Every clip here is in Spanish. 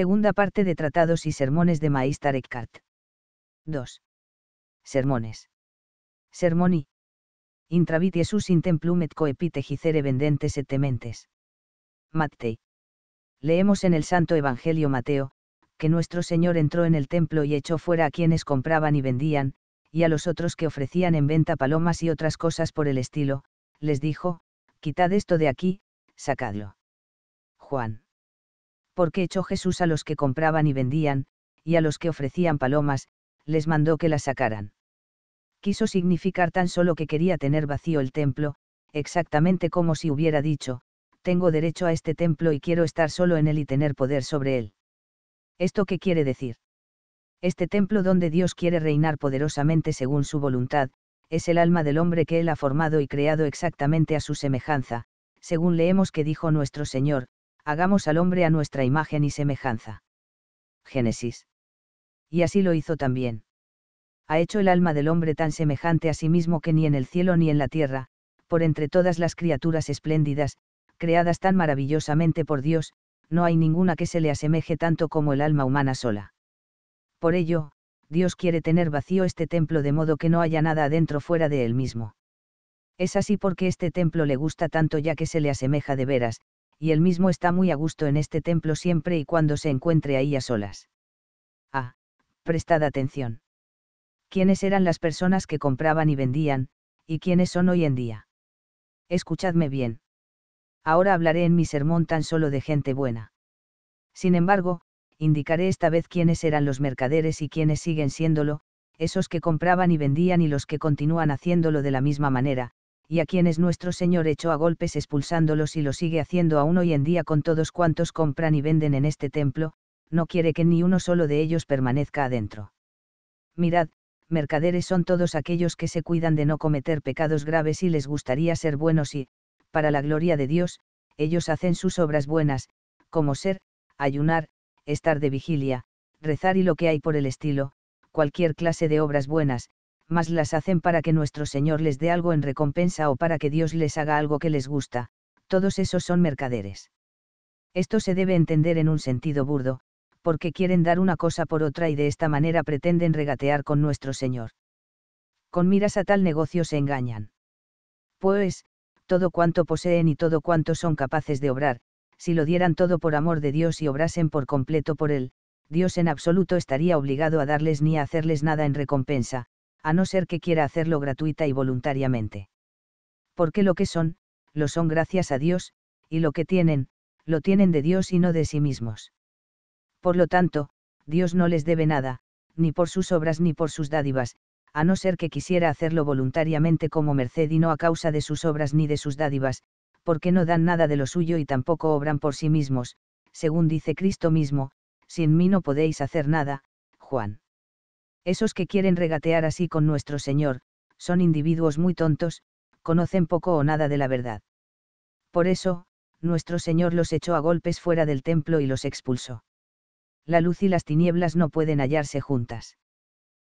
Segunda parte de Tratados y Sermones de Maestar Eckhart. 2. Sermones. Sermoni. Intravit Iesus in templum et coepite gicere vendentes et tementes. Mattei. Leemos en el Santo Evangelio Mateo, que nuestro Señor entró en el templo y echó fuera a quienes compraban y vendían, y a los otros que ofrecían en venta palomas y otras cosas por el estilo, les dijo, quitad esto de aquí, sacadlo. Juan porque echó Jesús a los que compraban y vendían, y a los que ofrecían palomas, les mandó que las sacaran. Quiso significar tan solo que quería tener vacío el templo, exactamente como si hubiera dicho, tengo derecho a este templo y quiero estar solo en él y tener poder sobre él. ¿Esto qué quiere decir? Este templo donde Dios quiere reinar poderosamente según su voluntad, es el alma del hombre que Él ha formado y creado exactamente a su semejanza, según leemos que dijo nuestro Señor, hagamos al hombre a nuestra imagen y semejanza. Génesis. Y así lo hizo también. Ha hecho el alma del hombre tan semejante a sí mismo que ni en el cielo ni en la tierra, por entre todas las criaturas espléndidas, creadas tan maravillosamente por Dios, no hay ninguna que se le asemeje tanto como el alma humana sola. Por ello, Dios quiere tener vacío este templo de modo que no haya nada adentro fuera de él mismo. Es así porque este templo le gusta tanto ya que se le asemeja de veras, y él mismo está muy a gusto en este templo siempre y cuando se encuentre ahí a solas. Ah, prestad atención. ¿Quiénes eran las personas que compraban y vendían, y quiénes son hoy en día? Escuchadme bien. Ahora hablaré en mi sermón tan solo de gente buena. Sin embargo, indicaré esta vez quiénes eran los mercaderes y quiénes siguen siéndolo, esos que compraban y vendían y los que continúan haciéndolo de la misma manera, y a quienes nuestro Señor echó a golpes expulsándolos y lo sigue haciendo aún hoy en día con todos cuantos compran y venden en este templo, no quiere que ni uno solo de ellos permanezca adentro. Mirad, mercaderes son todos aquellos que se cuidan de no cometer pecados graves y les gustaría ser buenos y, para la gloria de Dios, ellos hacen sus obras buenas, como ser, ayunar, estar de vigilia, rezar y lo que hay por el estilo, cualquier clase de obras buenas, más las hacen para que nuestro Señor les dé algo en recompensa o para que Dios les haga algo que les gusta, todos esos son mercaderes. Esto se debe entender en un sentido burdo, porque quieren dar una cosa por otra y de esta manera pretenden regatear con nuestro Señor. Con miras a tal negocio se engañan. Pues, todo cuanto poseen y todo cuanto son capaces de obrar, si lo dieran todo por amor de Dios y obrasen por completo por Él, Dios en absoluto estaría obligado a darles ni a hacerles nada en recompensa, a no ser que quiera hacerlo gratuita y voluntariamente. Porque lo que son, lo son gracias a Dios, y lo que tienen, lo tienen de Dios y no de sí mismos. Por lo tanto, Dios no les debe nada, ni por sus obras ni por sus dádivas, a no ser que quisiera hacerlo voluntariamente como merced y no a causa de sus obras ni de sus dádivas, porque no dan nada de lo suyo y tampoco obran por sí mismos, según dice Cristo mismo, sin mí no podéis hacer nada, Juan. Esos que quieren regatear así con nuestro Señor, son individuos muy tontos, conocen poco o nada de la verdad. Por eso, nuestro Señor los echó a golpes fuera del templo y los expulsó. La luz y las tinieblas no pueden hallarse juntas.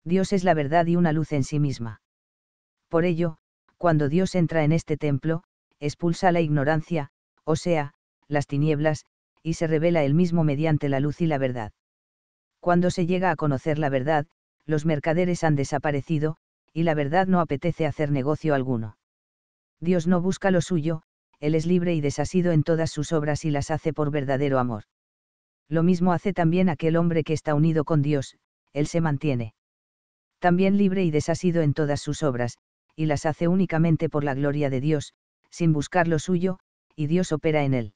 Dios es la verdad y una luz en sí misma. Por ello, cuando Dios entra en este templo, expulsa la ignorancia, o sea, las tinieblas, y se revela él mismo mediante la luz y la verdad. Cuando se llega a conocer la verdad, los mercaderes han desaparecido, y la verdad no apetece hacer negocio alguno. Dios no busca lo suyo, Él es libre y desasido en todas sus obras y las hace por verdadero amor. Lo mismo hace también aquel hombre que está unido con Dios, Él se mantiene. También libre y desasido en todas sus obras, y las hace únicamente por la gloria de Dios, sin buscar lo suyo, y Dios opera en Él.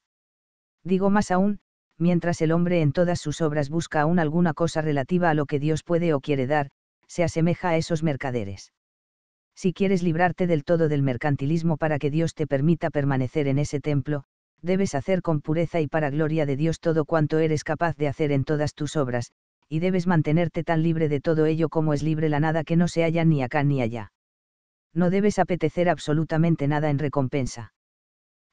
Digo más aún, mientras el hombre en todas sus obras busca aún alguna cosa relativa a lo que Dios puede o quiere dar, se asemeja a esos mercaderes. Si quieres librarte del todo del mercantilismo para que Dios te permita permanecer en ese templo, debes hacer con pureza y para gloria de Dios todo cuanto eres capaz de hacer en todas tus obras, y debes mantenerte tan libre de todo ello como es libre la nada que no se haya ni acá ni allá. No debes apetecer absolutamente nada en recompensa.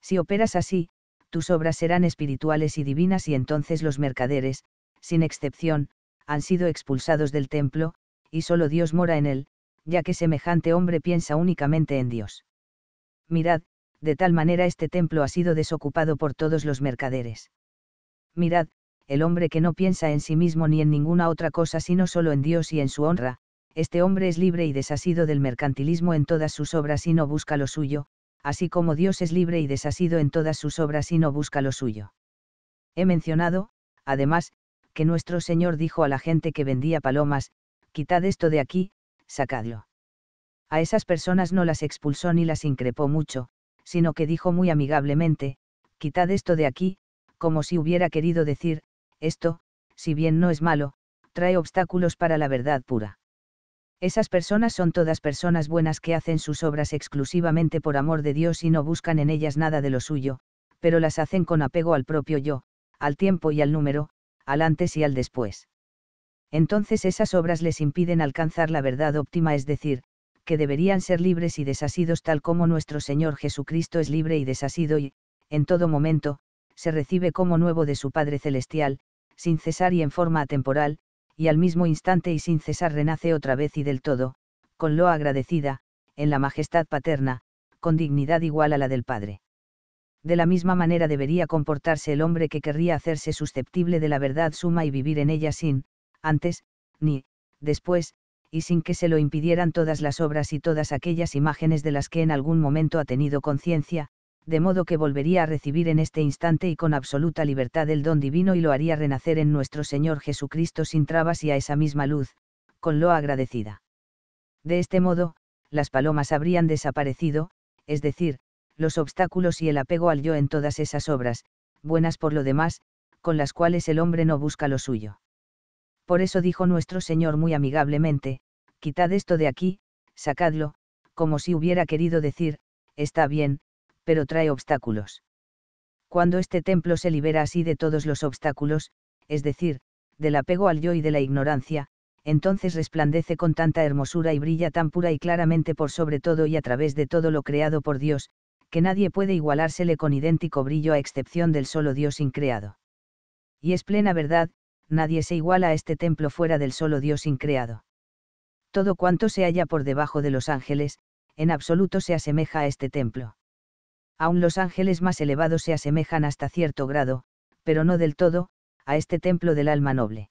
Si operas así, tus obras serán espirituales y divinas y entonces los mercaderes, sin excepción, han sido expulsados del templo, y solo Dios mora en él, ya que semejante hombre piensa únicamente en Dios. Mirad, de tal manera este templo ha sido desocupado por todos los mercaderes. Mirad, el hombre que no piensa en sí mismo ni en ninguna otra cosa sino solo en Dios y en su honra, este hombre es libre y desasido del mercantilismo en todas sus obras y no busca lo suyo, así como Dios es libre y desasido en todas sus obras y no busca lo suyo. He mencionado, además, que nuestro Señor dijo a la gente que vendía palomas, quitad esto de aquí, sacadlo. A esas personas no las expulsó ni las increpó mucho, sino que dijo muy amigablemente, quitad esto de aquí, como si hubiera querido decir, esto, si bien no es malo, trae obstáculos para la verdad pura. Esas personas son todas personas buenas que hacen sus obras exclusivamente por amor de Dios y no buscan en ellas nada de lo suyo, pero las hacen con apego al propio yo, al tiempo y al número, al antes y al después. Entonces esas obras les impiden alcanzar la verdad óptima, es decir, que deberían ser libres y desasidos tal como nuestro Señor Jesucristo es libre y desasido y, en todo momento, se recibe como nuevo de su Padre Celestial, sin cesar y en forma atemporal, y al mismo instante y sin cesar renace otra vez y del todo, con lo agradecida, en la majestad paterna, con dignidad igual a la del Padre. De la misma manera debería comportarse el hombre que querría hacerse susceptible de la verdad suma y vivir en ella sin, antes, ni, después, y sin que se lo impidieran todas las obras y todas aquellas imágenes de las que en algún momento ha tenido conciencia, de modo que volvería a recibir en este instante y con absoluta libertad el don divino y lo haría renacer en nuestro Señor Jesucristo sin trabas y a esa misma luz, con lo agradecida. De este modo, las palomas habrían desaparecido, es decir, los obstáculos y el apego al yo en todas esas obras, buenas por lo demás, con las cuales el hombre no busca lo suyo. Por eso dijo nuestro Señor muy amigablemente, quitad esto de aquí, sacadlo, como si hubiera querido decir, está bien, pero trae obstáculos. Cuando este templo se libera así de todos los obstáculos, es decir, del apego al yo y de la ignorancia, entonces resplandece con tanta hermosura y brilla tan pura y claramente por sobre todo y a través de todo lo creado por Dios, que nadie puede igualársele con idéntico brillo a excepción del solo Dios increado. Y es plena verdad, nadie se iguala a este templo fuera del solo Dios increado. Todo cuanto se halla por debajo de los ángeles, en absoluto se asemeja a este templo. Aún los ángeles más elevados se asemejan hasta cierto grado, pero no del todo, a este templo del alma noble.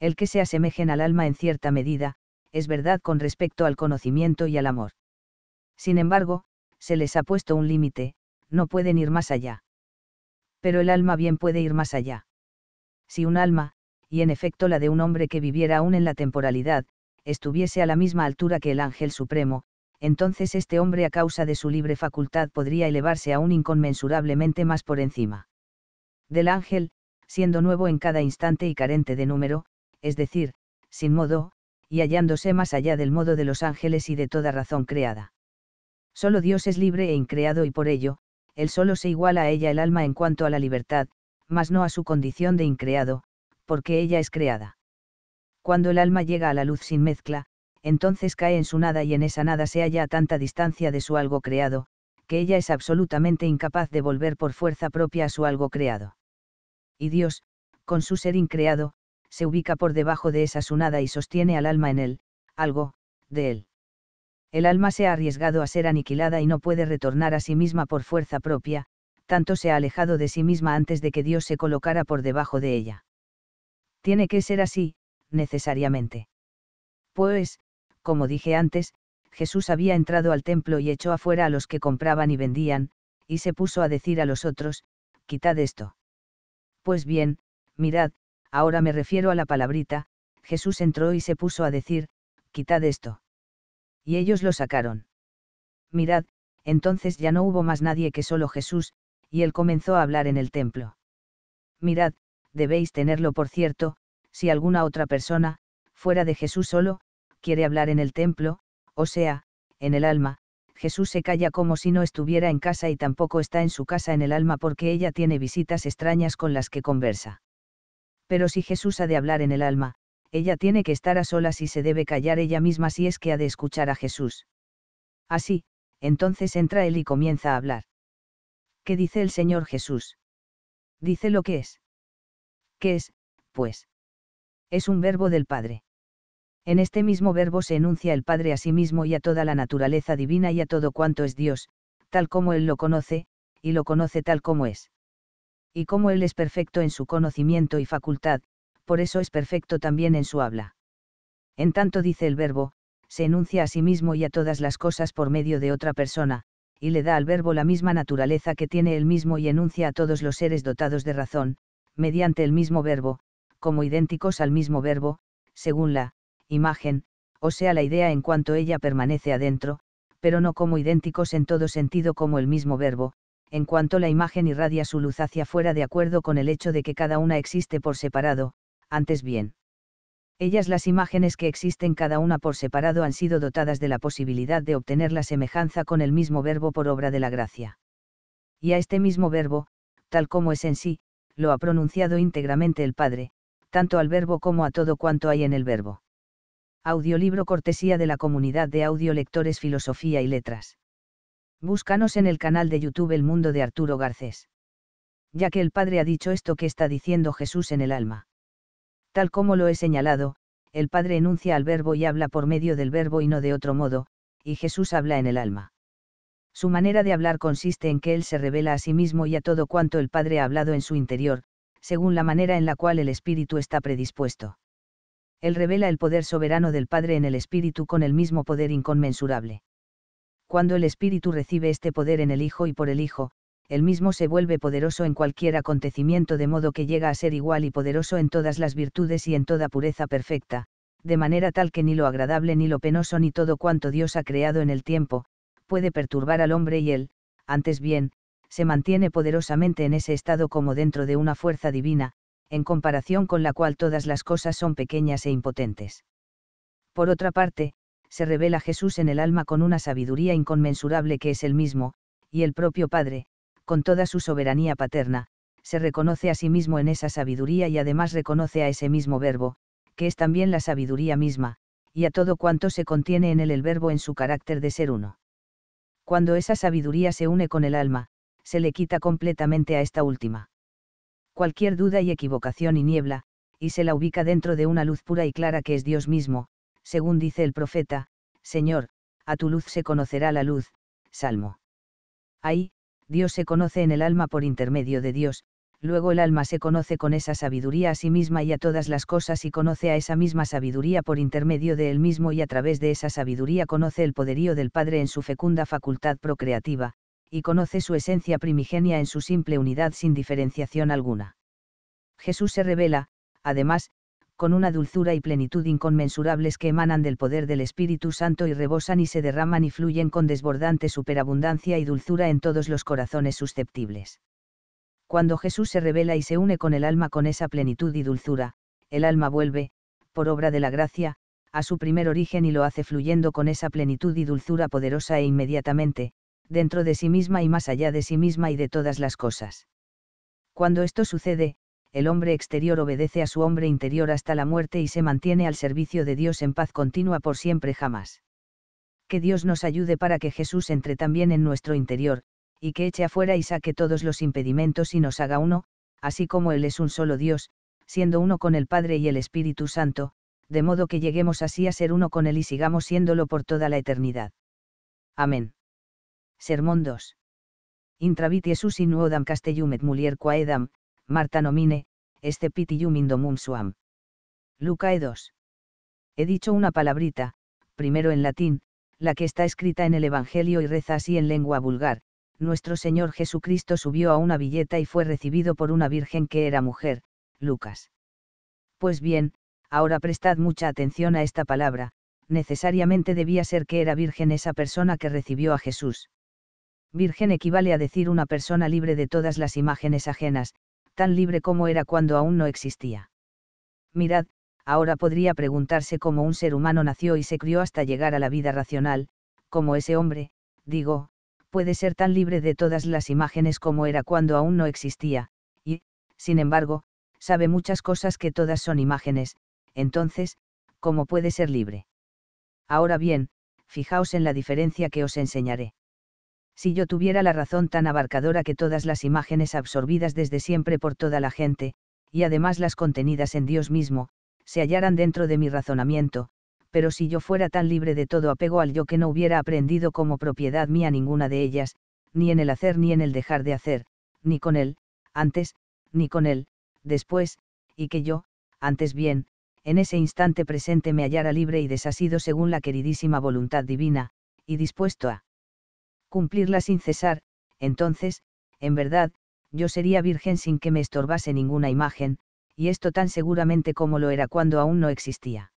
El que se asemejen al alma en cierta medida, es verdad con respecto al conocimiento y al amor. Sin embargo, se les ha puesto un límite, no pueden ir más allá. Pero el alma bien puede ir más allá. Si un alma, y en efecto la de un hombre que viviera aún en la temporalidad, estuviese a la misma altura que el ángel supremo, entonces este hombre a causa de su libre facultad podría elevarse aún inconmensurablemente más por encima. Del ángel, siendo nuevo en cada instante y carente de número, es decir, sin modo, y hallándose más allá del modo de los ángeles y de toda razón creada. Solo Dios es libre e increado y por ello, él solo se iguala a ella el alma en cuanto a la libertad, mas no a su condición de increado, porque ella es creada. Cuando el alma llega a la luz sin mezcla, entonces cae en su nada y en esa nada se halla a tanta distancia de su algo creado, que ella es absolutamente incapaz de volver por fuerza propia a su algo creado. Y Dios, con su ser increado, se ubica por debajo de esa su nada y sostiene al alma en él, algo, de él. El alma se ha arriesgado a ser aniquilada y no puede retornar a sí misma por fuerza propia, tanto se ha alejado de sí misma antes de que Dios se colocara por debajo de ella. Tiene que ser así, necesariamente. Pues, como dije antes, Jesús había entrado al templo y echó afuera a los que compraban y vendían, y se puso a decir a los otros, quitad esto. Pues bien, mirad, ahora me refiero a la palabrita, Jesús entró y se puso a decir, quitad esto. Y ellos lo sacaron. Mirad, entonces ya no hubo más nadie que solo Jesús, y él comenzó a hablar en el templo. Mirad, debéis tenerlo por cierto, si alguna otra persona, fuera de Jesús solo, quiere hablar en el templo, o sea, en el alma, Jesús se calla como si no estuviera en casa y tampoco está en su casa en el alma porque ella tiene visitas extrañas con las que conversa. Pero si Jesús ha de hablar en el alma, ella tiene que estar a solas y se debe callar ella misma si es que ha de escuchar a Jesús. Así, entonces entra él y comienza a hablar. ¿Qué dice el Señor Jesús? Dice lo que es. ¿Qué es, pues? Es un verbo del Padre. En este mismo verbo se enuncia el Padre a sí mismo y a toda la naturaleza divina y a todo cuanto es Dios, tal como Él lo conoce, y lo conoce tal como es. Y como Él es perfecto en su conocimiento y facultad, por eso es perfecto también en su habla. En tanto dice el verbo, se enuncia a sí mismo y a todas las cosas por medio de otra persona, y le da al verbo la misma naturaleza que tiene él mismo y enuncia a todos los seres dotados de razón, mediante el mismo verbo, como idénticos al mismo verbo, según la imagen, o sea la idea en cuanto ella permanece adentro, pero no como idénticos en todo sentido como el mismo verbo, en cuanto la imagen irradia su luz hacia fuera de acuerdo con el hecho de que cada una existe por separado, antes bien. Ellas las imágenes que existen cada una por separado han sido dotadas de la posibilidad de obtener la semejanza con el mismo verbo por obra de la gracia. Y a este mismo verbo, tal como es en sí, lo ha pronunciado íntegramente el Padre, tanto al verbo como a todo cuanto hay en el verbo. Audiolibro cortesía de la comunidad de audiolectores Filosofía y Letras. Búscanos en el canal de YouTube El Mundo de Arturo Garcés. Ya que el Padre ha dicho esto que está diciendo Jesús en el alma. Tal como lo he señalado, el Padre enuncia al Verbo y habla por medio del Verbo y no de otro modo, y Jesús habla en el alma. Su manera de hablar consiste en que Él se revela a sí mismo y a todo cuanto el Padre ha hablado en su interior, según la manera en la cual el Espíritu está predispuesto él revela el poder soberano del Padre en el Espíritu con el mismo poder inconmensurable. Cuando el Espíritu recibe este poder en el Hijo y por el Hijo, el mismo se vuelve poderoso en cualquier acontecimiento de modo que llega a ser igual y poderoso en todas las virtudes y en toda pureza perfecta, de manera tal que ni lo agradable ni lo penoso ni todo cuanto Dios ha creado en el tiempo, puede perturbar al hombre y él, antes bien, se mantiene poderosamente en ese estado como dentro de una fuerza divina, en comparación con la cual todas las cosas son pequeñas e impotentes. Por otra parte, se revela Jesús en el alma con una sabiduría inconmensurable que es el mismo, y el propio Padre, con toda su soberanía paterna, se reconoce a sí mismo en esa sabiduría y además reconoce a ese mismo verbo, que es también la sabiduría misma, y a todo cuanto se contiene en él el verbo en su carácter de ser uno. Cuando esa sabiduría se une con el alma, se le quita completamente a esta última cualquier duda y equivocación y niebla, y se la ubica dentro de una luz pura y clara que es Dios mismo, según dice el profeta, Señor, a tu luz se conocerá la luz, Salmo. Ahí, Dios se conoce en el alma por intermedio de Dios, luego el alma se conoce con esa sabiduría a sí misma y a todas las cosas y conoce a esa misma sabiduría por intermedio de él mismo y a través de esa sabiduría conoce el poderío del Padre en su fecunda facultad procreativa, y conoce su esencia primigenia en su simple unidad sin diferenciación alguna. Jesús se revela, además, con una dulzura y plenitud inconmensurables que emanan del poder del Espíritu Santo y rebosan y se derraman y fluyen con desbordante superabundancia y dulzura en todos los corazones susceptibles. Cuando Jesús se revela y se une con el alma con esa plenitud y dulzura, el alma vuelve, por obra de la gracia, a su primer origen y lo hace fluyendo con esa plenitud y dulzura poderosa e inmediatamente, dentro de sí misma y más allá de sí misma y de todas las cosas. Cuando esto sucede, el hombre exterior obedece a su hombre interior hasta la muerte y se mantiene al servicio de Dios en paz continua por siempre jamás. Que Dios nos ayude para que Jesús entre también en nuestro interior, y que eche afuera y saque todos los impedimentos y nos haga uno, así como Él es un solo Dios, siendo uno con el Padre y el Espíritu Santo, de modo que lleguemos así a ser uno con Él y sigamos siéndolo por toda la eternidad. Amén. Sermón 2. Intraviti in nuodam castellum et mulier quaedam, Marta nomine, este pitium indomum suam. Lucae 2. He dicho una palabrita, primero en latín, la que está escrita en el Evangelio y reza así en lengua vulgar, nuestro Señor Jesucristo subió a una billeta y fue recibido por una virgen que era mujer, Lucas. Pues bien, ahora prestad mucha atención a esta palabra, necesariamente debía ser que era virgen esa persona que recibió a Jesús virgen equivale a decir una persona libre de todas las imágenes ajenas, tan libre como era cuando aún no existía. Mirad, ahora podría preguntarse cómo un ser humano nació y se crió hasta llegar a la vida racional, como ese hombre, digo, puede ser tan libre de todas las imágenes como era cuando aún no existía, y, sin embargo, sabe muchas cosas que todas son imágenes, entonces, ¿cómo puede ser libre? Ahora bien, fijaos en la diferencia que os enseñaré si yo tuviera la razón tan abarcadora que todas las imágenes absorbidas desde siempre por toda la gente, y además las contenidas en Dios mismo, se hallaran dentro de mi razonamiento, pero si yo fuera tan libre de todo apego al yo que no hubiera aprendido como propiedad mía ninguna de ellas, ni en el hacer ni en el dejar de hacer, ni con él, antes, ni con él, después, y que yo, antes bien, en ese instante presente me hallara libre y desasido según la queridísima voluntad divina, y dispuesto a cumplirla sin cesar, entonces, en verdad, yo sería virgen sin que me estorbase ninguna imagen, y esto tan seguramente como lo era cuando aún no existía.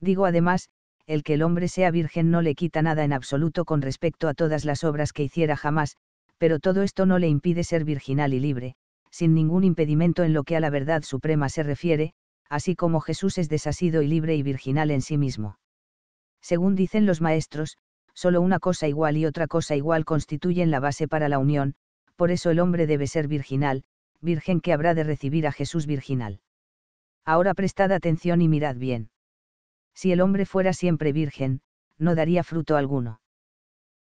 Digo además, el que el hombre sea virgen no le quita nada en absoluto con respecto a todas las obras que hiciera jamás, pero todo esto no le impide ser virginal y libre, sin ningún impedimento en lo que a la verdad suprema se refiere, así como Jesús es desasido y libre y virginal en sí mismo. Según dicen los maestros, solo una cosa igual y otra cosa igual constituyen la base para la unión, por eso el hombre debe ser virginal, virgen que habrá de recibir a Jesús virginal. Ahora prestad atención y mirad bien. Si el hombre fuera siempre virgen, no daría fruto alguno.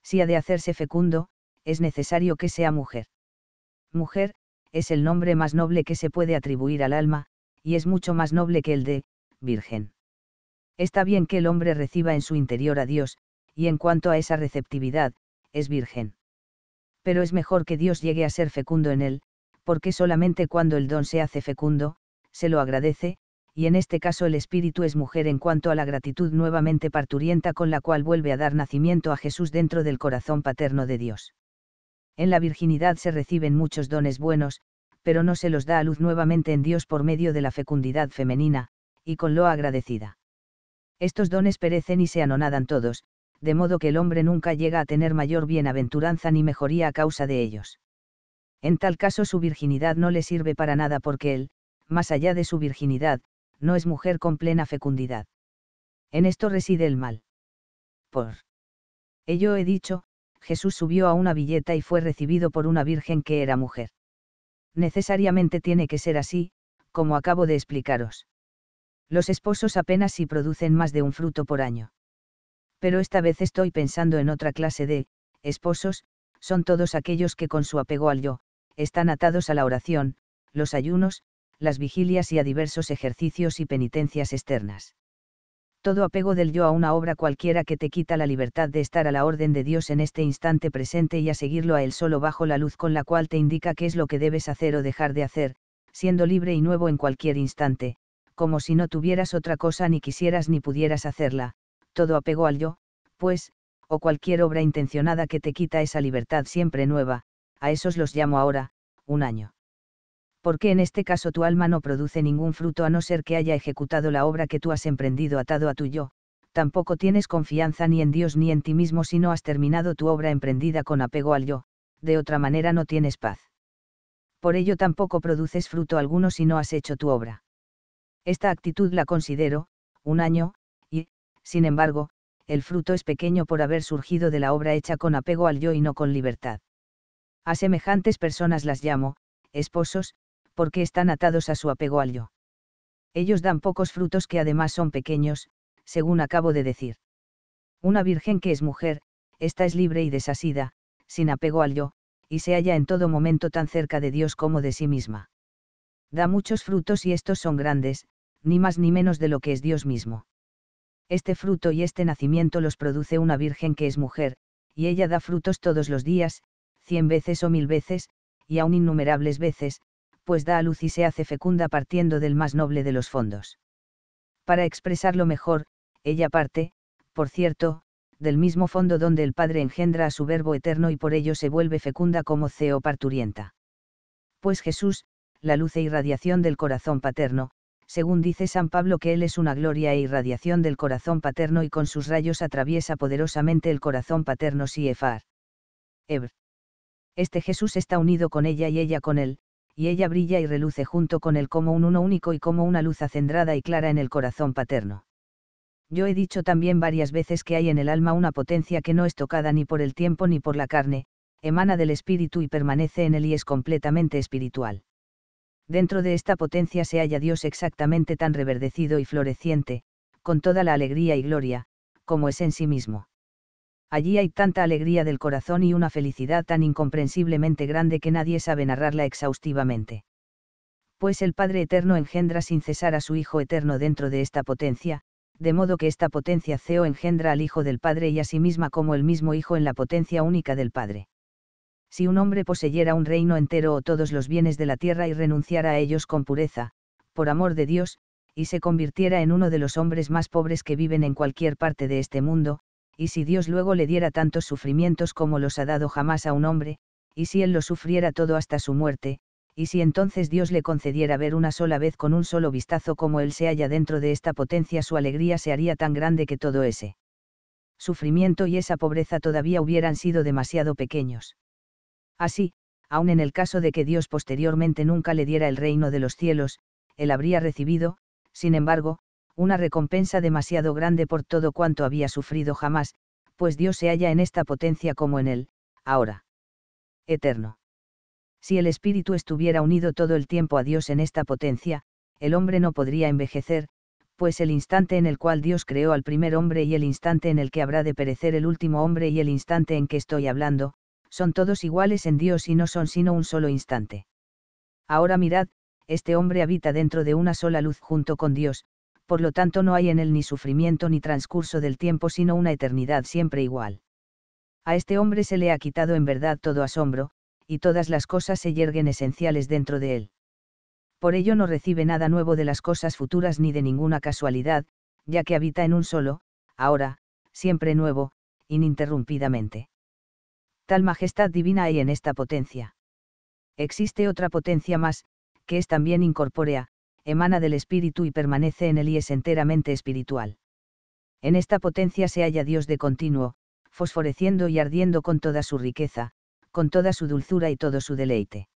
Si ha de hacerse fecundo, es necesario que sea mujer. Mujer, es el nombre más noble que se puede atribuir al alma, y es mucho más noble que el de, virgen. Está bien que el hombre reciba en su interior a Dios, y en cuanto a esa receptividad, es virgen. Pero es mejor que Dios llegue a ser fecundo en él, porque solamente cuando el don se hace fecundo, se lo agradece, y en este caso el espíritu es mujer en cuanto a la gratitud nuevamente parturienta con la cual vuelve a dar nacimiento a Jesús dentro del corazón paterno de Dios. En la virginidad se reciben muchos dones buenos, pero no se los da a luz nuevamente en Dios por medio de la fecundidad femenina, y con lo agradecida. Estos dones perecen y se anonadan todos, de modo que el hombre nunca llega a tener mayor bienaventuranza ni mejoría a causa de ellos. En tal caso su virginidad no le sirve para nada porque él, más allá de su virginidad, no es mujer con plena fecundidad. En esto reside el mal. Por ello he dicho, Jesús subió a una villeta y fue recibido por una virgen que era mujer. Necesariamente tiene que ser así, como acabo de explicaros. Los esposos apenas si producen más de un fruto por año pero esta vez estoy pensando en otra clase de esposos, son todos aquellos que con su apego al yo, están atados a la oración, los ayunos, las vigilias y a diversos ejercicios y penitencias externas. Todo apego del yo a una obra cualquiera que te quita la libertad de estar a la orden de Dios en este instante presente y a seguirlo a Él solo bajo la luz con la cual te indica qué es lo que debes hacer o dejar de hacer, siendo libre y nuevo en cualquier instante, como si no tuvieras otra cosa ni quisieras ni pudieras hacerla, todo apego al yo, pues, o cualquier obra intencionada que te quita esa libertad siempre nueva, a esos los llamo ahora, un año. Porque en este caso tu alma no produce ningún fruto a no ser que haya ejecutado la obra que tú has emprendido atado a tu yo, tampoco tienes confianza ni en Dios ni en ti mismo si no has terminado tu obra emprendida con apego al yo, de otra manera no tienes paz. Por ello tampoco produces fruto alguno si no has hecho tu obra. Esta actitud la considero, un año, sin embargo, el fruto es pequeño por haber surgido de la obra hecha con apego al yo y no con libertad. A semejantes personas las llamo, esposos, porque están atados a su apego al yo. Ellos dan pocos frutos que además son pequeños, según acabo de decir. Una virgen que es mujer, esta es libre y desasida, sin apego al yo, y se halla en todo momento tan cerca de Dios como de sí misma. Da muchos frutos y estos son grandes, ni más ni menos de lo que es Dios mismo este fruto y este nacimiento los produce una virgen que es mujer, y ella da frutos todos los días, cien veces o mil veces, y aún innumerables veces, pues da a luz y se hace fecunda partiendo del más noble de los fondos. Para expresarlo mejor, ella parte, por cierto, del mismo fondo donde el Padre engendra a su Verbo eterno y por ello se vuelve fecunda como ceo parturienta. Pues Jesús, la luz e irradiación del corazón paterno, según dice San Pablo que Él es una gloria e irradiación del corazón paterno y con sus rayos atraviesa poderosamente el corazón paterno si Efar. Ebr. Este Jesús está unido con ella y ella con Él, y ella brilla y reluce junto con Él como un uno único y como una luz acendrada y clara en el corazón paterno. Yo he dicho también varias veces que hay en el alma una potencia que no es tocada ni por el tiempo ni por la carne, emana del espíritu y permanece en él y es completamente espiritual dentro de esta potencia se halla Dios exactamente tan reverdecido y floreciente, con toda la alegría y gloria, como es en sí mismo. Allí hay tanta alegría del corazón y una felicidad tan incomprensiblemente grande que nadie sabe narrarla exhaustivamente. Pues el Padre Eterno engendra sin cesar a su Hijo Eterno dentro de esta potencia, de modo que esta potencia CEO engendra al Hijo del Padre y a sí misma como el mismo Hijo en la potencia única del Padre si un hombre poseyera un reino entero o todos los bienes de la tierra y renunciara a ellos con pureza, por amor de Dios, y se convirtiera en uno de los hombres más pobres que viven en cualquier parte de este mundo, y si Dios luego le diera tantos sufrimientos como los ha dado jamás a un hombre, y si él lo sufriera todo hasta su muerte, y si entonces Dios le concediera ver una sola vez con un solo vistazo como él se halla dentro de esta potencia, su alegría se haría tan grande que todo ese sufrimiento y esa pobreza todavía hubieran sido demasiado pequeños. Así, aun en el caso de que Dios posteriormente nunca le diera el reino de los cielos, él habría recibido, sin embargo, una recompensa demasiado grande por todo cuanto había sufrido jamás, pues Dios se halla en esta potencia como en él, ahora. Eterno. Si el espíritu estuviera unido todo el tiempo a Dios en esta potencia, el hombre no podría envejecer, pues el instante en el cual Dios creó al primer hombre y el instante en el que habrá de perecer el último hombre y el instante en que estoy hablando, son todos iguales en Dios y no son sino un solo instante. Ahora mirad, este hombre habita dentro de una sola luz junto con Dios, por lo tanto no hay en él ni sufrimiento ni transcurso del tiempo sino una eternidad siempre igual. A este hombre se le ha quitado en verdad todo asombro, y todas las cosas se yerguen esenciales dentro de él. Por ello no recibe nada nuevo de las cosas futuras ni de ninguna casualidad, ya que habita en un solo, ahora, siempre nuevo, ininterrumpidamente tal majestad divina hay en esta potencia. Existe otra potencia más, que es también incorpórea, emana del espíritu y permanece en él y es enteramente espiritual. En esta potencia se halla Dios de continuo, fosforeciendo y ardiendo con toda su riqueza, con toda su dulzura y todo su deleite.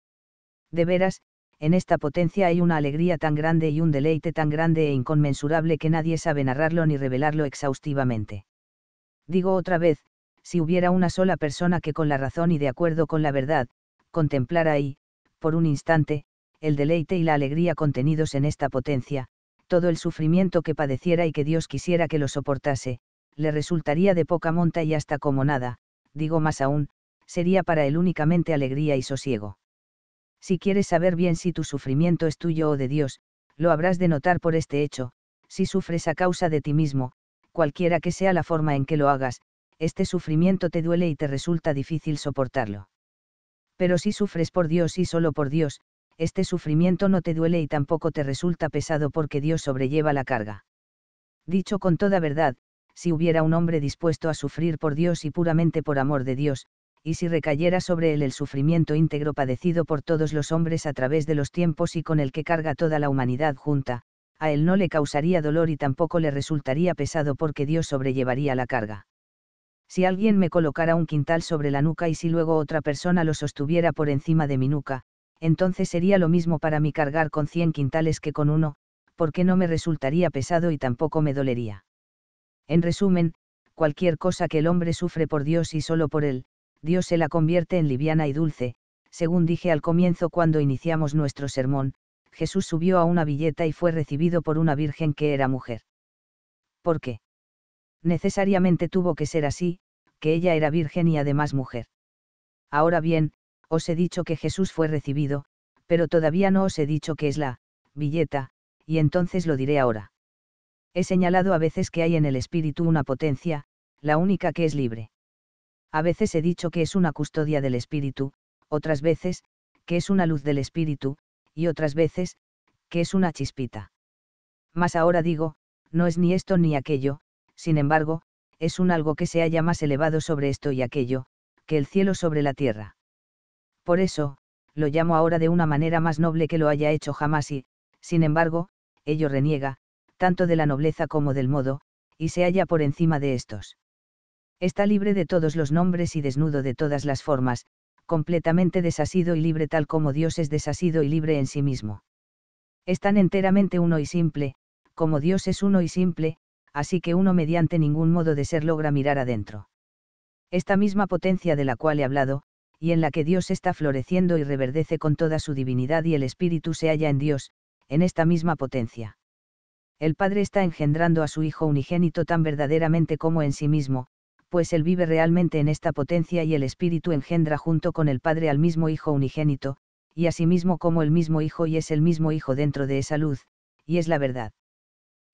De veras, en esta potencia hay una alegría tan grande y un deleite tan grande e inconmensurable que nadie sabe narrarlo ni revelarlo exhaustivamente. Digo otra vez, si hubiera una sola persona que con la razón y de acuerdo con la verdad, contemplara ahí, por un instante, el deleite y la alegría contenidos en esta potencia, todo el sufrimiento que padeciera y que Dios quisiera que lo soportase, le resultaría de poca monta y hasta como nada, digo más aún, sería para él únicamente alegría y sosiego. Si quieres saber bien si tu sufrimiento es tuyo o de Dios, lo habrás de notar por este hecho, si sufres a causa de ti mismo, cualquiera que sea la forma en que lo hagas, este sufrimiento te duele y te resulta difícil soportarlo. Pero si sufres por Dios y solo por Dios, este sufrimiento no te duele y tampoco te resulta pesado porque Dios sobrelleva la carga. Dicho con toda verdad, si hubiera un hombre dispuesto a sufrir por Dios y puramente por amor de Dios, y si recayera sobre él el sufrimiento íntegro padecido por todos los hombres a través de los tiempos y con el que carga toda la humanidad junta, a él no le causaría dolor y tampoco le resultaría pesado porque Dios sobrellevaría la carga si alguien me colocara un quintal sobre la nuca y si luego otra persona lo sostuviera por encima de mi nuca, entonces sería lo mismo para mí cargar con cien quintales que con uno, porque no me resultaría pesado y tampoco me dolería. En resumen, cualquier cosa que el hombre sufre por Dios y solo por él, Dios se la convierte en liviana y dulce, según dije al comienzo cuando iniciamos nuestro sermón, Jesús subió a una billeta y fue recibido por una virgen que era mujer. ¿Por qué? necesariamente tuvo que ser así, que ella era virgen y además mujer. Ahora bien, os he dicho que Jesús fue recibido, pero todavía no os he dicho que es la billeta, y entonces lo diré ahora. He señalado a veces que hay en el espíritu una potencia, la única que es libre. A veces he dicho que es una custodia del espíritu, otras veces, que es una luz del espíritu, y otras veces, que es una chispita. Mas ahora digo, no es ni esto ni aquello, sin embargo, es un algo que se halla más elevado sobre esto y aquello, que el cielo sobre la tierra. Por eso, lo llamo ahora de una manera más noble que lo haya hecho jamás y, sin embargo, ello reniega, tanto de la nobleza como del modo, y se halla por encima de estos. Está libre de todos los nombres y desnudo de todas las formas, completamente desasido y libre tal como Dios es desasido y libre en sí mismo. Es tan enteramente uno y simple, como Dios es uno y simple, así que uno mediante ningún modo de ser logra mirar adentro. Esta misma potencia de la cual he hablado, y en la que Dios está floreciendo y reverdece con toda su divinidad y el Espíritu se halla en Dios, en esta misma potencia. El Padre está engendrando a su Hijo unigénito tan verdaderamente como en sí mismo, pues Él vive realmente en esta potencia y el Espíritu engendra junto con el Padre al mismo Hijo unigénito, y asimismo sí como el mismo Hijo y es el mismo Hijo dentro de esa luz, y es la verdad.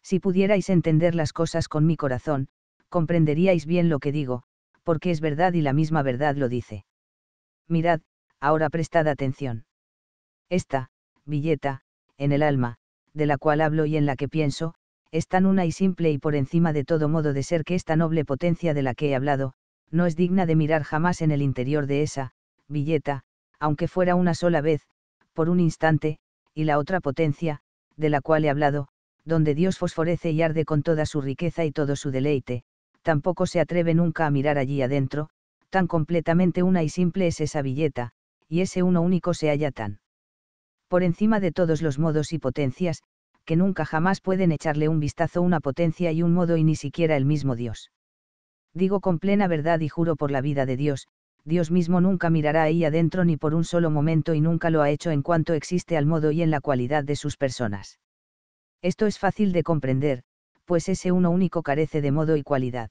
Si pudierais entender las cosas con mi corazón, comprenderíais bien lo que digo, porque es verdad y la misma verdad lo dice. Mirad, ahora prestad atención. Esta, billeta, en el alma, de la cual hablo y en la que pienso, es tan una y simple y por encima de todo modo de ser que esta noble potencia de la que he hablado, no es digna de mirar jamás en el interior de esa, billeta, aunque fuera una sola vez, por un instante, y la otra potencia, de la cual he hablado, donde Dios fosforece y arde con toda su riqueza y todo su deleite, tampoco se atreve nunca a mirar allí adentro, tan completamente una y simple es esa billeta, y ese uno único se halla tan por encima de todos los modos y potencias, que nunca jamás pueden echarle un vistazo una potencia y un modo y ni siquiera el mismo Dios. Digo con plena verdad y juro por la vida de Dios, Dios mismo nunca mirará ahí adentro ni por un solo momento y nunca lo ha hecho en cuanto existe al modo y en la cualidad de sus personas. Esto es fácil de comprender, pues ese uno único carece de modo y cualidad.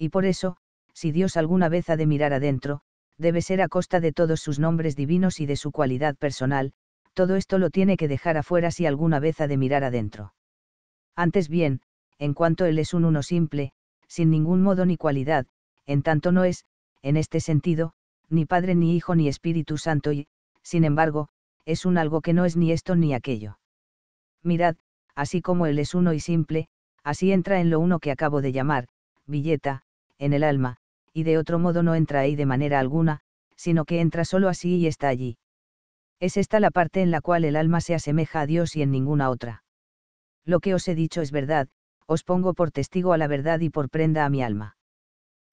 Y por eso, si Dios alguna vez ha de mirar adentro, debe ser a costa de todos sus nombres divinos y de su cualidad personal, todo esto lo tiene que dejar afuera si alguna vez ha de mirar adentro. Antes bien, en cuanto Él es un uno simple, sin ningún modo ni cualidad, en tanto no es, en este sentido, ni Padre ni Hijo ni Espíritu Santo y, sin embargo, es un algo que no es ni esto ni aquello. Mirad, así como él es uno y simple, así entra en lo uno que acabo de llamar, billeta, en el alma, y de otro modo no entra ahí de manera alguna, sino que entra solo así y está allí. Es esta la parte en la cual el alma se asemeja a Dios y en ninguna otra. Lo que os he dicho es verdad, os pongo por testigo a la verdad y por prenda a mi alma.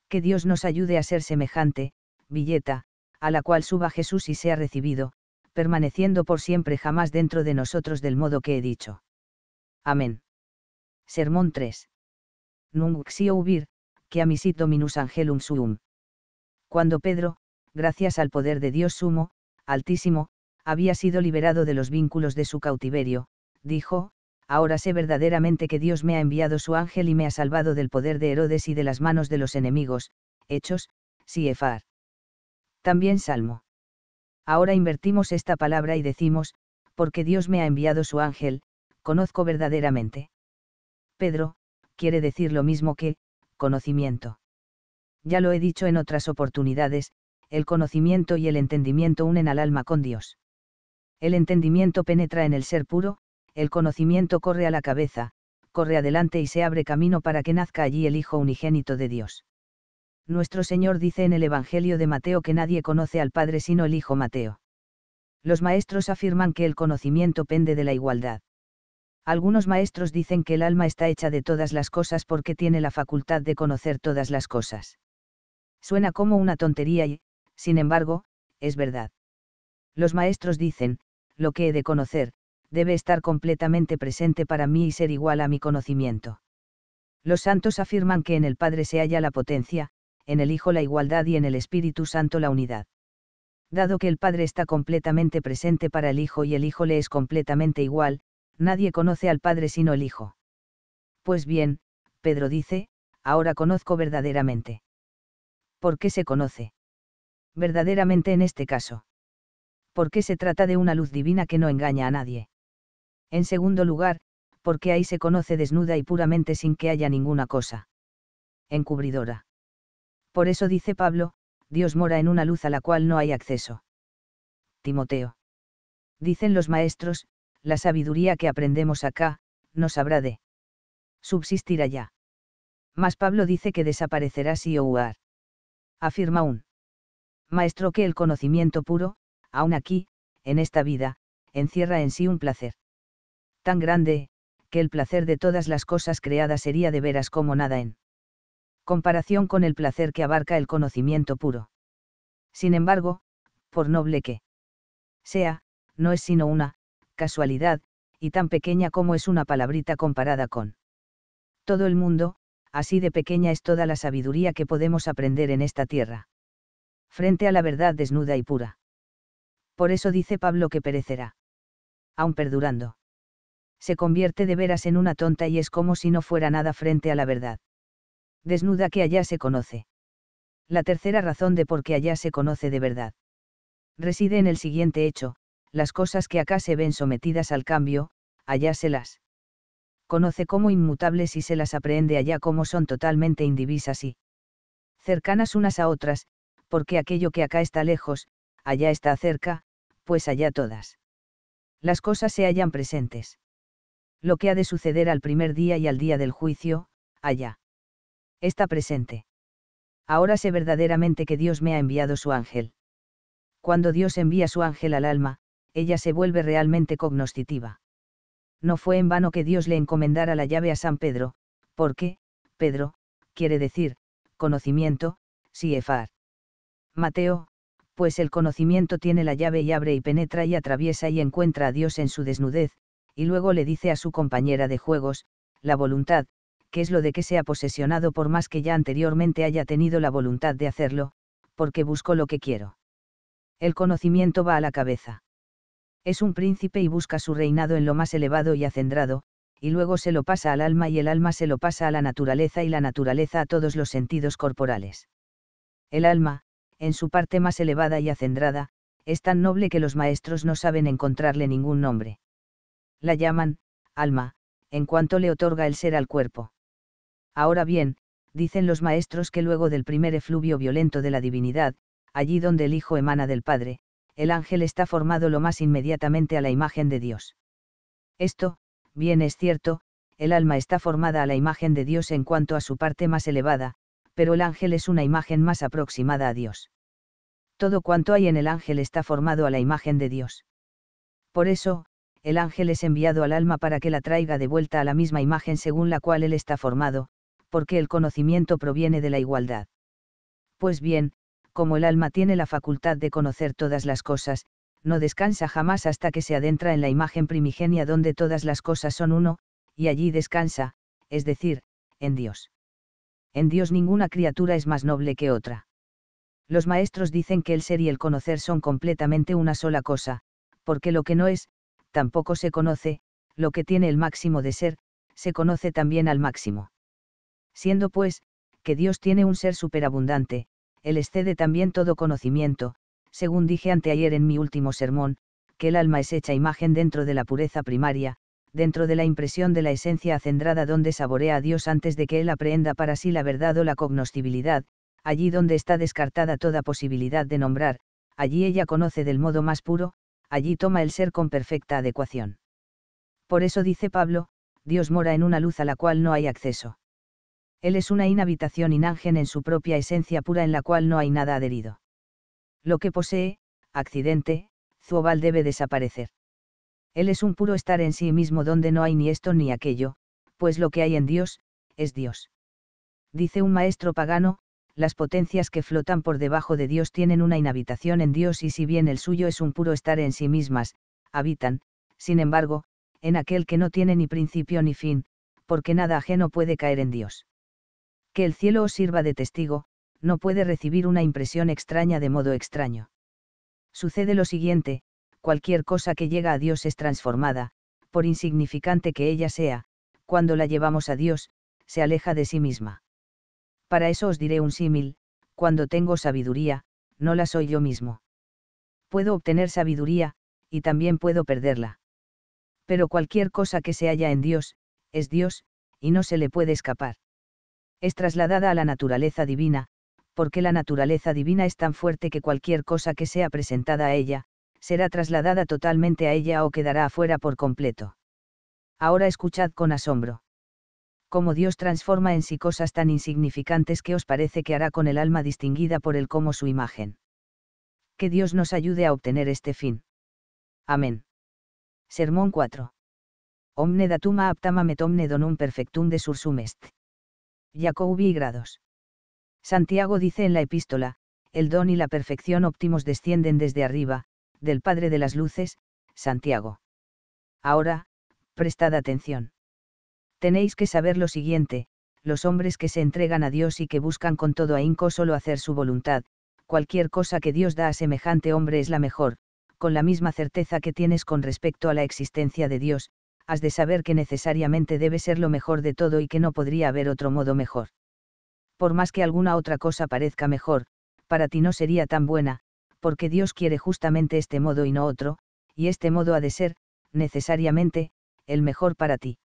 Que Dios nos ayude a ser semejante, billeta, a la cual suba Jesús y sea recibido, permaneciendo por siempre jamás dentro de nosotros del modo que he dicho. Amén. Sermón 3. Nunc ubir, que amisit dominus angelum suum. Cuando Pedro, gracias al poder de Dios sumo, altísimo, había sido liberado de los vínculos de su cautiverio, dijo, ahora sé verdaderamente que Dios me ha enviado su ángel y me ha salvado del poder de Herodes y de las manos de los enemigos, Hechos, efar. También Salmo. Ahora invertimos esta palabra y decimos, porque Dios me ha enviado su ángel, conozco verdaderamente. Pedro, quiere decir lo mismo que, conocimiento. Ya lo he dicho en otras oportunidades, el conocimiento y el entendimiento unen al alma con Dios. El entendimiento penetra en el ser puro, el conocimiento corre a la cabeza, corre adelante y se abre camino para que nazca allí el Hijo unigénito de Dios. Nuestro Señor dice en el Evangelio de Mateo que nadie conoce al Padre sino el Hijo Mateo. Los maestros afirman que el conocimiento pende de la igualdad. Algunos maestros dicen que el alma está hecha de todas las cosas porque tiene la facultad de conocer todas las cosas. Suena como una tontería y, sin embargo, es verdad. Los maestros dicen, lo que he de conocer, debe estar completamente presente para mí y ser igual a mi conocimiento. Los santos afirman que en el Padre se halla la potencia, en el Hijo la igualdad y en el Espíritu Santo la unidad. Dado que el Padre está completamente presente para el Hijo y el Hijo le es completamente igual, nadie conoce al Padre sino el Hijo. Pues bien, Pedro dice, ahora conozco verdaderamente. ¿Por qué se conoce? Verdaderamente en este caso. Porque se trata de una luz divina que no engaña a nadie. En segundo lugar, porque ahí se conoce desnuda y puramente sin que haya ninguna cosa. Encubridora. Por eso dice Pablo, Dios mora en una luz a la cual no hay acceso. Timoteo. Dicen los maestros, la sabiduría que aprendemos acá, no sabrá de subsistir allá. Mas Pablo dice que desaparecerá si ouar. Afirma un maestro que el conocimiento puro, aun aquí, en esta vida, encierra en sí un placer. Tan grande, que el placer de todas las cosas creadas sería de veras como nada en comparación con el placer que abarca el conocimiento puro. Sin embargo, por noble que sea, no es sino una casualidad, y tan pequeña como es una palabrita comparada con todo el mundo, así de pequeña es toda la sabiduría que podemos aprender en esta tierra. Frente a la verdad desnuda y pura. Por eso dice Pablo que perecerá. Aun perdurando. Se convierte de veras en una tonta y es como si no fuera nada frente a la verdad. Desnuda que allá se conoce. La tercera razón de por qué allá se conoce de verdad. Reside en el siguiente hecho, las cosas que acá se ven sometidas al cambio, allá se las conoce como inmutables y se las aprehende allá como son totalmente indivisas y cercanas unas a otras, porque aquello que acá está lejos, allá está cerca, pues allá todas. Las cosas se hallan presentes. Lo que ha de suceder al primer día y al día del juicio, allá. Está presente. Ahora sé verdaderamente que Dios me ha enviado su ángel. Cuando Dios envía su ángel al alma, ella se vuelve realmente cognoscitiva. No fue en vano que Dios le encomendara la llave a San Pedro, porque, Pedro, quiere decir, conocimiento, si efar. Mateo, pues el conocimiento tiene la llave y abre y penetra y atraviesa y encuentra a Dios en su desnudez, y luego le dice a su compañera de juegos, la voluntad, que es lo de que se ha posesionado por más que ya anteriormente haya tenido la voluntad de hacerlo, porque busco lo que quiero. El conocimiento va a la cabeza. Es un príncipe y busca su reinado en lo más elevado y acendrado, y luego se lo pasa al alma y el alma se lo pasa a la naturaleza y la naturaleza a todos los sentidos corporales. El alma, en su parte más elevada y acendrada, es tan noble que los maestros no saben encontrarle ningún nombre. La llaman, alma, en cuanto le otorga el ser al cuerpo. Ahora bien, dicen los maestros que luego del primer efluvio violento de la divinidad, allí donde el Hijo emana del Padre, el ángel está formado lo más inmediatamente a la imagen de Dios. Esto, bien es cierto, el alma está formada a la imagen de Dios en cuanto a su parte más elevada, pero el ángel es una imagen más aproximada a Dios. Todo cuanto hay en el ángel está formado a la imagen de Dios. Por eso, el ángel es enviado al alma para que la traiga de vuelta a la misma imagen según la cual él está formado, porque el conocimiento proviene de la igualdad. Pues bien, como el alma tiene la facultad de conocer todas las cosas, no descansa jamás hasta que se adentra en la imagen primigenia donde todas las cosas son uno, y allí descansa, es decir, en Dios. En Dios ninguna criatura es más noble que otra. Los maestros dicen que el ser y el conocer son completamente una sola cosa, porque lo que no es, tampoco se conoce, lo que tiene el máximo de ser, se conoce también al máximo. Siendo pues, que Dios tiene un ser superabundante, él excede también todo conocimiento, según dije anteayer en mi último sermón, que el alma es hecha imagen dentro de la pureza primaria, dentro de la impresión de la esencia acendrada donde saborea a Dios antes de que él aprehenda para sí la verdad o la cognoscibilidad, allí donde está descartada toda posibilidad de nombrar, allí ella conoce del modo más puro, allí toma el ser con perfecta adecuación. Por eso dice Pablo, Dios mora en una luz a la cual no hay acceso. Él es una inhabitación inángen en su propia esencia pura en la cual no hay nada adherido. Lo que posee, accidente, Zuobal debe desaparecer. Él es un puro estar en sí mismo donde no hay ni esto ni aquello, pues lo que hay en Dios, es Dios. Dice un maestro pagano, las potencias que flotan por debajo de Dios tienen una inhabitación en Dios y si bien el suyo es un puro estar en sí mismas, habitan, sin embargo, en aquel que no tiene ni principio ni fin, porque nada ajeno puede caer en Dios que el cielo os sirva de testigo, no puede recibir una impresión extraña de modo extraño. Sucede lo siguiente, cualquier cosa que llega a Dios es transformada, por insignificante que ella sea, cuando la llevamos a Dios, se aleja de sí misma. Para eso os diré un símil, cuando tengo sabiduría, no la soy yo mismo. Puedo obtener sabiduría, y también puedo perderla. Pero cualquier cosa que se halla en Dios, es Dios, y no se le puede escapar es trasladada a la naturaleza divina, porque la naturaleza divina es tan fuerte que cualquier cosa que sea presentada a ella, será trasladada totalmente a ella o quedará afuera por completo. Ahora escuchad con asombro. Cómo Dios transforma en sí cosas tan insignificantes que os parece que hará con el alma distinguida por el como su imagen. Que Dios nos ayude a obtener este fin. Amén. Sermón 4. Omne datum aptam omne donum perfectum de sursum est. Jacobi y grados. Santiago dice en la epístola, el don y la perfección óptimos descienden desde arriba, del Padre de las Luces, Santiago. Ahora, prestad atención. Tenéis que saber lo siguiente, los hombres que se entregan a Dios y que buscan con todo ahínco solo hacer su voluntad, cualquier cosa que Dios da a semejante hombre es la mejor, con la misma certeza que tienes con respecto a la existencia de Dios, has de saber que necesariamente debe ser lo mejor de todo y que no podría haber otro modo mejor. Por más que alguna otra cosa parezca mejor, para ti no sería tan buena, porque Dios quiere justamente este modo y no otro, y este modo ha de ser, necesariamente, el mejor para ti.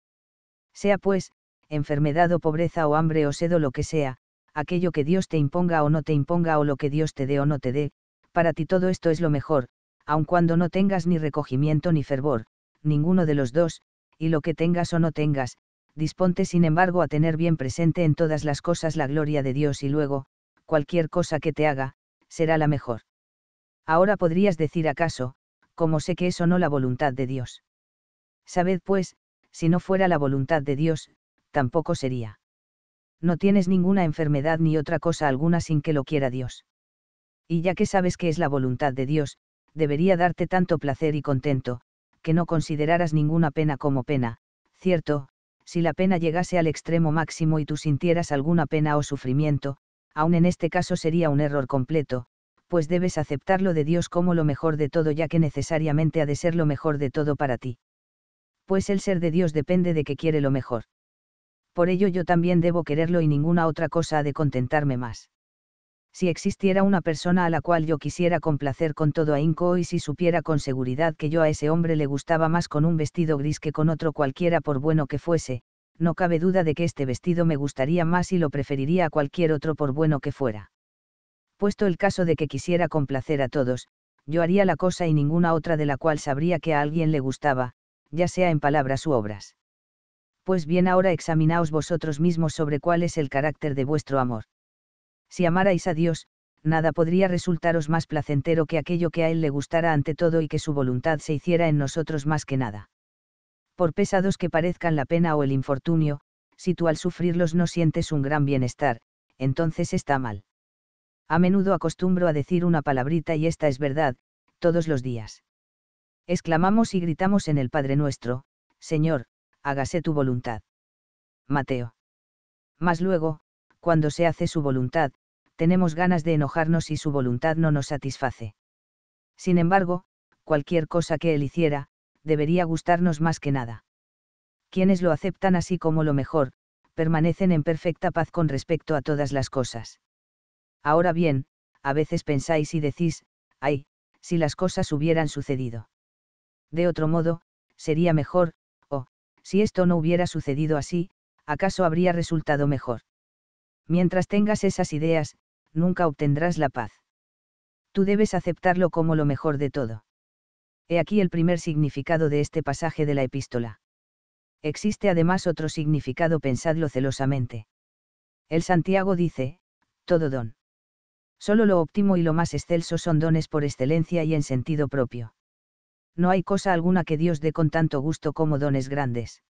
Sea pues, enfermedad o pobreza o hambre o sed o lo que sea, aquello que Dios te imponga o no te imponga o lo que Dios te dé o no te dé, para ti todo esto es lo mejor, aun cuando no tengas ni recogimiento ni fervor, ninguno de los dos, y lo que tengas o no tengas, disponte sin embargo a tener bien presente en todas las cosas la gloria de Dios y luego, cualquier cosa que te haga, será la mejor. Ahora podrías decir acaso, como sé que eso no la voluntad de Dios. Sabed pues, si no fuera la voluntad de Dios, tampoco sería. No tienes ninguna enfermedad ni otra cosa alguna sin que lo quiera Dios. Y ya que sabes que es la voluntad de Dios, debería darte tanto placer y contento, que no consideraras ninguna pena como pena, cierto, si la pena llegase al extremo máximo y tú sintieras alguna pena o sufrimiento, aun en este caso sería un error completo, pues debes aceptarlo de Dios como lo mejor de todo ya que necesariamente ha de ser lo mejor de todo para ti. Pues el ser de Dios depende de que quiere lo mejor. Por ello yo también debo quererlo y ninguna otra cosa ha de contentarme más si existiera una persona a la cual yo quisiera complacer con todo ahínco y si supiera con seguridad que yo a ese hombre le gustaba más con un vestido gris que con otro cualquiera por bueno que fuese, no cabe duda de que este vestido me gustaría más y lo preferiría a cualquier otro por bueno que fuera. Puesto el caso de que quisiera complacer a todos, yo haría la cosa y ninguna otra de la cual sabría que a alguien le gustaba, ya sea en palabras u obras. Pues bien ahora examinaos vosotros mismos sobre cuál es el carácter de vuestro amor si amarais a Dios, nada podría resultaros más placentero que aquello que a Él le gustara ante todo y que su voluntad se hiciera en nosotros más que nada. Por pesados que parezcan la pena o el infortunio, si tú al sufrirlos no sientes un gran bienestar, entonces está mal. A menudo acostumbro a decir una palabrita y esta es verdad, todos los días. Exclamamos y gritamos en el Padre nuestro, Señor, hágase tu voluntad. Mateo. Más luego, cuando se hace su voluntad, tenemos ganas de enojarnos si su voluntad no nos satisface. Sin embargo, cualquier cosa que él hiciera, debería gustarnos más que nada. Quienes lo aceptan así como lo mejor, permanecen en perfecta paz con respecto a todas las cosas. Ahora bien, a veces pensáis y decís, ay, si las cosas hubieran sucedido. De otro modo, sería mejor, o, oh, si esto no hubiera sucedido así, ¿acaso habría resultado mejor? Mientras tengas esas ideas, nunca obtendrás la paz. Tú debes aceptarlo como lo mejor de todo. He aquí el primer significado de este pasaje de la epístola. Existe además otro significado, pensadlo celosamente. El Santiago dice, todo don. Solo lo óptimo y lo más excelso son dones por excelencia y en sentido propio. No hay cosa alguna que Dios dé con tanto gusto como dones grandes.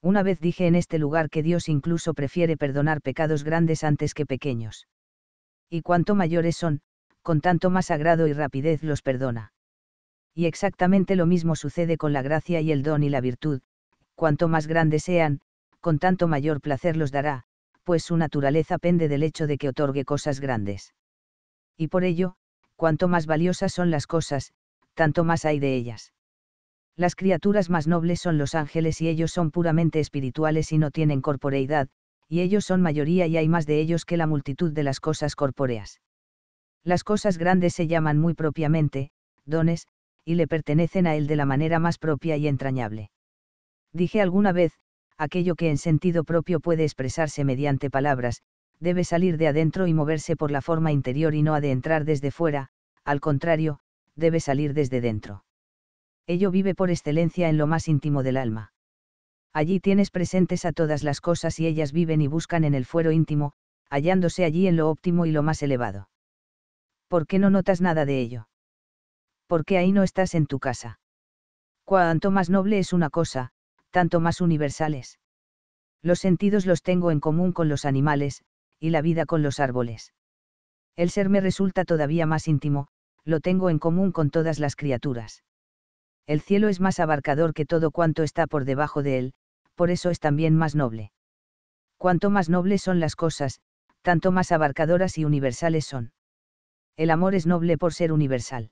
Una vez dije en este lugar que Dios incluso prefiere perdonar pecados grandes antes que pequeños y cuanto mayores son, con tanto más agrado y rapidez los perdona. Y exactamente lo mismo sucede con la gracia y el don y la virtud, cuanto más grandes sean, con tanto mayor placer los dará, pues su naturaleza pende del hecho de que otorgue cosas grandes. Y por ello, cuanto más valiosas son las cosas, tanto más hay de ellas. Las criaturas más nobles son los ángeles y ellos son puramente espirituales y no tienen corporeidad, y ellos son mayoría y hay más de ellos que la multitud de las cosas corpóreas. Las cosas grandes se llaman muy propiamente, dones, y le pertenecen a él de la manera más propia y entrañable. Dije alguna vez, aquello que en sentido propio puede expresarse mediante palabras, debe salir de adentro y moverse por la forma interior y no ha de entrar desde fuera, al contrario, debe salir desde dentro. Ello vive por excelencia en lo más íntimo del alma allí tienes presentes a todas las cosas y ellas viven y buscan en el fuero íntimo, hallándose allí en lo óptimo y lo más elevado. ¿Por qué no notas nada de ello? ¿Por qué ahí no estás en tu casa. Cuanto más noble es una cosa, tanto más universales. Los sentidos los tengo en común con los animales, y la vida con los árboles. El ser me resulta todavía más íntimo, lo tengo en común con todas las criaturas. El cielo es más abarcador que todo cuanto está por debajo de él, por eso es también más noble. Cuanto más nobles son las cosas, tanto más abarcadoras y universales son. El amor es noble por ser universal.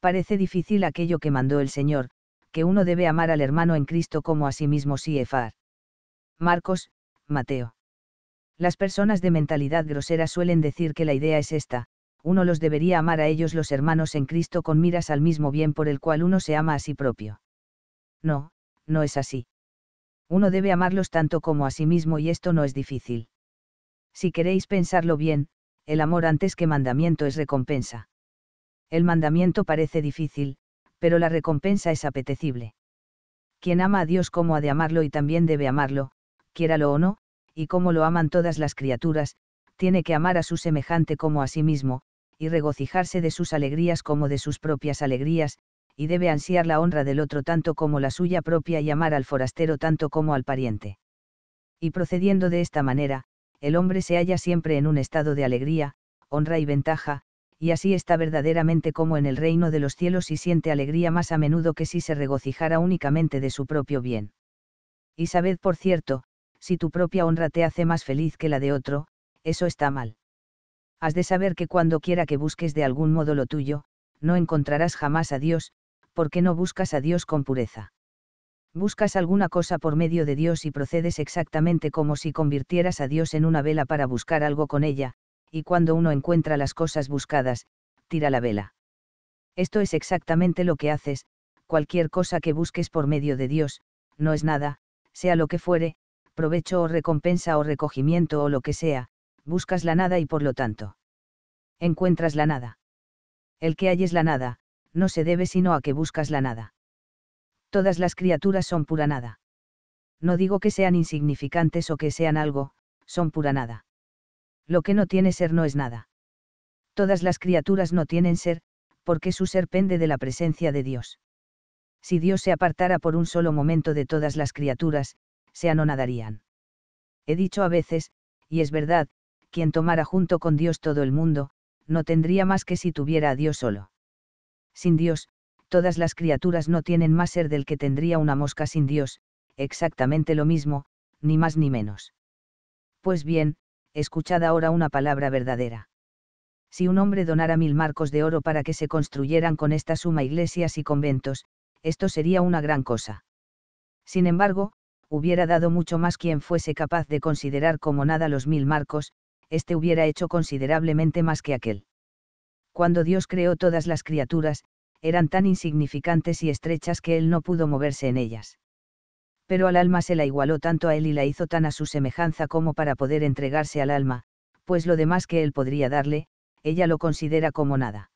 Parece difícil aquello que mandó el Señor, que uno debe amar al hermano en Cristo como a sí mismo si efar. Marcos, Mateo. Las personas de mentalidad grosera suelen decir que la idea es esta, uno los debería amar a ellos los hermanos en Cristo con miras al mismo bien por el cual uno se ama a sí propio. No, no es así. Uno debe amarlos tanto como a sí mismo y esto no es difícil. Si queréis pensarlo bien, el amor antes que mandamiento es recompensa. El mandamiento parece difícil, pero la recompensa es apetecible. Quien ama a Dios como ha de amarlo y también debe amarlo, quiéralo o no, y como lo aman todas las criaturas, tiene que amar a su semejante como a sí mismo, y regocijarse de sus alegrías como de sus propias alegrías, y debe ansiar la honra del otro tanto como la suya propia y amar al forastero tanto como al pariente. Y procediendo de esta manera, el hombre se halla siempre en un estado de alegría, honra y ventaja, y así está verdaderamente como en el reino de los cielos y siente alegría más a menudo que si se regocijara únicamente de su propio bien. Y sabed por cierto, si tu propia honra te hace más feliz que la de otro, eso está mal. Has de saber que cuando quiera que busques de algún modo lo tuyo, no encontrarás jamás a Dios, porque no buscas a Dios con pureza. Buscas alguna cosa por medio de Dios y procedes exactamente como si convirtieras a Dios en una vela para buscar algo con ella, y cuando uno encuentra las cosas buscadas, tira la vela. Esto es exactamente lo que haces, cualquier cosa que busques por medio de Dios, no es nada, sea lo que fuere, provecho o recompensa o recogimiento o lo que sea, buscas la nada y por lo tanto. Encuentras la nada. El que halles es la nada, no se debe sino a que buscas la nada. Todas las criaturas son pura nada. No digo que sean insignificantes o que sean algo, son pura nada. Lo que no tiene ser no es nada. Todas las criaturas no tienen ser, porque su ser pende de la presencia de Dios. Si Dios se apartara por un solo momento de todas las criaturas, se anonadarían. He dicho a veces, y es verdad, quien tomara junto con Dios todo el mundo, no tendría más que si tuviera a Dios solo. Sin Dios, todas las criaturas no tienen más ser del que tendría una mosca sin Dios, exactamente lo mismo, ni más ni menos. Pues bien, escuchad ahora una palabra verdadera. Si un hombre donara mil marcos de oro para que se construyeran con esta suma iglesias y conventos, esto sería una gran cosa. Sin embargo, hubiera dado mucho más quien fuese capaz de considerar como nada los mil marcos, este hubiera hecho considerablemente más que aquel cuando Dios creó todas las criaturas, eran tan insignificantes y estrechas que Él no pudo moverse en ellas. Pero al alma se la igualó tanto a Él y la hizo tan a su semejanza como para poder entregarse al alma, pues lo demás que Él podría darle, ella lo considera como nada.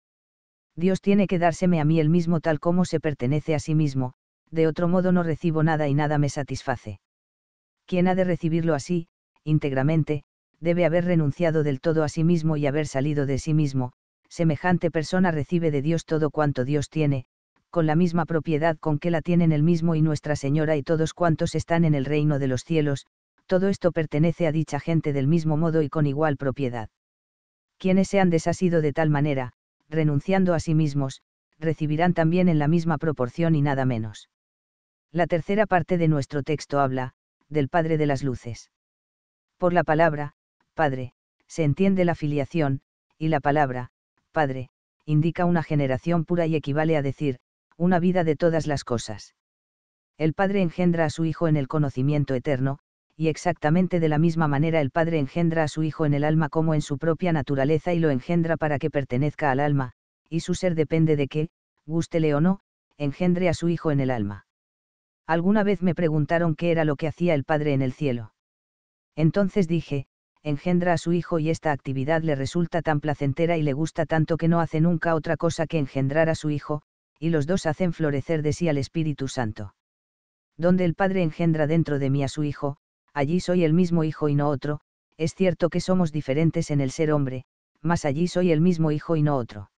Dios tiene que dárseme a mí el mismo tal como se pertenece a sí mismo, de otro modo no recibo nada y nada me satisface. Quien ha de recibirlo así, íntegramente, debe haber renunciado del todo a sí mismo y haber salido de sí mismo, semejante persona recibe de Dios todo cuanto Dios tiene, con la misma propiedad con que la tienen el mismo y Nuestra Señora y todos cuantos están en el reino de los cielos, todo esto pertenece a dicha gente del mismo modo y con igual propiedad. Quienes se han desasido de tal manera, renunciando a sí mismos, recibirán también en la misma proporción y nada menos. La tercera parte de nuestro texto habla, del Padre de las Luces. Por la palabra, Padre, se entiende la filiación, y la palabra, padre, indica una generación pura y equivale a decir, una vida de todas las cosas. El Padre engendra a su Hijo en el conocimiento eterno, y exactamente de la misma manera el Padre engendra a su Hijo en el alma como en su propia naturaleza y lo engendra para que pertenezca al alma, y su ser depende de que, gústele o no, engendre a su Hijo en el alma. Alguna vez me preguntaron qué era lo que hacía el Padre en el cielo. Entonces dije, engendra a su hijo y esta actividad le resulta tan placentera y le gusta tanto que no hace nunca otra cosa que engendrar a su hijo, y los dos hacen florecer de sí al Espíritu Santo. Donde el Padre engendra dentro de mí a su hijo, allí soy el mismo hijo y no otro, es cierto que somos diferentes en el ser hombre, mas allí soy el mismo hijo y no otro.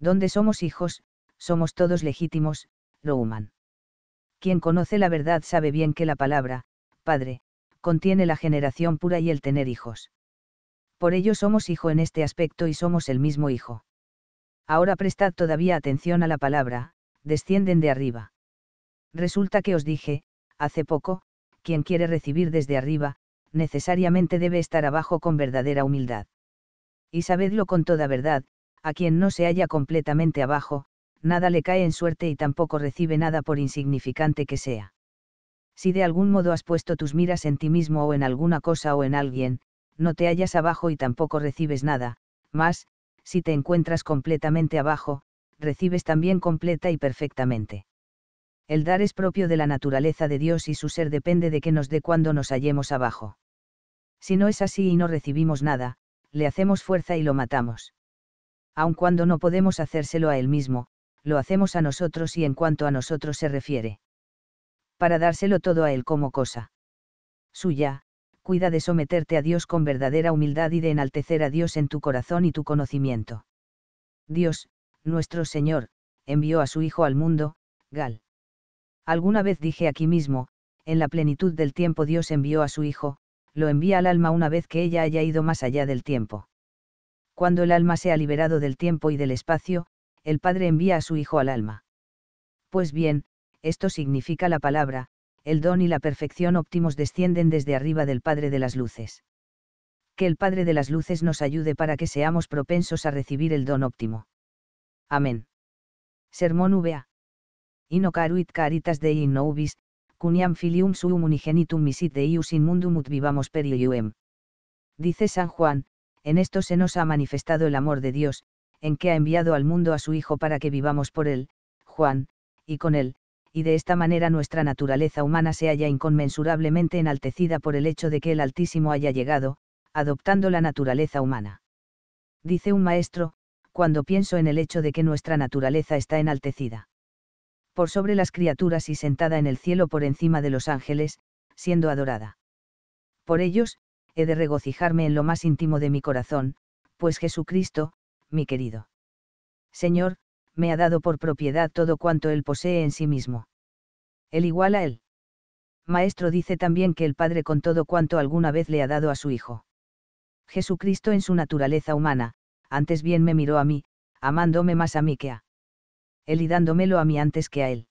Donde somos hijos, somos todos legítimos, lo human. Quien conoce la verdad sabe bien que la palabra, Padre, contiene la generación pura y el tener hijos. Por ello somos hijo en este aspecto y somos el mismo hijo. Ahora prestad todavía atención a la palabra, descienden de arriba. Resulta que os dije, hace poco, quien quiere recibir desde arriba, necesariamente debe estar abajo con verdadera humildad. Y sabedlo con toda verdad, a quien no se halla completamente abajo, nada le cae en suerte y tampoco recibe nada por insignificante que sea. Si de algún modo has puesto tus miras en ti mismo o en alguna cosa o en alguien, no te hallas abajo y tampoco recibes nada, más, si te encuentras completamente abajo, recibes también completa y perfectamente. El dar es propio de la naturaleza de Dios y su ser depende de que nos dé cuando nos hallemos abajo. Si no es así y no recibimos nada, le hacemos fuerza y lo matamos. Aun cuando no podemos hacérselo a él mismo, lo hacemos a nosotros y en cuanto a nosotros se refiere para dárselo todo a Él como cosa suya, cuida de someterte a Dios con verdadera humildad y de enaltecer a Dios en tu corazón y tu conocimiento. Dios, nuestro Señor, envió a su Hijo al mundo, Gal. Alguna vez dije aquí mismo, en la plenitud del tiempo Dios envió a su Hijo, lo envía al alma una vez que ella haya ido más allá del tiempo. Cuando el alma se ha liberado del tiempo y del espacio, el Padre envía a su Hijo al alma. Pues bien, esto significa la palabra, el don y la perfección óptimos descienden desde arriba del Padre de las Luces. Que el Padre de las Luces nos ayude para que seamos propensos a recibir el don óptimo. Amén. Sermón VA. Inocaruit caritas de in nobis, cuniam filium suum unigenitum misit ius in mundum ut vivamos per Dice San Juan, en esto se nos ha manifestado el amor de Dios, en que ha enviado al mundo a su Hijo para que vivamos por él, Juan, y con él, y de esta manera nuestra naturaleza humana se halla inconmensurablemente enaltecida por el hecho de que el Altísimo haya llegado, adoptando la naturaleza humana. Dice un maestro, cuando pienso en el hecho de que nuestra naturaleza está enaltecida. Por sobre las criaturas y sentada en el cielo por encima de los ángeles, siendo adorada. Por ellos, he de regocijarme en lo más íntimo de mi corazón, pues Jesucristo, mi querido. Señor, me ha dado por propiedad todo cuanto él posee en sí mismo. Él igual a él. Maestro dice también que el Padre con todo cuanto alguna vez le ha dado a su Hijo. Jesucristo en su naturaleza humana, antes bien me miró a mí, amándome más a mí que a él y dándomelo a mí antes que a él.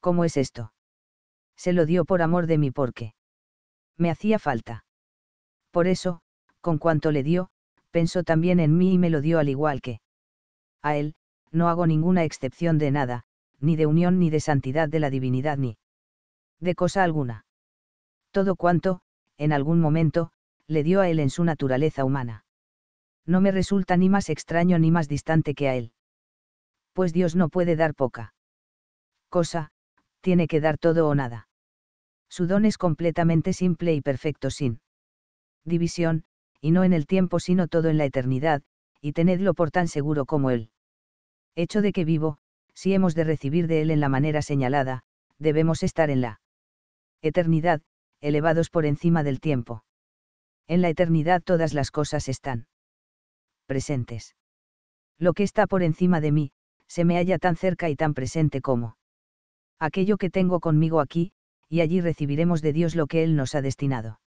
¿Cómo es esto? Se lo dio por amor de mí porque me hacía falta. Por eso, con cuanto le dio, pensó también en mí y me lo dio al igual que a él, no hago ninguna excepción de nada, ni de unión ni de santidad de la divinidad ni de cosa alguna. Todo cuanto, en algún momento, le dio a él en su naturaleza humana. No me resulta ni más extraño ni más distante que a él. Pues Dios no puede dar poca cosa, tiene que dar todo o nada. Su don es completamente simple y perfecto sin división, y no en el tiempo sino todo en la eternidad, y tenedlo por tan seguro como él hecho de que vivo, si hemos de recibir de Él en la manera señalada, debemos estar en la eternidad, elevados por encima del tiempo. En la eternidad todas las cosas están presentes. Lo que está por encima de mí, se me halla tan cerca y tan presente como aquello que tengo conmigo aquí, y allí recibiremos de Dios lo que Él nos ha destinado.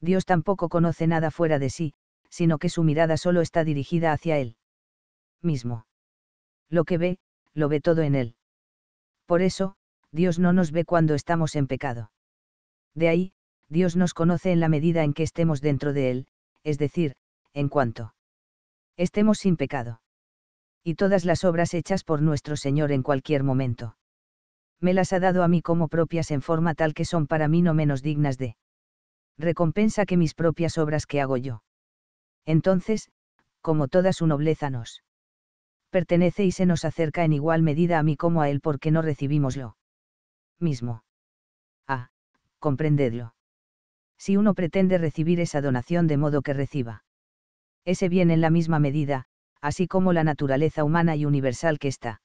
Dios tampoco conoce nada fuera de sí, sino que su mirada solo está dirigida hacia Él mismo lo que ve, lo ve todo en él. Por eso, Dios no nos ve cuando estamos en pecado. De ahí, Dios nos conoce en la medida en que estemos dentro de Él, es decir, en cuanto estemos sin pecado. Y todas las obras hechas por nuestro Señor en cualquier momento. Me las ha dado a mí como propias en forma tal que son para mí no menos dignas de recompensa que mis propias obras que hago yo. Entonces, como toda su nobleza nos pertenece y se nos acerca en igual medida a mí como a él porque no recibimos lo mismo. Ah, comprendedlo. Si uno pretende recibir esa donación de modo que reciba ese bien en la misma medida, así como la naturaleza humana y universal que está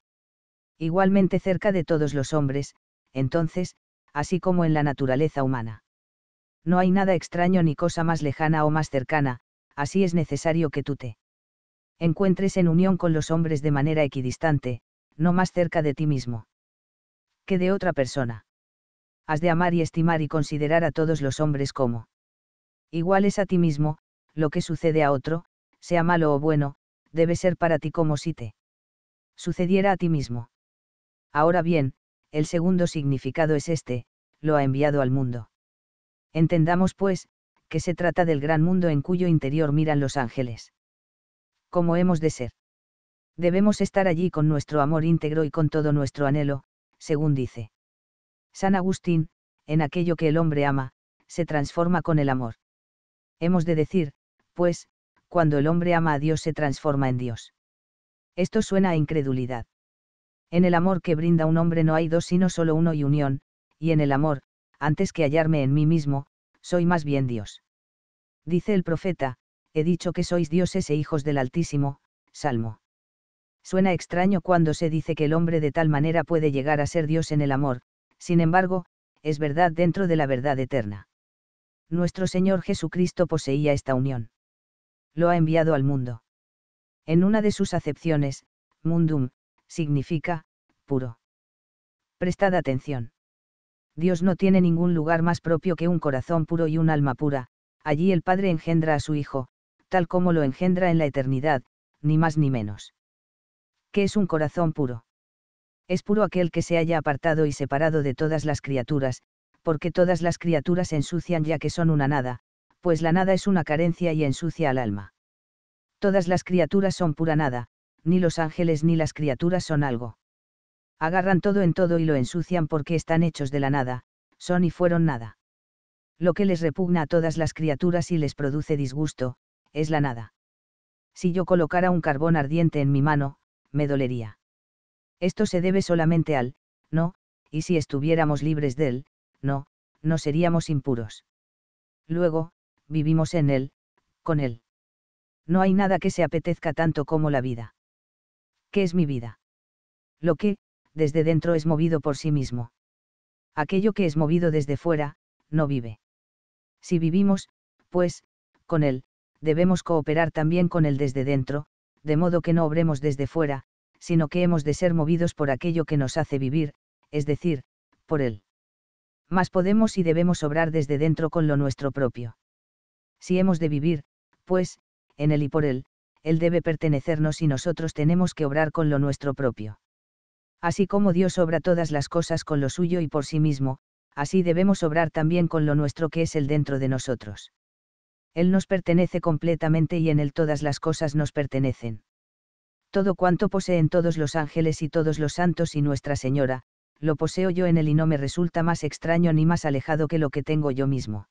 igualmente cerca de todos los hombres, entonces, así como en la naturaleza humana. No hay nada extraño ni cosa más lejana o más cercana, así es necesario que tú te encuentres en unión con los hombres de manera equidistante, no más cerca de ti mismo que de otra persona. Has de amar y estimar y considerar a todos los hombres como iguales a ti mismo, lo que sucede a otro, sea malo o bueno, debe ser para ti como si te sucediera a ti mismo. Ahora bien, el segundo significado es este, lo ha enviado al mundo. Entendamos, pues, que se trata del gran mundo en cuyo interior miran los ángeles como hemos de ser. Debemos estar allí con nuestro amor íntegro y con todo nuestro anhelo, según dice. San Agustín, en aquello que el hombre ama, se transforma con el amor. Hemos de decir, pues, cuando el hombre ama a Dios se transforma en Dios. Esto suena a incredulidad. En el amor que brinda un hombre no hay dos sino solo uno y unión, y en el amor, antes que hallarme en mí mismo, soy más bien Dios. Dice el profeta, he dicho que sois dioses e hijos del Altísimo, Salmo. Suena extraño cuando se dice que el hombre de tal manera puede llegar a ser Dios en el amor, sin embargo, es verdad dentro de la verdad eterna. Nuestro Señor Jesucristo poseía esta unión. Lo ha enviado al mundo. En una de sus acepciones, mundum, significa, puro. Prestad atención. Dios no tiene ningún lugar más propio que un corazón puro y un alma pura, allí el Padre engendra a su Hijo, tal como lo engendra en la eternidad, ni más ni menos. ¿Qué es un corazón puro? Es puro aquel que se haya apartado y separado de todas las criaturas, porque todas las criaturas ensucian ya que son una nada, pues la nada es una carencia y ensucia al alma. Todas las criaturas son pura nada, ni los ángeles ni las criaturas son algo. Agarran todo en todo y lo ensucian porque están hechos de la nada, son y fueron nada. Lo que les repugna a todas las criaturas y les produce disgusto, es la nada. Si yo colocara un carbón ardiente en mi mano, me dolería. Esto se debe solamente al, no, y si estuviéramos libres de él, no, no seríamos impuros. Luego, vivimos en él, con él. No hay nada que se apetezca tanto como la vida. ¿Qué es mi vida? Lo que, desde dentro es movido por sí mismo. Aquello que es movido desde fuera, no vive. Si vivimos, pues, con él, debemos cooperar también con él desde dentro, de modo que no obremos desde fuera, sino que hemos de ser movidos por aquello que nos hace vivir, es decir, por él. Mas podemos y debemos obrar desde dentro con lo nuestro propio. Si hemos de vivir, pues, en él y por él, él debe pertenecernos y nosotros tenemos que obrar con lo nuestro propio. Así como Dios obra todas las cosas con lo suyo y por sí mismo, así debemos obrar también con lo nuestro que es el dentro de nosotros. Él nos pertenece completamente y en Él todas las cosas nos pertenecen. Todo cuanto poseen todos los ángeles y todos los santos y Nuestra Señora, lo poseo yo en Él y no me resulta más extraño ni más alejado que lo que tengo yo mismo.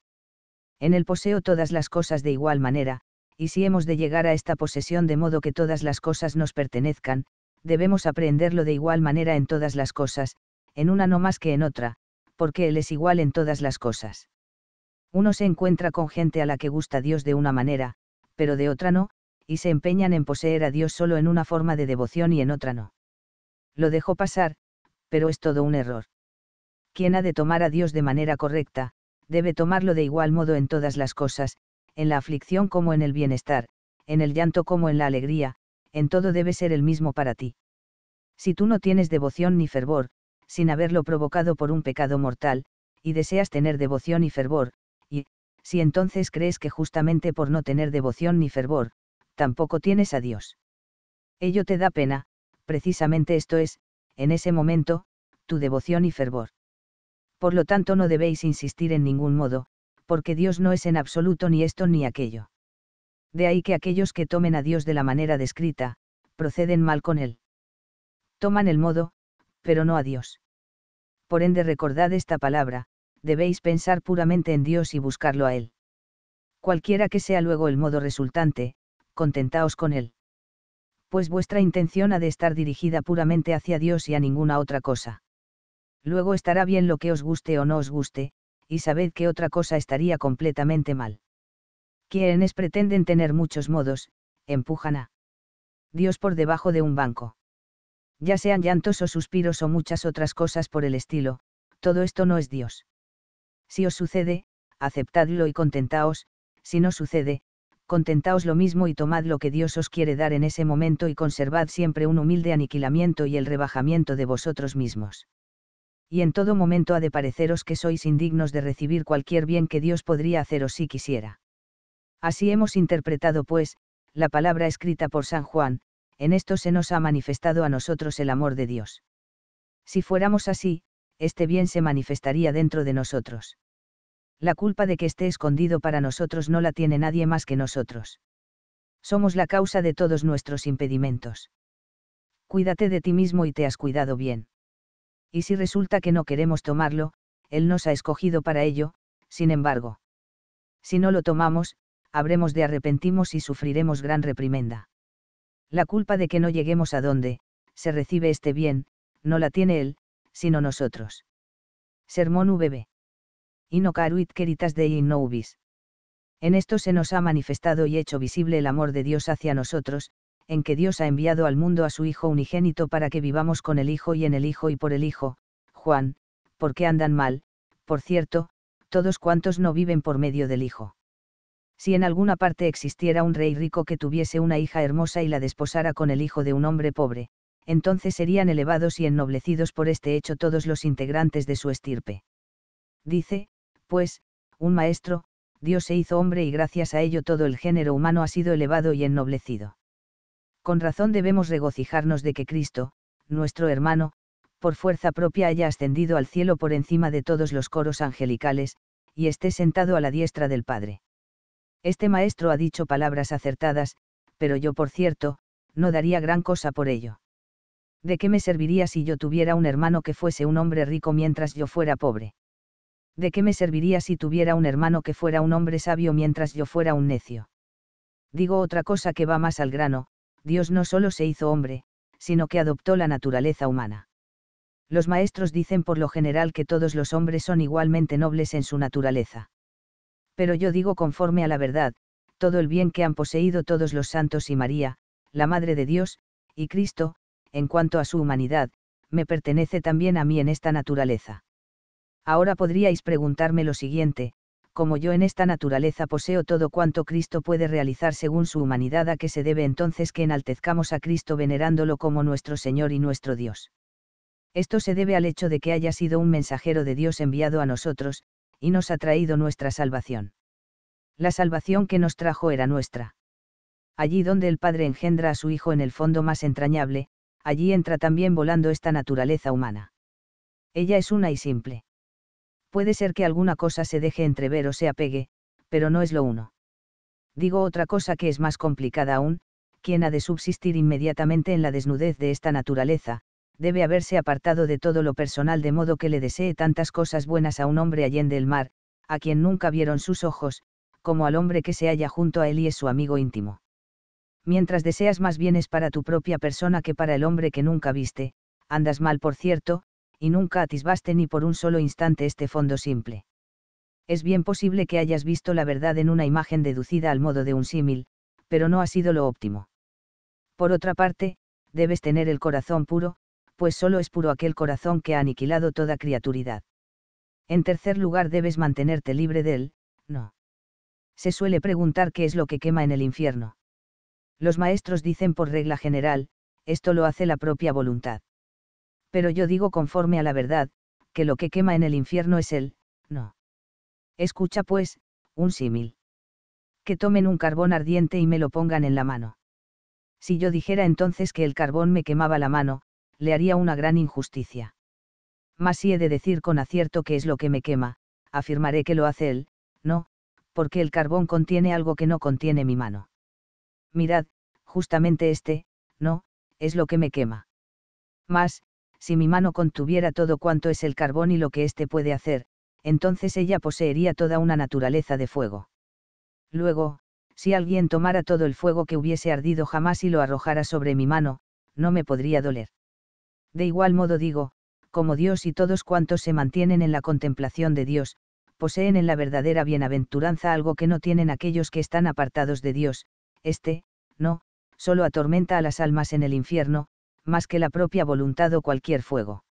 En Él poseo todas las cosas de igual manera, y si hemos de llegar a esta posesión de modo que todas las cosas nos pertenezcan, debemos aprenderlo de igual manera en todas las cosas, en una no más que en otra, porque Él es igual en todas las cosas. Uno se encuentra con gente a la que gusta Dios de una manera, pero de otra no, y se empeñan en poseer a Dios solo en una forma de devoción y en otra no. Lo dejó pasar, pero es todo un error. Quien ha de tomar a Dios de manera correcta, debe tomarlo de igual modo en todas las cosas, en la aflicción como en el bienestar, en el llanto como en la alegría, en todo debe ser el mismo para ti. Si tú no tienes devoción ni fervor, sin haberlo provocado por un pecado mortal, y deseas tener devoción y fervor, si entonces crees que justamente por no tener devoción ni fervor, tampoco tienes a Dios. Ello te da pena, precisamente esto es, en ese momento, tu devoción y fervor. Por lo tanto no debéis insistir en ningún modo, porque Dios no es en absoluto ni esto ni aquello. De ahí que aquellos que tomen a Dios de la manera descrita, proceden mal con Él. Toman el modo, pero no a Dios. Por ende recordad esta palabra, debéis pensar puramente en Dios y buscarlo a Él. Cualquiera que sea luego el modo resultante, contentaos con Él. Pues vuestra intención ha de estar dirigida puramente hacia Dios y a ninguna otra cosa. Luego estará bien lo que os guste o no os guste, y sabed que otra cosa estaría completamente mal. Quienes pretenden tener muchos modos, empujan a Dios por debajo de un banco. Ya sean llantos o suspiros o muchas otras cosas por el estilo, todo esto no es Dios. Si os sucede, aceptadlo y contentaos, si no sucede, contentaos lo mismo y tomad lo que Dios os quiere dar en ese momento y conservad siempre un humilde aniquilamiento y el rebajamiento de vosotros mismos. Y en todo momento ha de pareceros que sois indignos de recibir cualquier bien que Dios podría haceros si quisiera. Así hemos interpretado, pues, la palabra escrita por San Juan, en esto se nos ha manifestado a nosotros el amor de Dios. Si fuéramos así, este bien se manifestaría dentro de nosotros. La culpa de que esté escondido para nosotros no la tiene nadie más que nosotros. Somos la causa de todos nuestros impedimentos. Cuídate de ti mismo y te has cuidado bien. Y si resulta que no queremos tomarlo, Él nos ha escogido para ello, sin embargo. Si no lo tomamos, habremos de arrepentimos y sufriremos gran reprimenda. La culpa de que no lleguemos a donde, se recibe este bien, no la tiene Él, sino nosotros. Sermón VB. Inocaruit queritas de nobis. En esto se nos ha manifestado y hecho visible el amor de Dios hacia nosotros, en que Dios ha enviado al mundo a su Hijo unigénito para que vivamos con el Hijo y en el Hijo y por el Hijo, Juan, porque andan mal, por cierto, todos cuantos no viven por medio del Hijo. Si en alguna parte existiera un rey rico que tuviese una hija hermosa y la desposara con el hijo de un hombre pobre, entonces serían elevados y ennoblecidos por este hecho todos los integrantes de su estirpe. Dice, pues, un maestro, Dios se hizo hombre y gracias a ello todo el género humano ha sido elevado y ennoblecido. Con razón debemos regocijarnos de que Cristo, nuestro hermano, por fuerza propia haya ascendido al cielo por encima de todos los coros angelicales, y esté sentado a la diestra del Padre. Este maestro ha dicho palabras acertadas, pero yo por cierto, no daría gran cosa por ello. ¿de qué me serviría si yo tuviera un hermano que fuese un hombre rico mientras yo fuera pobre? ¿De qué me serviría si tuviera un hermano que fuera un hombre sabio mientras yo fuera un necio? Digo otra cosa que va más al grano, Dios no solo se hizo hombre, sino que adoptó la naturaleza humana. Los maestros dicen por lo general que todos los hombres son igualmente nobles en su naturaleza. Pero yo digo conforme a la verdad, todo el bien que han poseído todos los santos y María, la Madre de Dios, y Cristo, en cuanto a su humanidad, me pertenece también a mí en esta naturaleza. Ahora podríais preguntarme lo siguiente, como yo en esta naturaleza poseo todo cuanto Cristo puede realizar según su humanidad, a qué se debe entonces que enaltezcamos a Cristo venerándolo como nuestro Señor y nuestro Dios. Esto se debe al hecho de que haya sido un mensajero de Dios enviado a nosotros, y nos ha traído nuestra salvación. La salvación que nos trajo era nuestra. Allí donde el Padre engendra a su Hijo en el fondo más entrañable, allí entra también volando esta naturaleza humana. Ella es una y simple. Puede ser que alguna cosa se deje entrever o se apegue, pero no es lo uno. Digo otra cosa que es más complicada aún, quien ha de subsistir inmediatamente en la desnudez de esta naturaleza, debe haberse apartado de todo lo personal de modo que le desee tantas cosas buenas a un hombre allende el mar, a quien nunca vieron sus ojos, como al hombre que se halla junto a él y es su amigo íntimo mientras deseas más bienes para tu propia persona que para el hombre que nunca viste, andas mal por cierto, y nunca atisbaste ni por un solo instante este fondo simple. Es bien posible que hayas visto la verdad en una imagen deducida al modo de un símil, pero no ha sido lo óptimo. Por otra parte, debes tener el corazón puro, pues solo es puro aquel corazón que ha aniquilado toda criaturidad. En tercer lugar, debes mantenerte libre del, no. Se suele preguntar qué es lo que quema en el infierno. Los maestros dicen por regla general, esto lo hace la propia voluntad. Pero yo digo conforme a la verdad, que lo que quema en el infierno es él, no. Escucha pues, un símil. Que tomen un carbón ardiente y me lo pongan en la mano. Si yo dijera entonces que el carbón me quemaba la mano, le haría una gran injusticia. Mas si he de decir con acierto que es lo que me quema, afirmaré que lo hace él, no, porque el carbón contiene algo que no contiene mi mano mirad, justamente este, no, es lo que me quema. Mas, si mi mano contuviera todo cuanto es el carbón y lo que éste puede hacer, entonces ella poseería toda una naturaleza de fuego. Luego, si alguien tomara todo el fuego que hubiese ardido jamás y lo arrojara sobre mi mano, no me podría doler. De igual modo digo, como Dios y todos cuantos se mantienen en la contemplación de Dios, poseen en la verdadera bienaventuranza algo que no tienen aquellos que están apartados de Dios, este, no, solo atormenta a las almas en el infierno, más que la propia voluntad o cualquier fuego.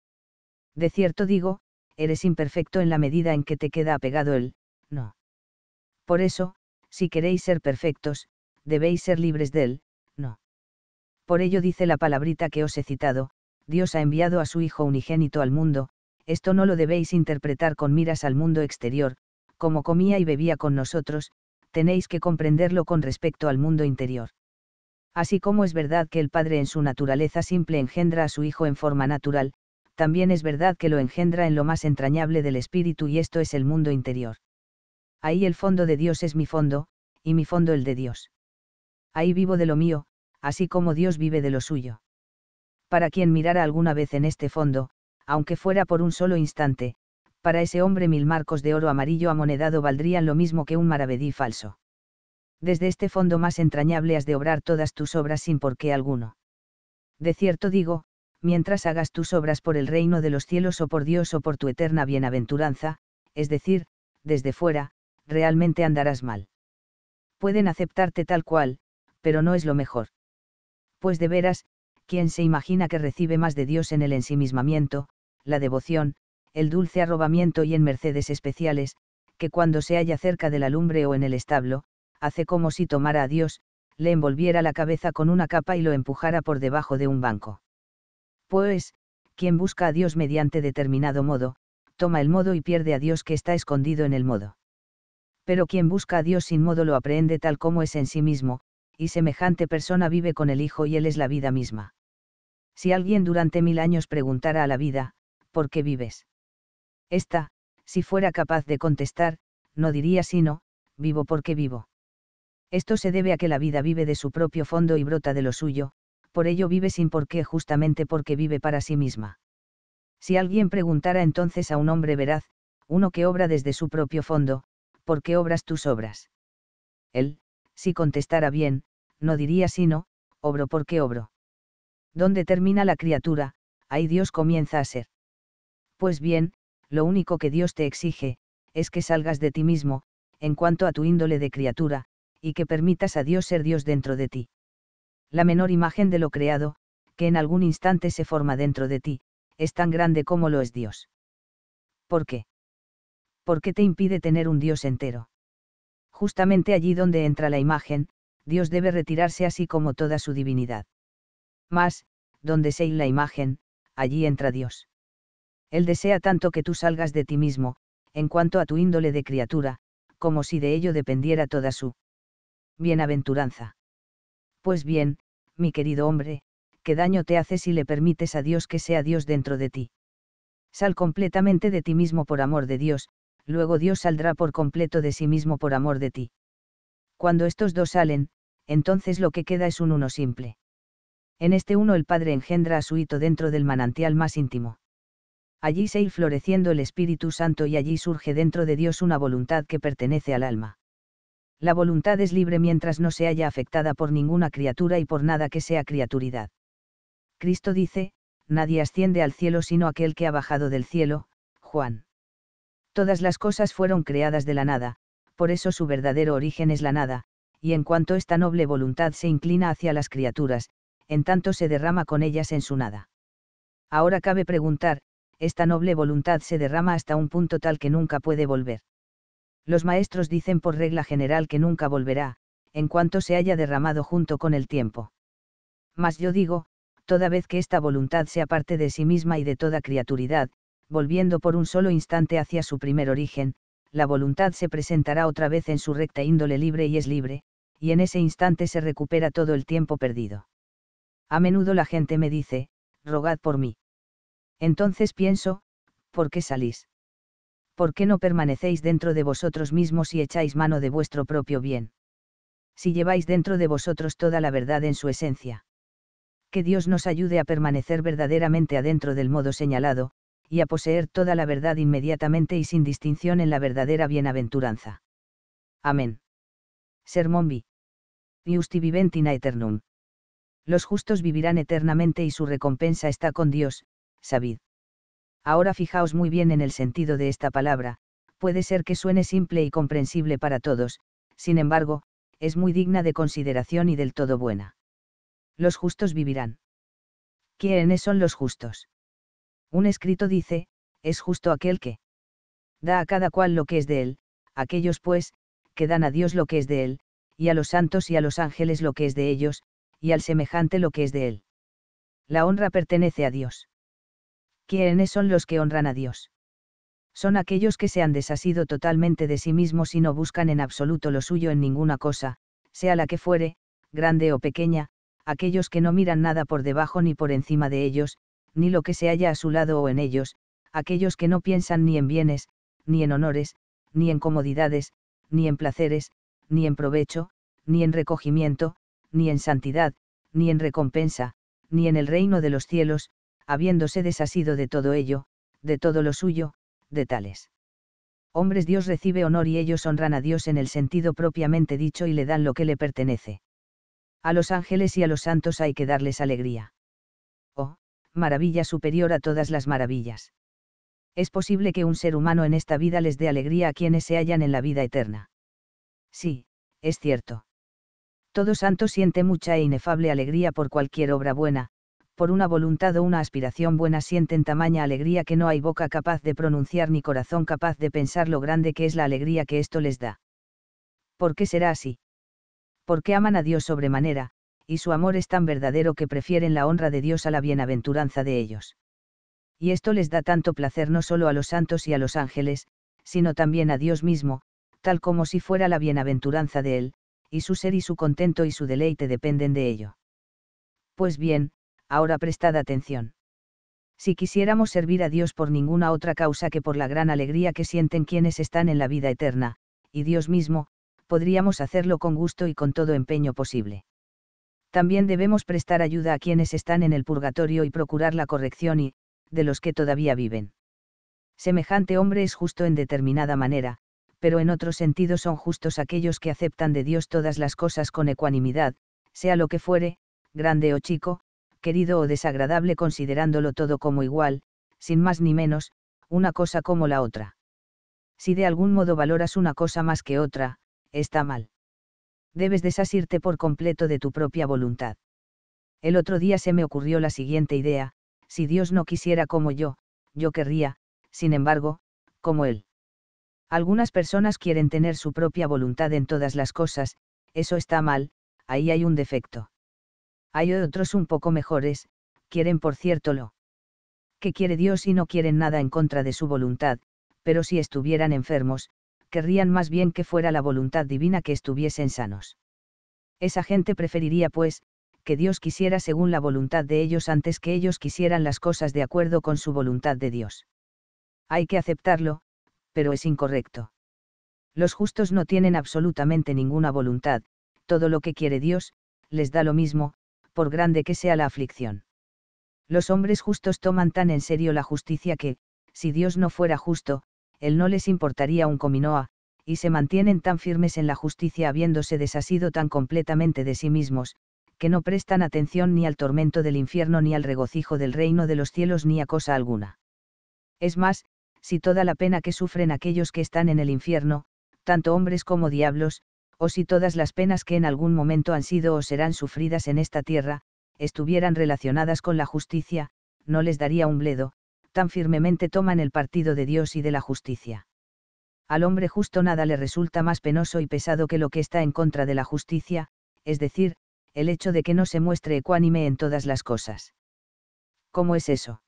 De cierto digo, eres imperfecto en la medida en que te queda apegado el, no. Por eso, si queréis ser perfectos, debéis ser libres del, no. Por ello dice la palabrita que os he citado, Dios ha enviado a su Hijo unigénito al mundo, esto no lo debéis interpretar con miras al mundo exterior, como comía y bebía con nosotros, tenéis que comprenderlo con respecto al mundo interior. Así como es verdad que el Padre en su naturaleza simple engendra a su Hijo en forma natural, también es verdad que lo engendra en lo más entrañable del espíritu y esto es el mundo interior. Ahí el fondo de Dios es mi fondo, y mi fondo el de Dios. Ahí vivo de lo mío, así como Dios vive de lo suyo. Para quien mirara alguna vez en este fondo, aunque fuera por un solo instante, para ese hombre mil marcos de oro amarillo amonedado valdrían lo mismo que un maravedí falso. Desde este fondo más entrañable has de obrar todas tus obras sin porqué alguno. De cierto digo, mientras hagas tus obras por el reino de los cielos o por Dios o por tu eterna bienaventuranza, es decir, desde fuera, realmente andarás mal. Pueden aceptarte tal cual, pero no es lo mejor. Pues de veras, quien se imagina que recibe más de Dios en el ensimismamiento, la devoción, el dulce arrobamiento y en mercedes especiales, que cuando se halla cerca de la lumbre o en el establo, hace como si tomara a Dios, le envolviera la cabeza con una capa y lo empujara por debajo de un banco. Pues, quien busca a Dios mediante determinado modo, toma el modo y pierde a Dios que está escondido en el modo. Pero quien busca a Dios sin modo lo aprehende tal como es en sí mismo, y semejante persona vive con el Hijo y Él es la vida misma. Si alguien durante mil años preguntara a la vida, ¿por qué vives? Esta, si fuera capaz de contestar, no diría sino, vivo porque vivo. Esto se debe a que la vida vive de su propio fondo y brota de lo suyo, por ello vive sin por qué justamente porque vive para sí misma. Si alguien preguntara entonces a un hombre veraz, uno que obra desde su propio fondo, ¿por qué obras tus obras? Él, si contestara bien, no diría sino, obro porque obro. ¿Dónde termina la criatura, ahí Dios comienza a ser. Pues bien, lo único que Dios te exige, es que salgas de ti mismo, en cuanto a tu índole de criatura, y que permitas a Dios ser Dios dentro de ti. La menor imagen de lo creado, que en algún instante se forma dentro de ti, es tan grande como lo es Dios. ¿Por qué? ¿Por qué te impide tener un Dios entero? Justamente allí donde entra la imagen, Dios debe retirarse así como toda su divinidad. Mas, donde se la imagen, allí entra Dios. Él desea tanto que tú salgas de ti mismo, en cuanto a tu índole de criatura, como si de ello dependiera toda su bienaventuranza. Pues bien, mi querido hombre, qué daño te hace si le permites a Dios que sea Dios dentro de ti. Sal completamente de ti mismo por amor de Dios, luego Dios saldrá por completo de sí mismo por amor de ti. Cuando estos dos salen, entonces lo que queda es un uno simple. En este uno el Padre engendra a su hito dentro del manantial más íntimo allí se ir floreciendo el Espíritu Santo y allí surge dentro de Dios una voluntad que pertenece al alma. La voluntad es libre mientras no se haya afectada por ninguna criatura y por nada que sea criaturidad. Cristo dice, nadie asciende al cielo sino aquel que ha bajado del cielo, Juan. Todas las cosas fueron creadas de la nada, por eso su verdadero origen es la nada, y en cuanto esta noble voluntad se inclina hacia las criaturas, en tanto se derrama con ellas en su nada. Ahora cabe preguntar, esta noble voluntad se derrama hasta un punto tal que nunca puede volver. Los maestros dicen por regla general que nunca volverá, en cuanto se haya derramado junto con el tiempo. Mas yo digo, toda vez que esta voluntad se aparte de sí misma y de toda criaturidad, volviendo por un solo instante hacia su primer origen, la voluntad se presentará otra vez en su recta índole libre y es libre, y en ese instante se recupera todo el tiempo perdido. A menudo la gente me dice, rogad por mí. Entonces pienso, ¿por qué salís? ¿Por qué no permanecéis dentro de vosotros mismos y echáis mano de vuestro propio bien? Si lleváis dentro de vosotros toda la verdad en su esencia. Que Dios nos ayude a permanecer verdaderamente adentro del modo señalado, y a poseer toda la verdad inmediatamente y sin distinción en la verdadera bienaventuranza. Amén. Sermón vi. Iusti viventina eternum. Los justos vivirán eternamente y su recompensa está con Dios, sabid. Ahora fijaos muy bien en el sentido de esta palabra, puede ser que suene simple y comprensible para todos, sin embargo, es muy digna de consideración y del todo buena. Los justos vivirán. ¿Quiénes son los justos? Un escrito dice, es justo aquel que da a cada cual lo que es de él, aquellos pues, que dan a Dios lo que es de él, y a los santos y a los ángeles lo que es de ellos, y al semejante lo que es de él. La honra pertenece a Dios. ¿quiénes son los que honran a Dios? Son aquellos que se han desasido totalmente de sí mismos y no buscan en absoluto lo suyo en ninguna cosa, sea la que fuere, grande o pequeña, aquellos que no miran nada por debajo ni por encima de ellos, ni lo que se halla a su lado o en ellos, aquellos que no piensan ni en bienes, ni en honores, ni en comodidades, ni en placeres, ni en provecho, ni en recogimiento, ni en santidad, ni en recompensa, ni en el reino de los cielos, habiéndose desasido de todo ello, de todo lo suyo, de tales. Hombres Dios recibe honor y ellos honran a Dios en el sentido propiamente dicho y le dan lo que le pertenece. A los ángeles y a los santos hay que darles alegría. Oh, maravilla superior a todas las maravillas. Es posible que un ser humano en esta vida les dé alegría a quienes se hallan en la vida eterna. Sí, es cierto. Todo santo siente mucha e inefable alegría por cualquier obra buena, por una voluntad o una aspiración buena sienten tamaña alegría que no hay boca capaz de pronunciar ni corazón capaz de pensar lo grande que es la alegría que esto les da. ¿Por qué será así? Porque aman a Dios sobremanera, y su amor es tan verdadero que prefieren la honra de Dios a la bienaventuranza de ellos. Y esto les da tanto placer no solo a los santos y a los ángeles, sino también a Dios mismo, tal como si fuera la bienaventuranza de Él, y su ser y su contento y su deleite dependen de ello. Pues bien, ahora prestad atención. Si quisiéramos servir a Dios por ninguna otra causa que por la gran alegría que sienten quienes están en la vida eterna, y Dios mismo, podríamos hacerlo con gusto y con todo empeño posible. También debemos prestar ayuda a quienes están en el purgatorio y procurar la corrección y, de los que todavía viven. Semejante hombre es justo en determinada manera, pero en otro sentido son justos aquellos que aceptan de Dios todas las cosas con ecuanimidad, sea lo que fuere, grande o chico, querido o desagradable considerándolo todo como igual, sin más ni menos, una cosa como la otra. Si de algún modo valoras una cosa más que otra, está mal. Debes desasirte por completo de tu propia voluntad. El otro día se me ocurrió la siguiente idea, si Dios no quisiera como yo, yo querría, sin embargo, como Él. Algunas personas quieren tener su propia voluntad en todas las cosas, eso está mal, ahí hay un defecto. Hay otros un poco mejores, quieren por cierto lo que quiere Dios y no quieren nada en contra de su voluntad, pero si estuvieran enfermos, querrían más bien que fuera la voluntad divina que estuviesen sanos. Esa gente preferiría, pues, que Dios quisiera según la voluntad de ellos antes que ellos quisieran las cosas de acuerdo con su voluntad de Dios. Hay que aceptarlo, pero es incorrecto. Los justos no tienen absolutamente ninguna voluntad, todo lo que quiere Dios, les da lo mismo, por grande que sea la aflicción. Los hombres justos toman tan en serio la justicia que, si Dios no fuera justo, él no les importaría un cominoa, y se mantienen tan firmes en la justicia habiéndose desasido tan completamente de sí mismos, que no prestan atención ni al tormento del infierno ni al regocijo del reino de los cielos ni a cosa alguna. Es más, si toda la pena que sufren aquellos que están en el infierno, tanto hombres como diablos, o si todas las penas que en algún momento han sido o serán sufridas en esta tierra, estuvieran relacionadas con la justicia, no les daría un bledo, tan firmemente toman el partido de Dios y de la justicia. Al hombre justo nada le resulta más penoso y pesado que lo que está en contra de la justicia, es decir, el hecho de que no se muestre ecuánime en todas las cosas. ¿Cómo es eso?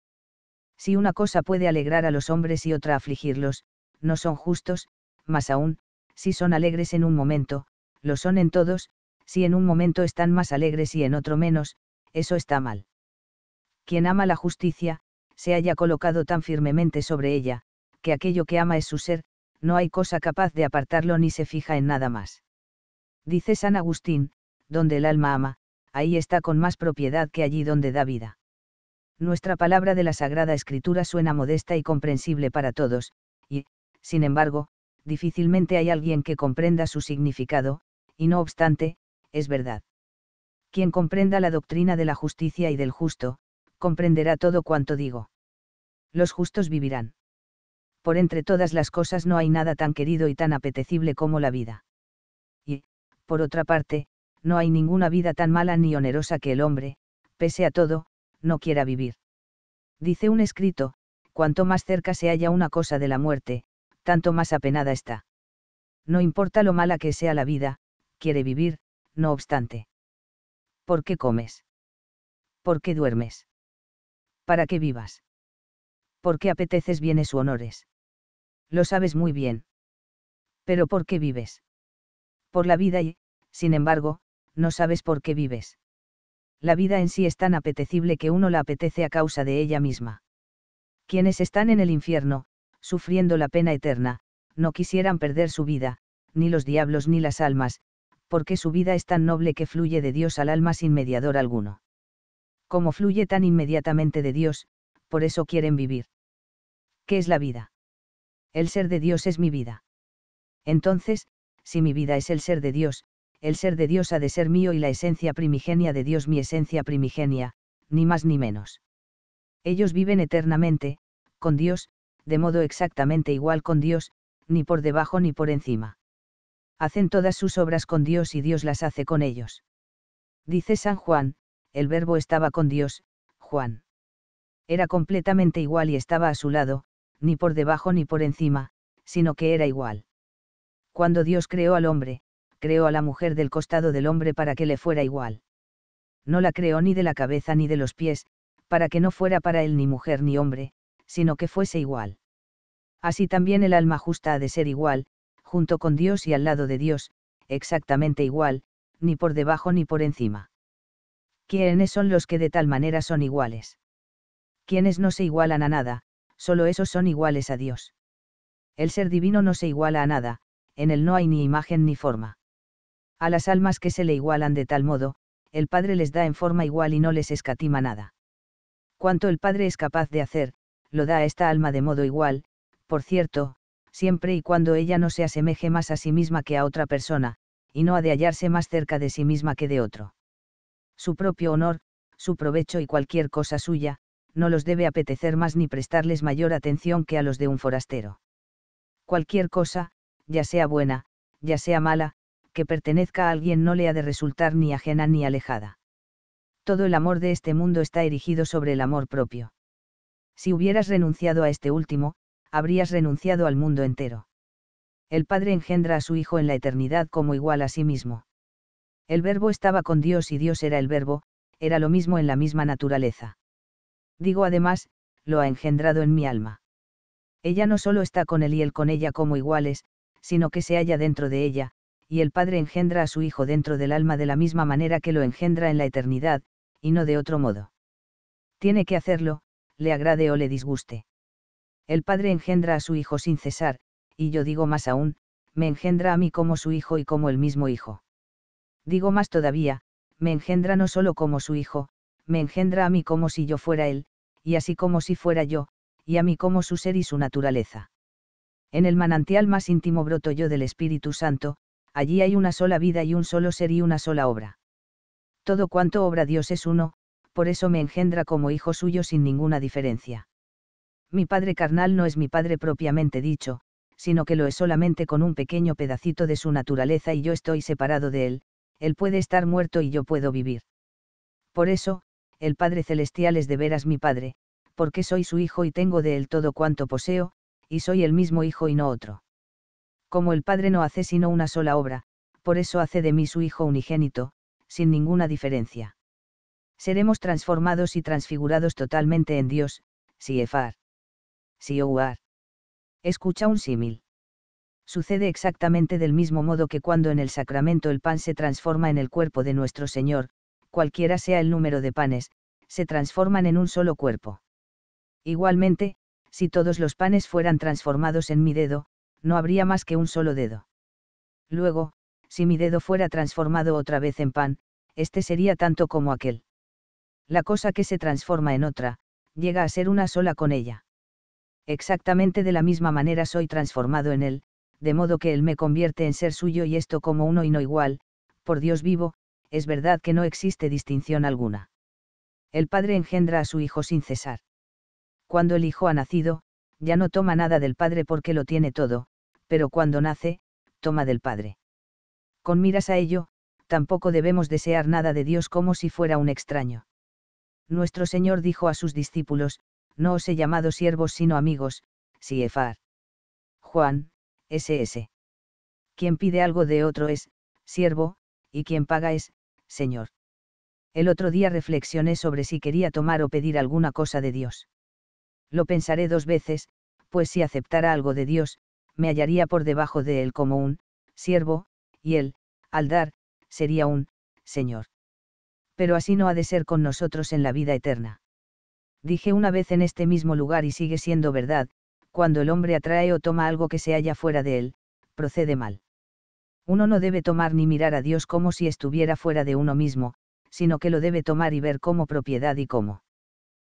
Si una cosa puede alegrar a los hombres y otra afligirlos, no son justos, más aún, si son alegres en un momento, lo son en todos, si en un momento están más alegres y en otro menos, eso está mal. Quien ama la justicia, se haya colocado tan firmemente sobre ella, que aquello que ama es su ser, no hay cosa capaz de apartarlo ni se fija en nada más. Dice San Agustín, donde el alma ama, ahí está con más propiedad que allí donde da vida. Nuestra palabra de la Sagrada Escritura suena modesta y comprensible para todos, y, sin embargo, difícilmente hay alguien que comprenda su significado, y no obstante, es verdad. Quien comprenda la doctrina de la justicia y del justo, comprenderá todo cuanto digo. Los justos vivirán. Por entre todas las cosas no hay nada tan querido y tan apetecible como la vida. Y, por otra parte, no hay ninguna vida tan mala ni onerosa que el hombre, pese a todo, no quiera vivir. Dice un escrito, cuanto más cerca se halla una cosa de la muerte, tanto más apenada está. No importa lo mala que sea la vida, quiere vivir, no obstante. ¿Por qué comes? ¿Por qué duermes? ¿Para qué vivas? ¿Por qué apeteces bienes u honores? Lo sabes muy bien. Pero ¿por qué vives? Por la vida y, sin embargo, no sabes por qué vives. La vida en sí es tan apetecible que uno la apetece a causa de ella misma. Quienes están en el infierno, sufriendo la pena eterna, no quisieran perder su vida, ni los diablos ni las almas, porque su vida es tan noble que fluye de Dios al alma sin mediador alguno. Como fluye tan inmediatamente de Dios, por eso quieren vivir. ¿Qué es la vida? El ser de Dios es mi vida. Entonces, si mi vida es el ser de Dios, el ser de Dios ha de ser mío y la esencia primigenia de Dios mi esencia primigenia, ni más ni menos. Ellos viven eternamente, con Dios, de modo exactamente igual con Dios, ni por debajo ni por encima. Hacen todas sus obras con Dios y Dios las hace con ellos. Dice San Juan, el verbo estaba con Dios, Juan. Era completamente igual y estaba a su lado, ni por debajo ni por encima, sino que era igual. Cuando Dios creó al hombre, creó a la mujer del costado del hombre para que le fuera igual. No la creó ni de la cabeza ni de los pies, para que no fuera para él ni mujer ni hombre, sino que fuese igual. Así también el alma justa ha de ser igual, junto con Dios y al lado de Dios, exactamente igual, ni por debajo ni por encima. ¿Quiénes son los que de tal manera son iguales? Quienes no se igualan a nada, solo esos son iguales a Dios. El ser divino no se iguala a nada, en él no hay ni imagen ni forma. A las almas que se le igualan de tal modo, el Padre les da en forma igual y no les escatima nada. Cuanto el Padre es capaz de hacer, lo da a esta alma de modo igual, por cierto, siempre y cuando ella no se asemeje más a sí misma que a otra persona, y no ha de hallarse más cerca de sí misma que de otro. Su propio honor, su provecho y cualquier cosa suya, no los debe apetecer más ni prestarles mayor atención que a los de un forastero. Cualquier cosa, ya sea buena, ya sea mala, que pertenezca a alguien no le ha de resultar ni ajena ni alejada. Todo el amor de este mundo está erigido sobre el amor propio. Si hubieras renunciado a este último, habrías renunciado al mundo entero. El Padre engendra a su Hijo en la eternidad como igual a sí mismo. El Verbo estaba con Dios y Dios era el Verbo, era lo mismo en la misma naturaleza. Digo además, lo ha engendrado en mi alma. Ella no solo está con él y él con ella como iguales, sino que se halla dentro de ella, y el Padre engendra a su Hijo dentro del alma de la misma manera que lo engendra en la eternidad, y no de otro modo. Tiene que hacerlo, le agrade o le disguste. El Padre engendra a su Hijo sin cesar, y yo digo más aún, me engendra a mí como su Hijo y como el mismo Hijo. Digo más todavía, me engendra no solo como su Hijo, me engendra a mí como si yo fuera Él, y así como si fuera yo, y a mí como su ser y su naturaleza. En el manantial más íntimo broto yo del Espíritu Santo, allí hay una sola vida y un solo ser y una sola obra. Todo cuanto obra Dios es uno, por eso me engendra como hijo suyo sin ninguna diferencia. Mi padre carnal no es mi padre propiamente dicho, sino que lo es solamente con un pequeño pedacito de su naturaleza y yo estoy separado de él, él puede estar muerto y yo puedo vivir. Por eso, el Padre Celestial es de veras mi Padre, porque soy su Hijo y tengo de él todo cuanto poseo, y soy el mismo Hijo y no otro. Como el Padre no hace sino una sola obra, por eso hace de mí su Hijo unigénito, sin ninguna diferencia seremos transformados y transfigurados totalmente en Dios, si efar. Si Escucha un símil. Sucede exactamente del mismo modo que cuando en el sacramento el pan se transforma en el cuerpo de nuestro Señor, cualquiera sea el número de panes, se transforman en un solo cuerpo. Igualmente, si todos los panes fueran transformados en mi dedo, no habría más que un solo dedo. Luego, si mi dedo fuera transformado otra vez en pan, este sería tanto como aquel la cosa que se transforma en otra, llega a ser una sola con ella. Exactamente de la misma manera soy transformado en él, de modo que él me convierte en ser suyo y esto como uno y no igual, por Dios vivo, es verdad que no existe distinción alguna. El Padre engendra a su Hijo sin cesar. Cuando el Hijo ha nacido, ya no toma nada del Padre porque lo tiene todo, pero cuando nace, toma del Padre. Con miras a ello, tampoco debemos desear nada de Dios como si fuera un extraño. Nuestro Señor dijo a sus discípulos, No os he llamado siervos sino amigos, si efar. Juan, SS. Quien pide algo de otro es, siervo, y quien paga es, Señor. El otro día reflexioné sobre si quería tomar o pedir alguna cosa de Dios. Lo pensaré dos veces, pues si aceptara algo de Dios, me hallaría por debajo de él como un, siervo, y él, al dar, sería un, Señor pero así no ha de ser con nosotros en la vida eterna. Dije una vez en este mismo lugar y sigue siendo verdad, cuando el hombre atrae o toma algo que se halla fuera de él, procede mal. Uno no debe tomar ni mirar a Dios como si estuviera fuera de uno mismo, sino que lo debe tomar y ver como propiedad y como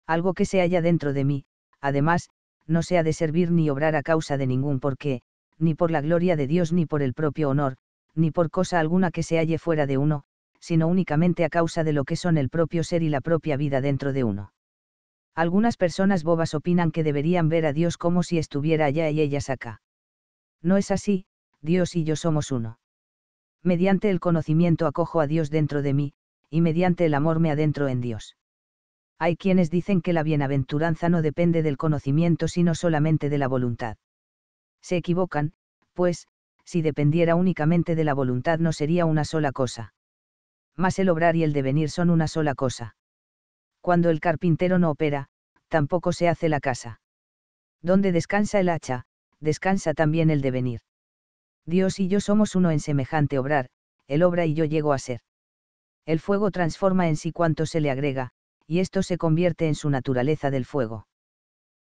algo que se halla dentro de mí, además, no se ha de servir ni obrar a causa de ningún porqué, ni por la gloria de Dios ni por el propio honor, ni por cosa alguna que se halle fuera de uno, sino únicamente a causa de lo que son el propio ser y la propia vida dentro de uno. Algunas personas bobas opinan que deberían ver a Dios como si estuviera allá y ellas acá. No es así, Dios y yo somos uno. Mediante el conocimiento acojo a Dios dentro de mí, y mediante el amor me adentro en Dios. Hay quienes dicen que la bienaventuranza no depende del conocimiento sino solamente de la voluntad. Se equivocan, pues, si dependiera únicamente de la voluntad no sería una sola cosa mas el obrar y el devenir son una sola cosa. Cuando el carpintero no opera, tampoco se hace la casa. Donde descansa el hacha, descansa también el devenir. Dios y yo somos uno en semejante obrar, el obra y yo llego a ser. El fuego transforma en sí cuanto se le agrega, y esto se convierte en su naturaleza del fuego.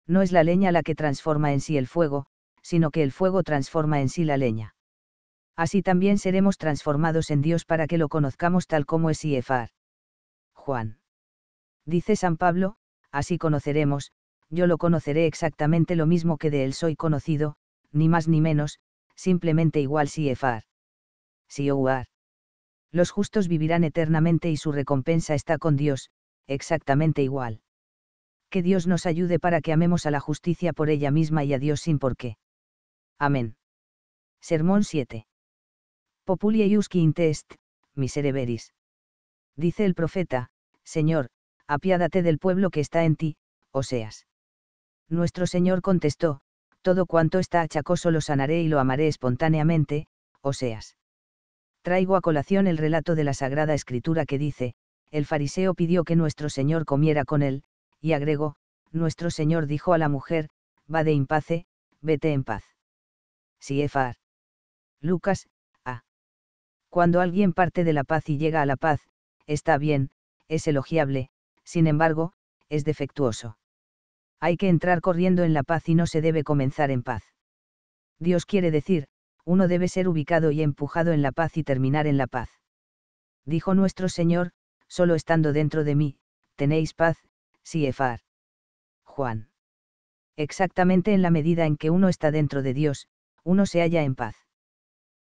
No es la leña la que transforma en sí el fuego, sino que el fuego transforma en sí la leña así también seremos transformados en Dios para que lo conozcamos tal como es y Juan. Dice San Pablo, así conoceremos, yo lo conoceré exactamente lo mismo que de él soy conocido, ni más ni menos, simplemente igual si efar. Si Los justos vivirán eternamente y su recompensa está con Dios, exactamente igual. Que Dios nos ayude para que amemos a la justicia por ella misma y a Dios sin por qué. Amén. Sermón 7. Populi misereveris. Dice el profeta, Señor, apiádate del pueblo que está en ti, Oseas. Nuestro Señor contestó, todo cuanto está achacoso lo sanaré y lo amaré espontáneamente, Oseas. Traigo a colación el relato de la Sagrada Escritura que dice, el fariseo pidió que nuestro Señor comiera con él, y agregó, nuestro Señor dijo a la mujer, va de impace, vete en paz. Siefar. Lucas, cuando alguien parte de la paz y llega a la paz, está bien, es elogiable, sin embargo, es defectuoso. Hay que entrar corriendo en la paz y no se debe comenzar en paz. Dios quiere decir, uno debe ser ubicado y empujado en la paz y terminar en la paz. Dijo nuestro Señor, solo estando dentro de mí, tenéis paz, si efar. Juan. Exactamente en la medida en que uno está dentro de Dios, uno se halla en paz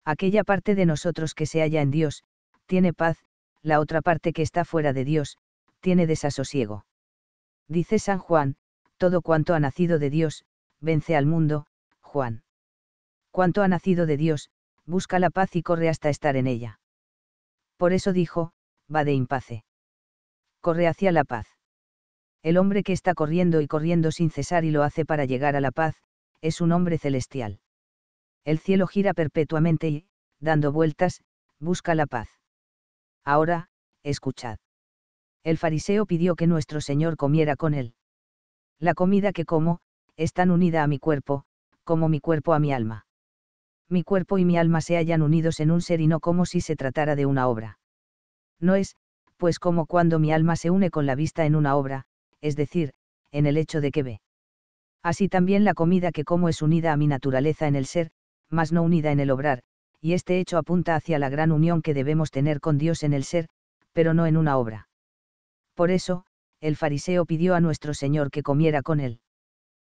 aquella parte de nosotros que se halla en Dios, tiene paz, la otra parte que está fuera de Dios, tiene desasosiego. Dice San Juan, todo cuanto ha nacido de Dios, vence al mundo, Juan. Cuanto ha nacido de Dios, busca la paz y corre hasta estar en ella. Por eso dijo, va de impace. Corre hacia la paz. El hombre que está corriendo y corriendo sin cesar y lo hace para llegar a la paz, es un hombre celestial el cielo gira perpetuamente y, dando vueltas, busca la paz. Ahora, escuchad. El fariseo pidió que nuestro Señor comiera con él. La comida que como, es tan unida a mi cuerpo, como mi cuerpo a mi alma. Mi cuerpo y mi alma se hallan unidos en un ser y no como si se tratara de una obra. No es, pues como cuando mi alma se une con la vista en una obra, es decir, en el hecho de que ve. Así también la comida que como es unida a mi naturaleza en el ser, más no unida en el obrar, y este hecho apunta hacia la gran unión que debemos tener con Dios en el ser, pero no en una obra. Por eso, el fariseo pidió a nuestro Señor que comiera con él.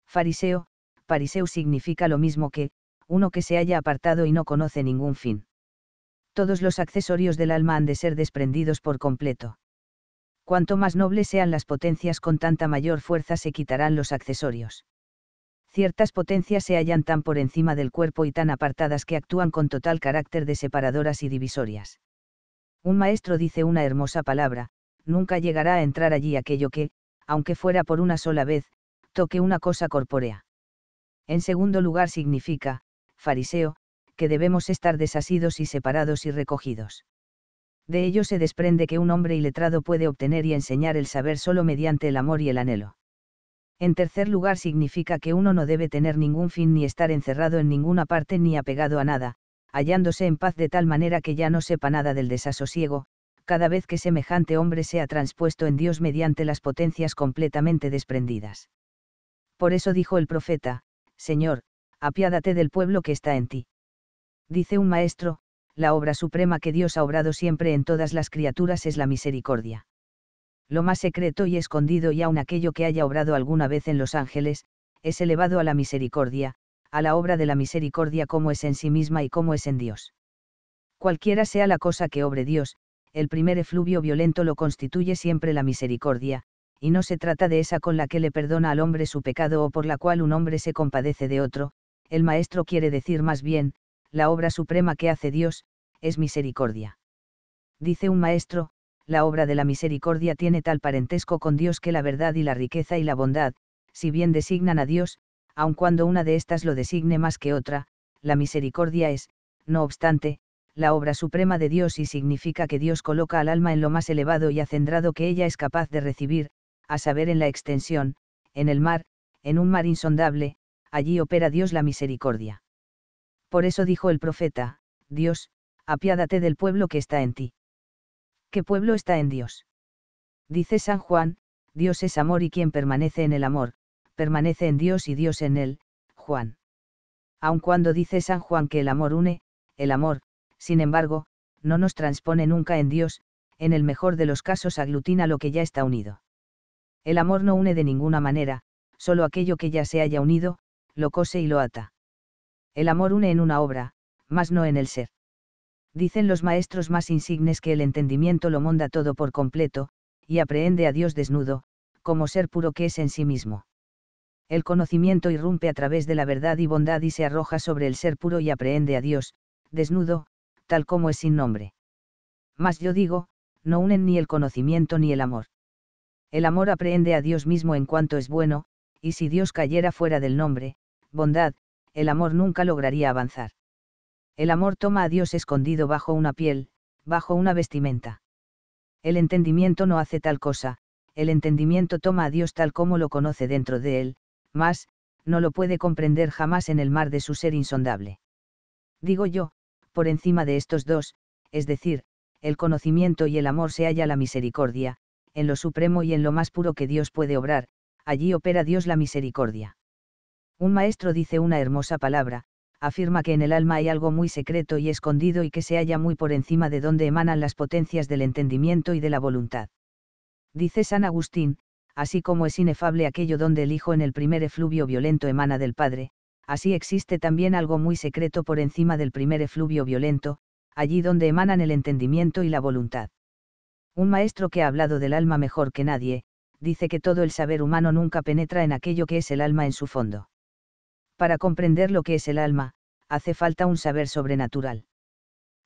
Fariseo, fariseo significa lo mismo que, uno que se haya apartado y no conoce ningún fin. Todos los accesorios del alma han de ser desprendidos por completo. Cuanto más nobles sean las potencias con tanta mayor fuerza se quitarán los accesorios ciertas potencias se hallan tan por encima del cuerpo y tan apartadas que actúan con total carácter de separadoras y divisorias. Un maestro dice una hermosa palabra, nunca llegará a entrar allí aquello que, aunque fuera por una sola vez, toque una cosa corpórea. En segundo lugar significa, fariseo, que debemos estar desasidos y separados y recogidos. De ello se desprende que un hombre iletrado puede obtener y enseñar el saber solo mediante el amor y el anhelo. En tercer lugar significa que uno no debe tener ningún fin ni estar encerrado en ninguna parte ni apegado a nada, hallándose en paz de tal manera que ya no sepa nada del desasosiego, cada vez que semejante hombre sea transpuesto en Dios mediante las potencias completamente desprendidas. Por eso dijo el profeta, Señor, apiádate del pueblo que está en ti. Dice un maestro, la obra suprema que Dios ha obrado siempre en todas las criaturas es la misericordia lo más secreto y escondido y aun aquello que haya obrado alguna vez en los ángeles, es elevado a la misericordia, a la obra de la misericordia como es en sí misma y como es en Dios. Cualquiera sea la cosa que obre Dios, el primer efluvio violento lo constituye siempre la misericordia, y no se trata de esa con la que le perdona al hombre su pecado o por la cual un hombre se compadece de otro, el maestro quiere decir más bien, la obra suprema que hace Dios, es misericordia. Dice un maestro, la obra de la misericordia tiene tal parentesco con Dios que la verdad y la riqueza y la bondad, si bien designan a Dios, aun cuando una de estas lo designe más que otra, la misericordia es, no obstante, la obra suprema de Dios y significa que Dios coloca al alma en lo más elevado y acendrado que ella es capaz de recibir, a saber en la extensión, en el mar, en un mar insondable, allí opera Dios la misericordia. Por eso dijo el profeta, Dios, apiádate del pueblo que está en ti pueblo está en Dios? Dice San Juan, Dios es amor y quien permanece en el amor, permanece en Dios y Dios en él, Juan. Aun cuando dice San Juan que el amor une, el amor, sin embargo, no nos transpone nunca en Dios, en el mejor de los casos aglutina lo que ya está unido. El amor no une de ninguna manera, solo aquello que ya se haya unido, lo cose y lo ata. El amor une en una obra, mas no en el ser dicen los maestros más insignes que el entendimiento lo monda todo por completo, y aprehende a Dios desnudo, como ser puro que es en sí mismo. El conocimiento irrumpe a través de la verdad y bondad y se arroja sobre el ser puro y aprehende a Dios, desnudo, tal como es sin nombre. Mas yo digo, no unen ni el conocimiento ni el amor. El amor aprehende a Dios mismo en cuanto es bueno, y si Dios cayera fuera del nombre, bondad, el amor nunca lograría avanzar. El amor toma a Dios escondido bajo una piel, bajo una vestimenta. El entendimiento no hace tal cosa, el entendimiento toma a Dios tal como lo conoce dentro de él, mas, no lo puede comprender jamás en el mar de su ser insondable. Digo yo, por encima de estos dos, es decir, el conocimiento y el amor se halla la misericordia, en lo supremo y en lo más puro que Dios puede obrar, allí opera Dios la misericordia. Un maestro dice una hermosa palabra, afirma que en el alma hay algo muy secreto y escondido y que se halla muy por encima de donde emanan las potencias del entendimiento y de la voluntad. Dice San Agustín, así como es inefable aquello donde el Hijo en el primer efluvio violento emana del Padre, así existe también algo muy secreto por encima del primer efluvio violento, allí donde emanan el entendimiento y la voluntad. Un maestro que ha hablado del alma mejor que nadie, dice que todo el saber humano nunca penetra en aquello que es el alma en su fondo para comprender lo que es el alma, hace falta un saber sobrenatural.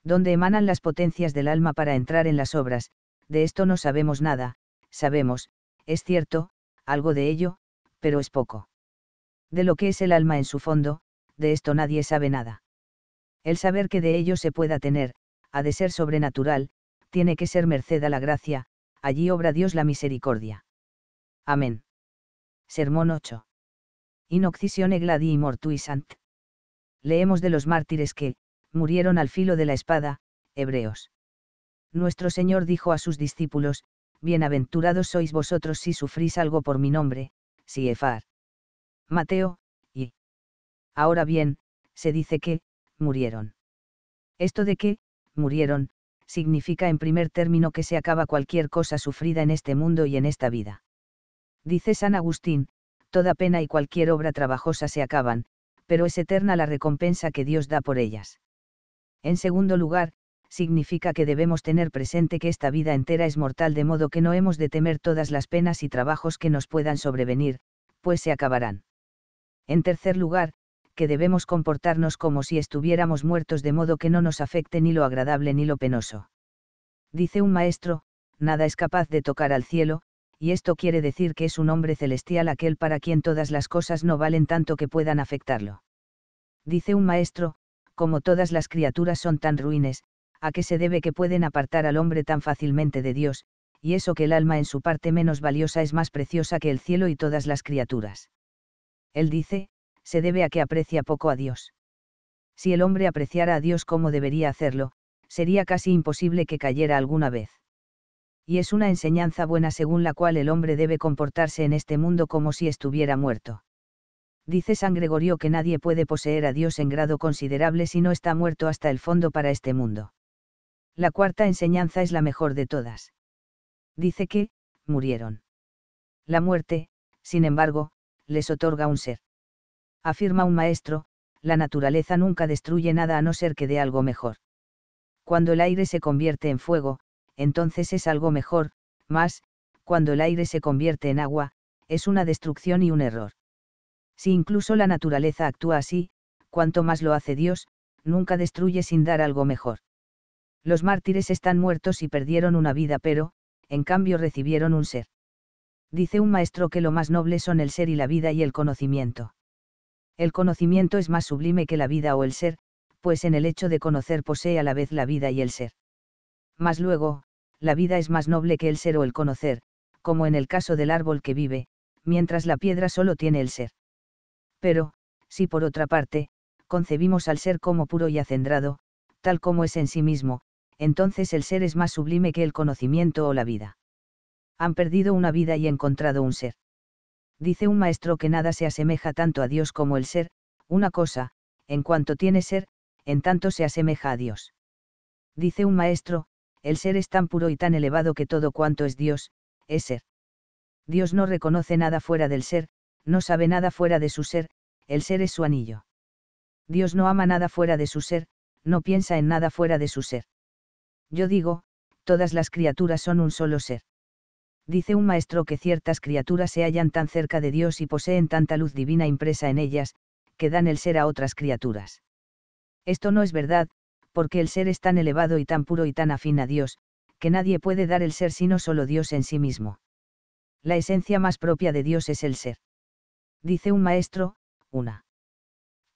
Donde emanan las potencias del alma para entrar en las obras, de esto no sabemos nada, sabemos, es cierto, algo de ello, pero es poco. De lo que es el alma en su fondo, de esto nadie sabe nada. El saber que de ello se pueda tener, ha de ser sobrenatural, tiene que ser merced a la gracia, allí obra Dios la misericordia. Amén. Sermón 8 in gladii gladi mortuisant. Leemos de los mártires que, murieron al filo de la espada, hebreos. Nuestro Señor dijo a sus discípulos, Bienaventurados sois vosotros si sufrís algo por mi nombre, si Mateo, y. Ahora bien, se dice que, murieron. Esto de que, murieron, significa en primer término que se acaba cualquier cosa sufrida en este mundo y en esta vida. Dice San Agustín, toda pena y cualquier obra trabajosa se acaban, pero es eterna la recompensa que Dios da por ellas. En segundo lugar, significa que debemos tener presente que esta vida entera es mortal de modo que no hemos de temer todas las penas y trabajos que nos puedan sobrevenir, pues se acabarán. En tercer lugar, que debemos comportarnos como si estuviéramos muertos de modo que no nos afecte ni lo agradable ni lo penoso. Dice un maestro, nada es capaz de tocar al cielo, y esto quiere decir que es un hombre celestial aquel para quien todas las cosas no valen tanto que puedan afectarlo. Dice un maestro, como todas las criaturas son tan ruines, ¿a qué se debe que pueden apartar al hombre tan fácilmente de Dios, y eso que el alma en su parte menos valiosa es más preciosa que el cielo y todas las criaturas? Él dice, se debe a que aprecia poco a Dios. Si el hombre apreciara a Dios como debería hacerlo, sería casi imposible que cayera alguna vez y es una enseñanza buena según la cual el hombre debe comportarse en este mundo como si estuviera muerto. Dice San Gregorio que nadie puede poseer a Dios en grado considerable si no está muerto hasta el fondo para este mundo. La cuarta enseñanza es la mejor de todas. Dice que, murieron. La muerte, sin embargo, les otorga un ser. Afirma un maestro, la naturaleza nunca destruye nada a no ser que dé algo mejor. Cuando el aire se convierte en fuego, entonces es algo mejor, más, cuando el aire se convierte en agua, es una destrucción y un error. Si incluso la naturaleza actúa así, cuanto más lo hace Dios, nunca destruye sin dar algo mejor. Los mártires están muertos y perdieron una vida, pero, en cambio, recibieron un ser. Dice un maestro que lo más noble son el ser y la vida y el conocimiento. El conocimiento es más sublime que la vida o el ser, pues en el hecho de conocer posee a la vez la vida y el ser. Más luego, la vida es más noble que el ser o el conocer, como en el caso del árbol que vive, mientras la piedra solo tiene el ser. Pero, si por otra parte, concebimos al ser como puro y acendrado, tal como es en sí mismo, entonces el ser es más sublime que el conocimiento o la vida. Han perdido una vida y encontrado un ser. Dice un maestro que nada se asemeja tanto a Dios como el ser, una cosa, en cuanto tiene ser, en tanto se asemeja a Dios. Dice un maestro, el ser es tan puro y tan elevado que todo cuanto es Dios, es ser. Dios no reconoce nada fuera del ser, no sabe nada fuera de su ser, el ser es su anillo. Dios no ama nada fuera de su ser, no piensa en nada fuera de su ser. Yo digo, todas las criaturas son un solo ser. Dice un maestro que ciertas criaturas se hallan tan cerca de Dios y poseen tanta luz divina impresa en ellas, que dan el ser a otras criaturas. Esto no es verdad, porque el ser es tan elevado y tan puro y tan afín a Dios, que nadie puede dar el ser sino solo Dios en sí mismo. La esencia más propia de Dios es el ser. Dice un maestro, una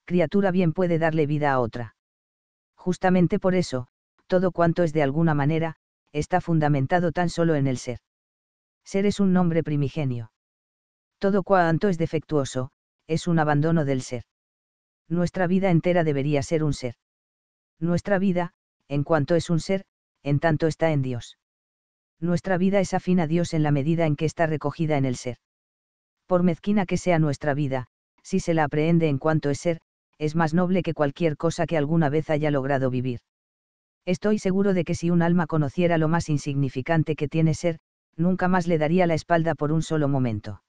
criatura bien puede darle vida a otra. Justamente por eso, todo cuanto es de alguna manera, está fundamentado tan solo en el ser. Ser es un nombre primigenio. Todo cuanto es defectuoso, es un abandono del ser. Nuestra vida entera debería ser un ser. Nuestra vida, en cuanto es un ser, en tanto está en Dios. Nuestra vida es afín a Dios en la medida en que está recogida en el ser. Por mezquina que sea nuestra vida, si se la aprehende en cuanto es ser, es más noble que cualquier cosa que alguna vez haya logrado vivir. Estoy seguro de que si un alma conociera lo más insignificante que tiene ser, nunca más le daría la espalda por un solo momento.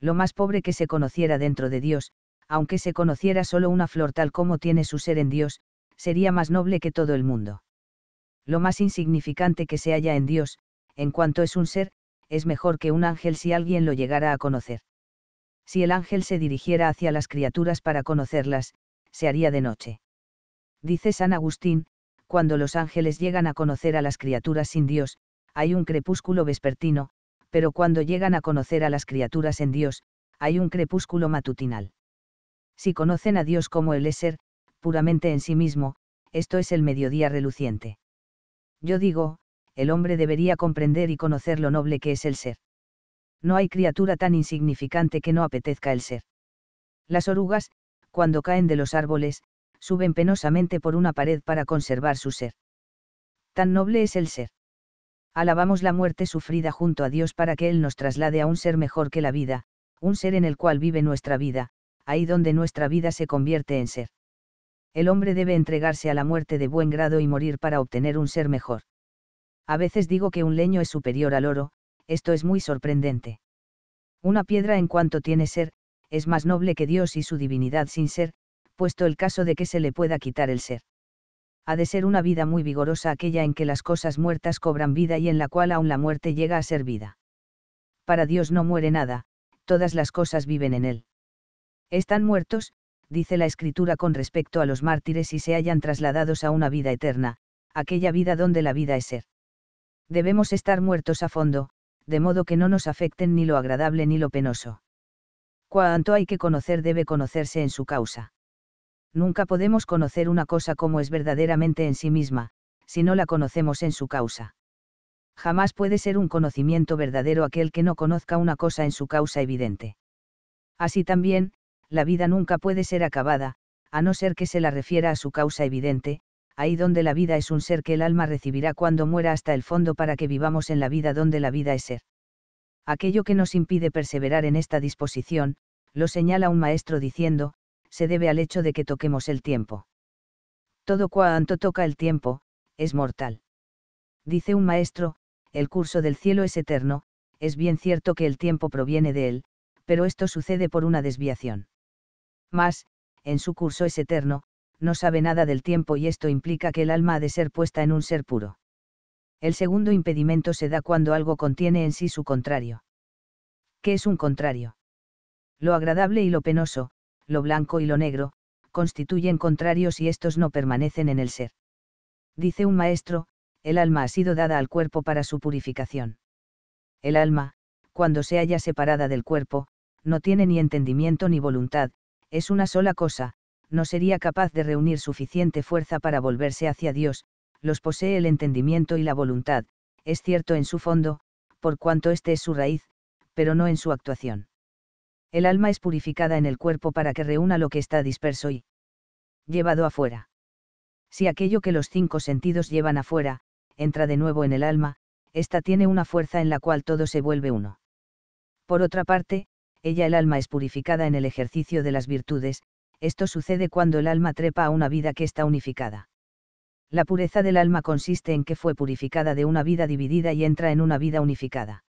Lo más pobre que se conociera dentro de Dios, aunque se conociera solo una flor tal como tiene su ser en Dios, sería más noble que todo el mundo. Lo más insignificante que se halla en Dios, en cuanto es un ser, es mejor que un ángel si alguien lo llegara a conocer. Si el ángel se dirigiera hacia las criaturas para conocerlas, se haría de noche. Dice San Agustín, cuando los ángeles llegan a conocer a las criaturas sin Dios, hay un crepúsculo vespertino, pero cuando llegan a conocer a las criaturas en Dios, hay un crepúsculo matutinal. Si conocen a Dios como el es ser, puramente en sí mismo, esto es el mediodía reluciente. Yo digo, el hombre debería comprender y conocer lo noble que es el ser. No hay criatura tan insignificante que no apetezca el ser. Las orugas, cuando caen de los árboles, suben penosamente por una pared para conservar su ser. Tan noble es el ser. Alabamos la muerte sufrida junto a Dios para que Él nos traslade a un ser mejor que la vida, un ser en el cual vive nuestra vida, ahí donde nuestra vida se convierte en ser el hombre debe entregarse a la muerte de buen grado y morir para obtener un ser mejor. A veces digo que un leño es superior al oro, esto es muy sorprendente. Una piedra en cuanto tiene ser, es más noble que Dios y su divinidad sin ser, puesto el caso de que se le pueda quitar el ser. Ha de ser una vida muy vigorosa aquella en que las cosas muertas cobran vida y en la cual aún la muerte llega a ser vida. Para Dios no muere nada, todas las cosas viven en él. Están muertos, dice la Escritura con respecto a los mártires y se hayan trasladados a una vida eterna, aquella vida donde la vida es ser. Debemos estar muertos a fondo, de modo que no nos afecten ni lo agradable ni lo penoso. Cuanto hay que conocer debe conocerse en su causa. Nunca podemos conocer una cosa como es verdaderamente en sí misma, si no la conocemos en su causa. Jamás puede ser un conocimiento verdadero aquel que no conozca una cosa en su causa evidente. Así también, la vida nunca puede ser acabada, a no ser que se la refiera a su causa evidente, ahí donde la vida es un ser que el alma recibirá cuando muera hasta el fondo para que vivamos en la vida donde la vida es ser. Aquello que nos impide perseverar en esta disposición, lo señala un maestro diciendo, se debe al hecho de que toquemos el tiempo. Todo cuanto toca el tiempo, es mortal. Dice un maestro, el curso del cielo es eterno, es bien cierto que el tiempo proviene de él, pero esto sucede por una desviación mas, en su curso es eterno, no sabe nada del tiempo y esto implica que el alma ha de ser puesta en un ser puro. El segundo impedimento se da cuando algo contiene en sí su contrario. ¿Qué es un contrario? Lo agradable y lo penoso, lo blanco y lo negro, constituyen contrarios y estos no permanecen en el ser. Dice un maestro, el alma ha sido dada al cuerpo para su purificación. El alma, cuando se halla separada del cuerpo, no tiene ni entendimiento ni voluntad, es una sola cosa, no sería capaz de reunir suficiente fuerza para volverse hacia Dios, los posee el entendimiento y la voluntad, es cierto en su fondo, por cuanto éste es su raíz, pero no en su actuación. El alma es purificada en el cuerpo para que reúna lo que está disperso y llevado afuera. Si aquello que los cinco sentidos llevan afuera, entra de nuevo en el alma, ésta tiene una fuerza en la cual todo se vuelve uno. Por otra parte, ella el alma es purificada en el ejercicio de las virtudes, esto sucede cuando el alma trepa a una vida que está unificada. La pureza del alma consiste en que fue purificada de una vida dividida y entra en una vida unificada.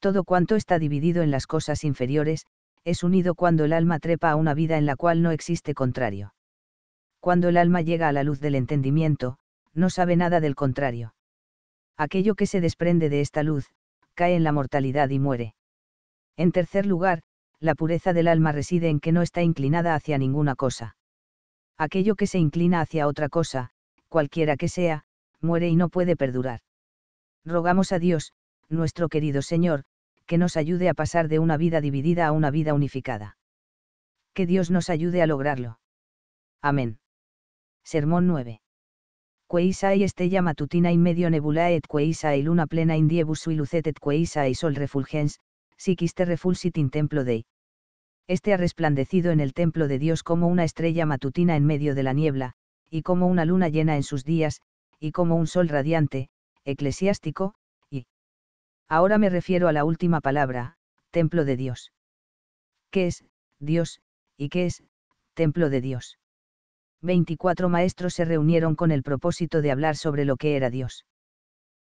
Todo cuanto está dividido en las cosas inferiores, es unido cuando el alma trepa a una vida en la cual no existe contrario. Cuando el alma llega a la luz del entendimiento, no sabe nada del contrario. Aquello que se desprende de esta luz, cae en la mortalidad y muere. En tercer lugar, la pureza del alma reside en que no está inclinada hacia ninguna cosa. Aquello que se inclina hacia otra cosa, cualquiera que sea, muere y no puede perdurar. Rogamos a Dios, nuestro querido Señor, que nos ayude a pasar de una vida dividida a una vida unificada. Que Dios nos ayude a lograrlo. Amén. Sermón 9. y estella matutina in medio nebulae et y luna plena in diebus sui lucet et y sol refulgens, siquiste refulsit in templo dei. Este ha resplandecido en el templo de Dios como una estrella matutina en medio de la niebla, y como una luna llena en sus días, y como un sol radiante, eclesiástico, y... Ahora me refiero a la última palabra, templo de Dios. ¿Qué es, Dios, y qué es, templo de Dios? 24 maestros se reunieron con el propósito de hablar sobre lo que era Dios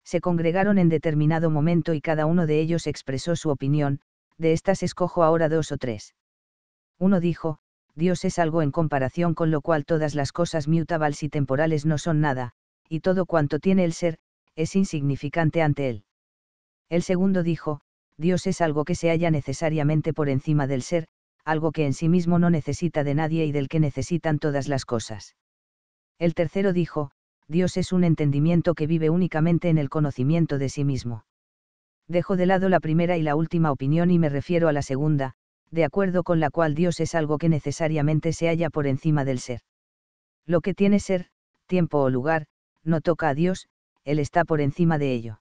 se congregaron en determinado momento y cada uno de ellos expresó su opinión, de estas escojo ahora dos o tres. Uno dijo, Dios es algo en comparación con lo cual todas las cosas mutables y temporales no son nada, y todo cuanto tiene el ser, es insignificante ante él. El segundo dijo, Dios es algo que se halla necesariamente por encima del ser, algo que en sí mismo no necesita de nadie y del que necesitan todas las cosas. El tercero dijo, Dios es un entendimiento que vive únicamente en el conocimiento de sí mismo. Dejo de lado la primera y la última opinión y me refiero a la segunda, de acuerdo con la cual Dios es algo que necesariamente se halla por encima del ser. Lo que tiene ser, tiempo o lugar, no toca a Dios, Él está por encima de ello.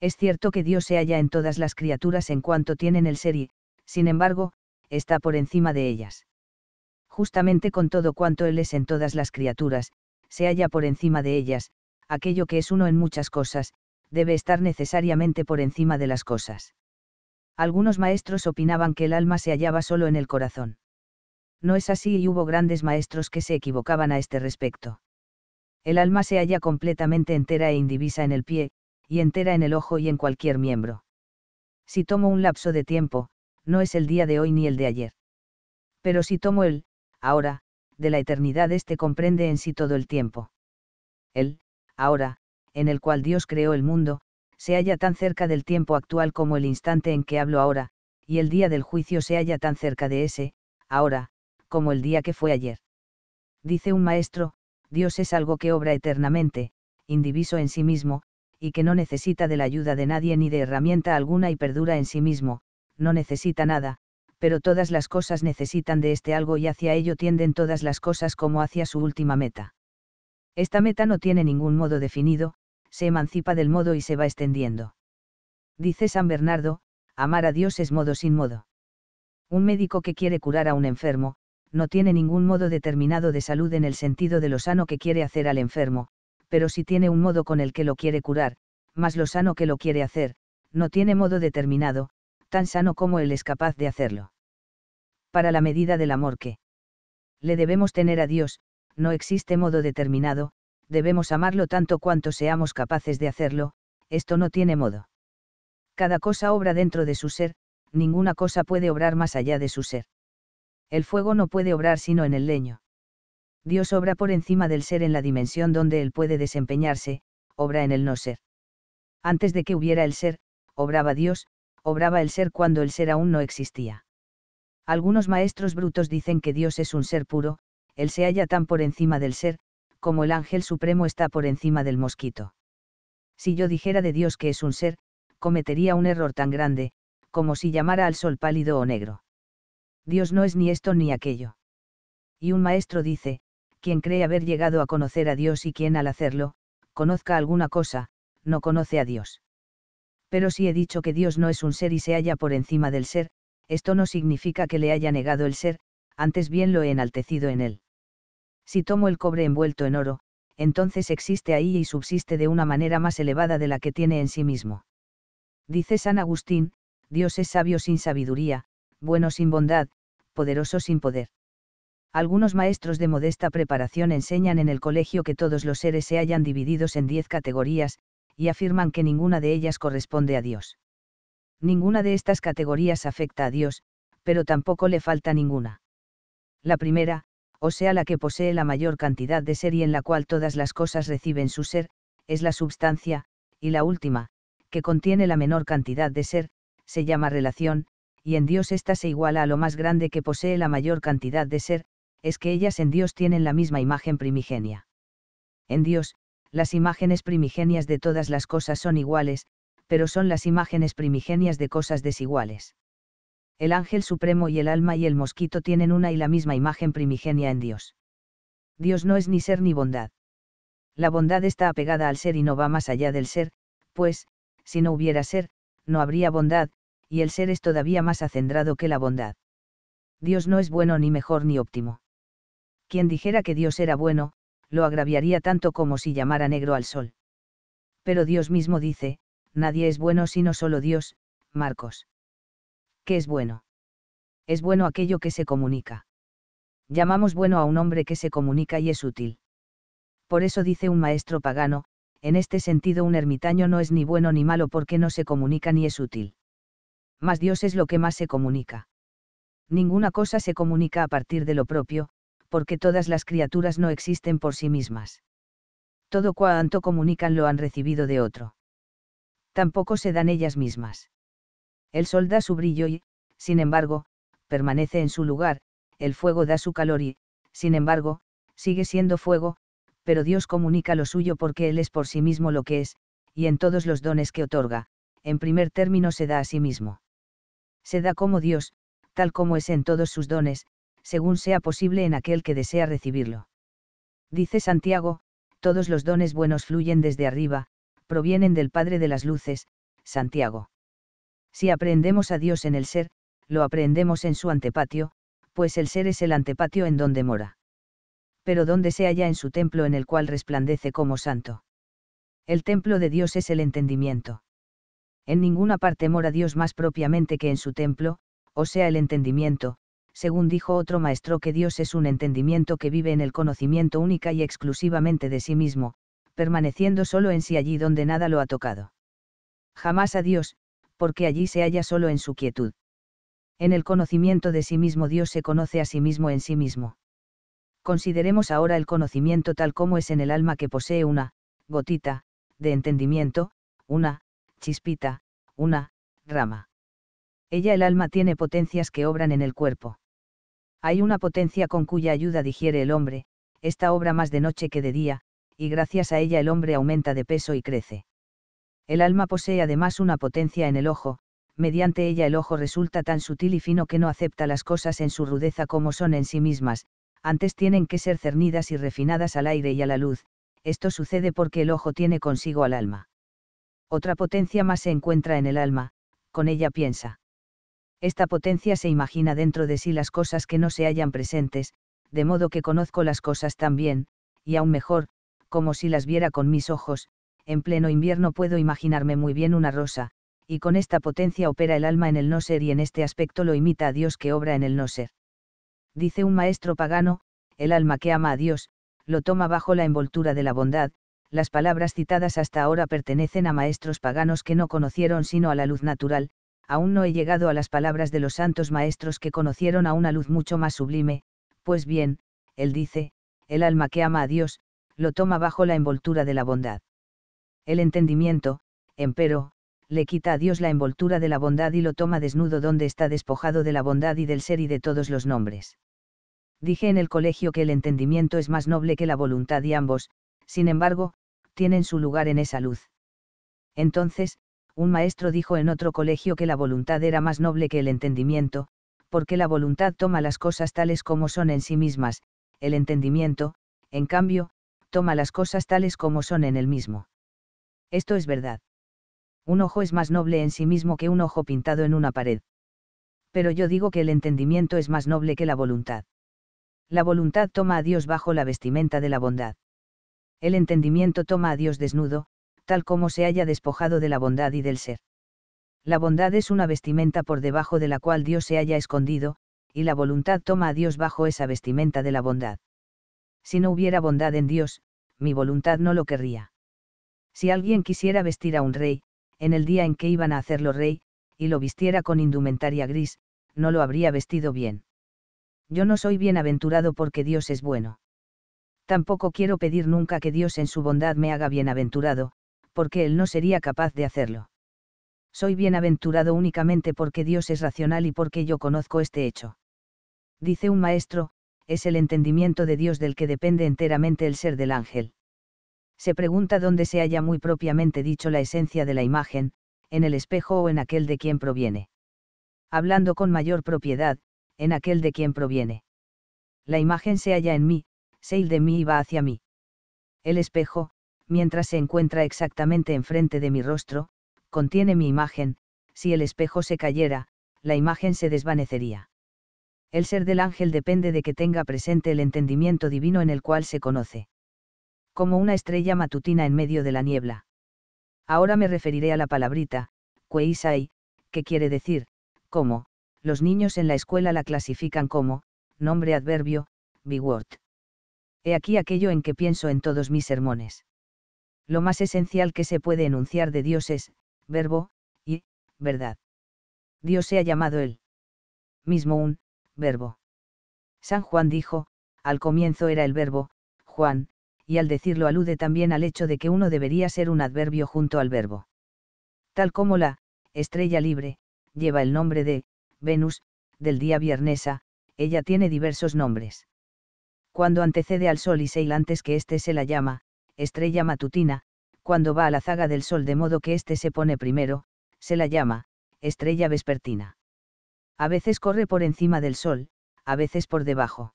Es cierto que Dios se halla en todas las criaturas en cuanto tienen el ser y, sin embargo, está por encima de ellas. Justamente con todo cuanto Él es en todas las criaturas, se halla por encima de ellas, aquello que es uno en muchas cosas, debe estar necesariamente por encima de las cosas. Algunos maestros opinaban que el alma se hallaba solo en el corazón. No es así y hubo grandes maestros que se equivocaban a este respecto. El alma se halla completamente entera e indivisa en el pie, y entera en el ojo y en cualquier miembro. Si tomo un lapso de tiempo, no es el día de hoy ni el de ayer. Pero si tomo el, ahora, de la eternidad éste comprende en sí todo el tiempo. El, ahora, en el cual Dios creó el mundo, se halla tan cerca del tiempo actual como el instante en que hablo ahora, y el día del juicio se halla tan cerca de ese, ahora, como el día que fue ayer. Dice un maestro, Dios es algo que obra eternamente, indiviso en sí mismo, y que no necesita de la ayuda de nadie ni de herramienta alguna y perdura en sí mismo, no necesita nada, pero todas las cosas necesitan de este algo y hacia ello tienden todas las cosas como hacia su última meta. Esta meta no tiene ningún modo definido, se emancipa del modo y se va extendiendo. Dice San Bernardo, amar a Dios es modo sin modo. Un médico que quiere curar a un enfermo, no tiene ningún modo determinado de salud en el sentido de lo sano que quiere hacer al enfermo, pero si tiene un modo con el que lo quiere curar, más lo sano que lo quiere hacer, no tiene modo determinado, tan sano como él es capaz de hacerlo. Para la medida del amor que le debemos tener a Dios, no existe modo determinado, debemos amarlo tanto cuanto seamos capaces de hacerlo, esto no tiene modo. Cada cosa obra dentro de su ser, ninguna cosa puede obrar más allá de su ser. El fuego no puede obrar sino en el leño. Dios obra por encima del ser en la dimensión donde él puede desempeñarse, obra en el no ser. Antes de que hubiera el ser, obraba Dios, obraba el ser cuando el ser aún no existía. Algunos maestros brutos dicen que Dios es un ser puro, Él se halla tan por encima del ser, como el ángel supremo está por encima del mosquito. Si yo dijera de Dios que es un ser, cometería un error tan grande, como si llamara al sol pálido o negro. Dios no es ni esto ni aquello. Y un maestro dice, quien cree haber llegado a conocer a Dios y quien al hacerlo, conozca alguna cosa, no conoce a Dios pero si he dicho que Dios no es un ser y se halla por encima del ser, esto no significa que le haya negado el ser, antes bien lo he enaltecido en él. Si tomo el cobre envuelto en oro, entonces existe ahí y subsiste de una manera más elevada de la que tiene en sí mismo. Dice San Agustín, Dios es sabio sin sabiduría, bueno sin bondad, poderoso sin poder. Algunos maestros de modesta preparación enseñan en el colegio que todos los seres se hayan divididos en diez categorías, y afirman que ninguna de ellas corresponde a Dios. Ninguna de estas categorías afecta a Dios, pero tampoco le falta ninguna. La primera, o sea la que posee la mayor cantidad de ser y en la cual todas las cosas reciben su ser, es la substancia, y la última, que contiene la menor cantidad de ser, se llama relación, y en Dios ésta se iguala a lo más grande que posee la mayor cantidad de ser, es que ellas en Dios tienen la misma imagen primigenia. En Dios, las imágenes primigenias de todas las cosas son iguales, pero son las imágenes primigenias de cosas desiguales. El ángel supremo y el alma y el mosquito tienen una y la misma imagen primigenia en Dios. Dios no es ni ser ni bondad. La bondad está apegada al ser y no va más allá del ser, pues, si no hubiera ser, no habría bondad, y el ser es todavía más acendrado que la bondad. Dios no es bueno ni mejor ni óptimo. Quien dijera que Dios era bueno, lo agraviaría tanto como si llamara negro al sol. Pero Dios mismo dice, nadie es bueno sino solo Dios, Marcos. ¿Qué es bueno? Es bueno aquello que se comunica. Llamamos bueno a un hombre que se comunica y es útil. Por eso dice un maestro pagano, en este sentido un ermitaño no es ni bueno ni malo porque no se comunica ni es útil. Mas Dios es lo que más se comunica. Ninguna cosa se comunica a partir de lo propio, porque todas las criaturas no existen por sí mismas. Todo cuanto comunican lo han recibido de otro. Tampoco se dan ellas mismas. El sol da su brillo y, sin embargo, permanece en su lugar, el fuego da su calor y, sin embargo, sigue siendo fuego, pero Dios comunica lo suyo porque Él es por sí mismo lo que es, y en todos los dones que otorga, en primer término se da a sí mismo. Se da como Dios, tal como es en todos sus dones, según sea posible en aquel que desea recibirlo. Dice Santiago, todos los dones buenos fluyen desde arriba, provienen del Padre de las Luces, Santiago. Si aprendemos a Dios en el ser, lo aprendemos en su antepatio, pues el ser es el antepatio en donde mora. Pero donde se halla en su templo en el cual resplandece como santo. El templo de Dios es el entendimiento. En ninguna parte mora Dios más propiamente que en su templo, o sea el entendimiento, según dijo otro maestro que Dios es un entendimiento que vive en el conocimiento única y exclusivamente de sí mismo, permaneciendo solo en sí allí donde nada lo ha tocado. Jamás a Dios, porque allí se halla solo en su quietud. En el conocimiento de sí mismo Dios se conoce a sí mismo en sí mismo. Consideremos ahora el conocimiento tal como es en el alma que posee una, gotita, de entendimiento, una, chispita, una, rama. Ella el alma tiene potencias que obran en el cuerpo. Hay una potencia con cuya ayuda digiere el hombre, esta obra más de noche que de día, y gracias a ella el hombre aumenta de peso y crece. El alma posee además una potencia en el ojo, mediante ella el ojo resulta tan sutil y fino que no acepta las cosas en su rudeza como son en sí mismas, antes tienen que ser cernidas y refinadas al aire y a la luz, esto sucede porque el ojo tiene consigo al alma. Otra potencia más se encuentra en el alma, con ella piensa. Esta potencia se imagina dentro de sí las cosas que no se hallan presentes, de modo que conozco las cosas tan bien, y aún mejor, como si las viera con mis ojos, en pleno invierno puedo imaginarme muy bien una rosa, y con esta potencia opera el alma en el no ser y en este aspecto lo imita a Dios que obra en el no ser. Dice un maestro pagano, el alma que ama a Dios, lo toma bajo la envoltura de la bondad, las palabras citadas hasta ahora pertenecen a maestros paganos que no conocieron sino a la luz natural, aún no he llegado a las palabras de los santos maestros que conocieron a una luz mucho más sublime, pues bien, él dice, el alma que ama a Dios, lo toma bajo la envoltura de la bondad. El entendimiento, empero, le quita a Dios la envoltura de la bondad y lo toma desnudo donde está despojado de la bondad y del ser y de todos los nombres. Dije en el colegio que el entendimiento es más noble que la voluntad y ambos, sin embargo, tienen su lugar en esa luz. Entonces, un maestro dijo en otro colegio que la voluntad era más noble que el entendimiento, porque la voluntad toma las cosas tales como son en sí mismas, el entendimiento, en cambio, toma las cosas tales como son en el mismo. Esto es verdad. Un ojo es más noble en sí mismo que un ojo pintado en una pared. Pero yo digo que el entendimiento es más noble que la voluntad. La voluntad toma a Dios bajo la vestimenta de la bondad. El entendimiento toma a Dios desnudo, tal como se haya despojado de la bondad y del ser. La bondad es una vestimenta por debajo de la cual Dios se haya escondido, y la voluntad toma a Dios bajo esa vestimenta de la bondad. Si no hubiera bondad en Dios, mi voluntad no lo querría. Si alguien quisiera vestir a un rey, en el día en que iban a hacerlo rey, y lo vistiera con indumentaria gris, no lo habría vestido bien. Yo no soy bienaventurado porque Dios es bueno. Tampoco quiero pedir nunca que Dios en su bondad me haga bienaventurado, porque él no sería capaz de hacerlo. Soy bienaventurado únicamente porque Dios es racional y porque yo conozco este hecho. Dice un maestro, es el entendimiento de Dios del que depende enteramente el ser del ángel. Se pregunta dónde se halla muy propiamente dicho la esencia de la imagen, en el espejo o en aquel de quien proviene. Hablando con mayor propiedad, en aquel de quien proviene. La imagen se halla en mí, se de mí y va hacia mí. El espejo, mientras se encuentra exactamente enfrente de mi rostro, contiene mi imagen, si el espejo se cayera, la imagen se desvanecería. El ser del ángel depende de que tenga presente el entendimiento divino en el cual se conoce. Como una estrella matutina en medio de la niebla. Ahora me referiré a la palabrita, "queisai", que quiere decir, como, los niños en la escuela la clasifican como, nombre adverbio, B-word. He aquí aquello en que pienso en todos mis sermones lo más esencial que se puede enunciar de Dios es, verbo, y, verdad. Dios se ha llamado él mismo un, verbo. San Juan dijo, al comienzo era el verbo, Juan, y al decirlo alude también al hecho de que uno debería ser un adverbio junto al verbo. Tal como la, estrella libre, lleva el nombre de, Venus, del día viernesa, ella tiene diversos nombres. Cuando antecede al Sol y se antes que éste se la llama, estrella matutina, cuando va a la zaga del sol de modo que éste se pone primero, se la llama, estrella vespertina. A veces corre por encima del sol, a veces por debajo.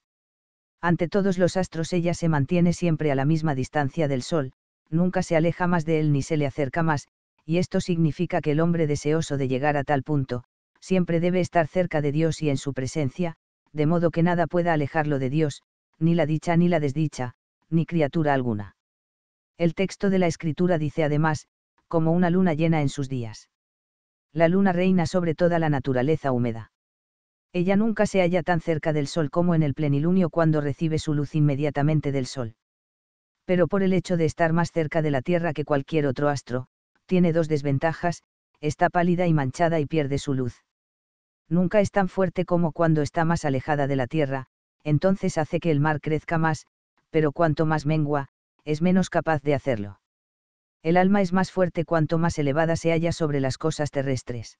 Ante todos los astros ella se mantiene siempre a la misma distancia del sol, nunca se aleja más de él ni se le acerca más, y esto significa que el hombre deseoso de llegar a tal punto, siempre debe estar cerca de Dios y en su presencia, de modo que nada pueda alejarlo de Dios, ni la dicha ni la desdicha, ni criatura alguna. El texto de la escritura dice además, como una luna llena en sus días. La luna reina sobre toda la naturaleza húmeda. Ella nunca se halla tan cerca del sol como en el plenilunio cuando recibe su luz inmediatamente del sol. Pero por el hecho de estar más cerca de la Tierra que cualquier otro astro, tiene dos desventajas, está pálida y manchada y pierde su luz. Nunca es tan fuerte como cuando está más alejada de la Tierra, entonces hace que el mar crezca más, pero cuanto más mengua, es menos capaz de hacerlo. El alma es más fuerte cuanto más elevada se halla sobre las cosas terrestres.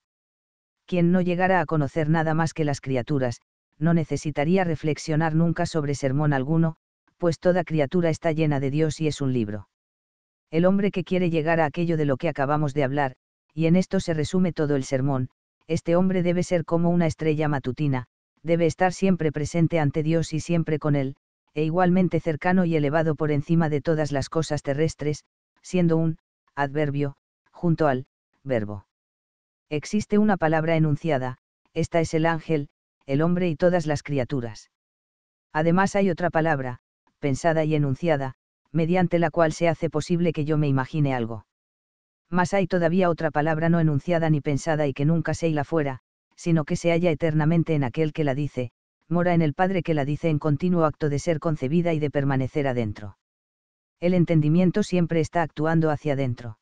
Quien no llegara a conocer nada más que las criaturas, no necesitaría reflexionar nunca sobre sermón alguno, pues toda criatura está llena de Dios y es un libro. El hombre que quiere llegar a aquello de lo que acabamos de hablar, y en esto se resume todo el sermón, este hombre debe ser como una estrella matutina, debe estar siempre presente ante Dios y siempre con Él, e igualmente cercano y elevado por encima de todas las cosas terrestres, siendo un adverbio, junto al verbo. Existe una palabra enunciada, esta es el ángel, el hombre y todas las criaturas. Además hay otra palabra, pensada y enunciada, mediante la cual se hace posible que yo me imagine algo. Mas hay todavía otra palabra no enunciada ni pensada y que nunca se hila fuera, sino que se halla eternamente en aquel que la dice, mora en el Padre que la dice en continuo acto de ser concebida y de permanecer adentro. El entendimiento siempre está actuando hacia adentro.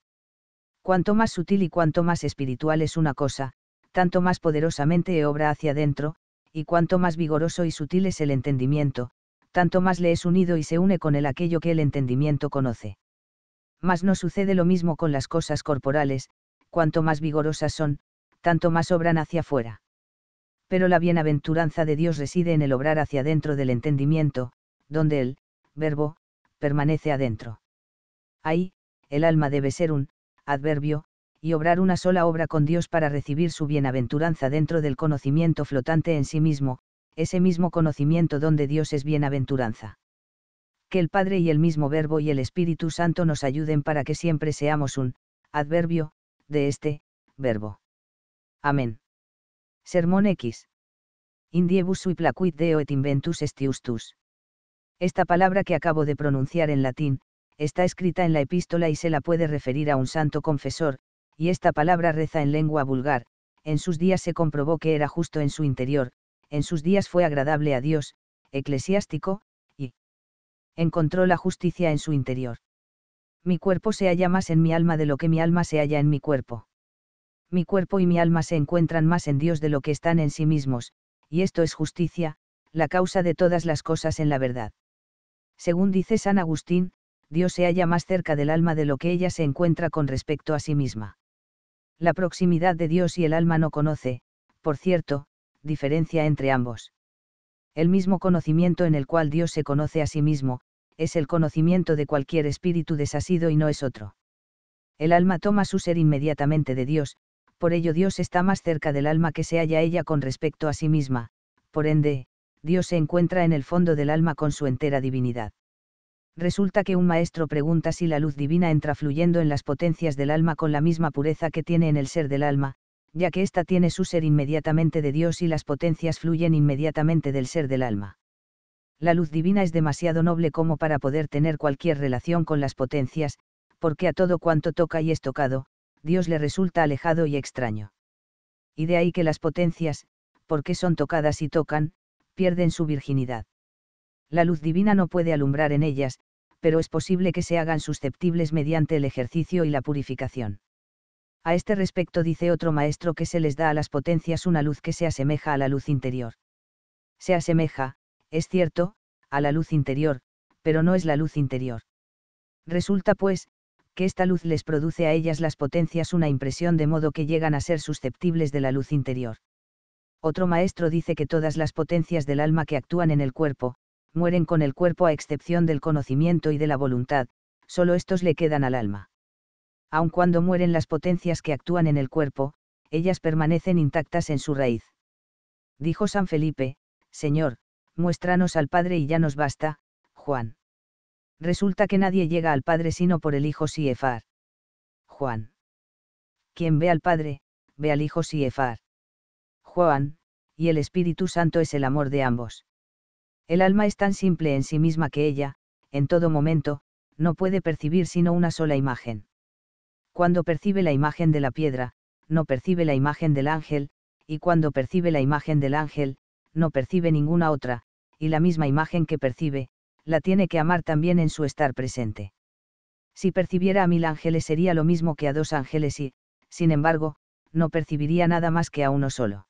Cuanto más sutil y cuanto más espiritual es una cosa, tanto más poderosamente obra hacia adentro, y cuanto más vigoroso y sutil es el entendimiento, tanto más le es unido y se une con el aquello que el entendimiento conoce. Mas no sucede lo mismo con las cosas corporales, cuanto más vigorosas son, tanto más obran hacia afuera pero la bienaventuranza de Dios reside en el obrar hacia adentro del entendimiento, donde el, verbo, permanece adentro. Ahí, el alma debe ser un, adverbio, y obrar una sola obra con Dios para recibir su bienaventuranza dentro del conocimiento flotante en sí mismo, ese mismo conocimiento donde Dios es bienaventuranza. Que el Padre y el mismo Verbo y el Espíritu Santo nos ayuden para que siempre seamos un, adverbio, de este, verbo. Amén. Sermón X. Indiebus sui placuit deo et inventus estiustus. Esta palabra que acabo de pronunciar en latín, está escrita en la epístola y se la puede referir a un santo confesor, y esta palabra reza en lengua vulgar, en sus días se comprobó que era justo en su interior, en sus días fue agradable a Dios, eclesiástico, y encontró la justicia en su interior. Mi cuerpo se halla más en mi alma de lo que mi alma se halla en mi cuerpo mi cuerpo y mi alma se encuentran más en Dios de lo que están en sí mismos, y esto es justicia, la causa de todas las cosas en la verdad. Según dice San Agustín, Dios se halla más cerca del alma de lo que ella se encuentra con respecto a sí misma. La proximidad de Dios y el alma no conoce, por cierto, diferencia entre ambos. El mismo conocimiento en el cual Dios se conoce a sí mismo, es el conocimiento de cualquier espíritu desasido y no es otro. El alma toma su ser inmediatamente de Dios, por ello Dios está más cerca del alma que se halla ella con respecto a sí misma, por ende, Dios se encuentra en el fondo del alma con su entera divinidad. Resulta que un maestro pregunta si la luz divina entra fluyendo en las potencias del alma con la misma pureza que tiene en el ser del alma, ya que ésta tiene su ser inmediatamente de Dios y las potencias fluyen inmediatamente del ser del alma. La luz divina es demasiado noble como para poder tener cualquier relación con las potencias, porque a todo cuanto toca y es tocado, Dios le resulta alejado y extraño. Y de ahí que las potencias, porque son tocadas y tocan, pierden su virginidad. La luz divina no puede alumbrar en ellas, pero es posible que se hagan susceptibles mediante el ejercicio y la purificación. A este respecto dice otro maestro que se les da a las potencias una luz que se asemeja a la luz interior. Se asemeja, es cierto, a la luz interior, pero no es la luz interior. Resulta pues, que esta luz les produce a ellas las potencias una impresión de modo que llegan a ser susceptibles de la luz interior. Otro maestro dice que todas las potencias del alma que actúan en el cuerpo, mueren con el cuerpo a excepción del conocimiento y de la voluntad, solo estos le quedan al alma. Aun cuando mueren las potencias que actúan en el cuerpo, ellas permanecen intactas en su raíz. Dijo San Felipe, Señor, muéstranos al Padre y ya nos basta, Juan. Resulta que nadie llega al Padre sino por el Hijo Siefar. Juan. Quien ve al Padre, ve al Hijo Siefar. Juan, y el Espíritu Santo es el amor de ambos. El alma es tan simple en sí misma que ella, en todo momento, no puede percibir sino una sola imagen. Cuando percibe la imagen de la piedra, no percibe la imagen del ángel, y cuando percibe la imagen del ángel, no percibe ninguna otra, y la misma imagen que percibe, la tiene que amar también en su estar presente. Si percibiera a mil ángeles sería lo mismo que a dos ángeles y, sin embargo, no percibiría nada más que a uno solo.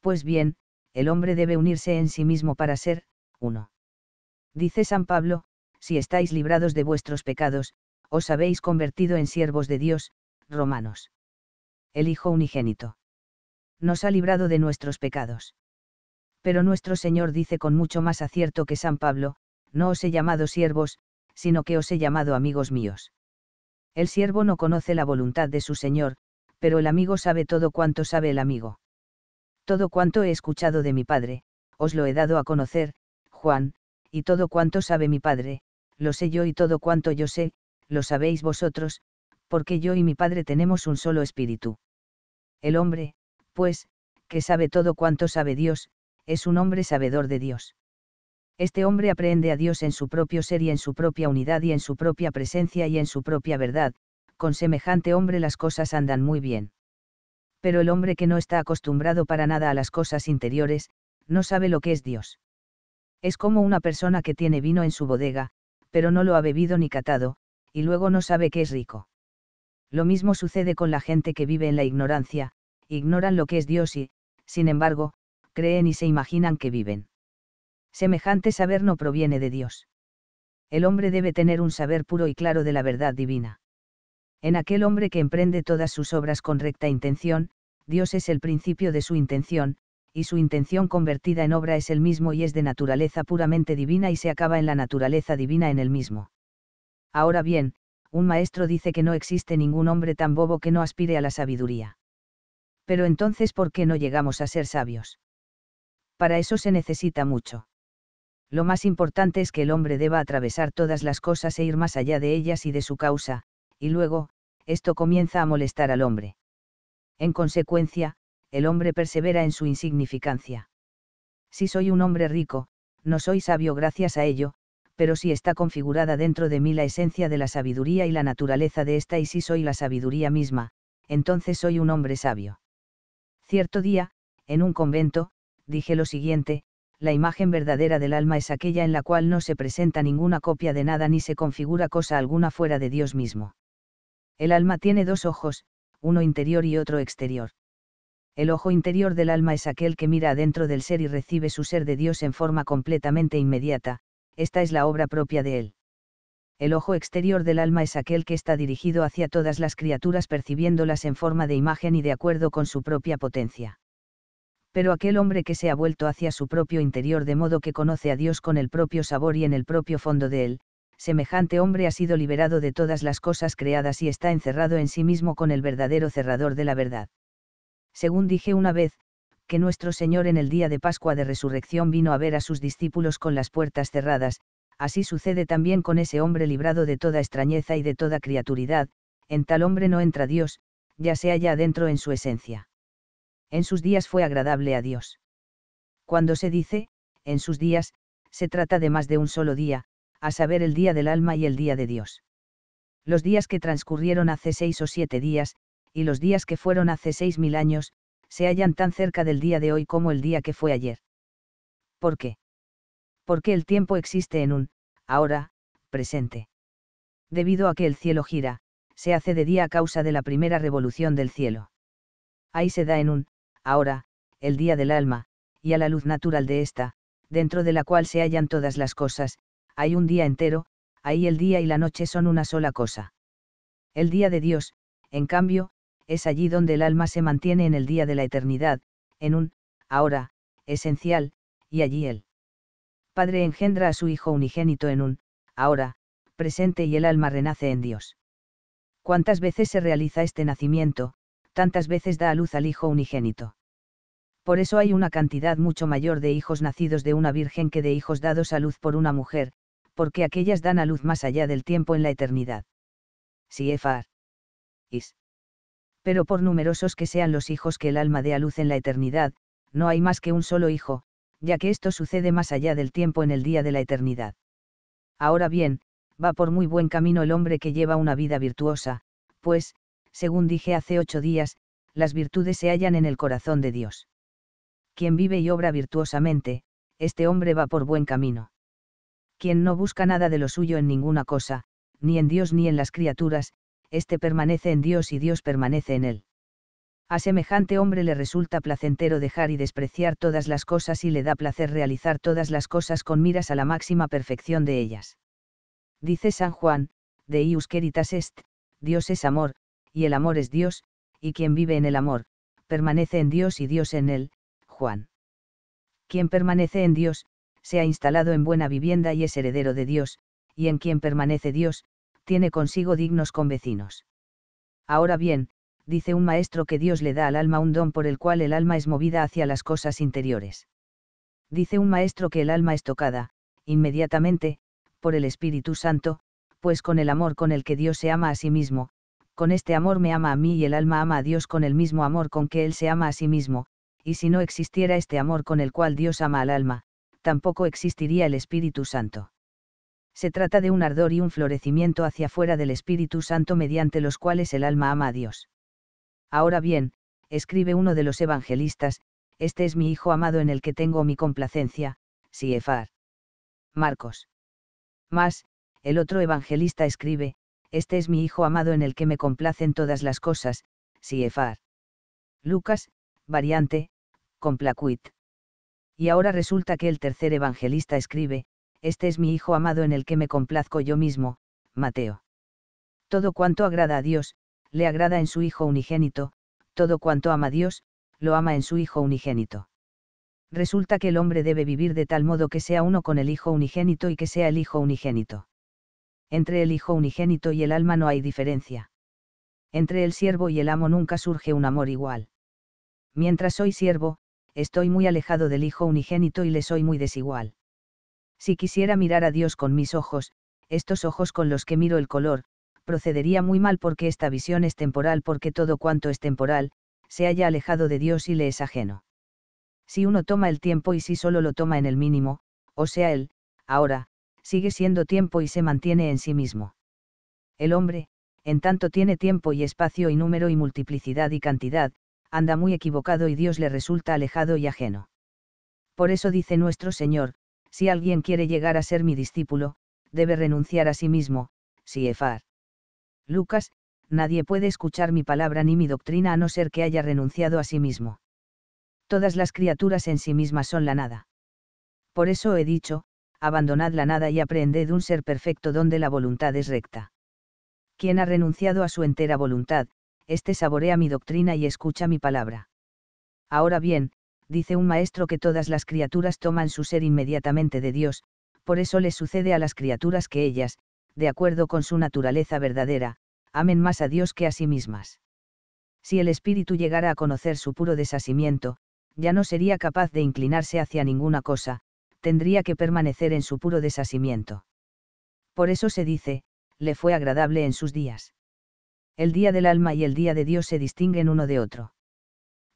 Pues bien, el hombre debe unirse en sí mismo para ser, uno. Dice San Pablo, si estáis librados de vuestros pecados, os habéis convertido en siervos de Dios, Romanos. El Hijo Unigénito. Nos ha librado de nuestros pecados. Pero nuestro Señor dice con mucho más acierto que San Pablo, no os he llamado siervos, sino que os he llamado amigos míos. El siervo no conoce la voluntad de su Señor, pero el amigo sabe todo cuanto sabe el amigo. Todo cuanto he escuchado de mi Padre, os lo he dado a conocer, Juan, y todo cuanto sabe mi Padre, lo sé yo y todo cuanto yo sé, lo sabéis vosotros, porque yo y mi Padre tenemos un solo espíritu. El hombre, pues, que sabe todo cuanto sabe Dios, es un hombre sabedor de Dios este hombre aprende a Dios en su propio ser y en su propia unidad y en su propia presencia y en su propia verdad, con semejante hombre las cosas andan muy bien. Pero el hombre que no está acostumbrado para nada a las cosas interiores, no sabe lo que es Dios. Es como una persona que tiene vino en su bodega, pero no lo ha bebido ni catado, y luego no sabe que es rico. Lo mismo sucede con la gente que vive en la ignorancia, ignoran lo que es Dios y, sin embargo, creen y se imaginan que viven. Semejante saber no proviene de Dios. El hombre debe tener un saber puro y claro de la verdad divina. En aquel hombre que emprende todas sus obras con recta intención, Dios es el principio de su intención, y su intención convertida en obra es el mismo y es de naturaleza puramente divina y se acaba en la naturaleza divina en el mismo. Ahora bien, un maestro dice que no existe ningún hombre tan bobo que no aspire a la sabiduría. Pero entonces, ¿por qué no llegamos a ser sabios? Para eso se necesita mucho. Lo más importante es que el hombre deba atravesar todas las cosas e ir más allá de ellas y de su causa, y luego, esto comienza a molestar al hombre. En consecuencia, el hombre persevera en su insignificancia. Si soy un hombre rico, no soy sabio gracias a ello, pero si está configurada dentro de mí la esencia de la sabiduría y la naturaleza de esta y si soy la sabiduría misma, entonces soy un hombre sabio. Cierto día, en un convento, dije lo siguiente, la imagen verdadera del alma es aquella en la cual no se presenta ninguna copia de nada ni se configura cosa alguna fuera de Dios mismo. El alma tiene dos ojos, uno interior y otro exterior. El ojo interior del alma es aquel que mira adentro del ser y recibe su ser de Dios en forma completamente inmediata, esta es la obra propia de él. El ojo exterior del alma es aquel que está dirigido hacia todas las criaturas percibiéndolas en forma de imagen y de acuerdo con su propia potencia pero aquel hombre que se ha vuelto hacia su propio interior de modo que conoce a Dios con el propio sabor y en el propio fondo de él, semejante hombre ha sido liberado de todas las cosas creadas y está encerrado en sí mismo con el verdadero cerrador de la verdad. Según dije una vez, que nuestro Señor en el día de Pascua de Resurrección vino a ver a sus discípulos con las puertas cerradas, así sucede también con ese hombre librado de toda extrañeza y de toda criaturidad, en tal hombre no entra Dios, ya sea ya adentro en su esencia en sus días fue agradable a Dios. Cuando se dice, en sus días, se trata de más de un solo día, a saber el día del alma y el día de Dios. Los días que transcurrieron hace seis o siete días, y los días que fueron hace seis mil años, se hallan tan cerca del día de hoy como el día que fue ayer. ¿Por qué? Porque el tiempo existe en un, ahora, presente. Debido a que el cielo gira, se hace de día a causa de la primera revolución del cielo. Ahí se da en un, ahora, el día del alma, y a la luz natural de ésta, dentro de la cual se hallan todas las cosas, hay un día entero, ahí el día y la noche son una sola cosa. El día de Dios, en cambio, es allí donde el alma se mantiene en el día de la eternidad, en un, ahora, esencial, y allí el Padre engendra a su Hijo unigénito en un, ahora, presente y el alma renace en Dios. ¿Cuántas veces se realiza este nacimiento, tantas veces da a luz al hijo unigénito. Por eso hay una cantidad mucho mayor de hijos nacidos de una virgen que de hijos dados a luz por una mujer, porque aquellas dan a luz más allá del tiempo en la eternidad. Si efar. Is. Pero por numerosos que sean los hijos que el alma dé a luz en la eternidad, no hay más que un solo hijo, ya que esto sucede más allá del tiempo en el día de la eternidad. Ahora bien, va por muy buen camino el hombre que lleva una vida virtuosa, pues, según dije hace ocho días, las virtudes se hallan en el corazón de Dios. Quien vive y obra virtuosamente, este hombre va por buen camino. Quien no busca nada de lo suyo en ninguna cosa, ni en Dios ni en las criaturas, este permanece en Dios y Dios permanece en él. A semejante hombre le resulta placentero dejar y despreciar todas las cosas y le da placer realizar todas las cosas con miras a la máxima perfección de ellas. Dice San Juan, de Ius est, Dios es amor, y el amor es Dios, y quien vive en el amor, permanece en Dios y Dios en él, Juan. Quien permanece en Dios, se ha instalado en buena vivienda y es heredero de Dios, y en quien permanece Dios, tiene consigo dignos convecinos. Ahora bien, dice un maestro que Dios le da al alma un don por el cual el alma es movida hacia las cosas interiores. Dice un maestro que el alma es tocada, inmediatamente, por el Espíritu Santo, pues con el amor con el que Dios se ama a sí mismo, con este amor me ama a mí y el alma ama a Dios con el mismo amor con que Él se ama a sí mismo, y si no existiera este amor con el cual Dios ama al alma, tampoco existiría el Espíritu Santo. Se trata de un ardor y un florecimiento hacia fuera del Espíritu Santo mediante los cuales el alma ama a Dios. Ahora bien, escribe uno de los evangelistas, este es mi Hijo amado en el que tengo mi complacencia, Siefar. Marcos. Más, el otro evangelista escribe, este es mi Hijo amado en el que me complacen todas las cosas, Siefar. Lucas, variante, complacuit. Y ahora resulta que el tercer evangelista escribe, Este es mi Hijo amado en el que me complazco yo mismo, Mateo. Todo cuanto agrada a Dios, le agrada en su Hijo unigénito, todo cuanto ama a Dios, lo ama en su Hijo unigénito. Resulta que el hombre debe vivir de tal modo que sea uno con el Hijo unigénito y que sea el Hijo unigénito entre el hijo unigénito y el alma no hay diferencia. Entre el siervo y el amo nunca surge un amor igual. Mientras soy siervo, estoy muy alejado del hijo unigénito y le soy muy desigual. Si quisiera mirar a Dios con mis ojos, estos ojos con los que miro el color, procedería muy mal porque esta visión es temporal porque todo cuanto es temporal, se halla alejado de Dios y le es ajeno. Si uno toma el tiempo y si solo lo toma en el mínimo, o sea él, ahora, sigue siendo tiempo y se mantiene en sí mismo. El hombre, en tanto tiene tiempo y espacio y número y multiplicidad y cantidad, anda muy equivocado y Dios le resulta alejado y ajeno. Por eso dice nuestro Señor, si alguien quiere llegar a ser mi discípulo, debe renunciar a sí mismo, si efar. Lucas, nadie puede escuchar mi palabra ni mi doctrina a no ser que haya renunciado a sí mismo. Todas las criaturas en sí mismas son la nada. Por eso he dicho, abandonad la nada y aprended un ser perfecto donde la voluntad es recta. Quien ha renunciado a su entera voluntad, éste saborea mi doctrina y escucha mi palabra. Ahora bien, dice un maestro que todas las criaturas toman su ser inmediatamente de Dios, por eso les sucede a las criaturas que ellas, de acuerdo con su naturaleza verdadera, amen más a Dios que a sí mismas. Si el espíritu llegara a conocer su puro desasimiento, ya no sería capaz de inclinarse hacia ninguna cosa, tendría que permanecer en su puro desasimiento. Por eso se dice, le fue agradable en sus días. El día del alma y el día de Dios se distinguen uno de otro.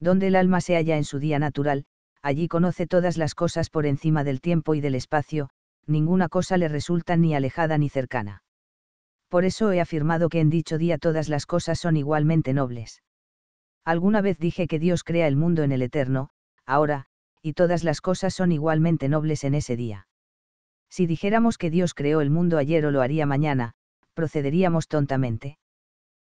Donde el alma se halla en su día natural, allí conoce todas las cosas por encima del tiempo y del espacio, ninguna cosa le resulta ni alejada ni cercana. Por eso he afirmado que en dicho día todas las cosas son igualmente nobles. Alguna vez dije que Dios crea el mundo en el eterno, ahora, y todas las cosas son igualmente nobles en ese día. Si dijéramos que Dios creó el mundo ayer o lo haría mañana, procederíamos tontamente.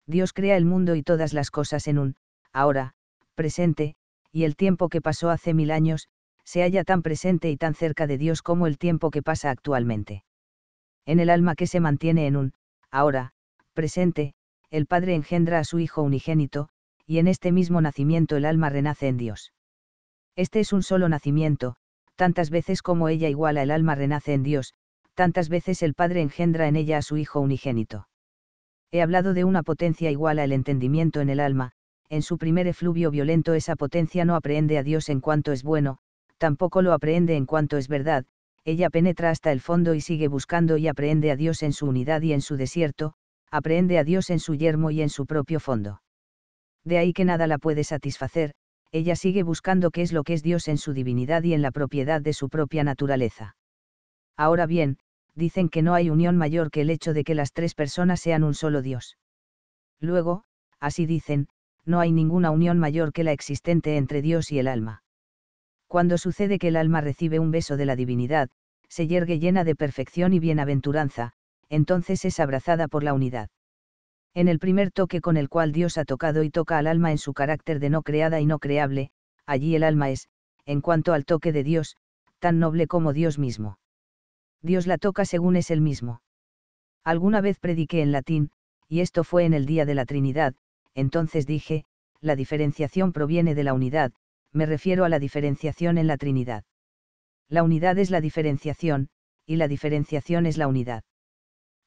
Dios crea el mundo y todas las cosas en un, ahora, presente, y el tiempo que pasó hace mil años, se halla tan presente y tan cerca de Dios como el tiempo que pasa actualmente. En el alma que se mantiene en un, ahora, presente, el Padre engendra a su Hijo unigénito, y en este mismo nacimiento el alma renace en Dios. Este es un solo nacimiento, tantas veces como ella iguala el alma renace en Dios, tantas veces el Padre engendra en ella a su Hijo unigénito. He hablado de una potencia igual al entendimiento en el alma, en su primer efluvio violento esa potencia no aprehende a Dios en cuanto es bueno, tampoco lo aprehende en cuanto es verdad, ella penetra hasta el fondo y sigue buscando y aprehende a Dios en su unidad y en su desierto, aprehende a Dios en su yermo y en su propio fondo. De ahí que nada la puede satisfacer, ella sigue buscando qué es lo que es Dios en su divinidad y en la propiedad de su propia naturaleza. Ahora bien, dicen que no hay unión mayor que el hecho de que las tres personas sean un solo Dios. Luego, así dicen, no hay ninguna unión mayor que la existente entre Dios y el alma. Cuando sucede que el alma recibe un beso de la divinidad, se yergue llena de perfección y bienaventuranza, entonces es abrazada por la unidad en el primer toque con el cual Dios ha tocado y toca al alma en su carácter de no creada y no creable, allí el alma es, en cuanto al toque de Dios, tan noble como Dios mismo. Dios la toca según es él mismo. Alguna vez prediqué en latín, y esto fue en el Día de la Trinidad, entonces dije, la diferenciación proviene de la unidad, me refiero a la diferenciación en la Trinidad. La unidad es la diferenciación, y la diferenciación es la unidad.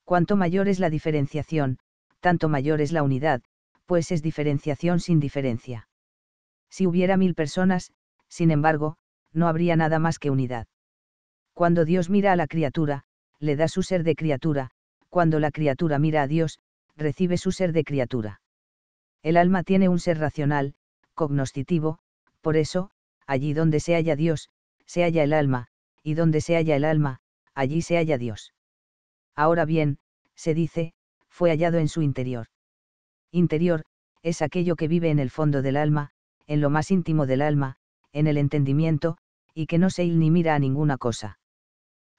Cuanto mayor es la diferenciación, tanto mayor es la unidad, pues es diferenciación sin diferencia. Si hubiera mil personas, sin embargo, no habría nada más que unidad. Cuando Dios mira a la criatura, le da su ser de criatura, cuando la criatura mira a Dios, recibe su ser de criatura. El alma tiene un ser racional, cognoscitivo, por eso, allí donde se halla Dios, se halla el alma, y donde se halla el alma, allí se halla Dios. Ahora bien, se dice, fue hallado en su interior. Interior, es aquello que vive en el fondo del alma, en lo más íntimo del alma, en el entendimiento, y que no se il ni mira a ninguna cosa.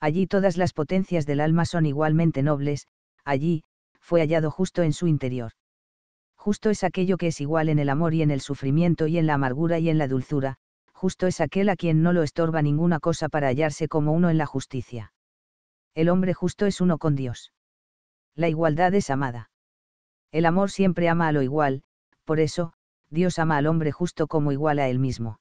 Allí todas las potencias del alma son igualmente nobles, allí, fue hallado justo en su interior. Justo es aquello que es igual en el amor y en el sufrimiento y en la amargura y en la dulzura, justo es aquel a quien no lo estorba ninguna cosa para hallarse como uno en la justicia. El hombre justo es uno con Dios la igualdad es amada. El amor siempre ama a lo igual, por eso, Dios ama al hombre justo como igual a él mismo.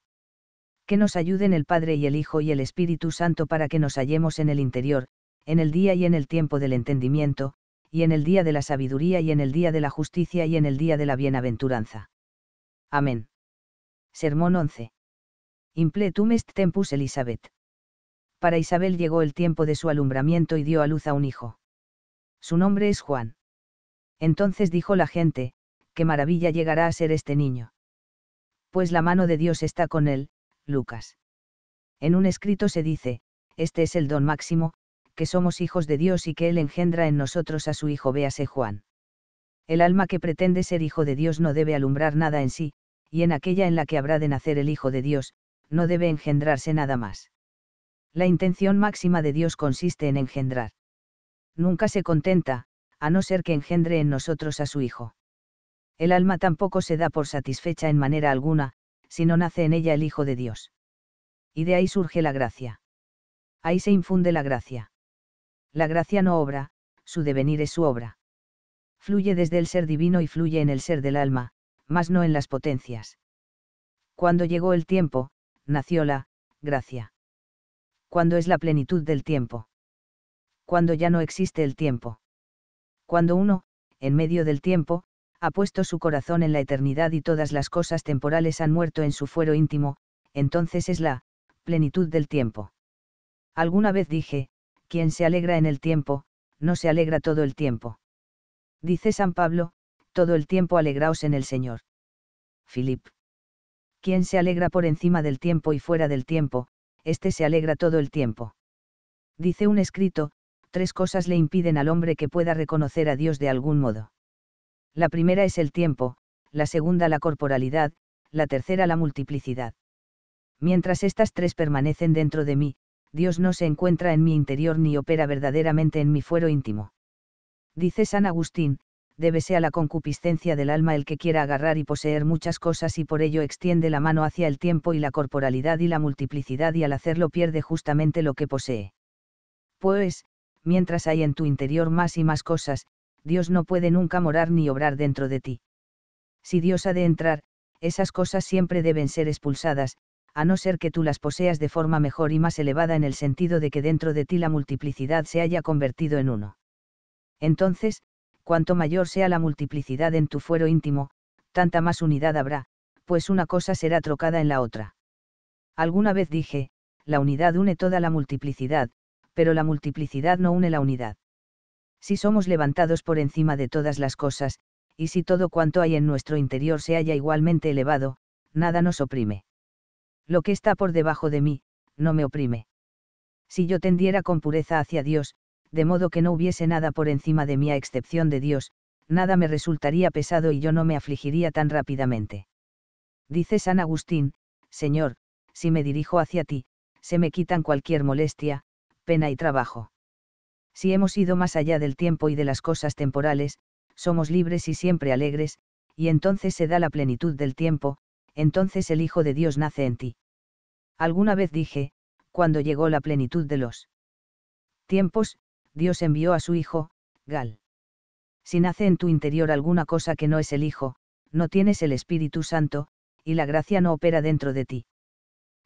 Que nos ayuden el Padre y el Hijo y el Espíritu Santo para que nos hallemos en el interior, en el día y en el tiempo del entendimiento, y en el día de la sabiduría y en el día de la justicia y en el día de la bienaventuranza. Amén. Sermón 11. Impletum est tempus Elizabeth. Para Isabel llegó el tiempo de su alumbramiento y dio a luz a un hijo. Su nombre es Juan. Entonces dijo la gente, qué maravilla llegará a ser este niño. Pues la mano de Dios está con él, Lucas. En un escrito se dice, este es el don máximo, que somos hijos de Dios y que Él engendra en nosotros a su Hijo, véase Juan. El alma que pretende ser hijo de Dios no debe alumbrar nada en sí, y en aquella en la que habrá de nacer el Hijo de Dios, no debe engendrarse nada más. La intención máxima de Dios consiste en engendrar nunca se contenta, a no ser que engendre en nosotros a su Hijo. El alma tampoco se da por satisfecha en manera alguna, si no nace en ella el Hijo de Dios. Y de ahí surge la gracia. Ahí se infunde la gracia. La gracia no obra, su devenir es su obra. Fluye desde el ser divino y fluye en el ser del alma, mas no en las potencias. Cuando llegó el tiempo, nació la gracia. Cuando es la plenitud del tiempo cuando ya no existe el tiempo. Cuando uno, en medio del tiempo, ha puesto su corazón en la eternidad y todas las cosas temporales han muerto en su fuero íntimo, entonces es la plenitud del tiempo. Alguna vez dije, quien se alegra en el tiempo, no se alegra todo el tiempo. Dice San Pablo, todo el tiempo alegraos en el Señor. Filip. Quien se alegra por encima del tiempo y fuera del tiempo, éste se alegra todo el tiempo. Dice un escrito, tres cosas le impiden al hombre que pueda reconocer a Dios de algún modo. La primera es el tiempo, la segunda la corporalidad, la tercera la multiplicidad. Mientras estas tres permanecen dentro de mí, Dios no se encuentra en mi interior ni opera verdaderamente en mi fuero íntimo. Dice San Agustín, débese a la concupiscencia del alma el que quiera agarrar y poseer muchas cosas y por ello extiende la mano hacia el tiempo y la corporalidad y la multiplicidad y al hacerlo pierde justamente lo que posee. Pues, mientras hay en tu interior más y más cosas, Dios no puede nunca morar ni obrar dentro de ti. Si Dios ha de entrar, esas cosas siempre deben ser expulsadas, a no ser que tú las poseas de forma mejor y más elevada en el sentido de que dentro de ti la multiplicidad se haya convertido en uno. Entonces, cuanto mayor sea la multiplicidad en tu fuero íntimo, tanta más unidad habrá, pues una cosa será trocada en la otra. Alguna vez dije, la unidad une toda la multiplicidad, pero la multiplicidad no une la unidad. Si somos levantados por encima de todas las cosas, y si todo cuanto hay en nuestro interior se halla igualmente elevado, nada nos oprime. Lo que está por debajo de mí, no me oprime. Si yo tendiera con pureza hacia Dios, de modo que no hubiese nada por encima de mí a excepción de Dios, nada me resultaría pesado y yo no me afligiría tan rápidamente. Dice San Agustín, Señor, si me dirijo hacia ti, se me quitan cualquier molestia, pena y trabajo. Si hemos ido más allá del tiempo y de las cosas temporales, somos libres y siempre alegres, y entonces se da la plenitud del tiempo, entonces el Hijo de Dios nace en ti. Alguna vez dije, cuando llegó la plenitud de los tiempos, Dios envió a su Hijo, Gal. Si nace en tu interior alguna cosa que no es el Hijo, no tienes el Espíritu Santo, y la gracia no opera dentro de ti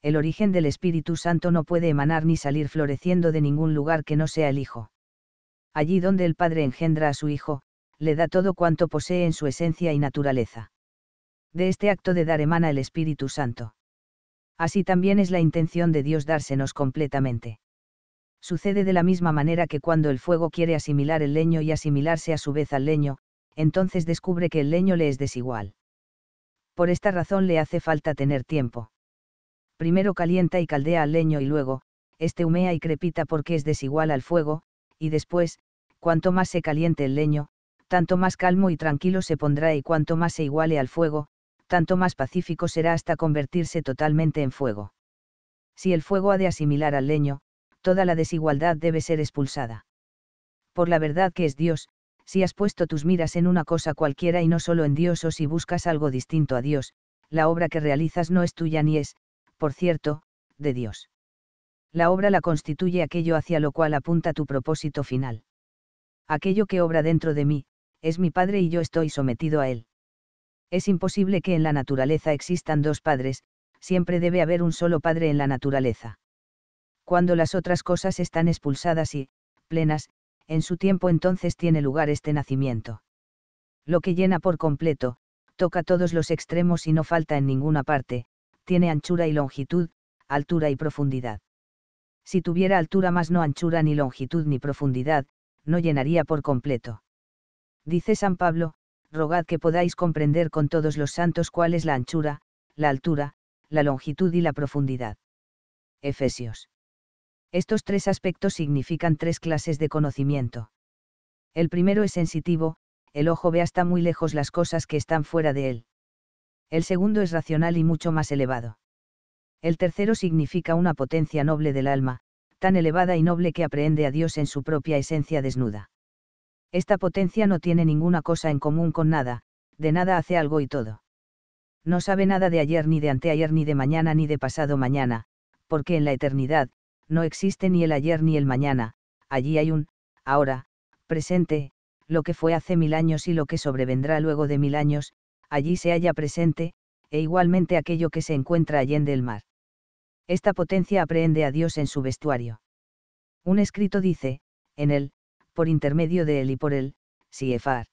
el origen del Espíritu Santo no puede emanar ni salir floreciendo de ningún lugar que no sea el Hijo. Allí donde el Padre engendra a su Hijo, le da todo cuanto posee en su esencia y naturaleza. De este acto de dar emana el Espíritu Santo. Así también es la intención de Dios dársenos completamente. Sucede de la misma manera que cuando el fuego quiere asimilar el leño y asimilarse a su vez al leño, entonces descubre que el leño le es desigual. Por esta razón le hace falta tener tiempo primero calienta y caldea al leño y luego, este humea y crepita porque es desigual al fuego, y después, cuanto más se caliente el leño, tanto más calmo y tranquilo se pondrá y cuanto más se iguale al fuego, tanto más pacífico será hasta convertirse totalmente en fuego. Si el fuego ha de asimilar al leño, toda la desigualdad debe ser expulsada. Por la verdad que es Dios, si has puesto tus miras en una cosa cualquiera y no solo en Dios o si buscas algo distinto a Dios, la obra que realizas no es tuya ni es, por cierto, de Dios. La obra la constituye aquello hacia lo cual apunta tu propósito final. Aquello que obra dentro de mí, es mi Padre y yo estoy sometido a Él. Es imposible que en la naturaleza existan dos padres, siempre debe haber un solo Padre en la naturaleza. Cuando las otras cosas están expulsadas y, plenas, en su tiempo entonces tiene lugar este nacimiento. Lo que llena por completo, toca todos los extremos y no falta en ninguna parte, tiene anchura y longitud, altura y profundidad. Si tuviera altura más no anchura ni longitud ni profundidad, no llenaría por completo. Dice San Pablo, rogad que podáis comprender con todos los santos cuál es la anchura, la altura, la longitud y la profundidad. Efesios. Estos tres aspectos significan tres clases de conocimiento. El primero es sensitivo, el ojo ve hasta muy lejos las cosas que están fuera de él el segundo es racional y mucho más elevado. El tercero significa una potencia noble del alma, tan elevada y noble que aprehende a Dios en su propia esencia desnuda. Esta potencia no tiene ninguna cosa en común con nada, de nada hace algo y todo. No sabe nada de ayer ni de anteayer ni de mañana ni de pasado mañana, porque en la eternidad, no existe ni el ayer ni el mañana, allí hay un, ahora, presente, lo que fue hace mil años y lo que sobrevendrá luego de mil años, allí se halla presente, e igualmente aquello que se encuentra allende el mar. Esta potencia aprehende a Dios en su vestuario. Un escrito dice, en él, por intermedio de él y por él, efar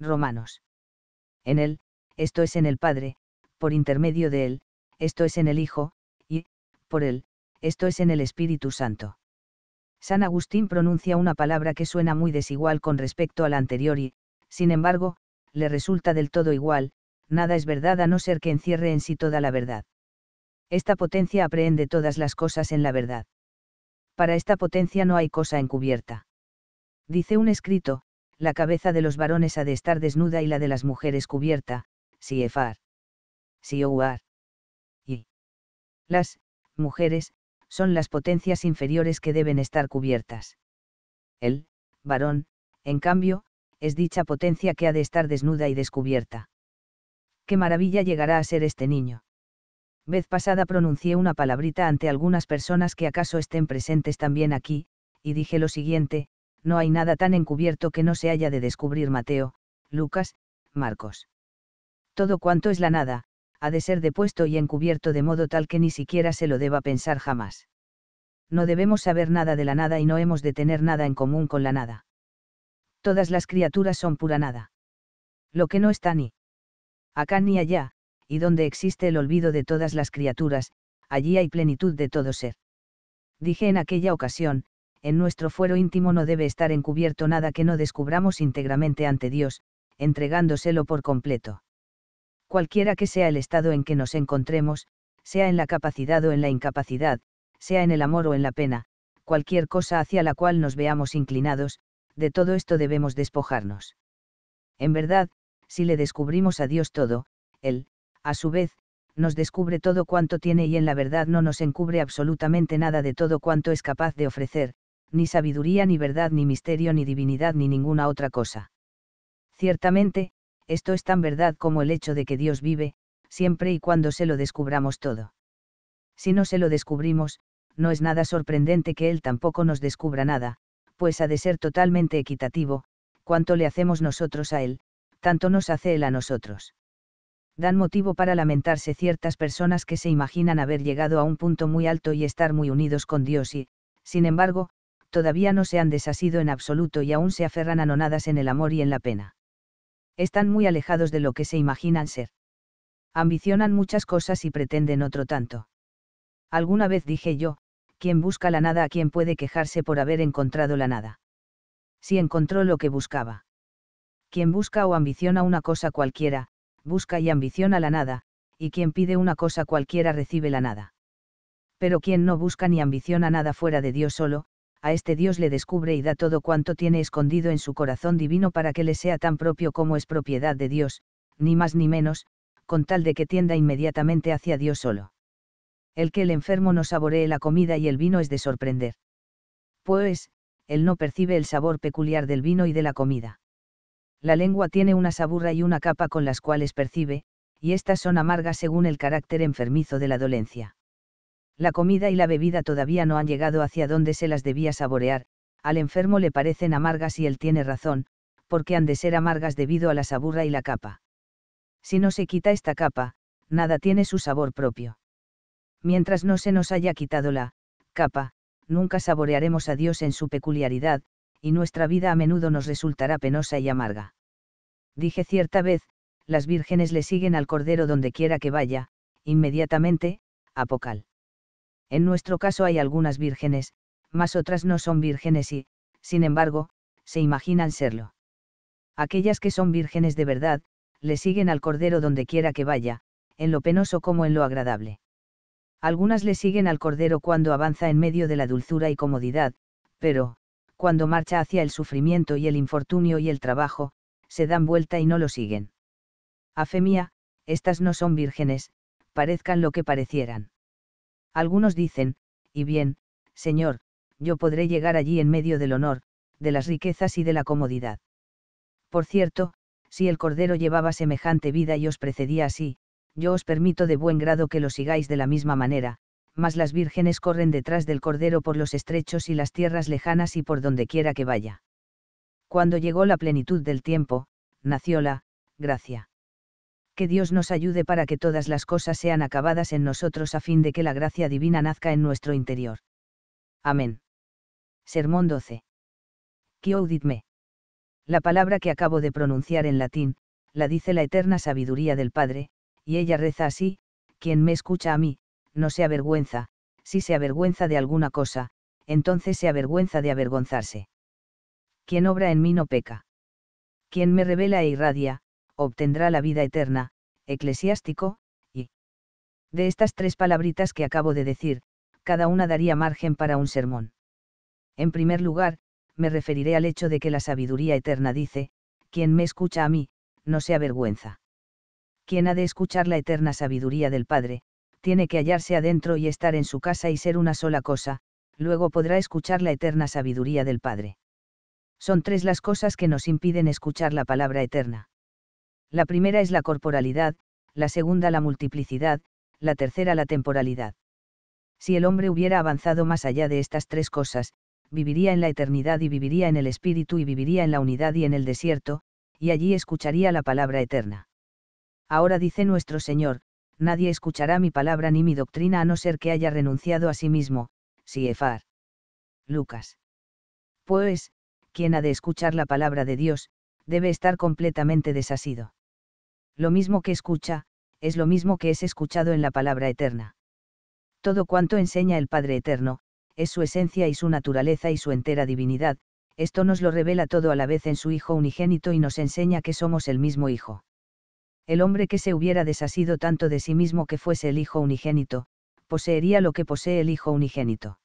Romanos. En él, esto es en el Padre, por intermedio de él, esto es en el Hijo, y, por él, esto es en el Espíritu Santo. San Agustín pronuncia una palabra que suena muy desigual con respecto a la anterior y, sin embargo, le resulta del todo igual, nada es verdad a no ser que encierre en sí toda la verdad. Esta potencia aprehende todas las cosas en la verdad. Para esta potencia no hay cosa encubierta. Dice un escrito, la cabeza de los varones ha de estar desnuda y la de las mujeres cubierta, si efar. Si ouar. Y. Las, mujeres, son las potencias inferiores que deben estar cubiertas. El, varón, en cambio, es dicha potencia que ha de estar desnuda y descubierta. ¡Qué maravilla llegará a ser este niño! Vez pasada pronuncié una palabrita ante algunas personas que acaso estén presentes también aquí, y dije lo siguiente, no hay nada tan encubierto que no se haya de descubrir Mateo, Lucas, Marcos. Todo cuanto es la nada, ha de ser depuesto y encubierto de modo tal que ni siquiera se lo deba pensar jamás. No debemos saber nada de la nada y no hemos de tener nada en común con la nada todas las criaturas son pura nada. Lo que no está ni acá ni allá, y donde existe el olvido de todas las criaturas, allí hay plenitud de todo ser. Dije en aquella ocasión, en nuestro fuero íntimo no debe estar encubierto nada que no descubramos íntegramente ante Dios, entregándoselo por completo. Cualquiera que sea el estado en que nos encontremos, sea en la capacidad o en la incapacidad, sea en el amor o en la pena, cualquier cosa hacia la cual nos veamos inclinados, de todo esto debemos despojarnos. En verdad, si le descubrimos a Dios todo, Él, a su vez, nos descubre todo cuanto tiene y en la verdad no nos encubre absolutamente nada de todo cuanto es capaz de ofrecer, ni sabiduría ni verdad ni misterio ni divinidad ni ninguna otra cosa. Ciertamente, esto es tan verdad como el hecho de que Dios vive, siempre y cuando se lo descubramos todo. Si no se lo descubrimos, no es nada sorprendente que Él tampoco nos descubra nada, pues ha de ser totalmente equitativo, cuanto le hacemos nosotros a él, tanto nos hace él a nosotros. Dan motivo para lamentarse ciertas personas que se imaginan haber llegado a un punto muy alto y estar muy unidos con Dios y, sin embargo, todavía no se han desasido en absoluto y aún se aferran anonadas en el amor y en la pena. Están muy alejados de lo que se imaginan ser. Ambicionan muchas cosas y pretenden otro tanto. Alguna vez dije yo, quien busca la nada a quien puede quejarse por haber encontrado la nada. Si encontró lo que buscaba. Quien busca o ambiciona una cosa cualquiera, busca y ambiciona la nada, y quien pide una cosa cualquiera recibe la nada. Pero quien no busca ni ambiciona nada fuera de Dios solo, a este Dios le descubre y da todo cuanto tiene escondido en su corazón divino para que le sea tan propio como es propiedad de Dios, ni más ni menos, con tal de que tienda inmediatamente hacia Dios solo el que el enfermo no saboree la comida y el vino es de sorprender. Pues, él no percibe el sabor peculiar del vino y de la comida. La lengua tiene una saburra y una capa con las cuales percibe, y estas son amargas según el carácter enfermizo de la dolencia. La comida y la bebida todavía no han llegado hacia donde se las debía saborear, al enfermo le parecen amargas y él tiene razón, porque han de ser amargas debido a la saburra y la capa. Si no se quita esta capa, nada tiene su sabor propio mientras no se nos haya quitado la capa, nunca saborearemos a Dios en su peculiaridad, y nuestra vida a menudo nos resultará penosa y amarga. Dije cierta vez, las vírgenes le siguen al Cordero donde quiera que vaya, inmediatamente, apocal. En nuestro caso hay algunas vírgenes, más otras no son vírgenes y, sin embargo, se imaginan serlo. Aquellas que son vírgenes de verdad, le siguen al Cordero donde quiera que vaya, en lo penoso como en lo agradable. Algunas le siguen al Cordero cuando avanza en medio de la dulzura y comodidad, pero, cuando marcha hacia el sufrimiento y el infortunio y el trabajo, se dan vuelta y no lo siguen. A fe mía, estas no son vírgenes, parezcan lo que parecieran. Algunos dicen, y bien, Señor, yo podré llegar allí en medio del honor, de las riquezas y de la comodidad. Por cierto, si el Cordero llevaba semejante vida y os precedía así, yo os permito de buen grado que lo sigáis de la misma manera, mas las vírgenes corren detrás del Cordero por los estrechos y las tierras lejanas y por donde quiera que vaya. Cuando llegó la plenitud del tiempo, nació la gracia. Que Dios nos ayude para que todas las cosas sean acabadas en nosotros a fin de que la gracia divina nazca en nuestro interior. Amén. Sermón 12. Quiodit me. La palabra que acabo de pronunciar en latín, la dice la eterna sabiduría del Padre, y ella reza así, quien me escucha a mí, no se avergüenza, si se avergüenza de alguna cosa, entonces se avergüenza de avergonzarse. Quien obra en mí no peca. Quien me revela e irradia, obtendrá la vida eterna, eclesiástico, y... De estas tres palabritas que acabo de decir, cada una daría margen para un sermón. En primer lugar, me referiré al hecho de que la sabiduría eterna dice, quien me escucha a mí, no se avergüenza quien ha de escuchar la eterna sabiduría del Padre, tiene que hallarse adentro y estar en su casa y ser una sola cosa, luego podrá escuchar la eterna sabiduría del Padre. Son tres las cosas que nos impiden escuchar la palabra eterna. La primera es la corporalidad, la segunda la multiplicidad, la tercera la temporalidad. Si el hombre hubiera avanzado más allá de estas tres cosas, viviría en la eternidad y viviría en el espíritu y viviría en la unidad y en el desierto, y allí escucharía la palabra eterna. Ahora dice nuestro Señor, nadie escuchará mi palabra ni mi doctrina a no ser que haya renunciado a sí mismo, si efar. Lucas. Pues, quien ha de escuchar la palabra de Dios, debe estar completamente desasido. Lo mismo que escucha, es lo mismo que es escuchado en la palabra eterna. Todo cuanto enseña el Padre Eterno, es su esencia y su naturaleza y su entera divinidad, esto nos lo revela todo a la vez en su Hijo unigénito y nos enseña que somos el mismo Hijo el hombre que se hubiera desasido tanto de sí mismo que fuese el Hijo unigénito, poseería lo que posee el Hijo unigénito.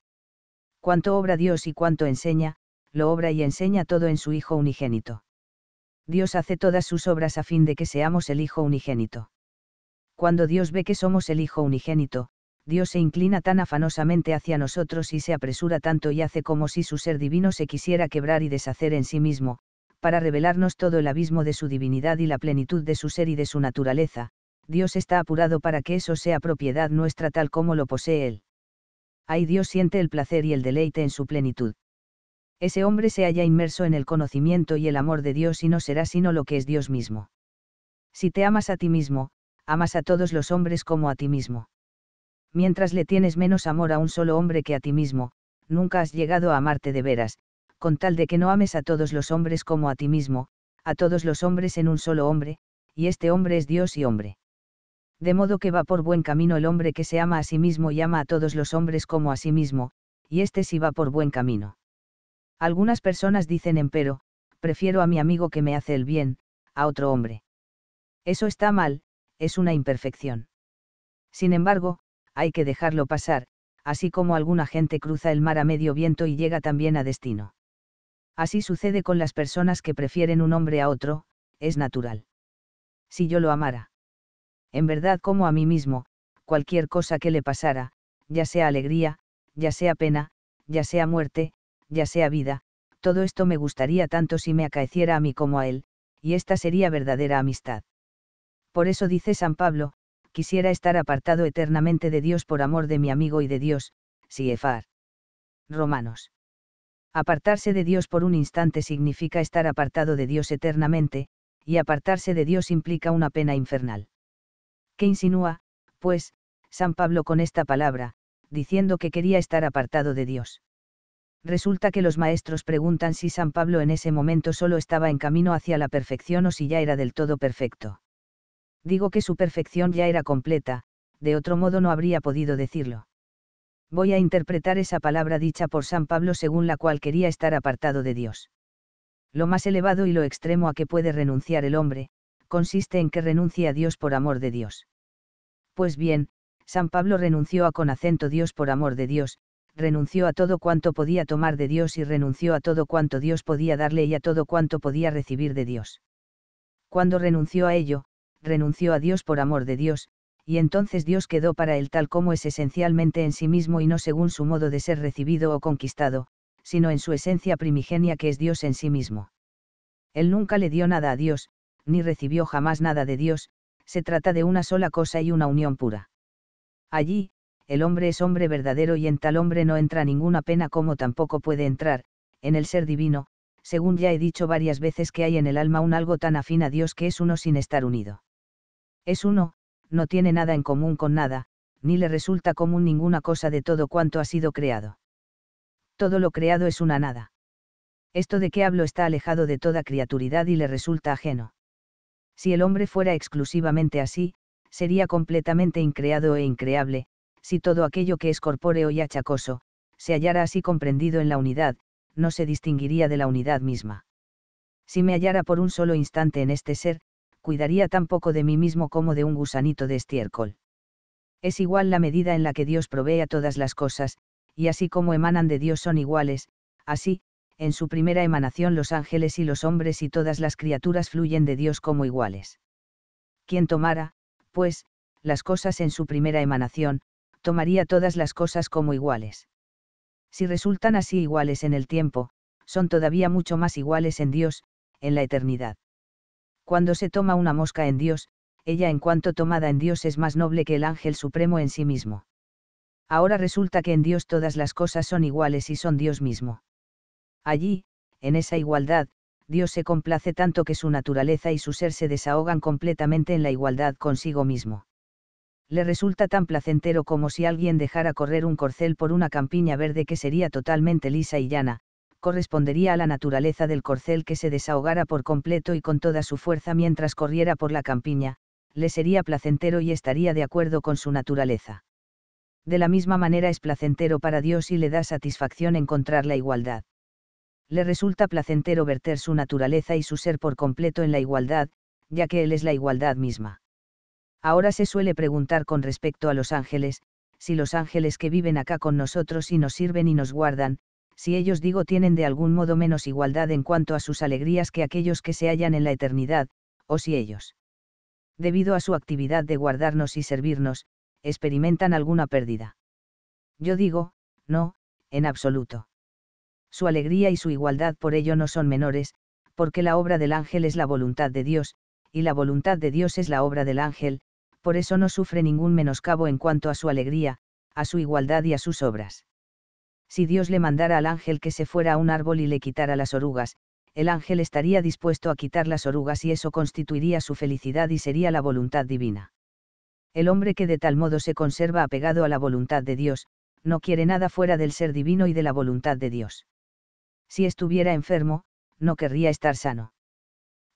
Cuanto obra Dios y cuanto enseña, lo obra y enseña todo en su Hijo unigénito. Dios hace todas sus obras a fin de que seamos el Hijo unigénito. Cuando Dios ve que somos el Hijo unigénito, Dios se inclina tan afanosamente hacia nosotros y se apresura tanto y hace como si su ser divino se quisiera quebrar y deshacer en sí mismo, para revelarnos todo el abismo de su divinidad y la plenitud de su ser y de su naturaleza, Dios está apurado para que eso sea propiedad nuestra tal como lo posee Él. Ahí Dios siente el placer y el deleite en su plenitud. Ese hombre se halla inmerso en el conocimiento y el amor de Dios y no será sino lo que es Dios mismo. Si te amas a ti mismo, amas a todos los hombres como a ti mismo. Mientras le tienes menos amor a un solo hombre que a ti mismo, nunca has llegado a amarte de veras, con tal de que no ames a todos los hombres como a ti mismo, a todos los hombres en un solo hombre, y este hombre es Dios y hombre. De modo que va por buen camino el hombre que se ama a sí mismo y ama a todos los hombres como a sí mismo, y este sí va por buen camino. Algunas personas dicen empero, prefiero a mi amigo que me hace el bien, a otro hombre. Eso está mal, es una imperfección. Sin embargo, hay que dejarlo pasar, así como alguna gente cruza el mar a medio viento y llega también a destino. Así sucede con las personas que prefieren un hombre a otro, es natural. Si yo lo amara. En verdad como a mí mismo, cualquier cosa que le pasara, ya sea alegría, ya sea pena, ya sea muerte, ya sea vida, todo esto me gustaría tanto si me acaeciera a mí como a él, y esta sería verdadera amistad. Por eso dice San Pablo, quisiera estar apartado eternamente de Dios por amor de mi amigo y de Dios, si efar. Romanos. Apartarse de Dios por un instante significa estar apartado de Dios eternamente, y apartarse de Dios implica una pena infernal. ¿Qué insinúa, pues, San Pablo con esta palabra, diciendo que quería estar apartado de Dios? Resulta que los maestros preguntan si San Pablo en ese momento solo estaba en camino hacia la perfección o si ya era del todo perfecto. Digo que su perfección ya era completa, de otro modo no habría podido decirlo voy a interpretar esa palabra dicha por San Pablo según la cual quería estar apartado de Dios. Lo más elevado y lo extremo a que puede renunciar el hombre, consiste en que renuncie a Dios por amor de Dios. Pues bien, San Pablo renunció a con acento Dios por amor de Dios, renunció a todo cuanto podía tomar de Dios y renunció a todo cuanto Dios podía darle y a todo cuanto podía recibir de Dios. Cuando renunció a ello, renunció a Dios por amor de Dios, y entonces Dios quedó para él tal como es esencialmente en sí mismo y no según su modo de ser recibido o conquistado, sino en su esencia primigenia que es Dios en sí mismo. Él nunca le dio nada a Dios, ni recibió jamás nada de Dios, se trata de una sola cosa y una unión pura. Allí, el hombre es hombre verdadero y en tal hombre no entra ninguna pena como tampoco puede entrar, en el ser divino, según ya he dicho varias veces que hay en el alma un algo tan afín a Dios que es uno sin estar unido. Es uno, no tiene nada en común con nada, ni le resulta común ninguna cosa de todo cuanto ha sido creado. Todo lo creado es una nada. Esto de que hablo está alejado de toda criaturidad y le resulta ajeno. Si el hombre fuera exclusivamente así, sería completamente increado e increable, si todo aquello que es corpóreo y achacoso, se hallara así comprendido en la unidad, no se distinguiría de la unidad misma. Si me hallara por un solo instante en este ser, cuidaría tan poco de mí mismo como de un gusanito de estiércol. Es igual la medida en la que Dios provee a todas las cosas, y así como emanan de Dios son iguales, así, en su primera emanación los ángeles y los hombres y todas las criaturas fluyen de Dios como iguales. Quien tomara, pues, las cosas en su primera emanación, tomaría todas las cosas como iguales. Si resultan así iguales en el tiempo, son todavía mucho más iguales en Dios, en la eternidad. Cuando se toma una mosca en Dios, ella en cuanto tomada en Dios es más noble que el ángel supremo en sí mismo. Ahora resulta que en Dios todas las cosas son iguales y son Dios mismo. Allí, en esa igualdad, Dios se complace tanto que su naturaleza y su ser se desahogan completamente en la igualdad consigo mismo. Le resulta tan placentero como si alguien dejara correr un corcel por una campiña verde que sería totalmente lisa y llana, correspondería a la naturaleza del corcel que se desahogara por completo y con toda su fuerza mientras corriera por la campiña, le sería placentero y estaría de acuerdo con su naturaleza. De la misma manera es placentero para Dios y le da satisfacción encontrar la igualdad. Le resulta placentero verter su naturaleza y su ser por completo en la igualdad, ya que Él es la igualdad misma. Ahora se suele preguntar con respecto a los ángeles, si los ángeles que viven acá con nosotros y nos sirven y nos guardan, si ellos digo tienen de algún modo menos igualdad en cuanto a sus alegrías que aquellos que se hallan en la eternidad, o si ellos, debido a su actividad de guardarnos y servirnos, experimentan alguna pérdida. Yo digo, no, en absoluto. Su alegría y su igualdad por ello no son menores, porque la obra del ángel es la voluntad de Dios, y la voluntad de Dios es la obra del ángel, por eso no sufre ningún menoscabo en cuanto a su alegría, a su igualdad y a sus obras si Dios le mandara al ángel que se fuera a un árbol y le quitara las orugas, el ángel estaría dispuesto a quitar las orugas y eso constituiría su felicidad y sería la voluntad divina. El hombre que de tal modo se conserva apegado a la voluntad de Dios, no quiere nada fuera del ser divino y de la voluntad de Dios. Si estuviera enfermo, no querría estar sano.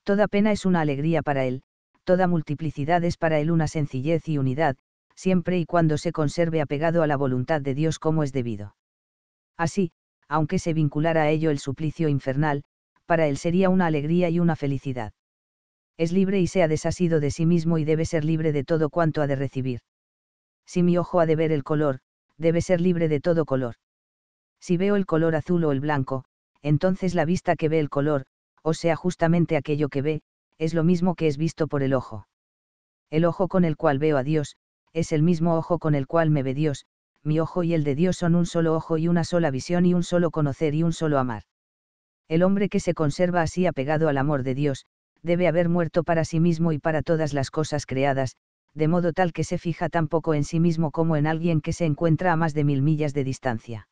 Toda pena es una alegría para él, toda multiplicidad es para él una sencillez y unidad, siempre y cuando se conserve apegado a la voluntad de Dios como es debido. Así, aunque se vinculara a ello el suplicio infernal, para él sería una alegría y una felicidad. Es libre y se ha desasido de sí mismo y debe ser libre de todo cuanto ha de recibir. Si mi ojo ha de ver el color, debe ser libre de todo color. Si veo el color azul o el blanco, entonces la vista que ve el color, o sea justamente aquello que ve, es lo mismo que es visto por el ojo. El ojo con el cual veo a Dios, es el mismo ojo con el cual me ve Dios, mi ojo y el de Dios son un solo ojo y una sola visión y un solo conocer y un solo amar. El hombre que se conserva así apegado al amor de Dios, debe haber muerto para sí mismo y para todas las cosas creadas, de modo tal que se fija tan poco en sí mismo como en alguien que se encuentra a más de mil millas de distancia.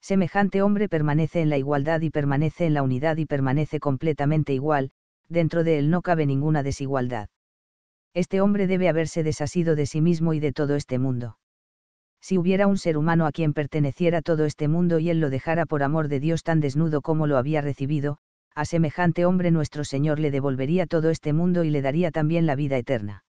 Semejante hombre permanece en la igualdad y permanece en la unidad y permanece completamente igual, dentro de él no cabe ninguna desigualdad. Este hombre debe haberse desasido de sí mismo y de todo este mundo si hubiera un ser humano a quien perteneciera todo este mundo y él lo dejara por amor de Dios tan desnudo como lo había recibido, a semejante hombre nuestro Señor le devolvería todo este mundo y le daría también la vida eterna.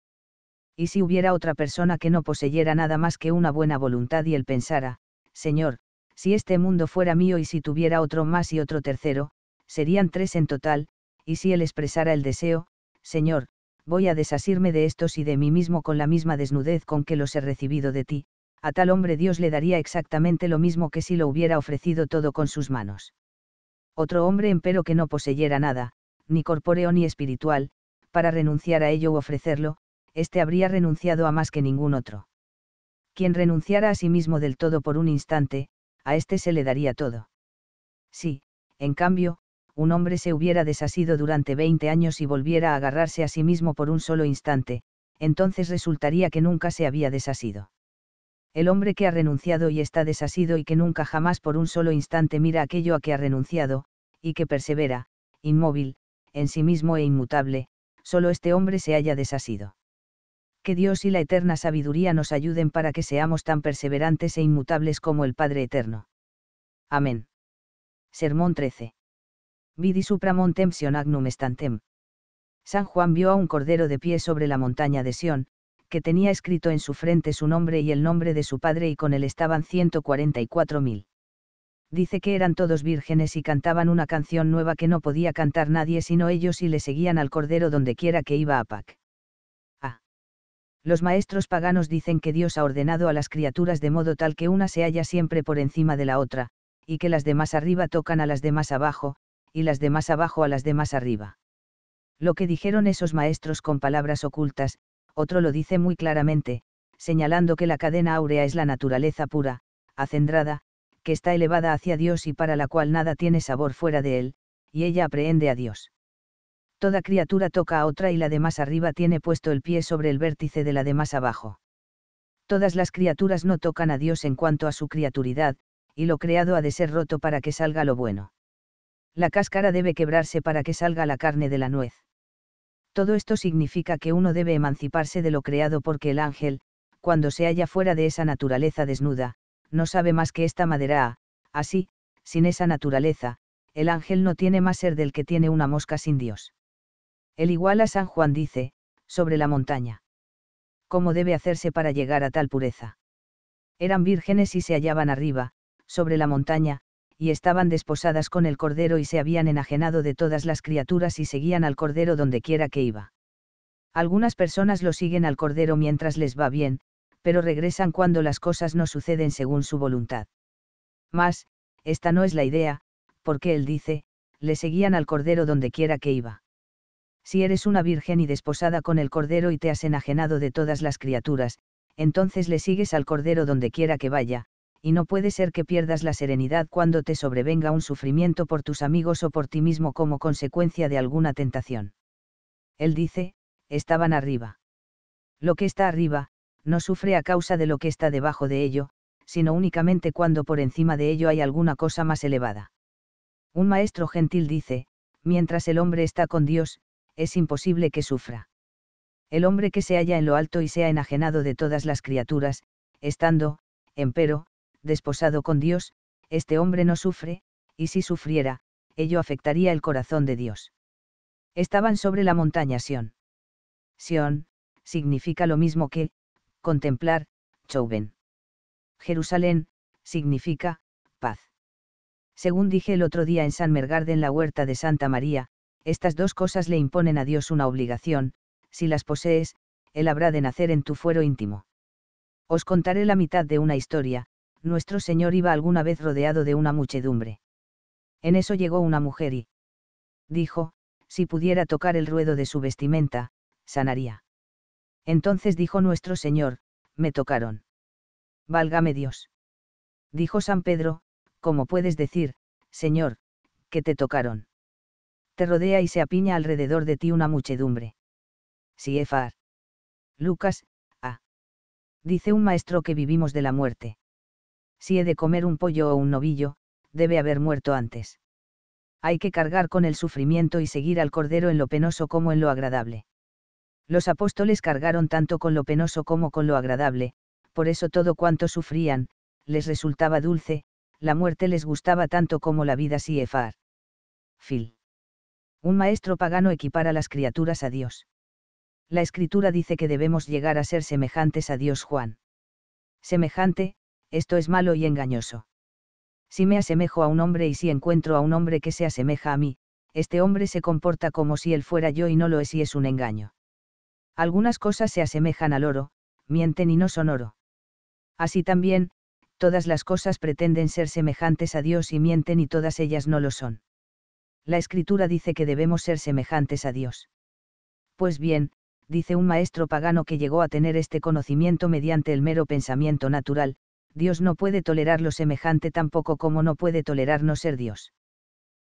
Y si hubiera otra persona que no poseyera nada más que una buena voluntad y él pensara, Señor, si este mundo fuera mío y si tuviera otro más y otro tercero, serían tres en total, y si él expresara el deseo, Señor, voy a desasirme de estos y de mí mismo con la misma desnudez con que los he recibido de ti, a tal hombre Dios le daría exactamente lo mismo que si lo hubiera ofrecido todo con sus manos. Otro hombre empero que no poseyera nada, ni corpóreo ni espiritual, para renunciar a ello u ofrecerlo, éste habría renunciado a más que ningún otro. Quien renunciara a sí mismo del todo por un instante, a éste se le daría todo. Si, en cambio, un hombre se hubiera desasido durante veinte años y volviera a agarrarse a sí mismo por un solo instante, entonces resultaría que nunca se había desasido el hombre que ha renunciado y está desasido y que nunca jamás por un solo instante mira aquello a que ha renunciado, y que persevera, inmóvil, en sí mismo e inmutable, solo este hombre se haya desasido. Que Dios y la eterna sabiduría nos ayuden para que seamos tan perseverantes e inmutables como el Padre Eterno. Amén. Sermón 13. Vidi supramontem agnum estantem. San Juan vio a un cordero de pie sobre la montaña de Sion, que tenía escrito en su frente su nombre y el nombre de su padre y con él estaban 144.000. Dice que eran todos vírgenes y cantaban una canción nueva que no podía cantar nadie sino ellos y le seguían al Cordero donde quiera que iba a Pac. Ah. Los maestros paganos dicen que Dios ha ordenado a las criaturas de modo tal que una se halla siempre por encima de la otra, y que las de más arriba tocan a las de más abajo, y las de más abajo a las de más arriba. Lo que dijeron esos maestros con palabras ocultas, otro lo dice muy claramente, señalando que la cadena áurea es la naturaleza pura, acendrada, que está elevada hacia Dios y para la cual nada tiene sabor fuera de él, y ella aprehende a Dios. Toda criatura toca a otra y la de más arriba tiene puesto el pie sobre el vértice de la de más abajo. Todas las criaturas no tocan a Dios en cuanto a su criaturidad, y lo creado ha de ser roto para que salga lo bueno. La cáscara debe quebrarse para que salga la carne de la nuez. Todo esto significa que uno debe emanciparse de lo creado porque el ángel, cuando se halla fuera de esa naturaleza desnuda, no sabe más que esta madera. Así, sin esa naturaleza, el ángel no tiene más ser del que tiene una mosca sin Dios. El igual a San Juan dice, sobre la montaña. ¿Cómo debe hacerse para llegar a tal pureza? Eran vírgenes y se hallaban arriba, sobre la montaña, y estaban desposadas con el Cordero y se habían enajenado de todas las criaturas y seguían al Cordero donde quiera que iba. Algunas personas lo siguen al Cordero mientras les va bien, pero regresan cuando las cosas no suceden según su voluntad. Mas, esta no es la idea, porque él dice, le seguían al Cordero donde quiera que iba. Si eres una virgen y desposada con el Cordero y te has enajenado de todas las criaturas, entonces le sigues al Cordero donde quiera que vaya, y no puede ser que pierdas la serenidad cuando te sobrevenga un sufrimiento por tus amigos o por ti mismo como consecuencia de alguna tentación. Él dice, estaban arriba. Lo que está arriba, no sufre a causa de lo que está debajo de ello, sino únicamente cuando por encima de ello hay alguna cosa más elevada. Un maestro gentil dice, mientras el hombre está con Dios, es imposible que sufra. El hombre que se halla en lo alto y sea enajenado de todas las criaturas, estando, empero, desposado con Dios, este hombre no sufre, y si sufriera, ello afectaría el corazón de Dios. Estaban sobre la montaña Sión. Sión significa lo mismo que, contemplar, Chouben. Jerusalén, significa, paz. Según dije el otro día en San Mergarde en la huerta de Santa María, estas dos cosas le imponen a Dios una obligación, si las posees, Él habrá de nacer en tu fuero íntimo. Os contaré la mitad de una historia, nuestro Señor iba alguna vez rodeado de una muchedumbre. En eso llegó una mujer y dijo, si pudiera tocar el ruedo de su vestimenta, sanaría. Entonces dijo nuestro Señor, me tocaron. Válgame Dios. Dijo San Pedro, ¿cómo puedes decir, Señor, que te tocaron? Te rodea y se apiña alrededor de ti una muchedumbre. Si Lucas, a. Dice un maestro que vivimos de la muerte si he de comer un pollo o un novillo, debe haber muerto antes. Hay que cargar con el sufrimiento y seguir al Cordero en lo penoso como en lo agradable. Los apóstoles cargaron tanto con lo penoso como con lo agradable, por eso todo cuanto sufrían, les resultaba dulce, la muerte les gustaba tanto como la vida si efar. Phil. Un maestro pagano equipara las criaturas a Dios. La escritura dice que debemos llegar a ser semejantes a Dios Juan. Semejante, esto es malo y engañoso. Si me asemejo a un hombre y si encuentro a un hombre que se asemeja a mí, este hombre se comporta como si él fuera yo y no lo es y es un engaño. Algunas cosas se asemejan al oro, mienten y no son oro. Así también, todas las cosas pretenden ser semejantes a Dios y mienten y todas ellas no lo son. La escritura dice que debemos ser semejantes a Dios. Pues bien, dice un maestro pagano que llegó a tener este conocimiento mediante el mero pensamiento natural, Dios no puede tolerar lo semejante tampoco como no puede tolerar no ser Dios.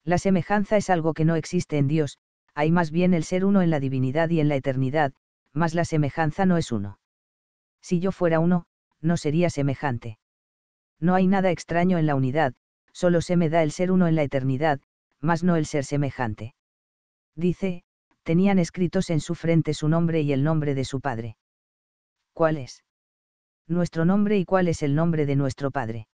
La semejanza es algo que no existe en Dios, hay más bien el ser uno en la divinidad y en la eternidad, mas la semejanza no es uno. Si yo fuera uno, no sería semejante. No hay nada extraño en la unidad, solo se me da el ser uno en la eternidad, mas no el ser semejante. Dice, tenían escritos en su frente su nombre y el nombre de su padre. ¿Cuál es? nuestro nombre y cuál es el nombre de nuestro Padre.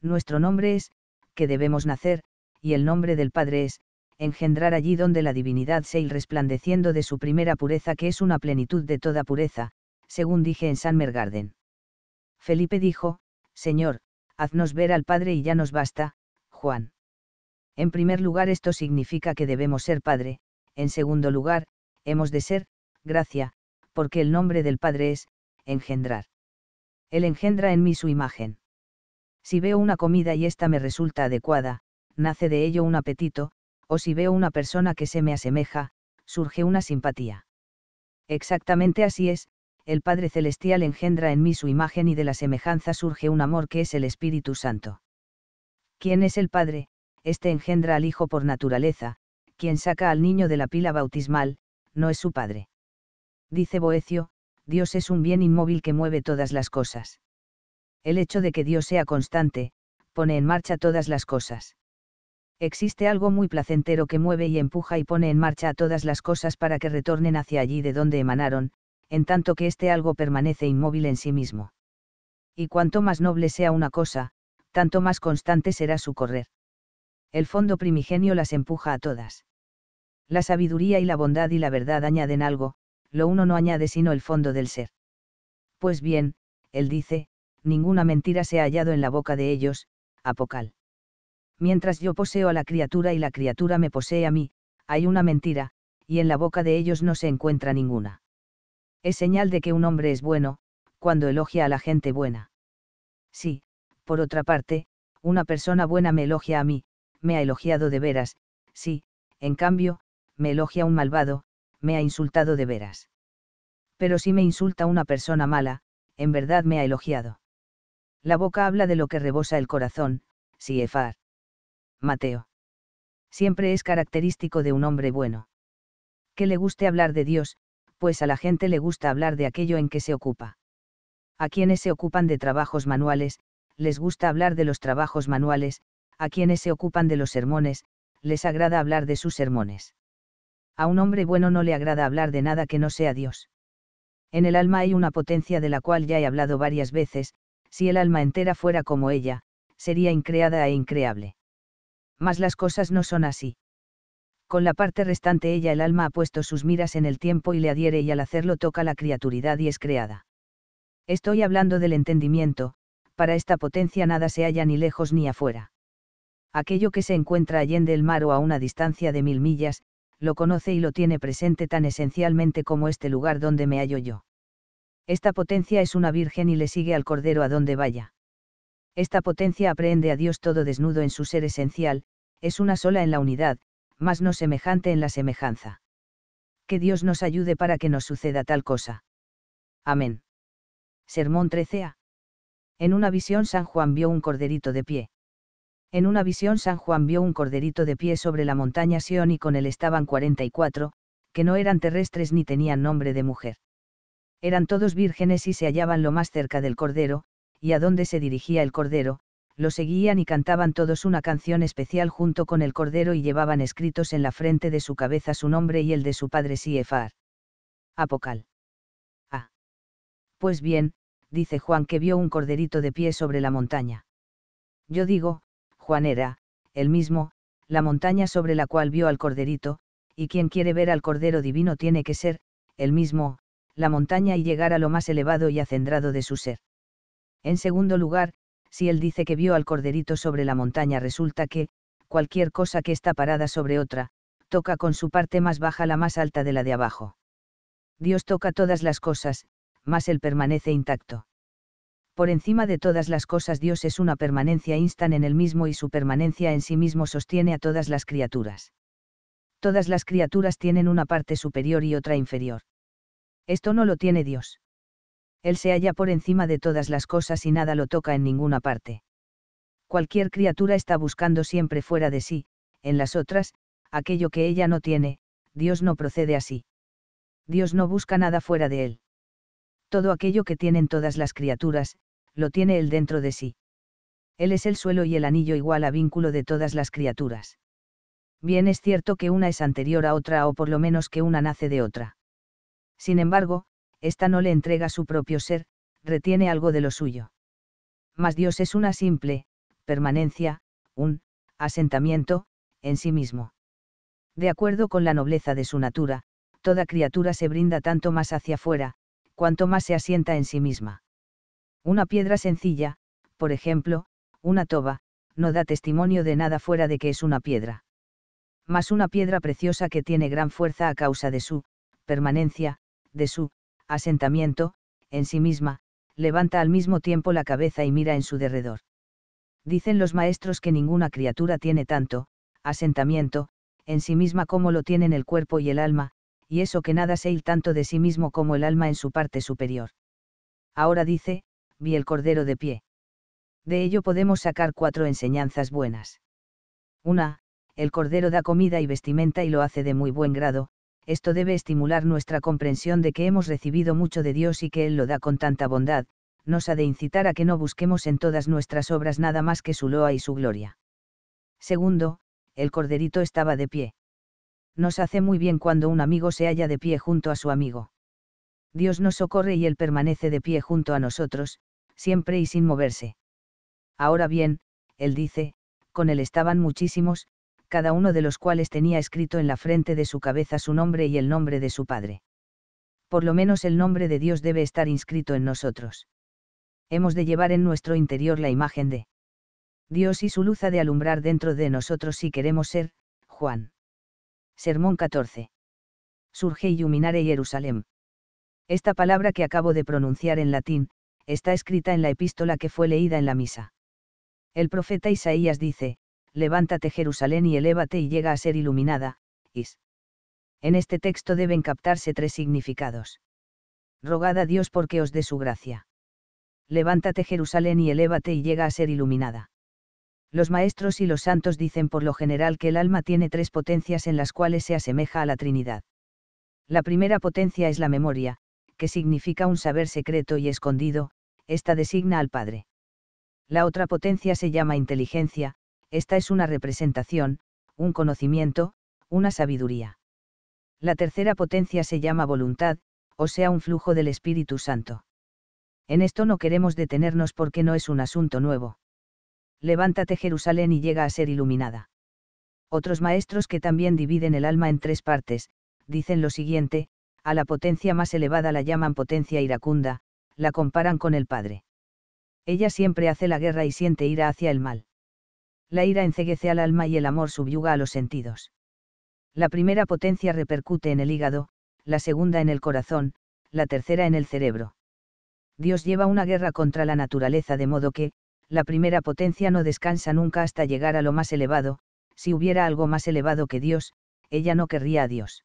Nuestro nombre es, que debemos nacer, y el nombre del Padre es, engendrar allí donde la divinidad se il resplandeciendo de su primera pureza que es una plenitud de toda pureza, según dije en San Mergarden. Felipe dijo, Señor, haznos ver al Padre y ya nos basta, Juan. En primer lugar esto significa que debemos ser Padre, en segundo lugar, hemos de ser, gracia, porque el nombre del Padre es, engendrar. Él engendra en mí su imagen. Si veo una comida y ésta me resulta adecuada, nace de ello un apetito, o si veo una persona que se me asemeja, surge una simpatía. Exactamente así es, el Padre Celestial engendra en mí su imagen y de la semejanza surge un amor que es el Espíritu Santo. ¿Quién es el Padre? Este engendra al Hijo por naturaleza, quien saca al niño de la pila bautismal, no es su Padre. Dice Boecio, Dios es un bien inmóvil que mueve todas las cosas. El hecho de que Dios sea constante, pone en marcha todas las cosas. Existe algo muy placentero que mueve y empuja y pone en marcha a todas las cosas para que retornen hacia allí de donde emanaron, en tanto que este algo permanece inmóvil en sí mismo. Y cuanto más noble sea una cosa, tanto más constante será su correr. El fondo primigenio las empuja a todas. La sabiduría y la bondad y la verdad añaden algo, lo uno no añade sino el fondo del ser. Pues bien, él dice, ninguna mentira se ha hallado en la boca de ellos, apocal. Mientras yo poseo a la criatura y la criatura me posee a mí, hay una mentira, y en la boca de ellos no se encuentra ninguna. Es señal de que un hombre es bueno, cuando elogia a la gente buena. Sí, por otra parte, una persona buena me elogia a mí, me ha elogiado de veras, sí, en cambio, me elogia un malvado, me ha insultado de veras. Pero si me insulta una persona mala, en verdad me ha elogiado. La boca habla de lo que rebosa el corazón, si efar. Mateo. Siempre es característico de un hombre bueno. Que le guste hablar de Dios, pues a la gente le gusta hablar de aquello en que se ocupa. A quienes se ocupan de trabajos manuales, les gusta hablar de los trabajos manuales, a quienes se ocupan de los sermones, les agrada hablar de sus sermones a un hombre bueno no le agrada hablar de nada que no sea Dios. En el alma hay una potencia de la cual ya he hablado varias veces, si el alma entera fuera como ella, sería increada e increable. Mas las cosas no son así. Con la parte restante ella el alma ha puesto sus miras en el tiempo y le adhiere y al hacerlo toca la criaturidad y es creada. Estoy hablando del entendimiento, para esta potencia nada se halla ni lejos ni afuera. Aquello que se encuentra allende el mar o a una distancia de mil millas, lo conoce y lo tiene presente tan esencialmente como este lugar donde me hallo yo. Esta potencia es una virgen y le sigue al Cordero a donde vaya. Esta potencia aprende a Dios todo desnudo en su ser esencial, es una sola en la unidad, mas no semejante en la semejanza. Que Dios nos ayude para que nos suceda tal cosa. Amén. Sermón 13a. En una visión San Juan vio un corderito de pie. En una visión San Juan vio un corderito de pie sobre la montaña Sion y con él estaban 44, que no eran terrestres ni tenían nombre de mujer. Eran todos vírgenes y se hallaban lo más cerca del cordero, y a donde se dirigía el cordero, lo seguían y cantaban todos una canción especial junto con el cordero y llevaban escritos en la frente de su cabeza su nombre y el de su padre Siefar. Apocal. Ah. Pues bien, dice Juan que vio un corderito de pie sobre la montaña. Yo digo, Juan era, el mismo, la montaña sobre la cual vio al Corderito, y quien quiere ver al Cordero Divino tiene que ser, el mismo, la montaña y llegar a lo más elevado y acendrado de su ser. En segundo lugar, si él dice que vio al Corderito sobre la montaña resulta que, cualquier cosa que está parada sobre otra, toca con su parte más baja la más alta de la de abajo. Dios toca todas las cosas, mas él permanece intacto por encima de todas las cosas Dios es una permanencia instan en el mismo y su permanencia en sí mismo sostiene a todas las criaturas. Todas las criaturas tienen una parte superior y otra inferior. Esto no lo tiene Dios. Él se halla por encima de todas las cosas y nada lo toca en ninguna parte. Cualquier criatura está buscando siempre fuera de sí, en las otras, aquello que ella no tiene, Dios no procede así. Dios no busca nada fuera de él. Todo aquello que tienen todas las criaturas, lo tiene él dentro de sí. Él es el suelo y el anillo igual a vínculo de todas las criaturas. Bien es cierto que una es anterior a otra o por lo menos que una nace de otra. Sin embargo, ésta no le entrega su propio ser, retiene algo de lo suyo. Mas Dios es una simple, permanencia, un, asentamiento, en sí mismo. De acuerdo con la nobleza de su natura, toda criatura se brinda tanto más hacia afuera, cuanto más se asienta en sí misma. Una piedra sencilla, por ejemplo, una toba, no da testimonio de nada fuera de que es una piedra. Mas una piedra preciosa que tiene gran fuerza a causa de su permanencia, de su asentamiento, en sí misma, levanta al mismo tiempo la cabeza y mira en su derredor. Dicen los maestros que ninguna criatura tiene tanto, asentamiento, en sí misma como lo tienen el cuerpo y el alma, y eso que nada se il tanto de sí mismo como el alma en su parte superior. Ahora dice, vi el cordero de pie. De ello podemos sacar cuatro enseñanzas buenas. Una, el cordero da comida y vestimenta y lo hace de muy buen grado, esto debe estimular nuestra comprensión de que hemos recibido mucho de Dios y que Él lo da con tanta bondad, nos ha de incitar a que no busquemos en todas nuestras obras nada más que su loa y su gloria. Segundo, el corderito estaba de pie. Nos hace muy bien cuando un amigo se halla de pie junto a su amigo. Dios nos socorre y Él permanece de pie junto a nosotros, siempre y sin moverse. Ahora bien, él dice, con él estaban muchísimos, cada uno de los cuales tenía escrito en la frente de su cabeza su nombre y el nombre de su Padre. Por lo menos el nombre de Dios debe estar inscrito en nosotros. Hemos de llevar en nuestro interior la imagen de Dios y su luz ha de alumbrar dentro de nosotros si queremos ser, Juan. Sermón 14. Surge iluminaré Jerusalén. Esta palabra que acabo de pronunciar en latín, está escrita en la epístola que fue leída en la misa. El profeta Isaías dice, Levántate Jerusalén y elévate y llega a ser iluminada, Is. En este texto deben captarse tres significados. Rogad a Dios porque os dé su gracia. Levántate Jerusalén y elévate y llega a ser iluminada. Los maestros y los santos dicen por lo general que el alma tiene tres potencias en las cuales se asemeja a la Trinidad. La primera potencia es la memoria, que significa un saber secreto y escondido, esta designa al Padre. La otra potencia se llama inteligencia, esta es una representación, un conocimiento, una sabiduría. La tercera potencia se llama voluntad, o sea, un flujo del Espíritu Santo. En esto no queremos detenernos porque no es un asunto nuevo. Levántate Jerusalén y llega a ser iluminada. Otros maestros que también dividen el alma en tres partes, dicen lo siguiente, a la potencia más elevada la llaman potencia iracunda, la comparan con el padre. Ella siempre hace la guerra y siente ira hacia el mal. La ira enceguece al alma y el amor subyuga a los sentidos. La primera potencia repercute en el hígado, la segunda en el corazón, la tercera en el cerebro. Dios lleva una guerra contra la naturaleza de modo que, la primera potencia no descansa nunca hasta llegar a lo más elevado, si hubiera algo más elevado que Dios, ella no querría a Dios.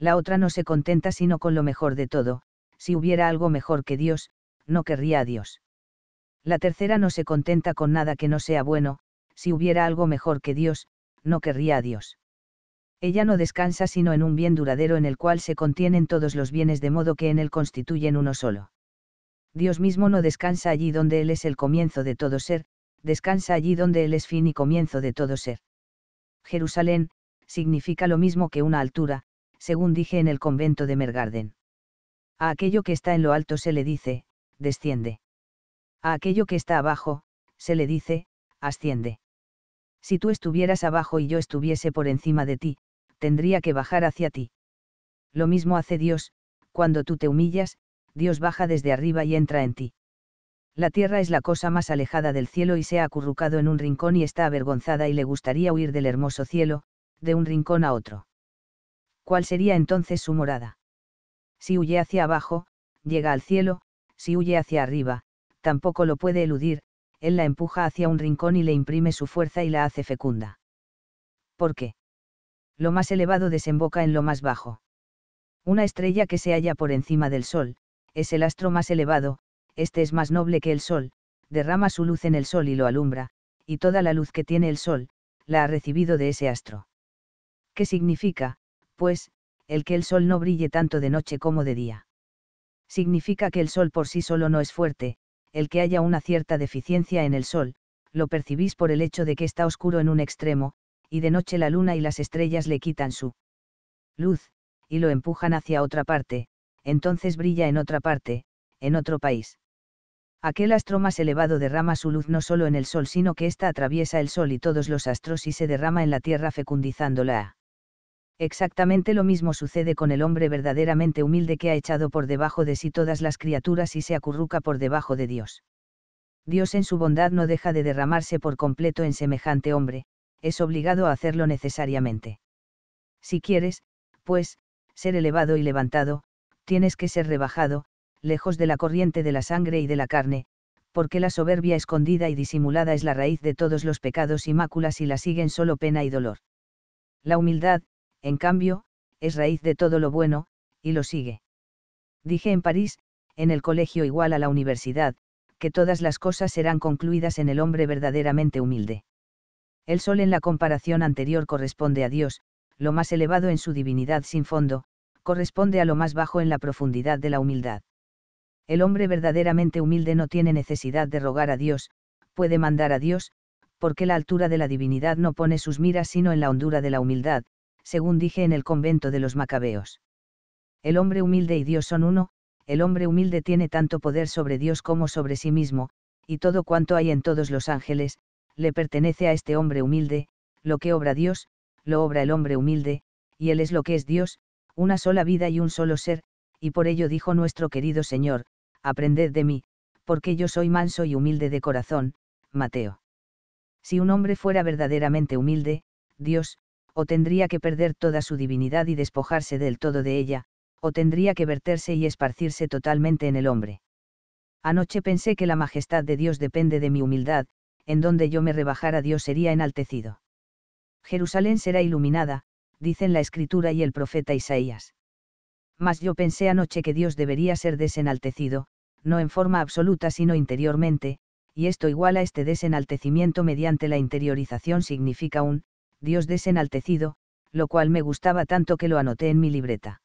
La otra no se contenta sino con lo mejor de todo, si hubiera algo mejor que Dios, no querría a Dios. La tercera no se contenta con nada que no sea bueno, si hubiera algo mejor que Dios, no querría a Dios. Ella no descansa sino en un bien duradero en el cual se contienen todos los bienes de modo que en él constituyen uno solo. Dios mismo no descansa allí donde Él es el comienzo de todo ser, descansa allí donde Él es fin y comienzo de todo ser. Jerusalén, significa lo mismo que una altura, según dije en el convento de Mergarden. A aquello que está en lo alto se le dice, desciende. A aquello que está abajo, se le dice, asciende. Si tú estuvieras abajo y yo estuviese por encima de ti, tendría que bajar hacia ti. Lo mismo hace Dios, cuando tú te humillas, Dios baja desde arriba y entra en ti. La tierra es la cosa más alejada del cielo y se ha acurrucado en un rincón y está avergonzada y le gustaría huir del hermoso cielo, de un rincón a otro. ¿Cuál sería entonces su morada? si huye hacia abajo, llega al cielo, si huye hacia arriba, tampoco lo puede eludir, él la empuja hacia un rincón y le imprime su fuerza y la hace fecunda. ¿Por qué? Lo más elevado desemboca en lo más bajo. Una estrella que se halla por encima del Sol, es el astro más elevado, este es más noble que el Sol, derrama su luz en el Sol y lo alumbra, y toda la luz que tiene el Sol, la ha recibido de ese astro. ¿Qué significa, pues, el que el sol no brille tanto de noche como de día. Significa que el sol por sí solo no es fuerte, el que haya una cierta deficiencia en el sol, lo percibís por el hecho de que está oscuro en un extremo, y de noche la luna y las estrellas le quitan su luz, y lo empujan hacia otra parte, entonces brilla en otra parte, en otro país. Aquel astro más elevado derrama su luz no solo en el Sol, sino que ésta atraviesa el Sol y todos los astros y se derrama en la Tierra fecundizándola. Exactamente lo mismo sucede con el hombre verdaderamente humilde que ha echado por debajo de sí todas las criaturas y se acurruca por debajo de Dios. Dios en su bondad no deja de derramarse por completo en semejante hombre, es obligado a hacerlo necesariamente. Si quieres, pues, ser elevado y levantado, tienes que ser rebajado, lejos de la corriente de la sangre y de la carne, porque la soberbia escondida y disimulada es la raíz de todos los pecados y máculas y la siguen solo pena y dolor. La humildad, en cambio, es raíz de todo lo bueno, y lo sigue. Dije en París, en el colegio igual a la universidad, que todas las cosas serán concluidas en el hombre verdaderamente humilde. El sol en la comparación anterior corresponde a Dios, lo más elevado en su divinidad sin fondo, corresponde a lo más bajo en la profundidad de la humildad. El hombre verdaderamente humilde no tiene necesidad de rogar a Dios, puede mandar a Dios, porque la altura de la divinidad no pone sus miras sino en la hondura de la humildad, según dije en el convento de los Macabeos. El hombre humilde y Dios son uno, el hombre humilde tiene tanto poder sobre Dios como sobre sí mismo, y todo cuanto hay en todos los ángeles, le pertenece a este hombre humilde, lo que obra Dios, lo obra el hombre humilde, y él es lo que es Dios, una sola vida y un solo ser, y por ello dijo nuestro querido Señor, aprended de mí, porque yo soy manso y humilde de corazón, Mateo. Si un hombre fuera verdaderamente humilde, Dios, o tendría que perder toda su divinidad y despojarse del todo de ella, o tendría que verterse y esparcirse totalmente en el hombre. Anoche pensé que la majestad de Dios depende de mi humildad, en donde yo me rebajara Dios sería enaltecido. Jerusalén será iluminada, dicen la Escritura y el profeta Isaías. Mas yo pensé anoche que Dios debería ser desenaltecido, no en forma absoluta sino interiormente, y esto igual a este desenaltecimiento mediante la interiorización significa un Dios desenaltecido, lo cual me gustaba tanto que lo anoté en mi libreta.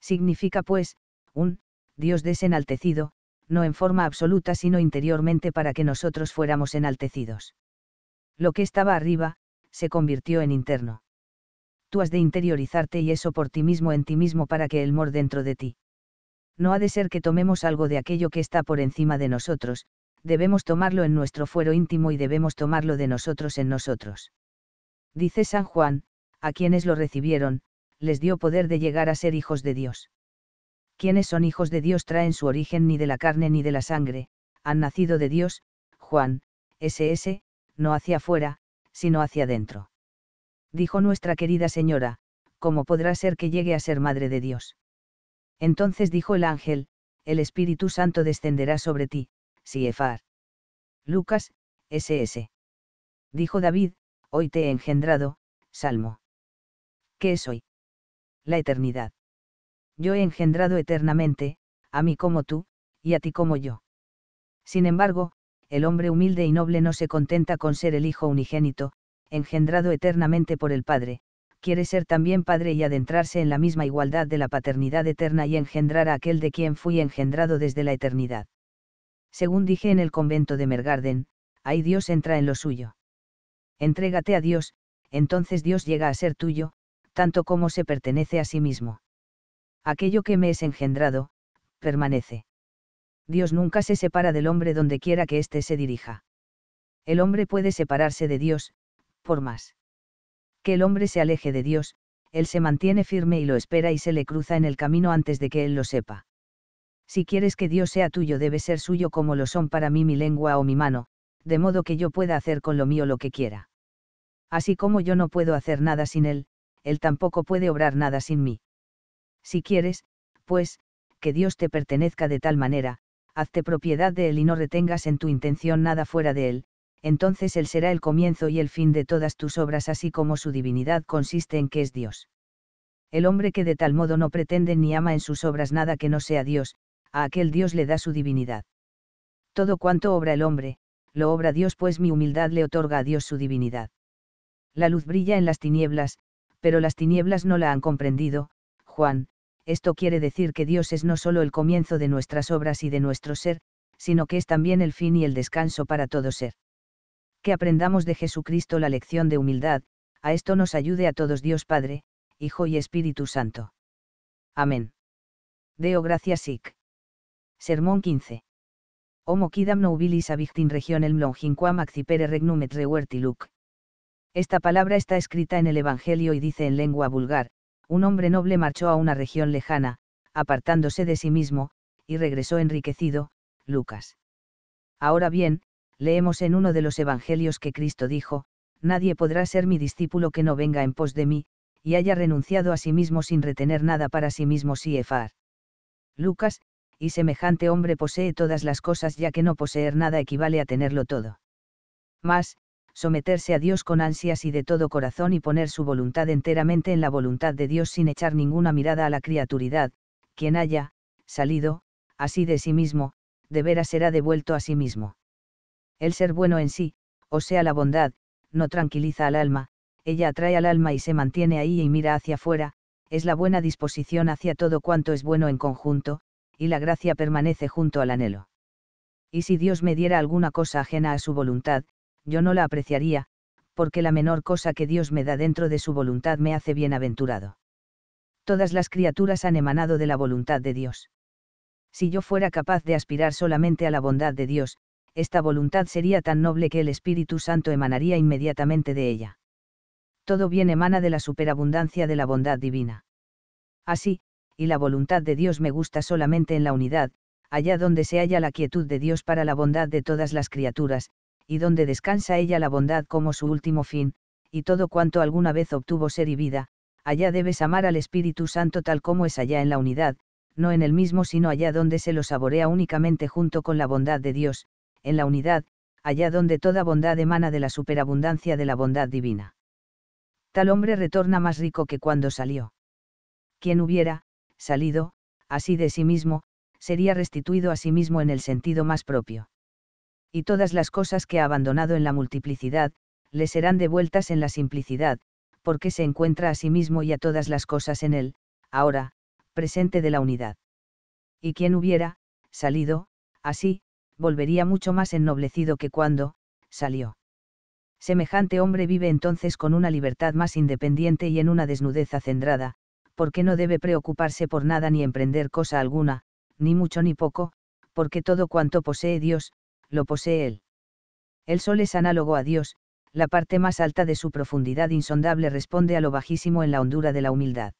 Significa pues, un, Dios desenaltecido, no en forma absoluta sino interiormente para que nosotros fuéramos enaltecidos. Lo que estaba arriba, se convirtió en interno. Tú has de interiorizarte y eso por ti mismo en ti mismo para que el mor dentro de ti. No ha de ser que tomemos algo de aquello que está por encima de nosotros, debemos tomarlo en nuestro fuero íntimo y debemos tomarlo de nosotros en nosotros dice San Juan, a quienes lo recibieron, les dio poder de llegar a ser hijos de Dios. Quienes son hijos de Dios traen su origen ni de la carne ni de la sangre, han nacido de Dios, Juan, SS, no hacia afuera, sino hacia adentro. Dijo nuestra querida señora, ¿cómo podrá ser que llegue a ser madre de Dios? Entonces dijo el ángel, el Espíritu Santo descenderá sobre ti, si efar. Lucas, SS. Dijo David, hoy te he engendrado, Salmo. ¿Qué es hoy? La eternidad. Yo he engendrado eternamente, a mí como tú, y a ti como yo. Sin embargo, el hombre humilde y noble no se contenta con ser el Hijo unigénito, engendrado eternamente por el Padre, quiere ser también Padre y adentrarse en la misma igualdad de la paternidad eterna y engendrar a aquel de quien fui engendrado desde la eternidad. Según dije en el convento de Mergarden, ahí Dios entra en lo suyo. Entrégate a Dios, entonces Dios llega a ser tuyo, tanto como se pertenece a sí mismo. Aquello que me es engendrado, permanece. Dios nunca se separa del hombre donde quiera que éste se dirija. El hombre puede separarse de Dios, por más que el hombre se aleje de Dios, él se mantiene firme y lo espera y se le cruza en el camino antes de que él lo sepa. Si quieres que Dios sea tuyo debe ser suyo como lo son para mí mi lengua o mi mano, de modo que yo pueda hacer con lo mío lo que quiera. Así como yo no puedo hacer nada sin Él, Él tampoco puede obrar nada sin mí. Si quieres, pues, que Dios te pertenezca de tal manera, hazte propiedad de Él y no retengas en tu intención nada fuera de Él, entonces Él será el comienzo y el fin de todas tus obras así como su divinidad consiste en que es Dios. El hombre que de tal modo no pretende ni ama en sus obras nada que no sea Dios, a aquel Dios le da su divinidad. Todo cuanto obra el hombre, lo obra Dios pues mi humildad le otorga a Dios su divinidad. La luz brilla en las tinieblas, pero las tinieblas no la han comprendido, Juan, esto quiere decir que Dios es no solo el comienzo de nuestras obras y de nuestro ser, sino que es también el fin y el descanso para todo ser. Que aprendamos de Jesucristo la lección de humildad, a esto nos ayude a todos Dios Padre, Hijo y Espíritu Santo. Amén. Deo gracias sic. Sermón 15 homo quidam nobilis region el longinquam accipere regnum et Esta palabra está escrita en el Evangelio y dice en lengua vulgar, un hombre noble marchó a una región lejana, apartándose de sí mismo, y regresó enriquecido, Lucas. Ahora bien, leemos en uno de los Evangelios que Cristo dijo, Nadie podrá ser mi discípulo que no venga en pos de mí, y haya renunciado a sí mismo sin retener nada para sí mismo si efar. Lucas, y semejante hombre posee todas las cosas ya que no poseer nada equivale a tenerlo todo. Mas, someterse a Dios con ansias y de todo corazón y poner su voluntad enteramente en la voluntad de Dios sin echar ninguna mirada a la criaturidad, quien haya, salido, así de sí mismo, de veras será devuelto a sí mismo. El ser bueno en sí, o sea la bondad, no tranquiliza al alma, ella atrae al alma y se mantiene ahí y mira hacia afuera, es la buena disposición hacia todo cuanto es bueno en conjunto, y la gracia permanece junto al anhelo. Y si Dios me diera alguna cosa ajena a su voluntad, yo no la apreciaría, porque la menor cosa que Dios me da dentro de su voluntad me hace bienaventurado. Todas las criaturas han emanado de la voluntad de Dios. Si yo fuera capaz de aspirar solamente a la bondad de Dios, esta voluntad sería tan noble que el Espíritu Santo emanaría inmediatamente de ella. Todo bien emana de la superabundancia de la bondad divina. Así, y la voluntad de Dios me gusta solamente en la unidad, allá donde se halla la quietud de Dios para la bondad de todas las criaturas, y donde descansa ella la bondad como su último fin, y todo cuanto alguna vez obtuvo ser y vida, allá debes amar al Espíritu Santo tal como es allá en la unidad, no en el mismo sino allá donde se lo saborea únicamente junto con la bondad de Dios, en la unidad, allá donde toda bondad emana de la superabundancia de la bondad divina. Tal hombre retorna más rico que cuando salió. Quien hubiera, salido, así de sí mismo, sería restituido a sí mismo en el sentido más propio. Y todas las cosas que ha abandonado en la multiplicidad, le serán devueltas en la simplicidad, porque se encuentra a sí mismo y a todas las cosas en él, ahora, presente de la unidad. Y quien hubiera, salido, así, volvería mucho más ennoblecido que cuando, salió. Semejante hombre vive entonces con una libertad más independiente y en una desnudez acendrada, porque no debe preocuparse por nada ni emprender cosa alguna, ni mucho ni poco, porque todo cuanto posee Dios, lo posee Él. El Sol es análogo a Dios, la parte más alta de su profundidad insondable responde a lo bajísimo en la hondura de la humildad.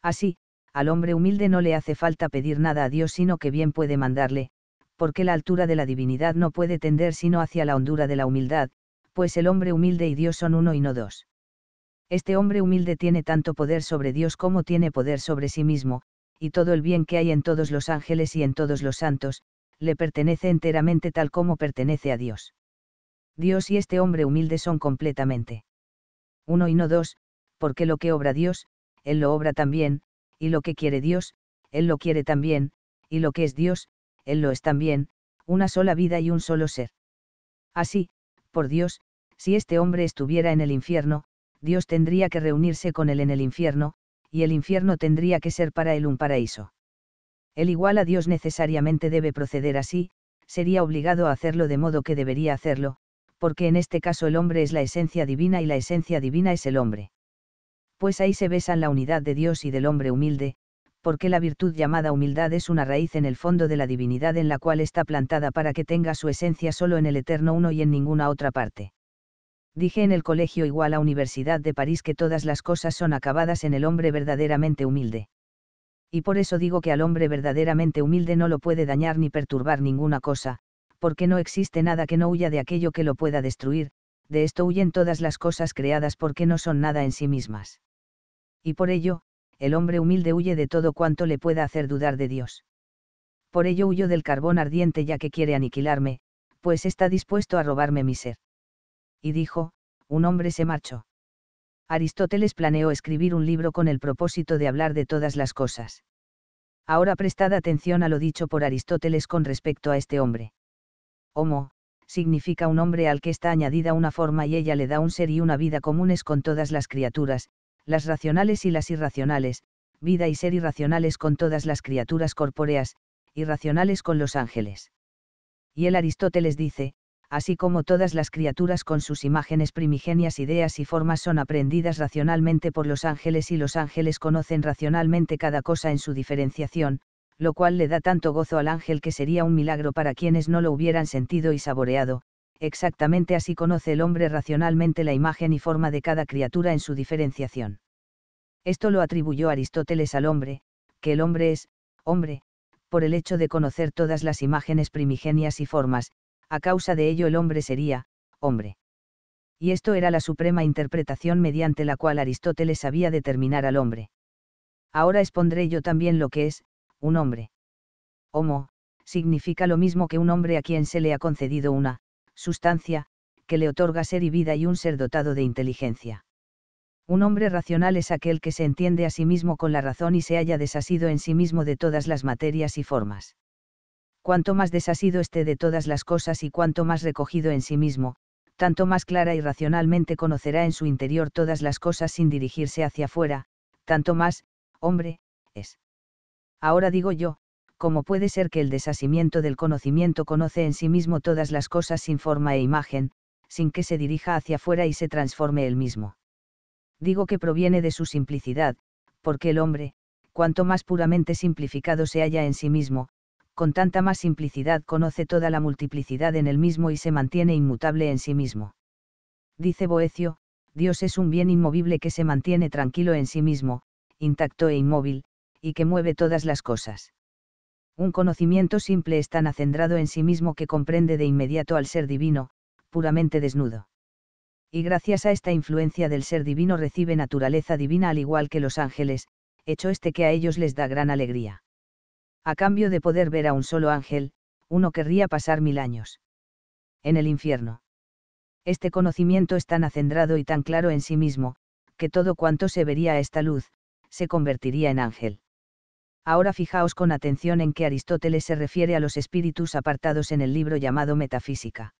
Así, al hombre humilde no le hace falta pedir nada a Dios sino que bien puede mandarle, porque la altura de la divinidad no puede tender sino hacia la hondura de la humildad, pues el hombre humilde y Dios son uno y no dos. Este hombre humilde tiene tanto poder sobre Dios como tiene poder sobre sí mismo, y todo el bien que hay en todos los ángeles y en todos los santos, le pertenece enteramente tal como pertenece a Dios. Dios y este hombre humilde son completamente. Uno y no dos, porque lo que obra Dios, Él lo obra también, y lo que quiere Dios, Él lo quiere también, y lo que es Dios, Él lo es también, una sola vida y un solo ser. Así, por Dios, si este hombre estuviera en el infierno, Dios tendría que reunirse con él en el infierno, y el infierno tendría que ser para él un paraíso. El igual a Dios necesariamente debe proceder así, sería obligado a hacerlo de modo que debería hacerlo, porque en este caso el hombre es la esencia divina y la esencia divina es el hombre. Pues ahí se besan la unidad de Dios y del hombre humilde, porque la virtud llamada humildad es una raíz en el fondo de la divinidad en la cual está plantada para que tenga su esencia solo en el eterno uno y en ninguna otra parte. Dije en el colegio igual a Universidad de París que todas las cosas son acabadas en el hombre verdaderamente humilde. Y por eso digo que al hombre verdaderamente humilde no lo puede dañar ni perturbar ninguna cosa, porque no existe nada que no huya de aquello que lo pueda destruir, de esto huyen todas las cosas creadas porque no son nada en sí mismas. Y por ello, el hombre humilde huye de todo cuanto le pueda hacer dudar de Dios. Por ello huyo del carbón ardiente ya que quiere aniquilarme, pues está dispuesto a robarme mi ser y dijo, un hombre se marchó. Aristóteles planeó escribir un libro con el propósito de hablar de todas las cosas. Ahora prestad atención a lo dicho por Aristóteles con respecto a este hombre. Homo, significa un hombre al que está añadida una forma y ella le da un ser y una vida comunes con todas las criaturas, las racionales y las irracionales, vida y ser irracionales con todas las criaturas corpóreas, irracionales con los ángeles. Y el Aristóteles dice, así como todas las criaturas con sus imágenes primigenias, ideas y formas son aprendidas racionalmente por los ángeles y los ángeles conocen racionalmente cada cosa en su diferenciación, lo cual le da tanto gozo al ángel que sería un milagro para quienes no lo hubieran sentido y saboreado. Exactamente así conoce el hombre racionalmente la imagen y forma de cada criatura en su diferenciación. Esto lo atribuyó Aristóteles al hombre, que el hombre es, hombre, por el hecho de conocer todas las imágenes primigenias y formas, a causa de ello el hombre sería, hombre. Y esto era la suprema interpretación mediante la cual Aristóteles sabía determinar al hombre. Ahora expondré yo también lo que es, un hombre. Homo, significa lo mismo que un hombre a quien se le ha concedido una, sustancia, que le otorga ser y vida y un ser dotado de inteligencia. Un hombre racional es aquel que se entiende a sí mismo con la razón y se haya desasido en sí mismo de todas las materias y formas cuanto más desasido esté de todas las cosas y cuanto más recogido en sí mismo, tanto más clara y racionalmente conocerá en su interior todas las cosas sin dirigirse hacia afuera, tanto más, hombre, es. Ahora digo yo, ¿cómo puede ser que el desasimiento del conocimiento conoce en sí mismo todas las cosas sin forma e imagen, sin que se dirija hacia afuera y se transforme él mismo? Digo que proviene de su simplicidad, porque el hombre, cuanto más puramente simplificado se halla en sí mismo, con tanta más simplicidad conoce toda la multiplicidad en el mismo y se mantiene inmutable en sí mismo. Dice Boecio, Dios es un bien inmovible que se mantiene tranquilo en sí mismo, intacto e inmóvil, y que mueve todas las cosas. Un conocimiento simple es tan acendrado en sí mismo que comprende de inmediato al ser divino, puramente desnudo. Y gracias a esta influencia del ser divino recibe naturaleza divina al igual que los ángeles, hecho este que a ellos les da gran alegría a cambio de poder ver a un solo ángel, uno querría pasar mil años. En el infierno. Este conocimiento es tan acendrado y tan claro en sí mismo, que todo cuanto se vería a esta luz, se convertiría en ángel. Ahora fijaos con atención en que Aristóteles se refiere a los espíritus apartados en el libro llamado Metafísica.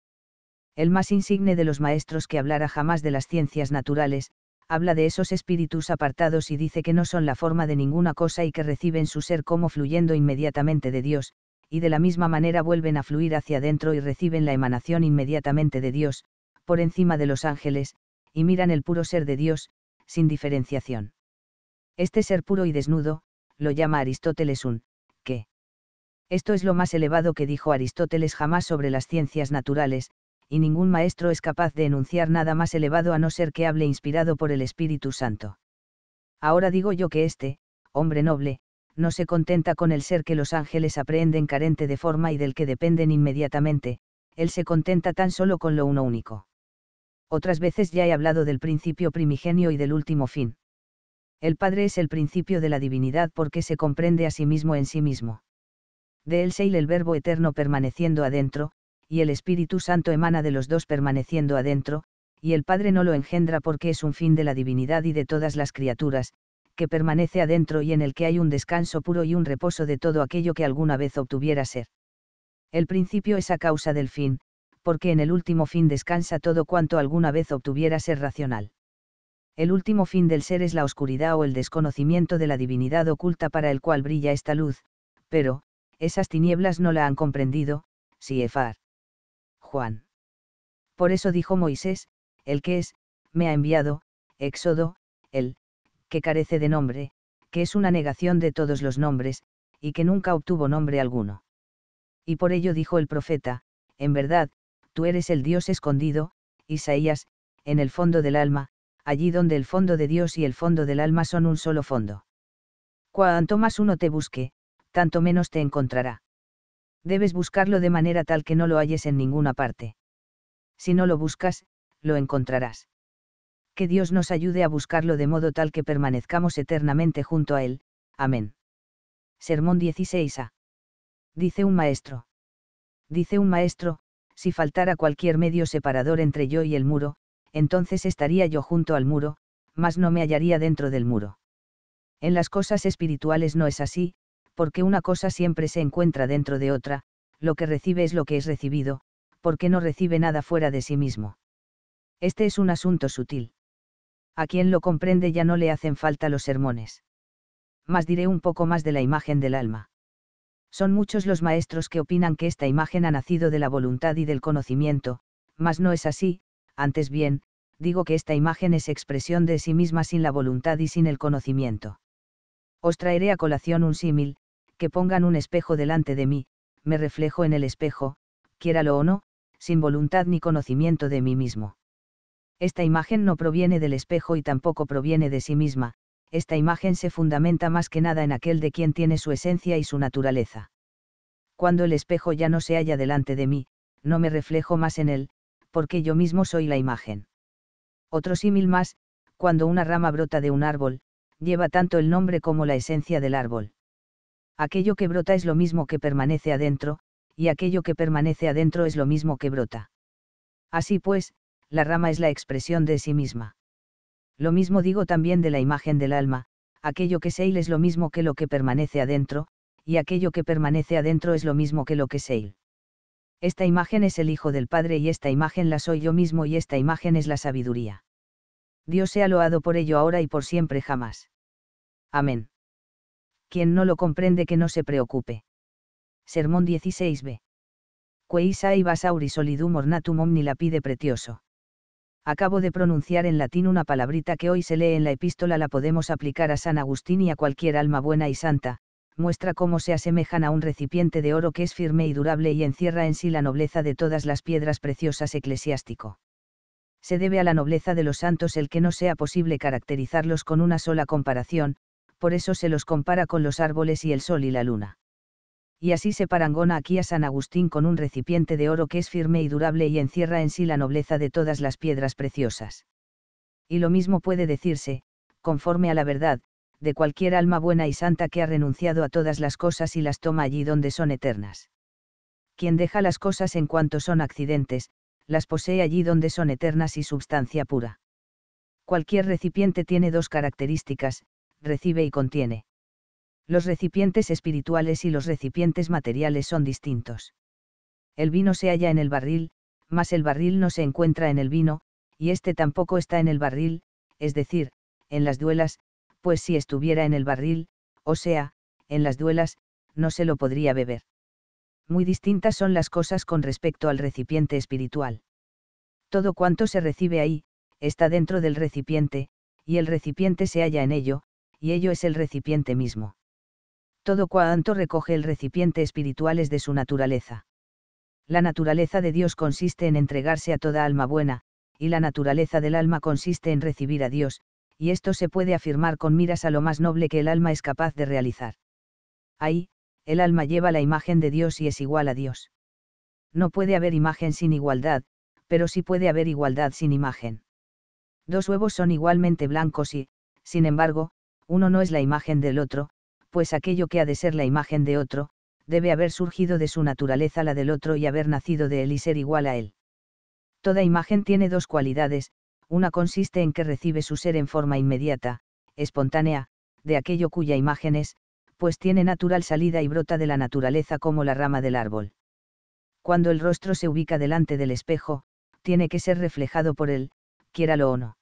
El más insigne de los maestros que hablara jamás de las ciencias naturales, habla de esos espíritus apartados y dice que no son la forma de ninguna cosa y que reciben su ser como fluyendo inmediatamente de Dios, y de la misma manera vuelven a fluir hacia adentro y reciben la emanación inmediatamente de Dios, por encima de los ángeles, y miran el puro ser de Dios, sin diferenciación. Este ser puro y desnudo, lo llama Aristóteles un, que. Esto es lo más elevado que dijo Aristóteles jamás sobre las ciencias naturales, y ningún maestro es capaz de enunciar nada más elevado a no ser que hable inspirado por el Espíritu Santo. Ahora digo yo que este, hombre noble, no se contenta con el ser que los ángeles aprehenden carente de forma y del que dependen inmediatamente, él se contenta tan solo con lo uno único. Otras veces ya he hablado del principio primigenio y del último fin. El Padre es el principio de la divinidad porque se comprende a sí mismo en sí mismo. De él se el verbo eterno permaneciendo adentro, y el Espíritu Santo emana de los dos permaneciendo adentro, y el Padre no lo engendra porque es un fin de la divinidad y de todas las criaturas, que permanece adentro y en el que hay un descanso puro y un reposo de todo aquello que alguna vez obtuviera ser. El principio es a causa del fin, porque en el último fin descansa todo cuanto alguna vez obtuviera ser racional. El último fin del ser es la oscuridad o el desconocimiento de la divinidad oculta para el cual brilla esta luz, pero, esas tinieblas no la han comprendido, si efar. Juan. Por eso dijo Moisés, el que es, me ha enviado, Éxodo, el, que carece de nombre, que es una negación de todos los nombres, y que nunca obtuvo nombre alguno. Y por ello dijo el profeta, en verdad, tú eres el Dios escondido, Isaías, en el fondo del alma, allí donde el fondo de Dios y el fondo del alma son un solo fondo. Cuanto más uno te busque, tanto menos te encontrará debes buscarlo de manera tal que no lo halles en ninguna parte. Si no lo buscas, lo encontrarás. Que Dios nos ayude a buscarlo de modo tal que permanezcamos eternamente junto a Él. Amén. Sermón 16a. Dice un maestro. Dice un maestro, si faltara cualquier medio separador entre yo y el muro, entonces estaría yo junto al muro, mas no me hallaría dentro del muro. En las cosas espirituales no es así, porque una cosa siempre se encuentra dentro de otra, lo que recibe es lo que es recibido, porque no recibe nada fuera de sí mismo. Este es un asunto sutil. A quien lo comprende ya no le hacen falta los sermones. Mas diré un poco más de la imagen del alma. Son muchos los maestros que opinan que esta imagen ha nacido de la voluntad y del conocimiento, mas no es así, antes bien, digo que esta imagen es expresión de sí misma sin la voluntad y sin el conocimiento. Os traeré a colación un símil, que pongan un espejo delante de mí, me reflejo en el espejo, quiéralo o no, sin voluntad ni conocimiento de mí mismo. Esta imagen no proviene del espejo y tampoco proviene de sí misma, esta imagen se fundamenta más que nada en aquel de quien tiene su esencia y su naturaleza. Cuando el espejo ya no se halla delante de mí, no me reflejo más en él, porque yo mismo soy la imagen. Otro símil más, cuando una rama brota de un árbol, lleva tanto el nombre como la esencia del árbol aquello que brota es lo mismo que permanece adentro, y aquello que permanece adentro es lo mismo que brota. Así pues, la rama es la expresión de sí misma. Lo mismo digo también de la imagen del alma, aquello que Seil es lo mismo que lo que permanece adentro, y aquello que permanece adentro es lo mismo que lo que Seil. Esta imagen es el Hijo del Padre y esta imagen la soy yo mismo y esta imagen es la sabiduría. Dios sea loado por ello ahora y por siempre jamás. Amén quien no lo comprende que no se preocupe. Sermón 16b. Queisa y basauri solidum ornatum omni lapide pretioso. Acabo de pronunciar en latín una palabrita que hoy se lee en la epístola la podemos aplicar a San Agustín y a cualquier alma buena y santa, muestra cómo se asemejan a un recipiente de oro que es firme y durable y encierra en sí la nobleza de todas las piedras preciosas eclesiástico. Se debe a la nobleza de los santos el que no sea posible caracterizarlos con una sola comparación, por eso se los compara con los árboles y el sol y la luna. Y así se parangona aquí a San Agustín con un recipiente de oro que es firme y durable y encierra en sí la nobleza de todas las piedras preciosas. Y lo mismo puede decirse, conforme a la verdad, de cualquier alma buena y santa que ha renunciado a todas las cosas y las toma allí donde son eternas. Quien deja las cosas en cuanto son accidentes, las posee allí donde son eternas y substancia pura. Cualquier recipiente tiene dos características, recibe y contiene. Los recipientes espirituales y los recipientes materiales son distintos. El vino se halla en el barril, mas el barril no se encuentra en el vino, y este tampoco está en el barril, es decir, en las duelas, pues si estuviera en el barril, o sea, en las duelas, no se lo podría beber. Muy distintas son las cosas con respecto al recipiente espiritual. Todo cuanto se recibe ahí, está dentro del recipiente, y el recipiente se halla en ello, y ello es el recipiente mismo. Todo cuanto recoge el recipiente espiritual es de su naturaleza. La naturaleza de Dios consiste en entregarse a toda alma buena, y la naturaleza del alma consiste en recibir a Dios, y esto se puede afirmar con miras a lo más noble que el alma es capaz de realizar. Ahí, el alma lleva la imagen de Dios y es igual a Dios. No puede haber imagen sin igualdad, pero sí puede haber igualdad sin imagen. Dos huevos son igualmente blancos y, sin embargo, uno no es la imagen del otro, pues aquello que ha de ser la imagen de otro, debe haber surgido de su naturaleza la del otro y haber nacido de él y ser igual a él. Toda imagen tiene dos cualidades, una consiste en que recibe su ser en forma inmediata, espontánea, de aquello cuya imagen es, pues tiene natural salida y brota de la naturaleza como la rama del árbol. Cuando el rostro se ubica delante del espejo, tiene que ser reflejado por él, quiera lo o no.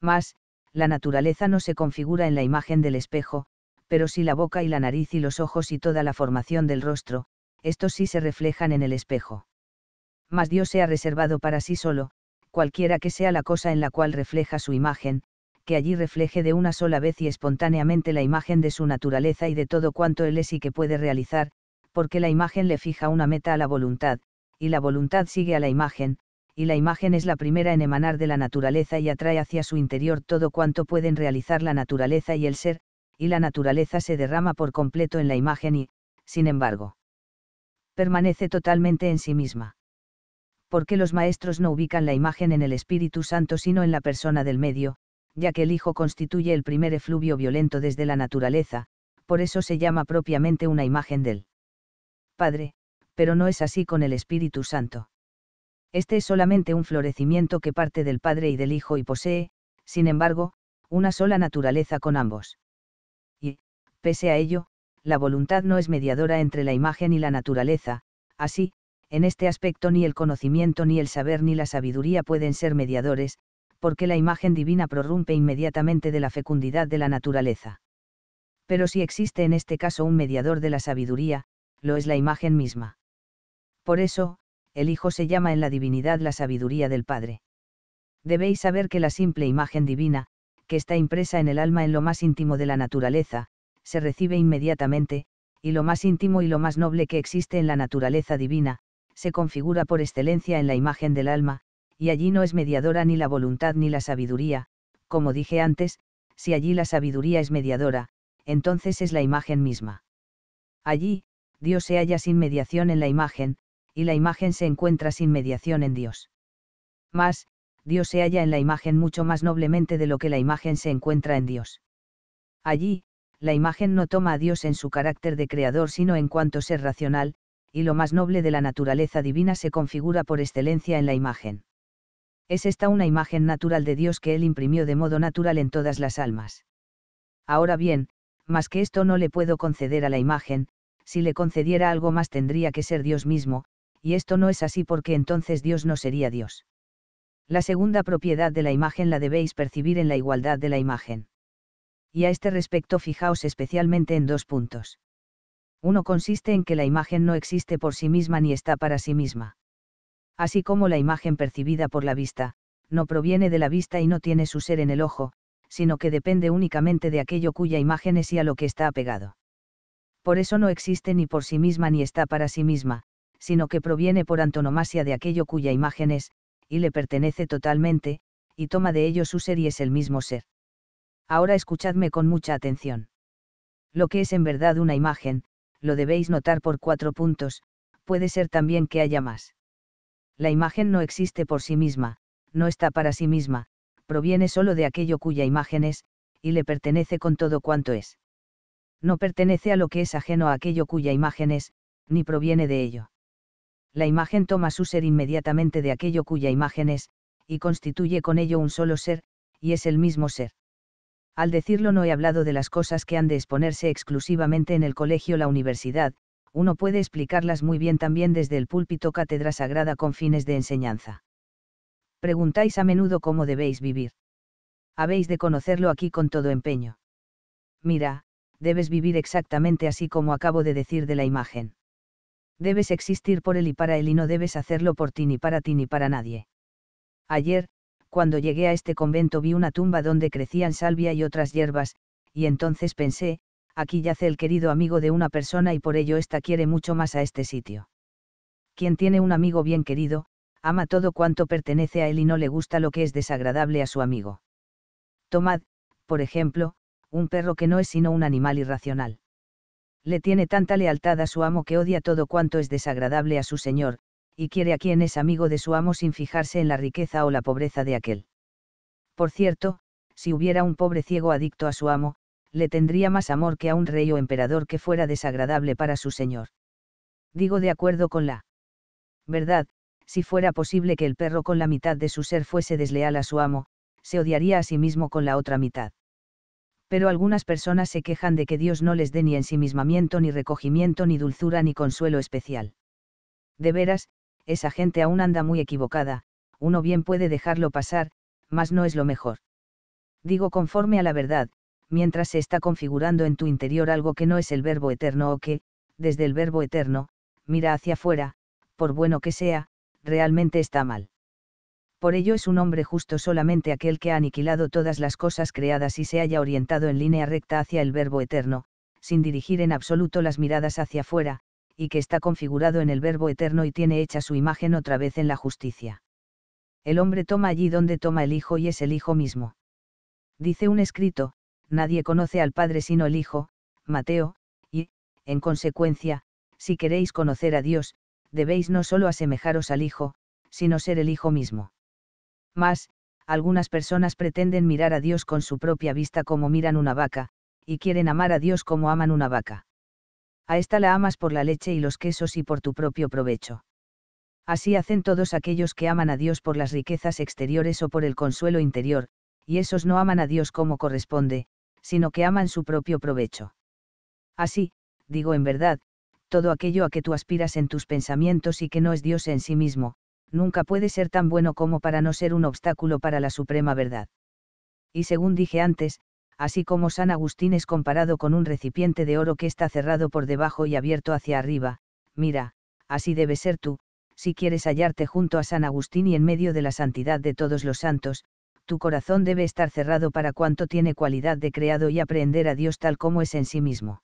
Más, la naturaleza no se configura en la imagen del espejo, pero sí la boca y la nariz y los ojos y toda la formación del rostro, estos sí se reflejan en el espejo. Mas Dios se ha reservado para sí solo, cualquiera que sea la cosa en la cual refleja su imagen, que allí refleje de una sola vez y espontáneamente la imagen de su naturaleza y de todo cuanto él es y que puede realizar, porque la imagen le fija una meta a la voluntad, y la voluntad sigue a la imagen, y la imagen es la primera en emanar de la naturaleza y atrae hacia su interior todo cuanto pueden realizar la naturaleza y el ser, y la naturaleza se derrama por completo en la imagen y, sin embargo, permanece totalmente en sí misma. Porque los maestros no ubican la imagen en el Espíritu Santo sino en la persona del medio, ya que el Hijo constituye el primer efluvio violento desde la naturaleza, por eso se llama propiamente una imagen del Padre, pero no es así con el Espíritu Santo. Este es solamente un florecimiento que parte del Padre y del Hijo y posee, sin embargo, una sola naturaleza con ambos. Y, pese a ello, la voluntad no es mediadora entre la imagen y la naturaleza, así, en este aspecto ni el conocimiento ni el saber ni la sabiduría pueden ser mediadores, porque la imagen divina prorrumpe inmediatamente de la fecundidad de la naturaleza. Pero si existe en este caso un mediador de la sabiduría, lo es la imagen misma. Por eso, el Hijo se llama en la divinidad la sabiduría del Padre. Debéis saber que la simple imagen divina, que está impresa en el alma en lo más íntimo de la naturaleza, se recibe inmediatamente, y lo más íntimo y lo más noble que existe en la naturaleza divina, se configura por excelencia en la imagen del alma, y allí no es mediadora ni la voluntad ni la sabiduría, como dije antes, si allí la sabiduría es mediadora, entonces es la imagen misma. Allí, Dios se halla sin mediación en la imagen, y la imagen se encuentra sin mediación en Dios. Mas, Dios se halla en la imagen mucho más noblemente de lo que la imagen se encuentra en Dios. Allí, la imagen no toma a Dios en su carácter de creador sino en cuanto ser racional, y lo más noble de la naturaleza divina se configura por excelencia en la imagen. Es esta una imagen natural de Dios que Él imprimió de modo natural en todas las almas. Ahora bien, más que esto no le puedo conceder a la imagen, si le concediera algo más tendría que ser Dios mismo, y esto no es así porque entonces Dios no sería Dios. La segunda propiedad de la imagen la debéis percibir en la igualdad de la imagen. Y a este respecto fijaos especialmente en dos puntos. Uno consiste en que la imagen no existe por sí misma ni está para sí misma. Así como la imagen percibida por la vista, no proviene de la vista y no tiene su ser en el ojo, sino que depende únicamente de aquello cuya imagen es y a lo que está apegado. Por eso no existe ni por sí misma ni está para sí misma, sino que proviene por antonomasia de aquello cuya imagen es, y le pertenece totalmente, y toma de ello su ser y es el mismo ser. Ahora escuchadme con mucha atención. Lo que es en verdad una imagen, lo debéis notar por cuatro puntos, puede ser también que haya más. La imagen no existe por sí misma, no está para sí misma, proviene solo de aquello cuya imagen es, y le pertenece con todo cuanto es. No pertenece a lo que es ajeno a aquello cuya imagen es, ni proviene de ello la imagen toma su ser inmediatamente de aquello cuya imagen es, y constituye con ello un solo ser, y es el mismo ser. Al decirlo no he hablado de las cosas que han de exponerse exclusivamente en el colegio o la universidad, uno puede explicarlas muy bien también desde el púlpito cátedra sagrada con fines de enseñanza. Preguntáis a menudo cómo debéis vivir. Habéis de conocerlo aquí con todo empeño. Mira, debes vivir exactamente así como acabo de decir de la imagen. Debes existir por él y para él y no debes hacerlo por ti ni para ti ni para nadie. Ayer, cuando llegué a este convento vi una tumba donde crecían salvia y otras hierbas, y entonces pensé, aquí yace el querido amigo de una persona y por ello ésta quiere mucho más a este sitio. Quien tiene un amigo bien querido, ama todo cuanto pertenece a él y no le gusta lo que es desagradable a su amigo. Tomad, por ejemplo, un perro que no es sino un animal irracional le tiene tanta lealtad a su amo que odia todo cuanto es desagradable a su señor, y quiere a quien es amigo de su amo sin fijarse en la riqueza o la pobreza de aquel. Por cierto, si hubiera un pobre ciego adicto a su amo, le tendría más amor que a un rey o emperador que fuera desagradable para su señor. Digo de acuerdo con la verdad, si fuera posible que el perro con la mitad de su ser fuese desleal a su amo, se odiaría a sí mismo con la otra mitad pero algunas personas se quejan de que Dios no les dé ni ensimismamiento, ni recogimiento, ni dulzura, ni consuelo especial. De veras, esa gente aún anda muy equivocada, uno bien puede dejarlo pasar, mas no es lo mejor. Digo conforme a la verdad, mientras se está configurando en tu interior algo que no es el verbo eterno o que, desde el verbo eterno, mira hacia afuera, por bueno que sea, realmente está mal. Por ello es un hombre justo solamente aquel que ha aniquilado todas las cosas creadas y se haya orientado en línea recta hacia el Verbo eterno, sin dirigir en absoluto las miradas hacia afuera, y que está configurado en el Verbo eterno y tiene hecha su imagen otra vez en la justicia. El hombre toma allí donde toma el Hijo y es el Hijo mismo. Dice un escrito, nadie conoce al Padre sino el Hijo, Mateo, y, en consecuencia, si queréis conocer a Dios, debéis no solo asemejaros al Hijo, sino ser el Hijo mismo. Más, algunas personas pretenden mirar a Dios con su propia vista como miran una vaca, y quieren amar a Dios como aman una vaca. A esta la amas por la leche y los quesos y por tu propio provecho. Así hacen todos aquellos que aman a Dios por las riquezas exteriores o por el consuelo interior, y esos no aman a Dios como corresponde, sino que aman su propio provecho. Así, digo en verdad, todo aquello a que tú aspiras en tus pensamientos y que no es Dios en sí mismo, nunca puede ser tan bueno como para no ser un obstáculo para la suprema verdad. Y según dije antes, así como San Agustín es comparado con un recipiente de oro que está cerrado por debajo y abierto hacia arriba, mira, así debe ser tú, si quieres hallarte junto a San Agustín y en medio de la santidad de todos los santos, tu corazón debe estar cerrado para cuanto tiene cualidad de creado y aprender a Dios tal como es en sí mismo.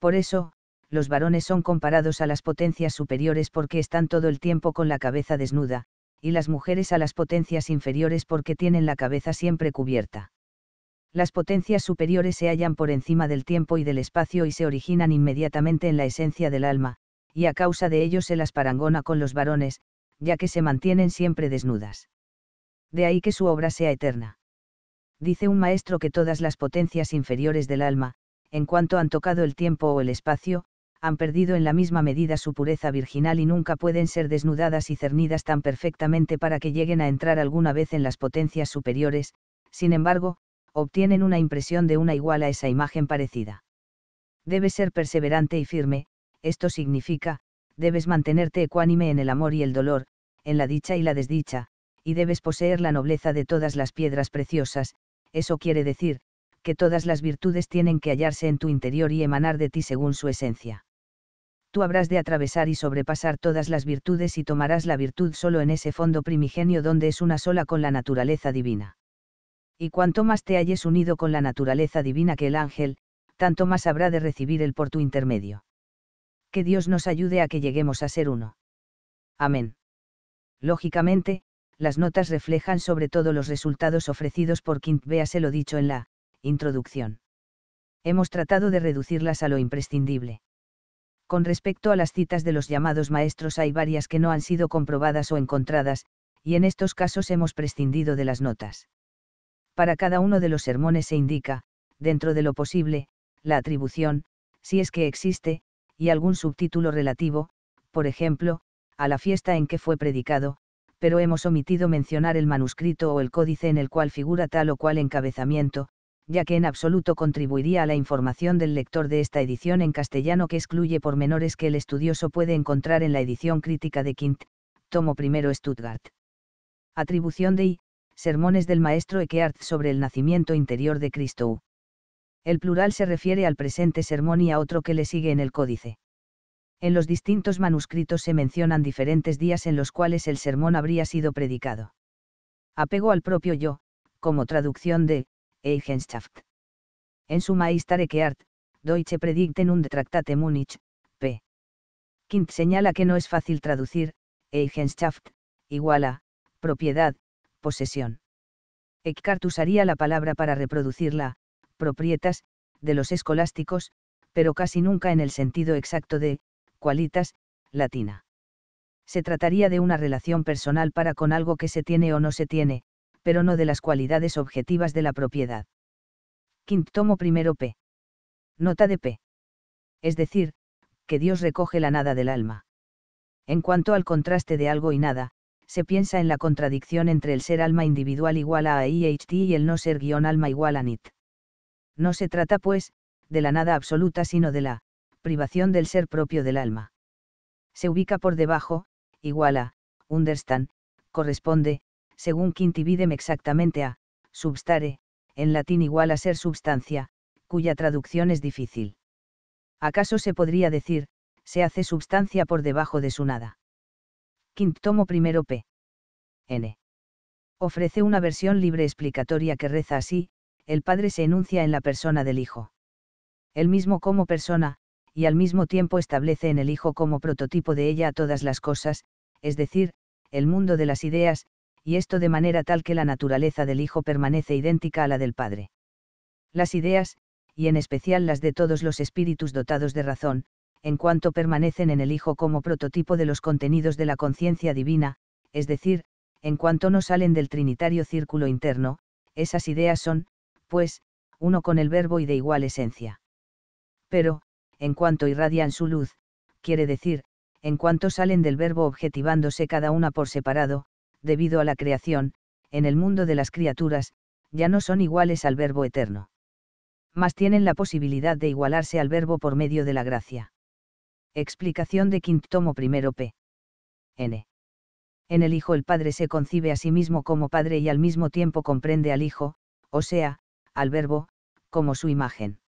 Por eso, los varones son comparados a las potencias superiores porque están todo el tiempo con la cabeza desnuda, y las mujeres a las potencias inferiores porque tienen la cabeza siempre cubierta. Las potencias superiores se hallan por encima del tiempo y del espacio y se originan inmediatamente en la esencia del alma, y a causa de ello se las parangona con los varones, ya que se mantienen siempre desnudas. De ahí que su obra sea eterna. Dice un maestro que todas las potencias inferiores del alma, en cuanto han tocado el tiempo o el espacio, han perdido en la misma medida su pureza virginal y nunca pueden ser desnudadas y cernidas tan perfectamente para que lleguen a entrar alguna vez en las potencias superiores, sin embargo, obtienen una impresión de una igual a esa imagen parecida. Debes ser perseverante y firme, esto significa, debes mantenerte ecuánime en el amor y el dolor, en la dicha y la desdicha, y debes poseer la nobleza de todas las piedras preciosas, eso quiere decir, que todas las virtudes tienen que hallarse en tu interior y emanar de ti según su esencia tú habrás de atravesar y sobrepasar todas las virtudes y tomarás la virtud solo en ese fondo primigenio donde es una sola con la naturaleza divina. Y cuanto más te hayes unido con la naturaleza divina que el ángel, tanto más habrá de recibir él por tu intermedio. Que Dios nos ayude a que lleguemos a ser uno. Amén. Lógicamente, las notas reflejan sobre todo los resultados ofrecidos por Quint, véase lo dicho en la introducción. Hemos tratado de reducirlas a lo imprescindible con respecto a las citas de los llamados maestros hay varias que no han sido comprobadas o encontradas, y en estos casos hemos prescindido de las notas. Para cada uno de los sermones se indica, dentro de lo posible, la atribución, si es que existe, y algún subtítulo relativo, por ejemplo, a la fiesta en que fue predicado, pero hemos omitido mencionar el manuscrito o el códice en el cual figura tal o cual encabezamiento, ya que en absoluto contribuiría a la información del lector de esta edición en castellano que excluye pormenores que el estudioso puede encontrar en la edición crítica de Quint, tomo primero Stuttgart. Atribución de I, Sermones del maestro Eckhart sobre el nacimiento interior de Cristo. El plural se refiere al presente sermón y a otro que le sigue en el códice. En los distintos manuscritos se mencionan diferentes días en los cuales el sermón habría sido predicado. Apego al propio yo, como traducción de Eigenschaft. En su Maistareke Art, Deutsche Predicten und detractate munich, p. Kint señala que no es fácil traducir, Eigenschaft, igual a, propiedad, posesión. Eckart usaría la palabra para reproducirla, proprietas, de los escolásticos, pero casi nunca en el sentido exacto de, qualitas, latina. Se trataría de una relación personal para con algo que se tiene o no se tiene, pero no de las cualidades objetivas de la propiedad. Quinto tomo primero p. Nota de p. Es decir, que Dios recoge la nada del alma. En cuanto al contraste de algo y nada, se piensa en la contradicción entre el ser alma individual igual a IHT y el no ser guión alma igual a NIT. No se trata, pues, de la nada absoluta sino de la privación del ser propio del alma. Se ubica por debajo, igual a, understand, corresponde, según Quintividem exactamente a, substare, en latín igual a ser substancia, cuya traducción es difícil. ¿Acaso se podría decir, se hace substancia por debajo de su nada? Quint tomo primero p. N. Ofrece una versión libre explicatoria que reza así, el Padre se enuncia en la persona del Hijo. El mismo como persona, y al mismo tiempo establece en el Hijo como prototipo de ella a todas las cosas, es decir, el mundo de las ideas, y esto de manera tal que la naturaleza del Hijo permanece idéntica a la del Padre. Las ideas, y en especial las de todos los espíritus dotados de razón, en cuanto permanecen en el Hijo como prototipo de los contenidos de la conciencia divina, es decir, en cuanto no salen del trinitario círculo interno, esas ideas son, pues, uno con el verbo y de igual esencia. Pero, en cuanto irradian su luz, quiere decir, en cuanto salen del verbo objetivándose cada una por separado, debido a la creación, en el mundo de las criaturas, ya no son iguales al verbo eterno. Mas tienen la posibilidad de igualarse al verbo por medio de la gracia. Explicación de Quintomo primero p. N. En el Hijo el Padre se concibe a sí mismo como Padre y al mismo tiempo comprende al Hijo, o sea, al Verbo, como su imagen.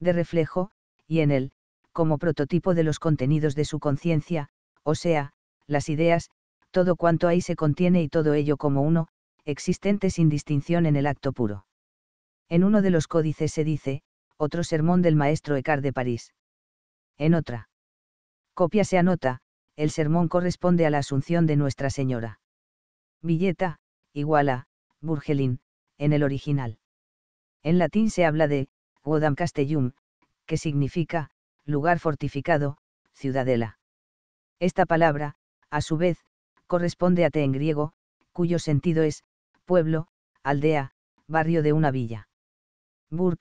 De reflejo, y en él, como prototipo de los contenidos de su conciencia, o sea, las ideas, todo cuanto ahí se contiene y todo ello como uno, existente sin distinción en el acto puro. En uno de los códices se dice, otro sermón del maestro Ecar de París. En otra copia se anota, el sermón corresponde a la Asunción de Nuestra Señora. Villeta, igual a, Burgelin, en el original. En latín se habla de, Wodam Castellum, que significa, lugar fortificado, ciudadela. Esta palabra, a su vez, corresponde a te en griego, cuyo sentido es, pueblo, aldea, barrio de una villa. Burg,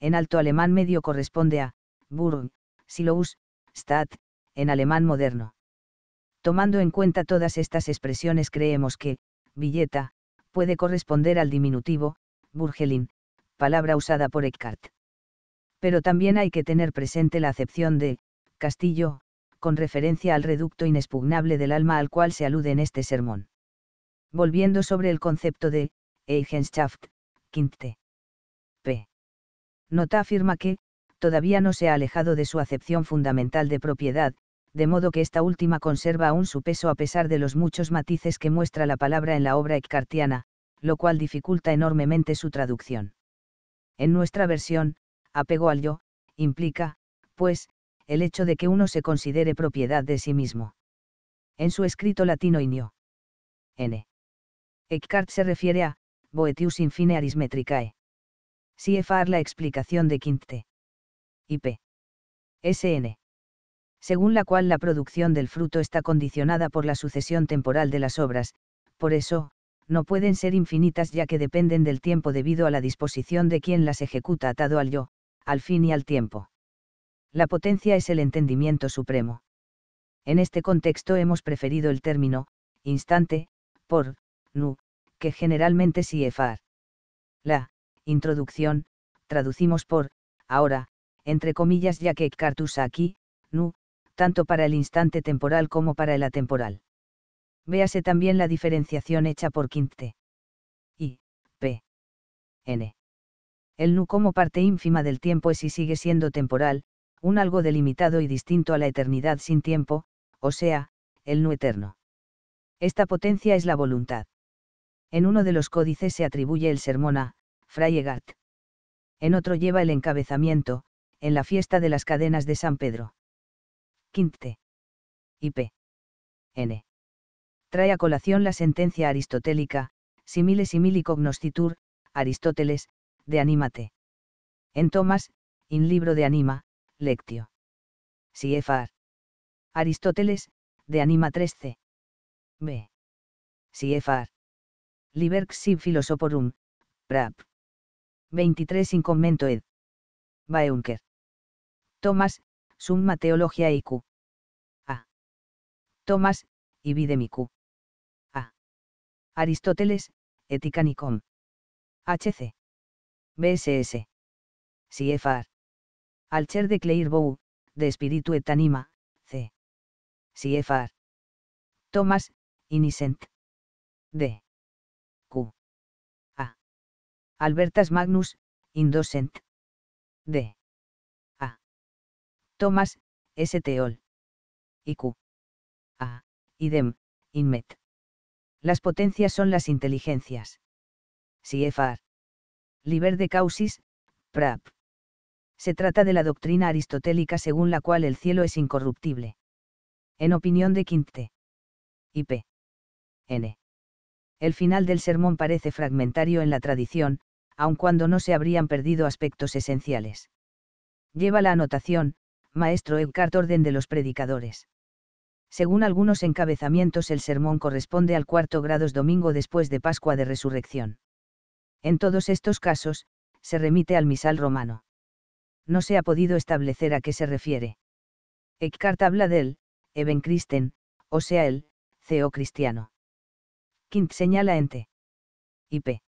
en alto alemán medio corresponde a, Burg, Silous, Stadt, en alemán moderno. Tomando en cuenta todas estas expresiones creemos que, billeta, puede corresponder al diminutivo, Burgelin, palabra usada por Eckhart. Pero también hay que tener presente la acepción de, castillo, con referencia al reducto inexpugnable del alma al cual se alude en este sermón. Volviendo sobre el concepto de Eigenschaft, Quinte. P. Nota afirma que, todavía no se ha alejado de su acepción fundamental de propiedad, de modo que esta última conserva aún su peso a pesar de los muchos matices que muestra la palabra en la obra eckartiana, lo cual dificulta enormemente su traducción. En nuestra versión, apego al yo, implica, pues, el hecho de que uno se considere propiedad de sí mismo. En su escrito latino Inio. N. Eckhart se refiere a Boetius infine arismetricae. CFR la explicación de Quinte. IP. SN. Según la cual la producción del fruto está condicionada por la sucesión temporal de las obras, por eso, no pueden ser infinitas ya que dependen del tiempo debido a la disposición de quien las ejecuta atado al yo, al fin y al tiempo. La potencia es el entendimiento supremo. En este contexto hemos preferido el término, instante, por, nu, que generalmente se far. La, introducción, traducimos por, ahora, entre comillas ya que Cartus aquí, nu, tanto para el instante temporal como para el atemporal. Véase también la diferenciación hecha por Quinte. y P. N. El nu como parte ínfima del tiempo es y sigue siendo temporal, un algo delimitado y distinto a la eternidad sin tiempo, o sea, el no eterno. Esta potencia es la voluntad. En uno de los códices se atribuye el sermón a Fray Egat. En otro lleva el encabezamiento, en la fiesta de las cadenas de San Pedro. Quinte. IP. N. Trae a colación la sentencia aristotélica, simile simili cognoscitur, Aristóteles, de Anímate. En Tomás, in libro de Anima, Lectio. Efar. Aristóteles, de Anima 13. B. Efar. Liber ex Philosophorum, Prap. 23 in commento ed. Baeunker. Thomas, Summa Theologia IQ. A. Thomas, Ibidemicu. A. Aristóteles, Eticanicom. HC. BSS. CFR. Alcher de Clairvaux, de Espíritu et Anima, C. CFR. Thomas, Innocent. D. Q. A. Albertas Magnus, Indocent. D. A. Thomas, stol I. Q. A. Idem, Inmet. Las potencias son las inteligencias. CFR. Liber de causis, PRAP. Se trata de la doctrina aristotélica según la cual el cielo es incorruptible. En opinión de Quinte. P. N. El final del sermón parece fragmentario en la tradición, aun cuando no se habrían perdido aspectos esenciales. Lleva la anotación, maestro Eckhart Orden de los Predicadores. Según algunos encabezamientos el sermón corresponde al cuarto grados domingo después de Pascua de Resurrección. En todos estos casos, se remite al misal romano no se ha podido establecer a qué se refiere. Eckhart habla del Christen, o sea el CEO cristiano. Quint señala ente. P.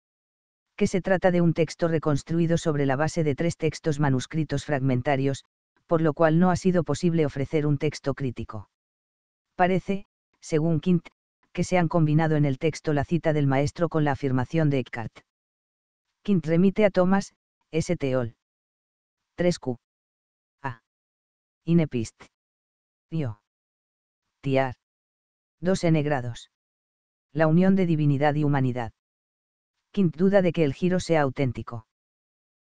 Que se trata de un texto reconstruido sobre la base de tres textos manuscritos fragmentarios, por lo cual no ha sido posible ofrecer un texto crítico. Parece, según Quint, que se han combinado en el texto la cita del maestro con la afirmación de Eckhart. Quint remite a Thomas, S. 3Q. A. Inepist. Io. Tiar. 2N La unión de divinidad y humanidad. Quint duda de que el giro sea auténtico.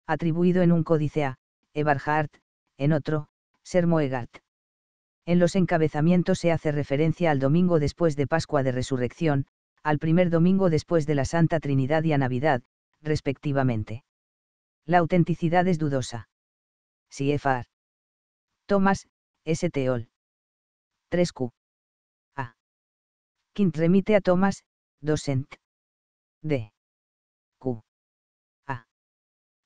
Atribuido en un códice a, Eberhard, en otro, Sermoegart. En los encabezamientos se hace referencia al domingo después de Pascua de Resurrección, al primer domingo después de la Santa Trinidad y a Navidad, respectivamente. La autenticidad es dudosa. CFR. Thomas, S.T.O.L. 3Q. A. Quint remite a Thomas, docent. D. Q. A.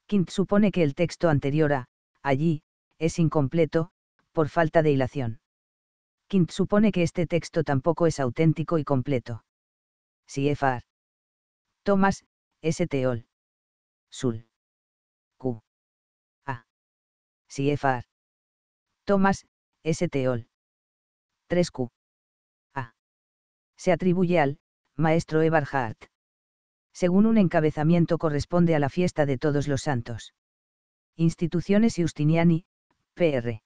Quint supone que el texto anterior a, allí, es incompleto, por falta de hilación. Quint supone que este texto tampoco es auténtico y completo. CFR. Thomas, S.T.O.L. Sul. CFR. Thomas, STOL. 3Q. A. Se atribuye al, maestro Eberhardt. Según un encabezamiento corresponde a la fiesta de todos los santos. Instituciones Justiniani, PR.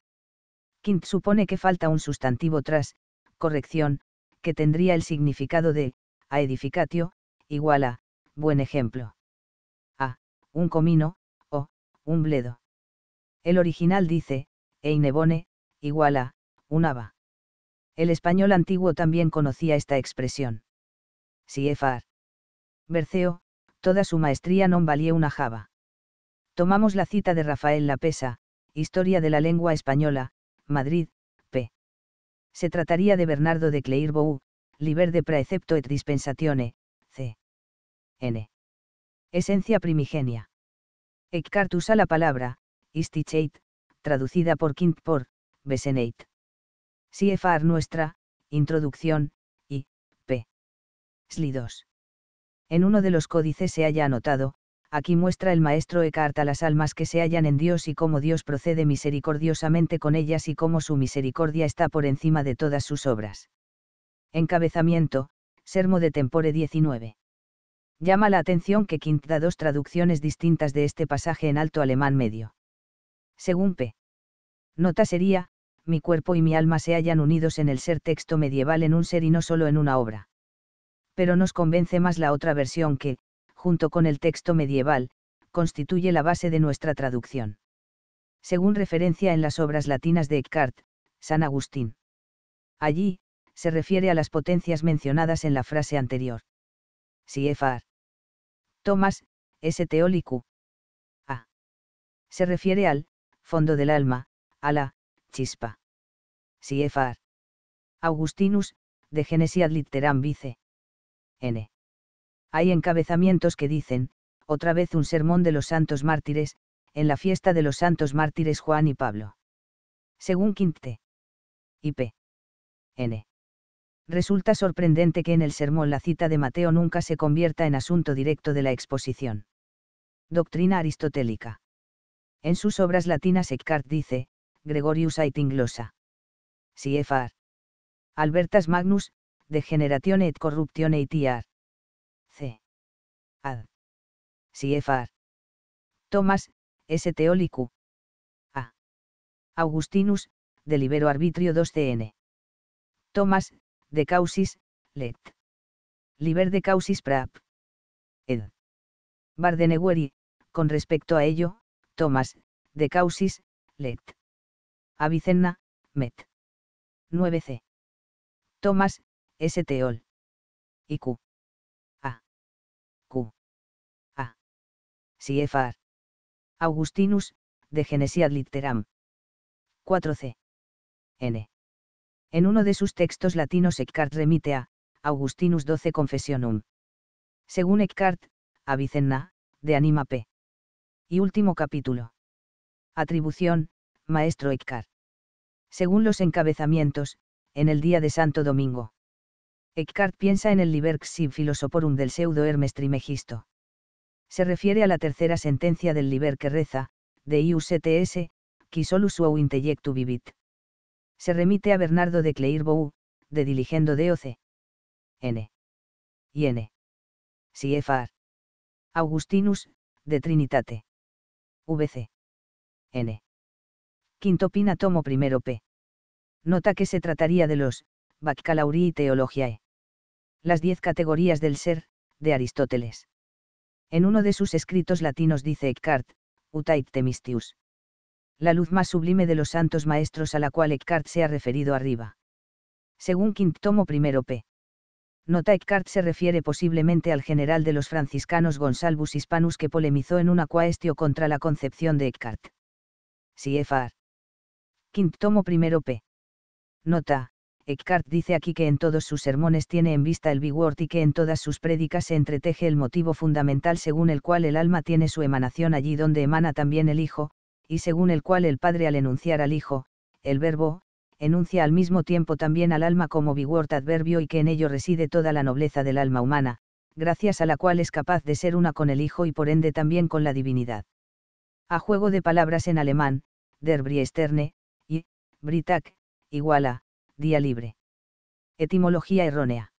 Quint supone que falta un sustantivo tras, corrección, que tendría el significado de, a edificatio, igual a, buen ejemplo. A, un comino, o, un bledo. El original dice, Einebone, igual a, un El español antiguo también conocía esta expresión. Si efar. Berceo, toda su maestría non valía una java. Tomamos la cita de Rafael Lapesa, Historia de la Lengua Española, Madrid, p. Se trataría de Bernardo de Cleirbou, Liber de Praecepto et Dispensatione, c. n. Esencia primigenia. Eckhart usa la palabra, Istichait, traducida por Kind por Beseneit. CFR nuestra, introducción, y p. Slidos. En uno de los códices se haya anotado, aquí muestra el maestro Eckhart a las almas que se hallan en Dios y cómo Dios procede misericordiosamente con ellas y cómo su misericordia está por encima de todas sus obras. Encabezamiento, Sermo de Tempore 19. Llama la atención que Quint da dos traducciones distintas de este pasaje en alto alemán medio. Según P. Nota sería, mi cuerpo y mi alma se hayan unidos en el ser texto medieval en un ser y no solo en una obra. Pero nos convence más la otra versión que, junto con el texto medieval, constituye la base de nuestra traducción. Según referencia en las obras latinas de Eckhart, San Agustín. Allí, se refiere a las potencias mencionadas en la frase anterior. CFR. Thomas, S. Teólico. A. Se refiere al, fondo del alma, ala, chispa. Siefar. Augustinus, de Genesiad Litteram Vice. N. Hay encabezamientos que dicen, otra vez un sermón de los santos mártires, en la fiesta de los santos mártires Juan y Pablo. Según Quinte. P. N. Resulta sorprendente que en el sermón la cita de Mateo nunca se convierta en asunto directo de la exposición. Doctrina aristotélica. En sus obras latinas Eckhart dice, Gregorius ait inglosa. Si efar. Albertas Magnus, de Generation et Corruption ITR. C. Ad. Si efar. Thomas, S. Teolicu. A. Augustinus, de libero arbitrio 2CN. Thomas, de causis, let. Liber de causis prap. Ed. Bardeneweri con respecto a ello, Thomas, de Causis, Let. Avicenna, Met. 9C. Thomas, Stol. Teol. Y Q. A. Q. A. CFR. E. Augustinus, de Genesiad Litteram. 4C. N. En uno de sus textos latinos Eckhart remite a Augustinus 12 Confessionum. Según Eckhart, Avicenna, de Anima P. Y último capítulo. Atribución, Maestro Eckhart. Según los encabezamientos, en el día de Santo Domingo. Eckhart piensa en el Liber Xiv Philosophorum del pseudo Hermes Trimegisto. Se refiere a la tercera sentencia del Liber que reza, de IUCTS, qui solus suo intellectu vivit. Se remite a Bernardo de Clairvaux, de Diligendo Oce. N. Y N. r Augustinus, de Trinitate. VC. N. Quinto Pina tomo primero p. Nota que se trataría de los, Baccalauri y Teologiae. Las diez categorías del ser, de Aristóteles. En uno de sus escritos latinos dice Eckhart, Utait Temistius. La luz más sublime de los santos maestros a la cual Eckhart se ha referido arriba. Según Tomo primero p. Nota Eckhart se refiere posiblemente al general de los franciscanos Gonsalvus Hispanus que polemizó en una quaestio contra la concepción de Eckhart. Cfr. Quinto tomo primero p. Nota, Eckhart dice aquí que en todos sus sermones tiene en vista el word y que en todas sus prédicas se entreteje el motivo fundamental según el cual el alma tiene su emanación allí donde emana también el Hijo, y según el cual el Padre al enunciar al Hijo, el Verbo, enuncia al mismo tiempo también al alma como vigor adverbio y que en ello reside toda la nobleza del alma humana, gracias a la cual es capaz de ser una con el Hijo y por ende también con la divinidad. A juego de palabras en alemán, der Briesterne, y Britak, a, día libre. Etimología errónea.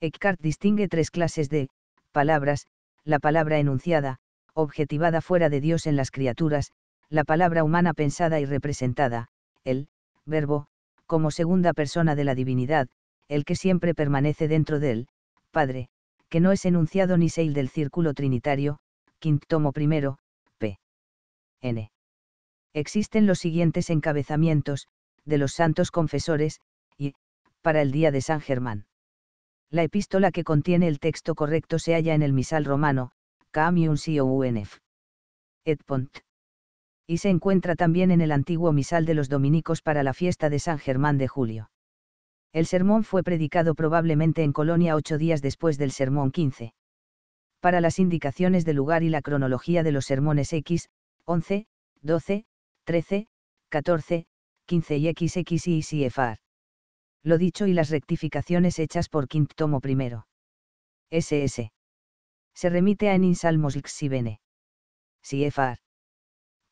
Eckhart distingue tres clases de palabras, la palabra enunciada, objetivada fuera de Dios en las criaturas, la palabra humana pensada y representada, el verbo, como segunda persona de la divinidad, el que siempre permanece dentro de él, Padre, que no es enunciado ni seil del círculo trinitario, quinto tomo primero, p. n. Existen los siguientes encabezamientos, de los santos confesores, y, para el día de San Germán. La epístola que contiene el texto correcto se halla en el misal romano, Camium si unf. Et y se encuentra también en el antiguo misal de los dominicos para la fiesta de San Germán de Julio. El sermón fue predicado probablemente en Colonia ocho días después del sermón 15. Para las indicaciones de lugar y la cronología de los sermones X, 11, 12, 13, 14, 15 y XXI y Lo dicho y las rectificaciones hechas por Quintomo Tomo I. SS. Se remite a Enin Salmos Xibene. CFR.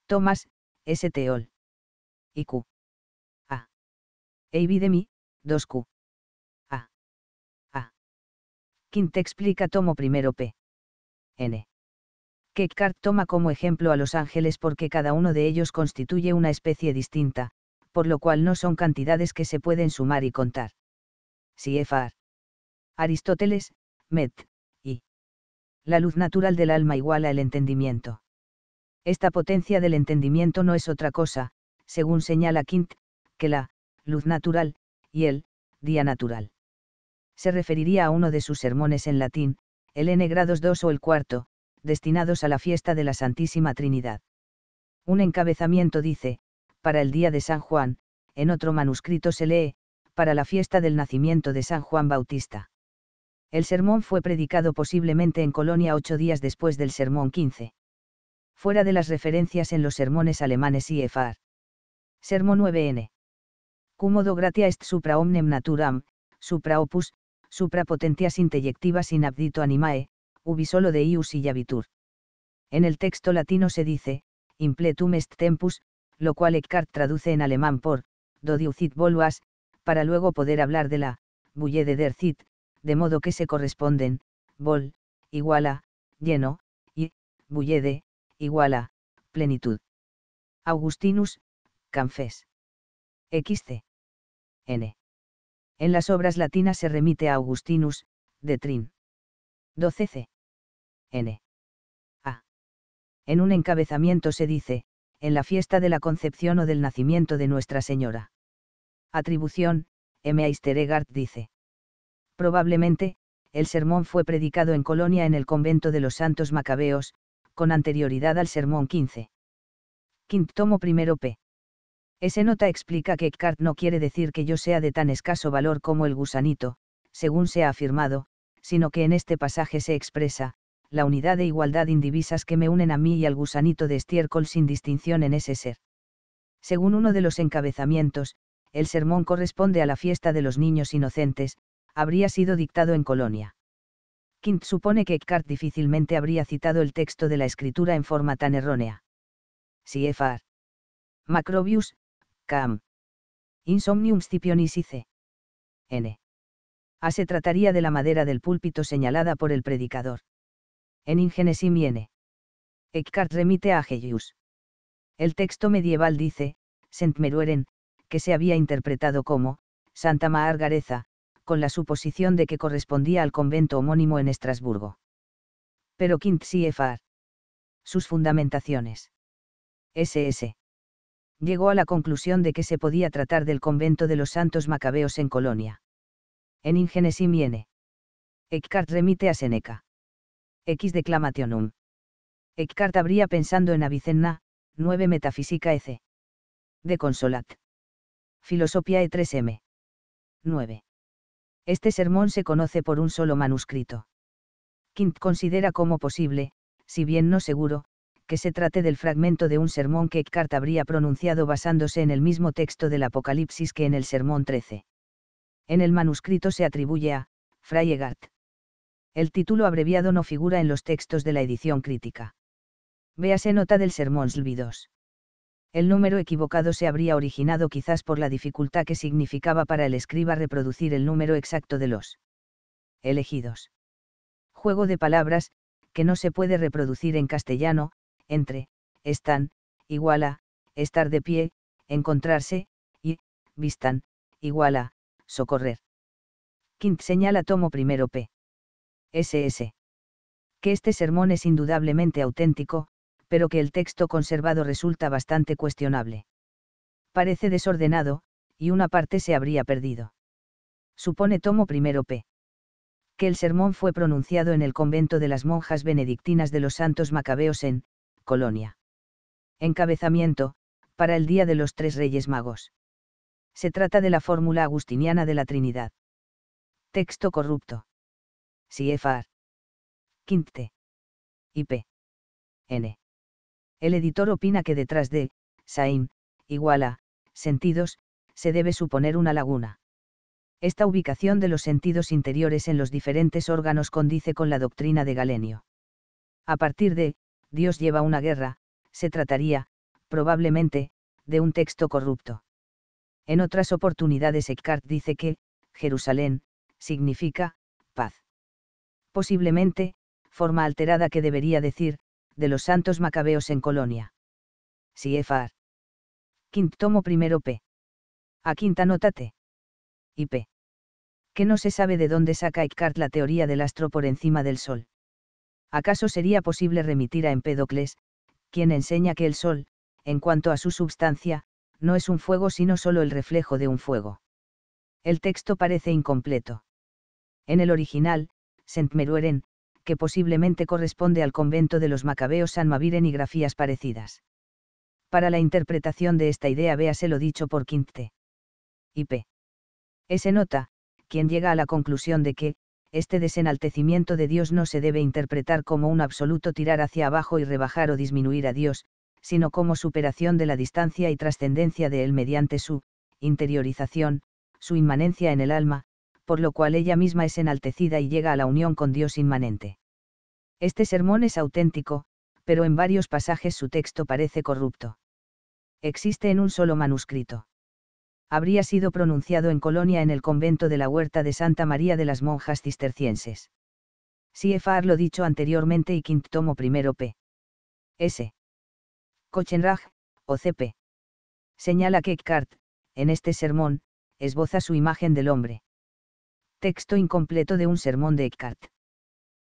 Thomas, stol I. Q. A. mi 2Q. A. A. Quint explica tomo primero P. N. Keckart toma como ejemplo a los ángeles porque cada uno de ellos constituye una especie distinta, por lo cual no son cantidades que se pueden sumar y contar. R. Aristóteles, Met, y. La luz natural del alma iguala el entendimiento. Esta potencia del entendimiento no es otra cosa, según señala Quint, que la luz natural y el día natural. Se referiría a uno de sus sermones en latín, el N grados 2 o el cuarto, destinados a la fiesta de la Santísima Trinidad. Un encabezamiento dice, para el día de San Juan, en otro manuscrito se lee, para la fiesta del nacimiento de San Juan Bautista. El sermón fue predicado posiblemente en Colonia ocho días después del sermón 15 fuera de las referencias en los sermones alemanes y EFAR. Sermo 9n. Cumodo gratia est supra omnem naturam, supra opus, supra potentias intellectivas in abdito animae, ubi solo de y illavitur. En el texto latino se dice, impletum est tempus, lo cual Eckhart traduce en alemán por, dodiucit volvas, para luego poder hablar de la, bulle de der Zit, de modo que se corresponden, vol, igual a, lleno, y, bullede igual a, plenitud. Augustinus, Canfés. XC. N. En las obras latinas se remite a Augustinus, de Trin. 12c. N. A. En un encabezamiento se dice, en la fiesta de la concepción o del nacimiento de Nuestra Señora. Atribución, M. Aisteregard dice. Probablemente, el sermón fue predicado en Colonia en el convento de los Santos Macabeos, con anterioridad al sermón 15. Quinto tomo primero p. Ese nota explica que Eckhart no quiere decir que yo sea de tan escaso valor como el gusanito, según se ha afirmado, sino que en este pasaje se expresa, la unidad e igualdad indivisas que me unen a mí y al gusanito de estiércol sin distinción en ese ser. Según uno de los encabezamientos, el sermón corresponde a la fiesta de los niños inocentes, habría sido dictado en Colonia. Kint supone que Eckhart difícilmente habría citado el texto de la escritura en forma tan errónea. C.F.R. Macrobius, Cam. Insomnium Scipionis C. N. A se trataría de la madera del púlpito señalada por el predicador. En Ingenesim y Eckhart remite a jesus El texto medieval dice, Sentmerueren, que se había interpretado como, Santa Maargareza, con la suposición de que correspondía al convento homónimo en Estrasburgo. Pero Quint Sus fundamentaciones. SS. Llegó a la conclusión de que se podía tratar del convento de los santos macabeos en Colonia. En Ingenesimiene. viene. Eckhart remite a Seneca. X declamationum. Eckhart habría pensando en Avicenna, 9 Metafísica EC. De Consolat. Filosofía E3M. 9. Este sermón se conoce por un solo manuscrito. Kint considera como posible, si bien no seguro, que se trate del fragmento de un sermón que Eckhart habría pronunciado basándose en el mismo texto del Apocalipsis que en el sermón 13. En el manuscrito se atribuye a Fray El título abreviado no figura en los textos de la edición crítica. Véase nota del sermón Slvidos el número equivocado se habría originado quizás por la dificultad que significaba para el escriba reproducir el número exacto de los elegidos. Juego de palabras, que no se puede reproducir en castellano, entre, están, igual a, estar de pie, encontrarse, y, vistan, igual a, socorrer. Quint señala tomo primero p. SS. Que este sermón es indudablemente auténtico, pero que el texto conservado resulta bastante cuestionable. Parece desordenado, y una parte se habría perdido. Supone tomo primero p. Que el sermón fue pronunciado en el convento de las monjas benedictinas de los santos macabeos en, Colonia. Encabezamiento, para el Día de los Tres Reyes Magos. Se trata de la fórmula agustiniana de la Trinidad. Texto corrupto. CFR. Quinte. p. N. El editor opina que detrás de, Saim, igual a, sentidos, se debe suponer una laguna. Esta ubicación de los sentidos interiores en los diferentes órganos condice con la doctrina de Galenio. A partir de, Dios lleva una guerra, se trataría, probablemente, de un texto corrupto. En otras oportunidades Eckhart dice que, Jerusalén, significa, paz. Posiblemente, forma alterada que debería decir, de los santos macabeos en Colonia. Siefar. Quint tomo primero p. A quinta nótate. t. Y p. Que no se sabe de dónde saca Eckhart la teoría del astro por encima del Sol. ¿Acaso sería posible remitir a Empédocles, quien enseña que el Sol, en cuanto a su substancia, no es un fuego sino solo el reflejo de un fuego? El texto parece incompleto. En el original, Saint que posiblemente corresponde al convento de los Macabeos San Maviren y grafías parecidas. Para la interpretación de esta idea véase lo dicho por Quinte. P. S. Nota, quien llega a la conclusión de que, este desenaltecimiento de Dios no se debe interpretar como un absoluto tirar hacia abajo y rebajar o disminuir a Dios, sino como superación de la distancia y trascendencia de Él mediante su interiorización, su inmanencia en el alma, por lo cual ella misma es enaltecida y llega a la unión con Dios inmanente. Este sermón es auténtico, pero en varios pasajes su texto parece corrupto. Existe en un solo manuscrito. Habría sido pronunciado en Colonia en el convento de la Huerta de Santa María de las Monjas Cistercienses. CFR lo dicho anteriormente y quinto tomo primero p. S. Kochenrag, o CP. Señala que Eckhart, en este sermón, esboza su imagen del hombre. Texto incompleto de un sermón de Eckhart.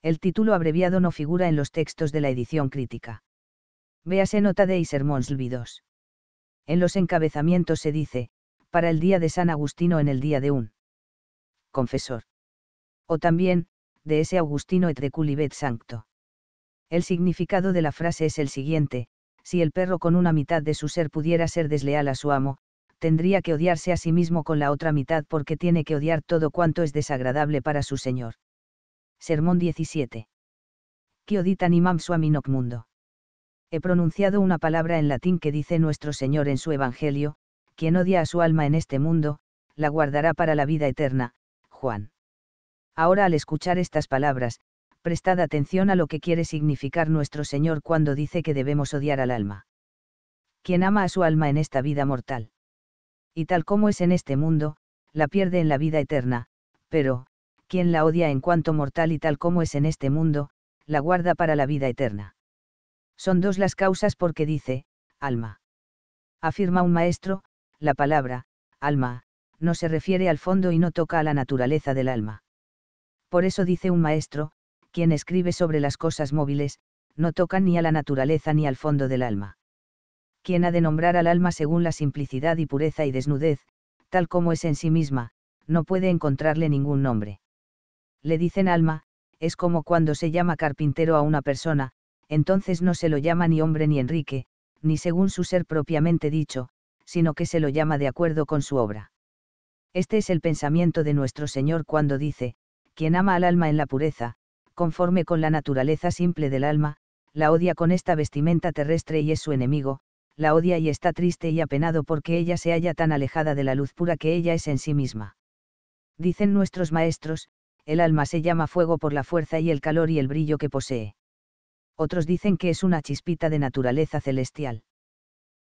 El título abreviado no figura en los textos de la edición crítica. Véase nota de sermons lvidos. En los encabezamientos se dice, para el día de San Agustino en el día de un confesor. O también, de ese Agustino et reculibet sancto. El significado de la frase es el siguiente, si el perro con una mitad de su ser pudiera ser desleal a su amo, tendría que odiarse a sí mismo con la otra mitad porque tiene que odiar todo cuanto es desagradable para su señor. Sermón 17. Kioditan Imam hoc mundo. He pronunciado una palabra en latín que dice nuestro Señor en su Evangelio, quien odia a su alma en este mundo, la guardará para la vida eterna, Juan. Ahora al escuchar estas palabras, prestad atención a lo que quiere significar nuestro Señor cuando dice que debemos odiar al alma. Quien ama a su alma en esta vida mortal. Y tal como es en este mundo, la pierde en la vida eterna, pero, quien la odia en cuanto mortal y tal como es en este mundo, la guarda para la vida eterna. Son dos las causas porque dice, alma. Afirma un maestro, la palabra, alma, no se refiere al fondo y no toca a la naturaleza del alma. Por eso dice un maestro, quien escribe sobre las cosas móviles, no toca ni a la naturaleza ni al fondo del alma. Quien ha de nombrar al alma según la simplicidad y pureza y desnudez, tal como es en sí misma, no puede encontrarle ningún nombre le dicen alma, es como cuando se llama carpintero a una persona, entonces no se lo llama ni hombre ni Enrique, ni según su ser propiamente dicho, sino que se lo llama de acuerdo con su obra. Este es el pensamiento de nuestro Señor cuando dice, quien ama al alma en la pureza, conforme con la naturaleza simple del alma, la odia con esta vestimenta terrestre y es su enemigo, la odia y está triste y apenado porque ella se halla tan alejada de la luz pura que ella es en sí misma. Dicen nuestros maestros, el alma se llama fuego por la fuerza y el calor y el brillo que posee. Otros dicen que es una chispita de naturaleza celestial.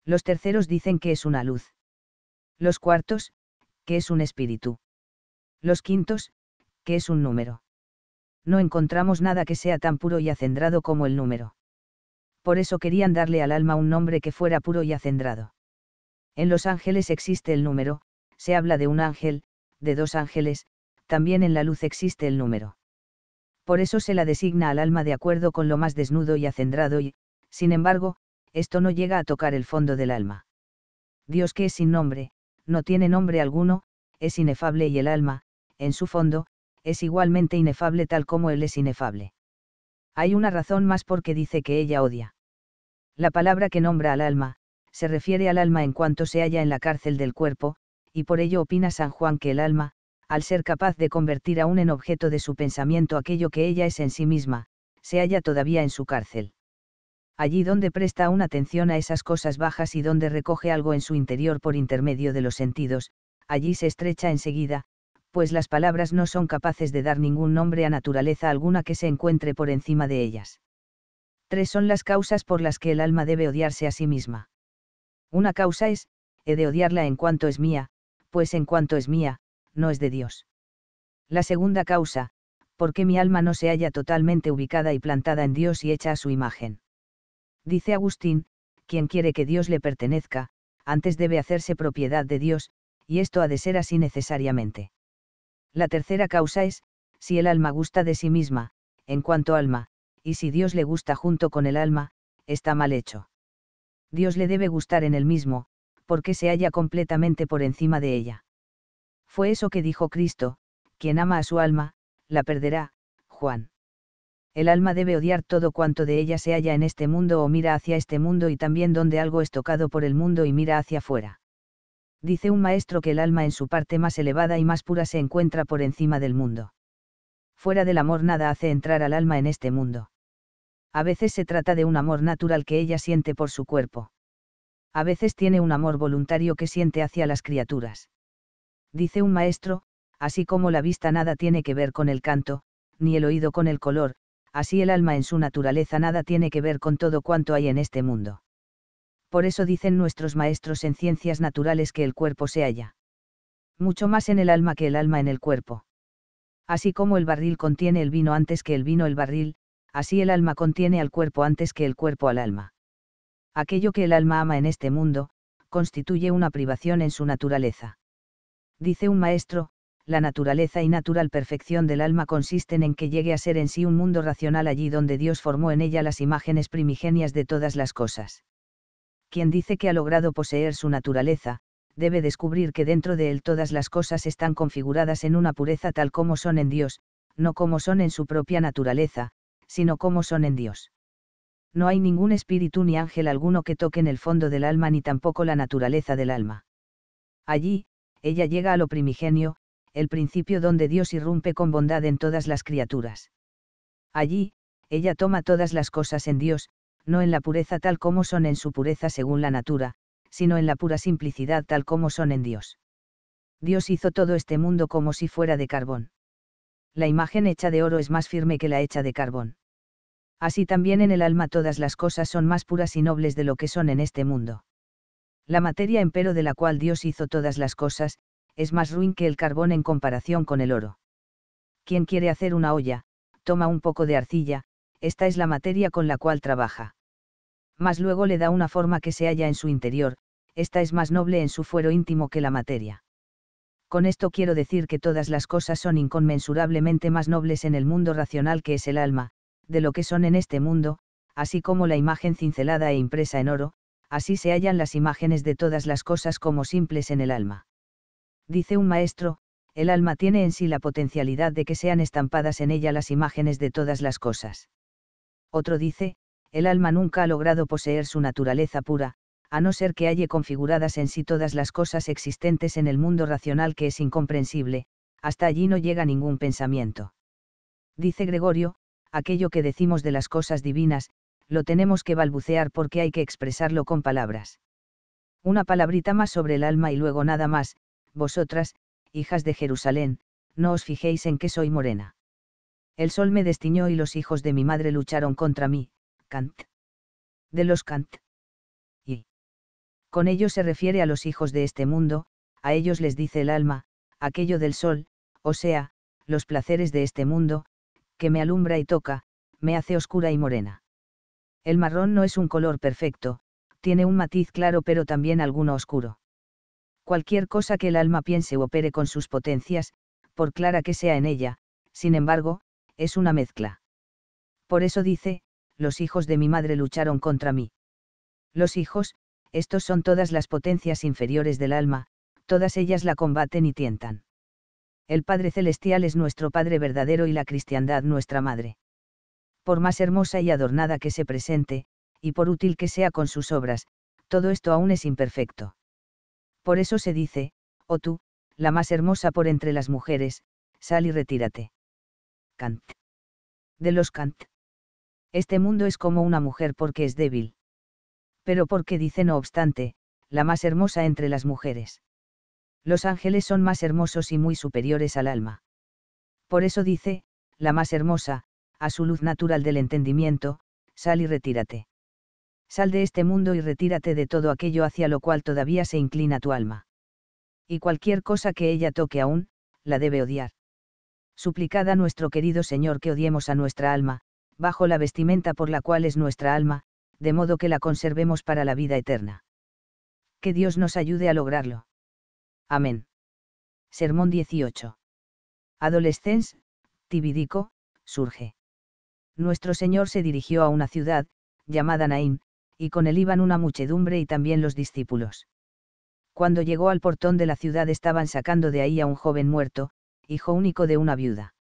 Los terceros dicen que es una luz. Los cuartos, que es un espíritu. Los quintos, que es un número. No encontramos nada que sea tan puro y acendrado como el número. Por eso querían darle al alma un nombre que fuera puro y acendrado. En los ángeles existe el número, se habla de un ángel, de dos ángeles, también en la luz existe el número. Por eso se la designa al alma de acuerdo con lo más desnudo y acendrado y, sin embargo, esto no llega a tocar el fondo del alma. Dios que es sin nombre, no tiene nombre alguno, es inefable y el alma, en su fondo, es igualmente inefable tal como Él es inefable. Hay una razón más porque dice que ella odia. La palabra que nombra al alma, se refiere al alma en cuanto se halla en la cárcel del cuerpo, y por ello opina San Juan que el alma, al ser capaz de convertir aún en objeto de su pensamiento aquello que ella es en sí misma, se halla todavía en su cárcel. Allí donde presta una atención a esas cosas bajas y donde recoge algo en su interior por intermedio de los sentidos, allí se estrecha enseguida, pues las palabras no son capaces de dar ningún nombre a naturaleza alguna que se encuentre por encima de ellas. Tres son las causas por las que el alma debe odiarse a sí misma. Una causa es, he de odiarla en cuanto es mía, pues en cuanto es mía, no es de Dios. La segunda causa, porque mi alma no se halla totalmente ubicada y plantada en Dios y hecha a su imagen. Dice Agustín, quien quiere que Dios le pertenezca, antes debe hacerse propiedad de Dios, y esto ha de ser así necesariamente. La tercera causa es, si el alma gusta de sí misma, en cuanto alma, y si Dios le gusta junto con el alma, está mal hecho. Dios le debe gustar en él mismo, porque se halla completamente por encima de ella. Fue eso que dijo Cristo, quien ama a su alma, la perderá, Juan. El alma debe odiar todo cuanto de ella se halla en este mundo o mira hacia este mundo y también donde algo es tocado por el mundo y mira hacia afuera. Dice un maestro que el alma en su parte más elevada y más pura se encuentra por encima del mundo. Fuera del amor nada hace entrar al alma en este mundo. A veces se trata de un amor natural que ella siente por su cuerpo. A veces tiene un amor voluntario que siente hacia las criaturas dice un maestro, así como la vista nada tiene que ver con el canto, ni el oído con el color, así el alma en su naturaleza nada tiene que ver con todo cuanto hay en este mundo. Por eso dicen nuestros maestros en ciencias naturales que el cuerpo se halla. Mucho más en el alma que el alma en el cuerpo. Así como el barril contiene el vino antes que el vino el barril, así el alma contiene al cuerpo antes que el cuerpo al alma. Aquello que el alma ama en este mundo, constituye una privación en su naturaleza dice un maestro, la naturaleza y natural perfección del alma consisten en que llegue a ser en sí un mundo racional allí donde Dios formó en ella las imágenes primigenias de todas las cosas. Quien dice que ha logrado poseer su naturaleza, debe descubrir que dentro de él todas las cosas están configuradas en una pureza tal como son en Dios, no como son en su propia naturaleza, sino como son en Dios. No hay ningún espíritu ni ángel alguno que toque en el fondo del alma ni tampoco la naturaleza del alma. Allí, ella llega a lo primigenio, el principio donde Dios irrumpe con bondad en todas las criaturas. Allí, ella toma todas las cosas en Dios, no en la pureza tal como son en su pureza según la natura, sino en la pura simplicidad tal como son en Dios. Dios hizo todo este mundo como si fuera de carbón. La imagen hecha de oro es más firme que la hecha de carbón. Así también en el alma todas las cosas son más puras y nobles de lo que son en este mundo. La materia empero de la cual Dios hizo todas las cosas, es más ruin que el carbón en comparación con el oro. Quien quiere hacer una olla, toma un poco de arcilla, esta es la materia con la cual trabaja. Mas luego le da una forma que se halla en su interior, esta es más noble en su fuero íntimo que la materia. Con esto quiero decir que todas las cosas son inconmensurablemente más nobles en el mundo racional que es el alma, de lo que son en este mundo, así como la imagen cincelada e impresa en oro, así se hallan las imágenes de todas las cosas como simples en el alma. Dice un maestro, el alma tiene en sí la potencialidad de que sean estampadas en ella las imágenes de todas las cosas. Otro dice, el alma nunca ha logrado poseer su naturaleza pura, a no ser que halle configuradas en sí todas las cosas existentes en el mundo racional que es incomprensible, hasta allí no llega ningún pensamiento. Dice Gregorio, aquello que decimos de las cosas divinas, lo tenemos que balbucear porque hay que expresarlo con palabras. Una palabrita más sobre el alma y luego nada más, vosotras, hijas de Jerusalén, no os fijéis en que soy morena. El sol me destiñó y los hijos de mi madre lucharon contra mí, Kant. De los Kant. Y. Con ello se refiere a los hijos de este mundo, a ellos les dice el alma, aquello del sol, o sea, los placeres de este mundo, que me alumbra y toca, me hace oscura y morena. El marrón no es un color perfecto, tiene un matiz claro pero también alguno oscuro. Cualquier cosa que el alma piense o opere con sus potencias, por clara que sea en ella, sin embargo, es una mezcla. Por eso dice, los hijos de mi madre lucharon contra mí. Los hijos, estos son todas las potencias inferiores del alma, todas ellas la combaten y tientan. El Padre Celestial es nuestro Padre verdadero y la cristiandad nuestra Madre por más hermosa y adornada que se presente, y por útil que sea con sus obras, todo esto aún es imperfecto. Por eso se dice, oh tú, la más hermosa por entre las mujeres, sal y retírate. Kant. De los Kant. Este mundo es como una mujer porque es débil. Pero porque dice no obstante, la más hermosa entre las mujeres. Los ángeles son más hermosos y muy superiores al alma. Por eso dice, la más hermosa, a su luz natural del entendimiento, sal y retírate. Sal de este mundo y retírate de todo aquello hacia lo cual todavía se inclina tu alma. Y cualquier cosa que ella toque aún, la debe odiar. Suplicad a nuestro querido Señor que odiemos a nuestra alma, bajo la vestimenta por la cual es nuestra alma, de modo que la conservemos para la vida eterna. Que Dios nos ayude a lograrlo. Amén. Sermón 18. Adolescens, Tibidico, surge nuestro Señor se dirigió a una ciudad, llamada Naín, y con él iban una muchedumbre y también los discípulos. Cuando llegó al portón de la ciudad estaban sacando de ahí a un joven muerto, hijo único de una viuda.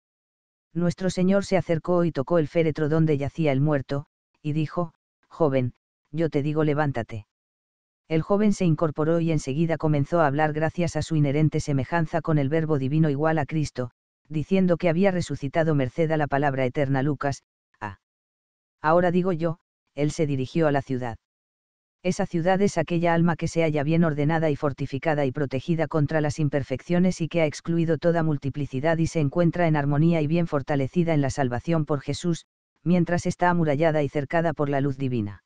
Nuestro Señor se acercó y tocó el féretro donde yacía el muerto, y dijo, Joven, yo te digo levántate. El joven se incorporó y enseguida comenzó a hablar gracias a su inherente semejanza con el verbo divino igual a Cristo, diciendo que había resucitado merced a la palabra eterna Lucas, ahora digo yo, él se dirigió a la ciudad. Esa ciudad es aquella alma que se halla bien ordenada y fortificada y protegida contra las imperfecciones y que ha excluido toda multiplicidad y se encuentra en armonía y bien fortalecida en la salvación por Jesús, mientras está amurallada y cercada por la luz divina.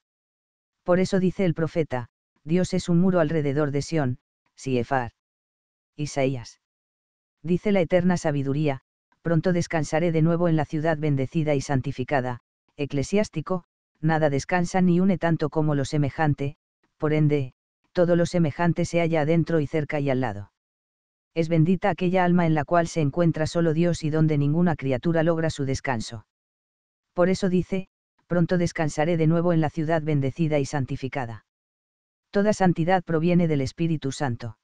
Por eso dice el profeta, Dios es un muro alrededor de Sión, Siefar. Isaías. Dice la eterna sabiduría, pronto descansaré de nuevo en la ciudad bendecida y santificada, eclesiástico, nada descansa ni une tanto como lo semejante, por ende, todo lo semejante se halla adentro y cerca y al lado. Es bendita aquella alma en la cual se encuentra solo Dios y donde ninguna criatura logra su descanso. Por eso dice, pronto descansaré de nuevo en la ciudad bendecida y santificada. Toda santidad proviene del Espíritu Santo.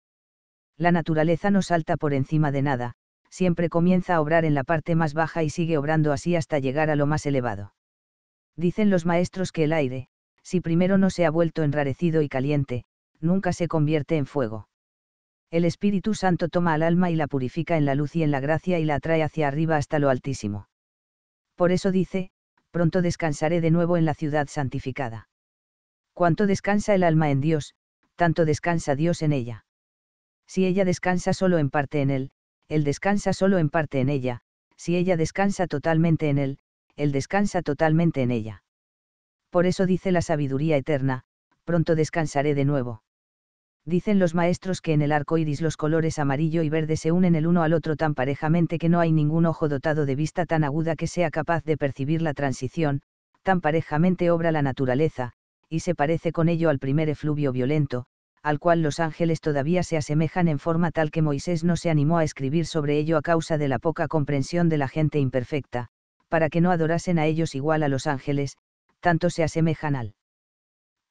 La naturaleza no salta por encima de nada, siempre comienza a obrar en la parte más baja y sigue obrando así hasta llegar a lo más elevado. Dicen los maestros que el aire, si primero no se ha vuelto enrarecido y caliente, nunca se convierte en fuego. El Espíritu Santo toma al alma y la purifica en la luz y en la gracia y la atrae hacia arriba hasta lo altísimo. Por eso dice, pronto descansaré de nuevo en la ciudad santificada. Cuanto descansa el alma en Dios, tanto descansa Dios en ella. Si ella descansa solo en parte en Él, Él descansa solo en parte en ella, si ella descansa totalmente en Él, él descansa totalmente en ella. Por eso dice la sabiduría eterna, pronto descansaré de nuevo. Dicen los maestros que en el arco iris los colores amarillo y verde se unen el uno al otro tan parejamente que no hay ningún ojo dotado de vista tan aguda que sea capaz de percibir la transición, tan parejamente obra la naturaleza, y se parece con ello al primer efluvio violento, al cual los ángeles todavía se asemejan en forma tal que Moisés no se animó a escribir sobre ello a causa de la poca comprensión de la gente imperfecta, para que no adorasen a ellos igual a los ángeles, tanto se asemejan al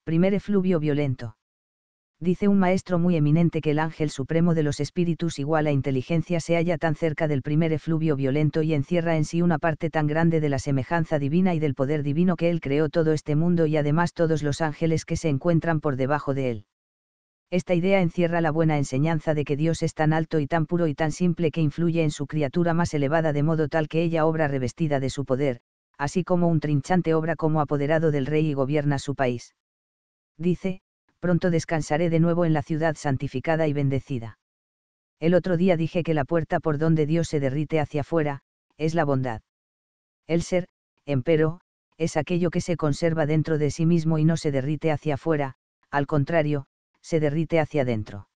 primer efluvio violento. Dice un maestro muy eminente que el ángel supremo de los espíritus igual a inteligencia se halla tan cerca del primer efluvio violento y encierra en sí una parte tan grande de la semejanza divina y del poder divino que él creó todo este mundo y además todos los ángeles que se encuentran por debajo de él. Esta idea encierra la buena enseñanza de que Dios es tan alto y tan puro y tan simple que influye en su criatura más elevada de modo tal que ella obra revestida de su poder, así como un trinchante obra como apoderado del rey y gobierna su país. Dice, pronto descansaré de nuevo en la ciudad santificada y bendecida. El otro día dije que la puerta por donde Dios se derrite hacia afuera, es la bondad. El ser, empero, es aquello que se conserva dentro de sí mismo y no se derrite hacia afuera, al contrario, se derrite hacia adentro.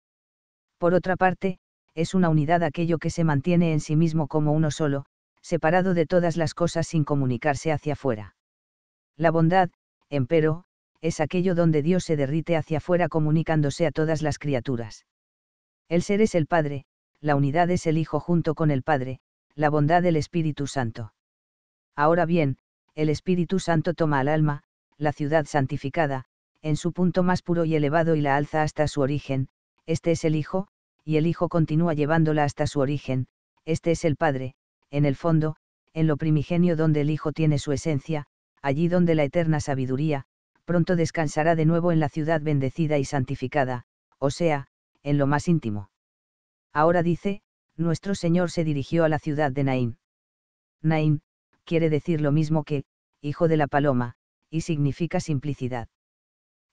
Por otra parte, es una unidad aquello que se mantiene en sí mismo como uno solo, separado de todas las cosas sin comunicarse hacia afuera. La bondad, empero, es aquello donde Dios se derrite hacia afuera comunicándose a todas las criaturas. El ser es el Padre, la unidad es el Hijo junto con el Padre, la bondad del Espíritu Santo. Ahora bien, el Espíritu Santo toma al alma, la ciudad santificada, en su punto más puro y elevado y la alza hasta su origen, este es el Hijo, y el Hijo continúa llevándola hasta su origen, este es el Padre, en el fondo, en lo primigenio donde el Hijo tiene su esencia, allí donde la eterna sabiduría, pronto descansará de nuevo en la ciudad bendecida y santificada, o sea, en lo más íntimo. Ahora dice, nuestro Señor se dirigió a la ciudad de Naín. Naín, quiere decir lo mismo que, hijo de la paloma, y significa simplicidad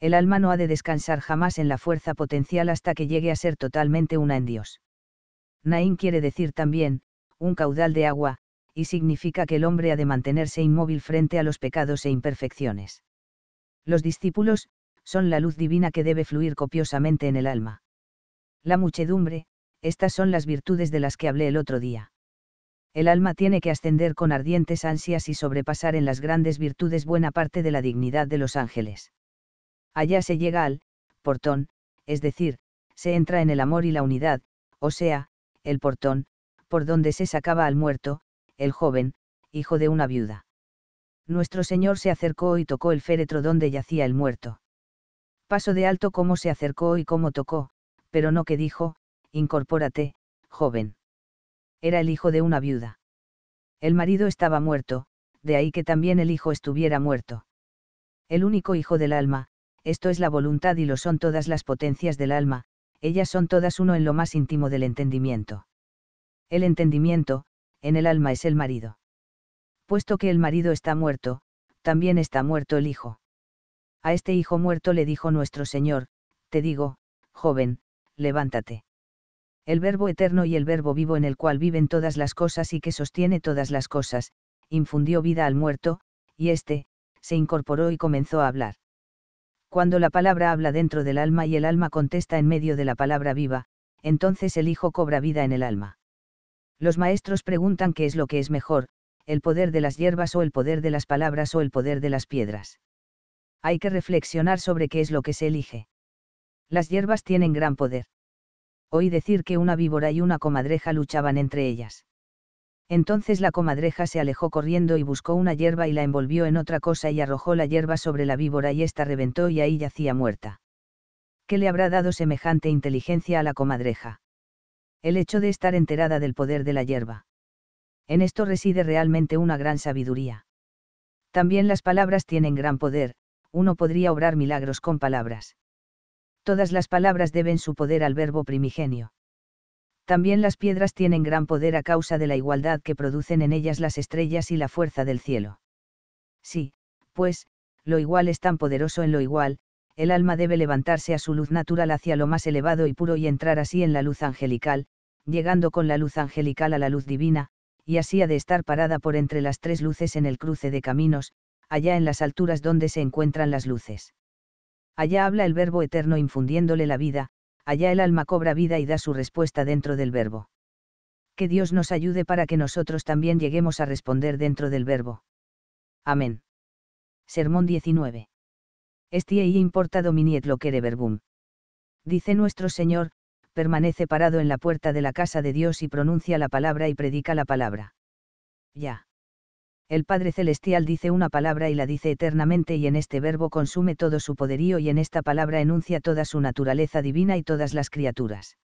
el alma no ha de descansar jamás en la fuerza potencial hasta que llegue a ser totalmente una en Dios. Naín quiere decir también, un caudal de agua, y significa que el hombre ha de mantenerse inmóvil frente a los pecados e imperfecciones. Los discípulos, son la luz divina que debe fluir copiosamente en el alma. La muchedumbre, estas son las virtudes de las que hablé el otro día. El alma tiene que ascender con ardientes ansias y sobrepasar en las grandes virtudes buena parte de la dignidad de los ángeles. Allá se llega al portón, es decir, se entra en el amor y la unidad, o sea, el portón, por donde se sacaba al muerto, el joven, hijo de una viuda. Nuestro Señor se acercó y tocó el féretro donde yacía el muerto. Paso de alto cómo se acercó y cómo tocó, pero no que dijo, incorpórate, joven. Era el hijo de una viuda. El marido estaba muerto, de ahí que también el hijo estuviera muerto. El único hijo del alma, esto es la voluntad y lo son todas las potencias del alma, ellas son todas uno en lo más íntimo del entendimiento. El entendimiento, en el alma es el marido. Puesto que el marido está muerto, también está muerto el hijo. A este hijo muerto le dijo nuestro Señor, te digo, joven, levántate. El verbo eterno y el verbo vivo en el cual viven todas las cosas y que sostiene todas las cosas, infundió vida al muerto, y éste, se incorporó y comenzó a hablar cuando la palabra habla dentro del alma y el alma contesta en medio de la palabra viva, entonces el Hijo cobra vida en el alma. Los maestros preguntan qué es lo que es mejor, el poder de las hierbas o el poder de las palabras o el poder de las piedras. Hay que reflexionar sobre qué es lo que se elige. Las hierbas tienen gran poder. Oí decir que una víbora y una comadreja luchaban entre ellas. Entonces la comadreja se alejó corriendo y buscó una hierba y la envolvió en otra cosa y arrojó la hierba sobre la víbora y ésta reventó y ahí yacía muerta. ¿Qué le habrá dado semejante inteligencia a la comadreja? El hecho de estar enterada del poder de la hierba. En esto reside realmente una gran sabiduría. También las palabras tienen gran poder, uno podría obrar milagros con palabras. Todas las palabras deben su poder al verbo primigenio. También las piedras tienen gran poder a causa de la igualdad que producen en ellas las estrellas y la fuerza del cielo. Sí, pues, lo igual es tan poderoso en lo igual, el alma debe levantarse a su luz natural hacia lo más elevado y puro y entrar así en la luz angelical, llegando con la luz angelical a la luz divina, y así ha de estar parada por entre las tres luces en el cruce de caminos, allá en las alturas donde se encuentran las luces. Allá habla el Verbo Eterno infundiéndole la vida, allá el alma cobra vida y da su respuesta dentro del verbo. Que Dios nos ayude para que nosotros también lleguemos a responder dentro del verbo. Amén. Sermón 19. Estie y importa dominiet lo quere verbum. Dice nuestro Señor, permanece parado en la puerta de la casa de Dios y pronuncia la palabra y predica la palabra. Ya el Padre Celestial dice una palabra y la dice eternamente y en este verbo consume todo su poderío y en esta palabra enuncia toda su naturaleza divina y todas las criaturas.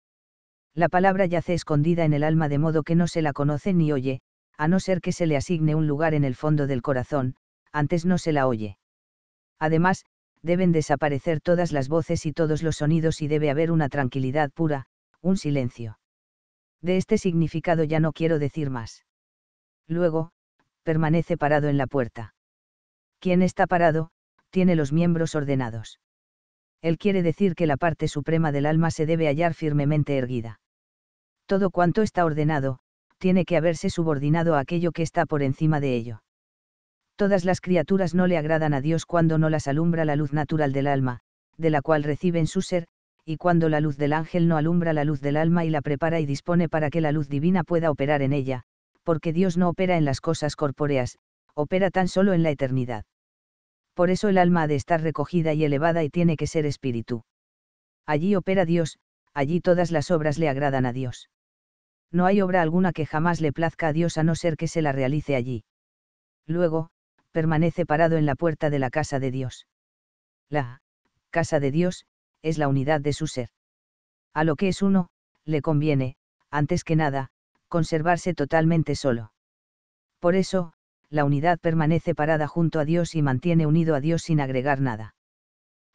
La palabra yace escondida en el alma de modo que no se la conoce ni oye, a no ser que se le asigne un lugar en el fondo del corazón, antes no se la oye. Además, deben desaparecer todas las voces y todos los sonidos y debe haber una tranquilidad pura, un silencio. De este significado ya no quiero decir más. Luego, permanece parado en la puerta. Quien está parado, tiene los miembros ordenados. Él quiere decir que la parte suprema del alma se debe hallar firmemente erguida. Todo cuanto está ordenado, tiene que haberse subordinado a aquello que está por encima de ello. Todas las criaturas no le agradan a Dios cuando no las alumbra la luz natural del alma, de la cual reciben su ser, y cuando la luz del ángel no alumbra la luz del alma y la prepara y dispone para que la luz divina pueda operar en ella, porque Dios no opera en las cosas corpóreas, opera tan solo en la eternidad. Por eso el alma ha de estar recogida y elevada y tiene que ser espíritu. Allí opera Dios, allí todas las obras le agradan a Dios. No hay obra alguna que jamás le plazca a Dios a no ser que se la realice allí. Luego, permanece parado en la puerta de la casa de Dios. La casa de Dios es la unidad de su ser. A lo que es uno, le conviene, antes que nada, conservarse totalmente solo. Por eso, la unidad permanece parada junto a Dios y mantiene unido a Dios sin agregar nada.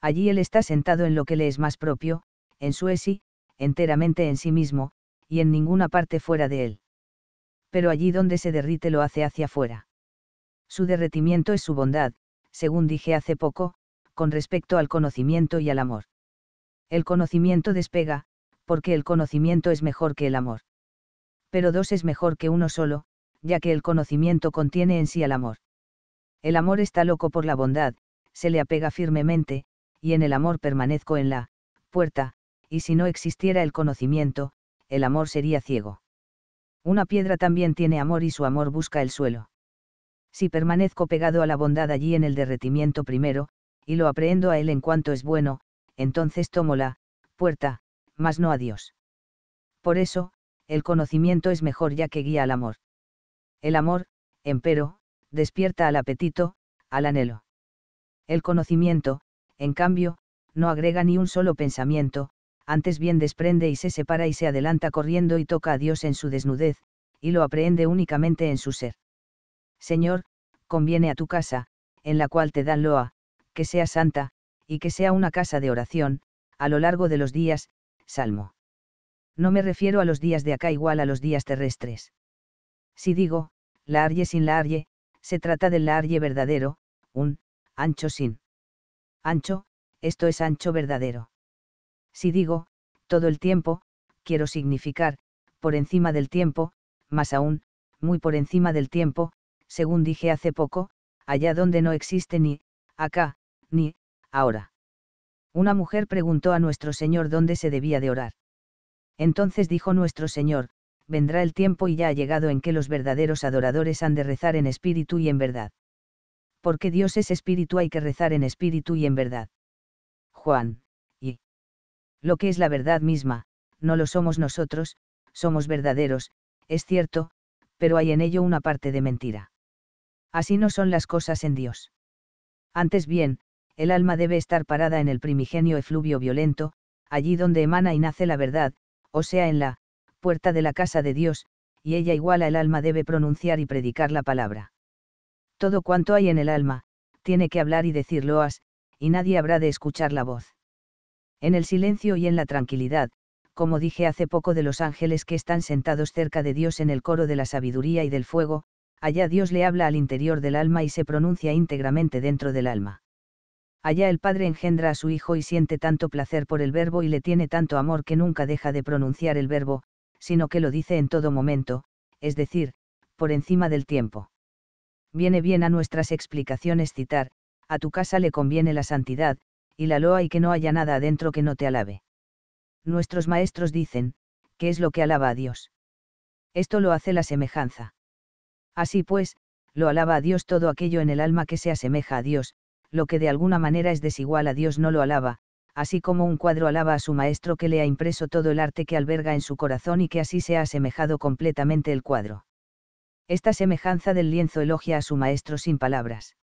Allí Él está sentado en lo que le es más propio, en su esi, enteramente en sí mismo, y en ninguna parte fuera de Él. Pero allí donde se derrite lo hace hacia afuera. Su derretimiento es su bondad, según dije hace poco, con respecto al conocimiento y al amor. El conocimiento despega, porque el conocimiento es mejor que el amor pero dos es mejor que uno solo, ya que el conocimiento contiene en sí al amor. El amor está loco por la bondad, se le apega firmemente, y en el amor permanezco en la puerta, y si no existiera el conocimiento, el amor sería ciego. Una piedra también tiene amor y su amor busca el suelo. Si permanezco pegado a la bondad allí en el derretimiento primero, y lo aprehendo a él en cuanto es bueno, entonces tomo la puerta, mas no a Dios. Por eso, el conocimiento es mejor ya que guía al amor. El amor, empero, despierta al apetito, al anhelo. El conocimiento, en cambio, no agrega ni un solo pensamiento, antes bien desprende y se separa y se adelanta corriendo y toca a Dios en su desnudez, y lo aprehende únicamente en su ser. Señor, conviene a tu casa, en la cual te dan loa, que sea santa, y que sea una casa de oración, a lo largo de los días, Salmo no me refiero a los días de acá igual a los días terrestres. Si digo, la arye sin la arye, se trata del la verdadero, un, ancho sin. Ancho, esto es ancho verdadero. Si digo, todo el tiempo, quiero significar, por encima del tiempo, más aún, muy por encima del tiempo, según dije hace poco, allá donde no existe ni, acá, ni, ahora. Una mujer preguntó a nuestro Señor dónde se debía de orar. Entonces dijo nuestro Señor, vendrá el tiempo y ya ha llegado en que los verdaderos adoradores han de rezar en espíritu y en verdad. Porque Dios es espíritu hay que rezar en espíritu y en verdad. Juan, y lo que es la verdad misma, no lo somos nosotros, somos verdaderos, es cierto, pero hay en ello una parte de mentira. Así no son las cosas en Dios. Antes bien, el alma debe estar parada en el primigenio efluvio violento, allí donde emana y nace la verdad, o sea en la, puerta de la casa de Dios, y ella igual al alma debe pronunciar y predicar la palabra. Todo cuanto hay en el alma, tiene que hablar y decir loas, y nadie habrá de escuchar la voz. En el silencio y en la tranquilidad, como dije hace poco de los ángeles que están sentados cerca de Dios en el coro de la sabiduría y del fuego, allá Dios le habla al interior del alma y se pronuncia íntegramente dentro del alma. Allá el Padre engendra a su Hijo y siente tanto placer por el Verbo y le tiene tanto amor que nunca deja de pronunciar el Verbo, sino que lo dice en todo momento, es decir, por encima del tiempo. Viene bien a nuestras explicaciones citar, a tu casa le conviene la santidad, y la loa y que no haya nada adentro que no te alabe. Nuestros maestros dicen, ¿qué es lo que alaba a Dios? Esto lo hace la semejanza. Así pues, lo alaba a Dios todo aquello en el alma que se asemeja a Dios, lo que de alguna manera es desigual a Dios no lo alaba, así como un cuadro alaba a su maestro que le ha impreso todo el arte que alberga en su corazón y que así se ha asemejado completamente el cuadro. Esta semejanza del lienzo elogia a su maestro sin palabras.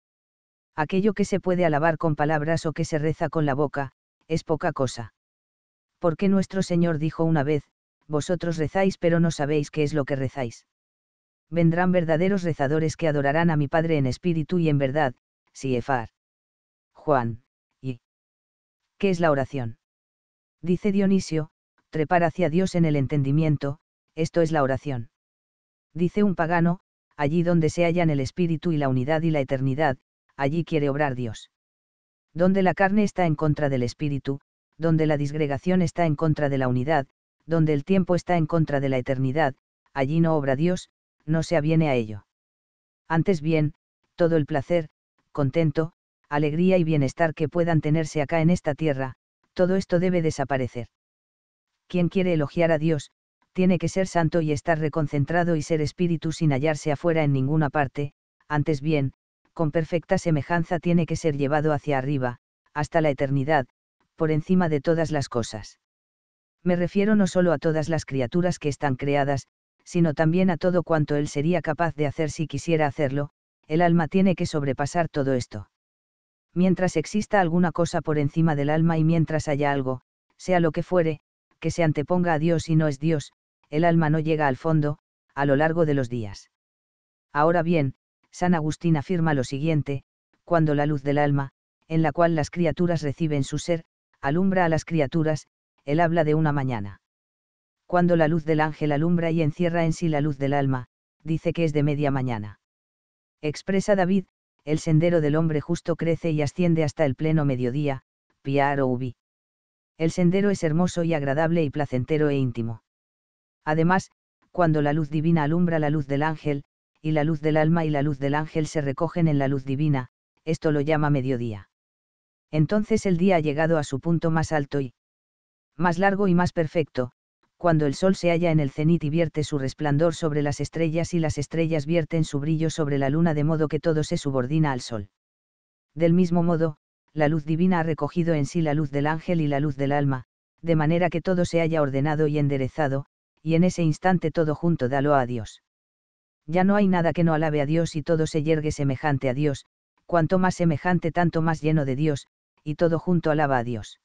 Aquello que se puede alabar con palabras o que se reza con la boca, es poca cosa. Porque nuestro Señor dijo una vez, vosotros rezáis pero no sabéis qué es lo que rezáis. Vendrán verdaderos rezadores que adorarán a mi Padre en espíritu y en verdad, si efar. Juan, y ¿qué es la oración? Dice Dionisio, trepar hacia Dios en el entendimiento, esto es la oración. Dice un pagano, allí donde se hallan el espíritu y la unidad y la eternidad, allí quiere obrar Dios. Donde la carne está en contra del espíritu, donde la disgregación está en contra de la unidad, donde el tiempo está en contra de la eternidad, allí no obra Dios, no se aviene a ello. Antes bien, todo el placer, contento, alegría y bienestar que puedan tenerse acá en esta tierra, todo esto debe desaparecer. Quien quiere elogiar a Dios, tiene que ser santo y estar reconcentrado y ser espíritu sin hallarse afuera en ninguna parte, antes bien, con perfecta semejanza tiene que ser llevado hacia arriba, hasta la eternidad, por encima de todas las cosas. Me refiero no solo a todas las criaturas que están creadas, sino también a todo cuanto él sería capaz de hacer si quisiera hacerlo, el alma tiene que sobrepasar todo esto mientras exista alguna cosa por encima del alma y mientras haya algo, sea lo que fuere, que se anteponga a Dios y no es Dios, el alma no llega al fondo, a lo largo de los días. Ahora bien, San Agustín afirma lo siguiente, cuando la luz del alma, en la cual las criaturas reciben su ser, alumbra a las criaturas, él habla de una mañana. Cuando la luz del ángel alumbra y encierra en sí la luz del alma, dice que es de media mañana. Expresa David, el sendero del hombre justo crece y asciende hasta el pleno mediodía, o Ubi. El sendero es hermoso y agradable y placentero e íntimo. Además, cuando la luz divina alumbra la luz del ángel, y la luz del alma y la luz del ángel se recogen en la luz divina, esto lo llama mediodía. Entonces el día ha llegado a su punto más alto y más largo y más perfecto, cuando el sol se halla en el cenit y vierte su resplandor sobre las estrellas y las estrellas vierten su brillo sobre la luna de modo que todo se subordina al sol. Del mismo modo, la luz divina ha recogido en sí la luz del ángel y la luz del alma, de manera que todo se haya ordenado y enderezado, y en ese instante todo junto dalo a Dios. Ya no hay nada que no alabe a Dios y todo se yergue semejante a Dios, cuanto más semejante tanto más lleno de Dios, y todo junto alaba a Dios.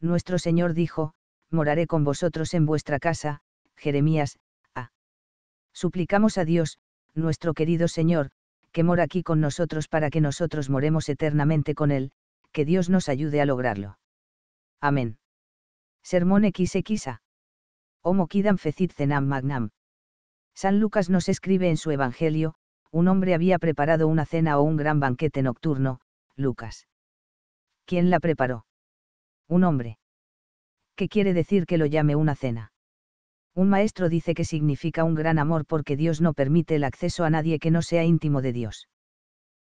Nuestro Señor dijo, moraré con vosotros en vuestra casa, Jeremías, a. Ah. Suplicamos a Dios, nuestro querido Señor, que mora aquí con nosotros para que nosotros moremos eternamente con Él, que Dios nos ayude a lograrlo. Amén. Sermón XXA. Homo quidam fecit cenam magnam. San Lucas nos escribe en su Evangelio, un hombre había preparado una cena o un gran banquete nocturno, Lucas. ¿Quién la preparó? Un hombre. ¿Qué quiere decir que lo llame una cena. Un maestro dice que significa un gran amor porque Dios no permite el acceso a nadie que no sea íntimo de Dios.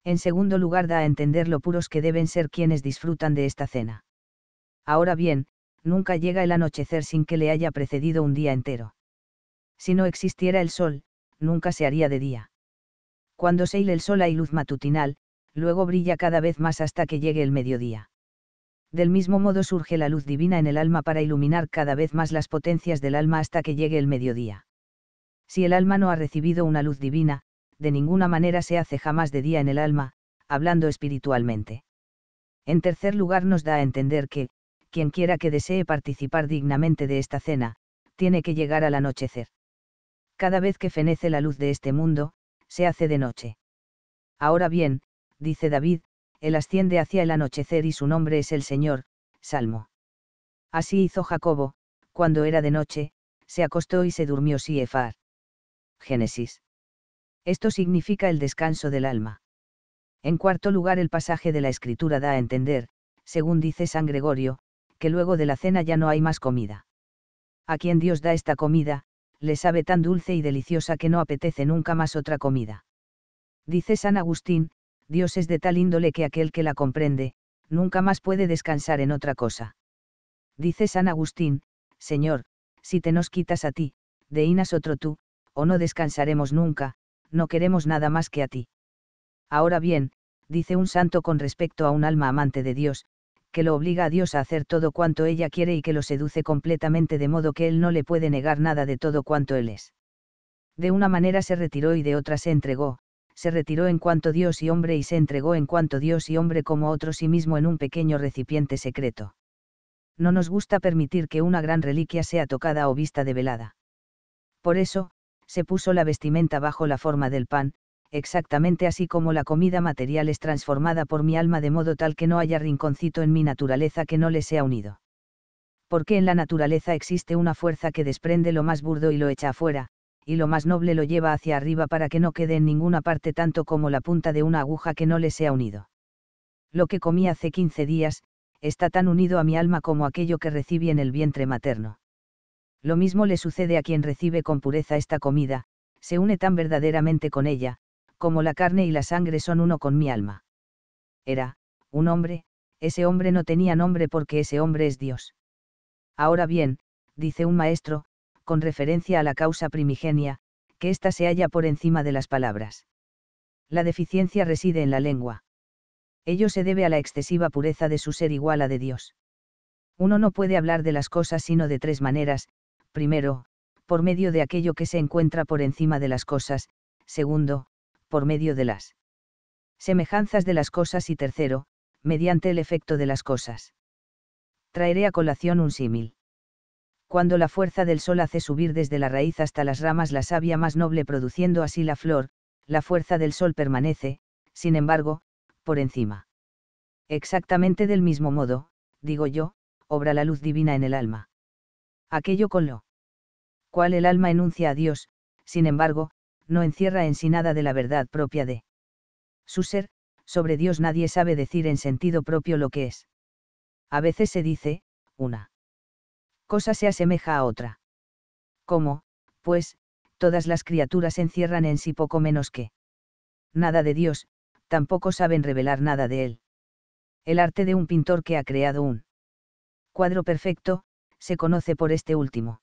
En segundo lugar da a entender lo puros que deben ser quienes disfrutan de esta cena. Ahora bien, nunca llega el anochecer sin que le haya precedido un día entero. Si no existiera el sol, nunca se haría de día. Cuando se hile el sol hay luz matutinal, luego brilla cada vez más hasta que llegue el mediodía. Del mismo modo surge la luz divina en el alma para iluminar cada vez más las potencias del alma hasta que llegue el mediodía. Si el alma no ha recibido una luz divina, de ninguna manera se hace jamás de día en el alma, hablando espiritualmente. En tercer lugar nos da a entender que, quien quiera que desee participar dignamente de esta cena, tiene que llegar al anochecer. Cada vez que fenece la luz de este mundo, se hace de noche. Ahora bien, dice David, él asciende hacia el anochecer y su nombre es el Señor, Salmo. Así hizo Jacobo, cuando era de noche, se acostó y se durmió Siefar. Génesis. Esto significa el descanso del alma. En cuarto lugar, el pasaje de la escritura da a entender, según dice San Gregorio, que luego de la cena ya no hay más comida. A quien Dios da esta comida, le sabe tan dulce y deliciosa que no apetece nunca más otra comida. Dice San Agustín, Dios es de tal índole que aquel que la comprende, nunca más puede descansar en otra cosa. Dice San Agustín, Señor, si te nos quitas a ti, deínas otro tú, o no descansaremos nunca, no queremos nada más que a ti. Ahora bien, dice un santo con respecto a un alma amante de Dios, que lo obliga a Dios a hacer todo cuanto ella quiere y que lo seduce completamente de modo que él no le puede negar nada de todo cuanto él es. De una manera se retiró y de otra se entregó, se retiró en cuanto Dios y hombre y se entregó en cuanto Dios y hombre como otro sí mismo en un pequeño recipiente secreto. No nos gusta permitir que una gran reliquia sea tocada o vista de velada. Por eso, se puso la vestimenta bajo la forma del pan, exactamente así como la comida material es transformada por mi alma de modo tal que no haya rinconcito en mi naturaleza que no le sea unido porque en la naturaleza existe una fuerza que desprende lo más burdo y lo echa afuera, y lo más noble lo lleva hacia arriba para que no quede en ninguna parte tanto como la punta de una aguja que no le sea unido. Lo que comí hace quince días, está tan unido a mi alma como aquello que recibí en el vientre materno. Lo mismo le sucede a quien recibe con pureza esta comida, se une tan verdaderamente con ella, como la carne y la sangre son uno con mi alma. Era, un hombre, ese hombre no tenía nombre porque ese hombre es Dios. Ahora bien, dice un maestro, con referencia a la causa primigenia, que ésta se halla por encima de las palabras. La deficiencia reside en la lengua. Ello se debe a la excesiva pureza de su ser igual a de Dios. Uno no puede hablar de las cosas sino de tres maneras, primero, por medio de aquello que se encuentra por encima de las cosas, segundo, por medio de las semejanzas de las cosas y tercero, mediante el efecto de las cosas. Traeré a colación un símil cuando la fuerza del sol hace subir desde la raíz hasta las ramas la savia más noble produciendo así la flor, la fuerza del sol permanece, sin embargo, por encima. Exactamente del mismo modo, digo yo, obra la luz divina en el alma. Aquello con lo cual el alma enuncia a Dios, sin embargo, no encierra en sí nada de la verdad propia de su ser, sobre Dios nadie sabe decir en sentido propio lo que es. A veces se dice, una cosa se asemeja a otra. ¿Cómo, pues, todas las criaturas encierran en sí poco menos que nada de Dios, tampoco saben revelar nada de Él. El arte de un pintor que ha creado un cuadro perfecto, se conoce por este último.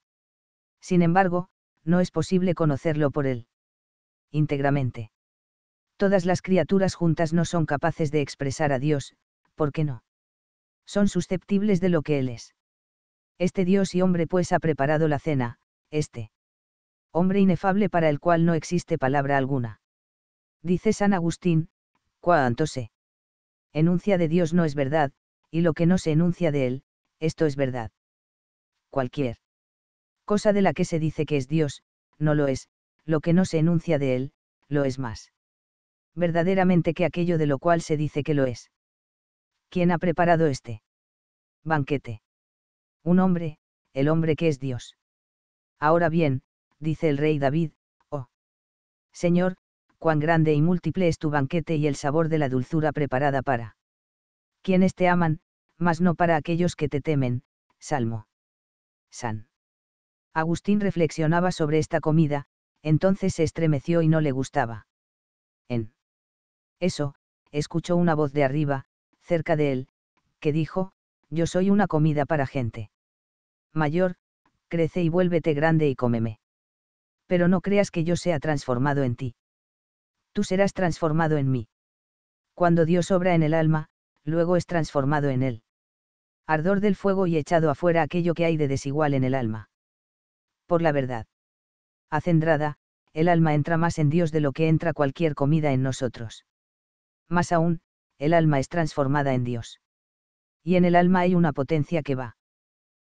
Sin embargo, no es posible conocerlo por él. íntegramente. Todas las criaturas juntas no son capaces de expresar a Dios, ¿por qué no? Son susceptibles de lo que Él es. Este Dios y hombre pues ha preparado la cena, este hombre inefable para el cual no existe palabra alguna. Dice San Agustín, cuanto se enuncia de Dios no es verdad, y lo que no se enuncia de él, esto es verdad. Cualquier cosa de la que se dice que es Dios, no lo es, lo que no se enuncia de él, lo es más. Verdaderamente que aquello de lo cual se dice que lo es. ¿Quién ha preparado este banquete? Un hombre, el hombre que es Dios. Ahora bien, dice el rey David, oh Señor, cuán grande y múltiple es tu banquete y el sabor de la dulzura preparada para quienes te aman, mas no para aquellos que te temen. Salmo. San. Agustín reflexionaba sobre esta comida, entonces se estremeció y no le gustaba. En eso, escuchó una voz de arriba, cerca de él, que dijo, Yo soy una comida para gente mayor, crece y vuélvete grande y cómeme. Pero no creas que yo sea transformado en ti. Tú serás transformado en mí. Cuando Dios obra en el alma, luego es transformado en él. Ardor del fuego y echado afuera aquello que hay de desigual en el alma. Por la verdad. Acendrada, el alma entra más en Dios de lo que entra cualquier comida en nosotros. Más aún, el alma es transformada en Dios. Y en el alma hay una potencia que va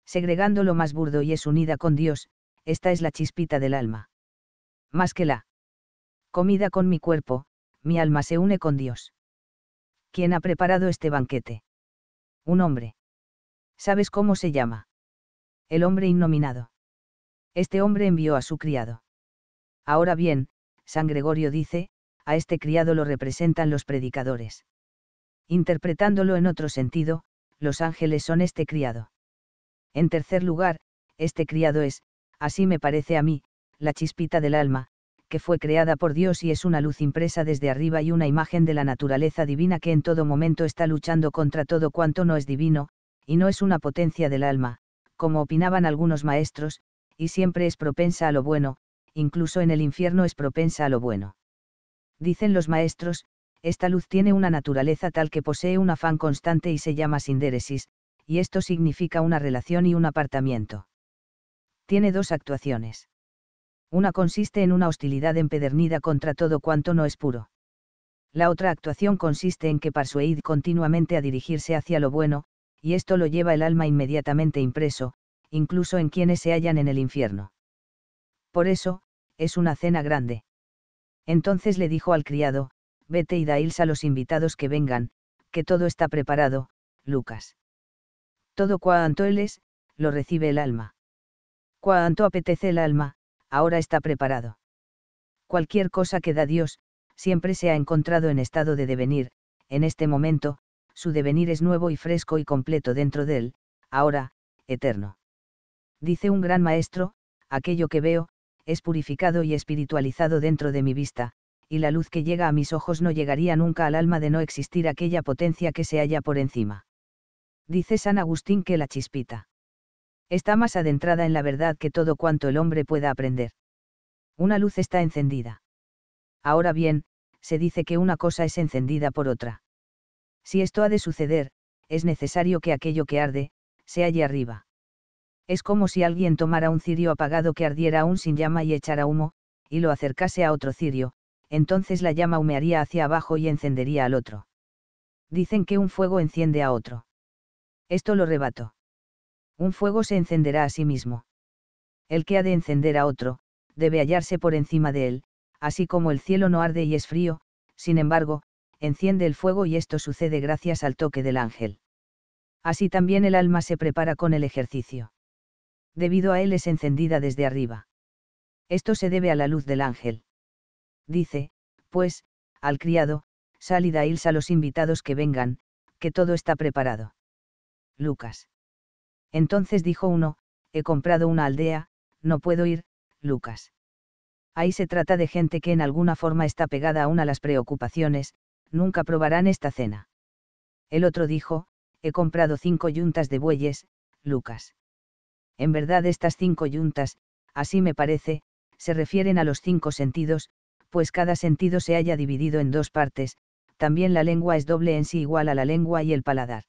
segregando lo más burdo y es unida con Dios, esta es la chispita del alma. Más que la comida con mi cuerpo, mi alma se une con Dios. ¿Quién ha preparado este banquete? Un hombre. ¿Sabes cómo se llama? El hombre innominado. Este hombre envió a su criado. Ahora bien, San Gregorio dice, a este criado lo representan los predicadores. Interpretándolo en otro sentido, los ángeles son este criado. En tercer lugar, este criado es, así me parece a mí, la chispita del alma, que fue creada por Dios y es una luz impresa desde arriba y una imagen de la naturaleza divina que en todo momento está luchando contra todo cuanto no es divino, y no es una potencia del alma, como opinaban algunos maestros, y siempre es propensa a lo bueno, incluso en el infierno es propensa a lo bueno. Dicen los maestros, esta luz tiene una naturaleza tal que posee un afán constante y se llama sindéresis, y esto significa una relación y un apartamiento. Tiene dos actuaciones. Una consiste en una hostilidad empedernida contra todo cuanto no es puro. La otra actuación consiste en que persuade continuamente a dirigirse hacia lo bueno, y esto lo lleva el alma inmediatamente impreso, incluso en quienes se hallan en el infierno. Por eso, es una cena grande. Entonces le dijo al criado, vete y da a los invitados que vengan, que todo está preparado, Lucas todo cuanto él es, lo recibe el alma. Cuanto apetece el alma, ahora está preparado. Cualquier cosa que da Dios, siempre se ha encontrado en estado de devenir, en este momento, su devenir es nuevo y fresco y completo dentro de él, ahora, eterno. Dice un gran maestro, aquello que veo, es purificado y espiritualizado dentro de mi vista, y la luz que llega a mis ojos no llegaría nunca al alma de no existir aquella potencia que se halla por encima dice San Agustín que la chispita. Está más adentrada en la verdad que todo cuanto el hombre pueda aprender. Una luz está encendida. Ahora bien, se dice que una cosa es encendida por otra. Si esto ha de suceder, es necesario que aquello que arde, se halle arriba. Es como si alguien tomara un cirio apagado que ardiera aún sin llama y echara humo, y lo acercase a otro cirio, entonces la llama humearía hacia abajo y encendería al otro. Dicen que un fuego enciende a otro. Esto lo rebato. Un fuego se encenderá a sí mismo. El que ha de encender a otro, debe hallarse por encima de él, así como el cielo no arde y es frío, sin embargo, enciende el fuego y esto sucede gracias al toque del ángel. Así también el alma se prepara con el ejercicio. Debido a él es encendida desde arriba. Esto se debe a la luz del ángel. Dice, pues, al criado, sal y da a los invitados que vengan, que todo está preparado. Lucas. Entonces dijo uno, he comprado una aldea, no puedo ir, Lucas. Ahí se trata de gente que en alguna forma está pegada aún a las preocupaciones, nunca probarán esta cena. El otro dijo, he comprado cinco yuntas de bueyes, Lucas. En verdad estas cinco yuntas, así me parece, se refieren a los cinco sentidos, pues cada sentido se haya dividido en dos partes, también la lengua es doble en sí igual a la lengua y el paladar.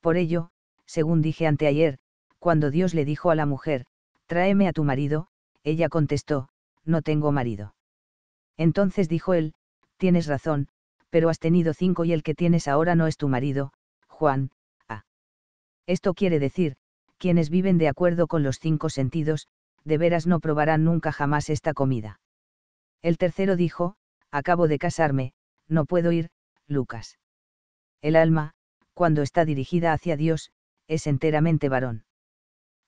Por ello, según dije anteayer, cuando Dios le dijo a la mujer, tráeme a tu marido, ella contestó, no tengo marido. Entonces dijo él, tienes razón, pero has tenido cinco y el que tienes ahora no es tu marido, Juan, A. Ah". Esto quiere decir, quienes viven de acuerdo con los cinco sentidos, de veras no probarán nunca jamás esta comida. El tercero dijo, acabo de casarme, no puedo ir, Lucas. El alma, cuando está dirigida hacia Dios, es enteramente varón.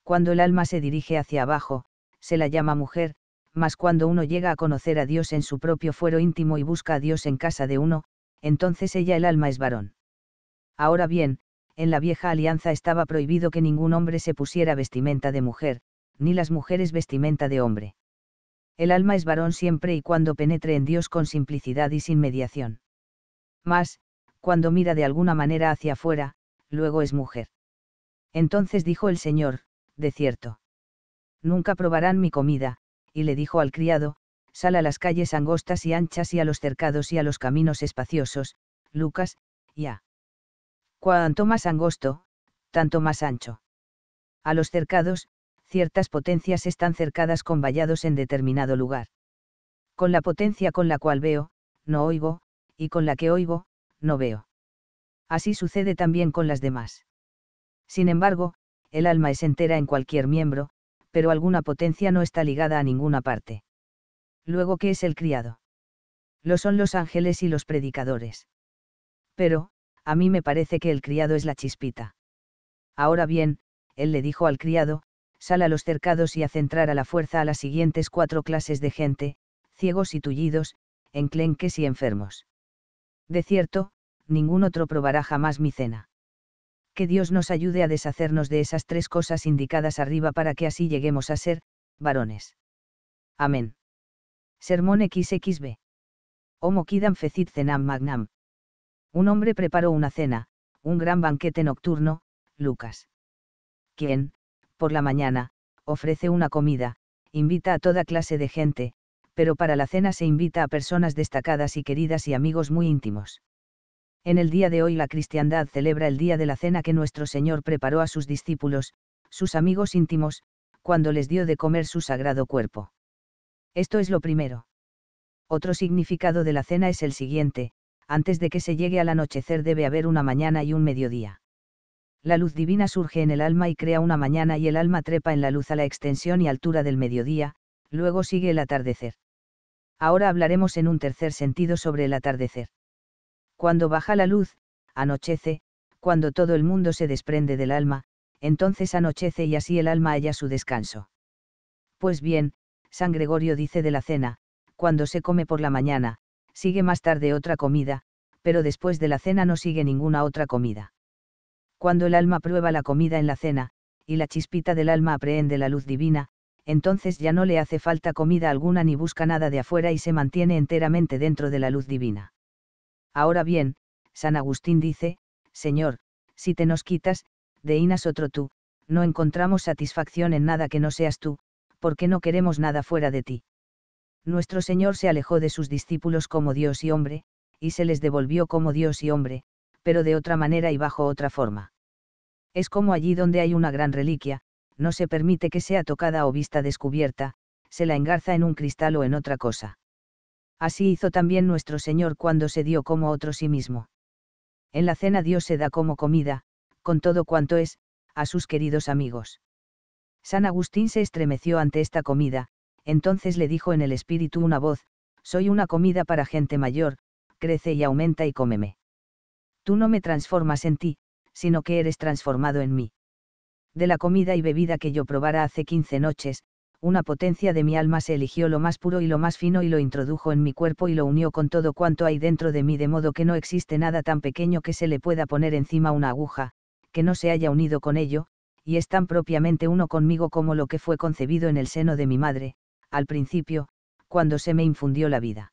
Cuando el alma se dirige hacia abajo, se la llama mujer, mas cuando uno llega a conocer a Dios en su propio fuero íntimo y busca a Dios en casa de uno, entonces ella el alma es varón. Ahora bien, en la vieja alianza estaba prohibido que ningún hombre se pusiera vestimenta de mujer, ni las mujeres vestimenta de hombre. El alma es varón siempre y cuando penetre en Dios con simplicidad y sin mediación. Mas, cuando mira de alguna manera hacia afuera, luego es mujer. Entonces dijo el señor, de cierto. Nunca probarán mi comida, y le dijo al criado, sal a las calles angostas y anchas y a los cercados y a los caminos espaciosos, Lucas, ya. Cuanto más angosto, tanto más ancho. A los cercados, ciertas potencias están cercadas con vallados en determinado lugar. Con la potencia con la cual veo, no oigo, y con la que oigo, no veo. Así sucede también con las demás. Sin embargo, el alma es entera en cualquier miembro, pero alguna potencia no está ligada a ninguna parte. Luego, ¿qué es el criado? Lo son los ángeles y los predicadores. Pero, a mí me parece que el criado es la chispita. Ahora bien, él le dijo al criado, sal a los cercados y a centrar a la fuerza a las siguientes cuatro clases de gente, ciegos y tullidos, enclenques y enfermos de cierto, ningún otro probará jamás mi cena. Que Dios nos ayude a deshacernos de esas tres cosas indicadas arriba para que así lleguemos a ser, varones. Amén. Sermón XXB. Homo quidam fecit cenam magnam. Un hombre preparó una cena, un gran banquete nocturno, Lucas. Quien, por la mañana, ofrece una comida, invita a toda clase de gente, pero para la cena se invita a personas destacadas y queridas y amigos muy íntimos. En el día de hoy la cristiandad celebra el día de la cena que nuestro Señor preparó a sus discípulos, sus amigos íntimos, cuando les dio de comer su sagrado cuerpo. Esto es lo primero. Otro significado de la cena es el siguiente, antes de que se llegue al anochecer debe haber una mañana y un mediodía. La luz divina surge en el alma y crea una mañana y el alma trepa en la luz a la extensión y altura del mediodía, Luego sigue el atardecer. Ahora hablaremos en un tercer sentido sobre el atardecer. Cuando baja la luz, anochece, cuando todo el mundo se desprende del alma, entonces anochece y así el alma halla su descanso. Pues bien, San Gregorio dice de la cena, cuando se come por la mañana, sigue más tarde otra comida, pero después de la cena no sigue ninguna otra comida. Cuando el alma prueba la comida en la cena, y la chispita del alma aprehende la luz divina, entonces ya no le hace falta comida alguna ni busca nada de afuera y se mantiene enteramente dentro de la luz divina. Ahora bien, San Agustín dice, Señor, si te nos quitas, de Inas otro tú, no encontramos satisfacción en nada que no seas tú, porque no queremos nada fuera de ti. Nuestro Señor se alejó de sus discípulos como Dios y hombre, y se les devolvió como Dios y hombre, pero de otra manera y bajo otra forma. Es como allí donde hay una gran reliquia, no se permite que sea tocada o vista descubierta, se la engarza en un cristal o en otra cosa. Así hizo también nuestro Señor cuando se dio como otro sí mismo. En la cena Dios se da como comida, con todo cuanto es, a sus queridos amigos. San Agustín se estremeció ante esta comida, entonces le dijo en el espíritu una voz, soy una comida para gente mayor, crece y aumenta y cómeme. Tú no me transformas en ti, sino que eres transformado en mí de la comida y bebida que yo probara hace quince noches, una potencia de mi alma se eligió lo más puro y lo más fino y lo introdujo en mi cuerpo y lo unió con todo cuanto hay dentro de mí de modo que no existe nada tan pequeño que se le pueda poner encima una aguja, que no se haya unido con ello, y es tan propiamente uno conmigo como lo que fue concebido en el seno de mi madre, al principio, cuando se me infundió la vida.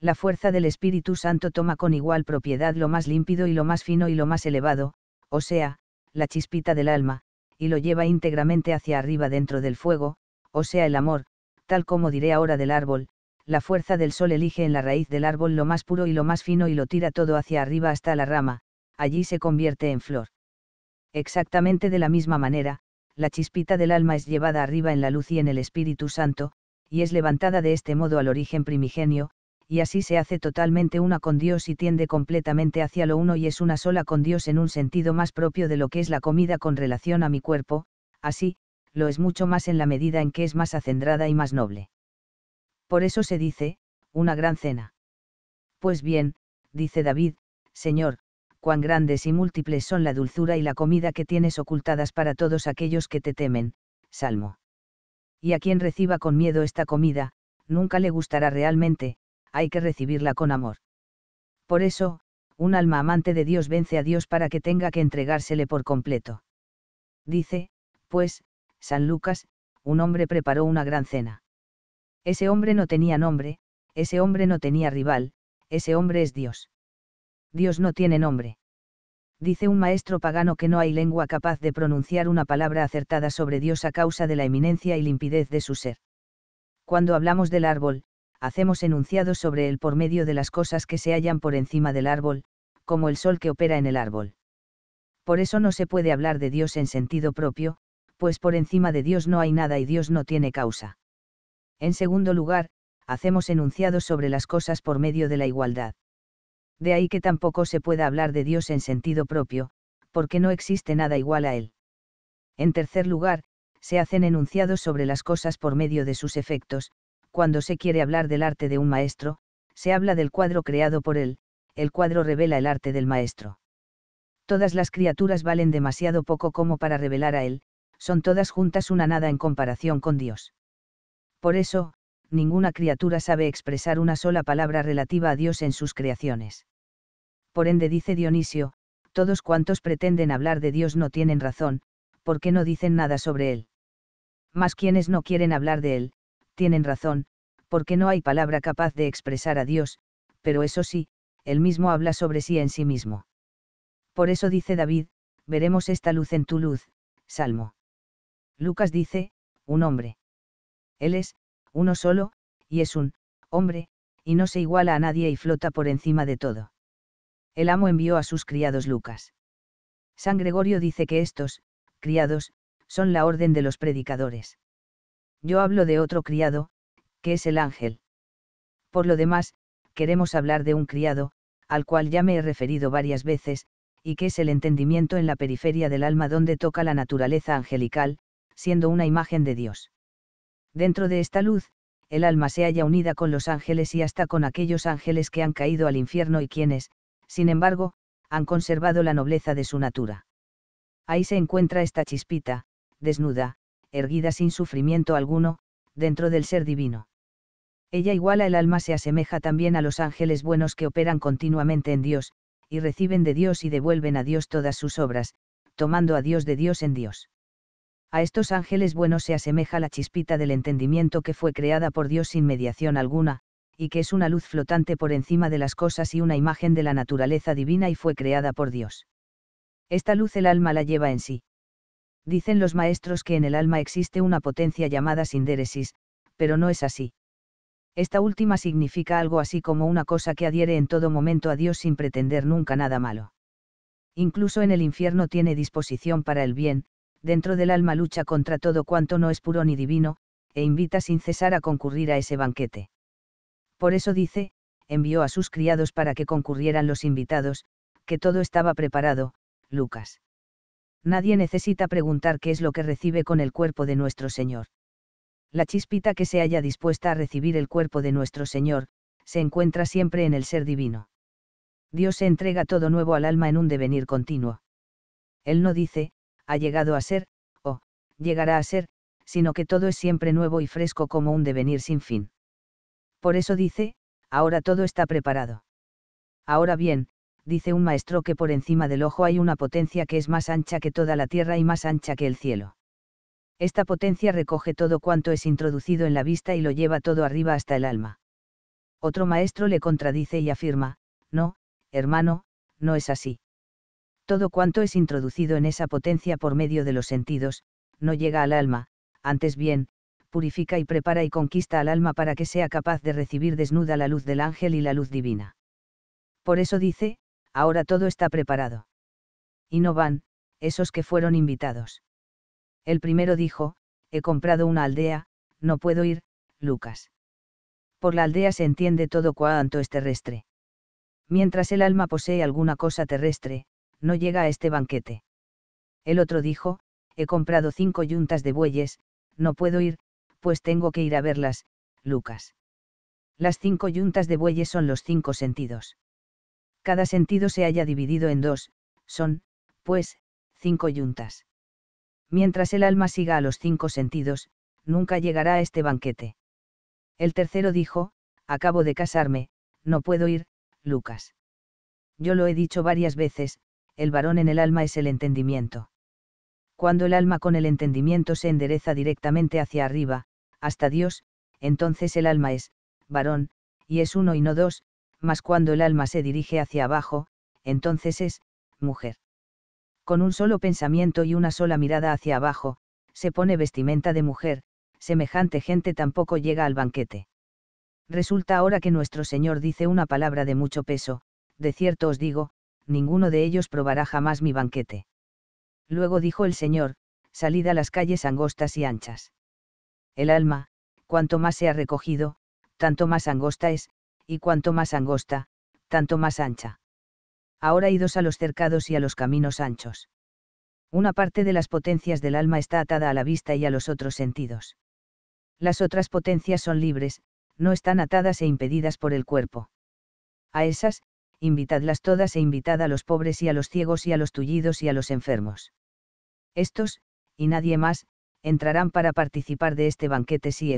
La fuerza del Espíritu Santo toma con igual propiedad lo más límpido y lo más fino y lo más elevado, o sea, la chispita del alma, y lo lleva íntegramente hacia arriba dentro del fuego, o sea el amor, tal como diré ahora del árbol, la fuerza del sol elige en la raíz del árbol lo más puro y lo más fino y lo tira todo hacia arriba hasta la rama, allí se convierte en flor. Exactamente de la misma manera, la chispita del alma es llevada arriba en la luz y en el Espíritu Santo, y es levantada de este modo al origen primigenio, y así se hace totalmente una con Dios y tiende completamente hacia lo uno y es una sola con Dios en un sentido más propio de lo que es la comida con relación a mi cuerpo, así, lo es mucho más en la medida en que es más acendrada y más noble. Por eso se dice, una gran cena. Pues bien, dice David, Señor, cuán grandes y múltiples son la dulzura y la comida que tienes ocultadas para todos aquellos que te temen, Salmo. Y a quien reciba con miedo esta comida, nunca le gustará realmente, hay que recibirla con amor. Por eso, un alma amante de Dios vence a Dios para que tenga que entregársele por completo. Dice, pues, San Lucas, un hombre preparó una gran cena. Ese hombre no tenía nombre, ese hombre no tenía rival, ese hombre es Dios. Dios no tiene nombre. Dice un maestro pagano que no hay lengua capaz de pronunciar una palabra acertada sobre Dios a causa de la eminencia y limpidez de su ser. Cuando hablamos del árbol, hacemos enunciados sobre él por medio de las cosas que se hallan por encima del árbol, como el sol que opera en el árbol. Por eso no se puede hablar de Dios en sentido propio, pues por encima de Dios no hay nada y Dios no tiene causa. En segundo lugar, hacemos enunciados sobre las cosas por medio de la igualdad. De ahí que tampoco se pueda hablar de Dios en sentido propio, porque no existe nada igual a Él. En tercer lugar, se hacen enunciados sobre las cosas por medio de sus efectos, cuando se quiere hablar del arte de un maestro, se habla del cuadro creado por él, el cuadro revela el arte del maestro. Todas las criaturas valen demasiado poco como para revelar a él, son todas juntas una nada en comparación con Dios. Por eso, ninguna criatura sabe expresar una sola palabra relativa a Dios en sus creaciones. Por ende dice Dionisio, todos cuantos pretenden hablar de Dios no tienen razón, porque no dicen nada sobre Él. Mas quienes no quieren hablar de Él, tienen razón, porque no hay palabra capaz de expresar a Dios, pero eso sí, él mismo habla sobre sí en sí mismo. Por eso dice David, veremos esta luz en tu luz, Salmo. Lucas dice, un hombre. Él es, uno solo, y es un, hombre, y no se iguala a nadie y flota por encima de todo. El amo envió a sus criados Lucas. San Gregorio dice que estos, criados, son la orden de los predicadores. Yo hablo de otro criado, que es el ángel. Por lo demás, queremos hablar de un criado, al cual ya me he referido varias veces, y que es el entendimiento en la periferia del alma donde toca la naturaleza angelical, siendo una imagen de Dios. Dentro de esta luz, el alma se halla unida con los ángeles y hasta con aquellos ángeles que han caído al infierno y quienes, sin embargo, han conservado la nobleza de su natura. Ahí se encuentra esta chispita, desnuda, erguida sin sufrimiento alguno, dentro del ser divino. Ella iguala el alma se asemeja también a los ángeles buenos que operan continuamente en Dios, y reciben de Dios y devuelven a Dios todas sus obras, tomando a Dios de Dios en Dios. A estos ángeles buenos se asemeja la chispita del entendimiento que fue creada por Dios sin mediación alguna, y que es una luz flotante por encima de las cosas y una imagen de la naturaleza divina y fue creada por Dios. Esta luz el alma la lleva en sí. Dicen los maestros que en el alma existe una potencia llamada sindéresis, pero no es así. Esta última significa algo así como una cosa que adhiere en todo momento a Dios sin pretender nunca nada malo. Incluso en el infierno tiene disposición para el bien, dentro del alma lucha contra todo cuanto no es puro ni divino, e invita sin cesar a concurrir a ese banquete. Por eso dice, envió a sus criados para que concurrieran los invitados, que todo estaba preparado, Lucas. Nadie necesita preguntar qué es lo que recibe con el cuerpo de nuestro Señor. La chispita que se haya dispuesta a recibir el cuerpo de nuestro Señor, se encuentra siempre en el ser divino. Dios se entrega todo nuevo al alma en un devenir continuo. Él no dice, ha llegado a ser, o, llegará a ser, sino que todo es siempre nuevo y fresco como un devenir sin fin. Por eso dice, ahora todo está preparado. Ahora bien, dice un maestro que por encima del ojo hay una potencia que es más ancha que toda la tierra y más ancha que el cielo. Esta potencia recoge todo cuanto es introducido en la vista y lo lleva todo arriba hasta el alma. Otro maestro le contradice y afirma, no, hermano, no es así. Todo cuanto es introducido en esa potencia por medio de los sentidos, no llega al alma, antes bien, purifica y prepara y conquista al alma para que sea capaz de recibir desnuda la luz del ángel y la luz divina. Por eso dice, Ahora todo está preparado. Y no van, esos que fueron invitados. El primero dijo, he comprado una aldea, no puedo ir, Lucas. Por la aldea se entiende todo cuanto es terrestre. Mientras el alma posee alguna cosa terrestre, no llega a este banquete. El otro dijo, he comprado cinco yuntas de bueyes, no puedo ir, pues tengo que ir a verlas, Lucas. Las cinco yuntas de bueyes son los cinco sentidos cada sentido se haya dividido en dos, son, pues, cinco yuntas. Mientras el alma siga a los cinco sentidos, nunca llegará a este banquete. El tercero dijo, acabo de casarme, no puedo ir, Lucas. Yo lo he dicho varias veces, el varón en el alma es el entendimiento. Cuando el alma con el entendimiento se endereza directamente hacia arriba, hasta Dios, entonces el alma es, varón, y es uno y no dos, mas cuando el alma se dirige hacia abajo, entonces es, mujer. Con un solo pensamiento y una sola mirada hacia abajo, se pone vestimenta de mujer, semejante gente tampoco llega al banquete. Resulta ahora que nuestro Señor dice una palabra de mucho peso, de cierto os digo, ninguno de ellos probará jamás mi banquete. Luego dijo el Señor, salid a las calles angostas y anchas. El alma, cuanto más se ha recogido, tanto más angosta es, y cuanto más angosta, tanto más ancha. Ahora idos a los cercados y a los caminos anchos. Una parte de las potencias del alma está atada a la vista y a los otros sentidos. Las otras potencias son libres, no están atadas e impedidas por el cuerpo. A esas, invitadlas todas e invitad a los pobres y a los ciegos y a los tullidos y a los enfermos. Estos, y nadie más, entrarán para participar de este banquete si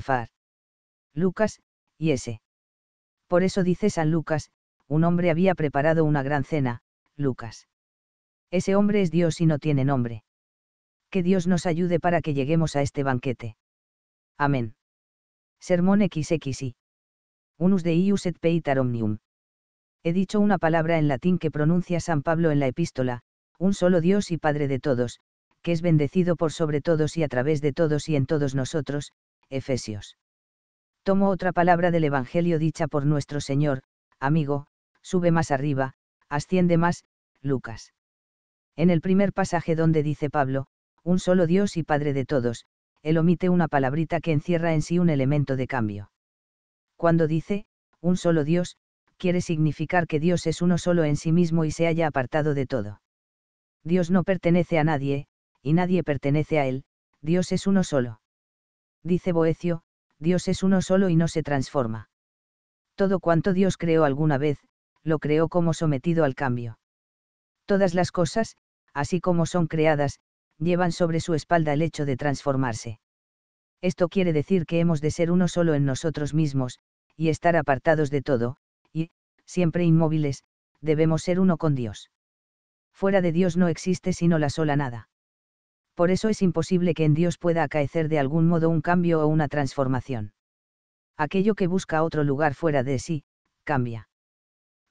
Lucas, y ese. Por eso dice San Lucas, un hombre había preparado una gran cena, Lucas. Ese hombre es Dios y no tiene nombre. Que Dios nos ayude para que lleguemos a este banquete. Amén. Sermón XXI. Unus de ius et peitar omnium. He dicho una palabra en latín que pronuncia San Pablo en la epístola, un solo Dios y Padre de todos, que es bendecido por sobre todos y a través de todos y en todos nosotros, Efesios tomo otra palabra del Evangelio dicha por nuestro Señor, amigo, sube más arriba, asciende más, Lucas. En el primer pasaje donde dice Pablo, un solo Dios y Padre de todos, él omite una palabrita que encierra en sí un elemento de cambio. Cuando dice, un solo Dios, quiere significar que Dios es uno solo en sí mismo y se haya apartado de todo. Dios no pertenece a nadie, y nadie pertenece a Él, Dios es uno solo. Dice Boecio, Dios es uno solo y no se transforma. Todo cuanto Dios creó alguna vez, lo creó como sometido al cambio. Todas las cosas, así como son creadas, llevan sobre su espalda el hecho de transformarse. Esto quiere decir que hemos de ser uno solo en nosotros mismos, y estar apartados de todo, y, siempre inmóviles, debemos ser uno con Dios. Fuera de Dios no existe sino la sola nada por eso es imposible que en Dios pueda acaecer de algún modo un cambio o una transformación. Aquello que busca otro lugar fuera de sí, cambia.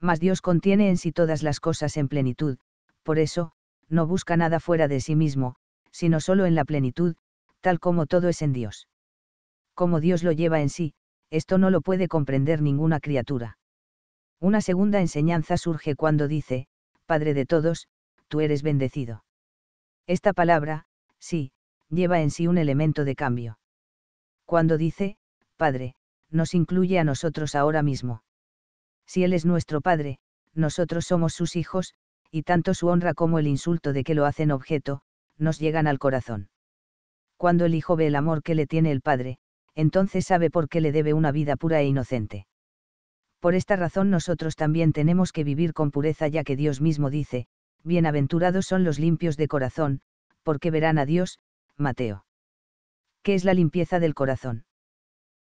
Mas Dios contiene en sí todas las cosas en plenitud, por eso, no busca nada fuera de sí mismo, sino solo en la plenitud, tal como todo es en Dios. Como Dios lo lleva en sí, esto no lo puede comprender ninguna criatura. Una segunda enseñanza surge cuando dice, Padre de todos, tú eres bendecido. Esta palabra, sí, lleva en sí un elemento de cambio. Cuando dice, Padre, nos incluye a nosotros ahora mismo. Si Él es nuestro Padre, nosotros somos sus hijos, y tanto su honra como el insulto de que lo hacen objeto, nos llegan al corazón. Cuando el Hijo ve el amor que le tiene el Padre, entonces sabe por qué le debe una vida pura e inocente. Por esta razón nosotros también tenemos que vivir con pureza ya que Dios mismo dice, Bienaventurados son los limpios de corazón, porque verán a Dios, Mateo. ¿Qué es la limpieza del corazón?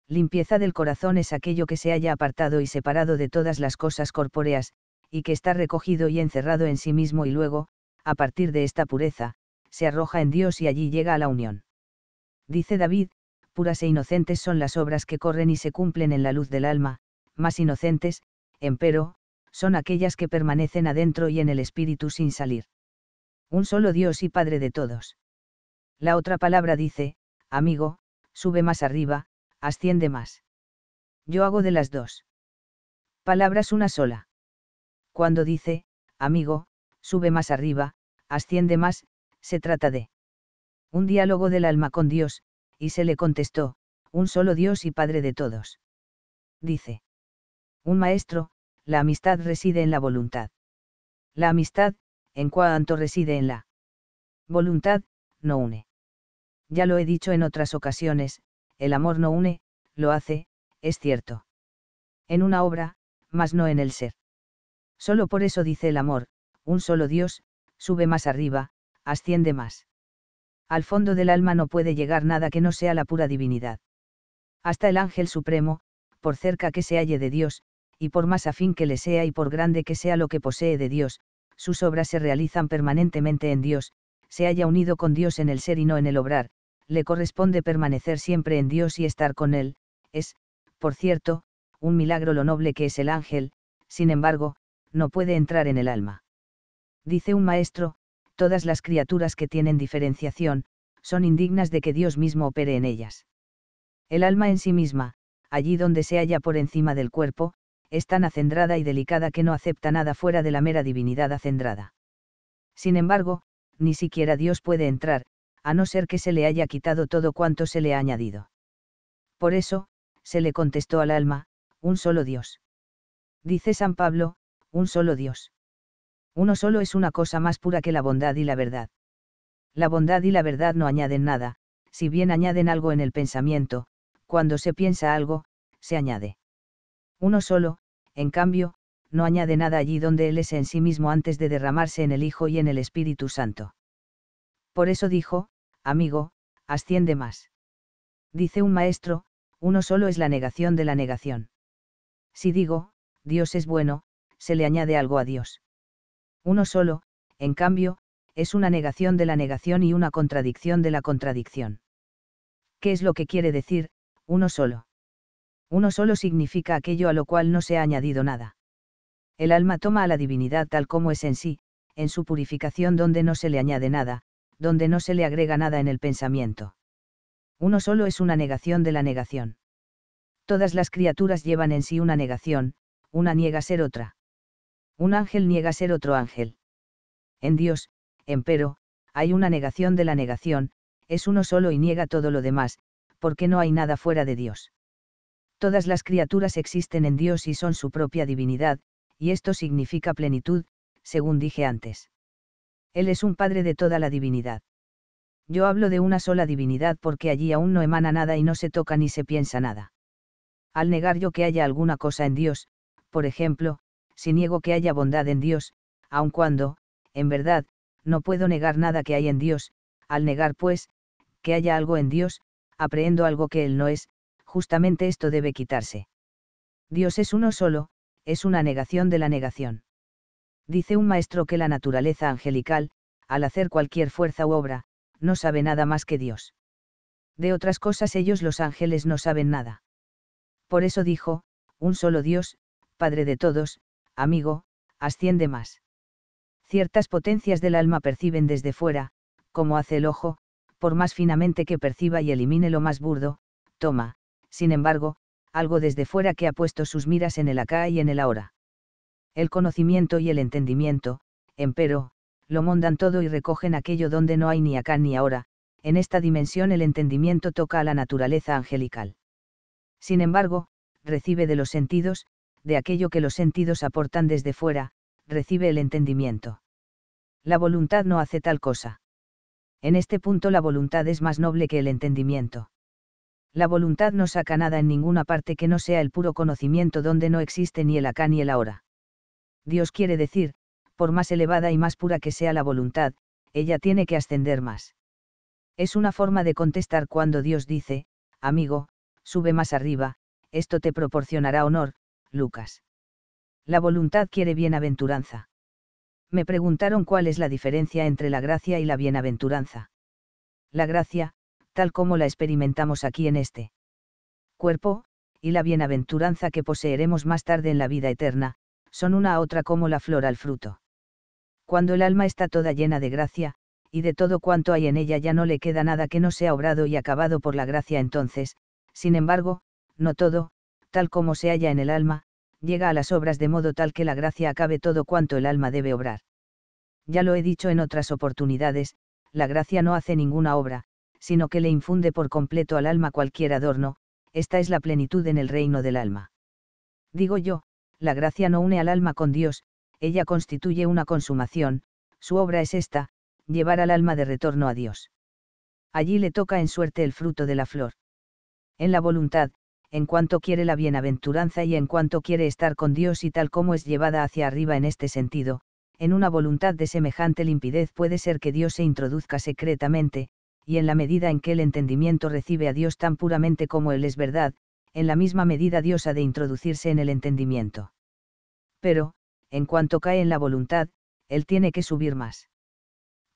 Limpieza del corazón es aquello que se haya apartado y separado de todas las cosas corpóreas, y que está recogido y encerrado en sí mismo y luego, a partir de esta pureza, se arroja en Dios y allí llega a la unión. Dice David, puras e inocentes son las obras que corren y se cumplen en la luz del alma, más inocentes, empero, son aquellas que permanecen adentro y en el espíritu sin salir. Un solo Dios y Padre de todos. La otra palabra dice, amigo, sube más arriba, asciende más. Yo hago de las dos. Palabras una sola. Cuando dice, amigo, sube más arriba, asciende más, se trata de un diálogo del alma con Dios, y se le contestó, un solo Dios y Padre de todos. Dice. Un maestro, la amistad reside en la voluntad. La amistad, en cuanto reside en la voluntad, no une. Ya lo he dicho en otras ocasiones, el amor no une, lo hace, es cierto. En una obra, mas no en el ser. Solo por eso dice el amor, un solo Dios, sube más arriba, asciende más. Al fondo del alma no puede llegar nada que no sea la pura divinidad. Hasta el ángel supremo, por cerca que se halle de Dios, y por más afín que le sea y por grande que sea lo que posee de Dios, sus obras se realizan permanentemente en Dios, se haya unido con Dios en el ser y no en el obrar, le corresponde permanecer siempre en Dios y estar con Él, es, por cierto, un milagro lo noble que es el ángel, sin embargo, no puede entrar en el alma. Dice un maestro, todas las criaturas que tienen diferenciación, son indignas de que Dios mismo opere en ellas. El alma en sí misma, allí donde se halla por encima del cuerpo, es tan acendrada y delicada que no acepta nada fuera de la mera divinidad acendrada. Sin embargo, ni siquiera Dios puede entrar, a no ser que se le haya quitado todo cuanto se le ha añadido. Por eso, se le contestó al alma, un solo Dios. Dice San Pablo, un solo Dios. Uno solo es una cosa más pura que la bondad y la verdad. La bondad y la verdad no añaden nada, si bien añaden algo en el pensamiento, cuando se piensa algo, se añade. Uno solo, en cambio, no añade nada allí donde Él es en sí mismo antes de derramarse en el Hijo y en el Espíritu Santo. Por eso dijo, amigo, asciende más. Dice un maestro, uno solo es la negación de la negación. Si digo, Dios es bueno, se le añade algo a Dios. Uno solo, en cambio, es una negación de la negación y una contradicción de la contradicción. ¿Qué es lo que quiere decir, uno solo? Uno solo significa aquello a lo cual no se ha añadido nada. El alma toma a la divinidad tal como es en sí, en su purificación donde no se le añade nada, donde no se le agrega nada en el pensamiento. Uno solo es una negación de la negación. Todas las criaturas llevan en sí una negación, una niega ser otra. Un ángel niega ser otro ángel. En Dios, empero, hay una negación de la negación, es uno solo y niega todo lo demás, porque no hay nada fuera de Dios todas las criaturas existen en Dios y son su propia divinidad, y esto significa plenitud, según dije antes. Él es un Padre de toda la divinidad. Yo hablo de una sola divinidad porque allí aún no emana nada y no se toca ni se piensa nada. Al negar yo que haya alguna cosa en Dios, por ejemplo, si niego que haya bondad en Dios, aun cuando, en verdad, no puedo negar nada que hay en Dios, al negar pues, que haya algo en Dios, aprehendo algo que Él no es, justamente esto debe quitarse. Dios es uno solo, es una negación de la negación. Dice un maestro que la naturaleza angelical, al hacer cualquier fuerza u obra, no sabe nada más que Dios. De otras cosas ellos los ángeles no saben nada. Por eso dijo, un solo Dios, Padre de todos, amigo, asciende más. Ciertas potencias del alma perciben desde fuera, como hace el ojo, por más finamente que perciba y elimine lo más burdo, toma, sin embargo, algo desde fuera que ha puesto sus miras en el acá y en el ahora. El conocimiento y el entendimiento, empero, lo mondan todo y recogen aquello donde no hay ni acá ni ahora, en esta dimensión el entendimiento toca a la naturaleza angelical. Sin embargo, recibe de los sentidos, de aquello que los sentidos aportan desde fuera, recibe el entendimiento. La voluntad no hace tal cosa. En este punto la voluntad es más noble que el entendimiento la voluntad no saca nada en ninguna parte que no sea el puro conocimiento donde no existe ni el acá ni el ahora. Dios quiere decir, por más elevada y más pura que sea la voluntad, ella tiene que ascender más. Es una forma de contestar cuando Dios dice, amigo, sube más arriba, esto te proporcionará honor, Lucas. La voluntad quiere bienaventuranza. Me preguntaron cuál es la diferencia entre la gracia y la bienaventuranza. La gracia, tal como la experimentamos aquí en este cuerpo, y la bienaventuranza que poseeremos más tarde en la vida eterna, son una a otra como la flor al fruto. Cuando el alma está toda llena de gracia, y de todo cuanto hay en ella ya no le queda nada que no sea obrado y acabado por la gracia entonces, sin embargo, no todo, tal como se halla en el alma, llega a las obras de modo tal que la gracia acabe todo cuanto el alma debe obrar. Ya lo he dicho en otras oportunidades, la gracia no hace ninguna obra, sino que le infunde por completo al alma cualquier adorno, esta es la plenitud en el reino del alma. Digo yo, la gracia no une al alma con Dios, ella constituye una consumación, su obra es esta, llevar al alma de retorno a Dios. Allí le toca en suerte el fruto de la flor. En la voluntad, en cuanto quiere la bienaventuranza y en cuanto quiere estar con Dios y tal como es llevada hacia arriba en este sentido, en una voluntad de semejante limpidez puede ser que Dios se introduzca secretamente, y en la medida en que el entendimiento recibe a Dios tan puramente como Él es verdad, en la misma medida Dios ha de introducirse en el entendimiento. Pero, en cuanto cae en la voluntad, Él tiene que subir más.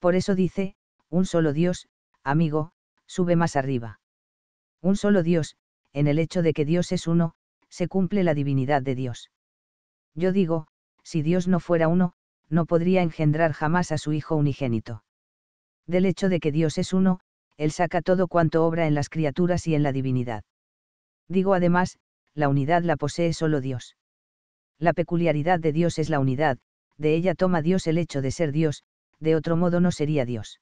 Por eso dice, un solo Dios, amigo, sube más arriba. Un solo Dios, en el hecho de que Dios es uno, se cumple la divinidad de Dios. Yo digo, si Dios no fuera uno, no podría engendrar jamás a su Hijo unigénito del hecho de que Dios es uno, Él saca todo cuanto obra en las criaturas y en la divinidad. Digo además, la unidad la posee solo Dios. La peculiaridad de Dios es la unidad, de ella toma Dios el hecho de ser Dios, de otro modo no sería Dios.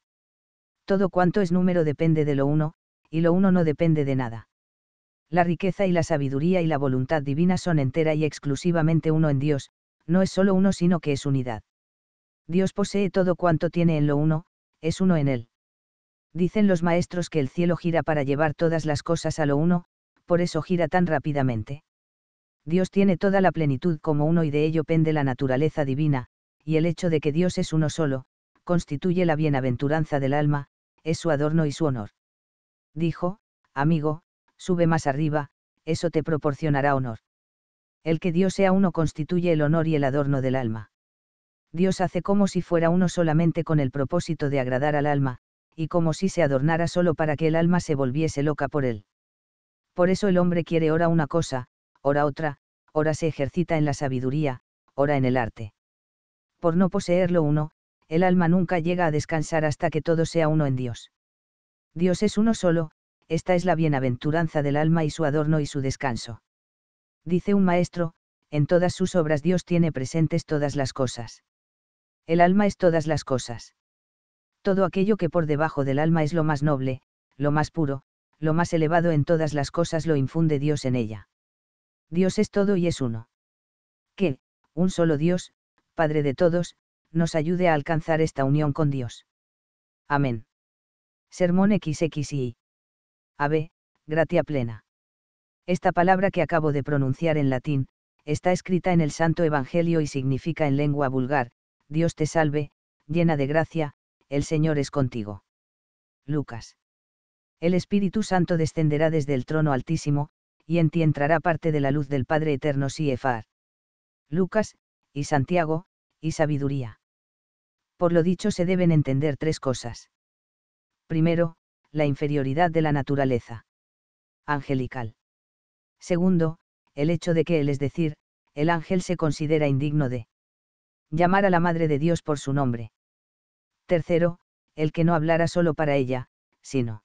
Todo cuanto es número depende de lo uno, y lo uno no depende de nada. La riqueza y la sabiduría y la voluntad divina son entera y exclusivamente uno en Dios, no es solo uno sino que es unidad. Dios posee todo cuanto tiene en lo uno, es uno en él. Dicen los maestros que el cielo gira para llevar todas las cosas a lo uno, por eso gira tan rápidamente. Dios tiene toda la plenitud como uno y de ello pende la naturaleza divina, y el hecho de que Dios es uno solo, constituye la bienaventuranza del alma, es su adorno y su honor. Dijo, amigo, sube más arriba, eso te proporcionará honor. El que Dios sea uno constituye el honor y el adorno del alma. Dios hace como si fuera uno solamente con el propósito de agradar al alma, y como si se adornara solo para que el alma se volviese loca por él. Por eso el hombre quiere ora una cosa, ora otra, ora se ejercita en la sabiduría, ora en el arte. Por no poseerlo uno, el alma nunca llega a descansar hasta que todo sea uno en Dios. Dios es uno solo, esta es la bienaventuranza del alma y su adorno y su descanso. Dice un maestro, en todas sus obras Dios tiene presentes todas las cosas. El alma es todas las cosas. Todo aquello que por debajo del alma es lo más noble, lo más puro, lo más elevado en todas las cosas lo infunde Dios en ella. Dios es todo y es uno. Que, un solo Dios, Padre de todos, nos ayude a alcanzar esta unión con Dios. Amén. Sermón XXI. Ave, gratia plena. Esta palabra que acabo de pronunciar en latín, está escrita en el Santo Evangelio y significa en lengua vulgar, Dios te salve, llena de gracia, el Señor es contigo. Lucas. El Espíritu Santo descenderá desde el trono altísimo, y en ti entrará parte de la luz del Padre Eterno Siefar. Lucas, y Santiago, y sabiduría. Por lo dicho se deben entender tres cosas. Primero, la inferioridad de la naturaleza. Angelical. Segundo, el hecho de que él es decir, el ángel se considera indigno de llamar a la Madre de Dios por su nombre. Tercero, el que no hablara solo para ella, sino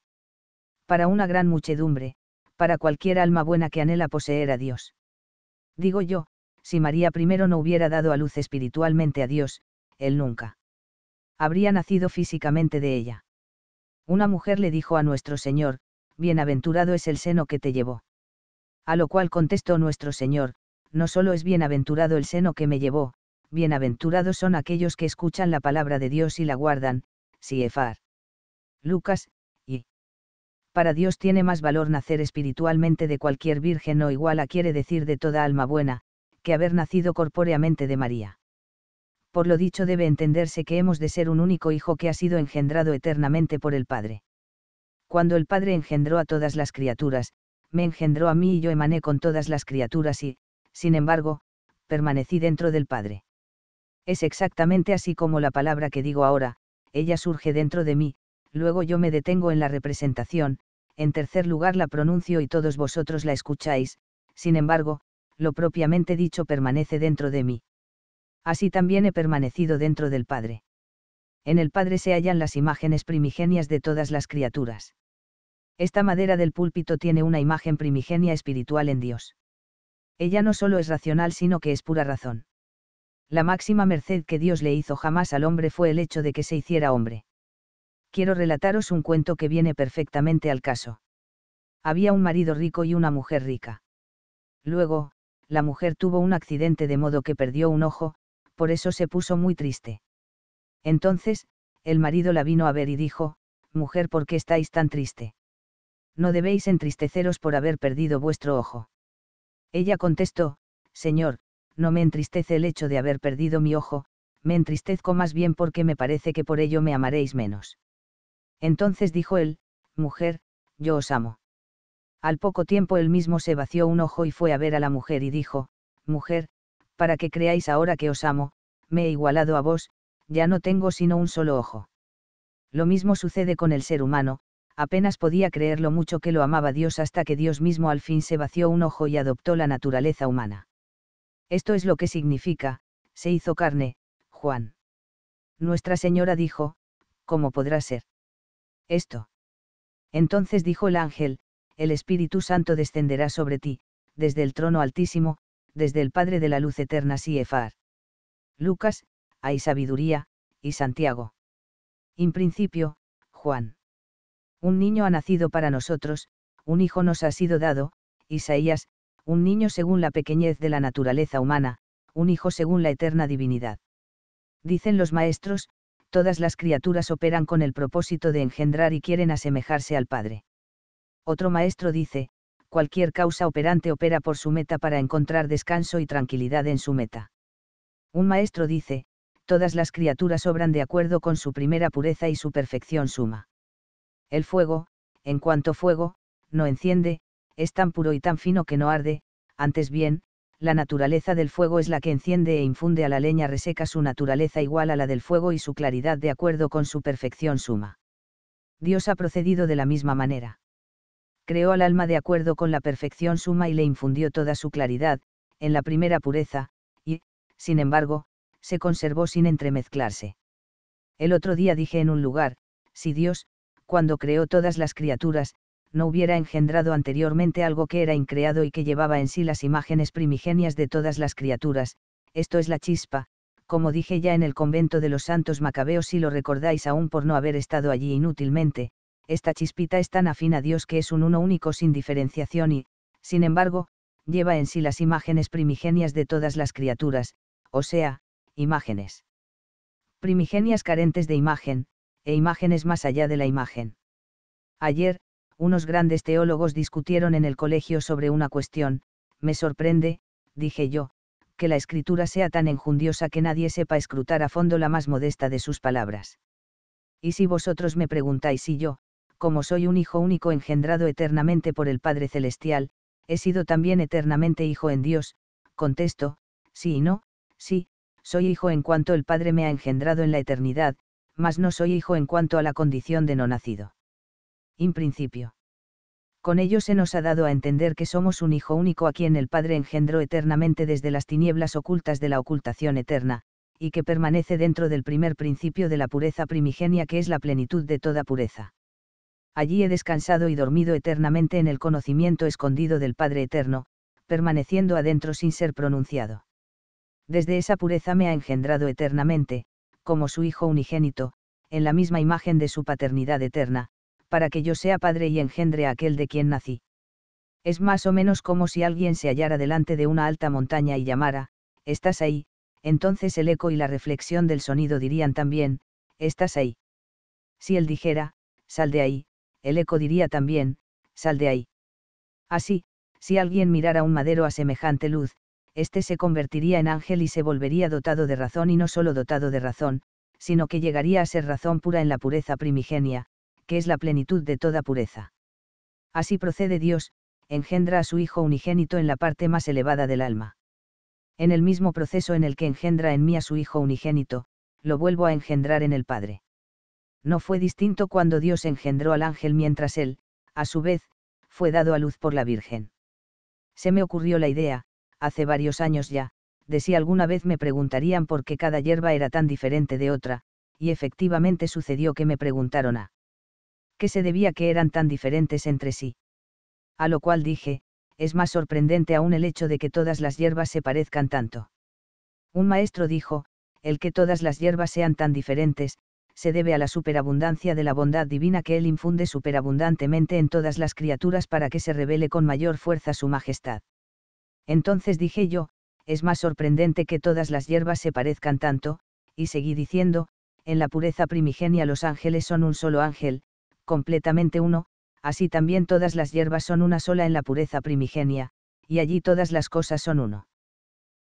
para una gran muchedumbre, para cualquier alma buena que anhela poseer a Dios. Digo yo, si María primero no hubiera dado a luz espiritualmente a Dios, él nunca habría nacido físicamente de ella. Una mujer le dijo a nuestro Señor, Bienaventurado es el seno que te llevó. A lo cual contestó nuestro Señor, No solo es bienaventurado el seno que me llevó, bienaventurados son aquellos que escuchan la palabra de Dios y la guardan, si efar. Lucas, y. Para Dios tiene más valor nacer espiritualmente de cualquier virgen o igual a quiere decir de toda alma buena, que haber nacido corpóreamente de María. Por lo dicho debe entenderse que hemos de ser un único hijo que ha sido engendrado eternamente por el Padre. Cuando el Padre engendró a todas las criaturas, me engendró a mí y yo emané con todas las criaturas y, sin embargo, permanecí dentro del Padre. Es exactamente así como la palabra que digo ahora, ella surge dentro de mí, luego yo me detengo en la representación, en tercer lugar la pronuncio y todos vosotros la escucháis, sin embargo, lo propiamente dicho permanece dentro de mí. Así también he permanecido dentro del Padre. En el Padre se hallan las imágenes primigenias de todas las criaturas. Esta madera del púlpito tiene una imagen primigenia espiritual en Dios. Ella no solo es racional, sino que es pura razón. La máxima merced que Dios le hizo jamás al hombre fue el hecho de que se hiciera hombre. Quiero relataros un cuento que viene perfectamente al caso. Había un marido rico y una mujer rica. Luego, la mujer tuvo un accidente de modo que perdió un ojo, por eso se puso muy triste. Entonces, el marido la vino a ver y dijo, Mujer, ¿por qué estáis tan triste? No debéis entristeceros por haber perdido vuestro ojo. Ella contestó, Señor, no me entristece el hecho de haber perdido mi ojo, me entristezco más bien porque me parece que por ello me amaréis menos. Entonces dijo él, mujer, yo os amo. Al poco tiempo él mismo se vació un ojo y fue a ver a la mujer y dijo, mujer, para que creáis ahora que os amo, me he igualado a vos, ya no tengo sino un solo ojo. Lo mismo sucede con el ser humano, apenas podía creer lo mucho que lo amaba Dios hasta que Dios mismo al fin se vació un ojo y adoptó la naturaleza humana. Esto es lo que significa, se hizo carne, Juan. Nuestra Señora dijo, ¿cómo podrá ser? Esto. Entonces dijo el ángel, el Espíritu Santo descenderá sobre ti, desde el trono altísimo, desde el Padre de la luz eterna Siefar. Lucas, hay sabiduría, y Santiago. En principio, Juan. Un niño ha nacido para nosotros, un hijo nos ha sido dado, Isaías, un niño según la pequeñez de la naturaleza humana, un hijo según la eterna divinidad. Dicen los maestros, todas las criaturas operan con el propósito de engendrar y quieren asemejarse al Padre. Otro maestro dice, cualquier causa operante opera por su meta para encontrar descanso y tranquilidad en su meta. Un maestro dice, todas las criaturas obran de acuerdo con su primera pureza y su perfección suma. El fuego, en cuanto fuego, no enciende, es tan puro y tan fino que no arde, antes bien, la naturaleza del fuego es la que enciende e infunde a la leña reseca su naturaleza igual a la del fuego y su claridad de acuerdo con su perfección suma. Dios ha procedido de la misma manera. Creó al alma de acuerdo con la perfección suma y le infundió toda su claridad, en la primera pureza, y, sin embargo, se conservó sin entremezclarse. El otro día dije en un lugar, si Dios, cuando creó todas las criaturas, no hubiera engendrado anteriormente algo que era increado y que llevaba en sí las imágenes primigenias de todas las criaturas, esto es la chispa, como dije ya en el convento de los santos macabeos si lo recordáis aún por no haber estado allí inútilmente, esta chispita es tan afín a Dios que es un uno único sin diferenciación y, sin embargo, lleva en sí las imágenes primigenias de todas las criaturas, o sea, imágenes primigenias carentes de imagen, e imágenes más allá de la imagen. Ayer, unos grandes teólogos discutieron en el colegio sobre una cuestión, me sorprende, dije yo, que la escritura sea tan enjundiosa que nadie sepa escrutar a fondo la más modesta de sus palabras. Y si vosotros me preguntáis si yo, como soy un hijo único engendrado eternamente por el Padre Celestial, he sido también eternamente hijo en Dios, contesto, sí y no, sí, soy hijo en cuanto el Padre me ha engendrado en la eternidad, mas no soy hijo en cuanto a la condición de no nacido in principio. Con ello se nos ha dado a entender que somos un Hijo único a quien el Padre engendró eternamente desde las tinieblas ocultas de la ocultación eterna, y que permanece dentro del primer principio de la pureza primigenia que es la plenitud de toda pureza. Allí he descansado y dormido eternamente en el conocimiento escondido del Padre Eterno, permaneciendo adentro sin ser pronunciado. Desde esa pureza me ha engendrado eternamente, como su Hijo unigénito, en la misma imagen de su paternidad eterna, para que yo sea padre y engendre a aquel de quien nací. Es más o menos como si alguien se hallara delante de una alta montaña y llamara, estás ahí, entonces el eco y la reflexión del sonido dirían también, estás ahí. Si él dijera, sal de ahí, el eco diría también, sal de ahí. Así, si alguien mirara un madero a semejante luz, éste se convertiría en ángel y se volvería dotado de razón y no solo dotado de razón, sino que llegaría a ser razón pura en la pureza primigenia, que es la plenitud de toda pureza. Así procede Dios, engendra a su Hijo unigénito en la parte más elevada del alma. En el mismo proceso en el que engendra en mí a su Hijo unigénito, lo vuelvo a engendrar en el Padre. No fue distinto cuando Dios engendró al ángel mientras él, a su vez, fue dado a luz por la Virgen. Se me ocurrió la idea, hace varios años ya, de si alguna vez me preguntarían por qué cada hierba era tan diferente de otra, y efectivamente sucedió que me preguntaron a que se debía que eran tan diferentes entre sí. A lo cual dije, es más sorprendente aún el hecho de que todas las hierbas se parezcan tanto. Un maestro dijo, el que todas las hierbas sean tan diferentes, se debe a la superabundancia de la bondad divina que Él infunde superabundantemente en todas las criaturas para que se revele con mayor fuerza su majestad. Entonces dije yo, es más sorprendente que todas las hierbas se parezcan tanto, y seguí diciendo, en la pureza primigenia los ángeles son un solo ángel, completamente uno, así también todas las hierbas son una sola en la pureza primigenia, y allí todas las cosas son uno.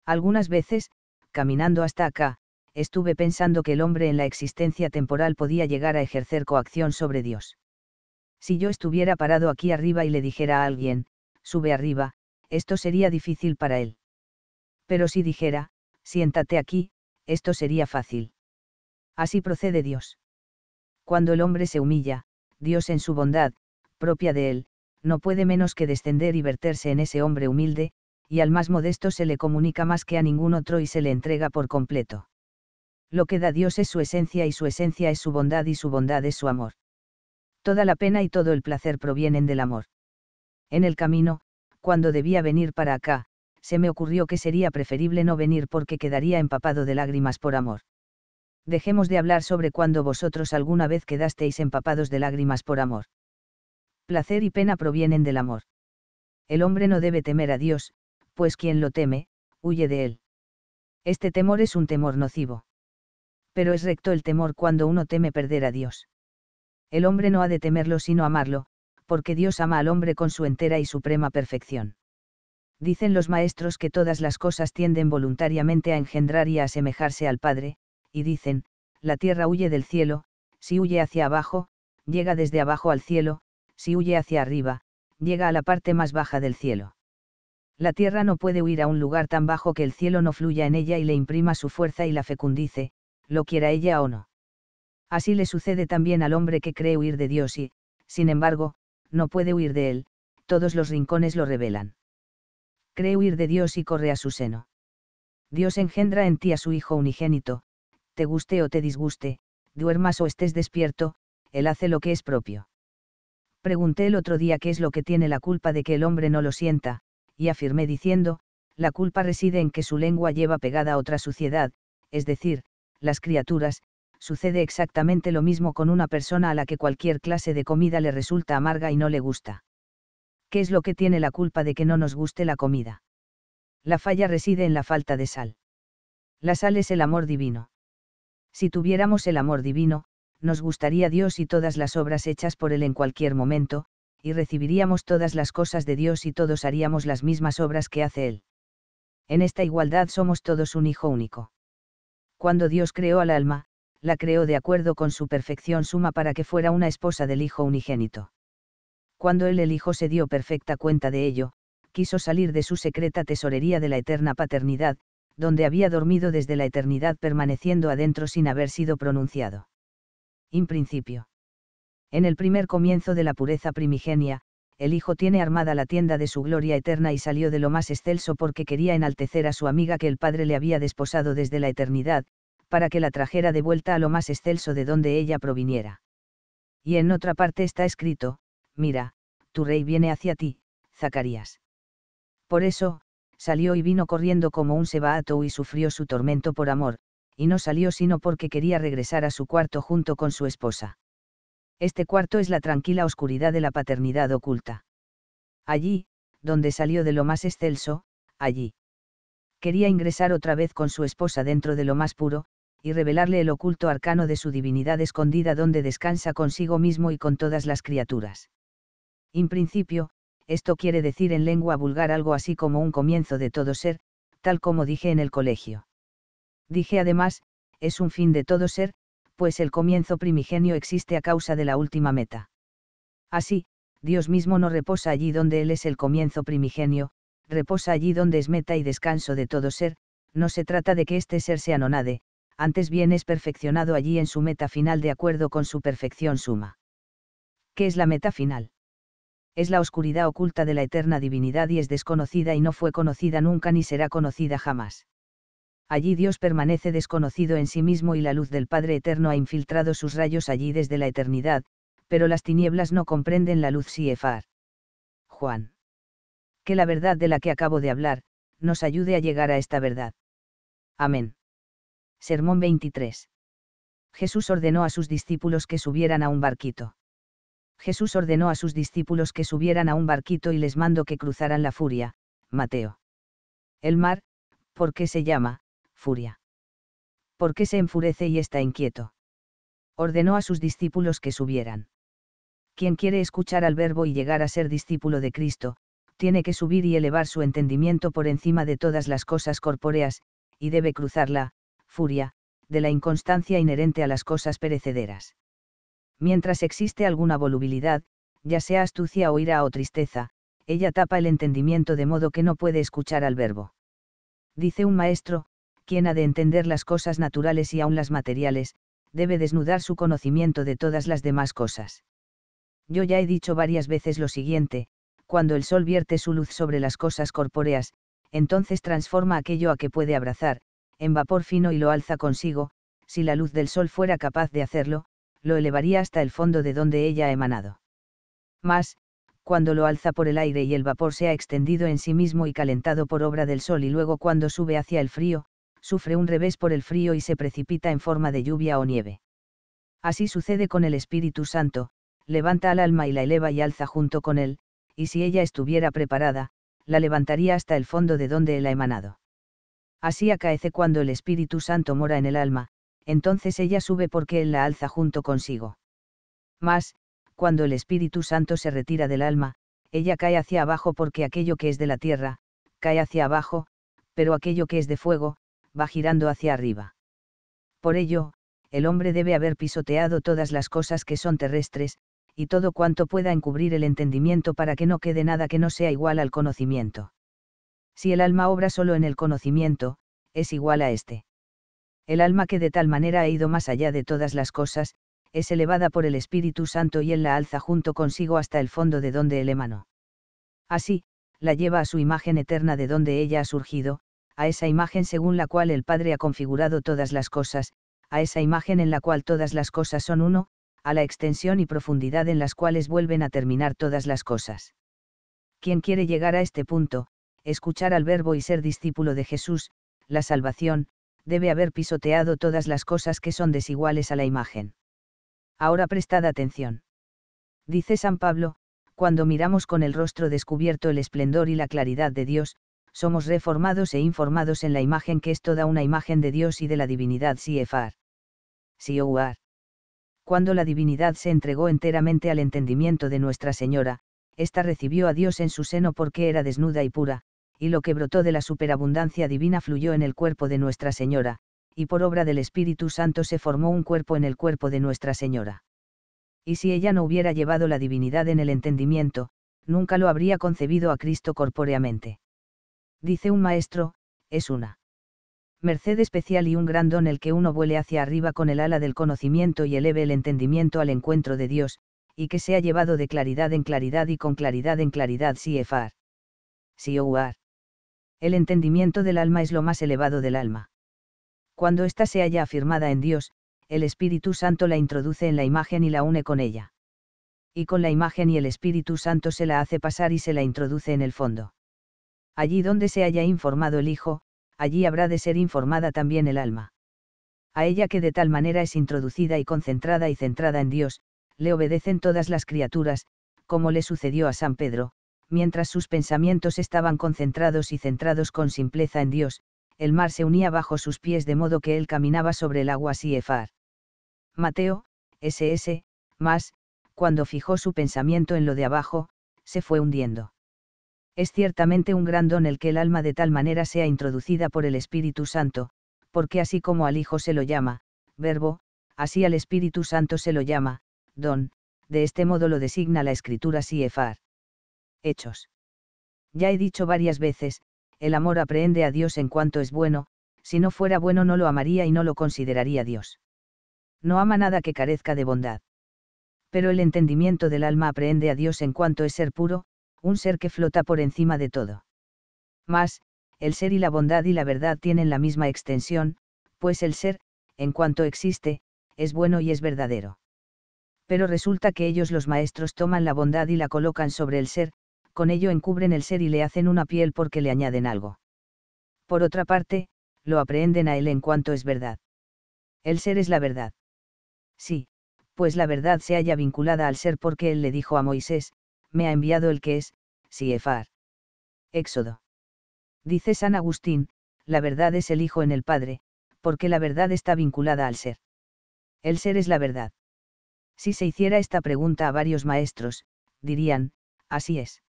Algunas veces, caminando hasta acá, estuve pensando que el hombre en la existencia temporal podía llegar a ejercer coacción sobre Dios. Si yo estuviera parado aquí arriba y le dijera a alguien, sube arriba, esto sería difícil para él. Pero si dijera, siéntate aquí, esto sería fácil. Así procede Dios. Cuando el hombre se humilla, Dios en su bondad, propia de él, no puede menos que descender y verterse en ese hombre humilde, y al más modesto se le comunica más que a ningún otro y se le entrega por completo. Lo que da Dios es su esencia y su esencia es su bondad y su bondad es su amor. Toda la pena y todo el placer provienen del amor. En el camino, cuando debía venir para acá, se me ocurrió que sería preferible no venir porque quedaría empapado de lágrimas por amor dejemos de hablar sobre cuando vosotros alguna vez quedasteis empapados de lágrimas por amor. Placer y pena provienen del amor. El hombre no debe temer a Dios, pues quien lo teme, huye de él. Este temor es un temor nocivo. Pero es recto el temor cuando uno teme perder a Dios. El hombre no ha de temerlo sino amarlo, porque Dios ama al hombre con su entera y suprema perfección. Dicen los maestros que todas las cosas tienden voluntariamente a engendrar y a asemejarse al Padre, y dicen, la tierra huye del cielo, si huye hacia abajo, llega desde abajo al cielo, si huye hacia arriba, llega a la parte más baja del cielo. La tierra no puede huir a un lugar tan bajo que el cielo no fluya en ella y le imprima su fuerza y la fecundice, lo quiera ella o no. Así le sucede también al hombre que cree huir de Dios y, sin embargo, no puede huir de él, todos los rincones lo revelan. Cree huir de Dios y corre a su seno. Dios engendra en ti a su Hijo unigénito, te guste o te disguste, duermas o estés despierto, él hace lo que es propio. Pregunté el otro día qué es lo que tiene la culpa de que el hombre no lo sienta, y afirmé diciendo, la culpa reside en que su lengua lleva pegada a otra suciedad, es decir, las criaturas, sucede exactamente lo mismo con una persona a la que cualquier clase de comida le resulta amarga y no le gusta. ¿Qué es lo que tiene la culpa de que no nos guste la comida? La falla reside en la falta de sal. La sal es el amor divino. Si tuviéramos el amor divino, nos gustaría Dios y todas las obras hechas por Él en cualquier momento, y recibiríamos todas las cosas de Dios y todos haríamos las mismas obras que hace Él. En esta igualdad somos todos un Hijo único. Cuando Dios creó al alma, la creó de acuerdo con su perfección suma para que fuera una esposa del Hijo unigénito. Cuando Él el Hijo se dio perfecta cuenta de ello, quiso salir de su secreta tesorería de la eterna paternidad, donde había dormido desde la eternidad permaneciendo adentro sin haber sido pronunciado. In principio. En el primer comienzo de la pureza primigenia, el Hijo tiene armada la tienda de su gloria eterna y salió de lo más excelso porque quería enaltecer a su amiga que el Padre le había desposado desde la eternidad, para que la trajera de vuelta a lo más excelso de donde ella proviniera. Y en otra parte está escrito, mira, tu rey viene hacia ti, Zacarías. Por eso, salió y vino corriendo como un cebato y sufrió su tormento por amor, y no salió sino porque quería regresar a su cuarto junto con su esposa. Este cuarto es la tranquila oscuridad de la paternidad oculta. Allí, donde salió de lo más excelso, allí. Quería ingresar otra vez con su esposa dentro de lo más puro, y revelarle el oculto arcano de su divinidad escondida donde descansa consigo mismo y con todas las criaturas. En principio, esto quiere decir en lengua vulgar algo así como un comienzo de todo ser, tal como dije en el colegio. Dije además, es un fin de todo ser, pues el comienzo primigenio existe a causa de la última meta. Así, Dios mismo no reposa allí donde Él es el comienzo primigenio, reposa allí donde es meta y descanso de todo ser, no se trata de que este ser se anonade, antes bien es perfeccionado allí en su meta final de acuerdo con su perfección suma. ¿Qué es la meta final? es la oscuridad oculta de la eterna divinidad y es desconocida y no fue conocida nunca ni será conocida jamás. Allí Dios permanece desconocido en sí mismo y la luz del Padre Eterno ha infiltrado sus rayos allí desde la eternidad, pero las tinieblas no comprenden la luz si efar. Juan. Que la verdad de la que acabo de hablar, nos ayude a llegar a esta verdad. Amén. Sermón 23. Jesús ordenó a sus discípulos que subieran a un barquito. Jesús ordenó a sus discípulos que subieran a un barquito y les mandó que cruzaran la furia, Mateo. El mar, ¿por qué se llama, furia? ¿Por qué se enfurece y está inquieto? Ordenó a sus discípulos que subieran. Quien quiere escuchar al Verbo y llegar a ser discípulo de Cristo, tiene que subir y elevar su entendimiento por encima de todas las cosas corpóreas, y debe cruzar la, furia, de la inconstancia inherente a las cosas perecederas. Mientras existe alguna volubilidad, ya sea astucia o ira o tristeza, ella tapa el entendimiento de modo que no puede escuchar al verbo. Dice un maestro, quien ha de entender las cosas naturales y aun las materiales, debe desnudar su conocimiento de todas las demás cosas. Yo ya he dicho varias veces lo siguiente, cuando el sol vierte su luz sobre las cosas corpóreas, entonces transforma aquello a que puede abrazar, en vapor fino y lo alza consigo, si la luz del sol fuera capaz de hacerlo, lo elevaría hasta el fondo de donde ella ha emanado. Mas, cuando lo alza por el aire y el vapor se ha extendido en sí mismo y calentado por obra del sol y luego cuando sube hacia el frío, sufre un revés por el frío y se precipita en forma de lluvia o nieve. Así sucede con el Espíritu Santo, levanta al alma y la eleva y alza junto con él, y si ella estuviera preparada, la levantaría hasta el fondo de donde él ha emanado. Así acaece cuando el Espíritu Santo mora en el alma, entonces ella sube porque Él la alza junto consigo. Mas, cuando el Espíritu Santo se retira del alma, ella cae hacia abajo porque aquello que es de la tierra, cae hacia abajo, pero aquello que es de fuego, va girando hacia arriba. Por ello, el hombre debe haber pisoteado todas las cosas que son terrestres, y todo cuanto pueda encubrir el entendimiento para que no quede nada que no sea igual al conocimiento. Si el alma obra solo en el conocimiento, es igual a éste. El alma que de tal manera ha ido más allá de todas las cosas, es elevada por el Espíritu Santo y él la alza junto consigo hasta el fondo de donde él emanó. Así, la lleva a su imagen eterna de donde ella ha surgido, a esa imagen según la cual el Padre ha configurado todas las cosas, a esa imagen en la cual todas las cosas son uno, a la extensión y profundidad en las cuales vuelven a terminar todas las cosas. Quien quiere llegar a este punto, escuchar al Verbo y ser discípulo de Jesús, la salvación, debe haber pisoteado todas las cosas que son desiguales a la imagen. Ahora prestad atención. Dice San Pablo, cuando miramos con el rostro descubierto el esplendor y la claridad de Dios, somos reformados e informados en la imagen que es toda una imagen de Dios y de la divinidad Siefar. Siouar. Cuando la divinidad se entregó enteramente al entendimiento de Nuestra Señora, ésta recibió a Dios en su seno porque era desnuda y pura, y lo que brotó de la superabundancia divina fluyó en el cuerpo de Nuestra Señora, y por obra del Espíritu Santo se formó un cuerpo en el cuerpo de Nuestra Señora. Y si ella no hubiera llevado la divinidad en el entendimiento, nunca lo habría concebido a Cristo corpóreamente. Dice un maestro, es una merced especial y un gran don el que uno vuele hacia arriba con el ala del conocimiento y eleve el entendimiento al encuentro de Dios, y que sea llevado de claridad en claridad y con claridad en claridad si efar. Si el entendimiento del alma es lo más elevado del alma. Cuando ésta se haya afirmada en Dios, el Espíritu Santo la introduce en la imagen y la une con ella. Y con la imagen y el Espíritu Santo se la hace pasar y se la introduce en el fondo. Allí donde se haya informado el Hijo, allí habrá de ser informada también el alma. A ella que de tal manera es introducida y concentrada y centrada en Dios, le obedecen todas las criaturas, como le sucedió a San Pedro, mientras sus pensamientos estaban concentrados y centrados con simpleza en Dios, el mar se unía bajo sus pies de modo que él caminaba sobre el agua Siefar. Mateo, SS, más, cuando fijó su pensamiento en lo de abajo, se fue hundiendo. Es ciertamente un gran don el que el alma de tal manera sea introducida por el Espíritu Santo, porque así como al Hijo se lo llama, verbo, así al Espíritu Santo se lo llama, don, de este modo lo designa la escritura Siefar. Hechos. Ya he dicho varias veces, el amor aprehende a Dios en cuanto es bueno, si no fuera bueno no lo amaría y no lo consideraría Dios. No ama nada que carezca de bondad. Pero el entendimiento del alma aprehende a Dios en cuanto es ser puro, un ser que flota por encima de todo. Mas, el ser y la bondad y la verdad tienen la misma extensión, pues el ser, en cuanto existe, es bueno y es verdadero. Pero resulta que ellos los maestros toman la bondad y la colocan sobre el ser, con ello encubren el ser y le hacen una piel porque le añaden algo. Por otra parte, lo aprehenden a él en cuanto es verdad. El ser es la verdad. Sí, pues la verdad se halla vinculada al ser porque él le dijo a Moisés, me ha enviado el que es, Siefar. Éxodo. Dice San Agustín, la verdad es el Hijo en el Padre, porque la verdad está vinculada al ser. El ser es la verdad. Si se hiciera esta pregunta a varios maestros, dirían, así es.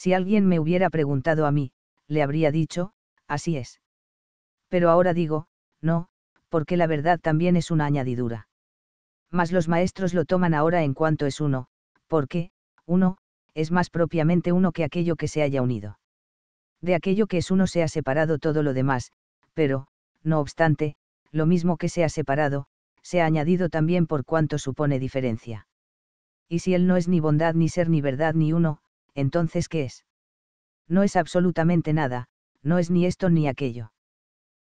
Si alguien me hubiera preguntado a mí, le habría dicho, así es. Pero ahora digo, no, porque la verdad también es una añadidura. Mas los maestros lo toman ahora en cuanto es uno, porque, uno, es más propiamente uno que aquello que se haya unido. De aquello que es uno se ha separado todo lo demás, pero, no obstante, lo mismo que se ha separado, se ha añadido también por cuanto supone diferencia. Y si él no es ni bondad ni ser ni verdad ni uno, entonces ¿qué es? No es absolutamente nada, no es ni esto ni aquello.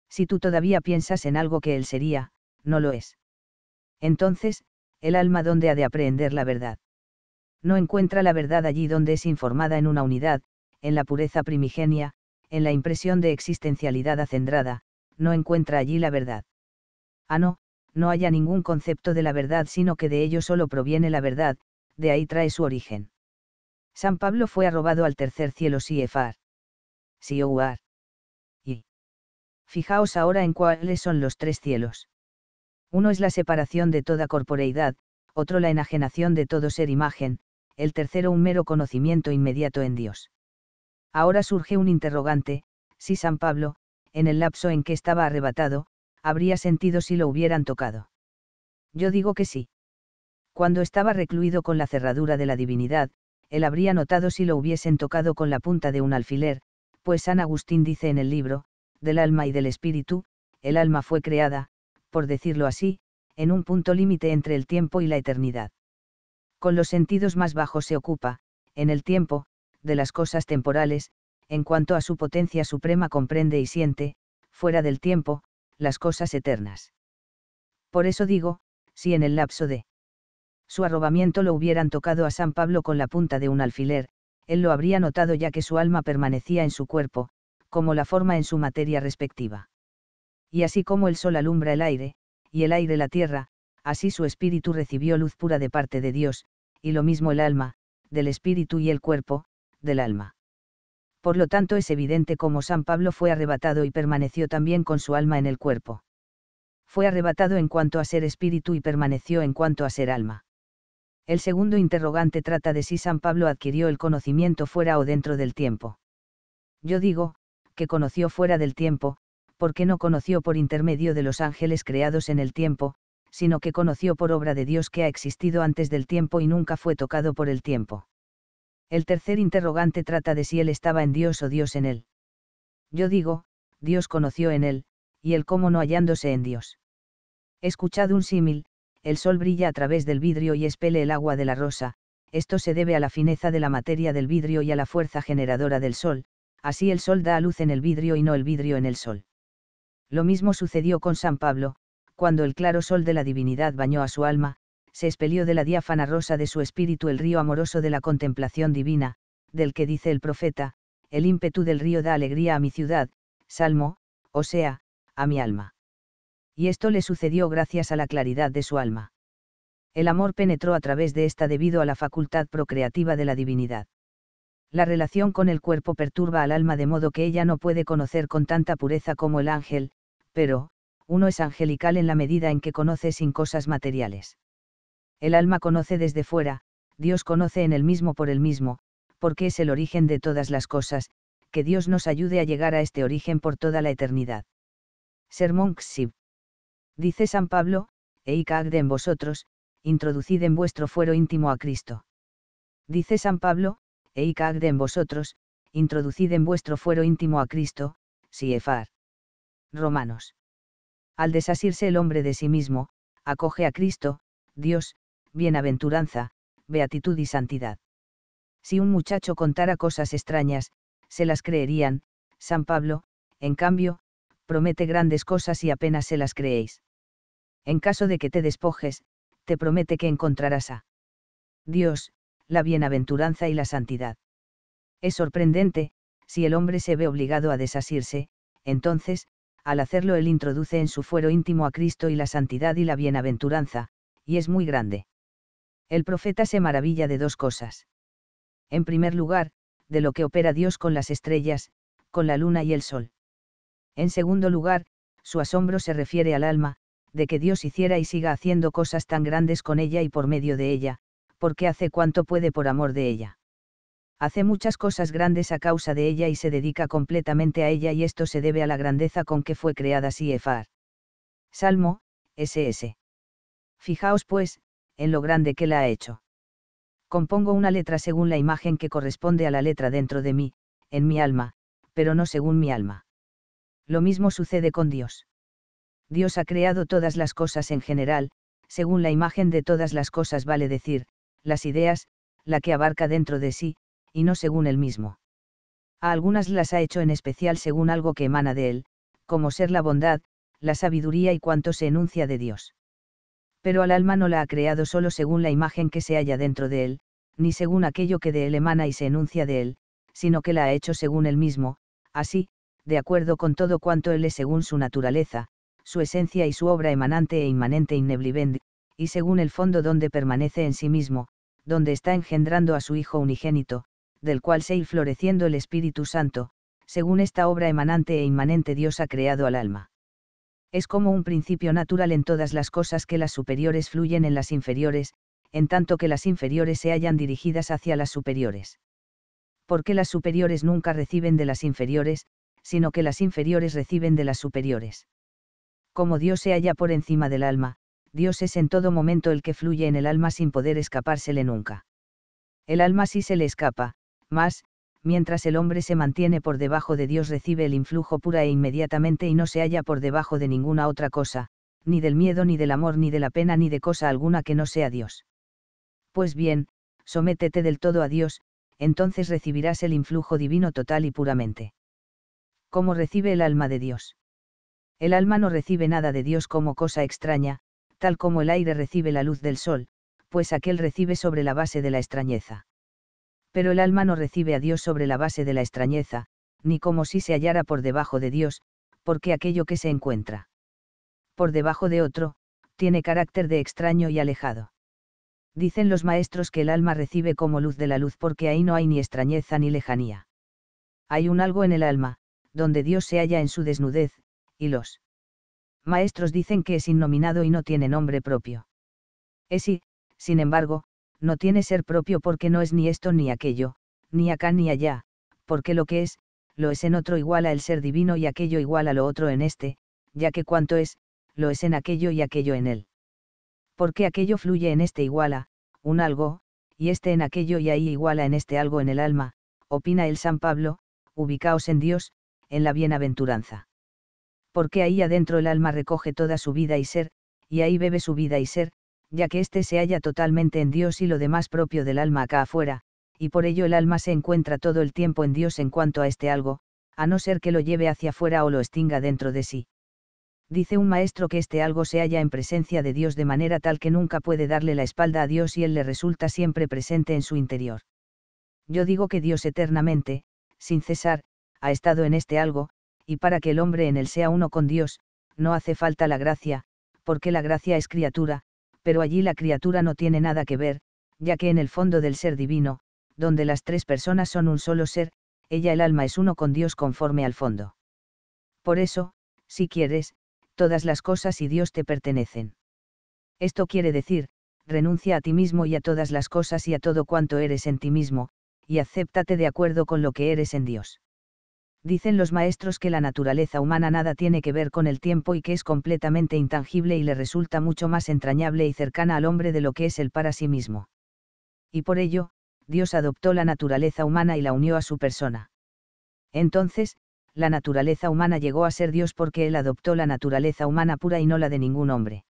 Si tú todavía piensas en algo que él sería, no lo es. Entonces, el alma donde ha de aprender la verdad. No encuentra la verdad allí donde es informada en una unidad, en la pureza primigenia, en la impresión de existencialidad acendrada, no encuentra allí la verdad. Ah, no, no haya ningún concepto de la verdad, sino que de ello solo proviene la verdad, de ahí trae su origen. San Pablo fue arrobado al tercer cielo si o e Siouar. Y. Fijaos ahora en cuáles son los tres cielos. Uno es la separación de toda corporeidad, otro la enajenación de todo ser imagen, el tercero un mero conocimiento inmediato en Dios. Ahora surge un interrogante, si San Pablo, en el lapso en que estaba arrebatado, habría sentido si lo hubieran tocado. Yo digo que sí. Cuando estaba recluido con la cerradura de la divinidad, él habría notado si lo hubiesen tocado con la punta de un alfiler, pues San Agustín dice en el libro, del alma y del espíritu, el alma fue creada, por decirlo así, en un punto límite entre el tiempo y la eternidad. Con los sentidos más bajos se ocupa, en el tiempo, de las cosas temporales, en cuanto a su potencia suprema comprende y siente, fuera del tiempo, las cosas eternas. Por eso digo, si en el lapso de su arrobamiento lo hubieran tocado a San Pablo con la punta de un alfiler, él lo habría notado ya que su alma permanecía en su cuerpo, como la forma en su materia respectiva. Y así como el sol alumbra el aire, y el aire la tierra, así su espíritu recibió luz pura de parte de Dios, y lo mismo el alma, del espíritu y el cuerpo, del alma. Por lo tanto es evidente cómo San Pablo fue arrebatado y permaneció también con su alma en el cuerpo. Fue arrebatado en cuanto a ser espíritu y permaneció en cuanto a ser alma. El segundo interrogante trata de si San Pablo adquirió el conocimiento fuera o dentro del tiempo. Yo digo, que conoció fuera del tiempo, porque no conoció por intermedio de los ángeles creados en el tiempo, sino que conoció por obra de Dios que ha existido antes del tiempo y nunca fue tocado por el tiempo. El tercer interrogante trata de si él estaba en Dios o Dios en él. Yo digo, Dios conoció en él, y él cómo no hallándose en Dios. Escuchad un símil, el sol brilla a través del vidrio y espele el agua de la rosa, esto se debe a la fineza de la materia del vidrio y a la fuerza generadora del sol, así el sol da a luz en el vidrio y no el vidrio en el sol. Lo mismo sucedió con San Pablo, cuando el claro sol de la divinidad bañó a su alma, se espelió de la diáfana rosa de su espíritu el río amoroso de la contemplación divina, del que dice el profeta, el ímpetu del río da alegría a mi ciudad, Salmo, o sea, a mi alma y esto le sucedió gracias a la claridad de su alma. El amor penetró a través de esta debido a la facultad procreativa de la divinidad. La relación con el cuerpo perturba al alma de modo que ella no puede conocer con tanta pureza como el ángel, pero, uno es angelical en la medida en que conoce sin cosas materiales. El alma conoce desde fuera, Dios conoce en el mismo por el mismo, porque es el origen de todas las cosas, que Dios nos ayude a llegar a este origen por toda la eternidad. Sermón Xiv. Dice San Pablo, e en vosotros, introducid en vuestro fuero íntimo a Cristo. Dice San Pablo, e en vosotros, introducid en vuestro fuero íntimo a Cristo, si efar. Romanos. Al desasirse el hombre de sí mismo, acoge a Cristo, Dios, bienaventuranza, beatitud y santidad. Si un muchacho contara cosas extrañas, se las creerían, San Pablo, en cambio, promete grandes cosas y apenas se las creéis en caso de que te despojes, te promete que encontrarás a Dios, la bienaventuranza y la santidad. Es sorprendente, si el hombre se ve obligado a desasirse, entonces, al hacerlo él introduce en su fuero íntimo a Cristo y la santidad y la bienaventuranza, y es muy grande. El profeta se maravilla de dos cosas. En primer lugar, de lo que opera Dios con las estrellas, con la luna y el sol. En segundo lugar, su asombro se refiere al alma, de que Dios hiciera y siga haciendo cosas tan grandes con ella y por medio de ella, porque hace cuanto puede por amor de ella. Hace muchas cosas grandes a causa de ella y se dedica completamente a ella y esto se debe a la grandeza con que fue creada Siefar. Salmo, SS. Fijaos pues, en lo grande que la ha hecho. Compongo una letra según la imagen que corresponde a la letra dentro de mí, en mi alma, pero no según mi alma. Lo mismo sucede con Dios. Dios ha creado todas las cosas en general, según la imagen de todas las cosas vale decir, las ideas, la que abarca dentro de sí, y no según él mismo. A algunas las ha hecho en especial según algo que emana de él, como ser la bondad, la sabiduría y cuanto se enuncia de Dios. Pero al alma no la ha creado solo según la imagen que se halla dentro de él, ni según aquello que de él emana y se enuncia de él, sino que la ha hecho según él mismo, así, de acuerdo con todo cuanto él es según su naturaleza, su esencia y su obra emanante e inmanente inneblivend, y según el fondo donde permanece en sí mismo, donde está engendrando a su Hijo unigénito, del cual se ir floreciendo el Espíritu Santo, según esta obra emanante e inmanente Dios ha creado al alma. Es como un principio natural en todas las cosas que las superiores fluyen en las inferiores, en tanto que las inferiores se hallan dirigidas hacia las superiores. Porque las superiores nunca reciben de las inferiores, sino que las inferiores reciben de las superiores como Dios se halla por encima del alma, Dios es en todo momento el que fluye en el alma sin poder escapársele nunca. El alma sí se le escapa, mas, mientras el hombre se mantiene por debajo de Dios recibe el influjo pura e inmediatamente y no se halla por debajo de ninguna otra cosa, ni del miedo ni del amor ni de la pena ni de cosa alguna que no sea Dios. Pues bien, sométete del todo a Dios, entonces recibirás el influjo divino total y puramente. ¿Cómo recibe el alma de Dios? El alma no recibe nada de Dios como cosa extraña, tal como el aire recibe la luz del sol, pues aquel recibe sobre la base de la extrañeza. Pero el alma no recibe a Dios sobre la base de la extrañeza, ni como si se hallara por debajo de Dios, porque aquello que se encuentra por debajo de otro, tiene carácter de extraño y alejado. Dicen los maestros que el alma recibe como luz de la luz porque ahí no hay ni extrañeza ni lejanía. Hay un algo en el alma, donde Dios se halla en su desnudez, y los maestros dicen que es innominado y no tiene nombre propio. Es eh, y, sin embargo, no tiene ser propio porque no es ni esto ni aquello, ni acá ni allá, porque lo que es, lo es en otro igual a el ser divino y aquello igual a lo otro en este, ya que cuanto es, lo es en aquello y aquello en él. Porque aquello fluye en este igual a, un algo, y este en aquello y ahí iguala en este algo en el alma, opina el San Pablo, ubicaos en Dios, en la bienaventuranza porque ahí adentro el alma recoge toda su vida y ser, y ahí bebe su vida y ser, ya que éste se halla totalmente en Dios y lo demás propio del alma acá afuera, y por ello el alma se encuentra todo el tiempo en Dios en cuanto a este algo, a no ser que lo lleve hacia afuera o lo extinga dentro de sí. Dice un maestro que este algo se halla en presencia de Dios de manera tal que nunca puede darle la espalda a Dios y Él le resulta siempre presente en su interior. Yo digo que Dios eternamente, sin cesar, ha estado en este algo, y para que el hombre en él sea uno con Dios, no hace falta la gracia, porque la gracia es criatura, pero allí la criatura no tiene nada que ver, ya que en el fondo del ser divino, donde las tres personas son un solo ser, ella el alma es uno con Dios conforme al fondo. Por eso, si quieres, todas las cosas y Dios te pertenecen. Esto quiere decir, renuncia a ti mismo y a todas las cosas y a todo cuanto eres en ti mismo, y acéptate de acuerdo con lo que eres en Dios dicen los maestros que la naturaleza humana nada tiene que ver con el tiempo y que es completamente intangible y le resulta mucho más entrañable y cercana al hombre de lo que es él para sí mismo. Y por ello, Dios adoptó la naturaleza humana y la unió a su persona. Entonces, la naturaleza humana llegó a ser Dios porque Él adoptó la naturaleza humana pura y no la de ningún hombre.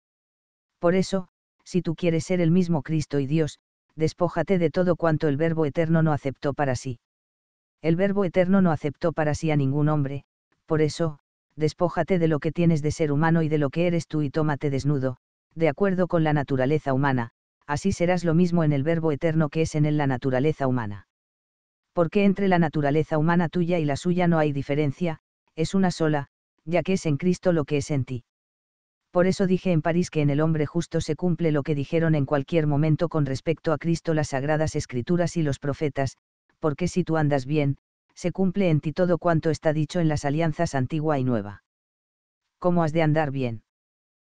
Por eso, si tú quieres ser el mismo Cristo y Dios, despójate de todo cuanto el Verbo Eterno no aceptó para sí. El Verbo Eterno no aceptó para sí a ningún hombre, por eso, despójate de lo que tienes de ser humano y de lo que eres tú y tómate desnudo, de acuerdo con la naturaleza humana, así serás lo mismo en el Verbo Eterno que es en él la naturaleza humana. Porque entre la naturaleza humana tuya y la suya no hay diferencia, es una sola, ya que es en Cristo lo que es en ti. Por eso dije en París que en el hombre justo se cumple lo que dijeron en cualquier momento con respecto a Cristo las sagradas escrituras y los profetas, porque si tú andas bien, se cumple en ti todo cuanto está dicho en las alianzas antigua y nueva. ¿Cómo has de andar bien?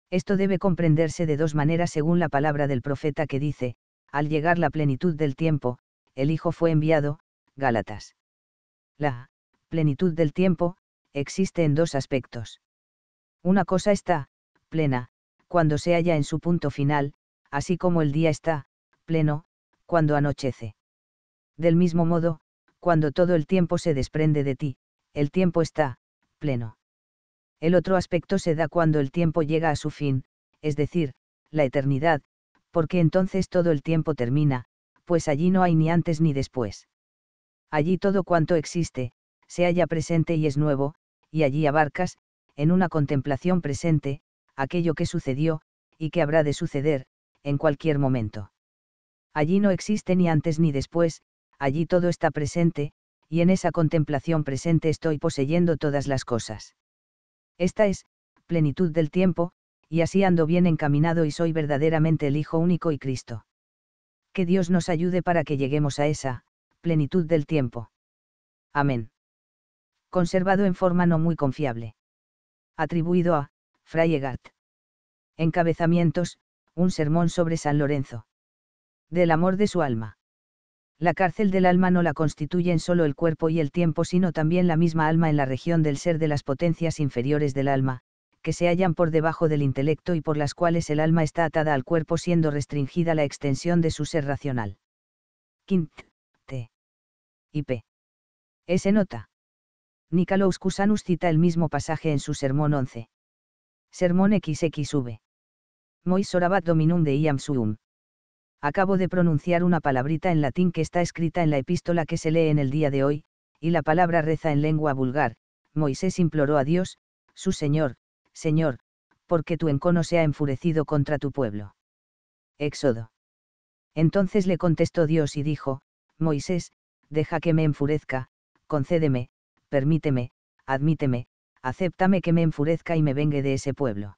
Esto debe comprenderse de dos maneras según la palabra del profeta que dice, al llegar la plenitud del tiempo, el Hijo fue enviado, Gálatas. La plenitud del tiempo, existe en dos aspectos. Una cosa está, plena, cuando se halla en su punto final, así como el día está, pleno, cuando anochece. Del mismo modo, cuando todo el tiempo se desprende de ti, el tiempo está, pleno. El otro aspecto se da cuando el tiempo llega a su fin, es decir, la eternidad, porque entonces todo el tiempo termina, pues allí no hay ni antes ni después. Allí todo cuanto existe, se halla presente y es nuevo, y allí abarcas, en una contemplación presente, aquello que sucedió, y que habrá de suceder, en cualquier momento. Allí no existe ni antes ni después, allí todo está presente, y en esa contemplación presente estoy poseyendo todas las cosas. Esta es, plenitud del tiempo, y así ando bien encaminado y soy verdaderamente el Hijo único y Cristo. Que Dios nos ayude para que lleguemos a esa, plenitud del tiempo. Amén. Conservado en forma no muy confiable. Atribuido a, Fray Encabezamientos, un sermón sobre San Lorenzo. Del amor de su alma la cárcel del alma no la constituyen solo el cuerpo y el tiempo, sino también la misma alma en la región del ser de las potencias inferiores del alma, que se hallan por debajo del intelecto y por las cuales el alma está atada al cuerpo siendo restringida la extensión de su ser racional. Quint. T. Y P. S. Nota. Nicolaus Cusanus cita el mismo pasaje en su Sermón 11. Sermón XXV. Mois orabat dominum de iam suum acabo de pronunciar una palabrita en latín que está escrita en la epístola que se lee en el día de hoy, y la palabra reza en lengua vulgar, Moisés imploró a Dios, su Señor, Señor, porque tu encono se ha enfurecido contra tu pueblo. Éxodo. Entonces le contestó Dios y dijo, Moisés, deja que me enfurezca, concédeme, permíteme, admíteme, acéptame que me enfurezca y me vengue de ese pueblo.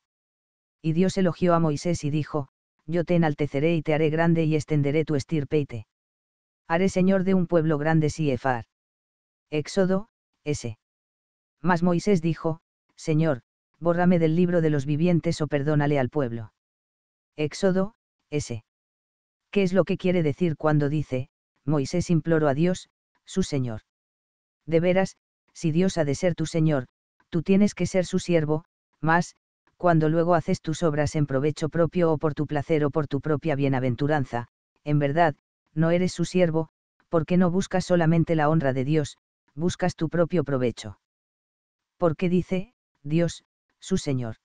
Y Dios elogió a Moisés y dijo, yo te enalteceré y te haré grande y extenderé tu estirpe y te haré señor de un pueblo grande si efar. Éxodo, S. Mas Moisés dijo, Señor, bórrame del libro de los vivientes o perdónale al pueblo. Éxodo, S. ¿Qué es lo que quiere decir cuando dice, Moisés imploro a Dios, su Señor? De veras, si Dios ha de ser tu Señor, tú tienes que ser su siervo, mas, cuando luego haces tus obras en provecho propio o por tu placer o por tu propia bienaventuranza, en verdad, no eres su siervo, porque no buscas solamente la honra de Dios, buscas tu propio provecho. Porque dice, Dios, su Señor.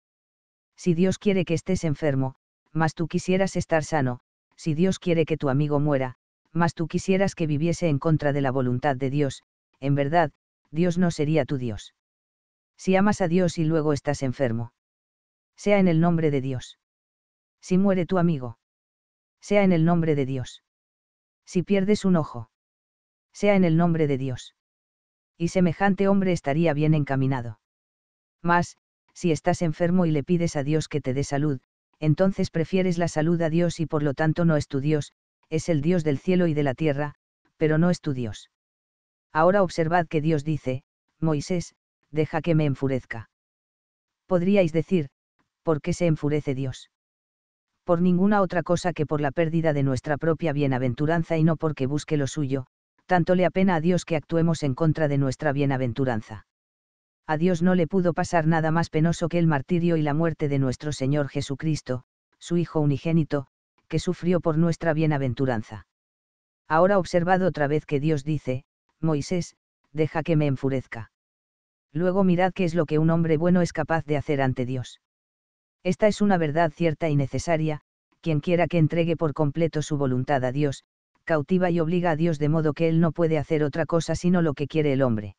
Si Dios quiere que estés enfermo, mas tú quisieras estar sano, si Dios quiere que tu amigo muera, mas tú quisieras que viviese en contra de la voluntad de Dios, en verdad, Dios no sería tu Dios. Si amas a Dios y luego estás enfermo. Sea en el nombre de Dios. Si muere tu amigo. Sea en el nombre de Dios. Si pierdes un ojo. Sea en el nombre de Dios. Y semejante hombre estaría bien encaminado. Mas, si estás enfermo y le pides a Dios que te dé salud, entonces prefieres la salud a Dios y por lo tanto no es tu Dios, es el Dios del cielo y de la tierra, pero no es tu Dios. Ahora observad que Dios dice, Moisés, deja que me enfurezca. Podríais decir, ¿por qué se enfurece Dios? Por ninguna otra cosa que por la pérdida de nuestra propia bienaventuranza y no porque busque lo suyo, tanto le apena a Dios que actuemos en contra de nuestra bienaventuranza. A Dios no le pudo pasar nada más penoso que el martirio y la muerte de nuestro Señor Jesucristo, su Hijo unigénito, que sufrió por nuestra bienaventuranza. Ahora observad otra vez que Dios dice, Moisés, deja que me enfurezca. Luego mirad qué es lo que un hombre bueno es capaz de hacer ante Dios. Esta es una verdad cierta y necesaria, quien quiera que entregue por completo su voluntad a Dios, cautiva y obliga a Dios de modo que Él no puede hacer otra cosa sino lo que quiere el hombre.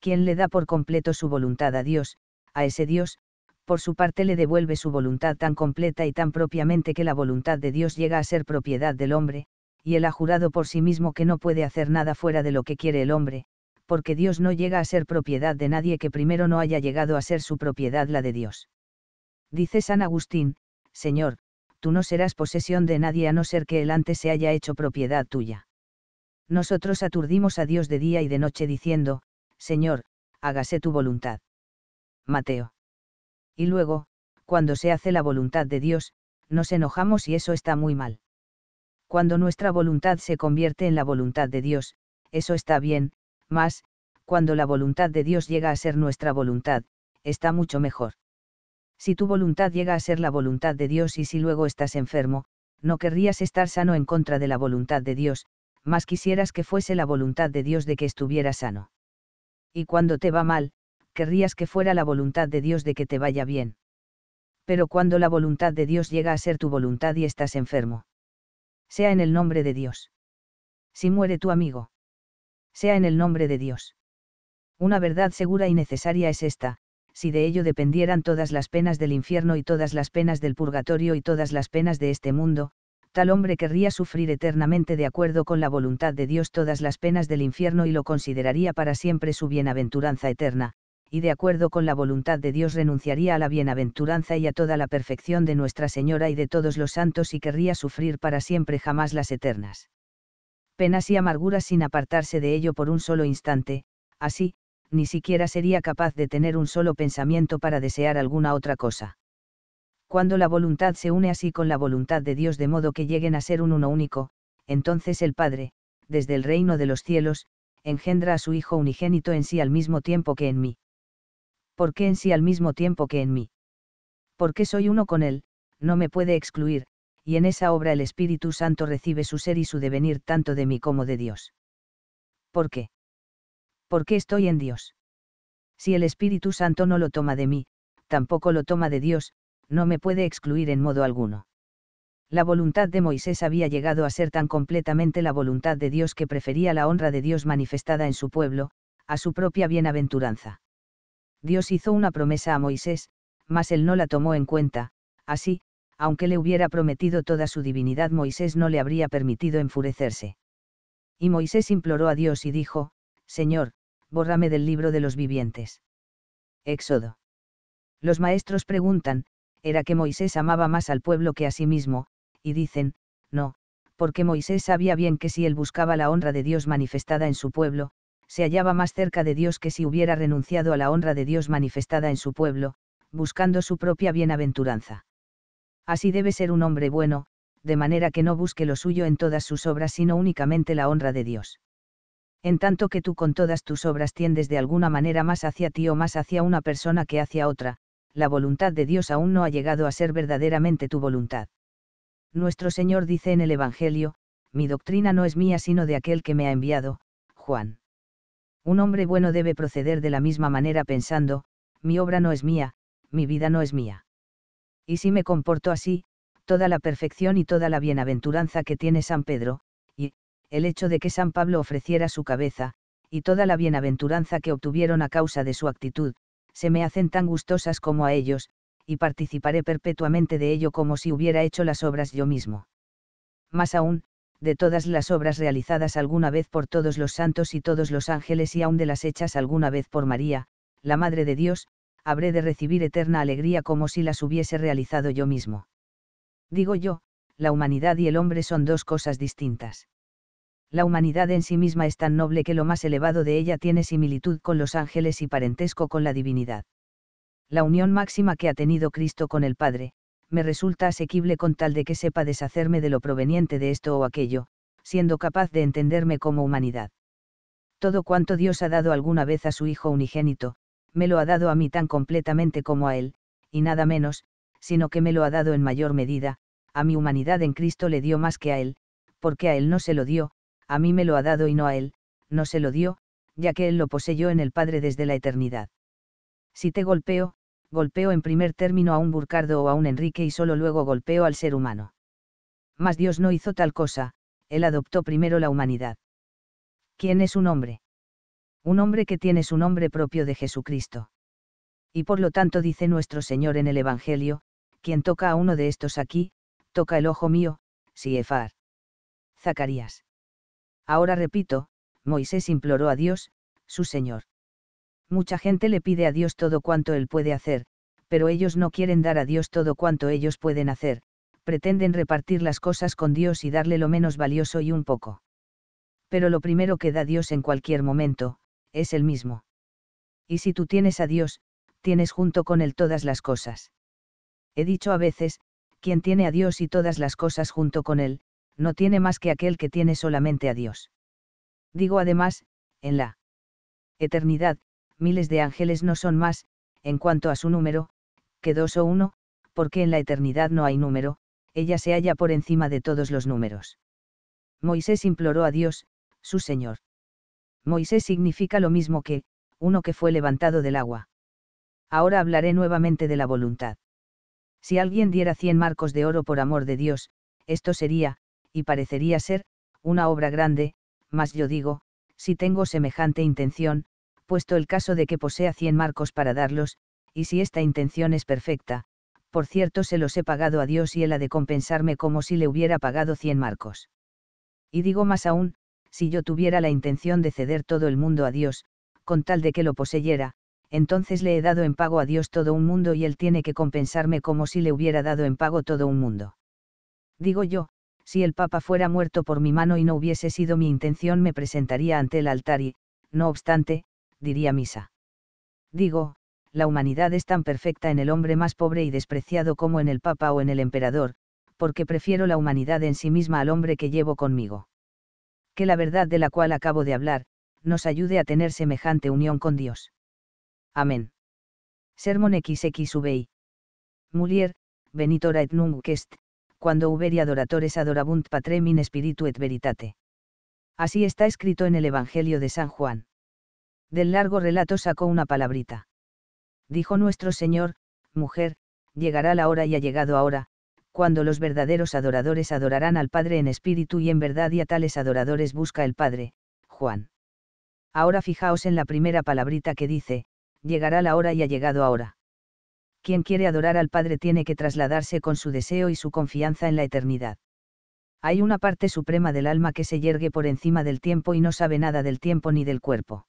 Quien le da por completo su voluntad a Dios, a ese Dios, por su parte le devuelve su voluntad tan completa y tan propiamente que la voluntad de Dios llega a ser propiedad del hombre, y él ha jurado por sí mismo que no puede hacer nada fuera de lo que quiere el hombre, porque Dios no llega a ser propiedad de nadie que primero no haya llegado a ser su propiedad la de Dios dice San Agustín, Señor, tú no serás posesión de nadie a no ser que él antes se haya hecho propiedad tuya. Nosotros aturdimos a Dios de día y de noche diciendo, Señor, hágase tu voluntad. Mateo. Y luego, cuando se hace la voluntad de Dios, nos enojamos y eso está muy mal. Cuando nuestra voluntad se convierte en la voluntad de Dios, eso está bien, mas, cuando la voluntad de Dios llega a ser nuestra voluntad, está mucho mejor si tu voluntad llega a ser la voluntad de Dios y si luego estás enfermo, no querrías estar sano en contra de la voluntad de Dios, más quisieras que fuese la voluntad de Dios de que estuviera sano. Y cuando te va mal, querrías que fuera la voluntad de Dios de que te vaya bien. Pero cuando la voluntad de Dios llega a ser tu voluntad y estás enfermo. Sea en el nombre de Dios. Si muere tu amigo. Sea en el nombre de Dios. Una verdad segura y necesaria es esta, si de ello dependieran todas las penas del infierno y todas las penas del purgatorio y todas las penas de este mundo, tal hombre querría sufrir eternamente de acuerdo con la voluntad de Dios todas las penas del infierno y lo consideraría para siempre su bienaventuranza eterna, y de acuerdo con la voluntad de Dios renunciaría a la bienaventuranza y a toda la perfección de Nuestra Señora y de todos los santos y querría sufrir para siempre jamás las eternas penas y amarguras sin apartarse de ello por un solo instante, así, ni siquiera sería capaz de tener un solo pensamiento para desear alguna otra cosa. Cuando la voluntad se une así con la voluntad de Dios de modo que lleguen a ser un uno único, entonces el Padre, desde el reino de los cielos, engendra a su Hijo unigénito en sí al mismo tiempo que en mí. ¿Por qué en sí al mismo tiempo que en mí? Porque soy uno con Él, no me puede excluir, y en esa obra el Espíritu Santo recibe su ser y su devenir tanto de mí como de Dios. ¿Por qué? ¿por qué estoy en Dios. Si el Espíritu Santo no lo toma de mí, tampoco lo toma de Dios, no me puede excluir en modo alguno. La voluntad de Moisés había llegado a ser tan completamente la voluntad de Dios que prefería la honra de Dios manifestada en su pueblo, a su propia bienaventuranza. Dios hizo una promesa a Moisés, mas él no la tomó en cuenta, así, aunque le hubiera prometido toda su divinidad, Moisés no le habría permitido enfurecerse. Y Moisés imploró a Dios y dijo, Señor, bórrame del libro de los vivientes. Éxodo. Los maestros preguntan, ¿era que Moisés amaba más al pueblo que a sí mismo? Y dicen, no, porque Moisés sabía bien que si él buscaba la honra de Dios manifestada en su pueblo, se hallaba más cerca de Dios que si hubiera renunciado a la honra de Dios manifestada en su pueblo, buscando su propia bienaventuranza. Así debe ser un hombre bueno, de manera que no busque lo suyo en todas sus obras, sino únicamente la honra de Dios en tanto que tú con todas tus obras tiendes de alguna manera más hacia ti o más hacia una persona que hacia otra, la voluntad de Dios aún no ha llegado a ser verdaderamente tu voluntad. Nuestro Señor dice en el Evangelio, mi doctrina no es mía sino de aquel que me ha enviado, Juan. Un hombre bueno debe proceder de la misma manera pensando, mi obra no es mía, mi vida no es mía. Y si me comporto así, toda la perfección y toda la bienaventuranza que tiene San Pedro, el hecho de que San Pablo ofreciera su cabeza, y toda la bienaventuranza que obtuvieron a causa de su actitud, se me hacen tan gustosas como a ellos, y participaré perpetuamente de ello como si hubiera hecho las obras yo mismo. Más aún, de todas las obras realizadas alguna vez por todos los santos y todos los ángeles y aún de las hechas alguna vez por María, la Madre de Dios, habré de recibir eterna alegría como si las hubiese realizado yo mismo. Digo yo, la humanidad y el hombre son dos cosas distintas la humanidad en sí misma es tan noble que lo más elevado de ella tiene similitud con los ángeles y parentesco con la divinidad. La unión máxima que ha tenido Cristo con el Padre, me resulta asequible con tal de que sepa deshacerme de lo proveniente de esto o aquello, siendo capaz de entenderme como humanidad. Todo cuanto Dios ha dado alguna vez a su Hijo unigénito, me lo ha dado a mí tan completamente como a Él, y nada menos, sino que me lo ha dado en mayor medida, a mi humanidad en Cristo le dio más que a Él, porque a Él no se lo dio, a mí me lo ha dado y no a él, no se lo dio, ya que él lo poseyó en el Padre desde la eternidad. Si te golpeo, golpeo en primer término a un Burcardo o a un Enrique y solo luego golpeo al ser humano. Mas Dios no hizo tal cosa, Él adoptó primero la humanidad. ¿Quién es un hombre? Un hombre que tiene su nombre propio de Jesucristo. Y por lo tanto dice nuestro Señor en el Evangelio, quien toca a uno de estos aquí, toca el ojo mío, si Zacarías. Ahora repito, Moisés imploró a Dios, su Señor. Mucha gente le pide a Dios todo cuanto Él puede hacer, pero ellos no quieren dar a Dios todo cuanto ellos pueden hacer, pretenden repartir las cosas con Dios y darle lo menos valioso y un poco. Pero lo primero que da Dios en cualquier momento, es el mismo. Y si tú tienes a Dios, tienes junto con Él todas las cosas. He dicho a veces, quien tiene a Dios y todas las cosas junto con Él, no tiene más que aquel que tiene solamente a Dios. Digo además, en la eternidad, miles de ángeles no son más, en cuanto a su número, que dos o uno, porque en la eternidad no hay número, ella se halla por encima de todos los números. Moisés imploró a Dios, su Señor. Moisés significa lo mismo que, uno que fue levantado del agua. Ahora hablaré nuevamente de la voluntad. Si alguien diera cien marcos de oro por amor de Dios, esto sería, y parecería ser, una obra grande, mas yo digo, si tengo semejante intención, puesto el caso de que posea cien marcos para darlos, y si esta intención es perfecta, por cierto se los he pagado a Dios y él ha de compensarme como si le hubiera pagado cien marcos. Y digo más aún, si yo tuviera la intención de ceder todo el mundo a Dios, con tal de que lo poseyera, entonces le he dado en pago a Dios todo un mundo y él tiene que compensarme como si le hubiera dado en pago todo un mundo. Digo yo, si el Papa fuera muerto por mi mano y no hubiese sido mi intención me presentaría ante el altar y, no obstante, diría misa. Digo, la humanidad es tan perfecta en el hombre más pobre y despreciado como en el Papa o en el Emperador, porque prefiero la humanidad en sí misma al hombre que llevo conmigo. Que la verdad de la cual acabo de hablar, nos ayude a tener semejante unión con Dios. Amén. Sermon XXVI. Mulier, Benitora et nunc est, cuando uberi adoratores adorabunt patrem in spiritu et veritate. Así está escrito en el Evangelio de San Juan. Del largo relato sacó una palabrita. Dijo nuestro Señor, mujer, llegará la hora y ha llegado ahora, cuando los verdaderos adoradores adorarán al Padre en espíritu y en verdad y a tales adoradores busca el Padre, Juan. Ahora fijaos en la primera palabrita que dice, llegará la hora y ha llegado ahora quien quiere adorar al Padre tiene que trasladarse con su deseo y su confianza en la eternidad. Hay una parte suprema del alma que se yergue por encima del tiempo y no sabe nada del tiempo ni del cuerpo.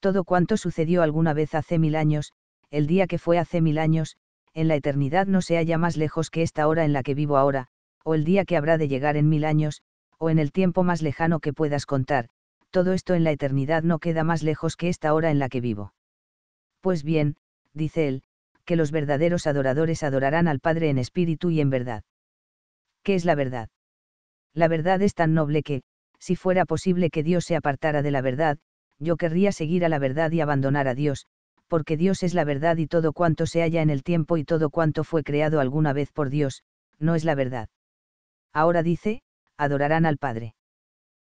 Todo cuanto sucedió alguna vez hace mil años, el día que fue hace mil años, en la eternidad no se halla más lejos que esta hora en la que vivo ahora, o el día que habrá de llegar en mil años, o en el tiempo más lejano que puedas contar, todo esto en la eternidad no queda más lejos que esta hora en la que vivo. Pues bien, dice él, que los verdaderos adoradores adorarán al Padre en espíritu y en verdad. ¿Qué es la verdad? La verdad es tan noble que, si fuera posible que Dios se apartara de la verdad, yo querría seguir a la verdad y abandonar a Dios, porque Dios es la verdad y todo cuanto se halla en el tiempo y todo cuanto fue creado alguna vez por Dios, no es la verdad. Ahora dice, adorarán al Padre.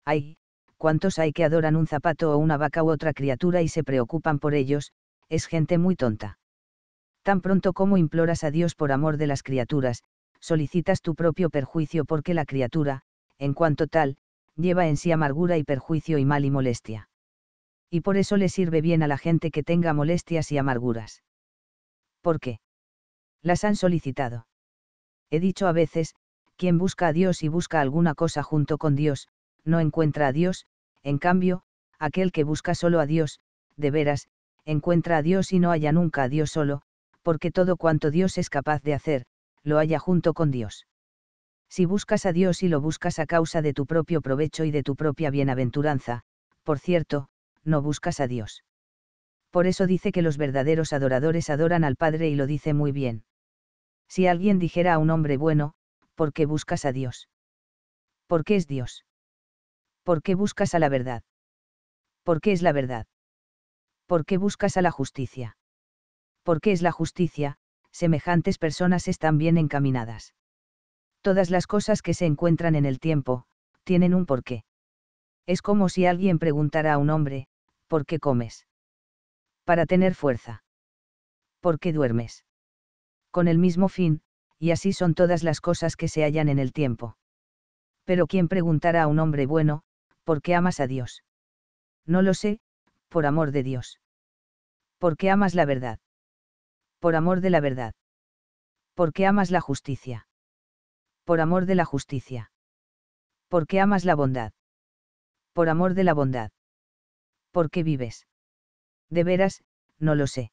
Ay, cuántos hay que adoran un zapato o una vaca u otra criatura y se preocupan por ellos, es gente muy tonta tan pronto como imploras a Dios por amor de las criaturas, solicitas tu propio perjuicio porque la criatura, en cuanto tal, lleva en sí amargura y perjuicio y mal y molestia. Y por eso le sirve bien a la gente que tenga molestias y amarguras. ¿Por qué? Las han solicitado. He dicho a veces, quien busca a Dios y busca alguna cosa junto con Dios, no encuentra a Dios, en cambio, aquel que busca solo a Dios, de veras, encuentra a Dios y no haya nunca a Dios solo, porque todo cuanto Dios es capaz de hacer, lo haya junto con Dios. Si buscas a Dios y lo buscas a causa de tu propio provecho y de tu propia bienaventuranza, por cierto, no buscas a Dios. Por eso dice que los verdaderos adoradores adoran al Padre y lo dice muy bien. Si alguien dijera a un hombre bueno, ¿por qué buscas a Dios? ¿Por qué es Dios? ¿Por qué buscas a la verdad? ¿Por qué es la verdad? ¿Por qué buscas a la justicia? porque es la justicia, semejantes personas están bien encaminadas. Todas las cosas que se encuentran en el tiempo, tienen un porqué. Es como si alguien preguntara a un hombre, ¿por qué comes? Para tener fuerza. ¿Por qué duermes? Con el mismo fin, y así son todas las cosas que se hallan en el tiempo. Pero ¿quién preguntará a un hombre bueno, ¿por qué amas a Dios? No lo sé, por amor de Dios. ¿Por qué amas la verdad? por amor de la verdad. Porque amas la justicia. Por amor de la justicia. Porque amas la bondad. Por amor de la bondad. ¿Por qué vives. De veras, no lo sé.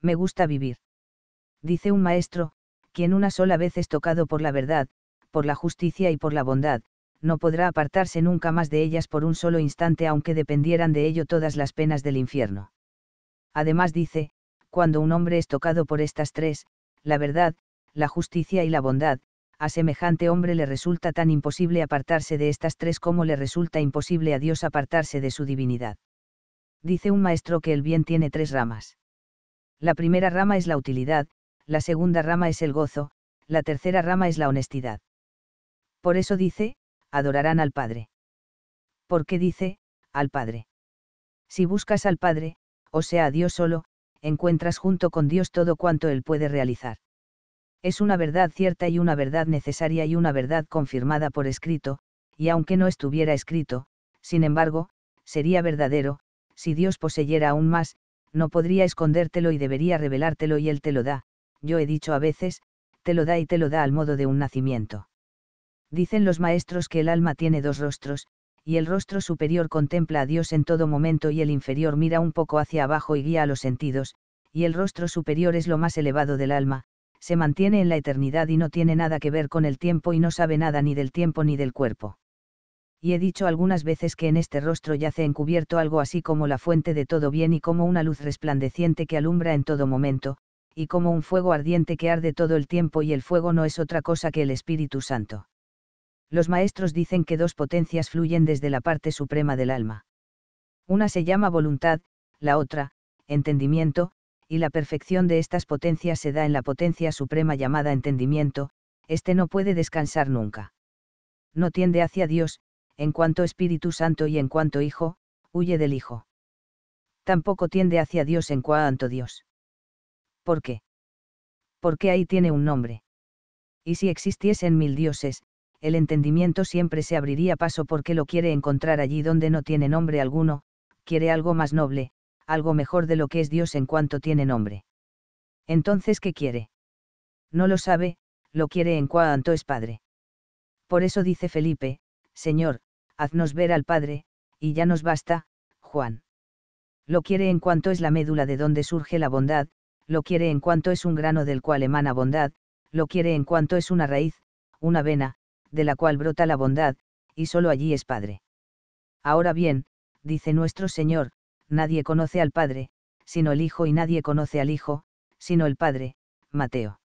Me gusta vivir. Dice un maestro, quien una sola vez es tocado por la verdad, por la justicia y por la bondad, no podrá apartarse nunca más de ellas por un solo instante aunque dependieran de ello todas las penas del infierno. Además dice, cuando un hombre es tocado por estas tres, la verdad, la justicia y la bondad, a semejante hombre le resulta tan imposible apartarse de estas tres como le resulta imposible a Dios apartarse de su divinidad. Dice un maestro que el bien tiene tres ramas. La primera rama es la utilidad, la segunda rama es el gozo, la tercera rama es la honestidad. Por eso dice, adorarán al Padre. ¿Por qué dice, al Padre? Si buscas al Padre, o sea a Dios solo, encuentras junto con Dios todo cuanto Él puede realizar. Es una verdad cierta y una verdad necesaria y una verdad confirmada por escrito, y aunque no estuviera escrito, sin embargo, sería verdadero, si Dios poseyera aún más, no podría escondértelo y debería revelártelo y Él te lo da, yo he dicho a veces, te lo da y te lo da al modo de un nacimiento. Dicen los maestros que el alma tiene dos rostros, y el rostro superior contempla a Dios en todo momento y el inferior mira un poco hacia abajo y guía a los sentidos, y el rostro superior es lo más elevado del alma, se mantiene en la eternidad y no tiene nada que ver con el tiempo y no sabe nada ni del tiempo ni del cuerpo. Y he dicho algunas veces que en este rostro yace encubierto algo así como la fuente de todo bien y como una luz resplandeciente que alumbra en todo momento, y como un fuego ardiente que arde todo el tiempo y el fuego no es otra cosa que el Espíritu Santo. Los maestros dicen que dos potencias fluyen desde la parte suprema del alma. Una se llama voluntad, la otra, entendimiento, y la perfección de estas potencias se da en la potencia suprema llamada entendimiento, Este no puede descansar nunca. No tiende hacia Dios, en cuanto Espíritu Santo y en cuanto Hijo, huye del Hijo. Tampoco tiende hacia Dios en cuanto Dios. ¿Por qué? Porque ahí tiene un nombre. Y si existiesen mil dioses, el entendimiento siempre se abriría paso porque lo quiere encontrar allí donde no tiene nombre alguno, quiere algo más noble, algo mejor de lo que es Dios en cuanto tiene nombre. Entonces, ¿qué quiere? No lo sabe, lo quiere en cuanto es Padre. Por eso dice Felipe, Señor, haznos ver al Padre, y ya nos basta, Juan. Lo quiere en cuanto es la médula de donde surge la bondad, lo quiere en cuanto es un grano del cual emana bondad, lo quiere en cuanto es una raíz, una vena, de la cual brota la bondad, y sólo allí es Padre. Ahora bien, dice nuestro Señor, nadie conoce al Padre, sino el Hijo y nadie conoce al Hijo, sino el Padre, Mateo.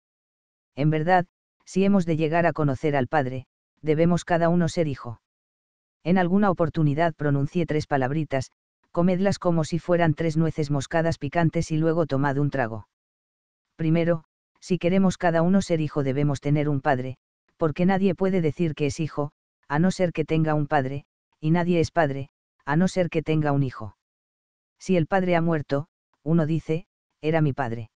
En verdad, si hemos de llegar a conocer al Padre, debemos cada uno ser hijo. En alguna oportunidad pronuncié tres palabritas, comedlas como si fueran tres nueces moscadas picantes y luego tomad un trago. Primero, si queremos cada uno ser hijo debemos tener un padre, porque nadie puede decir que es hijo, a no ser que tenga un padre, y nadie es padre, a no ser que tenga un hijo. Si el padre ha muerto, uno dice, era mi padre.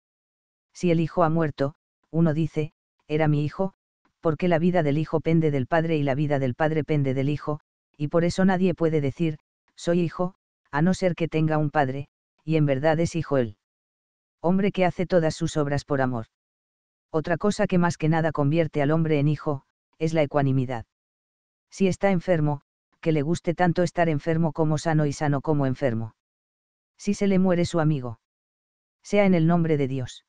Si el hijo ha muerto, uno dice, era mi hijo, porque la vida del hijo pende del padre y la vida del padre pende del hijo, y por eso nadie puede decir, soy hijo, a no ser que tenga un padre, y en verdad es hijo él. Hombre que hace todas sus obras por amor. Otra cosa que más que nada convierte al hombre en hijo, es la ecuanimidad. Si está enfermo, que le guste tanto estar enfermo como sano y sano como enfermo. Si se le muere su amigo. Sea en el nombre de Dios.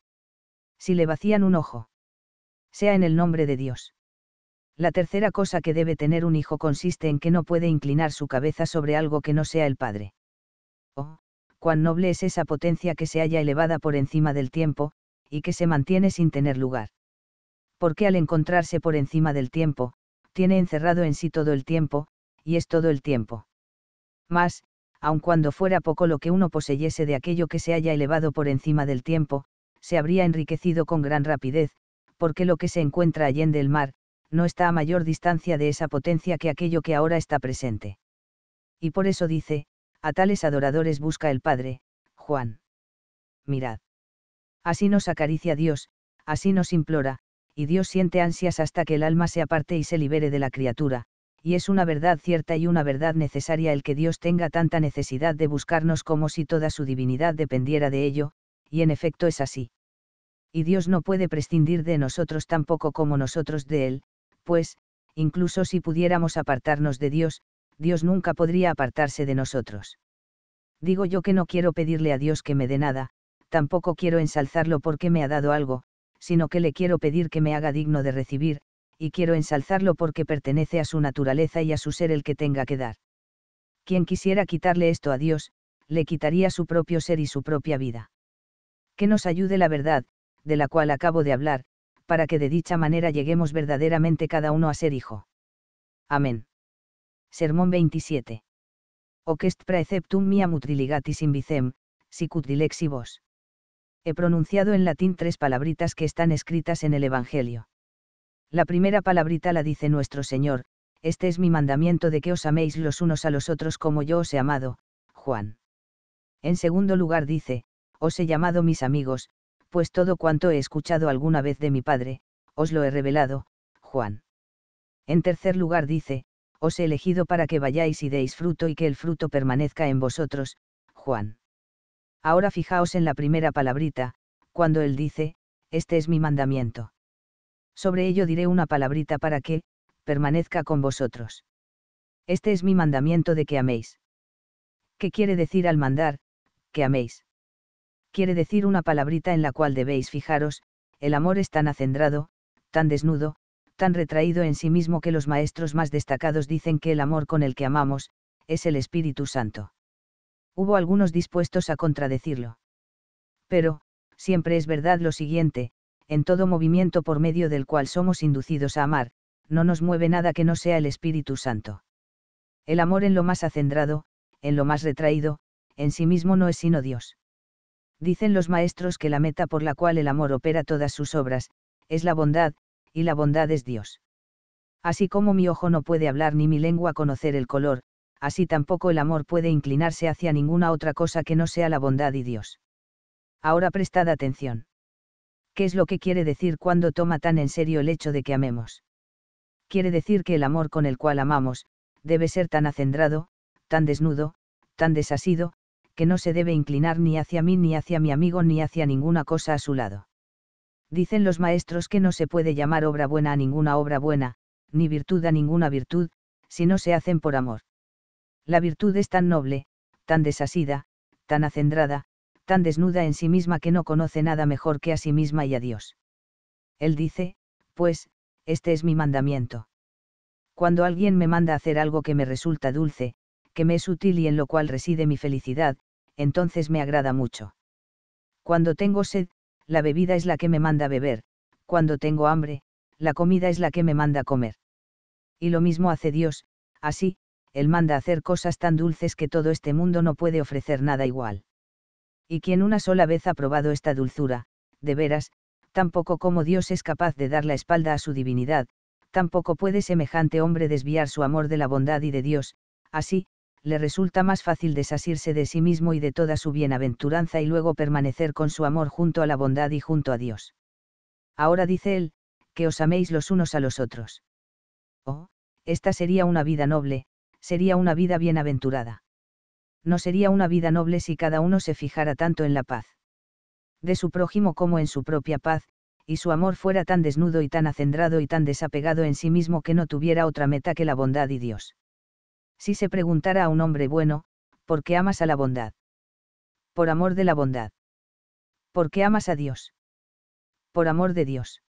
Si le vacían un ojo. Sea en el nombre de Dios. La tercera cosa que debe tener un hijo consiste en que no puede inclinar su cabeza sobre algo que no sea el Padre. Oh, cuán noble es esa potencia que se haya elevada por encima del tiempo, y que se mantiene sin tener lugar. Porque al encontrarse por encima del tiempo, tiene encerrado en sí todo el tiempo, y es todo el tiempo. Mas, aun cuando fuera poco lo que uno poseyese de aquello que se haya elevado por encima del tiempo, se habría enriquecido con gran rapidez, porque lo que se encuentra en el mar, no está a mayor distancia de esa potencia que aquello que ahora está presente. Y por eso dice, a tales adoradores busca el Padre, Juan. Mirad. Así nos acaricia Dios, así nos implora, y Dios siente ansias hasta que el alma se aparte y se libere de la criatura, y es una verdad cierta y una verdad necesaria el que Dios tenga tanta necesidad de buscarnos como si toda su divinidad dependiera de ello, y en efecto es así. Y Dios no puede prescindir de nosotros tampoco como nosotros de Él, pues, incluso si pudiéramos apartarnos de Dios, Dios nunca podría apartarse de nosotros. Digo yo que no quiero pedirle a Dios que me dé nada, tampoco quiero ensalzarlo porque me ha dado algo, sino que le quiero pedir que me haga digno de recibir, y quiero ensalzarlo porque pertenece a su naturaleza y a su ser el que tenga que dar. Quien quisiera quitarle esto a Dios, le quitaría su propio ser y su propia vida. Que nos ayude la verdad, de la cual acabo de hablar, para que de dicha manera lleguemos verdaderamente cada uno a ser hijo. Amén. Sermón 27. est praeceptum mia mutriligatis in vicem, sicut dilexi vos he pronunciado en latín tres palabritas que están escritas en el Evangelio. La primera palabrita la dice nuestro Señor, este es mi mandamiento de que os améis los unos a los otros como yo os he amado, Juan. En segundo lugar dice, os he llamado mis amigos, pues todo cuanto he escuchado alguna vez de mi Padre, os lo he revelado, Juan. En tercer lugar dice, os he elegido para que vayáis y deis fruto y que el fruto permanezca en vosotros, Juan. Ahora fijaos en la primera palabrita, cuando él dice, este es mi mandamiento. Sobre ello diré una palabrita para que, permanezca con vosotros. Este es mi mandamiento de que améis. ¿Qué quiere decir al mandar, que améis? Quiere decir una palabrita en la cual debéis fijaros, el amor es tan acendrado, tan desnudo, tan retraído en sí mismo que los maestros más destacados dicen que el amor con el que amamos, es el Espíritu Santo hubo algunos dispuestos a contradecirlo. Pero, siempre es verdad lo siguiente, en todo movimiento por medio del cual somos inducidos a amar, no nos mueve nada que no sea el Espíritu Santo. El amor en lo más acendrado, en lo más retraído, en sí mismo no es sino Dios. Dicen los maestros que la meta por la cual el amor opera todas sus obras, es la bondad, y la bondad es Dios. Así como mi ojo no puede hablar ni mi lengua conocer el color, así tampoco el amor puede inclinarse hacia ninguna otra cosa que no sea la bondad y Dios. Ahora prestad atención. ¿Qué es lo que quiere decir cuando toma tan en serio el hecho de que amemos? Quiere decir que el amor con el cual amamos, debe ser tan acendrado, tan desnudo, tan desasido, que no se debe inclinar ni hacia mí ni hacia mi amigo ni hacia ninguna cosa a su lado. Dicen los maestros que no se puede llamar obra buena a ninguna obra buena, ni virtud a ninguna virtud, si no se hacen por amor. La virtud es tan noble, tan desasida, tan acendrada, tan desnuda en sí misma que no conoce nada mejor que a sí misma y a Dios. Él dice, pues, este es mi mandamiento. Cuando alguien me manda hacer algo que me resulta dulce, que me es útil y en lo cual reside mi felicidad, entonces me agrada mucho. Cuando tengo sed, la bebida es la que me manda beber, cuando tengo hambre, la comida es la que me manda comer. Y lo mismo hace Dios, así, él manda hacer cosas tan dulces que todo este mundo no puede ofrecer nada igual. Y quien una sola vez ha probado esta dulzura, de veras, tampoco como Dios es capaz de dar la espalda a su divinidad, tampoco puede semejante hombre desviar su amor de la bondad y de Dios, así, le resulta más fácil desasirse de sí mismo y de toda su bienaventuranza y luego permanecer con su amor junto a la bondad y junto a Dios. Ahora dice él, que os améis los unos a los otros. Oh, esta sería una vida noble, sería una vida bienaventurada. No sería una vida noble si cada uno se fijara tanto en la paz de su prójimo como en su propia paz, y su amor fuera tan desnudo y tan acendrado y tan desapegado en sí mismo que no tuviera otra meta que la bondad y Dios. Si se preguntara a un hombre bueno, ¿por qué amas a la bondad? Por amor de la bondad. ¿Por qué amas a Dios? Por amor de Dios.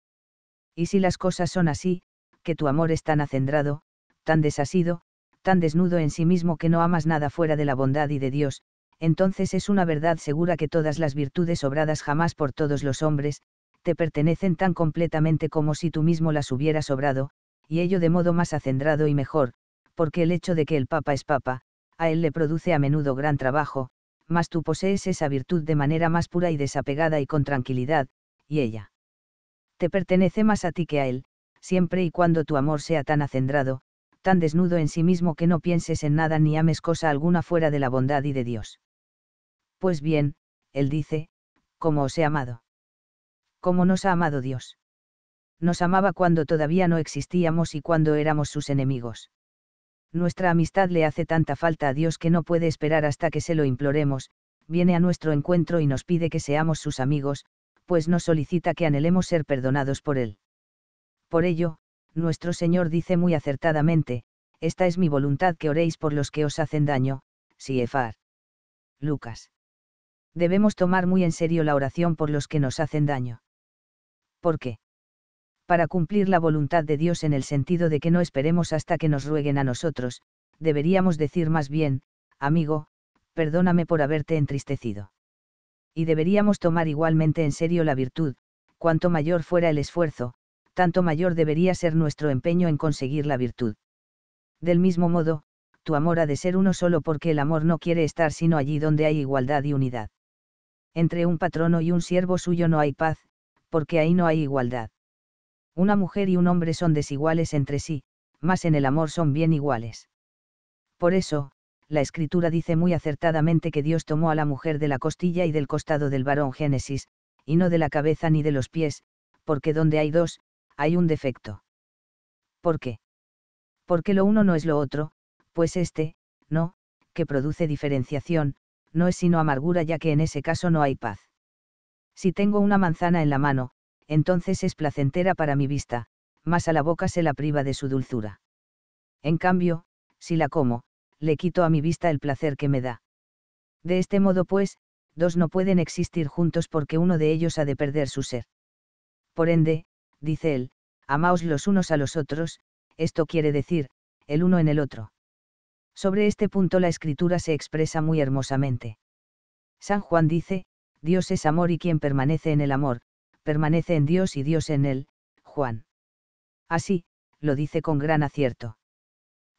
Y si las cosas son así, que tu amor es tan acendrado, tan desasido, tan desnudo en sí mismo que no amas nada fuera de la bondad y de Dios, entonces es una verdad segura que todas las virtudes obradas jamás por todos los hombres, te pertenecen tan completamente como si tú mismo las hubieras obrado, y ello de modo más acendrado y mejor, porque el hecho de que el Papa es Papa, a él le produce a menudo gran trabajo, mas tú posees esa virtud de manera más pura y desapegada y con tranquilidad, y ella te pertenece más a ti que a él, siempre y cuando tu amor sea tan acendrado, tan desnudo en sí mismo que no pienses en nada ni ames cosa alguna fuera de la bondad y de Dios. Pues bien, él dice, ¿cómo os he amado. ¿Cómo nos ha amado Dios. Nos amaba cuando todavía no existíamos y cuando éramos sus enemigos. Nuestra amistad le hace tanta falta a Dios que no puede esperar hasta que se lo imploremos, viene a nuestro encuentro y nos pide que seamos sus amigos, pues nos solicita que anhelemos ser perdonados por Él. Por ello, nuestro Señor dice muy acertadamente, esta es mi voluntad que oréis por los que os hacen daño, si Lucas. Debemos tomar muy en serio la oración por los que nos hacen daño. ¿Por qué? Para cumplir la voluntad de Dios en el sentido de que no esperemos hasta que nos rueguen a nosotros, deberíamos decir más bien, amigo, perdóname por haberte entristecido. Y deberíamos tomar igualmente en serio la virtud, cuanto mayor fuera el esfuerzo, tanto mayor debería ser nuestro empeño en conseguir la virtud. Del mismo modo, tu amor ha de ser uno solo porque el amor no quiere estar sino allí donde hay igualdad y unidad. Entre un patrono y un siervo suyo no hay paz, porque ahí no hay igualdad. Una mujer y un hombre son desiguales entre sí, mas en el amor son bien iguales. Por eso, la escritura dice muy acertadamente que Dios tomó a la mujer de la costilla y del costado del varón Génesis, y no de la cabeza ni de los pies, porque donde hay dos, hay un defecto. ¿Por qué? Porque lo uno no es lo otro, pues este, no, que produce diferenciación, no es sino amargura ya que en ese caso no hay paz. Si tengo una manzana en la mano, entonces es placentera para mi vista, mas a la boca se la priva de su dulzura. En cambio, si la como, le quito a mi vista el placer que me da. De este modo pues, dos no pueden existir juntos porque uno de ellos ha de perder su ser. Por ende, dice él, amaos los unos a los otros, esto quiere decir, el uno en el otro. Sobre este punto la escritura se expresa muy hermosamente. San Juan dice, Dios es amor y quien permanece en el amor, permanece en Dios y Dios en él, Juan. Así, lo dice con gran acierto.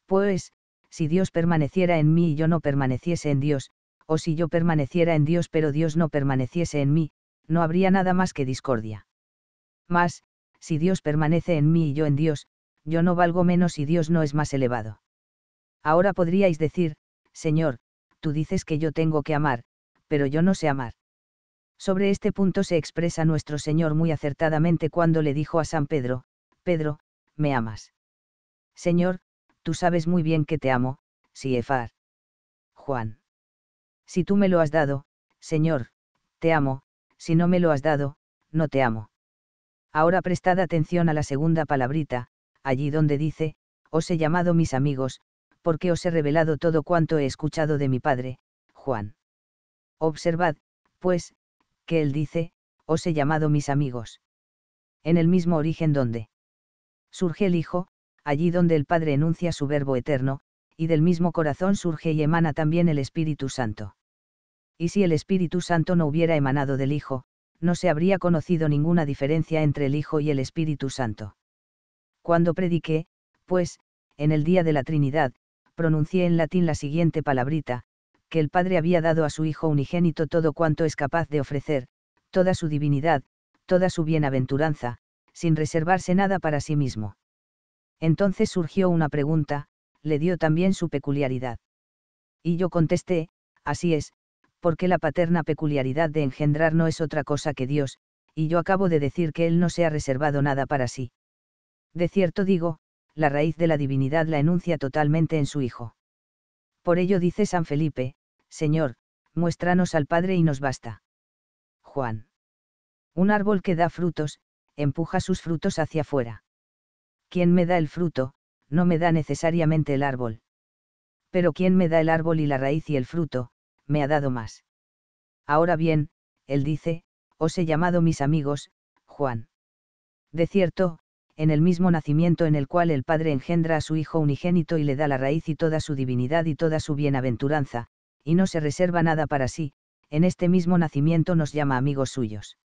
Pues, si Dios permaneciera en mí y yo no permaneciese en Dios, o si yo permaneciera en Dios pero Dios no permaneciese en mí, no habría nada más que discordia. Mas, si Dios permanece en mí y yo en Dios, yo no valgo menos y Dios no es más elevado. Ahora podríais decir, Señor, tú dices que yo tengo que amar, pero yo no sé amar. Sobre este punto se expresa nuestro Señor muy acertadamente cuando le dijo a San Pedro, Pedro, me amas. Señor, tú sabes muy bien que te amo, si efar. Juan. Si tú me lo has dado, Señor, te amo, si no me lo has dado, no te amo. Ahora prestad atención a la segunda palabrita, allí donde dice, os he llamado mis amigos, porque os he revelado todo cuanto he escuchado de mi padre, Juan. Observad, pues, que él dice, os he llamado mis amigos. En el mismo origen donde surge el Hijo, allí donde el Padre enuncia su verbo eterno, y del mismo corazón surge y emana también el Espíritu Santo. Y si el Espíritu Santo no hubiera emanado del Hijo, no se habría conocido ninguna diferencia entre el Hijo y el Espíritu Santo. Cuando prediqué, pues, en el día de la Trinidad, pronuncié en latín la siguiente palabrita, que el Padre había dado a su Hijo unigénito todo cuanto es capaz de ofrecer, toda su divinidad, toda su bienaventuranza, sin reservarse nada para sí mismo. Entonces surgió una pregunta, le dio también su peculiaridad. Y yo contesté, así es, porque la paterna peculiaridad de engendrar no es otra cosa que Dios, y yo acabo de decir que Él no se ha reservado nada para sí. De cierto digo, la raíz de la divinidad la enuncia totalmente en su Hijo. Por ello dice San Felipe, Señor, muéstranos al Padre y nos basta. Juan. Un árbol que da frutos, empuja sus frutos hacia afuera. Quien me da el fruto, no me da necesariamente el árbol. Pero quien me da el árbol y la raíz y el fruto, me ha dado más. Ahora bien, él dice, os he llamado mis amigos, Juan. De cierto, en el mismo nacimiento en el cual el Padre engendra a su Hijo unigénito y le da la raíz y toda su divinidad y toda su bienaventuranza, y no se reserva nada para sí, en este mismo nacimiento nos llama amigos suyos.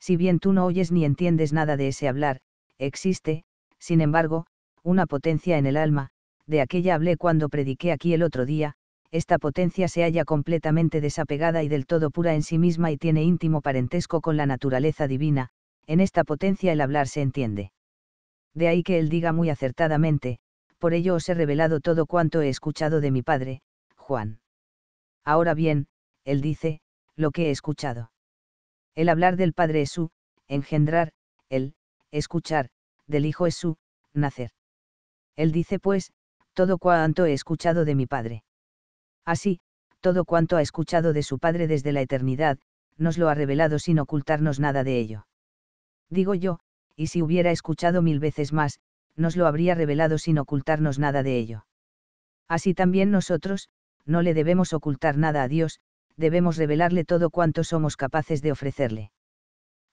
Si bien tú no oyes ni entiendes nada de ese hablar, existe, sin embargo, una potencia en el alma, de aquella hablé cuando prediqué aquí el otro día, esta potencia se halla completamente desapegada y del todo pura en sí misma y tiene íntimo parentesco con la naturaleza divina, en esta potencia el hablar se entiende. De ahí que él diga muy acertadamente, por ello os he revelado todo cuanto he escuchado de mi padre, Juan. Ahora bien, él dice, lo que he escuchado. El hablar del padre es su, engendrar, el, escuchar, del hijo es su, nacer. Él dice pues, todo cuanto he escuchado de mi padre. Así, todo cuanto ha escuchado de su Padre desde la eternidad, nos lo ha revelado sin ocultarnos nada de ello. Digo yo, y si hubiera escuchado mil veces más, nos lo habría revelado sin ocultarnos nada de ello. Así también nosotros, no le debemos ocultar nada a Dios, debemos revelarle todo cuanto somos capaces de ofrecerle.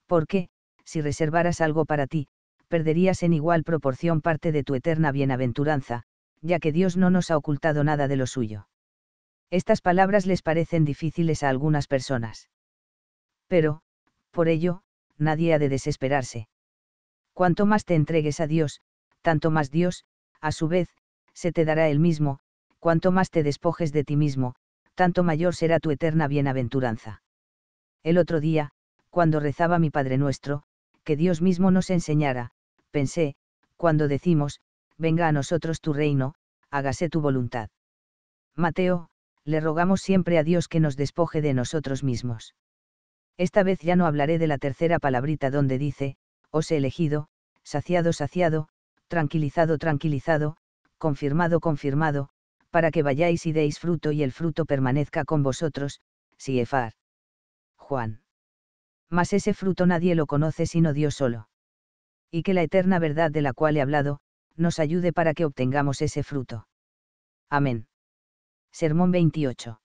Porque, si reservaras algo para ti, perderías en igual proporción parte de tu eterna bienaventuranza, ya que Dios no nos ha ocultado nada de lo suyo. Estas palabras les parecen difíciles a algunas personas. Pero, por ello, nadie ha de desesperarse. Cuanto más te entregues a Dios, tanto más Dios, a su vez, se te dará el mismo, cuanto más te despojes de ti mismo, tanto mayor será tu eterna bienaventuranza. El otro día, cuando rezaba mi Padre Nuestro, que Dios mismo nos enseñara, pensé, cuando decimos, venga a nosotros tu reino, hágase tu voluntad. Mateo, le rogamos siempre a Dios que nos despoje de nosotros mismos. Esta vez ya no hablaré de la tercera palabrita donde dice, os he elegido, saciado, saciado, tranquilizado, tranquilizado, confirmado, confirmado, para que vayáis y deis fruto y el fruto permanezca con vosotros, si Juan. Mas ese fruto nadie lo conoce sino Dios solo. Y que la eterna verdad de la cual he hablado, nos ayude para que obtengamos ese fruto. Amén. Sermón 28.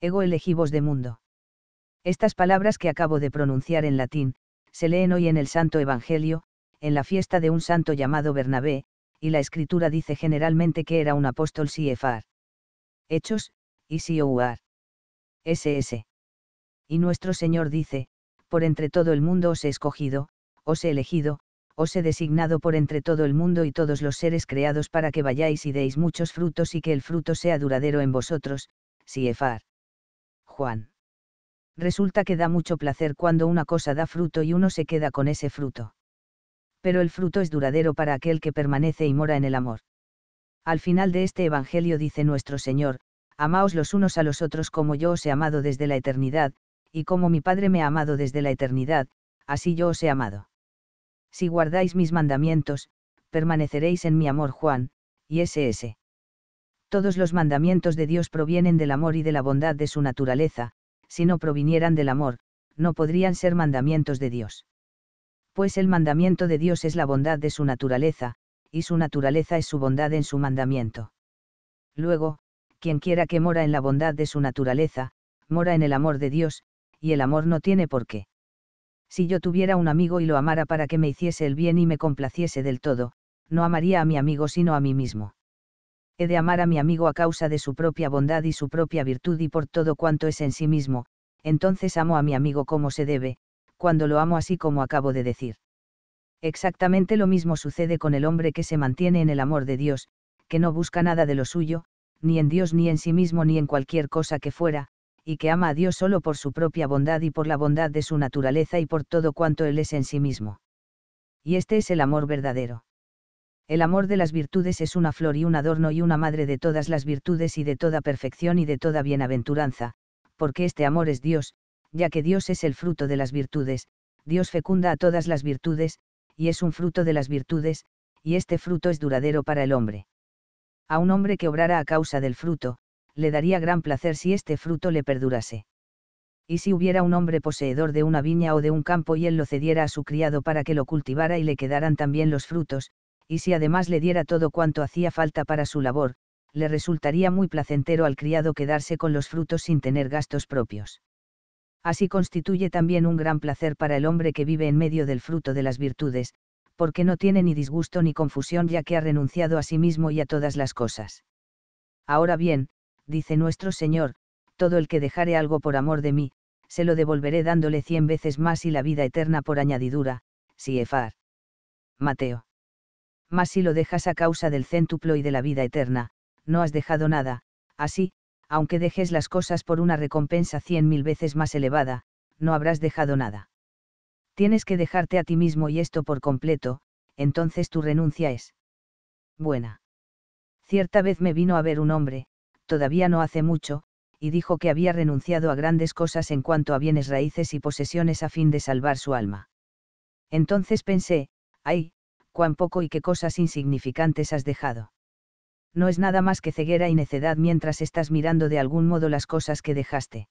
Ego elegivos de mundo. Estas palabras que acabo de pronunciar en latín, se leen hoy en el Santo Evangelio, en la fiesta de un santo llamado Bernabé, y la escritura dice generalmente que era un apóstol efar. Hechos, y siouar. SS. Y nuestro Señor dice, por entre todo el mundo os he escogido, os he elegido, os he designado por entre todo el mundo y todos los seres creados para que vayáis y deis muchos frutos y que el fruto sea duradero en vosotros, Siefar. Juan. Resulta que da mucho placer cuando una cosa da fruto y uno se queda con ese fruto. Pero el fruto es duradero para aquel que permanece y mora en el amor. Al final de este Evangelio dice nuestro Señor, Amaos los unos a los otros como yo os he amado desde la eternidad, y como mi Padre me ha amado desde la eternidad, así yo os he amado. Si guardáis mis mandamientos, permaneceréis en mi amor Juan, y SS. Todos los mandamientos de Dios provienen del amor y de la bondad de su naturaleza, si no provinieran del amor, no podrían ser mandamientos de Dios. Pues el mandamiento de Dios es la bondad de su naturaleza, y su naturaleza es su bondad en su mandamiento. Luego, quien quiera que mora en la bondad de su naturaleza, mora en el amor de Dios, y el amor no tiene por qué si yo tuviera un amigo y lo amara para que me hiciese el bien y me complaciese del todo, no amaría a mi amigo sino a mí mismo. He de amar a mi amigo a causa de su propia bondad y su propia virtud y por todo cuanto es en sí mismo, entonces amo a mi amigo como se debe, cuando lo amo así como acabo de decir. Exactamente lo mismo sucede con el hombre que se mantiene en el amor de Dios, que no busca nada de lo suyo, ni en Dios ni en sí mismo ni en cualquier cosa que fuera, y que ama a Dios solo por su propia bondad y por la bondad de su naturaleza y por todo cuanto Él es en sí mismo. Y este es el amor verdadero. El amor de las virtudes es una flor y un adorno y una madre de todas las virtudes y de toda perfección y de toda bienaventuranza, porque este amor es Dios, ya que Dios es el fruto de las virtudes, Dios fecunda a todas las virtudes, y es un fruto de las virtudes, y este fruto es duradero para el hombre. A un hombre que obrara a causa del fruto, le daría gran placer si este fruto le perdurase. Y si hubiera un hombre poseedor de una viña o de un campo y él lo cediera a su criado para que lo cultivara y le quedaran también los frutos, y si además le diera todo cuanto hacía falta para su labor, le resultaría muy placentero al criado quedarse con los frutos sin tener gastos propios. Así constituye también un gran placer para el hombre que vive en medio del fruto de las virtudes, porque no tiene ni disgusto ni confusión ya que ha renunciado a sí mismo y a todas las cosas. Ahora bien, dice nuestro Señor, todo el que dejare algo por amor de mí, se lo devolveré dándole cien veces más y la vida eterna por añadidura, si efar. Mateo. Mas si lo dejas a causa del céntuplo y de la vida eterna, no has dejado nada, así, aunque dejes las cosas por una recompensa cien mil veces más elevada, no habrás dejado nada. Tienes que dejarte a ti mismo y esto por completo, entonces tu renuncia es buena. Cierta vez me vino a ver un hombre, todavía no hace mucho, y dijo que había renunciado a grandes cosas en cuanto a bienes raíces y posesiones a fin de salvar su alma. Entonces pensé, ay, cuán poco y qué cosas insignificantes has dejado. No es nada más que ceguera y necedad mientras estás mirando de algún modo las cosas que dejaste.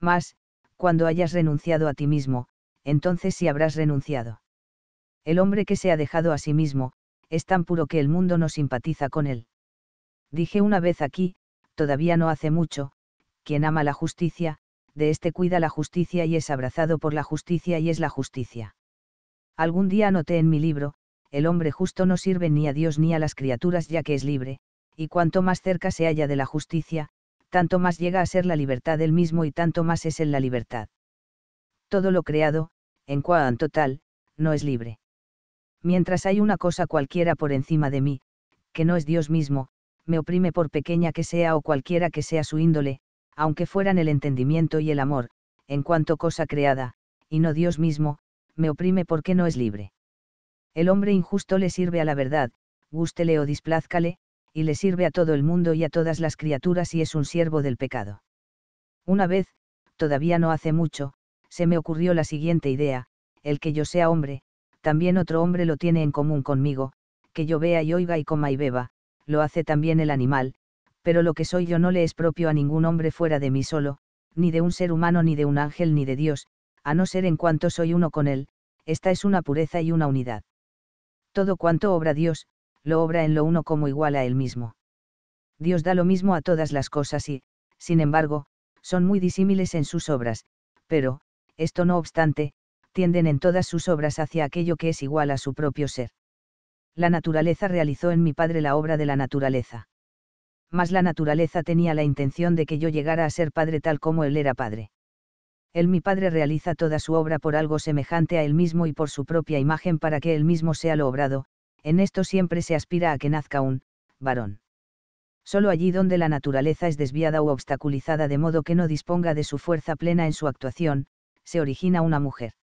Mas, cuando hayas renunciado a ti mismo, entonces sí habrás renunciado. El hombre que se ha dejado a sí mismo, es tan puro que el mundo no simpatiza con él. Dije una vez aquí, todavía no hace mucho, quien ama la justicia, de este cuida la justicia y es abrazado por la justicia y es la justicia. Algún día anoté en mi libro, el hombre justo no sirve ni a Dios ni a las criaturas ya que es libre, y cuanto más cerca se halla de la justicia, tanto más llega a ser la libertad él mismo y tanto más es él la libertad. Todo lo creado, en cuanto tal, no es libre. Mientras hay una cosa cualquiera por encima de mí, que no es Dios mismo, me oprime por pequeña que sea o cualquiera que sea su índole, aunque fueran el entendimiento y el amor, en cuanto cosa creada, y no Dios mismo, me oprime porque no es libre. El hombre injusto le sirve a la verdad, gústele o displázcale, y le sirve a todo el mundo y a todas las criaturas y es un siervo del pecado. Una vez, todavía no hace mucho, se me ocurrió la siguiente idea, el que yo sea hombre, también otro hombre lo tiene en común conmigo, que yo vea y oiga y coma y beba, lo hace también el animal, pero lo que soy yo no le es propio a ningún hombre fuera de mí solo, ni de un ser humano, ni de un ángel, ni de Dios, a no ser en cuanto soy uno con Él, esta es una pureza y una unidad. Todo cuanto obra Dios, lo obra en lo uno como igual a Él mismo. Dios da lo mismo a todas las cosas y, sin embargo, son muy disímiles en sus obras, pero, esto no obstante, tienden en todas sus obras hacia aquello que es igual a su propio ser la naturaleza realizó en mi padre la obra de la naturaleza. Mas la naturaleza tenía la intención de que yo llegara a ser padre tal como él era padre. Él mi padre realiza toda su obra por algo semejante a él mismo y por su propia imagen para que él mismo sea lo obrado, en esto siempre se aspira a que nazca un varón. Solo allí donde la naturaleza es desviada u obstaculizada de modo que no disponga de su fuerza plena en su actuación, se origina una mujer.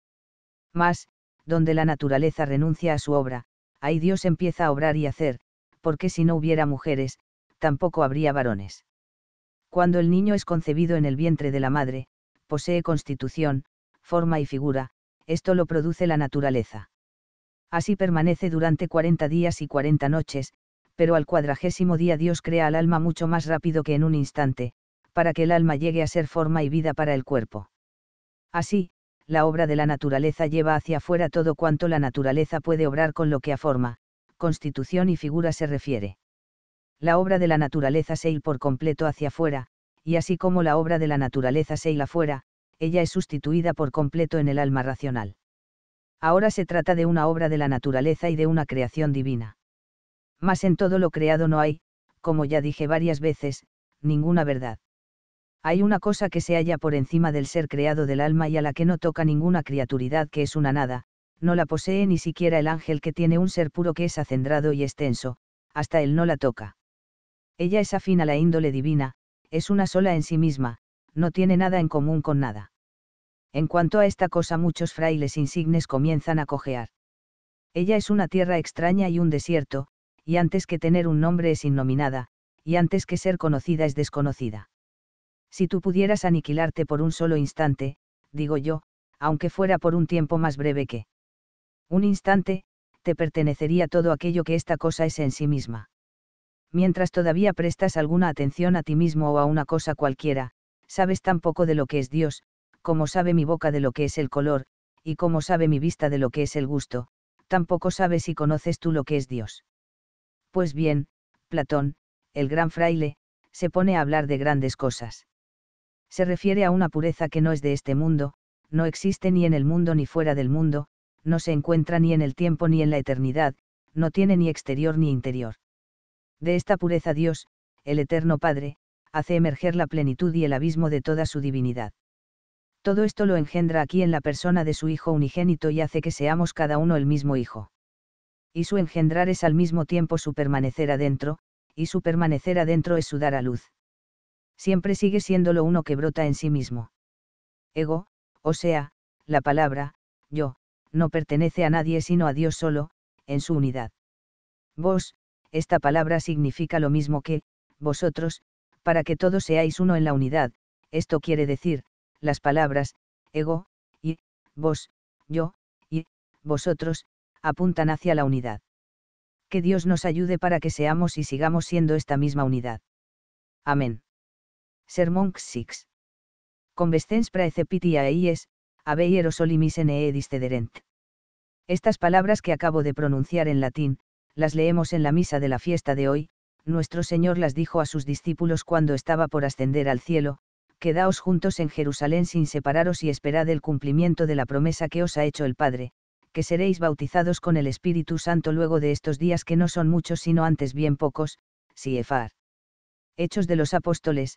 Mas, donde la naturaleza renuncia a su obra, ahí Dios empieza a obrar y hacer, porque si no hubiera mujeres, tampoco habría varones. Cuando el niño es concebido en el vientre de la madre, posee constitución, forma y figura, esto lo produce la naturaleza. Así permanece durante 40 días y 40 noches, pero al cuadragésimo día Dios crea al alma mucho más rápido que en un instante, para que el alma llegue a ser forma y vida para el cuerpo. Así, la obra de la naturaleza lleva hacia afuera todo cuanto la naturaleza puede obrar con lo que a forma, constitución y figura se refiere. La obra de la naturaleza se por completo hacia afuera, y así como la obra de la naturaleza se afuera, ella es sustituida por completo en el alma racional. Ahora se trata de una obra de la naturaleza y de una creación divina. Mas en todo lo creado no hay, como ya dije varias veces, ninguna verdad hay una cosa que se halla por encima del ser creado del alma y a la que no toca ninguna criaturidad que es una nada, no la posee ni siquiera el ángel que tiene un ser puro que es acendrado y extenso, hasta él no la toca. Ella es afín a la índole divina, es una sola en sí misma, no tiene nada en común con nada. En cuanto a esta cosa muchos frailes insignes comienzan a cojear. Ella es una tierra extraña y un desierto, y antes que tener un nombre es innominada, y antes que ser conocida es desconocida. Si tú pudieras aniquilarte por un solo instante, digo yo, aunque fuera por un tiempo más breve que un instante, te pertenecería todo aquello que esta cosa es en sí misma. Mientras todavía prestas alguna atención a ti mismo o a una cosa cualquiera, sabes tan poco de lo que es Dios, como sabe mi boca de lo que es el color, y como sabe mi vista de lo que es el gusto, tampoco sabes y conoces tú lo que es Dios. Pues bien, Platón, el gran fraile, se pone a hablar de grandes cosas se refiere a una pureza que no es de este mundo, no existe ni en el mundo ni fuera del mundo, no se encuentra ni en el tiempo ni en la eternidad, no tiene ni exterior ni interior. De esta pureza Dios, el Eterno Padre, hace emerger la plenitud y el abismo de toda su divinidad. Todo esto lo engendra aquí en la persona de su Hijo unigénito y hace que seamos cada uno el mismo Hijo. Y su engendrar es al mismo tiempo su permanecer adentro, y su permanecer adentro es su dar a luz siempre sigue siendo lo uno que brota en sí mismo. Ego, o sea, la palabra, yo, no pertenece a nadie sino a Dios solo, en su unidad. Vos, esta palabra significa lo mismo que, vosotros, para que todos seáis uno en la unidad, esto quiere decir, las palabras, ego, y, vos, yo, y, vosotros, apuntan hacia la unidad. Que Dios nos ayude para que seamos y sigamos siendo esta misma unidad. Amén. Sermón 6. Convestens praecepitiaeies, aeies, abei en nee discederent. Estas palabras que acabo de pronunciar en latín, las leemos en la misa de la fiesta de hoy, nuestro Señor las dijo a sus discípulos cuando estaba por ascender al cielo, quedaos juntos en Jerusalén sin separaros y esperad el cumplimiento de la promesa que os ha hecho el Padre, que seréis bautizados con el Espíritu Santo luego de estos días que no son muchos sino antes bien pocos, si efar. Hechos de los Apóstoles,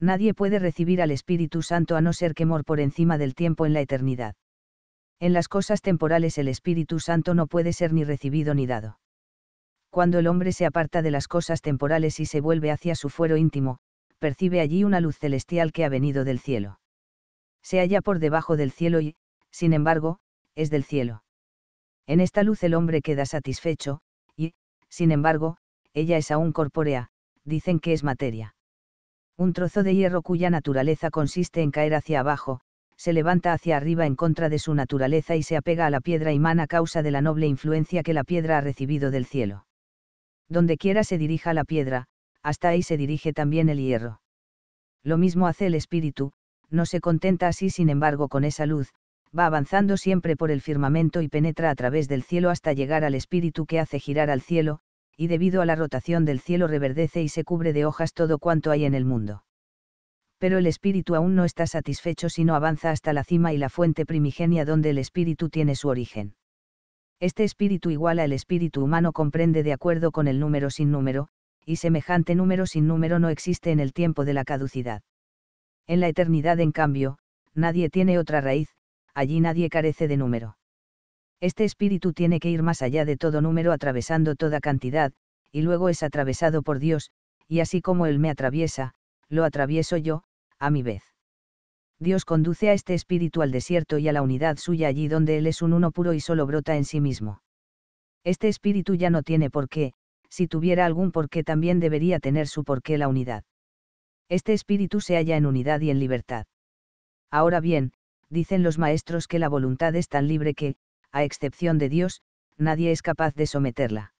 nadie puede recibir al Espíritu Santo a no ser que mor por encima del tiempo en la eternidad. En las cosas temporales el Espíritu Santo no puede ser ni recibido ni dado. Cuando el hombre se aparta de las cosas temporales y se vuelve hacia su fuero íntimo, percibe allí una luz celestial que ha venido del cielo. Se halla por debajo del cielo y, sin embargo, es del cielo. En esta luz el hombre queda satisfecho, y, sin embargo, ella es aún corpórea, dicen que es materia un trozo de hierro cuya naturaleza consiste en caer hacia abajo, se levanta hacia arriba en contra de su naturaleza y se apega a la piedra imán a causa de la noble influencia que la piedra ha recibido del cielo. Donde quiera se dirija la piedra, hasta ahí se dirige también el hierro. Lo mismo hace el espíritu, no se contenta así sin embargo con esa luz, va avanzando siempre por el firmamento y penetra a través del cielo hasta llegar al espíritu que hace girar al cielo, y debido a la rotación del cielo reverdece y se cubre de hojas todo cuanto hay en el mundo. Pero el espíritu aún no está satisfecho si no avanza hasta la cima y la fuente primigenia donde el espíritu tiene su origen. Este espíritu igual al espíritu humano comprende de acuerdo con el número sin número, y semejante número sin número no existe en el tiempo de la caducidad. En la eternidad, en cambio, nadie tiene otra raíz, allí nadie carece de número. Este espíritu tiene que ir más allá de todo número atravesando toda cantidad, y luego es atravesado por Dios, y así como Él me atraviesa, lo atravieso yo, a mi vez. Dios conduce a este espíritu al desierto y a la unidad suya allí donde Él es un uno puro y solo brota en sí mismo. Este espíritu ya no tiene por qué, si tuviera algún porqué también debería tener su porqué la unidad. Este espíritu se halla en unidad y en libertad. Ahora bien, dicen los maestros que la voluntad es tan libre que, a excepción de Dios, nadie es capaz de someterla.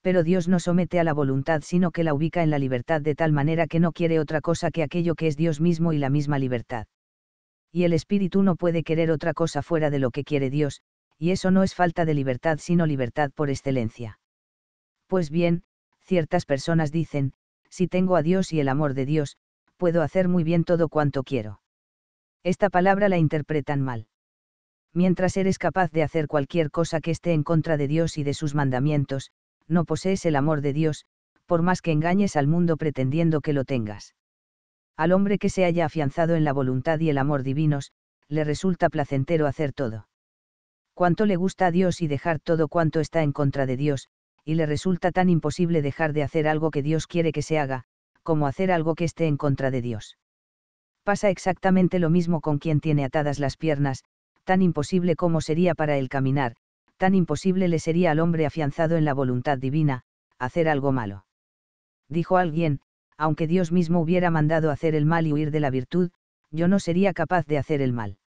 Pero Dios no somete a la voluntad sino que la ubica en la libertad de tal manera que no quiere otra cosa que aquello que es Dios mismo y la misma libertad. Y el espíritu no puede querer otra cosa fuera de lo que quiere Dios, y eso no es falta de libertad sino libertad por excelencia. Pues bien, ciertas personas dicen, si tengo a Dios y el amor de Dios, puedo hacer muy bien todo cuanto quiero. Esta palabra la interpretan mal mientras eres capaz de hacer cualquier cosa que esté en contra de Dios y de sus mandamientos, no posees el amor de Dios, por más que engañes al mundo pretendiendo que lo tengas. Al hombre que se haya afianzado en la voluntad y el amor divinos, le resulta placentero hacer todo. Cuánto le gusta a Dios y dejar todo cuanto está en contra de Dios, y le resulta tan imposible dejar de hacer algo que Dios quiere que se haga, como hacer algo que esté en contra de Dios. Pasa exactamente lo mismo con quien tiene atadas las piernas, tan imposible como sería para él caminar, tan imposible le sería al hombre afianzado en la voluntad divina, hacer algo malo. Dijo alguien, aunque Dios mismo hubiera mandado hacer el mal y huir de la virtud, yo no sería capaz de hacer el mal.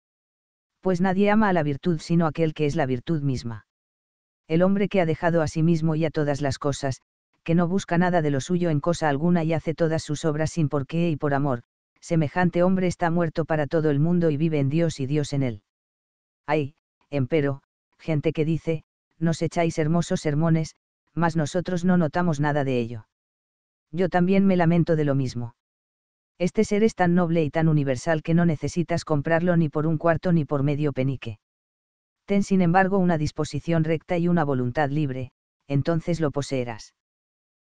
Pues nadie ama a la virtud sino aquel que es la virtud misma. El hombre que ha dejado a sí mismo y a todas las cosas, que no busca nada de lo suyo en cosa alguna y hace todas sus obras sin por qué y por amor, semejante hombre está muerto para todo el mundo y vive en Dios y Dios en él. Hay, empero, gente que dice, nos echáis hermosos sermones, mas nosotros no notamos nada de ello. Yo también me lamento de lo mismo. Este ser es tan noble y tan universal que no necesitas comprarlo ni por un cuarto ni por medio penique. Ten sin embargo una disposición recta y una voluntad libre, entonces lo poseerás.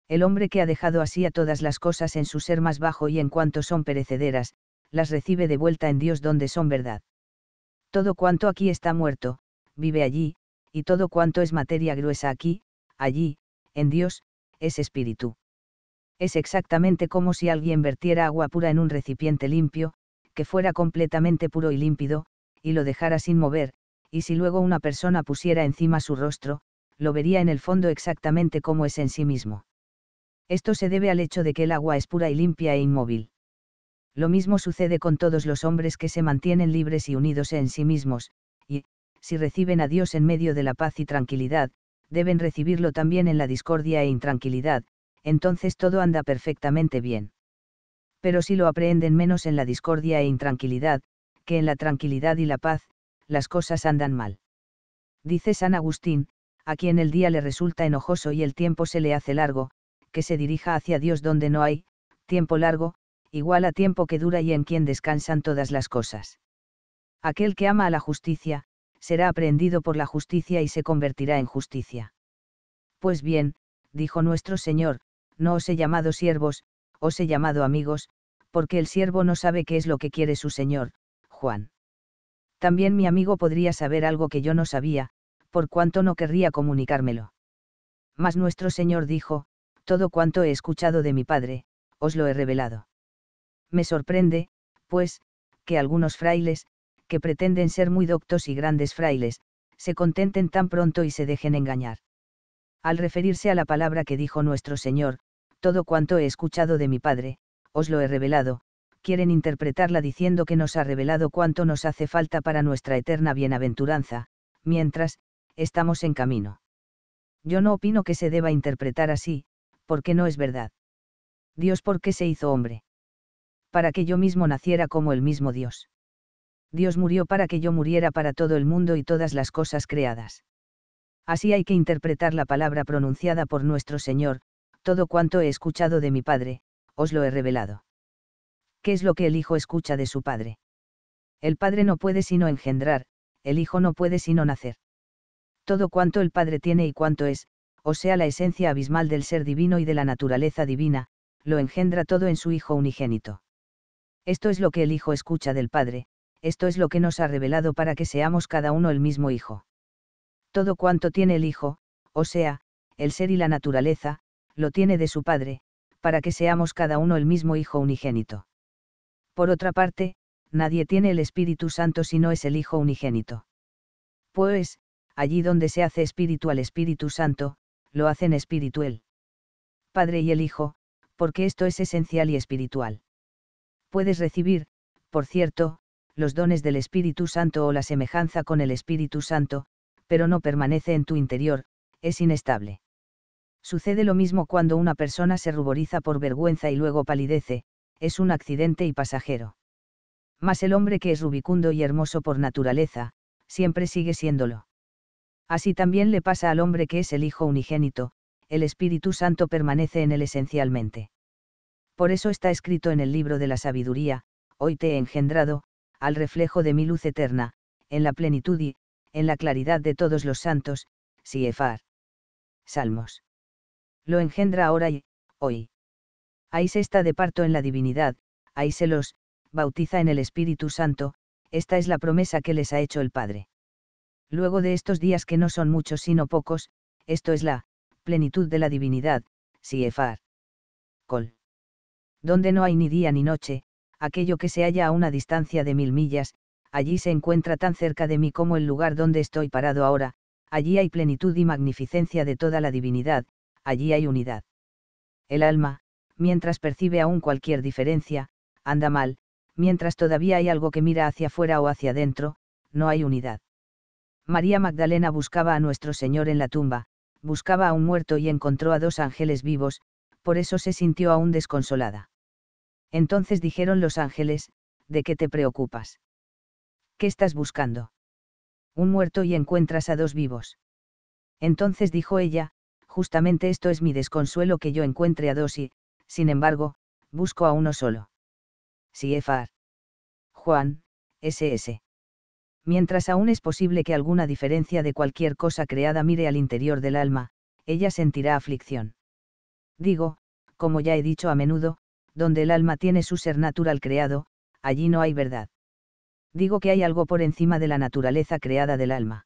El hombre que ha dejado así a todas las cosas en su ser más bajo y en cuanto son perecederas, las recibe de vuelta en Dios donde son verdad. Todo cuanto aquí está muerto, vive allí, y todo cuanto es materia gruesa aquí, allí, en Dios, es espíritu. Es exactamente como si alguien vertiera agua pura en un recipiente limpio, que fuera completamente puro y límpido, y lo dejara sin mover, y si luego una persona pusiera encima su rostro, lo vería en el fondo exactamente como es en sí mismo. Esto se debe al hecho de que el agua es pura y limpia e inmóvil. Lo mismo sucede con todos los hombres que se mantienen libres y unidos en sí mismos, y, si reciben a Dios en medio de la paz y tranquilidad, deben recibirlo también en la discordia e intranquilidad, entonces todo anda perfectamente bien. Pero si lo aprehenden menos en la discordia e intranquilidad, que en la tranquilidad y la paz, las cosas andan mal. Dice San Agustín, a quien el día le resulta enojoso y el tiempo se le hace largo, que se dirija hacia Dios donde no hay, tiempo largo, igual a tiempo que dura y en quien descansan todas las cosas. Aquel que ama a la justicia, será aprehendido por la justicia y se convertirá en justicia. Pues bien, dijo nuestro Señor, no os he llamado siervos, os he llamado amigos, porque el siervo no sabe qué es lo que quiere su Señor, Juan. También mi amigo podría saber algo que yo no sabía, por cuanto no querría comunicármelo. Mas nuestro Señor dijo, todo cuanto he escuchado de mi Padre, os lo he revelado me sorprende, pues, que algunos frailes, que pretenden ser muy doctos y grandes frailes, se contenten tan pronto y se dejen engañar. Al referirse a la palabra que dijo nuestro Señor, todo cuanto he escuchado de mi Padre, os lo he revelado, quieren interpretarla diciendo que nos ha revelado cuánto nos hace falta para nuestra eterna bienaventuranza, mientras, estamos en camino. Yo no opino que se deba interpretar así, porque no es verdad. Dios por qué se hizo hombre para que yo mismo naciera como el mismo Dios. Dios murió para que yo muriera para todo el mundo y todas las cosas creadas. Así hay que interpretar la palabra pronunciada por nuestro Señor, todo cuanto he escuchado de mi Padre, os lo he revelado. ¿Qué es lo que el Hijo escucha de su Padre? El Padre no puede sino engendrar, el Hijo no puede sino nacer. Todo cuanto el Padre tiene y cuanto es, o sea la esencia abismal del ser divino y de la naturaleza divina, lo engendra todo en su Hijo unigénito. Esto es lo que el Hijo escucha del Padre, esto es lo que nos ha revelado para que seamos cada uno el mismo Hijo. Todo cuanto tiene el Hijo, o sea, el ser y la naturaleza, lo tiene de su Padre, para que seamos cada uno el mismo Hijo unigénito. Por otra parte, nadie tiene el Espíritu Santo si no es el Hijo unigénito. Pues, allí donde se hace espíritu al Espíritu Santo, lo hacen espiritual. Padre y el Hijo, porque esto es esencial y espiritual puedes recibir, por cierto, los dones del Espíritu Santo o la semejanza con el Espíritu Santo, pero no permanece en tu interior, es inestable. Sucede lo mismo cuando una persona se ruboriza por vergüenza y luego palidece, es un accidente y pasajero. Mas el hombre que es rubicundo y hermoso por naturaleza, siempre sigue siéndolo. Así también le pasa al hombre que es el Hijo unigénito, el Espíritu Santo permanece en él esencialmente. Por eso está escrito en el libro de la sabiduría, hoy te he engendrado, al reflejo de mi luz eterna, en la plenitud y, en la claridad de todos los santos, Siefar. Salmos. Lo engendra ahora y, hoy. Ahí se está de parto en la divinidad, ahí se los, bautiza en el Espíritu Santo, esta es la promesa que les ha hecho el Padre. Luego de estos días que no son muchos sino pocos, esto es la, plenitud de la divinidad, Siefar. Col donde no hay ni día ni noche, aquello que se halla a una distancia de mil millas, allí se encuentra tan cerca de mí como el lugar donde estoy parado ahora, allí hay plenitud y magnificencia de toda la divinidad, allí hay unidad. El alma, mientras percibe aún cualquier diferencia, anda mal, mientras todavía hay algo que mira hacia afuera o hacia adentro, no hay unidad. María Magdalena buscaba a nuestro Señor en la tumba, buscaba a un muerto y encontró a dos ángeles vivos, por eso se sintió aún desconsolada. Entonces dijeron los ángeles, ¿de qué te preocupas? ¿Qué estás buscando? Un muerto y encuentras a dos vivos. Entonces dijo ella, justamente esto es mi desconsuelo que yo encuentre a dos y, sin embargo, busco a uno solo. Siefar. Juan, SS. Mientras aún es posible que alguna diferencia de cualquier cosa creada mire al interior del alma, ella sentirá aflicción. Digo, como ya he dicho a menudo, donde el alma tiene su ser natural creado, allí no hay verdad. Digo que hay algo por encima de la naturaleza creada del alma.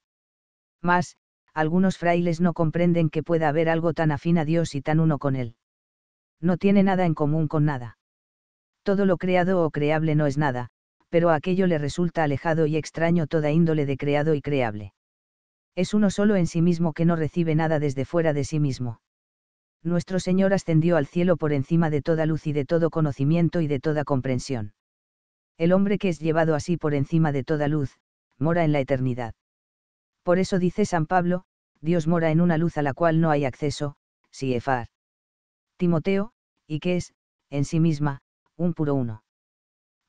Mas, algunos frailes no comprenden que pueda haber algo tan afín a Dios y tan uno con Él. No tiene nada en común con nada. Todo lo creado o creable no es nada, pero a aquello le resulta alejado y extraño toda índole de creado y creable. Es uno solo en sí mismo que no recibe nada desde fuera de sí mismo nuestro Señor ascendió al cielo por encima de toda luz y de todo conocimiento y de toda comprensión. El hombre que es llevado así por encima de toda luz, mora en la eternidad. Por eso dice San Pablo, Dios mora en una luz a la cual no hay acceso, si efar. Timoteo, y que es, en sí misma, un puro uno.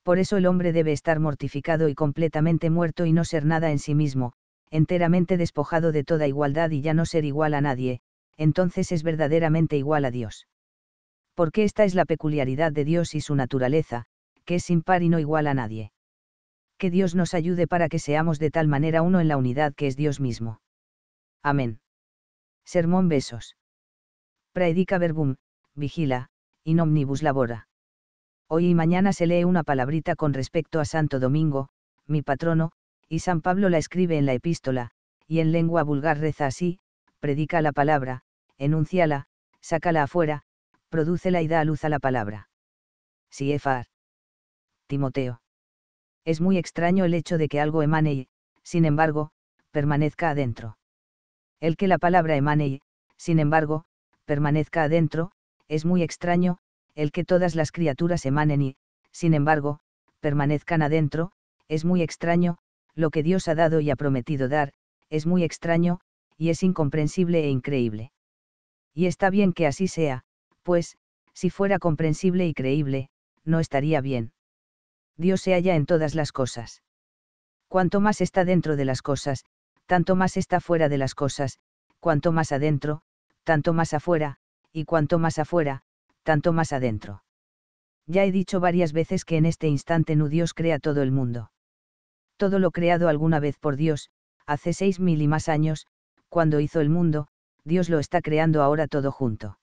Por eso el hombre debe estar mortificado y completamente muerto y no ser nada en sí mismo, enteramente despojado de toda igualdad y ya no ser igual a nadie, entonces es verdaderamente igual a Dios. Porque esta es la peculiaridad de Dios y su naturaleza, que es sin par y no igual a nadie. Que Dios nos ayude para que seamos de tal manera uno en la unidad que es Dios mismo. Amén. Sermón Besos. Praedica verbum, vigila, in omnibus labora. Hoy y mañana se lee una palabrita con respecto a Santo Domingo, mi patrono, y San Pablo la escribe en la epístola, y en lengua vulgar reza así, predica la palabra, enúnciala, sácala afuera, prodúcela y da a luz a la palabra. Efar. Timoteo. Es muy extraño el hecho de que algo emane y, sin embargo, permanezca adentro. El que la palabra emane y, sin embargo, permanezca adentro, es muy extraño, el que todas las criaturas emanen y, sin embargo, permanezcan adentro, es muy extraño, lo que Dios ha dado y ha prometido dar, es muy extraño, y es incomprensible e increíble y está bien que así sea, pues, si fuera comprensible y creíble, no estaría bien. Dios se halla en todas las cosas. Cuanto más está dentro de las cosas, tanto más está fuera de las cosas, cuanto más adentro, tanto más afuera, y cuanto más afuera, tanto más adentro. Ya he dicho varias veces que en este instante no Dios crea todo el mundo. Todo lo creado alguna vez por Dios, hace seis mil y más años, cuando hizo el mundo, Dios lo está creando ahora todo junto.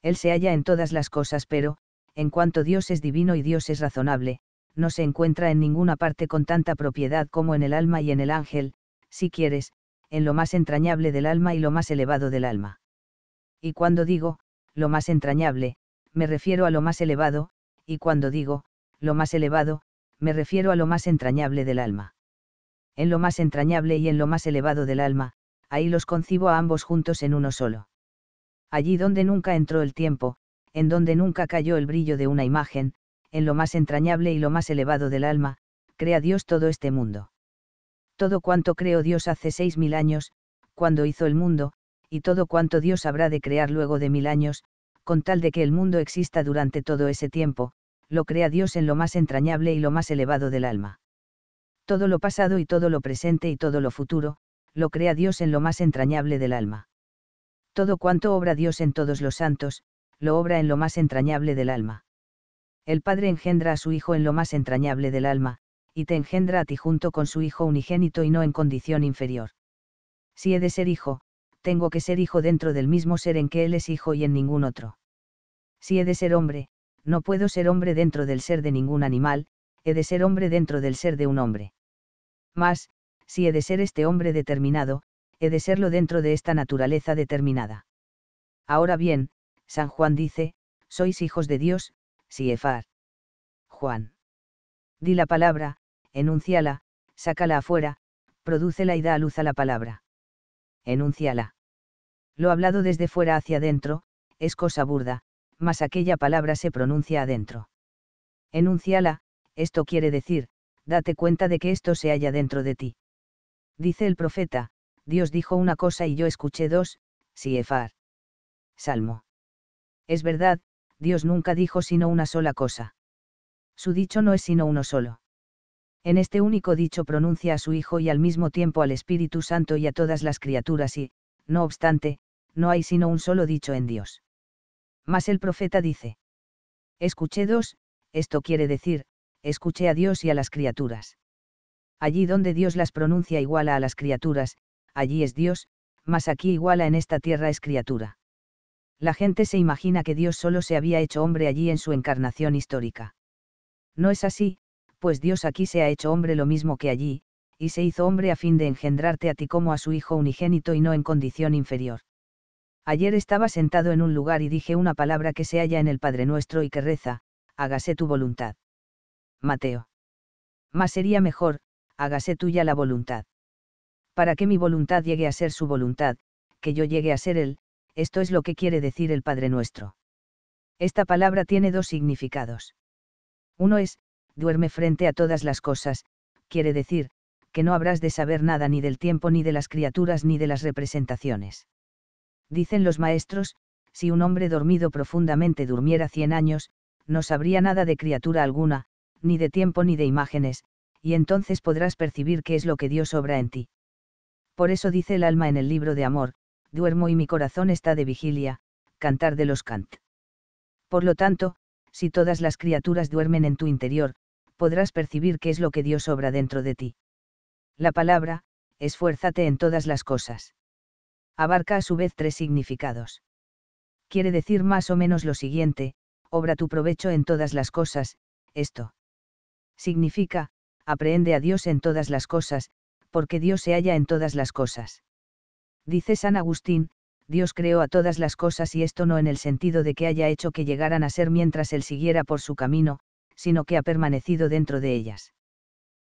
Él se halla en todas las cosas, pero, en cuanto Dios es divino y Dios es razonable, no se encuentra en ninguna parte con tanta propiedad como en el alma y en el ángel, si quieres, en lo más entrañable del alma y lo más elevado del alma. Y cuando digo, lo más entrañable, me refiero a lo más elevado, y cuando digo, lo más elevado, me refiero a lo más entrañable del alma. En lo más entrañable y en lo más elevado del alma, ahí los concibo a ambos juntos en uno solo. Allí donde nunca entró el tiempo, en donde nunca cayó el brillo de una imagen, en lo más entrañable y lo más elevado del alma, crea Dios todo este mundo. Todo cuanto creó Dios hace seis mil años, cuando hizo el mundo, y todo cuanto Dios habrá de crear luego de mil años, con tal de que el mundo exista durante todo ese tiempo, lo crea Dios en lo más entrañable y lo más elevado del alma. Todo lo pasado y todo lo presente y todo lo futuro, lo crea Dios en lo más entrañable del alma. Todo cuanto obra Dios en todos los santos, lo obra en lo más entrañable del alma. El Padre engendra a su Hijo en lo más entrañable del alma, y te engendra a ti junto con su Hijo unigénito y no en condición inferior. Si he de ser hijo, tengo que ser hijo dentro del mismo ser en que Él es hijo y en ningún otro. Si he de ser hombre, no puedo ser hombre dentro del ser de ningún animal, he de ser hombre dentro del ser de un hombre. Mas, si he de ser este hombre determinado, he de serlo dentro de esta naturaleza determinada. Ahora bien, San Juan dice, sois hijos de Dios, si efar. Juan. Di la palabra, enunciala, sácala afuera, prodúcela y da a luz a la palabra. Enunciala. Lo hablado desde fuera hacia adentro, es cosa burda, mas aquella palabra se pronuncia adentro. Enunciala, esto quiere decir, date cuenta de que esto se halla dentro de ti dice el profeta, Dios dijo una cosa y yo escuché dos, efar. Salmo. Es verdad, Dios nunca dijo sino una sola cosa. Su dicho no es sino uno solo. En este único dicho pronuncia a su Hijo y al mismo tiempo al Espíritu Santo y a todas las criaturas y, no obstante, no hay sino un solo dicho en Dios. Mas el profeta dice. Escuché dos, esto quiere decir, escuché a Dios y a las criaturas. Allí donde Dios las pronuncia iguala a las criaturas, allí es Dios, mas aquí iguala en esta tierra es criatura. La gente se imagina que Dios solo se había hecho hombre allí en su encarnación histórica. No es así, pues Dios aquí se ha hecho hombre lo mismo que allí, y se hizo hombre a fin de engendrarte a ti como a su Hijo unigénito y no en condición inferior. Ayer estaba sentado en un lugar y dije una palabra que se halla en el Padre nuestro y que reza, hágase tu voluntad. Mateo. Mas sería mejor, hágase tuya la voluntad. Para que mi voluntad llegue a ser su voluntad, que yo llegue a ser él, esto es lo que quiere decir el Padre nuestro. Esta palabra tiene dos significados. Uno es, duerme frente a todas las cosas, quiere decir, que no habrás de saber nada ni del tiempo ni de las criaturas ni de las representaciones. Dicen los maestros, si un hombre dormido profundamente durmiera cien años, no sabría nada de criatura alguna, ni de tiempo ni de imágenes, y entonces podrás percibir qué es lo que Dios obra en ti. Por eso dice el alma en el libro de amor, duermo y mi corazón está de vigilia, cantar de los cant. Por lo tanto, si todas las criaturas duermen en tu interior, podrás percibir qué es lo que Dios obra dentro de ti. La palabra, esfuérzate en todas las cosas. Abarca a su vez tres significados. Quiere decir más o menos lo siguiente, obra tu provecho en todas las cosas, esto. Significa, Aprende a Dios en todas las cosas, porque Dios se halla en todas las cosas. Dice San Agustín, Dios creó a todas las cosas y esto no en el sentido de que haya hecho que llegaran a ser mientras Él siguiera por su camino, sino que ha permanecido dentro de ellas.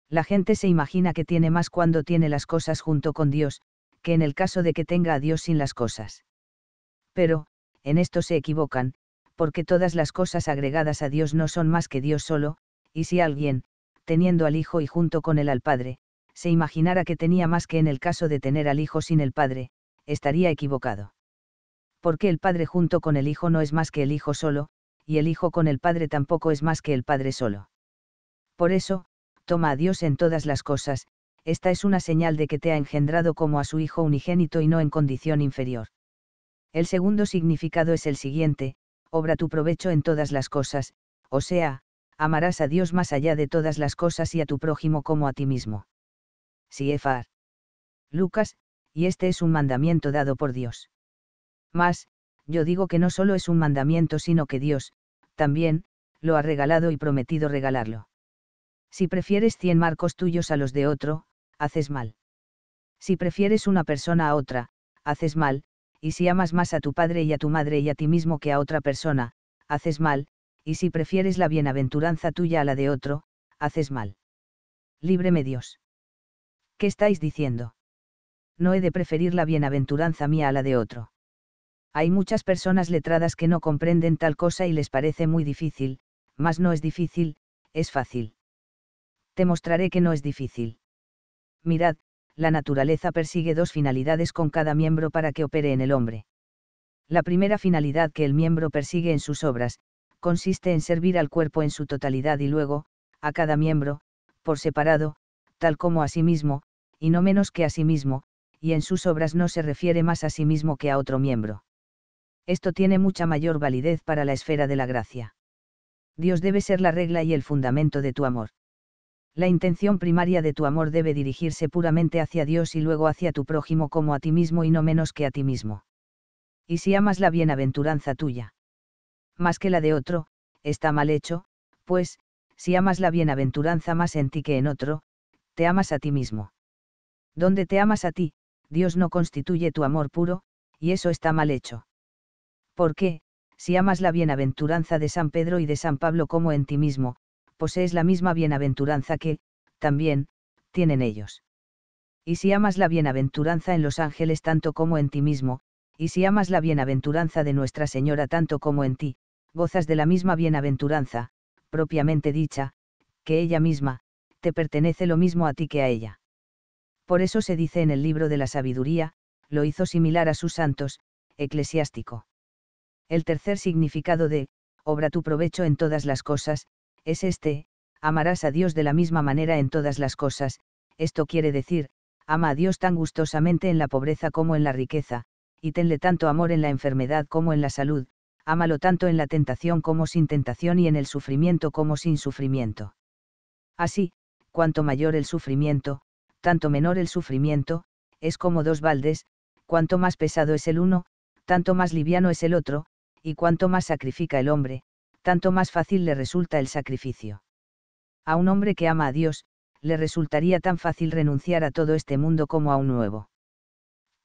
La gente se imagina que tiene más cuando tiene las cosas junto con Dios, que en el caso de que tenga a Dios sin las cosas. Pero, en esto se equivocan, porque todas las cosas agregadas a Dios no son más que Dios solo, y si alguien, teniendo al hijo y junto con él al padre, se imaginara que tenía más que en el caso de tener al hijo sin el padre, estaría equivocado. Porque el padre junto con el hijo no es más que el hijo solo, y el hijo con el padre tampoco es más que el padre solo. Por eso, toma a Dios en todas las cosas, esta es una señal de que te ha engendrado como a su hijo unigénito y no en condición inferior. El segundo significado es el siguiente, obra tu provecho en todas las cosas, o sea, amarás a Dios más allá de todas las cosas y a tu prójimo como a ti mismo. efar Lucas, y este es un mandamiento dado por Dios. Mas, yo digo que no solo es un mandamiento sino que Dios, también, lo ha regalado y prometido regalarlo. Si prefieres cien marcos tuyos a los de otro, haces mal. Si prefieres una persona a otra, haces mal, y si amas más a tu padre y a tu madre y a ti mismo que a otra persona, haces mal, y si prefieres la bienaventuranza tuya a la de otro, haces mal. Líbreme Dios. ¿Qué estáis diciendo? No he de preferir la bienaventuranza mía a la de otro. Hay muchas personas letradas que no comprenden tal cosa y les parece muy difícil, mas no es difícil, es fácil. Te mostraré que no es difícil. Mirad, la naturaleza persigue dos finalidades con cada miembro para que opere en el hombre. La primera finalidad que el miembro persigue en sus obras, consiste en servir al cuerpo en su totalidad y luego, a cada miembro, por separado, tal como a sí mismo, y no menos que a sí mismo, y en sus obras no se refiere más a sí mismo que a otro miembro. Esto tiene mucha mayor validez para la esfera de la gracia. Dios debe ser la regla y el fundamento de tu amor. La intención primaria de tu amor debe dirigirse puramente hacia Dios y luego hacia tu prójimo como a ti mismo y no menos que a ti mismo. Y si amas la bienaventuranza tuya más que la de otro, está mal hecho, pues, si amas la bienaventuranza más en ti que en otro, te amas a ti mismo. Donde te amas a ti, Dios no constituye tu amor puro, y eso está mal hecho. Porque, si amas la bienaventuranza de San Pedro y de San Pablo como en ti mismo, posees la misma bienaventuranza que, también, tienen ellos. Y si amas la bienaventuranza en los ángeles tanto como en ti mismo, y si amas la bienaventuranza de Nuestra Señora tanto como en ti, gozas de la misma bienaventuranza, propiamente dicha, que ella misma, te pertenece lo mismo a ti que a ella. Por eso se dice en el libro de la sabiduría, lo hizo similar a sus santos, eclesiástico. El tercer significado de, obra tu provecho en todas las cosas, es este, amarás a Dios de la misma manera en todas las cosas, esto quiere decir, ama a Dios tan gustosamente en la pobreza como en la riqueza, y tenle tanto amor en la enfermedad como en la salud, ámalo tanto en la tentación como sin tentación y en el sufrimiento como sin sufrimiento. Así, cuanto mayor el sufrimiento, tanto menor el sufrimiento, es como dos baldes, cuanto más pesado es el uno, tanto más liviano es el otro, y cuanto más sacrifica el hombre, tanto más fácil le resulta el sacrificio. A un hombre que ama a Dios, le resultaría tan fácil renunciar a todo este mundo como a un nuevo.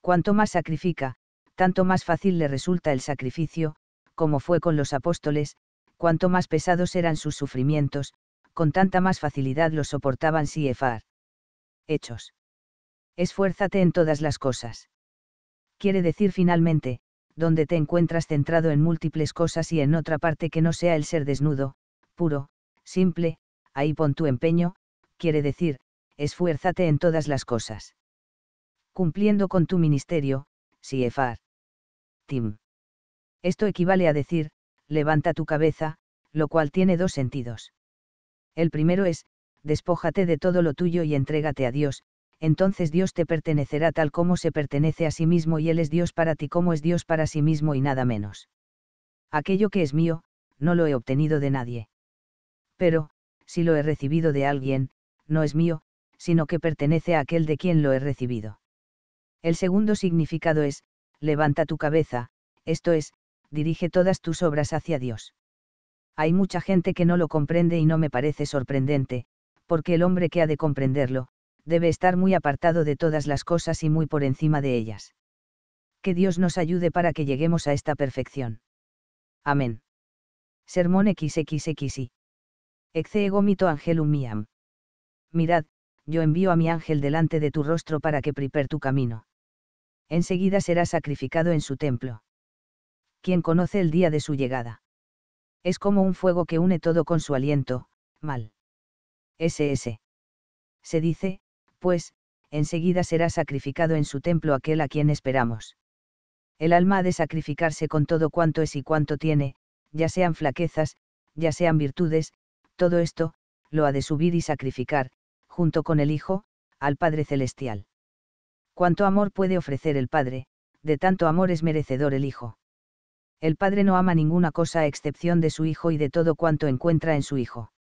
Cuanto más sacrifica, tanto más fácil le resulta el sacrificio, como fue con los apóstoles, cuanto más pesados eran sus sufrimientos, con tanta más facilidad los soportaban si Hechos. Esfuérzate en todas las cosas. Quiere decir finalmente, donde te encuentras centrado en múltiples cosas y en otra parte que no sea el ser desnudo, puro, simple, ahí pon tu empeño, quiere decir, esfuérzate en todas las cosas. Cumpliendo con tu ministerio, si Tim. Esto equivale a decir, levanta tu cabeza, lo cual tiene dos sentidos. El primero es, despójate de todo lo tuyo y entrégate a Dios, entonces Dios te pertenecerá tal como se pertenece a sí mismo y Él es Dios para ti como es Dios para sí mismo y nada menos. Aquello que es mío, no lo he obtenido de nadie. Pero, si lo he recibido de alguien, no es mío, sino que pertenece a aquel de quien lo he recibido. El segundo significado es, levanta tu cabeza, esto es, dirige todas tus obras hacia Dios. Hay mucha gente que no lo comprende y no me parece sorprendente, porque el hombre que ha de comprenderlo, debe estar muy apartado de todas las cosas y muy por encima de ellas. Que Dios nos ayude para que lleguemos a esta perfección. Amén. Sermón XXXI. Exe ego mito angelum miam. Mirad, yo envío a mi ángel delante de tu rostro para que prepare tu camino. Enseguida será sacrificado en su templo quien conoce el día de su llegada. Es como un fuego que une todo con su aliento, mal. SS. Se dice, pues, enseguida será sacrificado en su templo aquel a quien esperamos. El alma ha de sacrificarse con todo cuanto es y cuanto tiene, ya sean flaquezas, ya sean virtudes, todo esto, lo ha de subir y sacrificar, junto con el Hijo, al Padre Celestial. Cuánto amor puede ofrecer el Padre, de tanto amor es merecedor el Hijo. El Padre no ama ninguna cosa a excepción de su Hijo y de todo cuanto encuentra en su Hijo.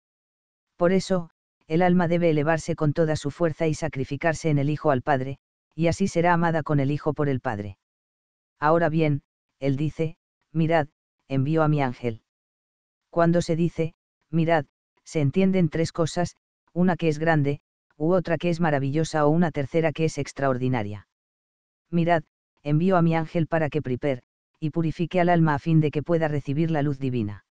Por eso, el alma debe elevarse con toda su fuerza y sacrificarse en el Hijo al Padre, y así será amada con el Hijo por el Padre. Ahora bien, él dice, mirad, envío a mi ángel. Cuando se dice, mirad, se entienden tres cosas, una que es grande, u otra que es maravillosa o una tercera que es extraordinaria. Mirad, envío a mi ángel para que prepare, y purifique al alma a fin de que pueda recibir la luz divina.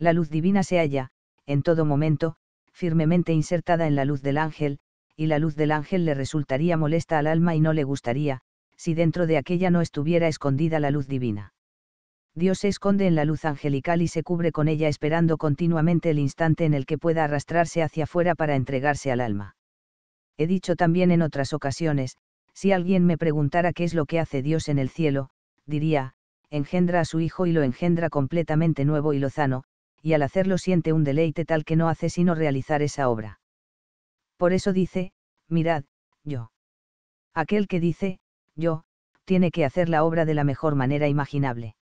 La luz divina se halla, en todo momento, firmemente insertada en la luz del ángel, y la luz del ángel le resultaría molesta al alma y no le gustaría, si dentro de aquella no estuviera escondida la luz divina. Dios se esconde en la luz angelical y se cubre con ella esperando continuamente el instante en el que pueda arrastrarse hacia afuera para entregarse al alma. He dicho también en otras ocasiones, si alguien me preguntara qué es lo que hace Dios en el cielo, diría, engendra a su hijo y lo engendra completamente nuevo y lozano, y al hacerlo siente un deleite tal que no hace sino realizar esa obra. Por eso dice, mirad, yo. Aquel que dice, yo, tiene que hacer la obra de la mejor manera imaginable.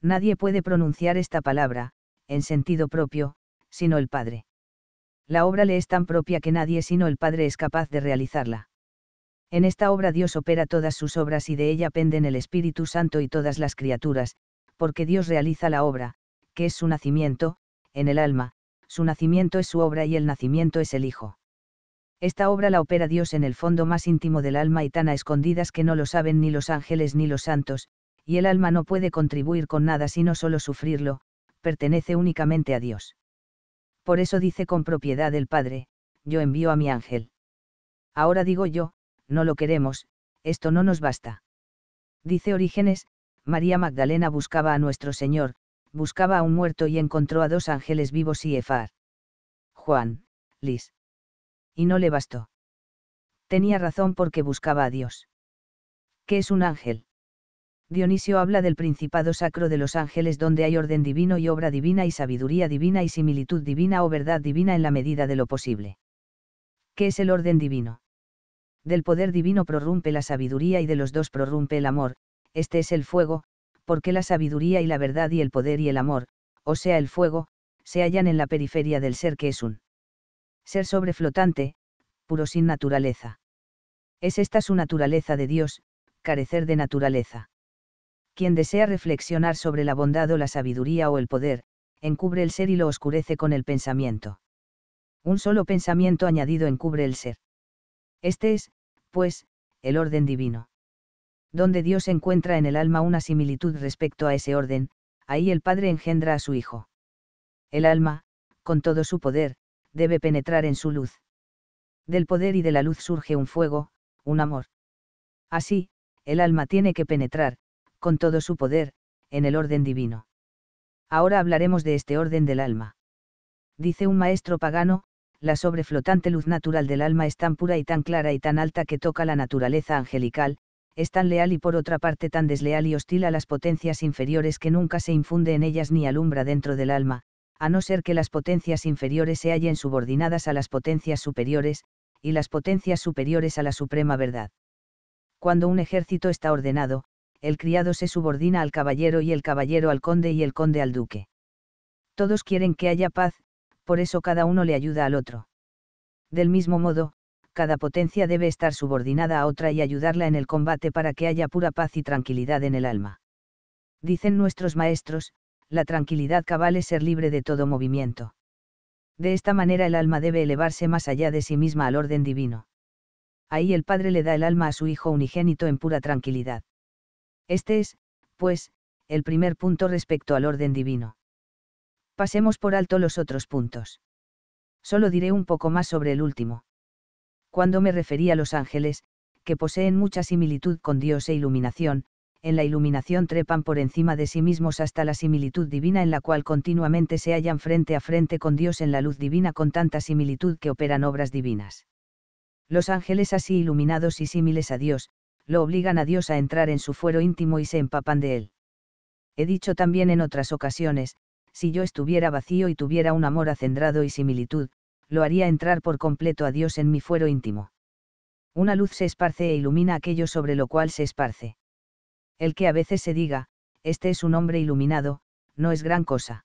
Nadie puede pronunciar esta palabra, en sentido propio, sino el Padre. La obra le es tan propia que nadie sino el Padre es capaz de realizarla. En esta obra Dios opera todas sus obras y de ella penden el Espíritu Santo y todas las criaturas, porque Dios realiza la obra, que es su nacimiento, en el alma, su nacimiento es su obra y el nacimiento es el Hijo. Esta obra la opera Dios en el fondo más íntimo del alma y tan a escondidas que no lo saben ni los ángeles ni los santos, y el alma no puede contribuir con nada sino solo sufrirlo, pertenece únicamente a Dios. Por eso dice con propiedad el Padre, yo envío a mi ángel. Ahora digo yo, no lo queremos, esto no nos basta. Dice Orígenes, María Magdalena buscaba a nuestro Señor, buscaba a un muerto y encontró a dos ángeles vivos y Efar. Juan, Lis. Y no le bastó. Tenía razón porque buscaba a Dios. ¿Qué es un ángel? Dionisio habla del principado sacro de los ángeles donde hay orden divino y obra divina y sabiduría divina y similitud divina o verdad divina en la medida de lo posible. ¿Qué es el orden divino? del poder divino prorrumpe la sabiduría y de los dos prorrumpe el amor, este es el fuego, porque la sabiduría y la verdad y el poder y el amor, o sea el fuego, se hallan en la periferia del ser que es un ser sobreflotante, puro sin naturaleza. Es esta su naturaleza de Dios, carecer de naturaleza. Quien desea reflexionar sobre la bondad o la sabiduría o el poder, encubre el ser y lo oscurece con el pensamiento. Un solo pensamiento añadido encubre el ser. Este es, pues, el orden divino. Donde Dios encuentra en el alma una similitud respecto a ese orden, ahí el Padre engendra a su Hijo. El alma, con todo su poder, debe penetrar en su luz. Del poder y de la luz surge un fuego, un amor. Así, el alma tiene que penetrar, con todo su poder, en el orden divino. Ahora hablaremos de este orden del alma. Dice un maestro pagano, la sobreflotante luz natural del alma es tan pura y tan clara y tan alta que toca la naturaleza angelical, es tan leal y por otra parte tan desleal y hostil a las potencias inferiores que nunca se infunde en ellas ni alumbra dentro del alma, a no ser que las potencias inferiores se hallen subordinadas a las potencias superiores, y las potencias superiores a la suprema verdad. Cuando un ejército está ordenado, el criado se subordina al caballero y el caballero al conde y el conde al duque. Todos quieren que haya paz, por eso cada uno le ayuda al otro. Del mismo modo, cada potencia debe estar subordinada a otra y ayudarla en el combate para que haya pura paz y tranquilidad en el alma. Dicen nuestros maestros, la tranquilidad cabal es ser libre de todo movimiento. De esta manera el alma debe elevarse más allá de sí misma al orden divino. Ahí el Padre le da el alma a su Hijo unigénito en pura tranquilidad. Este es, pues, el primer punto respecto al orden divino pasemos por alto los otros puntos. Solo diré un poco más sobre el último. Cuando me referí a los ángeles, que poseen mucha similitud con Dios e iluminación, en la iluminación trepan por encima de sí mismos hasta la similitud divina en la cual continuamente se hallan frente a frente con Dios en la luz divina con tanta similitud que operan obras divinas. Los ángeles así iluminados y símiles a Dios, lo obligan a Dios a entrar en su fuero íntimo y se empapan de él. He dicho también en otras ocasiones, si yo estuviera vacío y tuviera un amor acendrado y similitud, lo haría entrar por completo a Dios en mi fuero íntimo. Una luz se esparce e ilumina aquello sobre lo cual se esparce. El que a veces se diga, este es un hombre iluminado, no es gran cosa.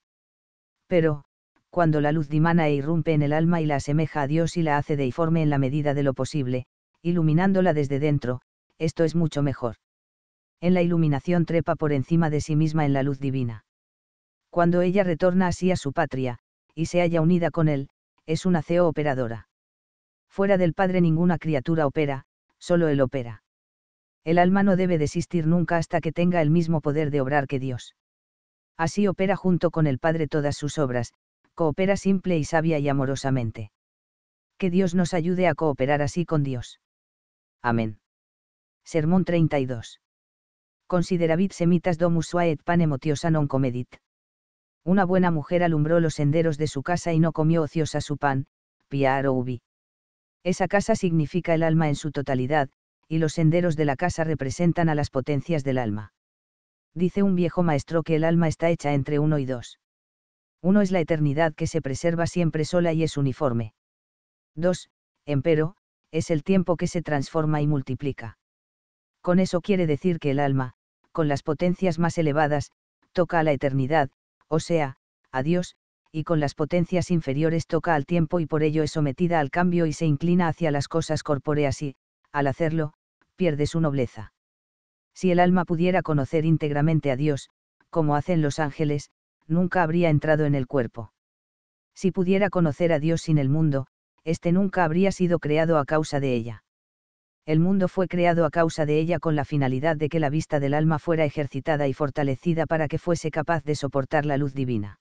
Pero, cuando la luz dimana e irrumpe en el alma y la asemeja a Dios y la hace deiforme en la medida de lo posible, iluminándola desde dentro, esto es mucho mejor. En la iluminación trepa por encima de sí misma en la luz divina cuando ella retorna así a su patria, y se halla unida con él, es una CEO operadora. Fuera del Padre ninguna criatura opera, solo Él opera. El alma no debe desistir nunca hasta que tenga el mismo poder de obrar que Dios. Así opera junto con el Padre todas sus obras, coopera simple y sabia y amorosamente. Que Dios nos ayude a cooperar así con Dios. Amén. Sermón 32. Consideravit semitas domus suaet panemotiosa non comedit. Una buena mujer alumbró los senderos de su casa y no comió ociosa su pan, Pia ubi. Esa casa significa el alma en su totalidad, y los senderos de la casa representan a las potencias del alma. Dice un viejo maestro que el alma está hecha entre uno y dos. Uno es la eternidad que se preserva siempre sola y es uniforme. Dos, empero, es el tiempo que se transforma y multiplica. Con eso quiere decir que el alma, con las potencias más elevadas, toca a la eternidad, o sea, a Dios, y con las potencias inferiores toca al tiempo y por ello es sometida al cambio y se inclina hacia las cosas corpóreas y, al hacerlo, pierde su nobleza. Si el alma pudiera conocer íntegramente a Dios, como hacen los ángeles, nunca habría entrado en el cuerpo. Si pudiera conocer a Dios sin el mundo, éste nunca habría sido creado a causa de ella el mundo fue creado a causa de ella con la finalidad de que la vista del alma fuera ejercitada y fortalecida para que fuese capaz de soportar la luz divina.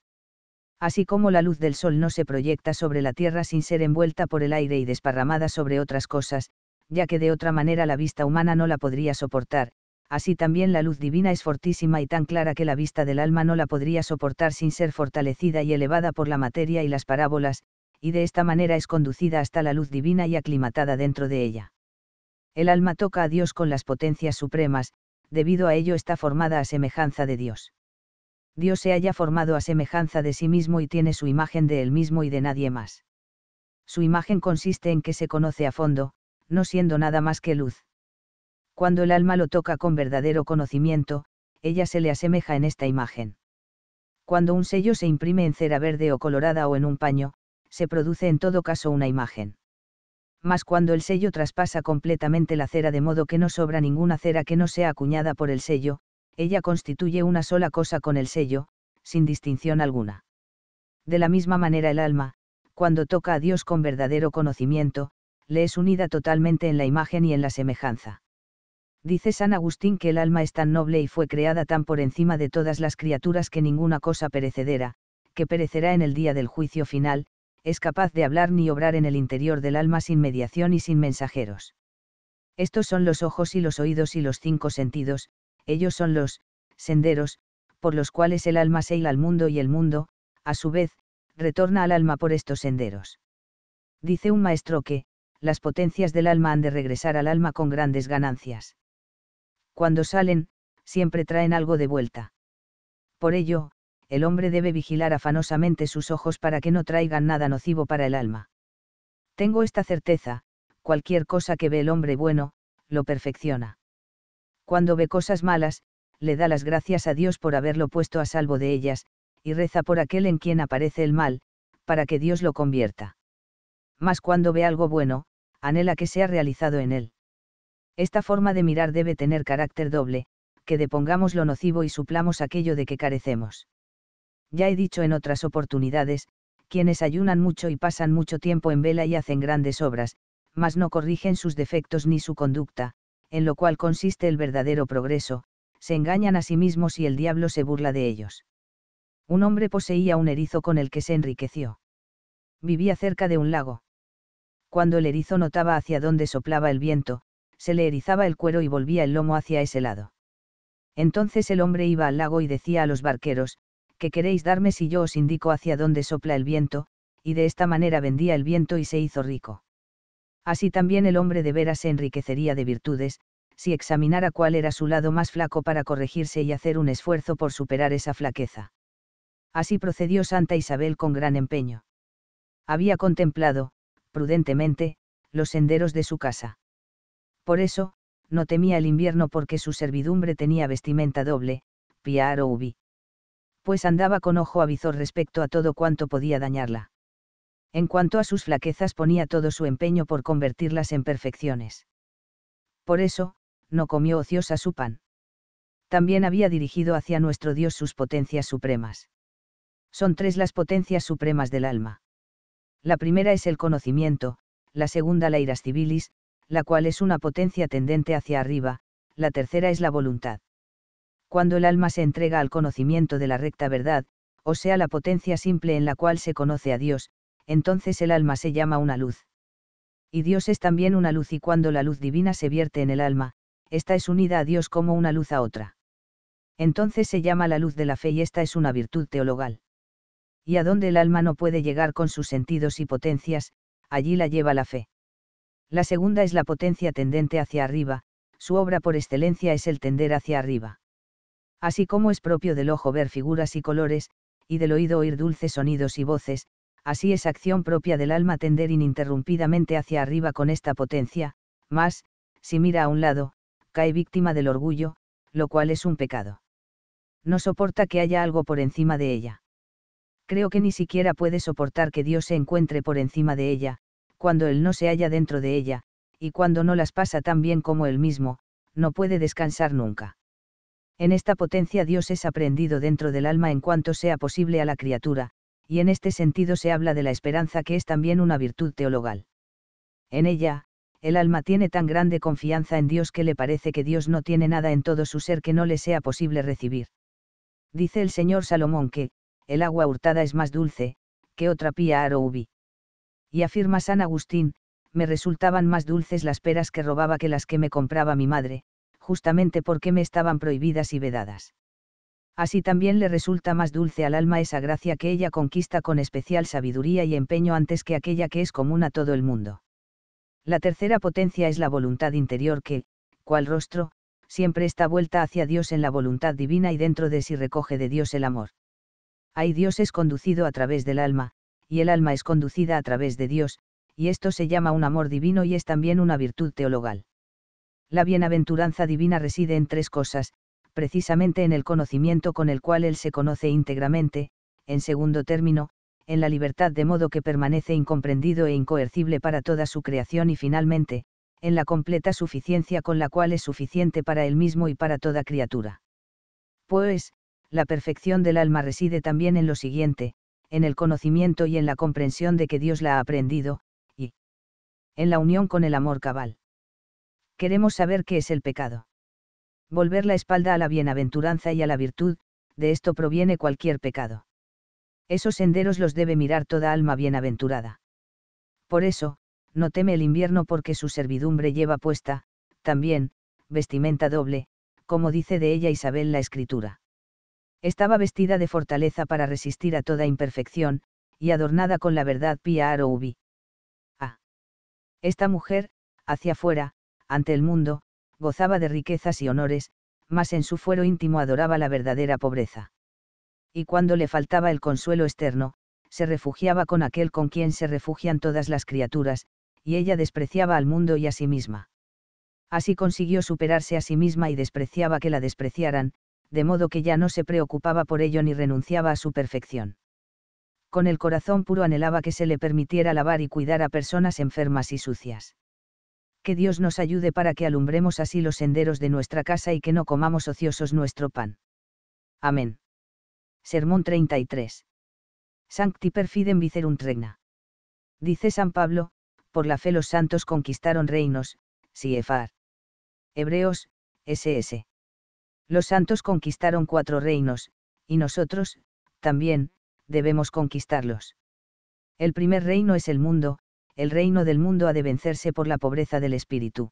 Así como la luz del sol no se proyecta sobre la tierra sin ser envuelta por el aire y desparramada sobre otras cosas, ya que de otra manera la vista humana no la podría soportar, así también la luz divina es fortísima y tan clara que la vista del alma no la podría soportar sin ser fortalecida y elevada por la materia y las parábolas, y de esta manera es conducida hasta la luz divina y aclimatada dentro de ella el alma toca a Dios con las potencias supremas, debido a ello está formada a semejanza de Dios. Dios se haya formado a semejanza de sí mismo y tiene su imagen de él mismo y de nadie más. Su imagen consiste en que se conoce a fondo, no siendo nada más que luz. Cuando el alma lo toca con verdadero conocimiento, ella se le asemeja en esta imagen. Cuando un sello se imprime en cera verde o colorada o en un paño, se produce en todo caso una imagen. Mas cuando el sello traspasa completamente la cera de modo que no sobra ninguna cera que no sea acuñada por el sello, ella constituye una sola cosa con el sello, sin distinción alguna. De la misma manera el alma, cuando toca a Dios con verdadero conocimiento, le es unida totalmente en la imagen y en la semejanza. Dice San Agustín que el alma es tan noble y fue creada tan por encima de todas las criaturas que ninguna cosa perecedera, que perecerá en el día del juicio final, es capaz de hablar ni obrar en el interior del alma sin mediación y sin mensajeros. Estos son los ojos y los oídos y los cinco sentidos, ellos son los senderos, por los cuales el alma se hila al mundo y el mundo, a su vez, retorna al alma por estos senderos. Dice un maestro que, las potencias del alma han de regresar al alma con grandes ganancias. Cuando salen, siempre traen algo de vuelta. Por ello, el hombre debe vigilar afanosamente sus ojos para que no traigan nada nocivo para el alma. Tengo esta certeza, cualquier cosa que ve el hombre bueno, lo perfecciona. Cuando ve cosas malas, le da las gracias a Dios por haberlo puesto a salvo de ellas, y reza por aquel en quien aparece el mal, para que Dios lo convierta. Mas cuando ve algo bueno, anhela que sea realizado en él. Esta forma de mirar debe tener carácter doble, que depongamos lo nocivo y suplamos aquello de que carecemos ya he dicho en otras oportunidades, quienes ayunan mucho y pasan mucho tiempo en vela y hacen grandes obras, mas no corrigen sus defectos ni su conducta, en lo cual consiste el verdadero progreso, se engañan a sí mismos y el diablo se burla de ellos. Un hombre poseía un erizo con el que se enriqueció. Vivía cerca de un lago. Cuando el erizo notaba hacia dónde soplaba el viento, se le erizaba el cuero y volvía el lomo hacia ese lado. Entonces el hombre iba al lago y decía a los barqueros, que queréis darme si yo os indico hacia dónde sopla el viento? Y de esta manera vendía el viento y se hizo rico. Así también el hombre de veras se enriquecería de virtudes, si examinara cuál era su lado más flaco para corregirse y hacer un esfuerzo por superar esa flaqueza. Así procedió Santa Isabel con gran empeño. Había contemplado, prudentemente, los senderos de su casa. Por eso, no temía el invierno porque su servidumbre tenía vestimenta doble, piar ubi pues andaba con ojo avizor respecto a todo cuanto podía dañarla. En cuanto a sus flaquezas ponía todo su empeño por convertirlas en perfecciones. Por eso, no comió ociosa su pan. También había dirigido hacia nuestro Dios sus potencias supremas. Son tres las potencias supremas del alma. La primera es el conocimiento, la segunda la civilis, la cual es una potencia tendente hacia arriba, la tercera es la voluntad cuando el alma se entrega al conocimiento de la recta verdad, o sea la potencia simple en la cual se conoce a Dios, entonces el alma se llama una luz. Y Dios es también una luz y cuando la luz divina se vierte en el alma, esta es unida a Dios como una luz a otra. Entonces se llama la luz de la fe y esta es una virtud teologal. Y a donde el alma no puede llegar con sus sentidos y potencias, allí la lleva la fe. La segunda es la potencia tendente hacia arriba, su obra por excelencia es el tender hacia arriba así como es propio del ojo ver figuras y colores, y del oído oír dulces sonidos y voces, así es acción propia del alma tender ininterrumpidamente hacia arriba con esta potencia, Más, si mira a un lado, cae víctima del orgullo, lo cual es un pecado. No soporta que haya algo por encima de ella. Creo que ni siquiera puede soportar que Dios se encuentre por encima de ella, cuando Él no se halla dentro de ella, y cuando no las pasa tan bien como Él mismo, no puede descansar nunca. En esta potencia Dios es aprendido dentro del alma en cuanto sea posible a la criatura, y en este sentido se habla de la esperanza que es también una virtud teologal. En ella, el alma tiene tan grande confianza en Dios que le parece que Dios no tiene nada en todo su ser que no le sea posible recibir. Dice el señor Salomón que, el agua hurtada es más dulce, que otra pía aroubi. Y afirma San Agustín, me resultaban más dulces las peras que robaba que las que me compraba mi madre, justamente porque me estaban prohibidas y vedadas. Así también le resulta más dulce al alma esa gracia que ella conquista con especial sabiduría y empeño antes que aquella que es común a todo el mundo. La tercera potencia es la voluntad interior que, cual rostro, siempre está vuelta hacia Dios en la voluntad divina y dentro de sí recoge de Dios el amor. Hay Dios es conducido a través del alma, y el alma es conducida a través de Dios, y esto se llama un amor divino y es también una virtud teologal la bienaventuranza divina reside en tres cosas, precisamente en el conocimiento con el cual Él se conoce íntegramente, en segundo término, en la libertad de modo que permanece incomprendido e incoercible para toda su creación y finalmente, en la completa suficiencia con la cual es suficiente para Él mismo y para toda criatura. Pues, la perfección del alma reside también en lo siguiente, en el conocimiento y en la comprensión de que Dios la ha aprendido, y en la unión con el amor cabal queremos saber qué es el pecado. Volver la espalda a la bienaventuranza y a la virtud, de esto proviene cualquier pecado. Esos senderos los debe mirar toda alma bienaventurada. Por eso, no teme el invierno porque su servidumbre lleva puesta, también, vestimenta doble, como dice de ella Isabel la escritura. Estaba vestida de fortaleza para resistir a toda imperfección, y adornada con la verdad pia aroubi. Ah. Esta mujer, hacia afuera, ante el mundo, gozaba de riquezas y honores, mas en su fuero íntimo adoraba la verdadera pobreza. Y cuando le faltaba el consuelo externo, se refugiaba con aquel con quien se refugian todas las criaturas, y ella despreciaba al mundo y a sí misma. Así consiguió superarse a sí misma y despreciaba que la despreciaran, de modo que ya no se preocupaba por ello ni renunciaba a su perfección. Con el corazón puro anhelaba que se le permitiera lavar y cuidar a personas enfermas y sucias que Dios nos ayude para que alumbremos así los senderos de nuestra casa y que no comamos ociosos nuestro pan. Amén. Sermón 33. Sancti perfidem vicerunt regna. Dice San Pablo, por la fe los santos conquistaron reinos, efar. Hebreos, SS. Los santos conquistaron cuatro reinos, y nosotros, también, debemos conquistarlos. El primer reino es el mundo, el reino del mundo ha de vencerse por la pobreza del espíritu.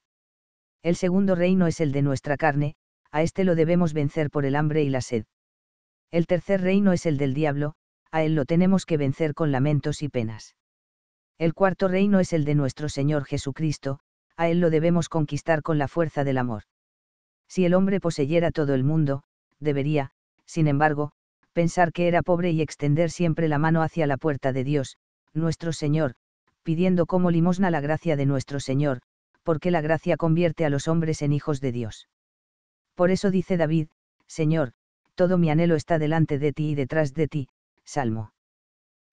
El segundo reino es el de nuestra carne, a este lo debemos vencer por el hambre y la sed. El tercer reino es el del diablo, a él lo tenemos que vencer con lamentos y penas. El cuarto reino es el de nuestro Señor Jesucristo, a él lo debemos conquistar con la fuerza del amor. Si el hombre poseyera todo el mundo, debería, sin embargo, pensar que era pobre y extender siempre la mano hacia la puerta de Dios, nuestro Señor, pidiendo como limosna la gracia de nuestro Señor, porque la gracia convierte a los hombres en hijos de Dios. Por eso dice David, Señor, todo mi anhelo está delante de ti y detrás de ti, Salmo.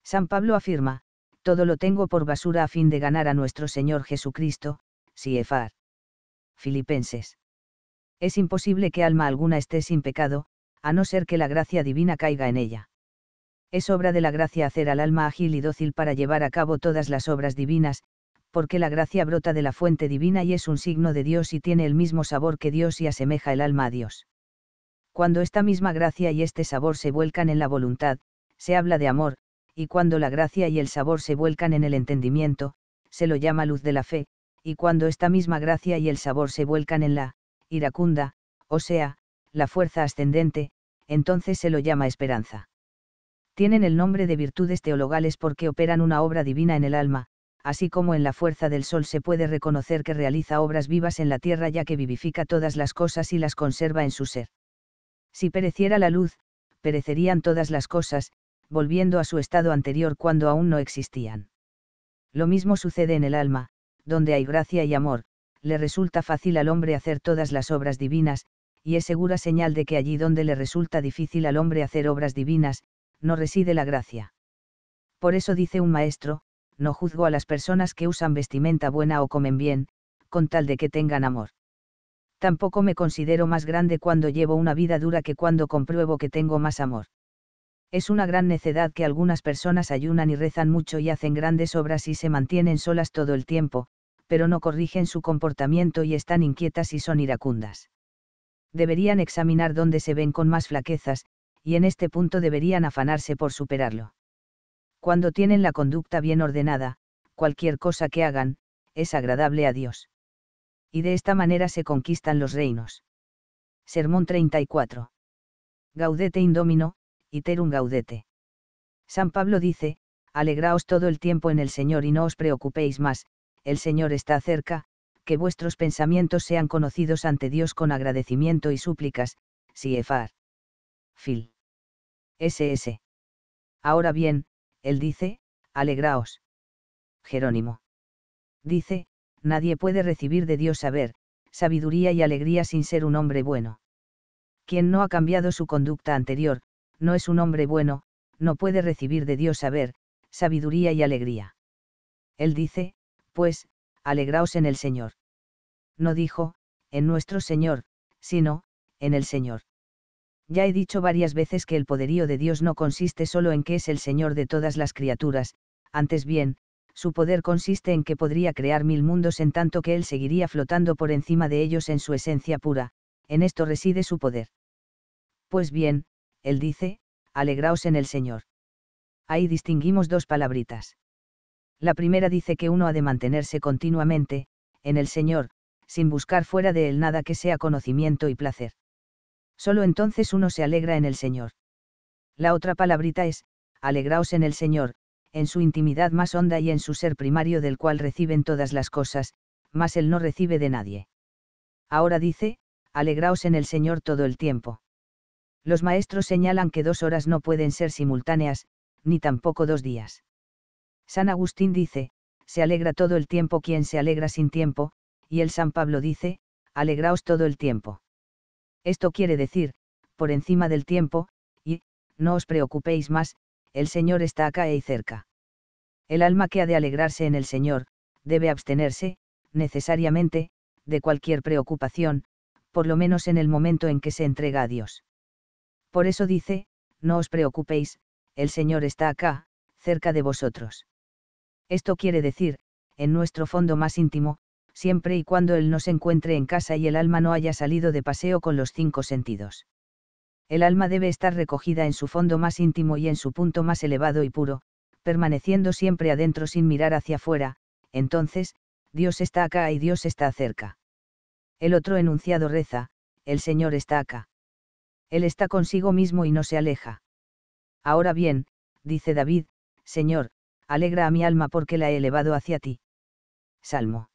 San Pablo afirma, todo lo tengo por basura a fin de ganar a nuestro Señor Jesucristo, Siefar. Filipenses. Es imposible que alma alguna esté sin pecado, a no ser que la gracia divina caiga en ella. Es obra de la gracia hacer al alma ágil y dócil para llevar a cabo todas las obras divinas, porque la gracia brota de la fuente divina y es un signo de Dios y tiene el mismo sabor que Dios y asemeja el alma a Dios. Cuando esta misma gracia y este sabor se vuelcan en la voluntad, se habla de amor, y cuando la gracia y el sabor se vuelcan en el entendimiento, se lo llama luz de la fe, y cuando esta misma gracia y el sabor se vuelcan en la iracunda, o sea, la fuerza ascendente, entonces se lo llama esperanza tienen el nombre de virtudes teologales porque operan una obra divina en el alma, así como en la fuerza del sol se puede reconocer que realiza obras vivas en la tierra ya que vivifica todas las cosas y las conserva en su ser. Si pereciera la luz, perecerían todas las cosas, volviendo a su estado anterior cuando aún no existían. Lo mismo sucede en el alma, donde hay gracia y amor, le resulta fácil al hombre hacer todas las obras divinas, y es segura señal de que allí donde le resulta difícil al hombre hacer obras divinas, no reside la gracia. Por eso dice un maestro, no juzgo a las personas que usan vestimenta buena o comen bien, con tal de que tengan amor. Tampoco me considero más grande cuando llevo una vida dura que cuando compruebo que tengo más amor. Es una gran necedad que algunas personas ayunan y rezan mucho y hacen grandes obras y se mantienen solas todo el tiempo, pero no corrigen su comportamiento y están inquietas y son iracundas. Deberían examinar dónde se ven con más flaquezas, y en este punto deberían afanarse por superarlo. Cuando tienen la conducta bien ordenada, cualquier cosa que hagan, es agradable a Dios. Y de esta manera se conquistan los reinos. Sermón 34. Gaudete indomino, iterum gaudete. San Pablo dice, Alegraos todo el tiempo en el Señor y no os preocupéis más, el Señor está cerca, que vuestros pensamientos sean conocidos ante Dios con agradecimiento y súplicas, si efar. Phil. SS. Ahora bien, él dice, alegraos. Jerónimo. Dice, nadie puede recibir de Dios saber, sabiduría y alegría sin ser un hombre bueno. Quien no ha cambiado su conducta anterior, no es un hombre bueno, no puede recibir de Dios saber, sabiduría y alegría. Él dice, pues, alegraos en el Señor. No dijo, en nuestro Señor, sino, en el Señor. Ya he dicho varias veces que el poderío de Dios no consiste solo en que es el Señor de todas las criaturas, antes bien, su poder consiste en que podría crear mil mundos en tanto que Él seguiría flotando por encima de ellos en su esencia pura, en esto reside su poder. Pues bien, Él dice, alegraos en el Señor. Ahí distinguimos dos palabritas. La primera dice que uno ha de mantenerse continuamente, en el Señor, sin buscar fuera de Él nada que sea conocimiento y placer. Solo entonces uno se alegra en el Señor. La otra palabrita es, alegraos en el Señor, en su intimidad más honda y en su ser primario del cual reciben todas las cosas, mas él no recibe de nadie. Ahora dice, alegraos en el Señor todo el tiempo. Los maestros señalan que dos horas no pueden ser simultáneas, ni tampoco dos días. San Agustín dice, se alegra todo el tiempo quien se alegra sin tiempo, y el San Pablo dice, alegraos todo el tiempo. Esto quiere decir, por encima del tiempo, y, no os preocupéis más, el Señor está acá y cerca. El alma que ha de alegrarse en el Señor, debe abstenerse, necesariamente, de cualquier preocupación, por lo menos en el momento en que se entrega a Dios. Por eso dice, no os preocupéis, el Señor está acá, cerca de vosotros. Esto quiere decir, en nuestro fondo más íntimo, siempre y cuando él no se encuentre en casa y el alma no haya salido de paseo con los cinco sentidos. El alma debe estar recogida en su fondo más íntimo y en su punto más elevado y puro, permaneciendo siempre adentro sin mirar hacia afuera, entonces, Dios está acá y Dios está cerca. El otro enunciado reza, el Señor está acá. Él está consigo mismo y no se aleja. Ahora bien, dice David, Señor, alegra a mi alma porque la he elevado hacia ti. Salmo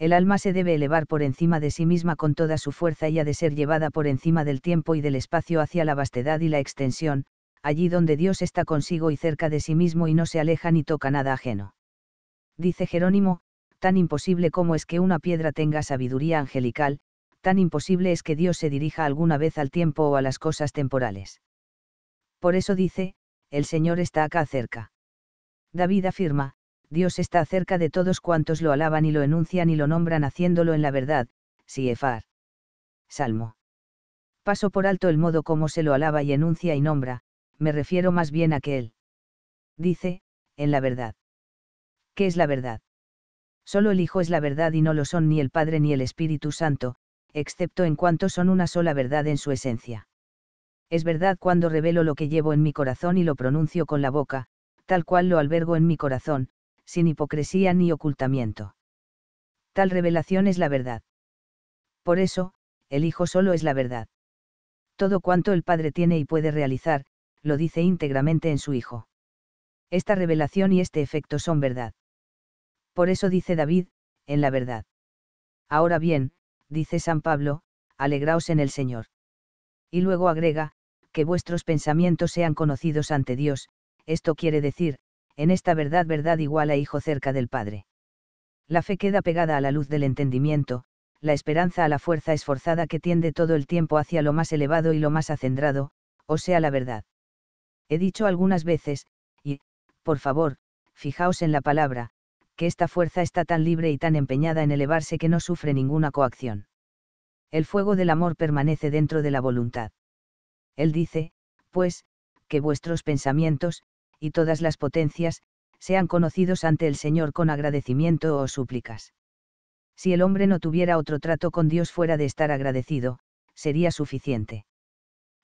el alma se debe elevar por encima de sí misma con toda su fuerza y ha de ser llevada por encima del tiempo y del espacio hacia la vastedad y la extensión, allí donde Dios está consigo y cerca de sí mismo y no se aleja ni toca nada ajeno. Dice Jerónimo, tan imposible como es que una piedra tenga sabiduría angelical, tan imposible es que Dios se dirija alguna vez al tiempo o a las cosas temporales. Por eso dice, el Señor está acá cerca. David afirma, Dios está cerca de todos cuantos lo alaban y lo enuncian y lo nombran haciéndolo en la verdad, efar Salmo. Paso por alto el modo como se lo alaba y enuncia y nombra, me refiero más bien a que él. Dice, en la verdad. ¿Qué es la verdad? Solo el Hijo es la verdad y no lo son ni el Padre ni el Espíritu Santo, excepto en cuanto son una sola verdad en su esencia. Es verdad cuando revelo lo que llevo en mi corazón y lo pronuncio con la boca, tal cual lo albergo en mi corazón, sin hipocresía ni ocultamiento. Tal revelación es la verdad. Por eso, el Hijo solo es la verdad. Todo cuanto el Padre tiene y puede realizar, lo dice íntegramente en su Hijo. Esta revelación y este efecto son verdad. Por eso dice David, en la verdad. Ahora bien, dice San Pablo, alegraos en el Señor. Y luego agrega, que vuestros pensamientos sean conocidos ante Dios, esto quiere decir, en esta verdad verdad igual a hijo cerca del Padre. La fe queda pegada a la luz del entendimiento, la esperanza a la fuerza esforzada que tiende todo el tiempo hacia lo más elevado y lo más acendrado, o sea la verdad. He dicho algunas veces, y, por favor, fijaos en la palabra, que esta fuerza está tan libre y tan empeñada en elevarse que no sufre ninguna coacción. El fuego del amor permanece dentro de la voluntad. Él dice, pues, que vuestros pensamientos, y todas las potencias, sean conocidos ante el Señor con agradecimiento o súplicas. Si el hombre no tuviera otro trato con Dios fuera de estar agradecido, sería suficiente.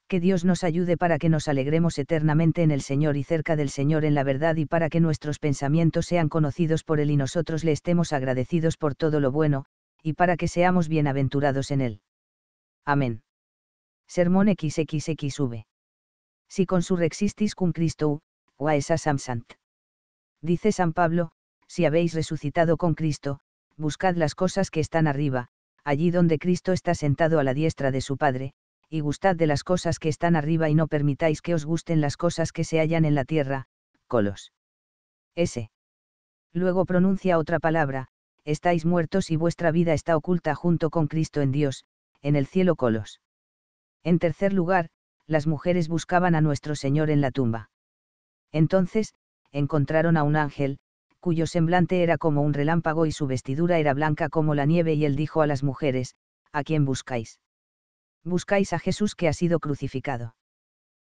Que Dios nos ayude para que nos alegremos eternamente en el Señor y cerca del Señor en la verdad y para que nuestros pensamientos sean conocidos por Él y nosotros le estemos agradecidos por todo lo bueno, y para que seamos bienaventurados en Él. Amén. Sermón XXXV. Si con su rexistis cum Cristo, esa Samsant. Dice San Pablo, si habéis resucitado con Cristo, buscad las cosas que están arriba, allí donde Cristo está sentado a la diestra de su Padre, y gustad de las cosas que están arriba y no permitáis que os gusten las cosas que se hallan en la tierra, colos. S. Luego pronuncia otra palabra, estáis muertos y vuestra vida está oculta junto con Cristo en Dios, en el cielo colos. En tercer lugar, las mujeres buscaban a nuestro Señor en la tumba. Entonces, encontraron a un ángel, cuyo semblante era como un relámpago y su vestidura era blanca como la nieve y él dijo a las mujeres, ¿a quién buscáis? Buscáis a Jesús que ha sido crucificado.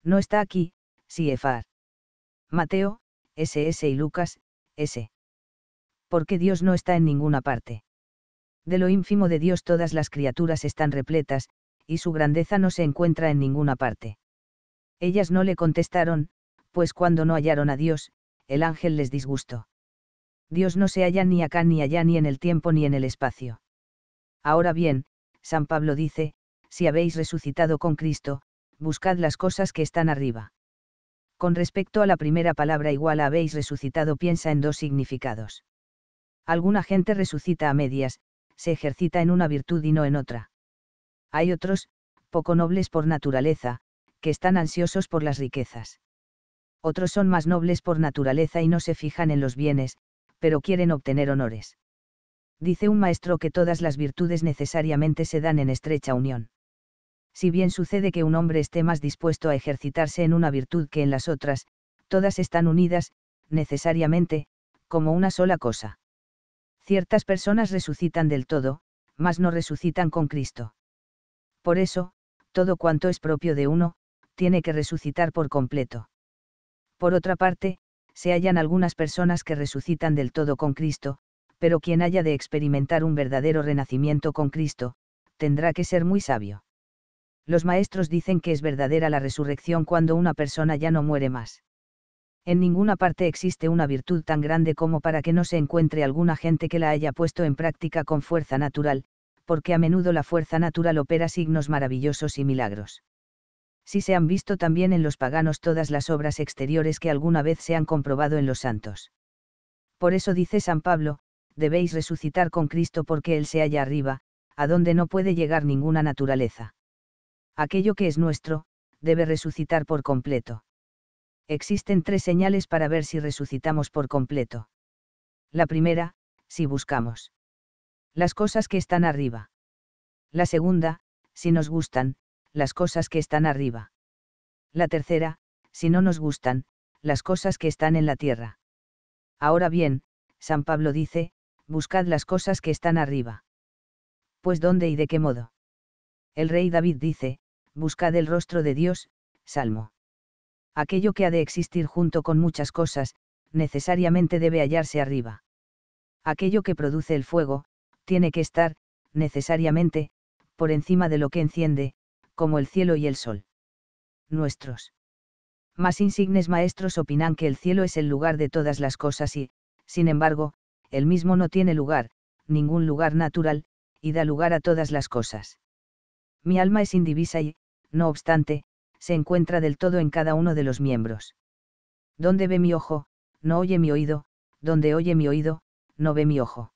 No está aquí, si Efar. Mateo, SS y Lucas, S. Porque Dios no está en ninguna parte. De lo ínfimo de Dios todas las criaturas están repletas, y su grandeza no se encuentra en ninguna parte. Ellas no le contestaron, pues cuando no hallaron a Dios, el ángel les disgustó. Dios no se halla ni acá ni allá ni en el tiempo ni en el espacio. Ahora bien, San Pablo dice, si habéis resucitado con Cristo, buscad las cosas que están arriba. Con respecto a la primera palabra igual habéis resucitado piensa en dos significados. Alguna gente resucita a medias, se ejercita en una virtud y no en otra. Hay otros, poco nobles por naturaleza, que están ansiosos por las riquezas otros son más nobles por naturaleza y no se fijan en los bienes, pero quieren obtener honores. Dice un maestro que todas las virtudes necesariamente se dan en estrecha unión. Si bien sucede que un hombre esté más dispuesto a ejercitarse en una virtud que en las otras, todas están unidas, necesariamente, como una sola cosa. Ciertas personas resucitan del todo, mas no resucitan con Cristo. Por eso, todo cuanto es propio de uno, tiene que resucitar por completo. Por otra parte, se hallan algunas personas que resucitan del todo con Cristo, pero quien haya de experimentar un verdadero renacimiento con Cristo, tendrá que ser muy sabio. Los maestros dicen que es verdadera la resurrección cuando una persona ya no muere más. En ninguna parte existe una virtud tan grande como para que no se encuentre alguna gente que la haya puesto en práctica con fuerza natural, porque a menudo la fuerza natural opera signos maravillosos y milagros si se han visto también en los paganos todas las obras exteriores que alguna vez se han comprobado en los santos. Por eso dice San Pablo, debéis resucitar con Cristo porque Él se halla arriba, a donde no puede llegar ninguna naturaleza. Aquello que es nuestro, debe resucitar por completo. Existen tres señales para ver si resucitamos por completo. La primera, si buscamos. Las cosas que están arriba. La segunda, si nos gustan, las cosas que están arriba. La tercera, si no nos gustan, las cosas que están en la tierra. Ahora bien, San Pablo dice, buscad las cosas que están arriba. Pues dónde y de qué modo. El rey David dice, buscad el rostro de Dios, Salmo. Aquello que ha de existir junto con muchas cosas, necesariamente debe hallarse arriba. Aquello que produce el fuego, tiene que estar, necesariamente, por encima de lo que enciende, como el cielo y el sol. Nuestros más insignes maestros opinan que el cielo es el lugar de todas las cosas y, sin embargo, el mismo no tiene lugar, ningún lugar natural, y da lugar a todas las cosas. Mi alma es indivisa y, no obstante, se encuentra del todo en cada uno de los miembros. Donde ve mi ojo, no oye mi oído, donde oye mi oído, no ve mi ojo.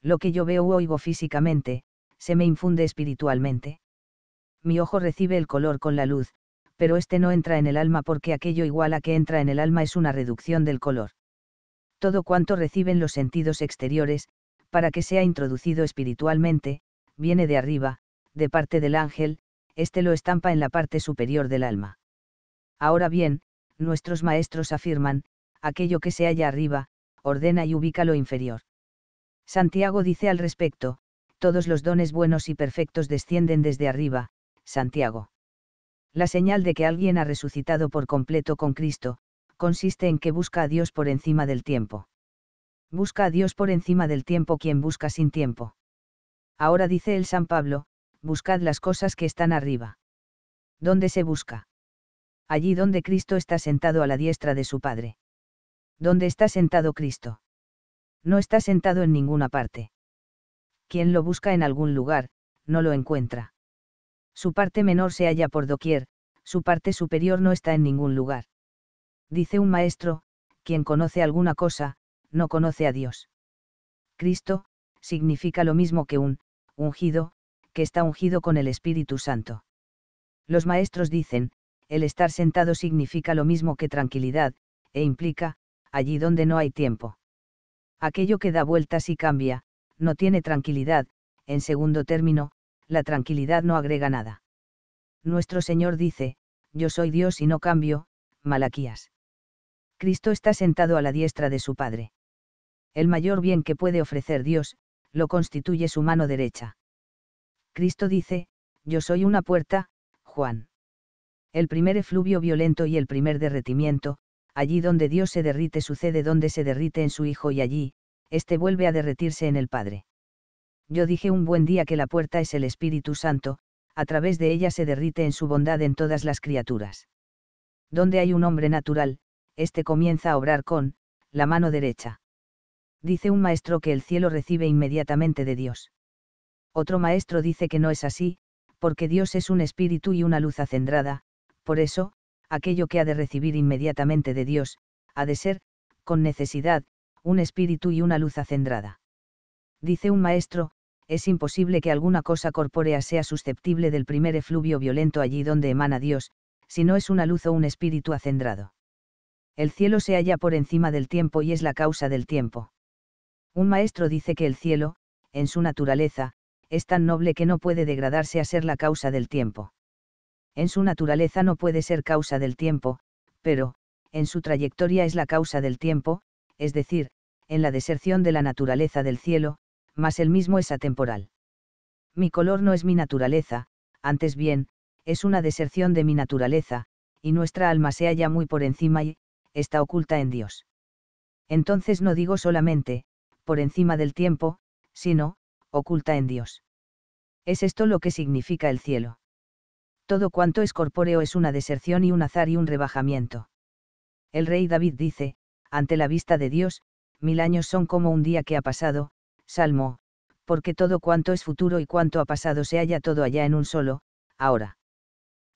Lo que yo veo u oigo físicamente, se me infunde espiritualmente mi ojo recibe el color con la luz, pero este no entra en el alma porque aquello igual a que entra en el alma es una reducción del color. Todo cuanto reciben los sentidos exteriores, para que sea introducido espiritualmente, viene de arriba, de parte del ángel, éste lo estampa en la parte superior del alma. Ahora bien, nuestros maestros afirman, aquello que se halla arriba, ordena y ubica lo inferior. Santiago dice al respecto, todos los dones buenos y perfectos descienden desde arriba, Santiago. La señal de que alguien ha resucitado por completo con Cristo, consiste en que busca a Dios por encima del tiempo. Busca a Dios por encima del tiempo quien busca sin tiempo. Ahora dice el San Pablo, buscad las cosas que están arriba. ¿Dónde se busca? Allí donde Cristo está sentado a la diestra de su Padre. ¿Dónde está sentado Cristo? No está sentado en ninguna parte. Quien lo busca en algún lugar, no lo encuentra. Su parte menor se halla por doquier, su parte superior no está en ningún lugar. Dice un maestro, quien conoce alguna cosa, no conoce a Dios. Cristo, significa lo mismo que un, ungido, que está ungido con el Espíritu Santo. Los maestros dicen, el estar sentado significa lo mismo que tranquilidad, e implica, allí donde no hay tiempo. Aquello que da vueltas y cambia, no tiene tranquilidad, en segundo término, la tranquilidad no agrega nada. Nuestro Señor dice, yo soy Dios y no cambio, Malaquías. Cristo está sentado a la diestra de su Padre. El mayor bien que puede ofrecer Dios, lo constituye su mano derecha. Cristo dice, yo soy una puerta, Juan. El primer efluvio violento y el primer derretimiento, allí donde Dios se derrite sucede donde se derrite en su Hijo y allí, éste vuelve a derretirse en el Padre yo dije un buen día que la puerta es el Espíritu Santo, a través de ella se derrite en su bondad en todas las criaturas. Donde hay un hombre natural, éste comienza a obrar con, la mano derecha. Dice un maestro que el cielo recibe inmediatamente de Dios. Otro maestro dice que no es así, porque Dios es un espíritu y una luz acendrada, por eso, aquello que ha de recibir inmediatamente de Dios, ha de ser, con necesidad, un espíritu y una luz acendrada. Dice un maestro, es imposible que alguna cosa corpórea sea susceptible del primer efluvio violento allí donde emana Dios, si no es una luz o un espíritu acendrado. El cielo se halla por encima del tiempo y es la causa del tiempo. Un maestro dice que el cielo, en su naturaleza, es tan noble que no puede degradarse a ser la causa del tiempo. En su naturaleza no puede ser causa del tiempo, pero, en su trayectoria es la causa del tiempo, es decir, en la deserción de la naturaleza del cielo, mas el mismo es atemporal. Mi color no es mi naturaleza, antes bien, es una deserción de mi naturaleza, y nuestra alma se halla muy por encima y, está oculta en Dios. Entonces no digo solamente, por encima del tiempo, sino, oculta en Dios. Es esto lo que significa el cielo. Todo cuanto es corpóreo es una deserción y un azar y un rebajamiento. El rey David dice, ante la vista de Dios, mil años son como un día que ha pasado, Salmo, porque todo cuanto es futuro y cuanto ha pasado se halla todo allá en un solo, ahora.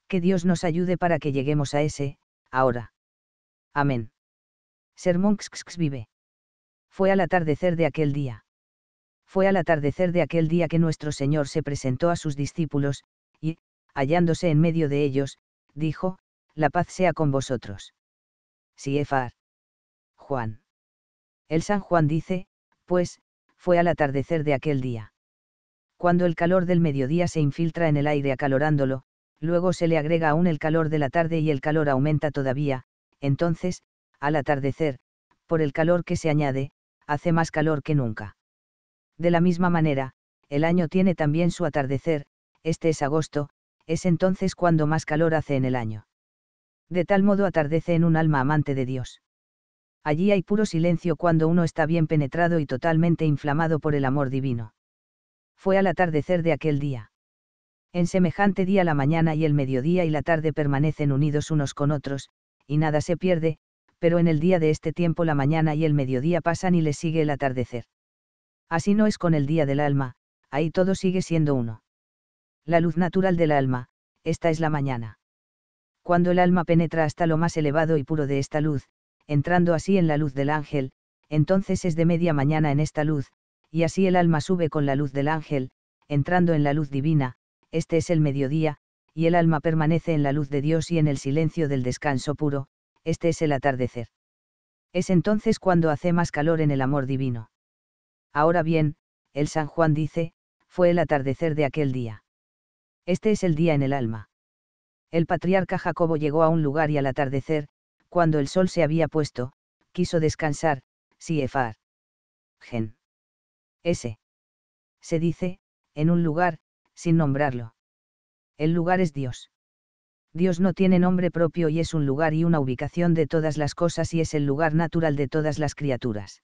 Que Dios nos ayude para que lleguemos a ese, ahora. Amén. Sermón XX vive. Fue al atardecer de aquel día. Fue al atardecer de aquel día que nuestro Señor se presentó a sus discípulos, y, hallándose en medio de ellos, dijo, La paz sea con vosotros. Siéfar. Juan. El San Juan dice, pues, fue al atardecer de aquel día. Cuando el calor del mediodía se infiltra en el aire acalorándolo, luego se le agrega aún el calor de la tarde y el calor aumenta todavía, entonces, al atardecer, por el calor que se añade, hace más calor que nunca. De la misma manera, el año tiene también su atardecer, este es agosto, es entonces cuando más calor hace en el año. De tal modo atardece en un alma amante de Dios allí hay puro silencio cuando uno está bien penetrado y totalmente inflamado por el amor divino. Fue al atardecer de aquel día. En semejante día la mañana y el mediodía y la tarde permanecen unidos unos con otros, y nada se pierde, pero en el día de este tiempo la mañana y el mediodía pasan y le sigue el atardecer. Así no es con el día del alma, ahí todo sigue siendo uno. La luz natural del alma, esta es la mañana. Cuando el alma penetra hasta lo más elevado y puro de esta luz, entrando así en la luz del ángel, entonces es de media mañana en esta luz, y así el alma sube con la luz del ángel, entrando en la luz divina, este es el mediodía, y el alma permanece en la luz de Dios y en el silencio del descanso puro, este es el atardecer. Es entonces cuando hace más calor en el amor divino. Ahora bien, el San Juan dice, fue el atardecer de aquel día. Este es el día en el alma. El patriarca Jacobo llegó a un lugar y al atardecer, cuando el sol se había puesto, quiso descansar, efar. Gen. S. Se dice, en un lugar, sin nombrarlo. El lugar es Dios. Dios no tiene nombre propio y es un lugar y una ubicación de todas las cosas y es el lugar natural de todas las criaturas.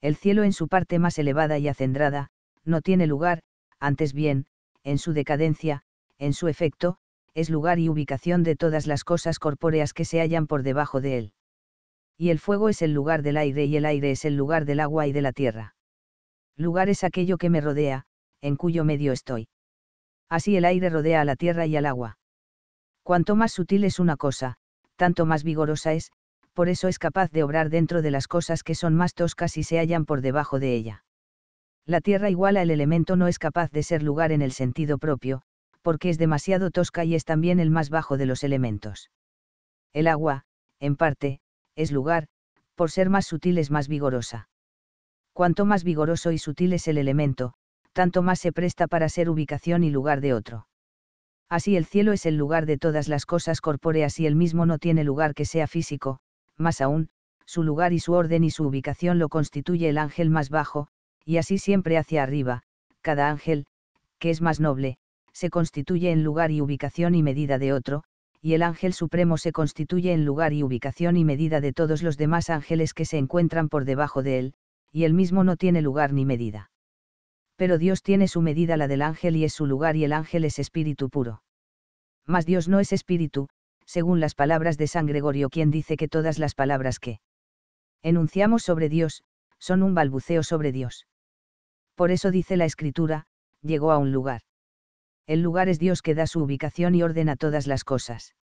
El cielo en su parte más elevada y acendrada, no tiene lugar, antes bien, en su decadencia, en su efecto, es lugar y ubicación de todas las cosas corpóreas que se hallan por debajo de él. Y el fuego es el lugar del aire y el aire es el lugar del agua y de la tierra. Lugar es aquello que me rodea, en cuyo medio estoy. Así el aire rodea a la tierra y al agua. Cuanto más sutil es una cosa, tanto más vigorosa es, por eso es capaz de obrar dentro de las cosas que son más toscas y se hallan por debajo de ella. La tierra igual al elemento no es capaz de ser lugar en el sentido propio, porque es demasiado tosca y es también el más bajo de los elementos. El agua, en parte, es lugar, por ser más sutil es más vigorosa. Cuanto más vigoroso y sutil es el elemento, tanto más se presta para ser ubicación y lugar de otro. Así el cielo es el lugar de todas las cosas corpóreas y el mismo no tiene lugar que sea físico, más aún, su lugar y su orden y su ubicación lo constituye el ángel más bajo, y así siempre hacia arriba, cada ángel, que es más noble, se constituye en lugar y ubicación y medida de otro, y el ángel supremo se constituye en lugar y ubicación y medida de todos los demás ángeles que se encuentran por debajo de él, y él mismo no tiene lugar ni medida. Pero Dios tiene su medida la del ángel y es su lugar y el ángel es espíritu puro. Mas Dios no es espíritu, según las palabras de San Gregorio quien dice que todas las palabras que enunciamos sobre Dios, son un balbuceo sobre Dios. Por eso dice la escritura, llegó a un lugar el lugar es Dios que da su ubicación y orden a todas las cosas.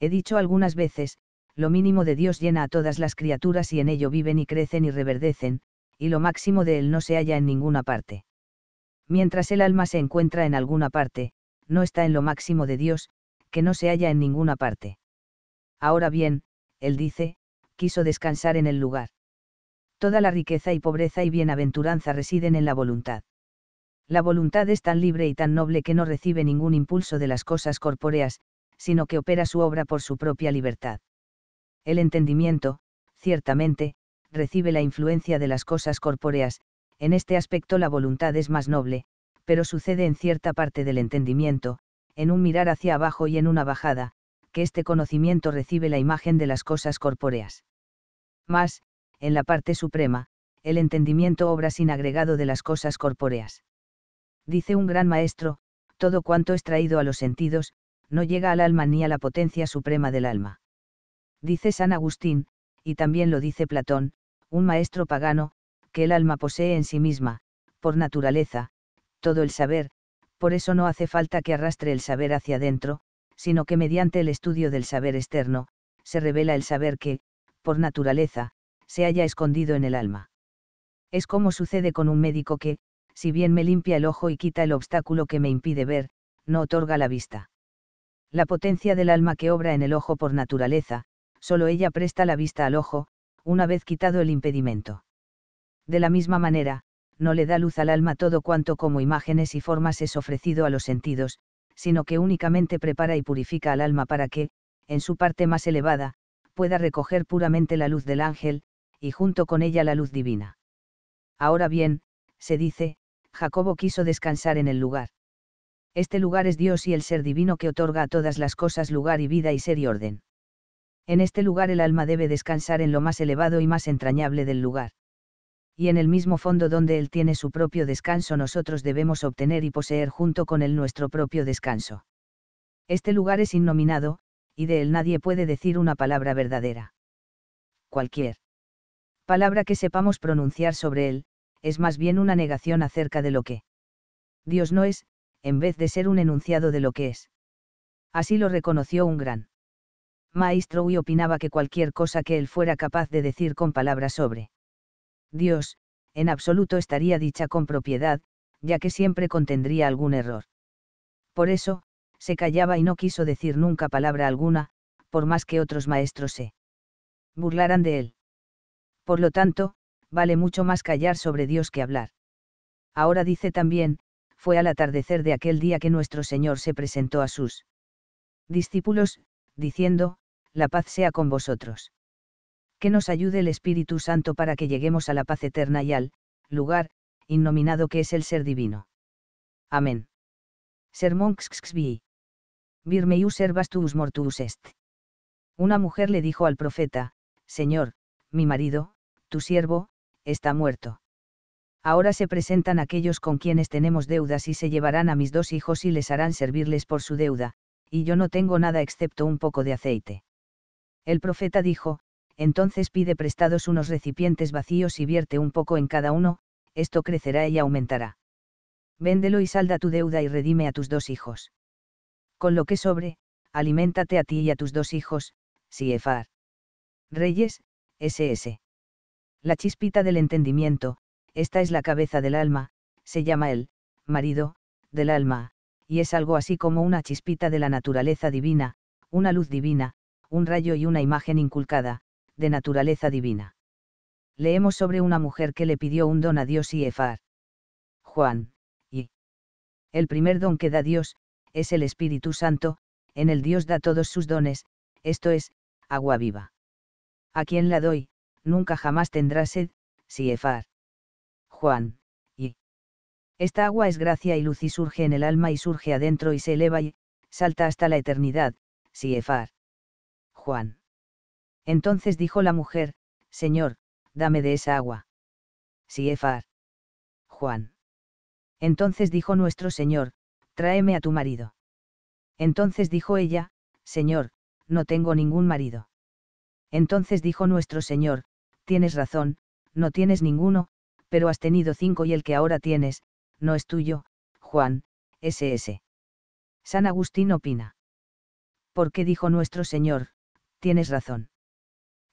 He dicho algunas veces, lo mínimo de Dios llena a todas las criaturas y en ello viven y crecen y reverdecen, y lo máximo de Él no se halla en ninguna parte. Mientras el alma se encuentra en alguna parte, no está en lo máximo de Dios, que no se halla en ninguna parte. Ahora bien, Él dice, quiso descansar en el lugar. Toda la riqueza y pobreza y bienaventuranza residen en la voluntad la voluntad es tan libre y tan noble que no recibe ningún impulso de las cosas corpóreas, sino que opera su obra por su propia libertad. El entendimiento, ciertamente, recibe la influencia de las cosas corpóreas, en este aspecto la voluntad es más noble, pero sucede en cierta parte del entendimiento, en un mirar hacia abajo y en una bajada, que este conocimiento recibe la imagen de las cosas corpóreas. Más, en la parte suprema, el entendimiento obra sin agregado de las cosas corpóreas dice un gran maestro, todo cuanto es traído a los sentidos, no llega al alma ni a la potencia suprema del alma. Dice San Agustín, y también lo dice Platón, un maestro pagano, que el alma posee en sí misma, por naturaleza, todo el saber, por eso no hace falta que arrastre el saber hacia adentro, sino que mediante el estudio del saber externo, se revela el saber que, por naturaleza, se haya escondido en el alma. Es como sucede con un médico que, si bien me limpia el ojo y quita el obstáculo que me impide ver, no otorga la vista. La potencia del alma que obra en el ojo por naturaleza, solo ella presta la vista al ojo, una vez quitado el impedimento. De la misma manera, no le da luz al alma todo cuanto como imágenes y formas es ofrecido a los sentidos, sino que únicamente prepara y purifica al alma para que, en su parte más elevada, pueda recoger puramente la luz del ángel, y junto con ella la luz divina. Ahora bien, se dice, Jacobo quiso descansar en el lugar. Este lugar es Dios y el ser divino que otorga a todas las cosas lugar y vida y ser y orden. En este lugar el alma debe descansar en lo más elevado y más entrañable del lugar. Y en el mismo fondo donde Él tiene su propio descanso nosotros debemos obtener y poseer junto con Él nuestro propio descanso. Este lugar es innominado, y de Él nadie puede decir una palabra verdadera. Cualquier palabra que sepamos pronunciar sobre Él, es más bien una negación acerca de lo que Dios no es, en vez de ser un enunciado de lo que es. Así lo reconoció un gran maestro y opinaba que cualquier cosa que él fuera capaz de decir con palabras sobre Dios, en absoluto estaría dicha con propiedad, ya que siempre contendría algún error. Por eso, se callaba y no quiso decir nunca palabra alguna, por más que otros maestros se burlaran de él. Por lo tanto, vale mucho más callar sobre Dios que hablar. Ahora dice también, fue al atardecer de aquel día que nuestro Señor se presentó a sus discípulos, diciendo, la paz sea con vosotros. Que nos ayude el Espíritu Santo para que lleguemos a la paz eterna y al lugar, innominado que es el ser divino. Amén. Sermón Xxvi. Virmeus servas tuus mortuus est. Una mujer le dijo al profeta, Señor, mi marido, tu siervo, está muerto. Ahora se presentan aquellos con quienes tenemos deudas y se llevarán a mis dos hijos y les harán servirles por su deuda, y yo no tengo nada excepto un poco de aceite. El profeta dijo, entonces pide prestados unos recipientes vacíos y vierte un poco en cada uno, esto crecerá y aumentará. Véndelo y salda tu deuda y redime a tus dos hijos. Con lo que sobre, aliméntate a ti y a tus dos hijos, Siefar. Reyes, SS. La chispita del entendimiento, esta es la cabeza del alma, se llama el, marido, del alma, y es algo así como una chispita de la naturaleza divina, una luz divina, un rayo y una imagen inculcada, de naturaleza divina. Leemos sobre una mujer que le pidió un don a Dios y Efar. Juan, y. El primer don que da Dios, es el Espíritu Santo, en el Dios da todos sus dones, esto es, agua viva. ¿A quién la doy? nunca jamás tendrá sed, si Juan, y. Esta agua es gracia y luz y surge en el alma y surge adentro y se eleva y, salta hasta la eternidad, si Juan. Entonces dijo la mujer, Señor, dame de esa agua. Si Juan. Entonces dijo nuestro Señor, tráeme a tu marido. Entonces dijo ella, Señor, no tengo ningún marido. Entonces dijo nuestro Señor, tienes razón, no tienes ninguno, pero has tenido cinco y el que ahora tienes, no es tuyo, Juan, SS. San Agustín opina. ¿Por qué dijo nuestro Señor, tienes razón.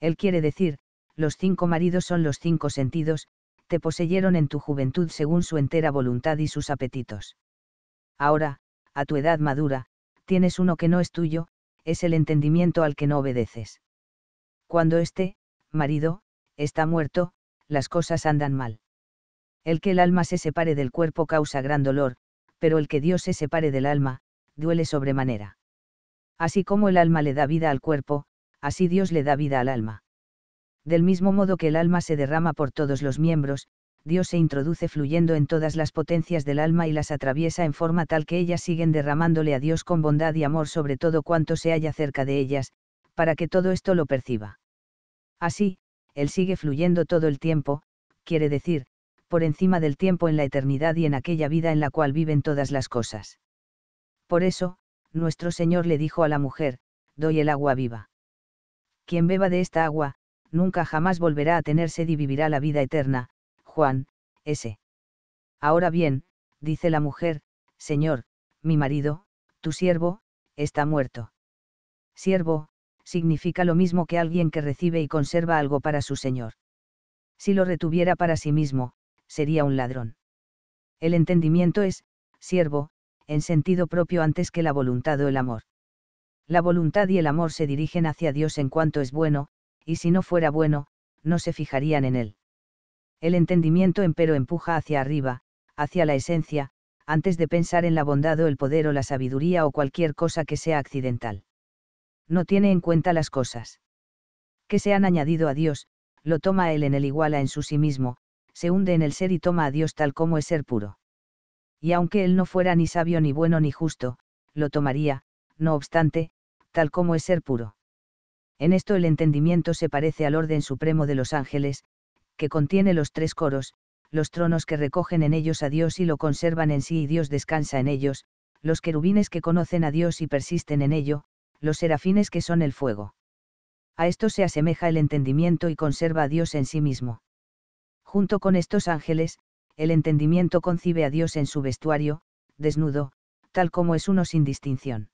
Él quiere decir, los cinco maridos son los cinco sentidos, te poseyeron en tu juventud según su entera voluntad y sus apetitos. Ahora, a tu edad madura, tienes uno que no es tuyo, es el entendimiento al que no obedeces. Cuando este, marido, está muerto, las cosas andan mal. El que el alma se separe del cuerpo causa gran dolor, pero el que Dios se separe del alma, duele sobremanera. Así como el alma le da vida al cuerpo, así Dios le da vida al alma. Del mismo modo que el alma se derrama por todos los miembros, Dios se introduce fluyendo en todas las potencias del alma y las atraviesa en forma tal que ellas siguen derramándole a Dios con bondad y amor sobre todo cuanto se halla cerca de ellas, para que todo esto lo perciba. Así, él sigue fluyendo todo el tiempo, quiere decir, por encima del tiempo en la eternidad y en aquella vida en la cual viven todas las cosas. Por eso, nuestro Señor le dijo a la mujer, doy el agua viva. Quien beba de esta agua, nunca jamás volverá a tener sed y vivirá la vida eterna, Juan, S. Ahora bien, dice la mujer, Señor, mi marido, tu siervo, está muerto. Siervo, significa lo mismo que alguien que recibe y conserva algo para su señor. Si lo retuviera para sí mismo, sería un ladrón. El entendimiento es, siervo, en sentido propio antes que la voluntad o el amor. La voluntad y el amor se dirigen hacia Dios en cuanto es bueno, y si no fuera bueno, no se fijarían en él. El entendimiento empero empuja hacia arriba, hacia la esencia, antes de pensar en la bondad o el poder o la sabiduría o cualquier cosa que sea accidental no tiene en cuenta las cosas que se han añadido a Dios, lo toma él en el igual a en su sí mismo, se hunde en el ser y toma a Dios tal como es ser puro. Y aunque él no fuera ni sabio ni bueno ni justo, lo tomaría, no obstante, tal como es ser puro. En esto el entendimiento se parece al orden supremo de los ángeles, que contiene los tres coros, los tronos que recogen en ellos a Dios y lo conservan en sí y Dios descansa en ellos, los querubines que conocen a Dios y persisten en ello, los serafines que son el fuego. A esto se asemeja el entendimiento y conserva a Dios en sí mismo. Junto con estos ángeles, el entendimiento concibe a Dios en su vestuario, desnudo, tal como es uno sin distinción.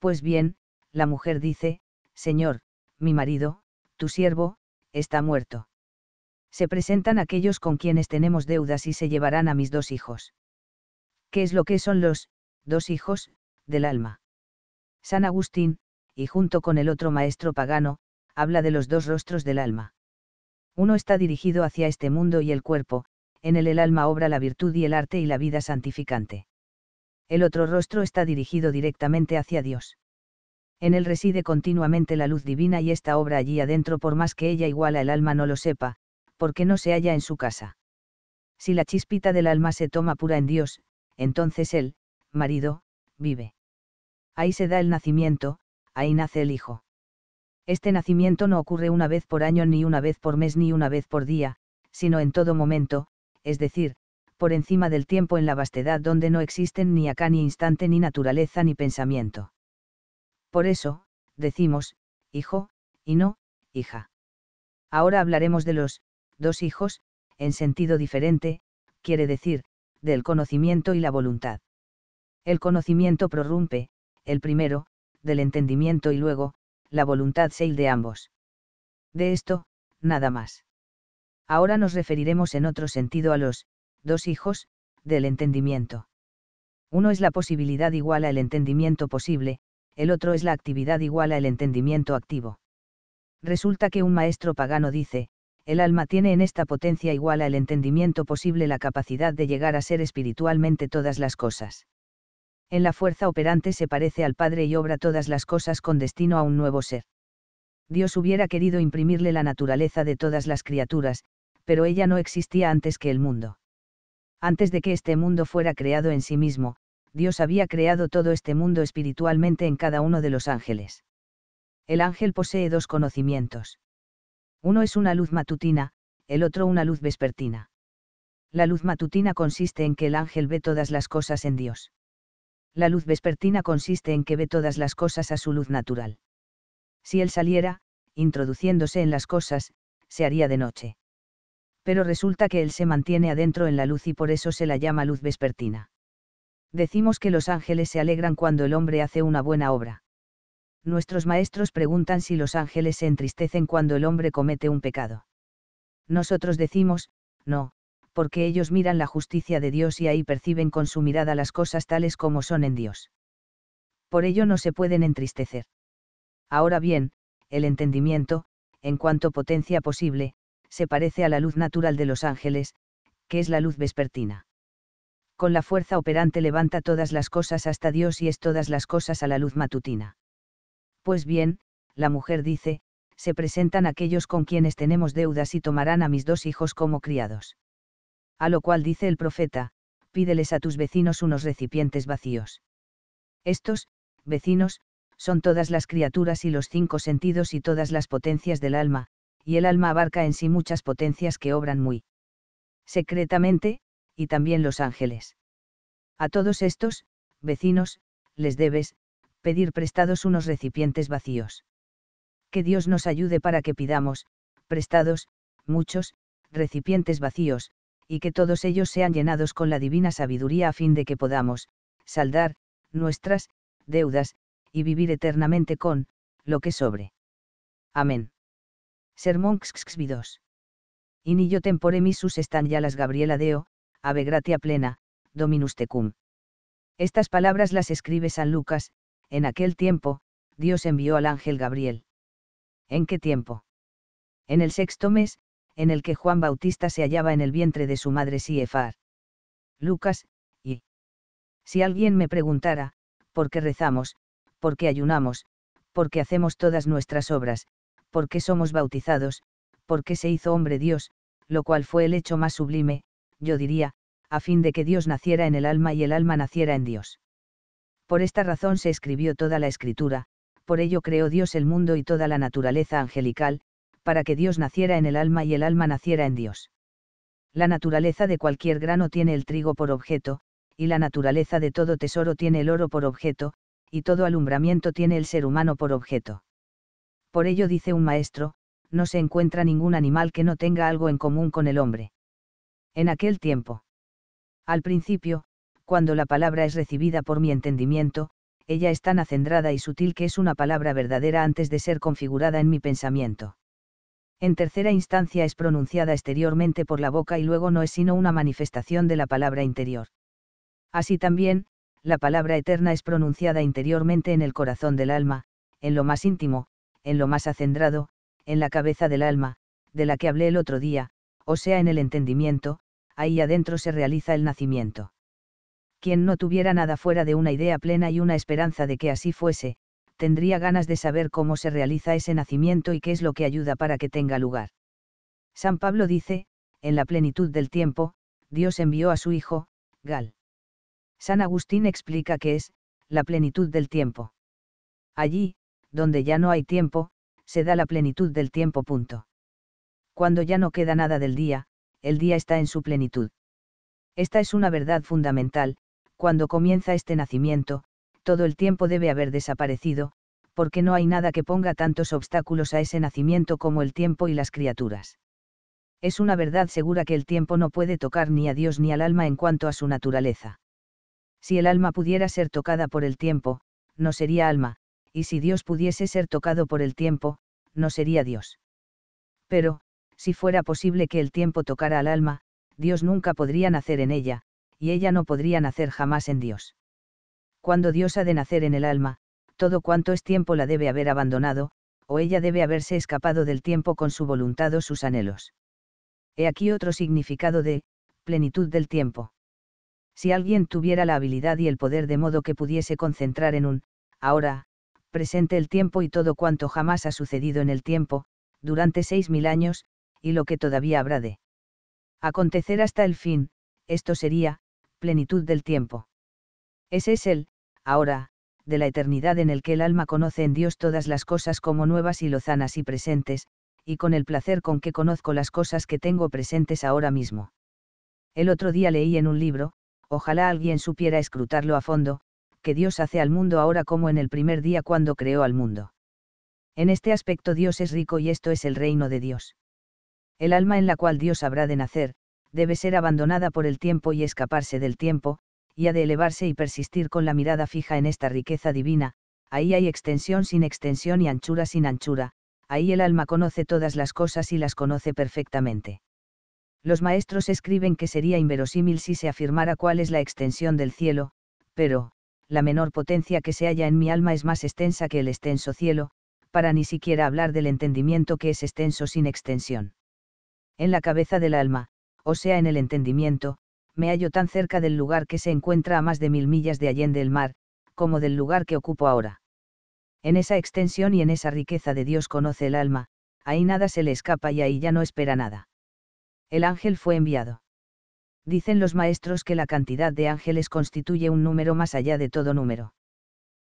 Pues bien, la mujer dice, Señor, mi marido, tu siervo, está muerto. Se presentan aquellos con quienes tenemos deudas y se llevarán a mis dos hijos. ¿Qué es lo que son los dos hijos del alma? San Agustín, y junto con el otro maestro pagano, habla de los dos rostros del alma. Uno está dirigido hacia este mundo y el cuerpo, en él el alma obra la virtud y el arte y la vida santificante. El otro rostro está dirigido directamente hacia Dios. En él reside continuamente la luz divina y esta obra allí adentro por más que ella iguala el alma no lo sepa, porque no se halla en su casa. Si la chispita del alma se toma pura en Dios, entonces él, marido, vive ahí se da el nacimiento, ahí nace el hijo. Este nacimiento no ocurre una vez por año ni una vez por mes ni una vez por día, sino en todo momento, es decir, por encima del tiempo en la vastedad donde no existen ni acá ni instante ni naturaleza ni pensamiento. Por eso, decimos, hijo, y no, hija. Ahora hablaremos de los, dos hijos, en sentido diferente, quiere decir, del conocimiento y la voluntad. El conocimiento prorrumpe, el primero, del entendimiento y luego, la voluntad seil de ambos. De esto, nada más. Ahora nos referiremos en otro sentido a los, dos hijos, del entendimiento. Uno es la posibilidad igual al entendimiento posible, el otro es la actividad igual al entendimiento activo. Resulta que un maestro pagano dice, el alma tiene en esta potencia igual al entendimiento posible la capacidad de llegar a ser espiritualmente todas las cosas en la fuerza operante se parece al Padre y obra todas las cosas con destino a un nuevo ser. Dios hubiera querido imprimirle la naturaleza de todas las criaturas, pero ella no existía antes que el mundo. Antes de que este mundo fuera creado en sí mismo, Dios había creado todo este mundo espiritualmente en cada uno de los ángeles. El ángel posee dos conocimientos. Uno es una luz matutina, el otro una luz vespertina. La luz matutina consiste en que el ángel ve todas las cosas en Dios la luz vespertina consiste en que ve todas las cosas a su luz natural. Si él saliera, introduciéndose en las cosas, se haría de noche. Pero resulta que él se mantiene adentro en la luz y por eso se la llama luz vespertina. Decimos que los ángeles se alegran cuando el hombre hace una buena obra. Nuestros maestros preguntan si los ángeles se entristecen cuando el hombre comete un pecado. Nosotros decimos, no, porque ellos miran la justicia de Dios y ahí perciben con su mirada las cosas tales como son en Dios. Por ello no se pueden entristecer. Ahora bien, el entendimiento, en cuanto potencia posible, se parece a la luz natural de los ángeles, que es la luz vespertina. Con la fuerza operante levanta todas las cosas hasta Dios y es todas las cosas a la luz matutina. Pues bien, la mujer dice, se presentan aquellos con quienes tenemos deudas y tomarán a mis dos hijos como criados a lo cual dice el profeta, pídeles a tus vecinos unos recipientes vacíos. Estos, vecinos, son todas las criaturas y los cinco sentidos y todas las potencias del alma, y el alma abarca en sí muchas potencias que obran muy secretamente, y también los ángeles. A todos estos, vecinos, les debes, pedir prestados unos recipientes vacíos. Que Dios nos ayude para que pidamos, prestados, muchos, recipientes vacíos, y que todos ellos sean llenados con la divina sabiduría a fin de que podamos, saldar, nuestras, deudas, y vivir eternamente con, lo que sobre. Amén. Sermón Y In yo tempore misus están ya las Gabriela Deo, ave gratia plena, dominus tecum. Estas palabras las escribe San Lucas, en aquel tiempo, Dios envió al ángel Gabriel. ¿En qué tiempo? En el sexto mes, en el que Juan Bautista se hallaba en el vientre de su madre Siefar. Lucas, y. Si alguien me preguntara, ¿por qué rezamos? ¿Por qué ayunamos? ¿Por qué hacemos todas nuestras obras? ¿Por qué somos bautizados? ¿Por qué se hizo hombre Dios? Lo cual fue el hecho más sublime, yo diría, a fin de que Dios naciera en el alma y el alma naciera en Dios. Por esta razón se escribió toda la escritura, por ello creó Dios el mundo y toda la naturaleza angelical, para que Dios naciera en el alma y el alma naciera en Dios. La naturaleza de cualquier grano tiene el trigo por objeto, y la naturaleza de todo tesoro tiene el oro por objeto, y todo alumbramiento tiene el ser humano por objeto. Por ello dice un maestro, no se encuentra ningún animal que no tenga algo en común con el hombre. En aquel tiempo. Al principio, cuando la palabra es recibida por mi entendimiento, ella es tan acendrada y sutil que es una palabra verdadera antes de ser configurada en mi pensamiento en tercera instancia es pronunciada exteriormente por la boca y luego no es sino una manifestación de la palabra interior. Así también, la palabra eterna es pronunciada interiormente en el corazón del alma, en lo más íntimo, en lo más acendrado, en la cabeza del alma, de la que hablé el otro día, o sea en el entendimiento, ahí adentro se realiza el nacimiento. Quien no tuviera nada fuera de una idea plena y una esperanza de que así fuese, tendría ganas de saber cómo se realiza ese nacimiento y qué es lo que ayuda para que tenga lugar. San Pablo dice, en la plenitud del tiempo, Dios envió a su Hijo, Gal. San Agustín explica que es, la plenitud del tiempo. Allí, donde ya no hay tiempo, se da la plenitud del tiempo. Punto. Cuando ya no queda nada del día, el día está en su plenitud. Esta es una verdad fundamental, cuando comienza este nacimiento, todo el tiempo debe haber desaparecido, porque no hay nada que ponga tantos obstáculos a ese nacimiento como el tiempo y las criaturas. Es una verdad segura que el tiempo no puede tocar ni a Dios ni al alma en cuanto a su naturaleza. Si el alma pudiera ser tocada por el tiempo, no sería alma, y si Dios pudiese ser tocado por el tiempo, no sería Dios. Pero, si fuera posible que el tiempo tocara al alma, Dios nunca podría nacer en ella, y ella no podría nacer jamás en Dios cuando Dios ha de nacer en el alma, todo cuanto es tiempo la debe haber abandonado, o ella debe haberse escapado del tiempo con su voluntad o sus anhelos. He aquí otro significado de, plenitud del tiempo. Si alguien tuviera la habilidad y el poder de modo que pudiese concentrar en un, ahora, presente el tiempo y todo cuanto jamás ha sucedido en el tiempo, durante seis mil años, y lo que todavía habrá de acontecer hasta el fin, esto sería, plenitud del tiempo. Ese es el, ahora, de la eternidad en el que el alma conoce en Dios todas las cosas como nuevas y lozanas y presentes, y con el placer con que conozco las cosas que tengo presentes ahora mismo. El otro día leí en un libro, ojalá alguien supiera escrutarlo a fondo, que Dios hace al mundo ahora como en el primer día cuando creó al mundo. En este aspecto Dios es rico y esto es el reino de Dios. El alma en la cual Dios habrá de nacer, debe ser abandonada por el tiempo y escaparse del tiempo, y ha de elevarse y persistir con la mirada fija en esta riqueza divina, ahí hay extensión sin extensión y anchura sin anchura, ahí el alma conoce todas las cosas y las conoce perfectamente. Los maestros escriben que sería inverosímil si se afirmara cuál es la extensión del cielo, pero, la menor potencia que se halla en mi alma es más extensa que el extenso cielo, para ni siquiera hablar del entendimiento que es extenso sin extensión. En la cabeza del alma, o sea en el entendimiento, me hallo tan cerca del lugar que se encuentra a más de mil millas de Allende el Mar, como del lugar que ocupo ahora. En esa extensión y en esa riqueza de Dios conoce el alma, ahí nada se le escapa y ahí ya no espera nada. El ángel fue enviado. Dicen los maestros que la cantidad de ángeles constituye un número más allá de todo número.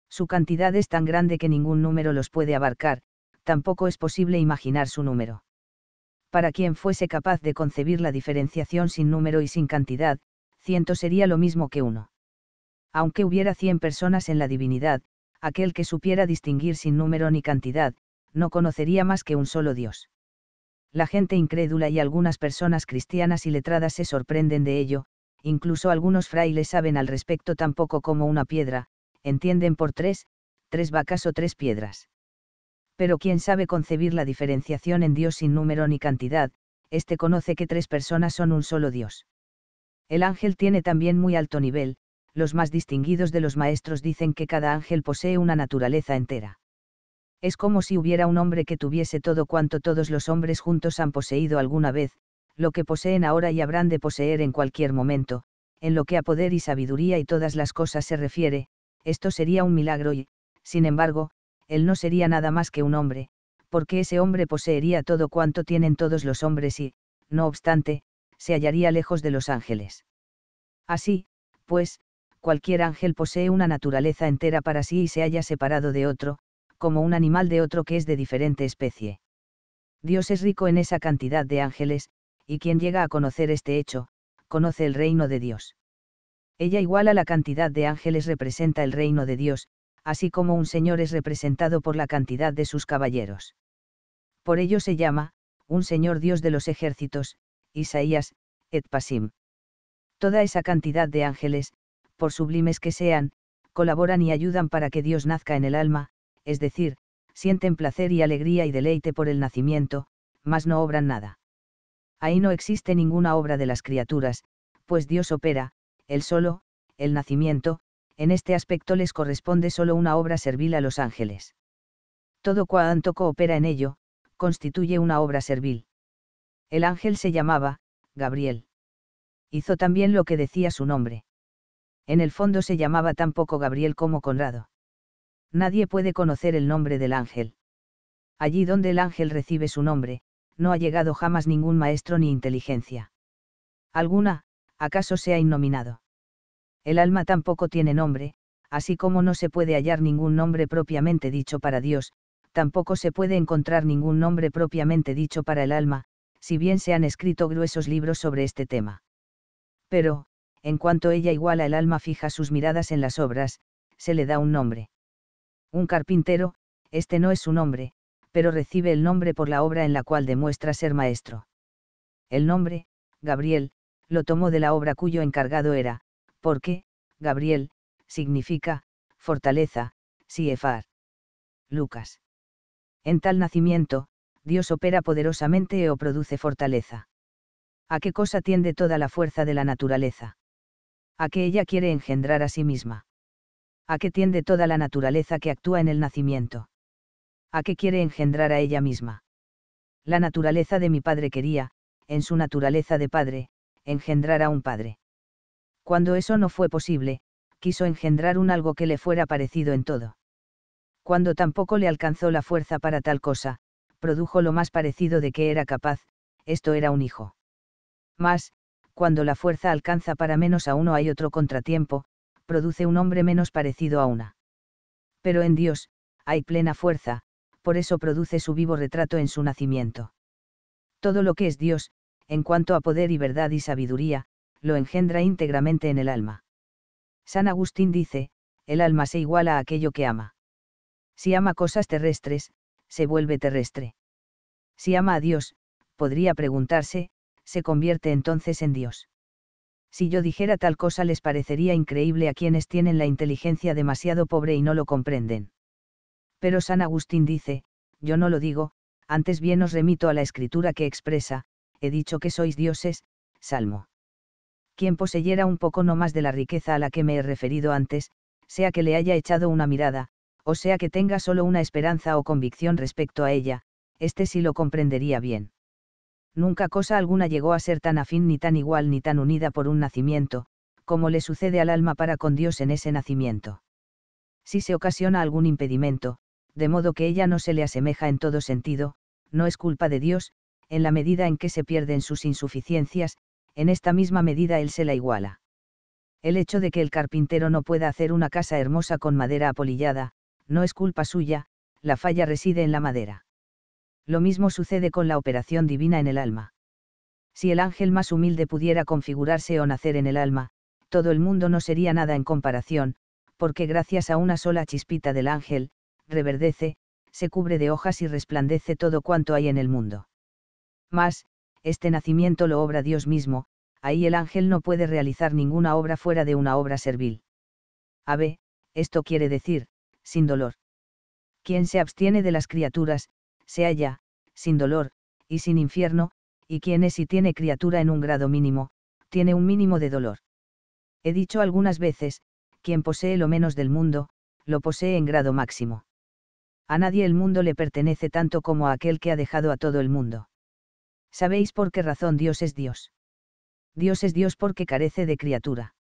Su cantidad es tan grande que ningún número los puede abarcar, tampoco es posible imaginar su número para quien fuese capaz de concebir la diferenciación sin número y sin cantidad, ciento sería lo mismo que uno. Aunque hubiera cien personas en la divinidad, aquel que supiera distinguir sin número ni cantidad, no conocería más que un solo Dios. La gente incrédula y algunas personas cristianas y letradas se sorprenden de ello, incluso algunos frailes saben al respecto tan poco como una piedra, entienden por tres, tres vacas o tres piedras pero quien sabe concebir la diferenciación en Dios sin número ni cantidad, éste conoce que tres personas son un solo Dios. El ángel tiene también muy alto nivel, los más distinguidos de los maestros dicen que cada ángel posee una naturaleza entera. Es como si hubiera un hombre que tuviese todo cuanto todos los hombres juntos han poseído alguna vez, lo que poseen ahora y habrán de poseer en cualquier momento, en lo que a poder y sabiduría y todas las cosas se refiere, esto sería un milagro y, sin embargo, él no sería nada más que un hombre, porque ese hombre poseería todo cuanto tienen todos los hombres y, no obstante, se hallaría lejos de los ángeles. Así, pues, cualquier ángel posee una naturaleza entera para sí y se halla separado de otro, como un animal de otro que es de diferente especie. Dios es rico en esa cantidad de ángeles, y quien llega a conocer este hecho, conoce el reino de Dios. Ella igual a la cantidad de ángeles representa el reino de Dios, así como un señor es representado por la cantidad de sus caballeros. Por ello se llama, un señor Dios de los ejércitos, Isaías, et Pasim. Toda esa cantidad de ángeles, por sublimes que sean, colaboran y ayudan para que Dios nazca en el alma, es decir, sienten placer y alegría y deleite por el nacimiento, mas no obran nada. Ahí no existe ninguna obra de las criaturas, pues Dios opera, él solo, el nacimiento, en este aspecto les corresponde solo una obra servil a los ángeles. Todo cuanto coopera en ello, constituye una obra servil. El ángel se llamaba, Gabriel. Hizo también lo que decía su nombre. En el fondo se llamaba tampoco Gabriel como Conrado. Nadie puede conocer el nombre del ángel. Allí donde el ángel recibe su nombre, no ha llegado jamás ningún maestro ni inteligencia. Alguna, acaso sea innominado el alma tampoco tiene nombre, así como no se puede hallar ningún nombre propiamente dicho para Dios, tampoco se puede encontrar ningún nombre propiamente dicho para el alma, si bien se han escrito gruesos libros sobre este tema. Pero, en cuanto ella igual el alma fija sus miradas en las obras, se le da un nombre. Un carpintero, este no es su nombre, pero recibe el nombre por la obra en la cual demuestra ser maestro. El nombre, Gabriel, lo tomó de la obra cuyo encargado era, porque, Gabriel, significa, fortaleza, Siefar. Lucas. En tal nacimiento, Dios opera poderosamente o produce fortaleza. ¿A qué cosa tiende toda la fuerza de la naturaleza? ¿A qué ella quiere engendrar a sí misma? ¿A qué tiende toda la naturaleza que actúa en el nacimiento? ¿A qué quiere engendrar a ella misma? La naturaleza de mi padre quería, en su naturaleza de padre, engendrar a un padre. Cuando eso no fue posible, quiso engendrar un algo que le fuera parecido en todo. Cuando tampoco le alcanzó la fuerza para tal cosa, produjo lo más parecido de que era capaz, esto era un hijo. Mas, cuando la fuerza alcanza para menos a uno hay otro contratiempo, produce un hombre menos parecido a una. Pero en Dios, hay plena fuerza, por eso produce su vivo retrato en su nacimiento. Todo lo que es Dios, en cuanto a poder y verdad y sabiduría, lo engendra íntegramente en el alma. San Agustín dice, el alma se iguala a aquello que ama. Si ama cosas terrestres, se vuelve terrestre. Si ama a Dios, podría preguntarse, se convierte entonces en Dios. Si yo dijera tal cosa les parecería increíble a quienes tienen la inteligencia demasiado pobre y no lo comprenden. Pero San Agustín dice, yo no lo digo, antes bien os remito a la escritura que expresa, he dicho que sois dioses, Salmo quien poseyera un poco no más de la riqueza a la que me he referido antes, sea que le haya echado una mirada, o sea que tenga solo una esperanza o convicción respecto a ella, este sí lo comprendería bien. Nunca cosa alguna llegó a ser tan afín ni tan igual ni tan unida por un nacimiento, como le sucede al alma para con Dios en ese nacimiento. Si se ocasiona algún impedimento, de modo que ella no se le asemeja en todo sentido, no es culpa de Dios, en la medida en que se pierden sus insuficiencias, en esta misma medida él se la iguala. El hecho de que el carpintero no pueda hacer una casa hermosa con madera apolillada, no es culpa suya, la falla reside en la madera. Lo mismo sucede con la operación divina en el alma. Si el ángel más humilde pudiera configurarse o nacer en el alma, todo el mundo no sería nada en comparación, porque gracias a una sola chispita del ángel, reverdece, se cubre de hojas y resplandece todo cuanto hay en el mundo. Mas, este nacimiento lo obra Dios mismo, ahí el ángel no puede realizar ninguna obra fuera de una obra servil. Ave, esto quiere decir, sin dolor. Quien se abstiene de las criaturas, se halla, sin dolor, y sin infierno, y quien es y tiene criatura en un grado mínimo, tiene un mínimo de dolor. He dicho algunas veces, quien posee lo menos del mundo, lo posee en grado máximo. A nadie el mundo le pertenece tanto como a aquel que ha dejado a todo el mundo. ¿Sabéis por qué razón Dios es Dios? Dios es Dios porque carece de criatura.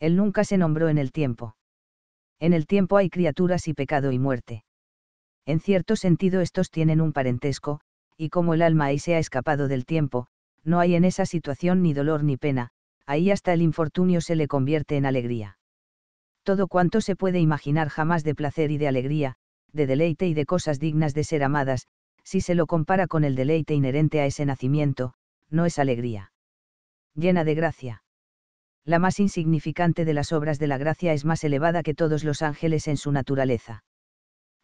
Él nunca se nombró en el tiempo. En el tiempo hay criaturas y pecado y muerte. En cierto sentido estos tienen un parentesco, y como el alma ahí se ha escapado del tiempo, no hay en esa situación ni dolor ni pena, ahí hasta el infortunio se le convierte en alegría. Todo cuanto se puede imaginar jamás de placer y de alegría, de deleite y de cosas dignas de ser amadas, si se lo compara con el deleite inherente a ese nacimiento, no es alegría. Llena de gracia. La más insignificante de las obras de la gracia es más elevada que todos los ángeles en su naturaleza.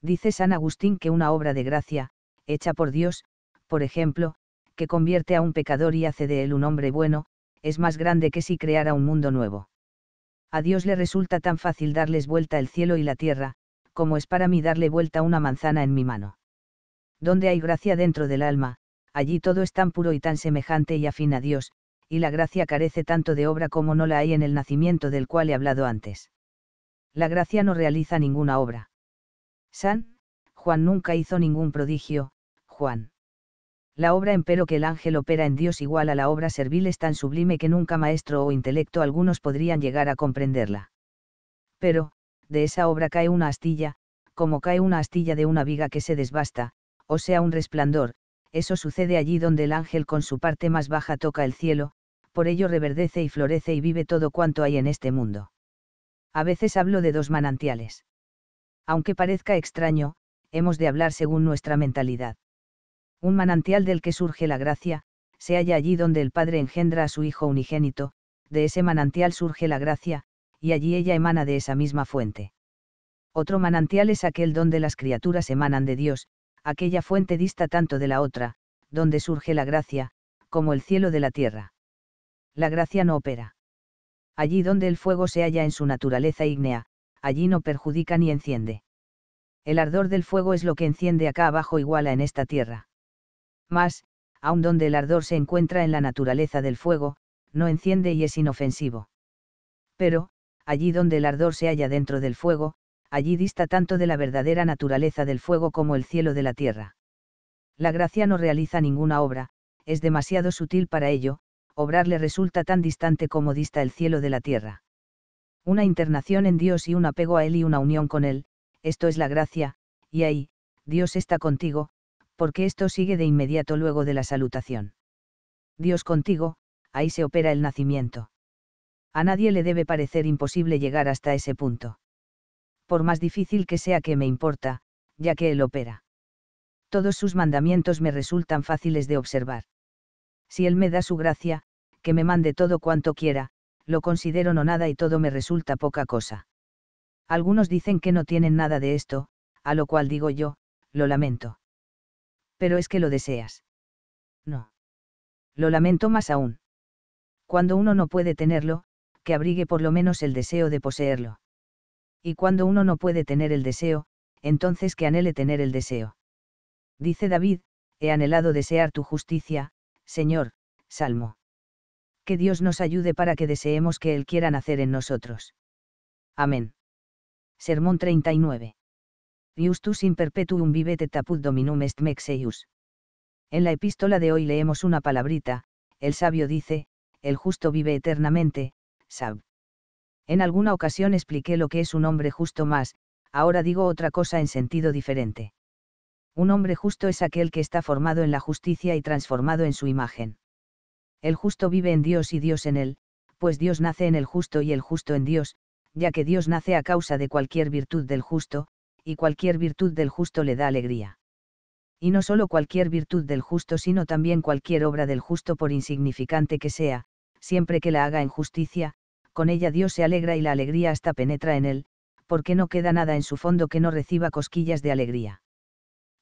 Dice San Agustín que una obra de gracia, hecha por Dios, por ejemplo, que convierte a un pecador y hace de él un hombre bueno, es más grande que si creara un mundo nuevo. A Dios le resulta tan fácil darles vuelta el cielo y la tierra, como es para mí darle vuelta una manzana en mi mano. Donde hay gracia dentro del alma, allí todo es tan puro y tan semejante y afín a Dios, y la gracia carece tanto de obra como no la hay en el nacimiento del cual he hablado antes. La gracia no realiza ninguna obra. San, Juan nunca hizo ningún prodigio, Juan. La obra empero que el ángel opera en Dios igual a la obra servil es tan sublime que nunca maestro o intelecto algunos podrían llegar a comprenderla. Pero, de esa obra cae una astilla, como cae una astilla de una viga que se desbasta, o sea un resplandor, eso sucede allí donde el ángel con su parte más baja toca el cielo, por ello reverdece y florece y vive todo cuanto hay en este mundo. A veces hablo de dos manantiales. Aunque parezca extraño, hemos de hablar según nuestra mentalidad. Un manantial del que surge la gracia, se halla allí donde el Padre engendra a su Hijo unigénito, de ese manantial surge la gracia, y allí ella emana de esa misma fuente. Otro manantial es aquel donde las criaturas emanan de Dios, aquella fuente dista tanto de la otra, donde surge la gracia, como el cielo de la tierra. La gracia no opera. Allí donde el fuego se halla en su naturaleza ígnea, allí no perjudica ni enciende. El ardor del fuego es lo que enciende acá abajo igual a en esta tierra. Mas, aun donde el ardor se encuentra en la naturaleza del fuego, no enciende y es inofensivo. Pero, allí donde el ardor se halla dentro del fuego, allí dista tanto de la verdadera naturaleza del fuego como el cielo de la tierra. La gracia no realiza ninguna obra, es demasiado sutil para ello, obrar le resulta tan distante como dista el cielo de la tierra. Una internación en Dios y un apego a Él y una unión con Él, esto es la gracia, y ahí, Dios está contigo, porque esto sigue de inmediato luego de la salutación. Dios contigo, ahí se opera el nacimiento. A nadie le debe parecer imposible llegar hasta ese punto por más difícil que sea que me importa, ya que Él opera. Todos sus mandamientos me resultan fáciles de observar. Si Él me da su gracia, que me mande todo cuanto quiera, lo considero no nada y todo me resulta poca cosa. Algunos dicen que no tienen nada de esto, a lo cual digo yo, lo lamento. Pero es que lo deseas. No. Lo lamento más aún. Cuando uno no puede tenerlo, que abrigue por lo menos el deseo de poseerlo y cuando uno no puede tener el deseo, entonces que anhele tener el deseo. Dice David, he anhelado desear tu justicia, Señor, Salmo. Que Dios nos ayude para que deseemos que Él quiera nacer en nosotros. Amén. Sermón 39. Iustus in perpetuum vivet et dominum est mexeius. En la epístola de hoy leemos una palabrita, el sabio dice, el justo vive eternamente, sab. En alguna ocasión expliqué lo que es un hombre justo más, ahora digo otra cosa en sentido diferente. Un hombre justo es aquel que está formado en la justicia y transformado en su imagen. El justo vive en Dios y Dios en él, pues Dios nace en el justo y el justo en Dios, ya que Dios nace a causa de cualquier virtud del justo, y cualquier virtud del justo le da alegría. Y no solo cualquier virtud del justo, sino también cualquier obra del justo por insignificante que sea, siempre que la haga en justicia, con ella Dios se alegra y la alegría hasta penetra en él, porque no queda nada en su fondo que no reciba cosquillas de alegría.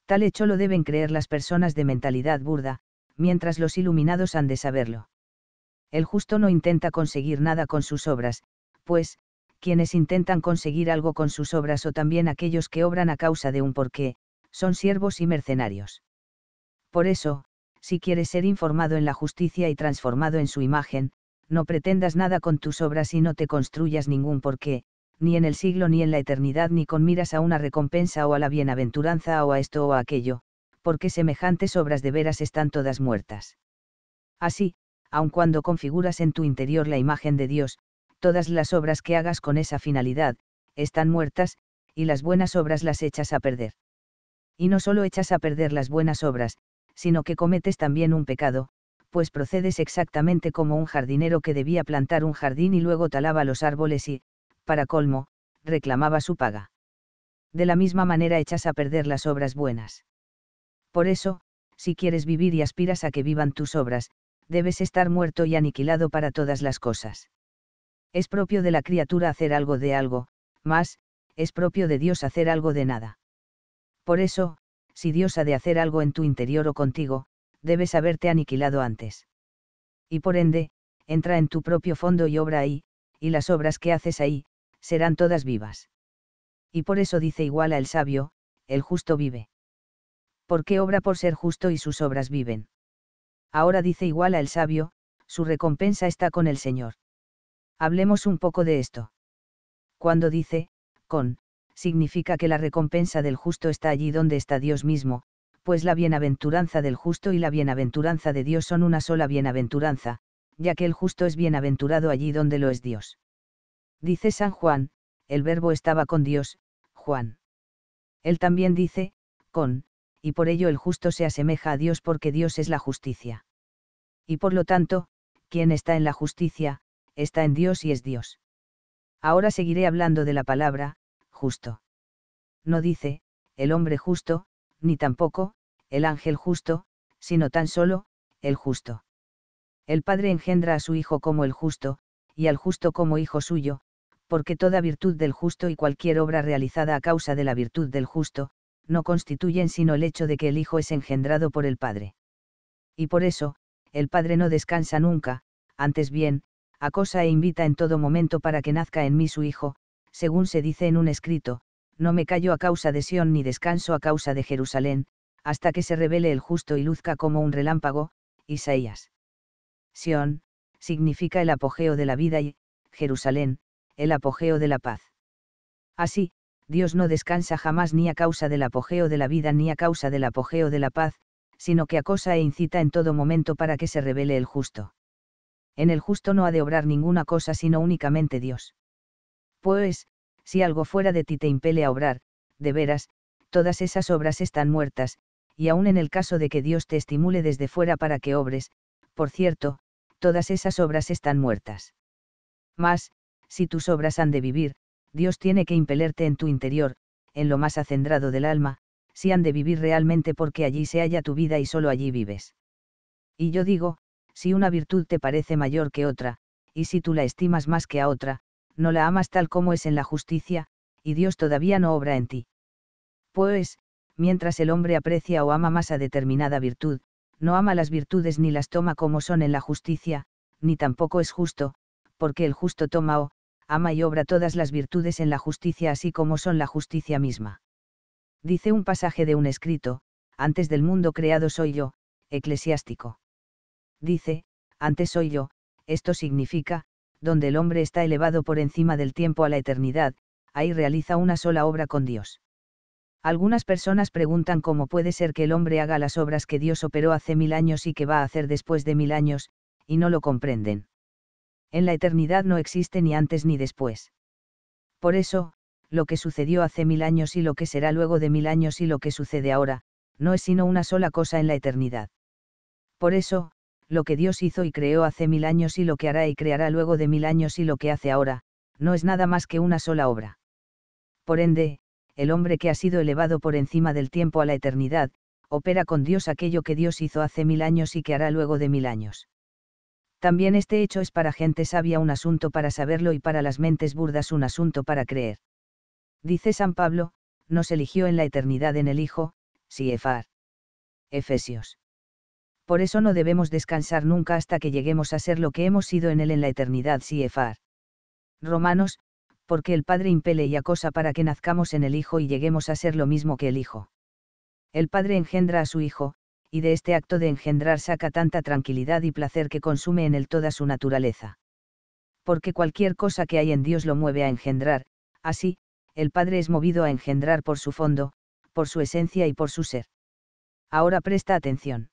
Tal hecho lo deben creer las personas de mentalidad burda, mientras los iluminados han de saberlo. El justo no intenta conseguir nada con sus obras, pues, quienes intentan conseguir algo con sus obras o también aquellos que obran a causa de un porqué, son siervos y mercenarios. Por eso, si quieres ser informado en la justicia y transformado en su imagen, no pretendas nada con tus obras y no te construyas ningún porqué, ni en el siglo ni en la eternidad ni con miras a una recompensa o a la bienaventuranza o a esto o a aquello, porque semejantes obras de veras están todas muertas. Así, aun cuando configuras en tu interior la imagen de Dios, todas las obras que hagas con esa finalidad, están muertas, y las buenas obras las echas a perder. Y no solo echas a perder las buenas obras, sino que cometes también un pecado, pues procedes exactamente como un jardinero que debía plantar un jardín y luego talaba los árboles y, para colmo, reclamaba su paga. De la misma manera echas a perder las obras buenas. Por eso, si quieres vivir y aspiras a que vivan tus obras, debes estar muerto y aniquilado para todas las cosas. Es propio de la criatura hacer algo de algo, más, es propio de Dios hacer algo de nada. Por eso, si Dios ha de hacer algo en tu interior o contigo, debes haberte aniquilado antes. Y por ende, entra en tu propio fondo y obra ahí, y las obras que haces ahí, serán todas vivas. Y por eso dice igual al sabio, el justo vive. Porque obra por ser justo y sus obras viven. Ahora dice igual al sabio, su recompensa está con el Señor. Hablemos un poco de esto. Cuando dice, con, significa que la recompensa del justo está allí donde está Dios mismo, pues la bienaventuranza del justo y la bienaventuranza de Dios son una sola bienaventuranza, ya que el justo es bienaventurado allí donde lo es Dios. Dice San Juan, el verbo estaba con Dios, Juan. Él también dice, con, y por ello el justo se asemeja a Dios porque Dios es la justicia. Y por lo tanto, quien está en la justicia, está en Dios y es Dios. Ahora seguiré hablando de la palabra, justo. No dice, el hombre justo, ni tampoco, el ángel justo, sino tan solo, el justo. El Padre engendra a su Hijo como el justo, y al justo como Hijo suyo, porque toda virtud del justo y cualquier obra realizada a causa de la virtud del justo, no constituyen sino el hecho de que el Hijo es engendrado por el Padre. Y por eso, el Padre no descansa nunca, antes bien, acosa e invita en todo momento para que nazca en mí su Hijo, según se dice en un escrito, no me callo a causa de Sión ni descanso a causa de Jerusalén, hasta que se revele el justo y luzca como un relámpago, Isaías. Sión, significa el apogeo de la vida y, Jerusalén, el apogeo de la paz. Así, Dios no descansa jamás ni a causa del apogeo de la vida ni a causa del apogeo de la paz, sino que acosa e incita en todo momento para que se revele el justo. En el justo no ha de obrar ninguna cosa sino únicamente Dios. Pues, si algo fuera de ti te impele a obrar, de veras, todas esas obras están muertas, y aun en el caso de que Dios te estimule desde fuera para que obres, por cierto, todas esas obras están muertas. Mas, si tus obras han de vivir, Dios tiene que impelerte en tu interior, en lo más acendrado del alma, si han de vivir realmente porque allí se halla tu vida y solo allí vives. Y yo digo, si una virtud te parece mayor que otra, y si tú la estimas más que a otra, no la amas tal como es en la justicia, y Dios todavía no obra en ti. Pues, mientras el hombre aprecia o ama más a determinada virtud, no ama las virtudes ni las toma como son en la justicia, ni tampoco es justo, porque el justo toma o, ama y obra todas las virtudes en la justicia así como son la justicia misma. Dice un pasaje de un escrito, antes del mundo creado soy yo, eclesiástico. Dice, antes soy yo, esto significa, donde el hombre está elevado por encima del tiempo a la eternidad, ahí realiza una sola obra con Dios. Algunas personas preguntan cómo puede ser que el hombre haga las obras que Dios operó hace mil años y que va a hacer después de mil años, y no lo comprenden. En la eternidad no existe ni antes ni después. Por eso, lo que sucedió hace mil años y lo que será luego de mil años y lo que sucede ahora, no es sino una sola cosa en la eternidad. Por eso, lo que Dios hizo y creó hace mil años y lo que hará y creará luego de mil años y lo que hace ahora, no es nada más que una sola obra. Por ende, el hombre que ha sido elevado por encima del tiempo a la eternidad, opera con Dios aquello que Dios hizo hace mil años y que hará luego de mil años. También este hecho es para gente sabia un asunto para saberlo y para las mentes burdas un asunto para creer. Dice San Pablo, nos eligió en la eternidad en el Hijo, si Efar. Efesios por eso no debemos descansar nunca hasta que lleguemos a ser lo que hemos sido en Él en la eternidad efar. Romanos, porque el Padre impele y acosa para que nazcamos en el Hijo y lleguemos a ser lo mismo que el Hijo. El Padre engendra a su Hijo, y de este acto de engendrar saca tanta tranquilidad y placer que consume en él toda su naturaleza. Porque cualquier cosa que hay en Dios lo mueve a engendrar, así, el Padre es movido a engendrar por su fondo, por su esencia y por su ser. Ahora presta atención.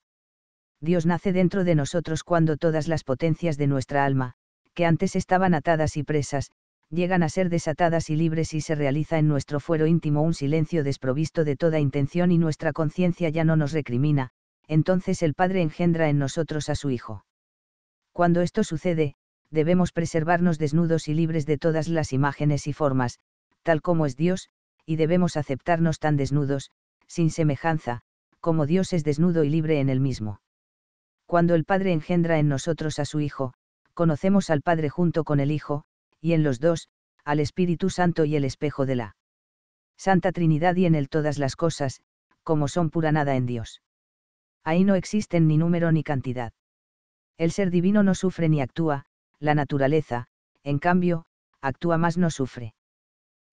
Dios nace dentro de nosotros cuando todas las potencias de nuestra alma, que antes estaban atadas y presas, llegan a ser desatadas y libres y se realiza en nuestro fuero íntimo un silencio desprovisto de toda intención y nuestra conciencia ya no nos recrimina, entonces el Padre engendra en nosotros a su Hijo. Cuando esto sucede, debemos preservarnos desnudos y libres de todas las imágenes y formas, tal como es Dios, y debemos aceptarnos tan desnudos, sin semejanza, como Dios es desnudo y libre en el mismo cuando el Padre engendra en nosotros a su Hijo, conocemos al Padre junto con el Hijo, y en los dos, al Espíritu Santo y el espejo de la Santa Trinidad y en él todas las cosas, como son pura nada en Dios. Ahí no existen ni número ni cantidad. El ser divino no sufre ni actúa, la naturaleza, en cambio, actúa más no sufre.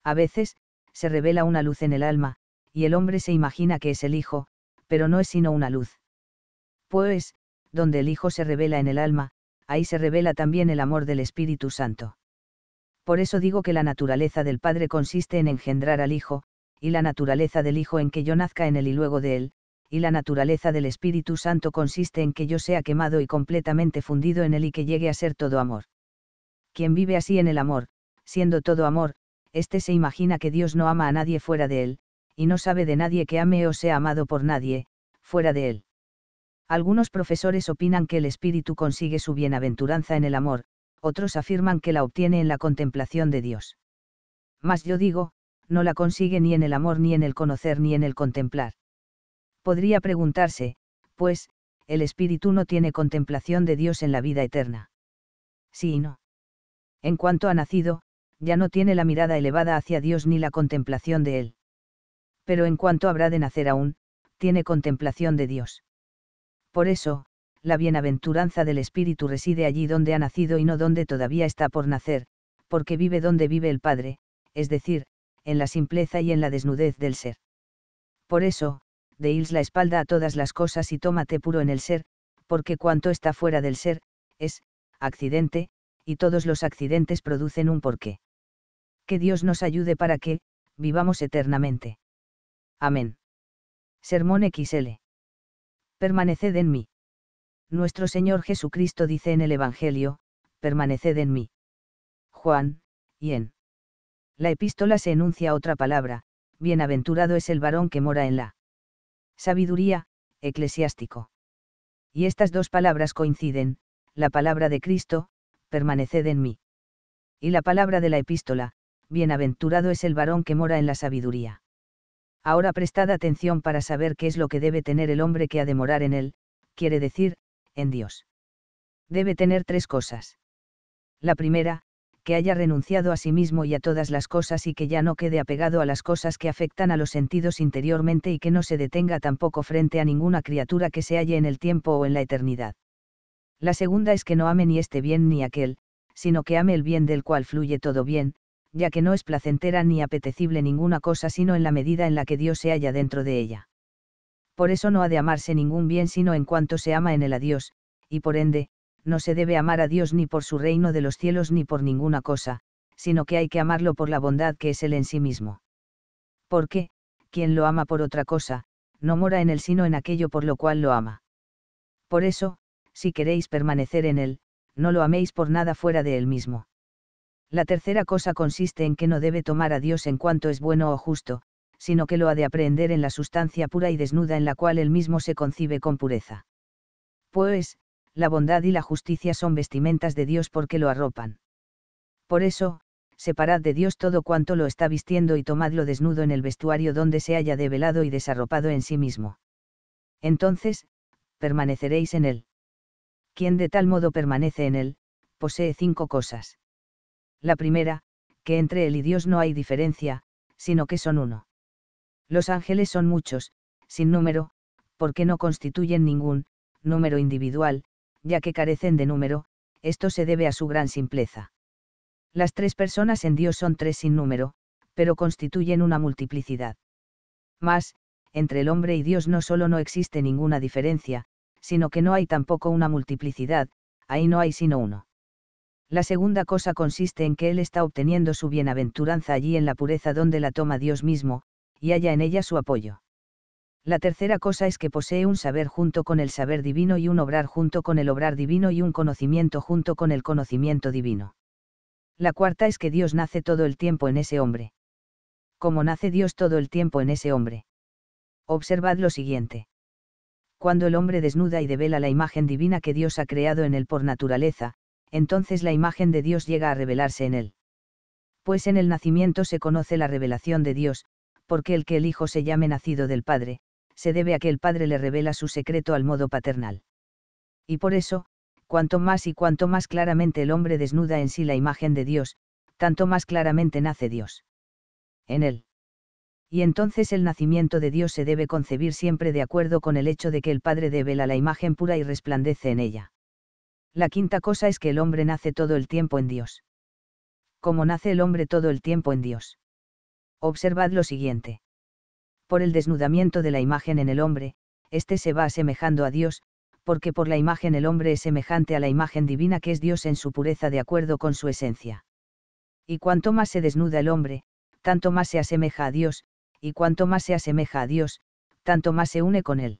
A veces, se revela una luz en el alma, y el hombre se imagina que es el Hijo, pero no es sino una luz. Pues, donde el Hijo se revela en el alma, ahí se revela también el amor del Espíritu Santo. Por eso digo que la naturaleza del Padre consiste en engendrar al Hijo, y la naturaleza del Hijo en que yo nazca en él y luego de él, y la naturaleza del Espíritu Santo consiste en que yo sea quemado y completamente fundido en él y que llegue a ser todo amor. Quien vive así en el amor, siendo todo amor, éste se imagina que Dios no ama a nadie fuera de él, y no sabe de nadie que ame o sea amado por nadie, fuera de él. Algunos profesores opinan que el espíritu consigue su bienaventuranza en el amor, otros afirman que la obtiene en la contemplación de Dios. Mas yo digo, no la consigue ni en el amor ni en el conocer ni en el contemplar. Podría preguntarse, pues, el espíritu no tiene contemplación de Dios en la vida eterna. Sí y no. En cuanto ha nacido, ya no tiene la mirada elevada hacia Dios ni la contemplación de Él. Pero en cuanto habrá de nacer aún, tiene contemplación de Dios por eso, la bienaventuranza del Espíritu reside allí donde ha nacido y no donde todavía está por nacer, porque vive donde vive el Padre, es decir, en la simpleza y en la desnudez del ser. Por eso, deils la espalda a todas las cosas y tómate puro en el ser, porque cuanto está fuera del ser, es, accidente, y todos los accidentes producen un porqué. Que Dios nos ayude para que, vivamos eternamente. Amén. Sermón XL permaneced en mí. Nuestro Señor Jesucristo dice en el Evangelio, permaneced en mí. Juan, y en la epístola se enuncia otra palabra, bienaventurado es el varón que mora en la sabiduría, eclesiástico. Y estas dos palabras coinciden, la palabra de Cristo, permaneced en mí. Y la palabra de la epístola, bienaventurado es el varón que mora en la sabiduría. Ahora prestad atención para saber qué es lo que debe tener el hombre que ha de morar en él, quiere decir, en Dios. Debe tener tres cosas. La primera, que haya renunciado a sí mismo y a todas las cosas y que ya no quede apegado a las cosas que afectan a los sentidos interiormente y que no se detenga tampoco frente a ninguna criatura que se halle en el tiempo o en la eternidad. La segunda es que no ame ni este bien ni aquel, sino que ame el bien del cual fluye todo bien, ya que no es placentera ni apetecible ninguna cosa sino en la medida en la que Dios se halla dentro de ella. Por eso no ha de amarse ningún bien sino en cuanto se ama en él a Dios, y por ende, no se debe amar a Dios ni por su reino de los cielos ni por ninguna cosa, sino que hay que amarlo por la bondad que es Él en sí mismo. Porque, quien lo ama por otra cosa, no mora en Él sino en aquello por lo cual lo ama. Por eso, si queréis permanecer en Él, no lo améis por nada fuera de Él mismo. La tercera cosa consiste en que no debe tomar a Dios en cuanto es bueno o justo, sino que lo ha de aprehender en la sustancia pura y desnuda en la cual él mismo se concibe con pureza. Pues, la bondad y la justicia son vestimentas de Dios porque lo arropan. Por eso, separad de Dios todo cuanto lo está vistiendo y tomadlo desnudo en el vestuario donde se haya develado y desarropado en sí mismo. Entonces, permaneceréis en él. Quien de tal modo permanece en él, posee cinco cosas. La primera, que entre él y Dios no hay diferencia, sino que son uno. Los ángeles son muchos, sin número, porque no constituyen ningún número individual, ya que carecen de número, esto se debe a su gran simpleza. Las tres personas en Dios son tres sin número, pero constituyen una multiplicidad. Mas, entre el hombre y Dios no solo no existe ninguna diferencia, sino que no hay tampoco una multiplicidad, ahí no hay sino uno. La segunda cosa consiste en que él está obteniendo su bienaventuranza allí en la pureza donde la toma Dios mismo, y haya en ella su apoyo. La tercera cosa es que posee un saber junto con el saber divino y un obrar junto con el obrar divino y un conocimiento junto con el conocimiento divino. La cuarta es que Dios nace todo el tiempo en ese hombre. ¿Cómo nace Dios todo el tiempo en ese hombre? Observad lo siguiente. Cuando el hombre desnuda y devela la imagen divina que Dios ha creado en él por naturaleza, entonces la imagen de Dios llega a revelarse en él. Pues en el nacimiento se conoce la revelación de Dios, porque el que el Hijo se llame nacido del Padre, se debe a que el Padre le revela su secreto al modo paternal. Y por eso, cuanto más y cuanto más claramente el hombre desnuda en sí la imagen de Dios, tanto más claramente nace Dios. En él. Y entonces el nacimiento de Dios se debe concebir siempre de acuerdo con el hecho de que el Padre devela la imagen pura y resplandece en ella. La quinta cosa es que el hombre nace todo el tiempo en Dios. ¿Cómo nace el hombre todo el tiempo en Dios? Observad lo siguiente. Por el desnudamiento de la imagen en el hombre, éste se va asemejando a Dios, porque por la imagen el hombre es semejante a la imagen divina que es Dios en su pureza de acuerdo con su esencia. Y cuanto más se desnuda el hombre, tanto más se asemeja a Dios, y cuanto más se asemeja a Dios, tanto más se une con él.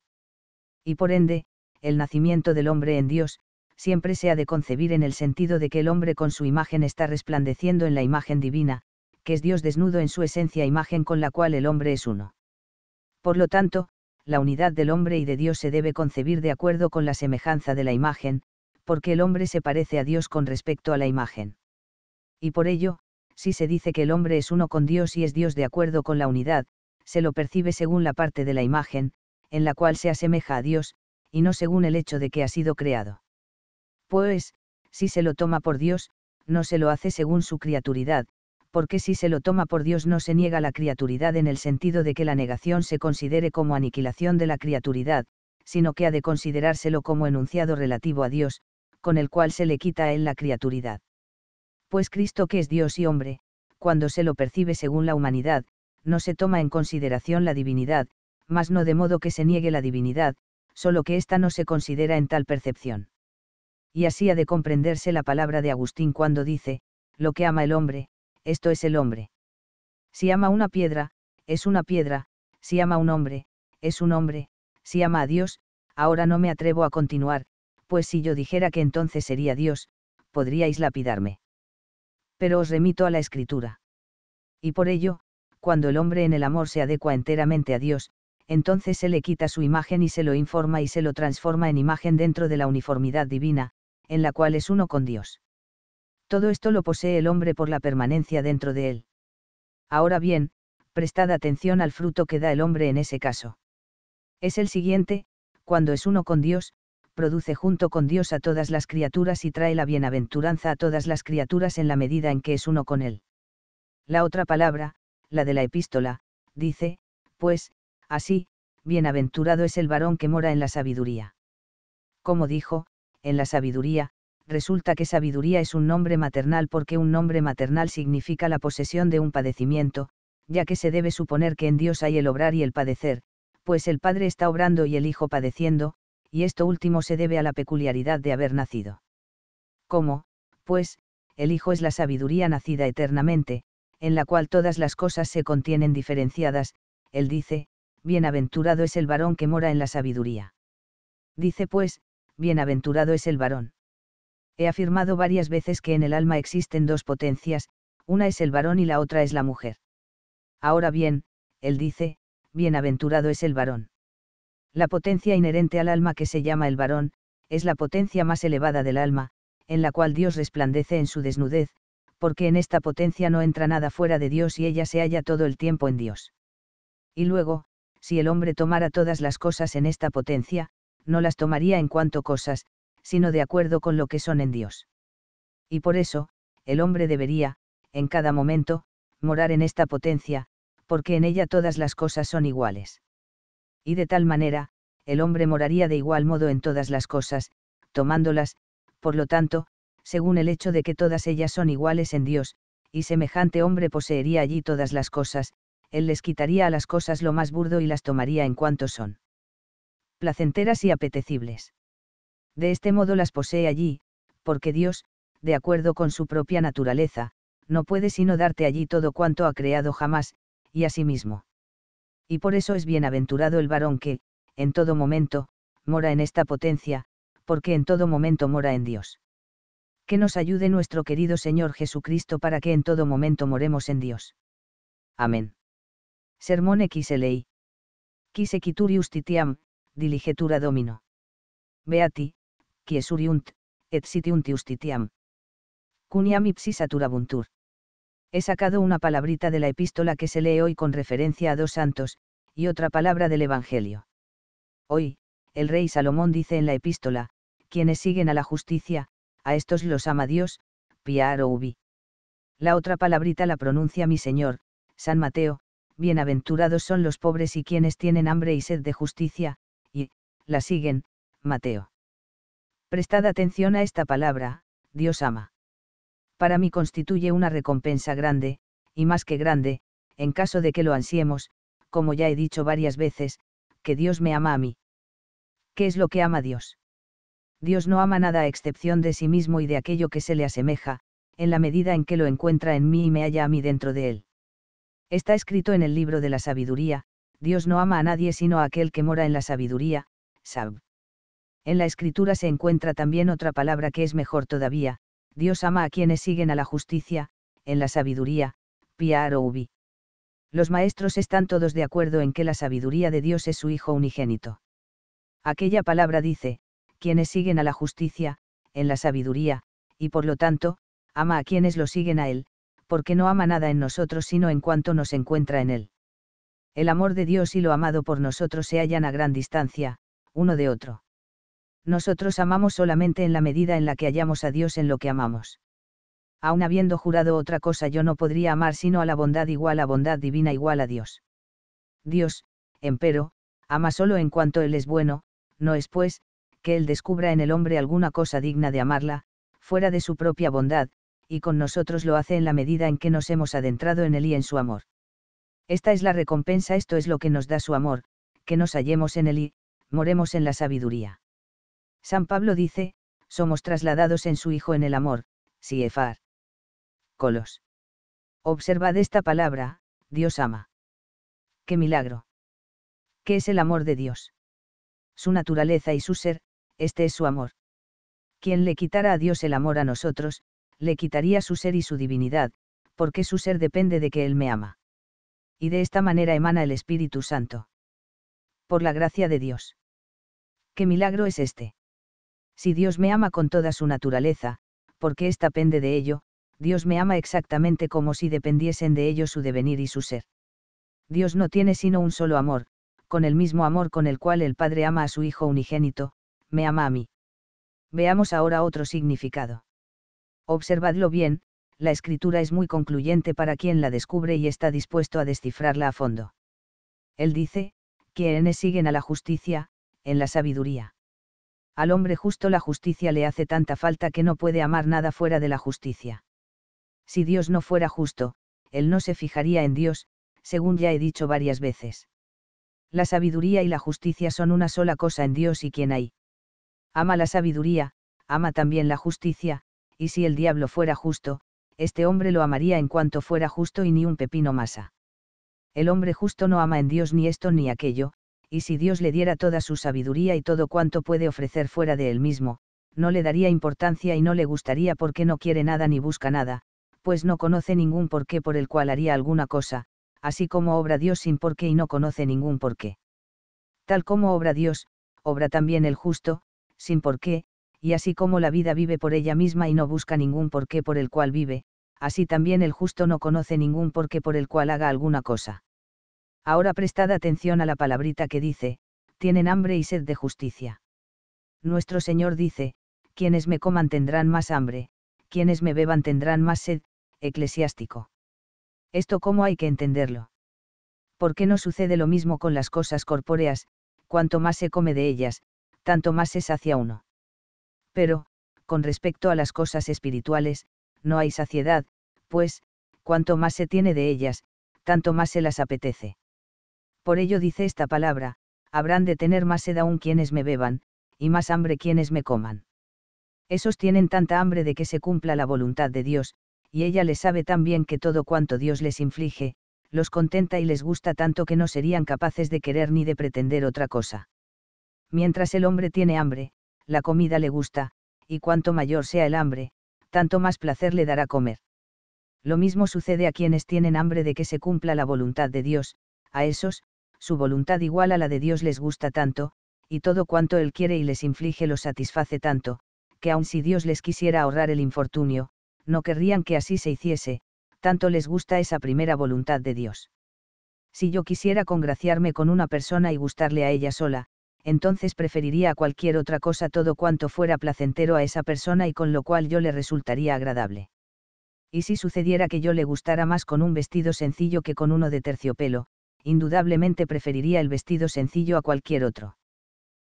Y por ende, el nacimiento del hombre en Dios, siempre se ha de concebir en el sentido de que el hombre con su imagen está resplandeciendo en la imagen divina, que es Dios desnudo en su esencia e imagen con la cual el hombre es uno. Por lo tanto, la unidad del hombre y de Dios se debe concebir de acuerdo con la semejanza de la imagen, porque el hombre se parece a Dios con respecto a la imagen. Y por ello, si se dice que el hombre es uno con Dios y es Dios de acuerdo con la unidad, se lo percibe según la parte de la imagen, en la cual se asemeja a Dios, y no según el hecho de que ha sido creado. Pues, si se lo toma por Dios, no se lo hace según su criaturidad, porque si se lo toma por Dios no se niega la criaturidad en el sentido de que la negación se considere como aniquilación de la criaturidad, sino que ha de considerárselo como enunciado relativo a Dios, con el cual se le quita a él la criaturidad. Pues Cristo que es Dios y hombre, cuando se lo percibe según la humanidad, no se toma en consideración la divinidad, mas no de modo que se niegue la divinidad, solo que ésta no se considera en tal percepción y así ha de comprenderse la palabra de Agustín cuando dice, lo que ama el hombre, esto es el hombre. Si ama una piedra, es una piedra, si ama un hombre, es un hombre, si ama a Dios, ahora no me atrevo a continuar, pues si yo dijera que entonces sería Dios, podríais lapidarme. Pero os remito a la escritura. Y por ello, cuando el hombre en el amor se adecua enteramente a Dios, entonces se le quita su imagen y se lo informa y se lo transforma en imagen dentro de la uniformidad divina, en la cual es uno con Dios. Todo esto lo posee el hombre por la permanencia dentro de él. Ahora bien, prestad atención al fruto que da el hombre en ese caso. Es el siguiente, cuando es uno con Dios, produce junto con Dios a todas las criaturas y trae la bienaventuranza a todas las criaturas en la medida en que es uno con Él. La otra palabra, la de la epístola, dice, pues, así, bienaventurado es el varón que mora en la sabiduría. Como dijo, en la sabiduría, resulta que sabiduría es un nombre maternal porque un nombre maternal significa la posesión de un padecimiento, ya que se debe suponer que en Dios hay el obrar y el padecer, pues el Padre está obrando y el Hijo padeciendo, y esto último se debe a la peculiaridad de haber nacido. ¿Cómo? Pues, el Hijo es la sabiduría nacida eternamente, en la cual todas las cosas se contienen diferenciadas, él dice, bienaventurado es el varón que mora en la sabiduría. Dice pues, bienaventurado es el varón. He afirmado varias veces que en el alma existen dos potencias, una es el varón y la otra es la mujer. Ahora bien, él dice, bienaventurado es el varón. La potencia inherente al alma que se llama el varón, es la potencia más elevada del alma, en la cual Dios resplandece en su desnudez, porque en esta potencia no entra nada fuera de Dios y ella se halla todo el tiempo en Dios. Y luego, si el hombre tomara todas las cosas en esta potencia, no las tomaría en cuanto cosas, sino de acuerdo con lo que son en Dios. Y por eso, el hombre debería, en cada momento, morar en esta potencia, porque en ella todas las cosas son iguales. Y de tal manera, el hombre moraría de igual modo en todas las cosas, tomándolas, por lo tanto, según el hecho de que todas ellas son iguales en Dios, y semejante hombre poseería allí todas las cosas, él les quitaría a las cosas lo más burdo y las tomaría en cuanto son placenteras y apetecibles. De este modo las posee allí, porque Dios, de acuerdo con su propia naturaleza, no puede sino darte allí todo cuanto ha creado jamás, y a sí mismo. Y por eso es bienaventurado el varón que, en todo momento, mora en esta potencia, porque en todo momento mora en Dios. Que nos ayude nuestro querido Señor Jesucristo para que en todo momento moremos en Dios. Amén. Sermón XLI. Quis equiturius titiam, diligetura domino. Beati, quiesuriunt, et sitiunt iustitiam. Cuniam ipsi saturabuntur. He sacado una palabrita de la epístola que se lee hoy con referencia a dos santos, y otra palabra del Evangelio. Hoy, el rey Salomón dice en la epístola, quienes siguen a la justicia, a estos los ama Dios, piar ubi. La otra palabrita la pronuncia mi Señor, San Mateo, bienaventurados son los pobres y quienes tienen hambre y sed de justicia, la siguen, Mateo. Prestad atención a esta palabra, Dios ama. Para mí constituye una recompensa grande, y más que grande, en caso de que lo ansiemos, como ya he dicho varias veces, que Dios me ama a mí. ¿Qué es lo que ama Dios? Dios no ama nada a excepción de sí mismo y de aquello que se le asemeja, en la medida en que lo encuentra en mí y me halla a mí dentro de él. Está escrito en el libro de la sabiduría, Dios no ama a nadie sino a aquel que mora en la sabiduría, Sab. En la escritura se encuentra también otra palabra que es mejor todavía, Dios ama a quienes siguen a la justicia, en la sabiduría, Pia Los maestros están todos de acuerdo en que la sabiduría de Dios es su Hijo unigénito. Aquella palabra dice, quienes siguen a la justicia, en la sabiduría, y por lo tanto, ama a quienes lo siguen a Él, porque no ama nada en nosotros sino en cuanto nos encuentra en Él. El amor de Dios y lo amado por nosotros se hallan a gran distancia, uno de otro. Nosotros amamos solamente en la medida en la que hallamos a Dios en lo que amamos. Aun habiendo jurado otra cosa yo no podría amar sino a la bondad igual a bondad divina igual a Dios. Dios, empero, ama solo en cuanto Él es bueno, no es pues, que Él descubra en el hombre alguna cosa digna de amarla, fuera de su propia bondad, y con nosotros lo hace en la medida en que nos hemos adentrado en Él y en su amor. Esta es la recompensa, esto es lo que nos da su amor, que nos hallemos en Él y, moremos en la sabiduría. San Pablo dice, somos trasladados en su Hijo en el amor, Siefar. Colos. Observad esta palabra, Dios ama. ¡Qué milagro! ¿Qué es el amor de Dios? Su naturaleza y su ser, este es su amor. Quien le quitara a Dios el amor a nosotros, le quitaría su ser y su divinidad, porque su ser depende de que Él me ama. Y de esta manera emana el Espíritu Santo. Por la gracia de Dios. ¿Qué milagro es este? Si Dios me ama con toda su naturaleza, porque esta pende de ello, Dios me ama exactamente como si dependiesen de ello su devenir y su ser. Dios no tiene sino un solo amor, con el mismo amor con el cual el Padre ama a su Hijo unigénito, me ama a mí. Veamos ahora otro significado. Observadlo bien, la escritura es muy concluyente para quien la descubre y está dispuesto a descifrarla a fondo. Él dice, quienes siguen a la justicia, en la sabiduría. Al hombre justo la justicia le hace tanta falta que no puede amar nada fuera de la justicia. Si Dios no fuera justo, él no se fijaría en Dios, según ya he dicho varias veces. La sabiduría y la justicia son una sola cosa en Dios y quien hay. Ama la sabiduría, ama también la justicia, y si el diablo fuera justo, este hombre lo amaría en cuanto fuera justo y ni un pepino masa. El hombre justo no ama en Dios ni esto ni aquello, y si Dios le diera toda su sabiduría y todo cuanto puede ofrecer fuera de él mismo, no le daría importancia y no le gustaría porque no quiere nada ni busca nada, pues no conoce ningún porqué por el cual haría alguna cosa, así como obra Dios sin porqué y no conoce ningún porqué. Tal como obra Dios, obra también el justo, sin porqué, y así como la vida vive por ella misma y no busca ningún porqué por el cual vive, así también el justo no conoce ningún porqué por el cual haga alguna cosa. Ahora prestad atención a la palabrita que dice, tienen hambre y sed de justicia. Nuestro Señor dice, quienes me coman tendrán más hambre, quienes me beban tendrán más sed, eclesiástico. Esto cómo hay que entenderlo. ¿Por qué no sucede lo mismo con las cosas corpóreas, cuanto más se come de ellas, tanto más se sacia uno? Pero, con respecto a las cosas espirituales, no hay saciedad, pues, cuanto más se tiene de ellas, tanto más se las apetece. Por ello dice esta palabra, habrán de tener más sed aún quienes me beban, y más hambre quienes me coman. Esos tienen tanta hambre de que se cumpla la voluntad de Dios, y ella les sabe tan bien que todo cuanto Dios les inflige, los contenta y les gusta tanto que no serían capaces de querer ni de pretender otra cosa. Mientras el hombre tiene hambre, la comida le gusta, y cuanto mayor sea el hambre, tanto más placer le dará comer. Lo mismo sucede a quienes tienen hambre de que se cumpla la voluntad de Dios, a esos, su voluntad igual a la de Dios les gusta tanto, y todo cuanto Él quiere y les inflige los satisface tanto, que aun si Dios les quisiera ahorrar el infortunio, no querrían que así se hiciese, tanto les gusta esa primera voluntad de Dios. Si yo quisiera congraciarme con una persona y gustarle a ella sola, entonces preferiría a cualquier otra cosa todo cuanto fuera placentero a esa persona y con lo cual yo le resultaría agradable. Y si sucediera que yo le gustara más con un vestido sencillo que con uno de terciopelo, indudablemente preferiría el vestido sencillo a cualquier otro.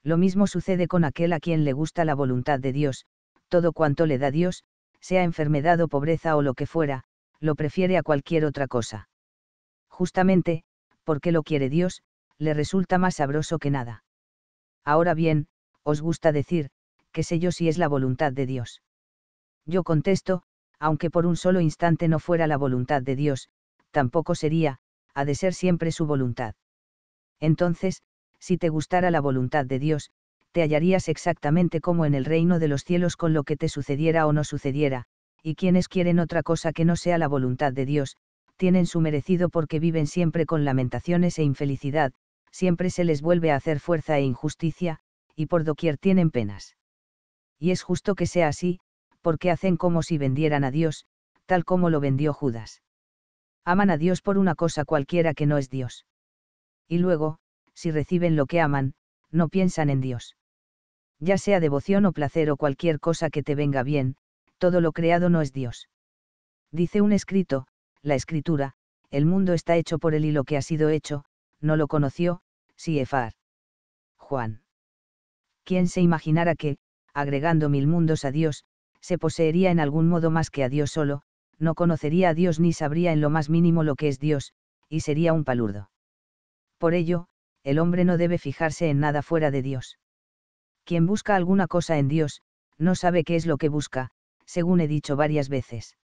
Lo mismo sucede con aquel a quien le gusta la voluntad de Dios, todo cuanto le da Dios, sea enfermedad o pobreza o lo que fuera, lo prefiere a cualquier otra cosa. Justamente, porque lo quiere Dios, le resulta más sabroso que nada. Ahora bien, os gusta decir, qué sé yo si es la voluntad de Dios. Yo contesto, aunque por un solo instante no fuera la voluntad de Dios, tampoco sería, ha de ser siempre su voluntad. Entonces, si te gustara la voluntad de Dios, te hallarías exactamente como en el reino de los cielos con lo que te sucediera o no sucediera, y quienes quieren otra cosa que no sea la voluntad de Dios, tienen su merecido porque viven siempre con lamentaciones e infelicidad, siempre se les vuelve a hacer fuerza e injusticia, y por doquier tienen penas. Y es justo que sea así, porque hacen como si vendieran a Dios, tal como lo vendió Judas. Aman a Dios por una cosa cualquiera que no es Dios. Y luego, si reciben lo que aman, no piensan en Dios. Ya sea devoción o placer o cualquier cosa que te venga bien, todo lo creado no es Dios. Dice un escrito, la escritura, el mundo está hecho por él y lo que ha sido hecho, no lo conoció, si Efar. Juan. ¿Quién se imaginara que, agregando mil mundos a Dios, se poseería en algún modo más que a Dios solo, no conocería a Dios ni sabría en lo más mínimo lo que es Dios, y sería un palurdo. Por ello, el hombre no debe fijarse en nada fuera de Dios. Quien busca alguna cosa en Dios, no sabe qué es lo que busca, según he dicho varias veces.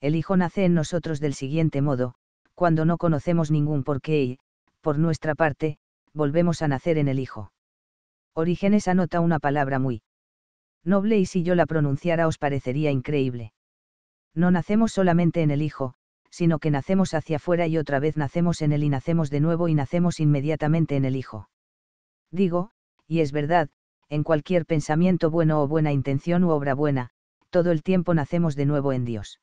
El Hijo nace en nosotros del siguiente modo, cuando no conocemos ningún porqué y, por nuestra parte, volvemos a nacer en el Hijo. Orígenes anota una palabra muy noble y si yo la pronunciara os parecería increíble no nacemos solamente en el Hijo, sino que nacemos hacia afuera y otra vez nacemos en él y nacemos de nuevo y nacemos inmediatamente en el Hijo. Digo, y es verdad, en cualquier pensamiento bueno o buena intención u obra buena, todo el tiempo nacemos de nuevo en Dios.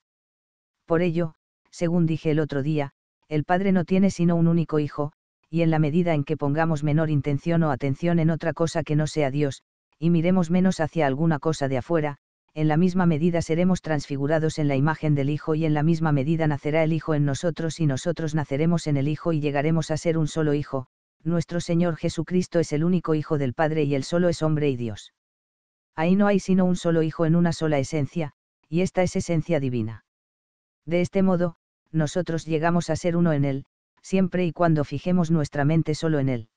Por ello, según dije el otro día, el Padre no tiene sino un único Hijo, y en la medida en que pongamos menor intención o atención en otra cosa que no sea Dios, y miremos menos hacia alguna cosa de afuera, en la misma medida seremos transfigurados en la imagen del Hijo y en la misma medida nacerá el Hijo en nosotros y nosotros naceremos en el Hijo y llegaremos a ser un solo Hijo, nuestro Señor Jesucristo es el único Hijo del Padre y Él solo es hombre y Dios. Ahí no hay sino un solo Hijo en una sola esencia, y esta es esencia divina. De este modo, nosotros llegamos a ser uno en Él, siempre y cuando fijemos nuestra mente solo en Él.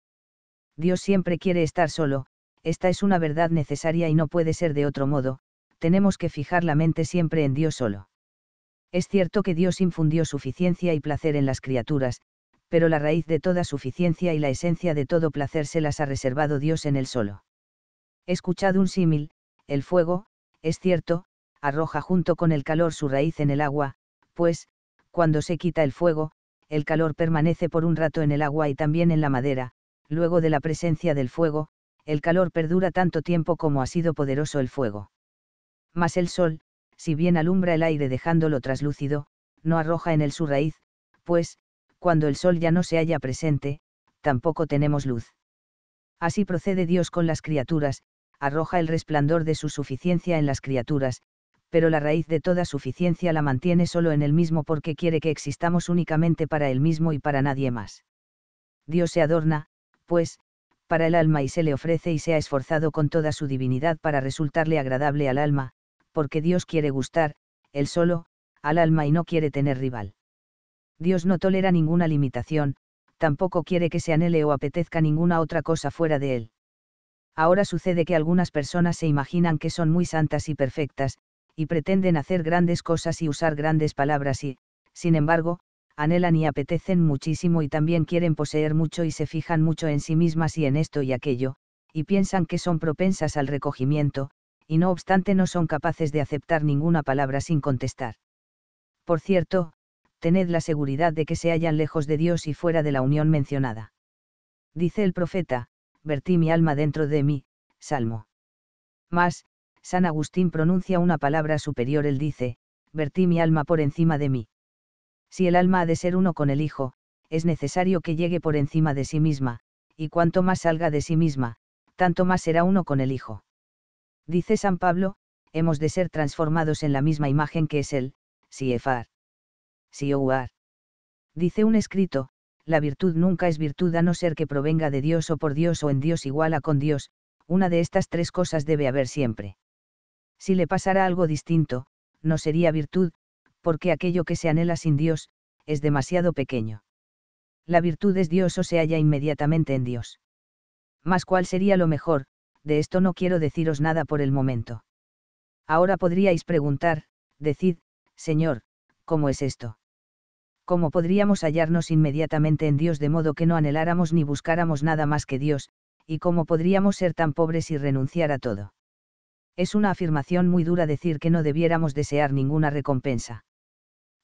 Dios siempre quiere estar solo, esta es una verdad necesaria y no puede ser de otro modo, tenemos que fijar la mente siempre en Dios solo. Es cierto que Dios infundió suficiencia y placer en las criaturas, pero la raíz de toda suficiencia y la esencia de todo placer se las ha reservado Dios en él solo. Escuchad un símil, el fuego, es cierto, arroja junto con el calor su raíz en el agua, pues, cuando se quita el fuego, el calor permanece por un rato en el agua y también en la madera, luego de la presencia del fuego, el calor perdura tanto tiempo como ha sido poderoso el fuego mas el sol, si bien alumbra el aire dejándolo traslúcido, no arroja en él su raíz, pues, cuando el sol ya no se halla presente, tampoco tenemos luz. Así procede Dios con las criaturas, arroja el resplandor de su suficiencia en las criaturas, pero la raíz de toda suficiencia la mantiene solo en él mismo porque quiere que existamos únicamente para él mismo y para nadie más. Dios se adorna, pues, para el alma y se le ofrece y se ha esforzado con toda su divinidad para resultarle agradable al alma, porque Dios quiere gustar, él solo, al alma y no quiere tener rival. Dios no tolera ninguna limitación, tampoco quiere que se anhele o apetezca ninguna otra cosa fuera de él. Ahora sucede que algunas personas se imaginan que son muy santas y perfectas, y pretenden hacer grandes cosas y usar grandes palabras y, sin embargo, anhelan y apetecen muchísimo y también quieren poseer mucho y se fijan mucho en sí mismas y en esto y aquello, y piensan que son propensas al recogimiento, y no obstante no son capaces de aceptar ninguna palabra sin contestar. Por cierto, tened la seguridad de que se hallan lejos de Dios y fuera de la unión mencionada. Dice el profeta, vertí mi alma dentro de mí, Salmo. Mas, San Agustín pronuncia una palabra superior, él dice, vertí mi alma por encima de mí. Si el alma ha de ser uno con el Hijo, es necesario que llegue por encima de sí misma, y cuanto más salga de sí misma, tanto más será uno con el Hijo. Dice San Pablo, hemos de ser transformados en la misma imagen que es él, si efar. Si ouar. Dice un escrito, la virtud nunca es virtud a no ser que provenga de Dios o por Dios o en Dios igual a con Dios, una de estas tres cosas debe haber siempre. Si le pasara algo distinto, no sería virtud, porque aquello que se anhela sin Dios, es demasiado pequeño. La virtud es Dios o se halla inmediatamente en Dios. Mas cuál sería lo mejor, de esto no quiero deciros nada por el momento. Ahora podríais preguntar, decid, Señor, ¿cómo es esto? ¿Cómo podríamos hallarnos inmediatamente en Dios de modo que no anheláramos ni buscáramos nada más que Dios, y cómo podríamos ser tan pobres y renunciar a todo? Es una afirmación muy dura decir que no debiéramos desear ninguna recompensa.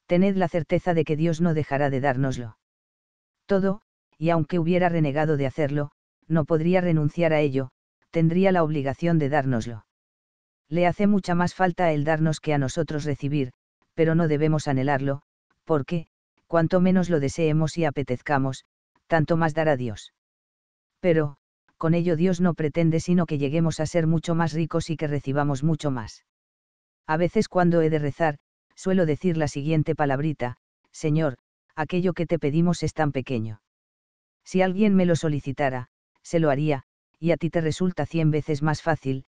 Tened la certeza de que Dios no dejará de dárnoslo. Todo, y aunque hubiera renegado de hacerlo, no podría renunciar a ello, tendría la obligación de dárnoslo. Le hace mucha más falta el darnos que a nosotros recibir, pero no debemos anhelarlo, porque, cuanto menos lo deseemos y apetezcamos, tanto más dará Dios. Pero, con ello Dios no pretende sino que lleguemos a ser mucho más ricos y que recibamos mucho más. A veces cuando he de rezar, suelo decir la siguiente palabrita, Señor, aquello que te pedimos es tan pequeño. Si alguien me lo solicitara, se lo haría, y a ti te resulta cien veces más fácil,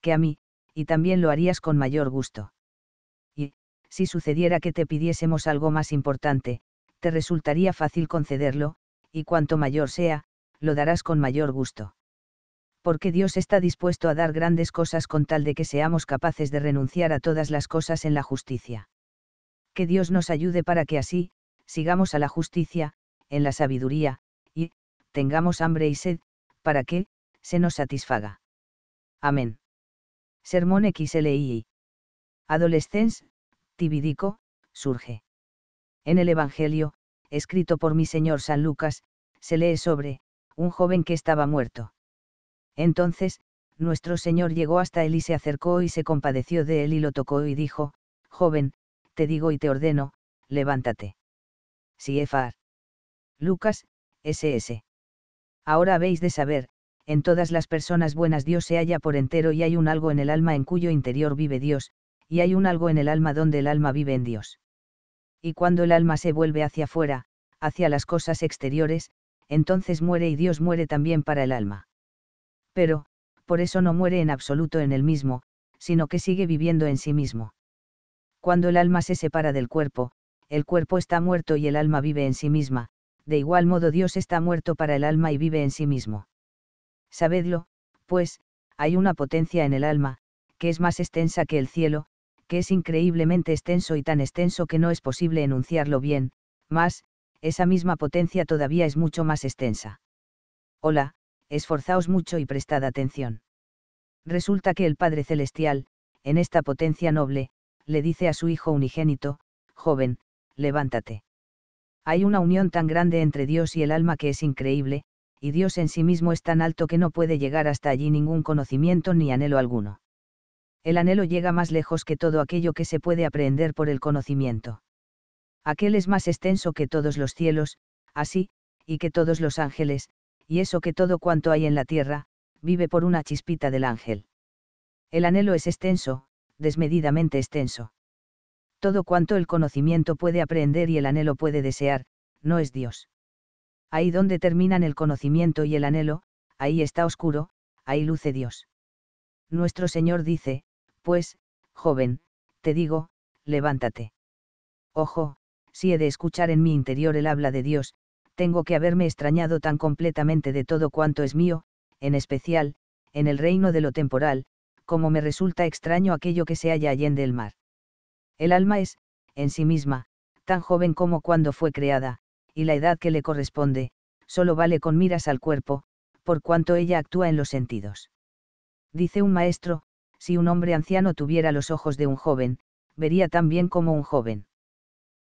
que a mí, y también lo harías con mayor gusto. Y, si sucediera que te pidiésemos algo más importante, te resultaría fácil concederlo, y cuanto mayor sea, lo darás con mayor gusto. Porque Dios está dispuesto a dar grandes cosas con tal de que seamos capaces de renunciar a todas las cosas en la justicia. Que Dios nos ayude para que así, sigamos a la justicia, en la sabiduría, y, tengamos hambre y sed, para que, se nos satisfaga. Amén. Sermón XLI. Adolescens, Tibidico, surge. En el Evangelio, escrito por mi Señor San Lucas, se lee sobre, un joven que estaba muerto. Entonces, nuestro Señor llegó hasta él y se acercó y se compadeció de él y lo tocó y dijo, Joven, te digo y te ordeno, levántate. Si Efar. Lucas, SS. Ahora habéis de saber, en todas las personas buenas Dios se halla por entero y hay un algo en el alma en cuyo interior vive Dios, y hay un algo en el alma donde el alma vive en Dios. Y cuando el alma se vuelve hacia afuera, hacia las cosas exteriores, entonces muere y Dios muere también para el alma. Pero, por eso no muere en absoluto en el mismo, sino que sigue viviendo en sí mismo. Cuando el alma se separa del cuerpo, el cuerpo está muerto y el alma vive en sí misma, de igual modo Dios está muerto para el alma y vive en sí mismo. Sabedlo, pues, hay una potencia en el alma, que es más extensa que el cielo, que es increíblemente extenso y tan extenso que no es posible enunciarlo bien, más, esa misma potencia todavía es mucho más extensa. Hola, esforzaos mucho y prestad atención. Resulta que el Padre Celestial, en esta potencia noble, le dice a su hijo unigénito, joven, levántate. Hay una unión tan grande entre Dios y el alma que es increíble, y Dios en sí mismo es tan alto que no puede llegar hasta allí ningún conocimiento ni anhelo alguno. El anhelo llega más lejos que todo aquello que se puede aprender por el conocimiento. Aquel es más extenso que todos los cielos, así, y que todos los ángeles, y eso que todo cuanto hay en la tierra, vive por una chispita del ángel. El anhelo es extenso, desmedidamente extenso. Todo cuanto el conocimiento puede aprender y el anhelo puede desear, no es Dios. Ahí donde terminan el conocimiento y el anhelo, ahí está oscuro, ahí luce Dios. Nuestro Señor dice, pues, joven, te digo, levántate. Ojo, si he de escuchar en mi interior el habla de Dios, tengo que haberme extrañado tan completamente de todo cuanto es mío, en especial, en el reino de lo temporal, como me resulta extraño aquello que se halla allende el mar. El alma es, en sí misma, tan joven como cuando fue creada, y la edad que le corresponde, solo vale con miras al cuerpo, por cuanto ella actúa en los sentidos. Dice un maestro, si un hombre anciano tuviera los ojos de un joven, vería tan bien como un joven.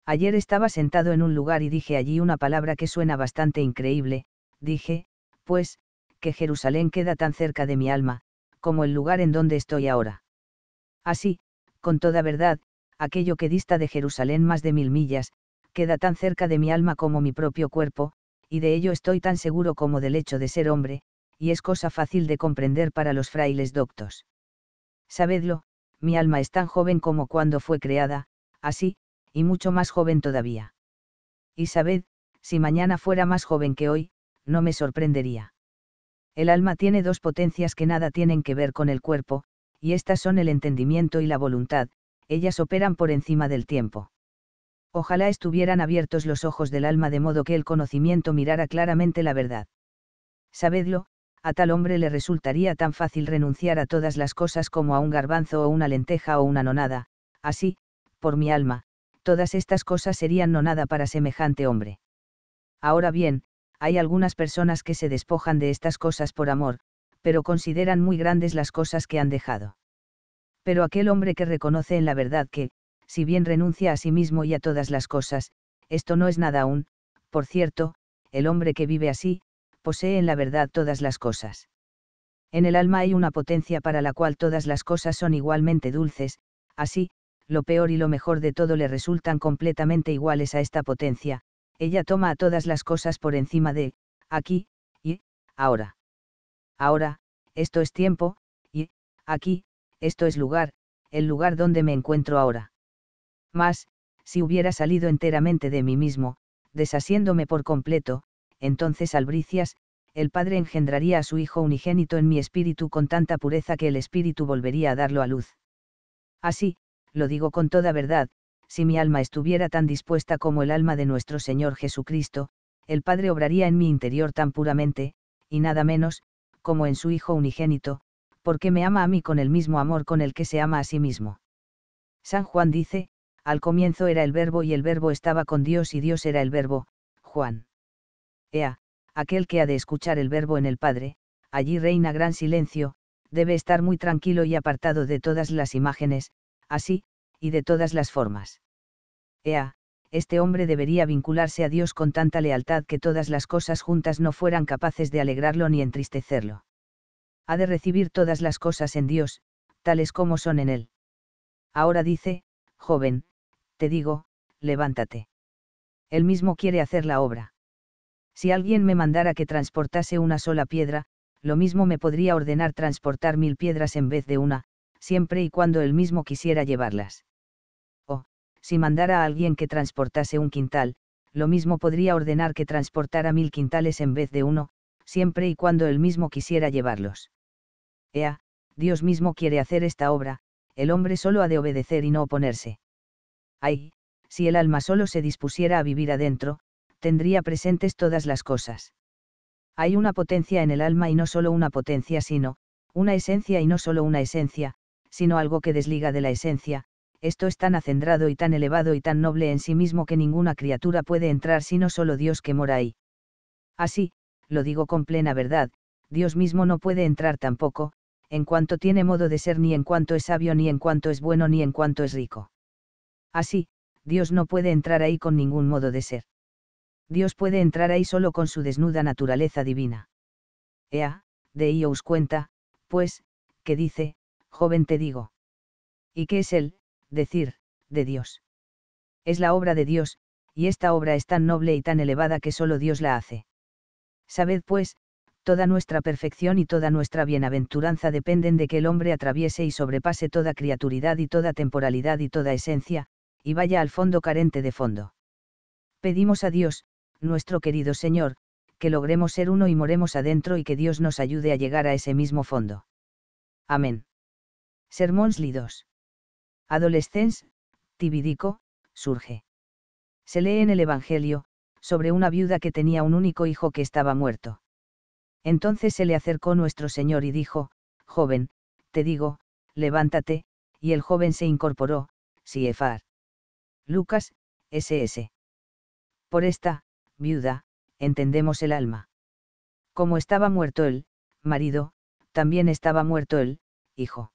Ayer estaba sentado en un lugar y dije allí una palabra que suena bastante increíble, dije, pues, que Jerusalén queda tan cerca de mi alma, como el lugar en donde estoy ahora. Así, con toda verdad, aquello que dista de Jerusalén más de mil millas, queda tan cerca de mi alma como mi propio cuerpo, y de ello estoy tan seguro como del hecho de ser hombre, y es cosa fácil de comprender para los frailes doctos. Sabedlo, mi alma es tan joven como cuando fue creada, así, y mucho más joven todavía. Y sabed, si mañana fuera más joven que hoy, no me sorprendería. El alma tiene dos potencias que nada tienen que ver con el cuerpo, y estas son el entendimiento y la voluntad, ellas operan por encima del tiempo ojalá estuvieran abiertos los ojos del alma de modo que el conocimiento mirara claramente la verdad. Sabedlo, a tal hombre le resultaría tan fácil renunciar a todas las cosas como a un garbanzo o una lenteja o una nonada, así, por mi alma, todas estas cosas serían nonada para semejante hombre. Ahora bien, hay algunas personas que se despojan de estas cosas por amor, pero consideran muy grandes las cosas que han dejado. Pero aquel hombre que reconoce en la verdad que, si bien renuncia a sí mismo y a todas las cosas, esto no es nada aún, por cierto, el hombre que vive así, posee en la verdad todas las cosas. En el alma hay una potencia para la cual todas las cosas son igualmente dulces, así, lo peor y lo mejor de todo le resultan completamente iguales a esta potencia, ella toma a todas las cosas por encima de, aquí, y, ahora. Ahora, esto es tiempo, y, aquí, esto es lugar, el lugar donde me encuentro ahora. Mas, si hubiera salido enteramente de mí mismo, desasiéndome por completo, entonces Albricias, el padre engendraría a su hijo unigénito en mi espíritu con tanta pureza que el espíritu volvería a darlo a luz. Así, lo digo con toda verdad, si mi alma estuviera tan dispuesta como el alma de nuestro Señor Jesucristo, el Padre obraría en mi interior tan puramente, y nada menos, como en su Hijo unigénito, porque me ama a mí con el mismo amor con el que se ama a sí mismo. San Juan dice, al comienzo era el verbo y el verbo estaba con Dios y Dios era el verbo, Juan. Ea, aquel que ha de escuchar el verbo en el Padre, allí reina gran silencio, debe estar muy tranquilo y apartado de todas las imágenes, así, y de todas las formas. Ea, este hombre debería vincularse a Dios con tanta lealtad que todas las cosas juntas no fueran capaces de alegrarlo ni entristecerlo. Ha de recibir todas las cosas en Dios, tales como son en Él. Ahora dice, joven, te digo, levántate. Él mismo quiere hacer la obra. Si alguien me mandara que transportase una sola piedra, lo mismo me podría ordenar transportar mil piedras en vez de una, siempre y cuando él mismo quisiera llevarlas. O, si mandara a alguien que transportase un quintal, lo mismo podría ordenar que transportara mil quintales en vez de uno, siempre y cuando él mismo quisiera llevarlos. Ea, Dios mismo quiere hacer esta obra, el hombre solo ha de obedecer y no oponerse. Ay, si el alma solo se dispusiera a vivir adentro, tendría presentes todas las cosas. Hay una potencia en el alma y no solo una potencia, sino, una esencia y no solo una esencia, sino algo que desliga de la esencia, esto es tan acendrado y tan elevado y tan noble en sí mismo que ninguna criatura puede entrar sino solo Dios que mora ahí. Así, lo digo con plena verdad, Dios mismo no puede entrar tampoco, en cuanto tiene modo de ser ni en cuanto es sabio ni en cuanto es bueno ni en cuanto es rico. Así, Dios no puede entrar ahí con ningún modo de ser. Dios puede entrar ahí solo con su desnuda naturaleza divina. Ea, de Ios cuenta, pues, que dice, joven te digo. ¿Y qué es el, decir, de Dios? Es la obra de Dios, y esta obra es tan noble y tan elevada que solo Dios la hace. Sabed pues, toda nuestra perfección y toda nuestra bienaventuranza dependen de que el hombre atraviese y sobrepase toda criaturidad y toda temporalidad y toda esencia, y vaya al fondo carente de fondo. Pedimos a Dios, nuestro querido Señor, que logremos ser uno y moremos adentro y que Dios nos ayude a llegar a ese mismo fondo. Amén. Sermons Lidos. Adolescens, Tibidico, surge. Se lee en el Evangelio, sobre una viuda que tenía un único hijo que estaba muerto. Entonces se le acercó nuestro Señor y dijo, Joven, te digo, levántate, y el joven se incorporó, Siefar. Lucas, SS. Por esta, viuda, entendemos el alma. Como estaba muerto el, marido, también estaba muerto el, hijo.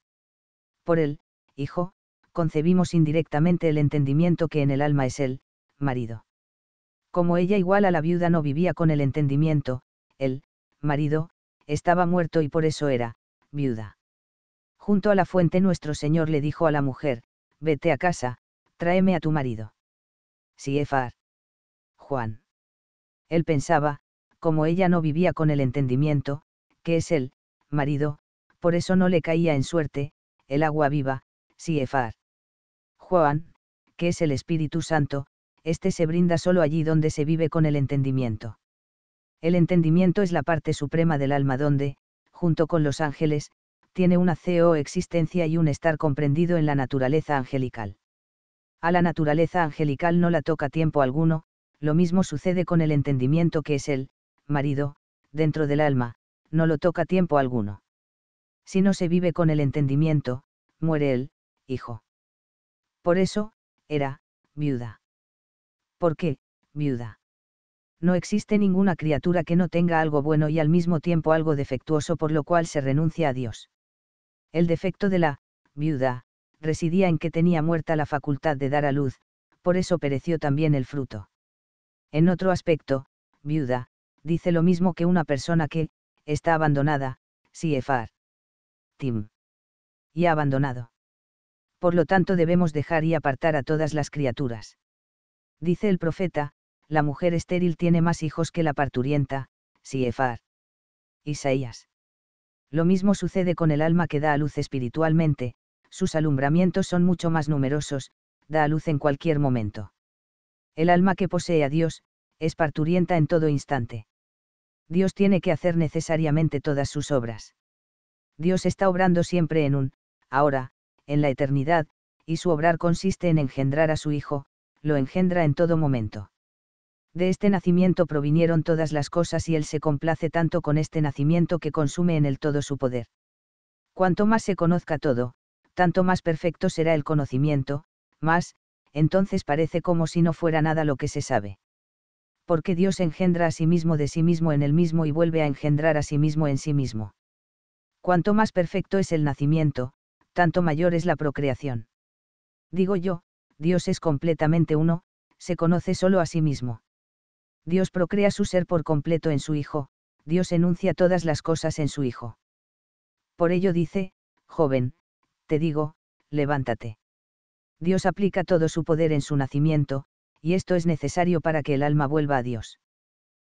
Por el, hijo, concebimos indirectamente el entendimiento que en el alma es el, marido. Como ella igual a la viuda no vivía con el entendimiento, el, marido, estaba muerto y por eso era, viuda. Junto a la fuente nuestro Señor le dijo a la mujer, vete a casa, Tráeme a tu marido. efar, Juan. Él pensaba, como ella no vivía con el entendimiento, que es él marido, por eso no le caía en suerte, el agua viva, Siefar. Juan, que es el Espíritu Santo, este se brinda solo allí donde se vive con el entendimiento. El entendimiento es la parte suprema del alma donde, junto con los ángeles, tiene una CEO existencia y un estar comprendido en la naturaleza angelical. A la naturaleza angelical no la toca tiempo alguno, lo mismo sucede con el entendimiento que es el, marido, dentro del alma, no lo toca tiempo alguno. Si no se vive con el entendimiento, muere el, hijo. Por eso, era, viuda. ¿Por qué, viuda? No existe ninguna criatura que no tenga algo bueno y al mismo tiempo algo defectuoso por lo cual se renuncia a Dios. El defecto de la, viuda, residía en que tenía muerta la facultad de dar a luz, por eso pereció también el fruto. En otro aspecto, viuda, dice lo mismo que una persona que, está abandonada, si efar. Tim. Y ha abandonado. Por lo tanto debemos dejar y apartar a todas las criaturas. Dice el profeta, la mujer estéril tiene más hijos que la parturienta, si efar. Isaías. Lo mismo sucede con el alma que da a luz espiritualmente, sus alumbramientos son mucho más numerosos, da a luz en cualquier momento. El alma que posee a Dios, es parturienta en todo instante. Dios tiene que hacer necesariamente todas sus obras. Dios está obrando siempre en un, ahora, en la eternidad, y su obrar consiste en engendrar a su Hijo, lo engendra en todo momento. De este nacimiento provinieron todas las cosas y Él se complace tanto con este nacimiento que consume en él todo su poder. Cuanto más se conozca todo, tanto más perfecto será el conocimiento, más, entonces parece como si no fuera nada lo que se sabe. Porque Dios engendra a sí mismo de sí mismo en el mismo y vuelve a engendrar a sí mismo en sí mismo. Cuanto más perfecto es el nacimiento, tanto mayor es la procreación. Digo yo, Dios es completamente uno, se conoce solo a sí mismo. Dios procrea su ser por completo en su Hijo, Dios enuncia todas las cosas en su Hijo. Por ello dice, joven, te digo, levántate. Dios aplica todo su poder en su nacimiento, y esto es necesario para que el alma vuelva a Dios.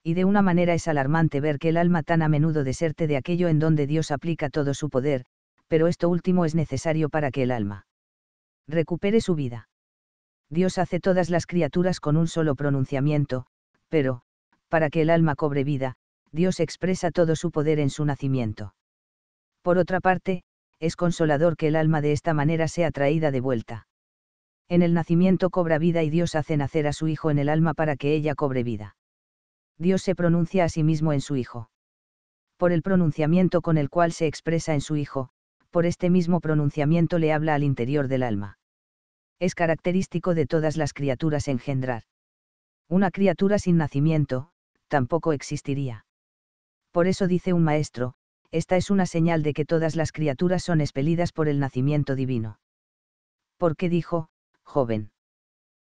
Y de una manera es alarmante ver que el alma tan a menudo deserte de aquello en donde Dios aplica todo su poder, pero esto último es necesario para que el alma recupere su vida. Dios hace todas las criaturas con un solo pronunciamiento, pero, para que el alma cobre vida, Dios expresa todo su poder en su nacimiento. Por otra parte, es consolador que el alma de esta manera sea traída de vuelta. En el nacimiento cobra vida y Dios hace nacer a su Hijo en el alma para que ella cobre vida. Dios se pronuncia a sí mismo en su Hijo. Por el pronunciamiento con el cual se expresa en su Hijo, por este mismo pronunciamiento le habla al interior del alma. Es característico de todas las criaturas engendrar. Una criatura sin nacimiento, tampoco existiría. Por eso dice un maestro, esta es una señal de que todas las criaturas son expelidas por el nacimiento divino. Porque dijo, joven.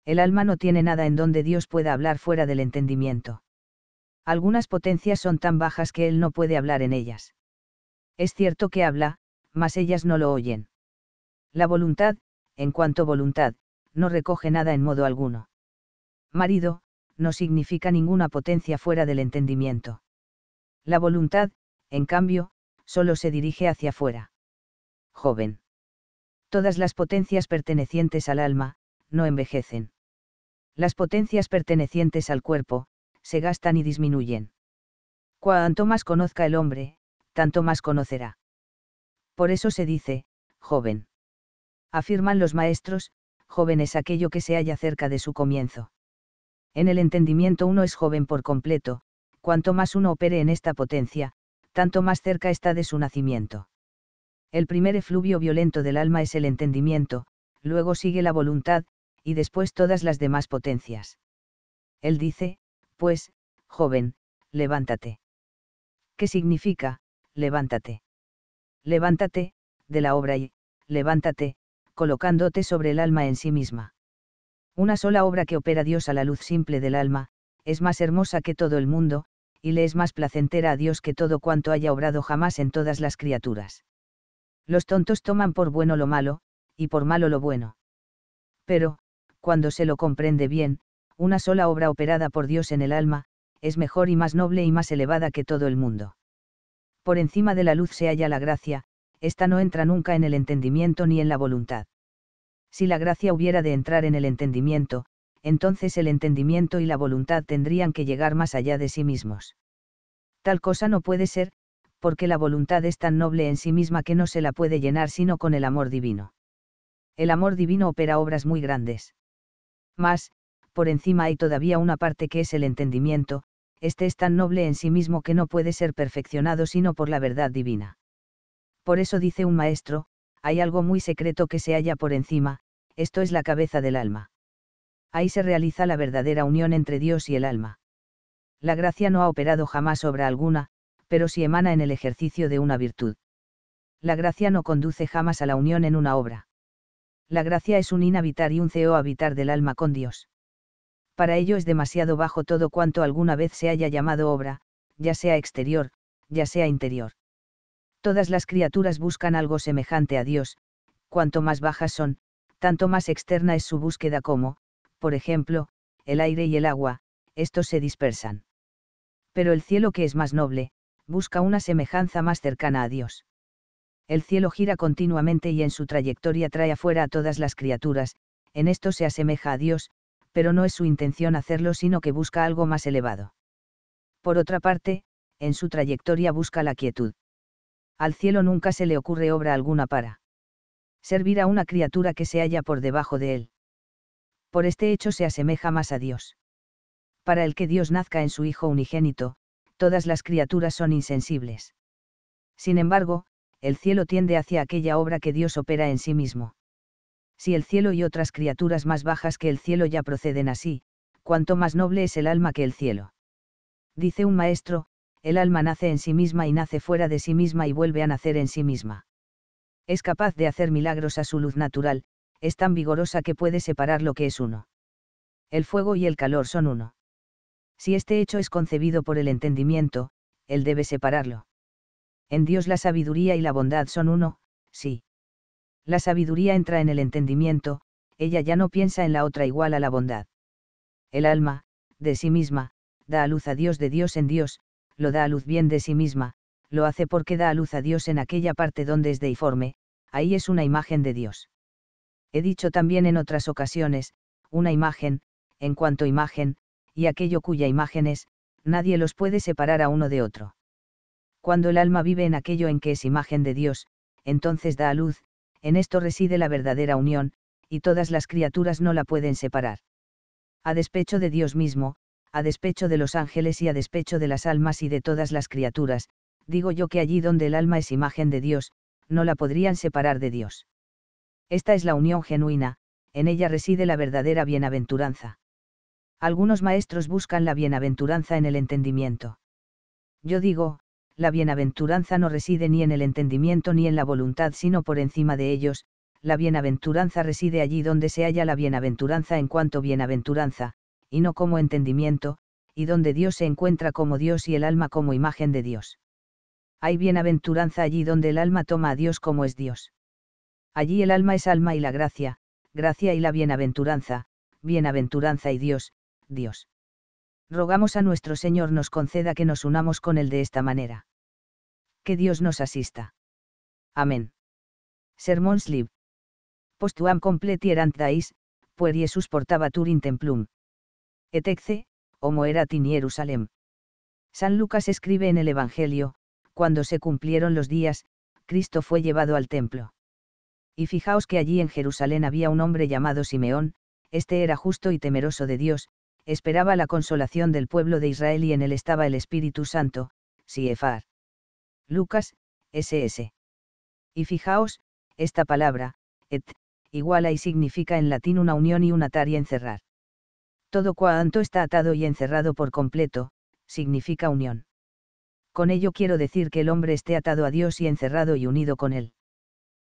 El alma no tiene nada en donde Dios pueda hablar fuera del entendimiento. Algunas potencias son tan bajas que Él no puede hablar en ellas. Es cierto que habla, mas ellas no lo oyen. La voluntad, en cuanto voluntad, no recoge nada en modo alguno. Marido, no significa ninguna potencia fuera del entendimiento. La voluntad, en cambio, solo se dirige hacia afuera. Joven. Todas las potencias pertenecientes al alma, no envejecen. Las potencias pertenecientes al cuerpo, se gastan y disminuyen. Cuanto más conozca el hombre, tanto más conocerá. Por eso se dice, joven. Afirman los maestros, joven es aquello que se halla cerca de su comienzo. En el entendimiento uno es joven por completo, cuanto más uno opere en esta potencia, tanto más cerca está de su nacimiento. El primer efluvio violento del alma es el entendimiento, luego sigue la voluntad, y después todas las demás potencias. Él dice, pues, joven, levántate. ¿Qué significa, levántate? Levántate, de la obra y, levántate, colocándote sobre el alma en sí misma. Una sola obra que opera Dios a la luz simple del alma, es más hermosa que todo el mundo, y le es más placentera a Dios que todo cuanto haya obrado jamás en todas las criaturas. Los tontos toman por bueno lo malo, y por malo lo bueno. Pero, cuando se lo comprende bien, una sola obra operada por Dios en el alma, es mejor y más noble y más elevada que todo el mundo. Por encima de la luz se halla la gracia, ésta no entra nunca en el entendimiento ni en la voluntad. Si la gracia hubiera de entrar en el entendimiento, entonces el entendimiento y la voluntad tendrían que llegar más allá de sí mismos. Tal cosa no puede ser, porque la voluntad es tan noble en sí misma que no se la puede llenar sino con el amor divino. El amor divino opera obras muy grandes. Mas, por encima hay todavía una parte que es el entendimiento, este es tan noble en sí mismo que no puede ser perfeccionado sino por la verdad divina. Por eso dice un maestro, hay algo muy secreto que se halla por encima, esto es la cabeza del alma ahí se realiza la verdadera unión entre Dios y el alma. La gracia no ha operado jamás obra alguna, pero si emana en el ejercicio de una virtud. La gracia no conduce jamás a la unión en una obra. La gracia es un inhabitar y un ceo habitar del alma con Dios. Para ello es demasiado bajo todo cuanto alguna vez se haya llamado obra, ya sea exterior, ya sea interior. Todas las criaturas buscan algo semejante a Dios, cuanto más bajas son, tanto más externa es su búsqueda como, por ejemplo, el aire y el agua, estos se dispersan. Pero el cielo que es más noble, busca una semejanza más cercana a Dios. El cielo gira continuamente y en su trayectoria trae afuera a todas las criaturas, en esto se asemeja a Dios, pero no es su intención hacerlo sino que busca algo más elevado. Por otra parte, en su trayectoria busca la quietud. Al cielo nunca se le ocurre obra alguna para servir a una criatura que se halla por debajo de él por este hecho se asemeja más a Dios. Para el que Dios nazca en su Hijo unigénito, todas las criaturas son insensibles. Sin embargo, el cielo tiende hacia aquella obra que Dios opera en sí mismo. Si el cielo y otras criaturas más bajas que el cielo ya proceden así, cuanto más noble es el alma que el cielo. Dice un maestro, el alma nace en sí misma y nace fuera de sí misma y vuelve a nacer en sí misma. Es capaz de hacer milagros a su luz natural, es tan vigorosa que puede separar lo que es uno. El fuego y el calor son uno. Si este hecho es concebido por el entendimiento, él debe separarlo. En Dios la sabiduría y la bondad son uno, sí. La sabiduría entra en el entendimiento, ella ya no piensa en la otra igual a la bondad. El alma, de sí misma, da a luz a Dios de Dios en Dios, lo da a luz bien de sí misma, lo hace porque da a luz a Dios en aquella parte donde es deiforme, ahí es una imagen de Dios he dicho también en otras ocasiones, una imagen, en cuanto imagen, y aquello cuya imagen es, nadie los puede separar a uno de otro. Cuando el alma vive en aquello en que es imagen de Dios, entonces da a luz, en esto reside la verdadera unión, y todas las criaturas no la pueden separar. A despecho de Dios mismo, a despecho de los ángeles y a despecho de las almas y de todas las criaturas, digo yo que allí donde el alma es imagen de Dios, no la podrían separar de Dios. Esta es la unión genuina, en ella reside la verdadera bienaventuranza. Algunos maestros buscan la bienaventuranza en el entendimiento. Yo digo, la bienaventuranza no reside ni en el entendimiento ni en la voluntad, sino por encima de ellos, la bienaventuranza reside allí donde se halla la bienaventuranza en cuanto bienaventuranza, y no como entendimiento, y donde Dios se encuentra como Dios y el alma como imagen de Dios. Hay bienaventuranza allí donde el alma toma a Dios como es Dios. Allí el alma es alma y la gracia, gracia y la bienaventuranza, bienaventuranza y Dios, Dios. Rogamos a nuestro Señor nos conceda que nos unamos con Él de esta manera. Que Dios nos asista. Amén. Sermón Slib. Postuam completierant dais, puer Jesus portabatur in templum. Etecce, homo erat in Jerusalem. San Lucas escribe en el Evangelio, cuando se cumplieron los días, Cristo fue llevado al templo. Y fijaos que allí en Jerusalén había un hombre llamado Simeón, este era justo y temeroso de Dios, esperaba la consolación del pueblo de Israel y en él estaba el Espíritu Santo, Siefar. Lucas, SS. Y fijaos, esta palabra, et, iguala y significa en latín una unión y un atar y encerrar. Todo cuanto está atado y encerrado por completo, significa unión. Con ello quiero decir que el hombre esté atado a Dios y encerrado y unido con él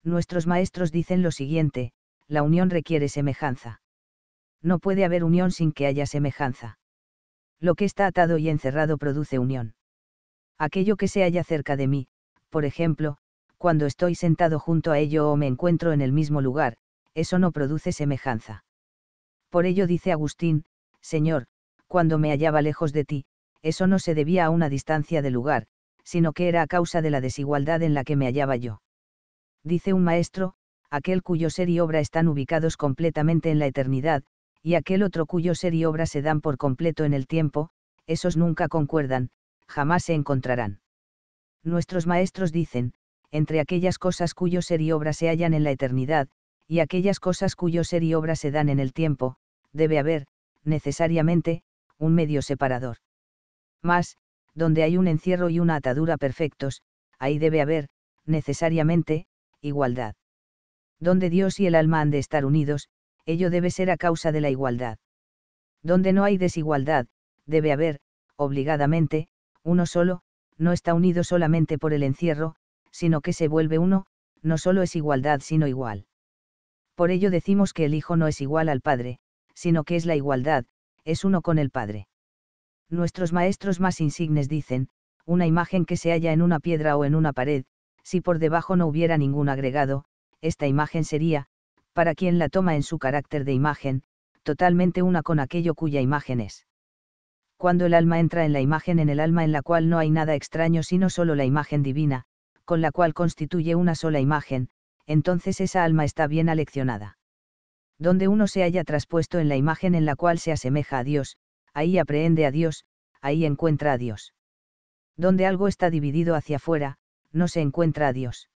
nuestros maestros dicen lo siguiente, la unión requiere semejanza. No puede haber unión sin que haya semejanza. Lo que está atado y encerrado produce unión. Aquello que se halla cerca de mí, por ejemplo, cuando estoy sentado junto a ello o me encuentro en el mismo lugar, eso no produce semejanza. Por ello dice Agustín, Señor, cuando me hallaba lejos de ti, eso no se debía a una distancia de lugar, sino que era a causa de la desigualdad en la que me hallaba yo dice un maestro, aquel cuyo ser y obra están ubicados completamente en la eternidad, y aquel otro cuyo ser y obra se dan por completo en el tiempo, esos nunca concuerdan, jamás se encontrarán. Nuestros maestros dicen, entre aquellas cosas cuyo ser y obra se hallan en la eternidad, y aquellas cosas cuyo ser y obra se dan en el tiempo, debe haber, necesariamente, un medio separador. Mas, donde hay un encierro y una atadura perfectos, ahí debe haber, necesariamente, igualdad. Donde Dios y el alma han de estar unidos, ello debe ser a causa de la igualdad. Donde no hay desigualdad, debe haber, obligadamente, uno solo, no está unido solamente por el encierro, sino que se vuelve uno, no solo es igualdad sino igual. Por ello decimos que el Hijo no es igual al Padre, sino que es la igualdad, es uno con el Padre. Nuestros maestros más insignes dicen, una imagen que se halla en una piedra o en una pared, si por debajo no hubiera ningún agregado, esta imagen sería, para quien la toma en su carácter de imagen, totalmente una con aquello cuya imagen es. Cuando el alma entra en la imagen en el alma en la cual no hay nada extraño sino solo la imagen divina, con la cual constituye una sola imagen, entonces esa alma está bien aleccionada. Donde uno se haya traspuesto en la imagen en la cual se asemeja a Dios, ahí aprehende a Dios, ahí encuentra a Dios. Donde algo está dividido hacia afuera, no se encuentra a Dios.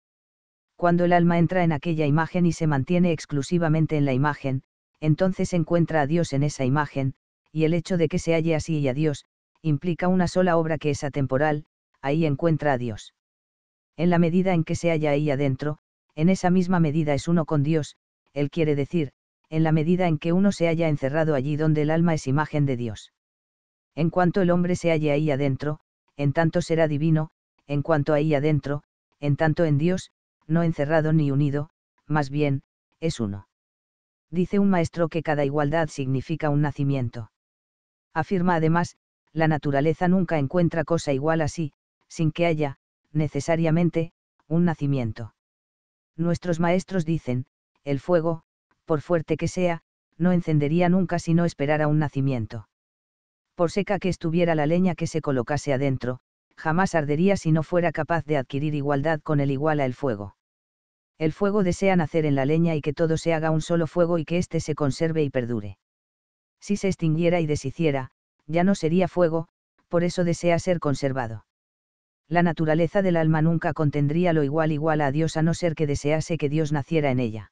Cuando el alma entra en aquella imagen y se mantiene exclusivamente en la imagen, entonces encuentra a Dios en esa imagen, y el hecho de que se halle así y a Dios, implica una sola obra que es atemporal, ahí encuentra a Dios. En la medida en que se halla ahí adentro, en esa misma medida es uno con Dios, él quiere decir, en la medida en que uno se haya encerrado allí donde el alma es imagen de Dios. En cuanto el hombre se halle ahí adentro, en tanto será divino, en cuanto ahí adentro, en tanto en Dios, no encerrado ni unido, más bien, es uno. Dice un maestro que cada igualdad significa un nacimiento. Afirma además, la naturaleza nunca encuentra cosa igual así, sin que haya, necesariamente, un nacimiento. Nuestros maestros dicen, el fuego, por fuerte que sea, no encendería nunca si no esperara un nacimiento. Por seca que estuviera la leña que se colocase adentro, jamás ardería si no fuera capaz de adquirir igualdad con el igual a el fuego. El fuego desea nacer en la leña y que todo se haga un solo fuego y que éste se conserve y perdure. Si se extinguiera y deshiciera, ya no sería fuego, por eso desea ser conservado. La naturaleza del alma nunca contendría lo igual igual a Dios a no ser que desease que Dios naciera en ella.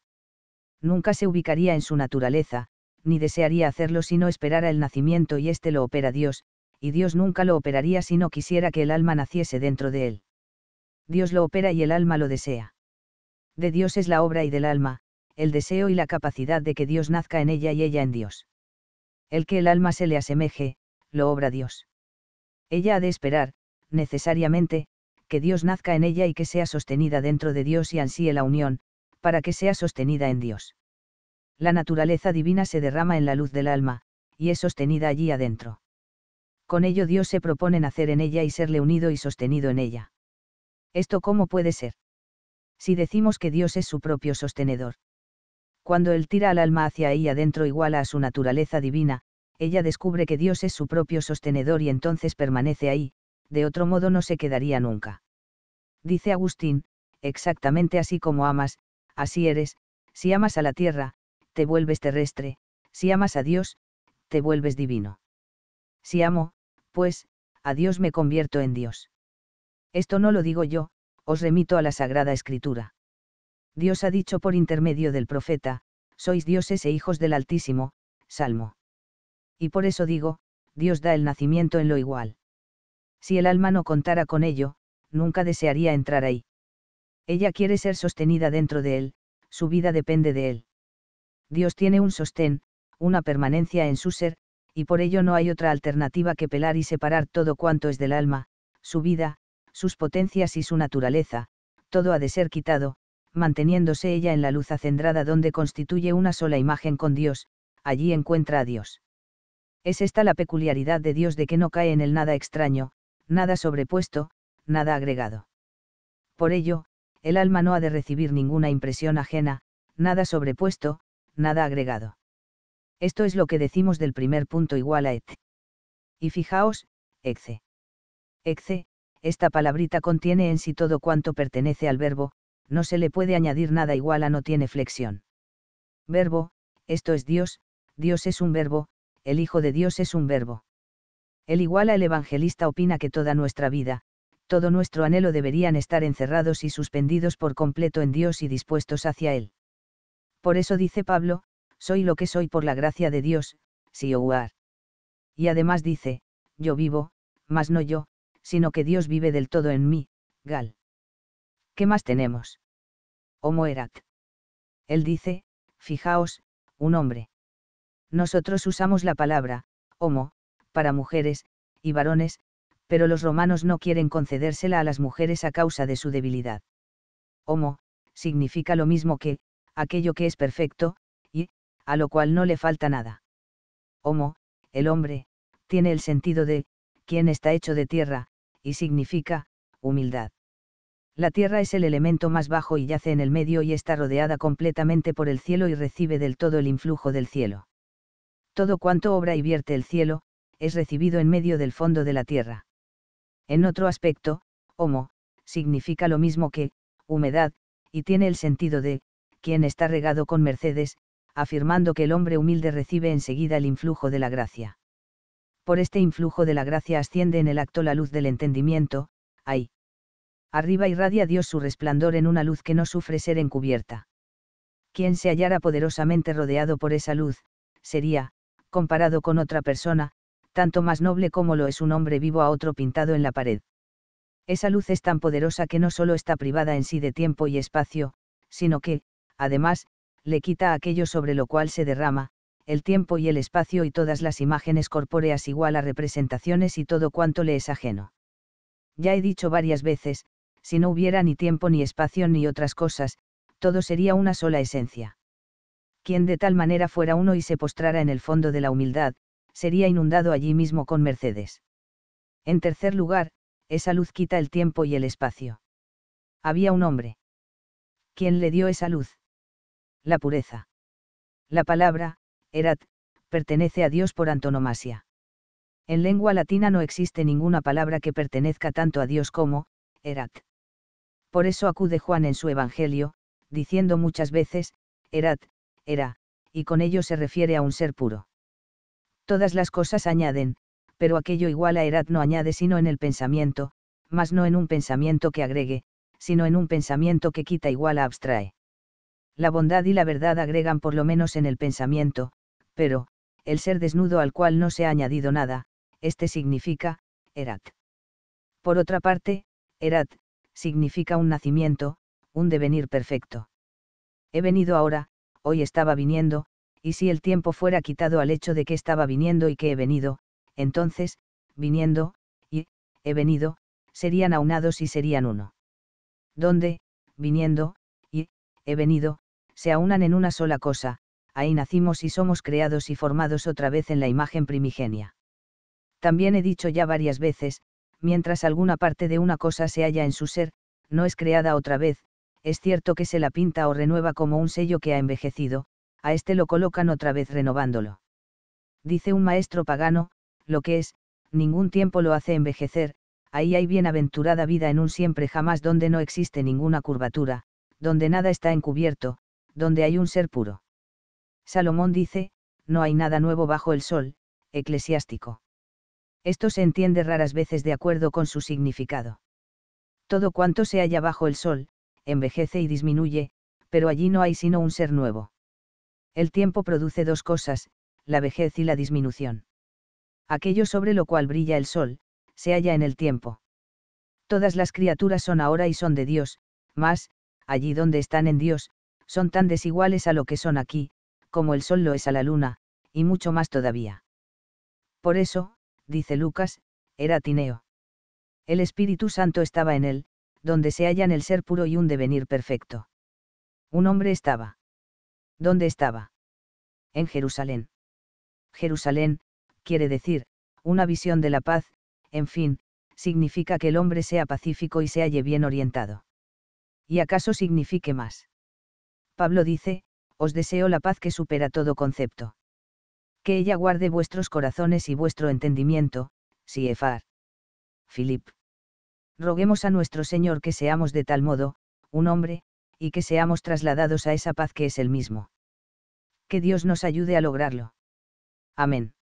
Nunca se ubicaría en su naturaleza, ni desearía hacerlo si no esperara el nacimiento y éste lo opera Dios, y Dios nunca lo operaría si no quisiera que el alma naciese dentro de él. Dios lo opera y el alma lo desea. De Dios es la obra y del alma, el deseo y la capacidad de que Dios nazca en ella y ella en Dios. El que el alma se le asemeje, lo obra Dios. Ella ha de esperar, necesariamente, que Dios nazca en ella y que sea sostenida dentro de Dios y ansíe la unión, para que sea sostenida en Dios. La naturaleza divina se derrama en la luz del alma, y es sostenida allí adentro con ello Dios se propone nacer en ella y serle unido y sostenido en ella. ¿Esto cómo puede ser? Si decimos que Dios es su propio sostenedor. Cuando Él tira al alma hacia ahí adentro igual a su naturaleza divina, ella descubre que Dios es su propio sostenedor y entonces permanece ahí, de otro modo no se quedaría nunca. Dice Agustín, exactamente así como amas, así eres, si amas a la tierra, te vuelves terrestre, si amas a Dios, te vuelves divino. Si amo, pues, a Dios me convierto en Dios. Esto no lo digo yo, os remito a la Sagrada Escritura. Dios ha dicho por intermedio del profeta, sois dioses e hijos del Altísimo, Salmo. Y por eso digo, Dios da el nacimiento en lo igual. Si el alma no contara con ello, nunca desearía entrar ahí. Ella quiere ser sostenida dentro de él, su vida depende de él. Dios tiene un sostén, una permanencia en su ser, y por ello no hay otra alternativa que pelar y separar todo cuanto es del alma, su vida, sus potencias y su naturaleza, todo ha de ser quitado, manteniéndose ella en la luz acendrada donde constituye una sola imagen con Dios, allí encuentra a Dios. Es esta la peculiaridad de Dios de que no cae en el nada extraño, nada sobrepuesto, nada agregado. Por ello, el alma no ha de recibir ninguna impresión ajena, nada sobrepuesto, nada agregado. Esto es lo que decimos del primer punto igual a et. Y fijaos, exe. Exe, esta palabrita contiene en sí todo cuanto pertenece al verbo, no se le puede añadir nada igual a no tiene flexión. Verbo, esto es Dios, Dios es un verbo, el Hijo de Dios es un verbo. El igual a el evangelista opina que toda nuestra vida, todo nuestro anhelo deberían estar encerrados y suspendidos por completo en Dios y dispuestos hacia Él. Por eso dice Pablo, soy lo que soy por la gracia de Dios, si Y además dice, yo vivo, mas no yo, sino que Dios vive del todo en mí, Gal. ¿Qué más tenemos? Homo erat. Él dice, fijaos, un hombre. Nosotros usamos la palabra, homo, para mujeres, y varones, pero los romanos no quieren concedérsela a las mujeres a causa de su debilidad. Homo, significa lo mismo que, aquello que es perfecto, a lo cual no le falta nada. Homo, el hombre, tiene el sentido de, quien está hecho de tierra, y significa, humildad. La tierra es el elemento más bajo y yace en el medio y está rodeada completamente por el cielo y recibe del todo el influjo del cielo. Todo cuanto obra y vierte el cielo, es recibido en medio del fondo de la tierra. En otro aspecto, homo, significa lo mismo que, humedad, y tiene el sentido de, quien está regado con mercedes, afirmando que el hombre humilde recibe enseguida el influjo de la gracia. Por este influjo de la gracia asciende en el acto la luz del entendimiento, ahí. Arriba irradia Dios su resplandor en una luz que no sufre ser encubierta. Quien se hallara poderosamente rodeado por esa luz, sería, comparado con otra persona, tanto más noble como lo es un hombre vivo a otro pintado en la pared. Esa luz es tan poderosa que no solo está privada en sí de tiempo y espacio, sino que, además, le quita aquello sobre lo cual se derrama, el tiempo y el espacio y todas las imágenes corpóreas igual a representaciones y todo cuanto le es ajeno. Ya he dicho varias veces, si no hubiera ni tiempo ni espacio ni otras cosas, todo sería una sola esencia. Quien de tal manera fuera uno y se postrara en el fondo de la humildad, sería inundado allí mismo con mercedes. En tercer lugar, esa luz quita el tiempo y el espacio. Había un hombre. ¿Quién le dio esa luz? la pureza. La palabra, erat, pertenece a Dios por antonomasia. En lengua latina no existe ninguna palabra que pertenezca tanto a Dios como, erat. Por eso acude Juan en su Evangelio, diciendo muchas veces, erat, era, y con ello se refiere a un ser puro. Todas las cosas añaden, pero aquello igual a erat no añade sino en el pensamiento, mas no en un pensamiento que agregue, sino en un pensamiento que quita igual a abstrae la bondad y la verdad agregan por lo menos en el pensamiento, pero, el ser desnudo al cual no se ha añadido nada, este significa, erat. Por otra parte, erat, significa un nacimiento, un devenir perfecto. He venido ahora, hoy estaba viniendo, y si el tiempo fuera quitado al hecho de que estaba viniendo y que he venido, entonces, viniendo, y, he venido, serían aunados y serían uno. ¿Dónde, viniendo, y, he venido, se aunan en una sola cosa, ahí nacimos y somos creados y formados otra vez en la imagen primigenia. También he dicho ya varias veces, mientras alguna parte de una cosa se halla en su ser, no es creada otra vez, es cierto que se la pinta o renueva como un sello que ha envejecido, a éste lo colocan otra vez renovándolo. Dice un maestro pagano, lo que es, ningún tiempo lo hace envejecer, ahí hay bienaventurada vida en un siempre jamás donde no existe ninguna curvatura, donde nada está encubierto, donde hay un ser puro. Salomón dice, no hay nada nuevo bajo el sol, eclesiástico. Esto se entiende raras veces de acuerdo con su significado. Todo cuanto se halla bajo el sol, envejece y disminuye, pero allí no hay sino un ser nuevo. El tiempo produce dos cosas, la vejez y la disminución. Aquello sobre lo cual brilla el sol, se halla en el tiempo. Todas las criaturas son ahora y son de Dios, mas, allí donde están en Dios, son tan desiguales a lo que son aquí, como el sol lo es a la luna, y mucho más todavía. Por eso, dice Lucas, era Tineo. El Espíritu Santo estaba en él, donde se hallan el ser puro y un devenir perfecto. Un hombre estaba. ¿Dónde estaba? En Jerusalén. Jerusalén, quiere decir, una visión de la paz, en fin, significa que el hombre sea pacífico y se halle bien orientado. ¿Y acaso signifique más? Pablo dice, os deseo la paz que supera todo concepto. Que ella guarde vuestros corazones y vuestro entendimiento, si efar. Filip. Roguemos a nuestro Señor que seamos de tal modo, un hombre, y que seamos trasladados a esa paz que es el mismo. Que Dios nos ayude a lograrlo. Amén.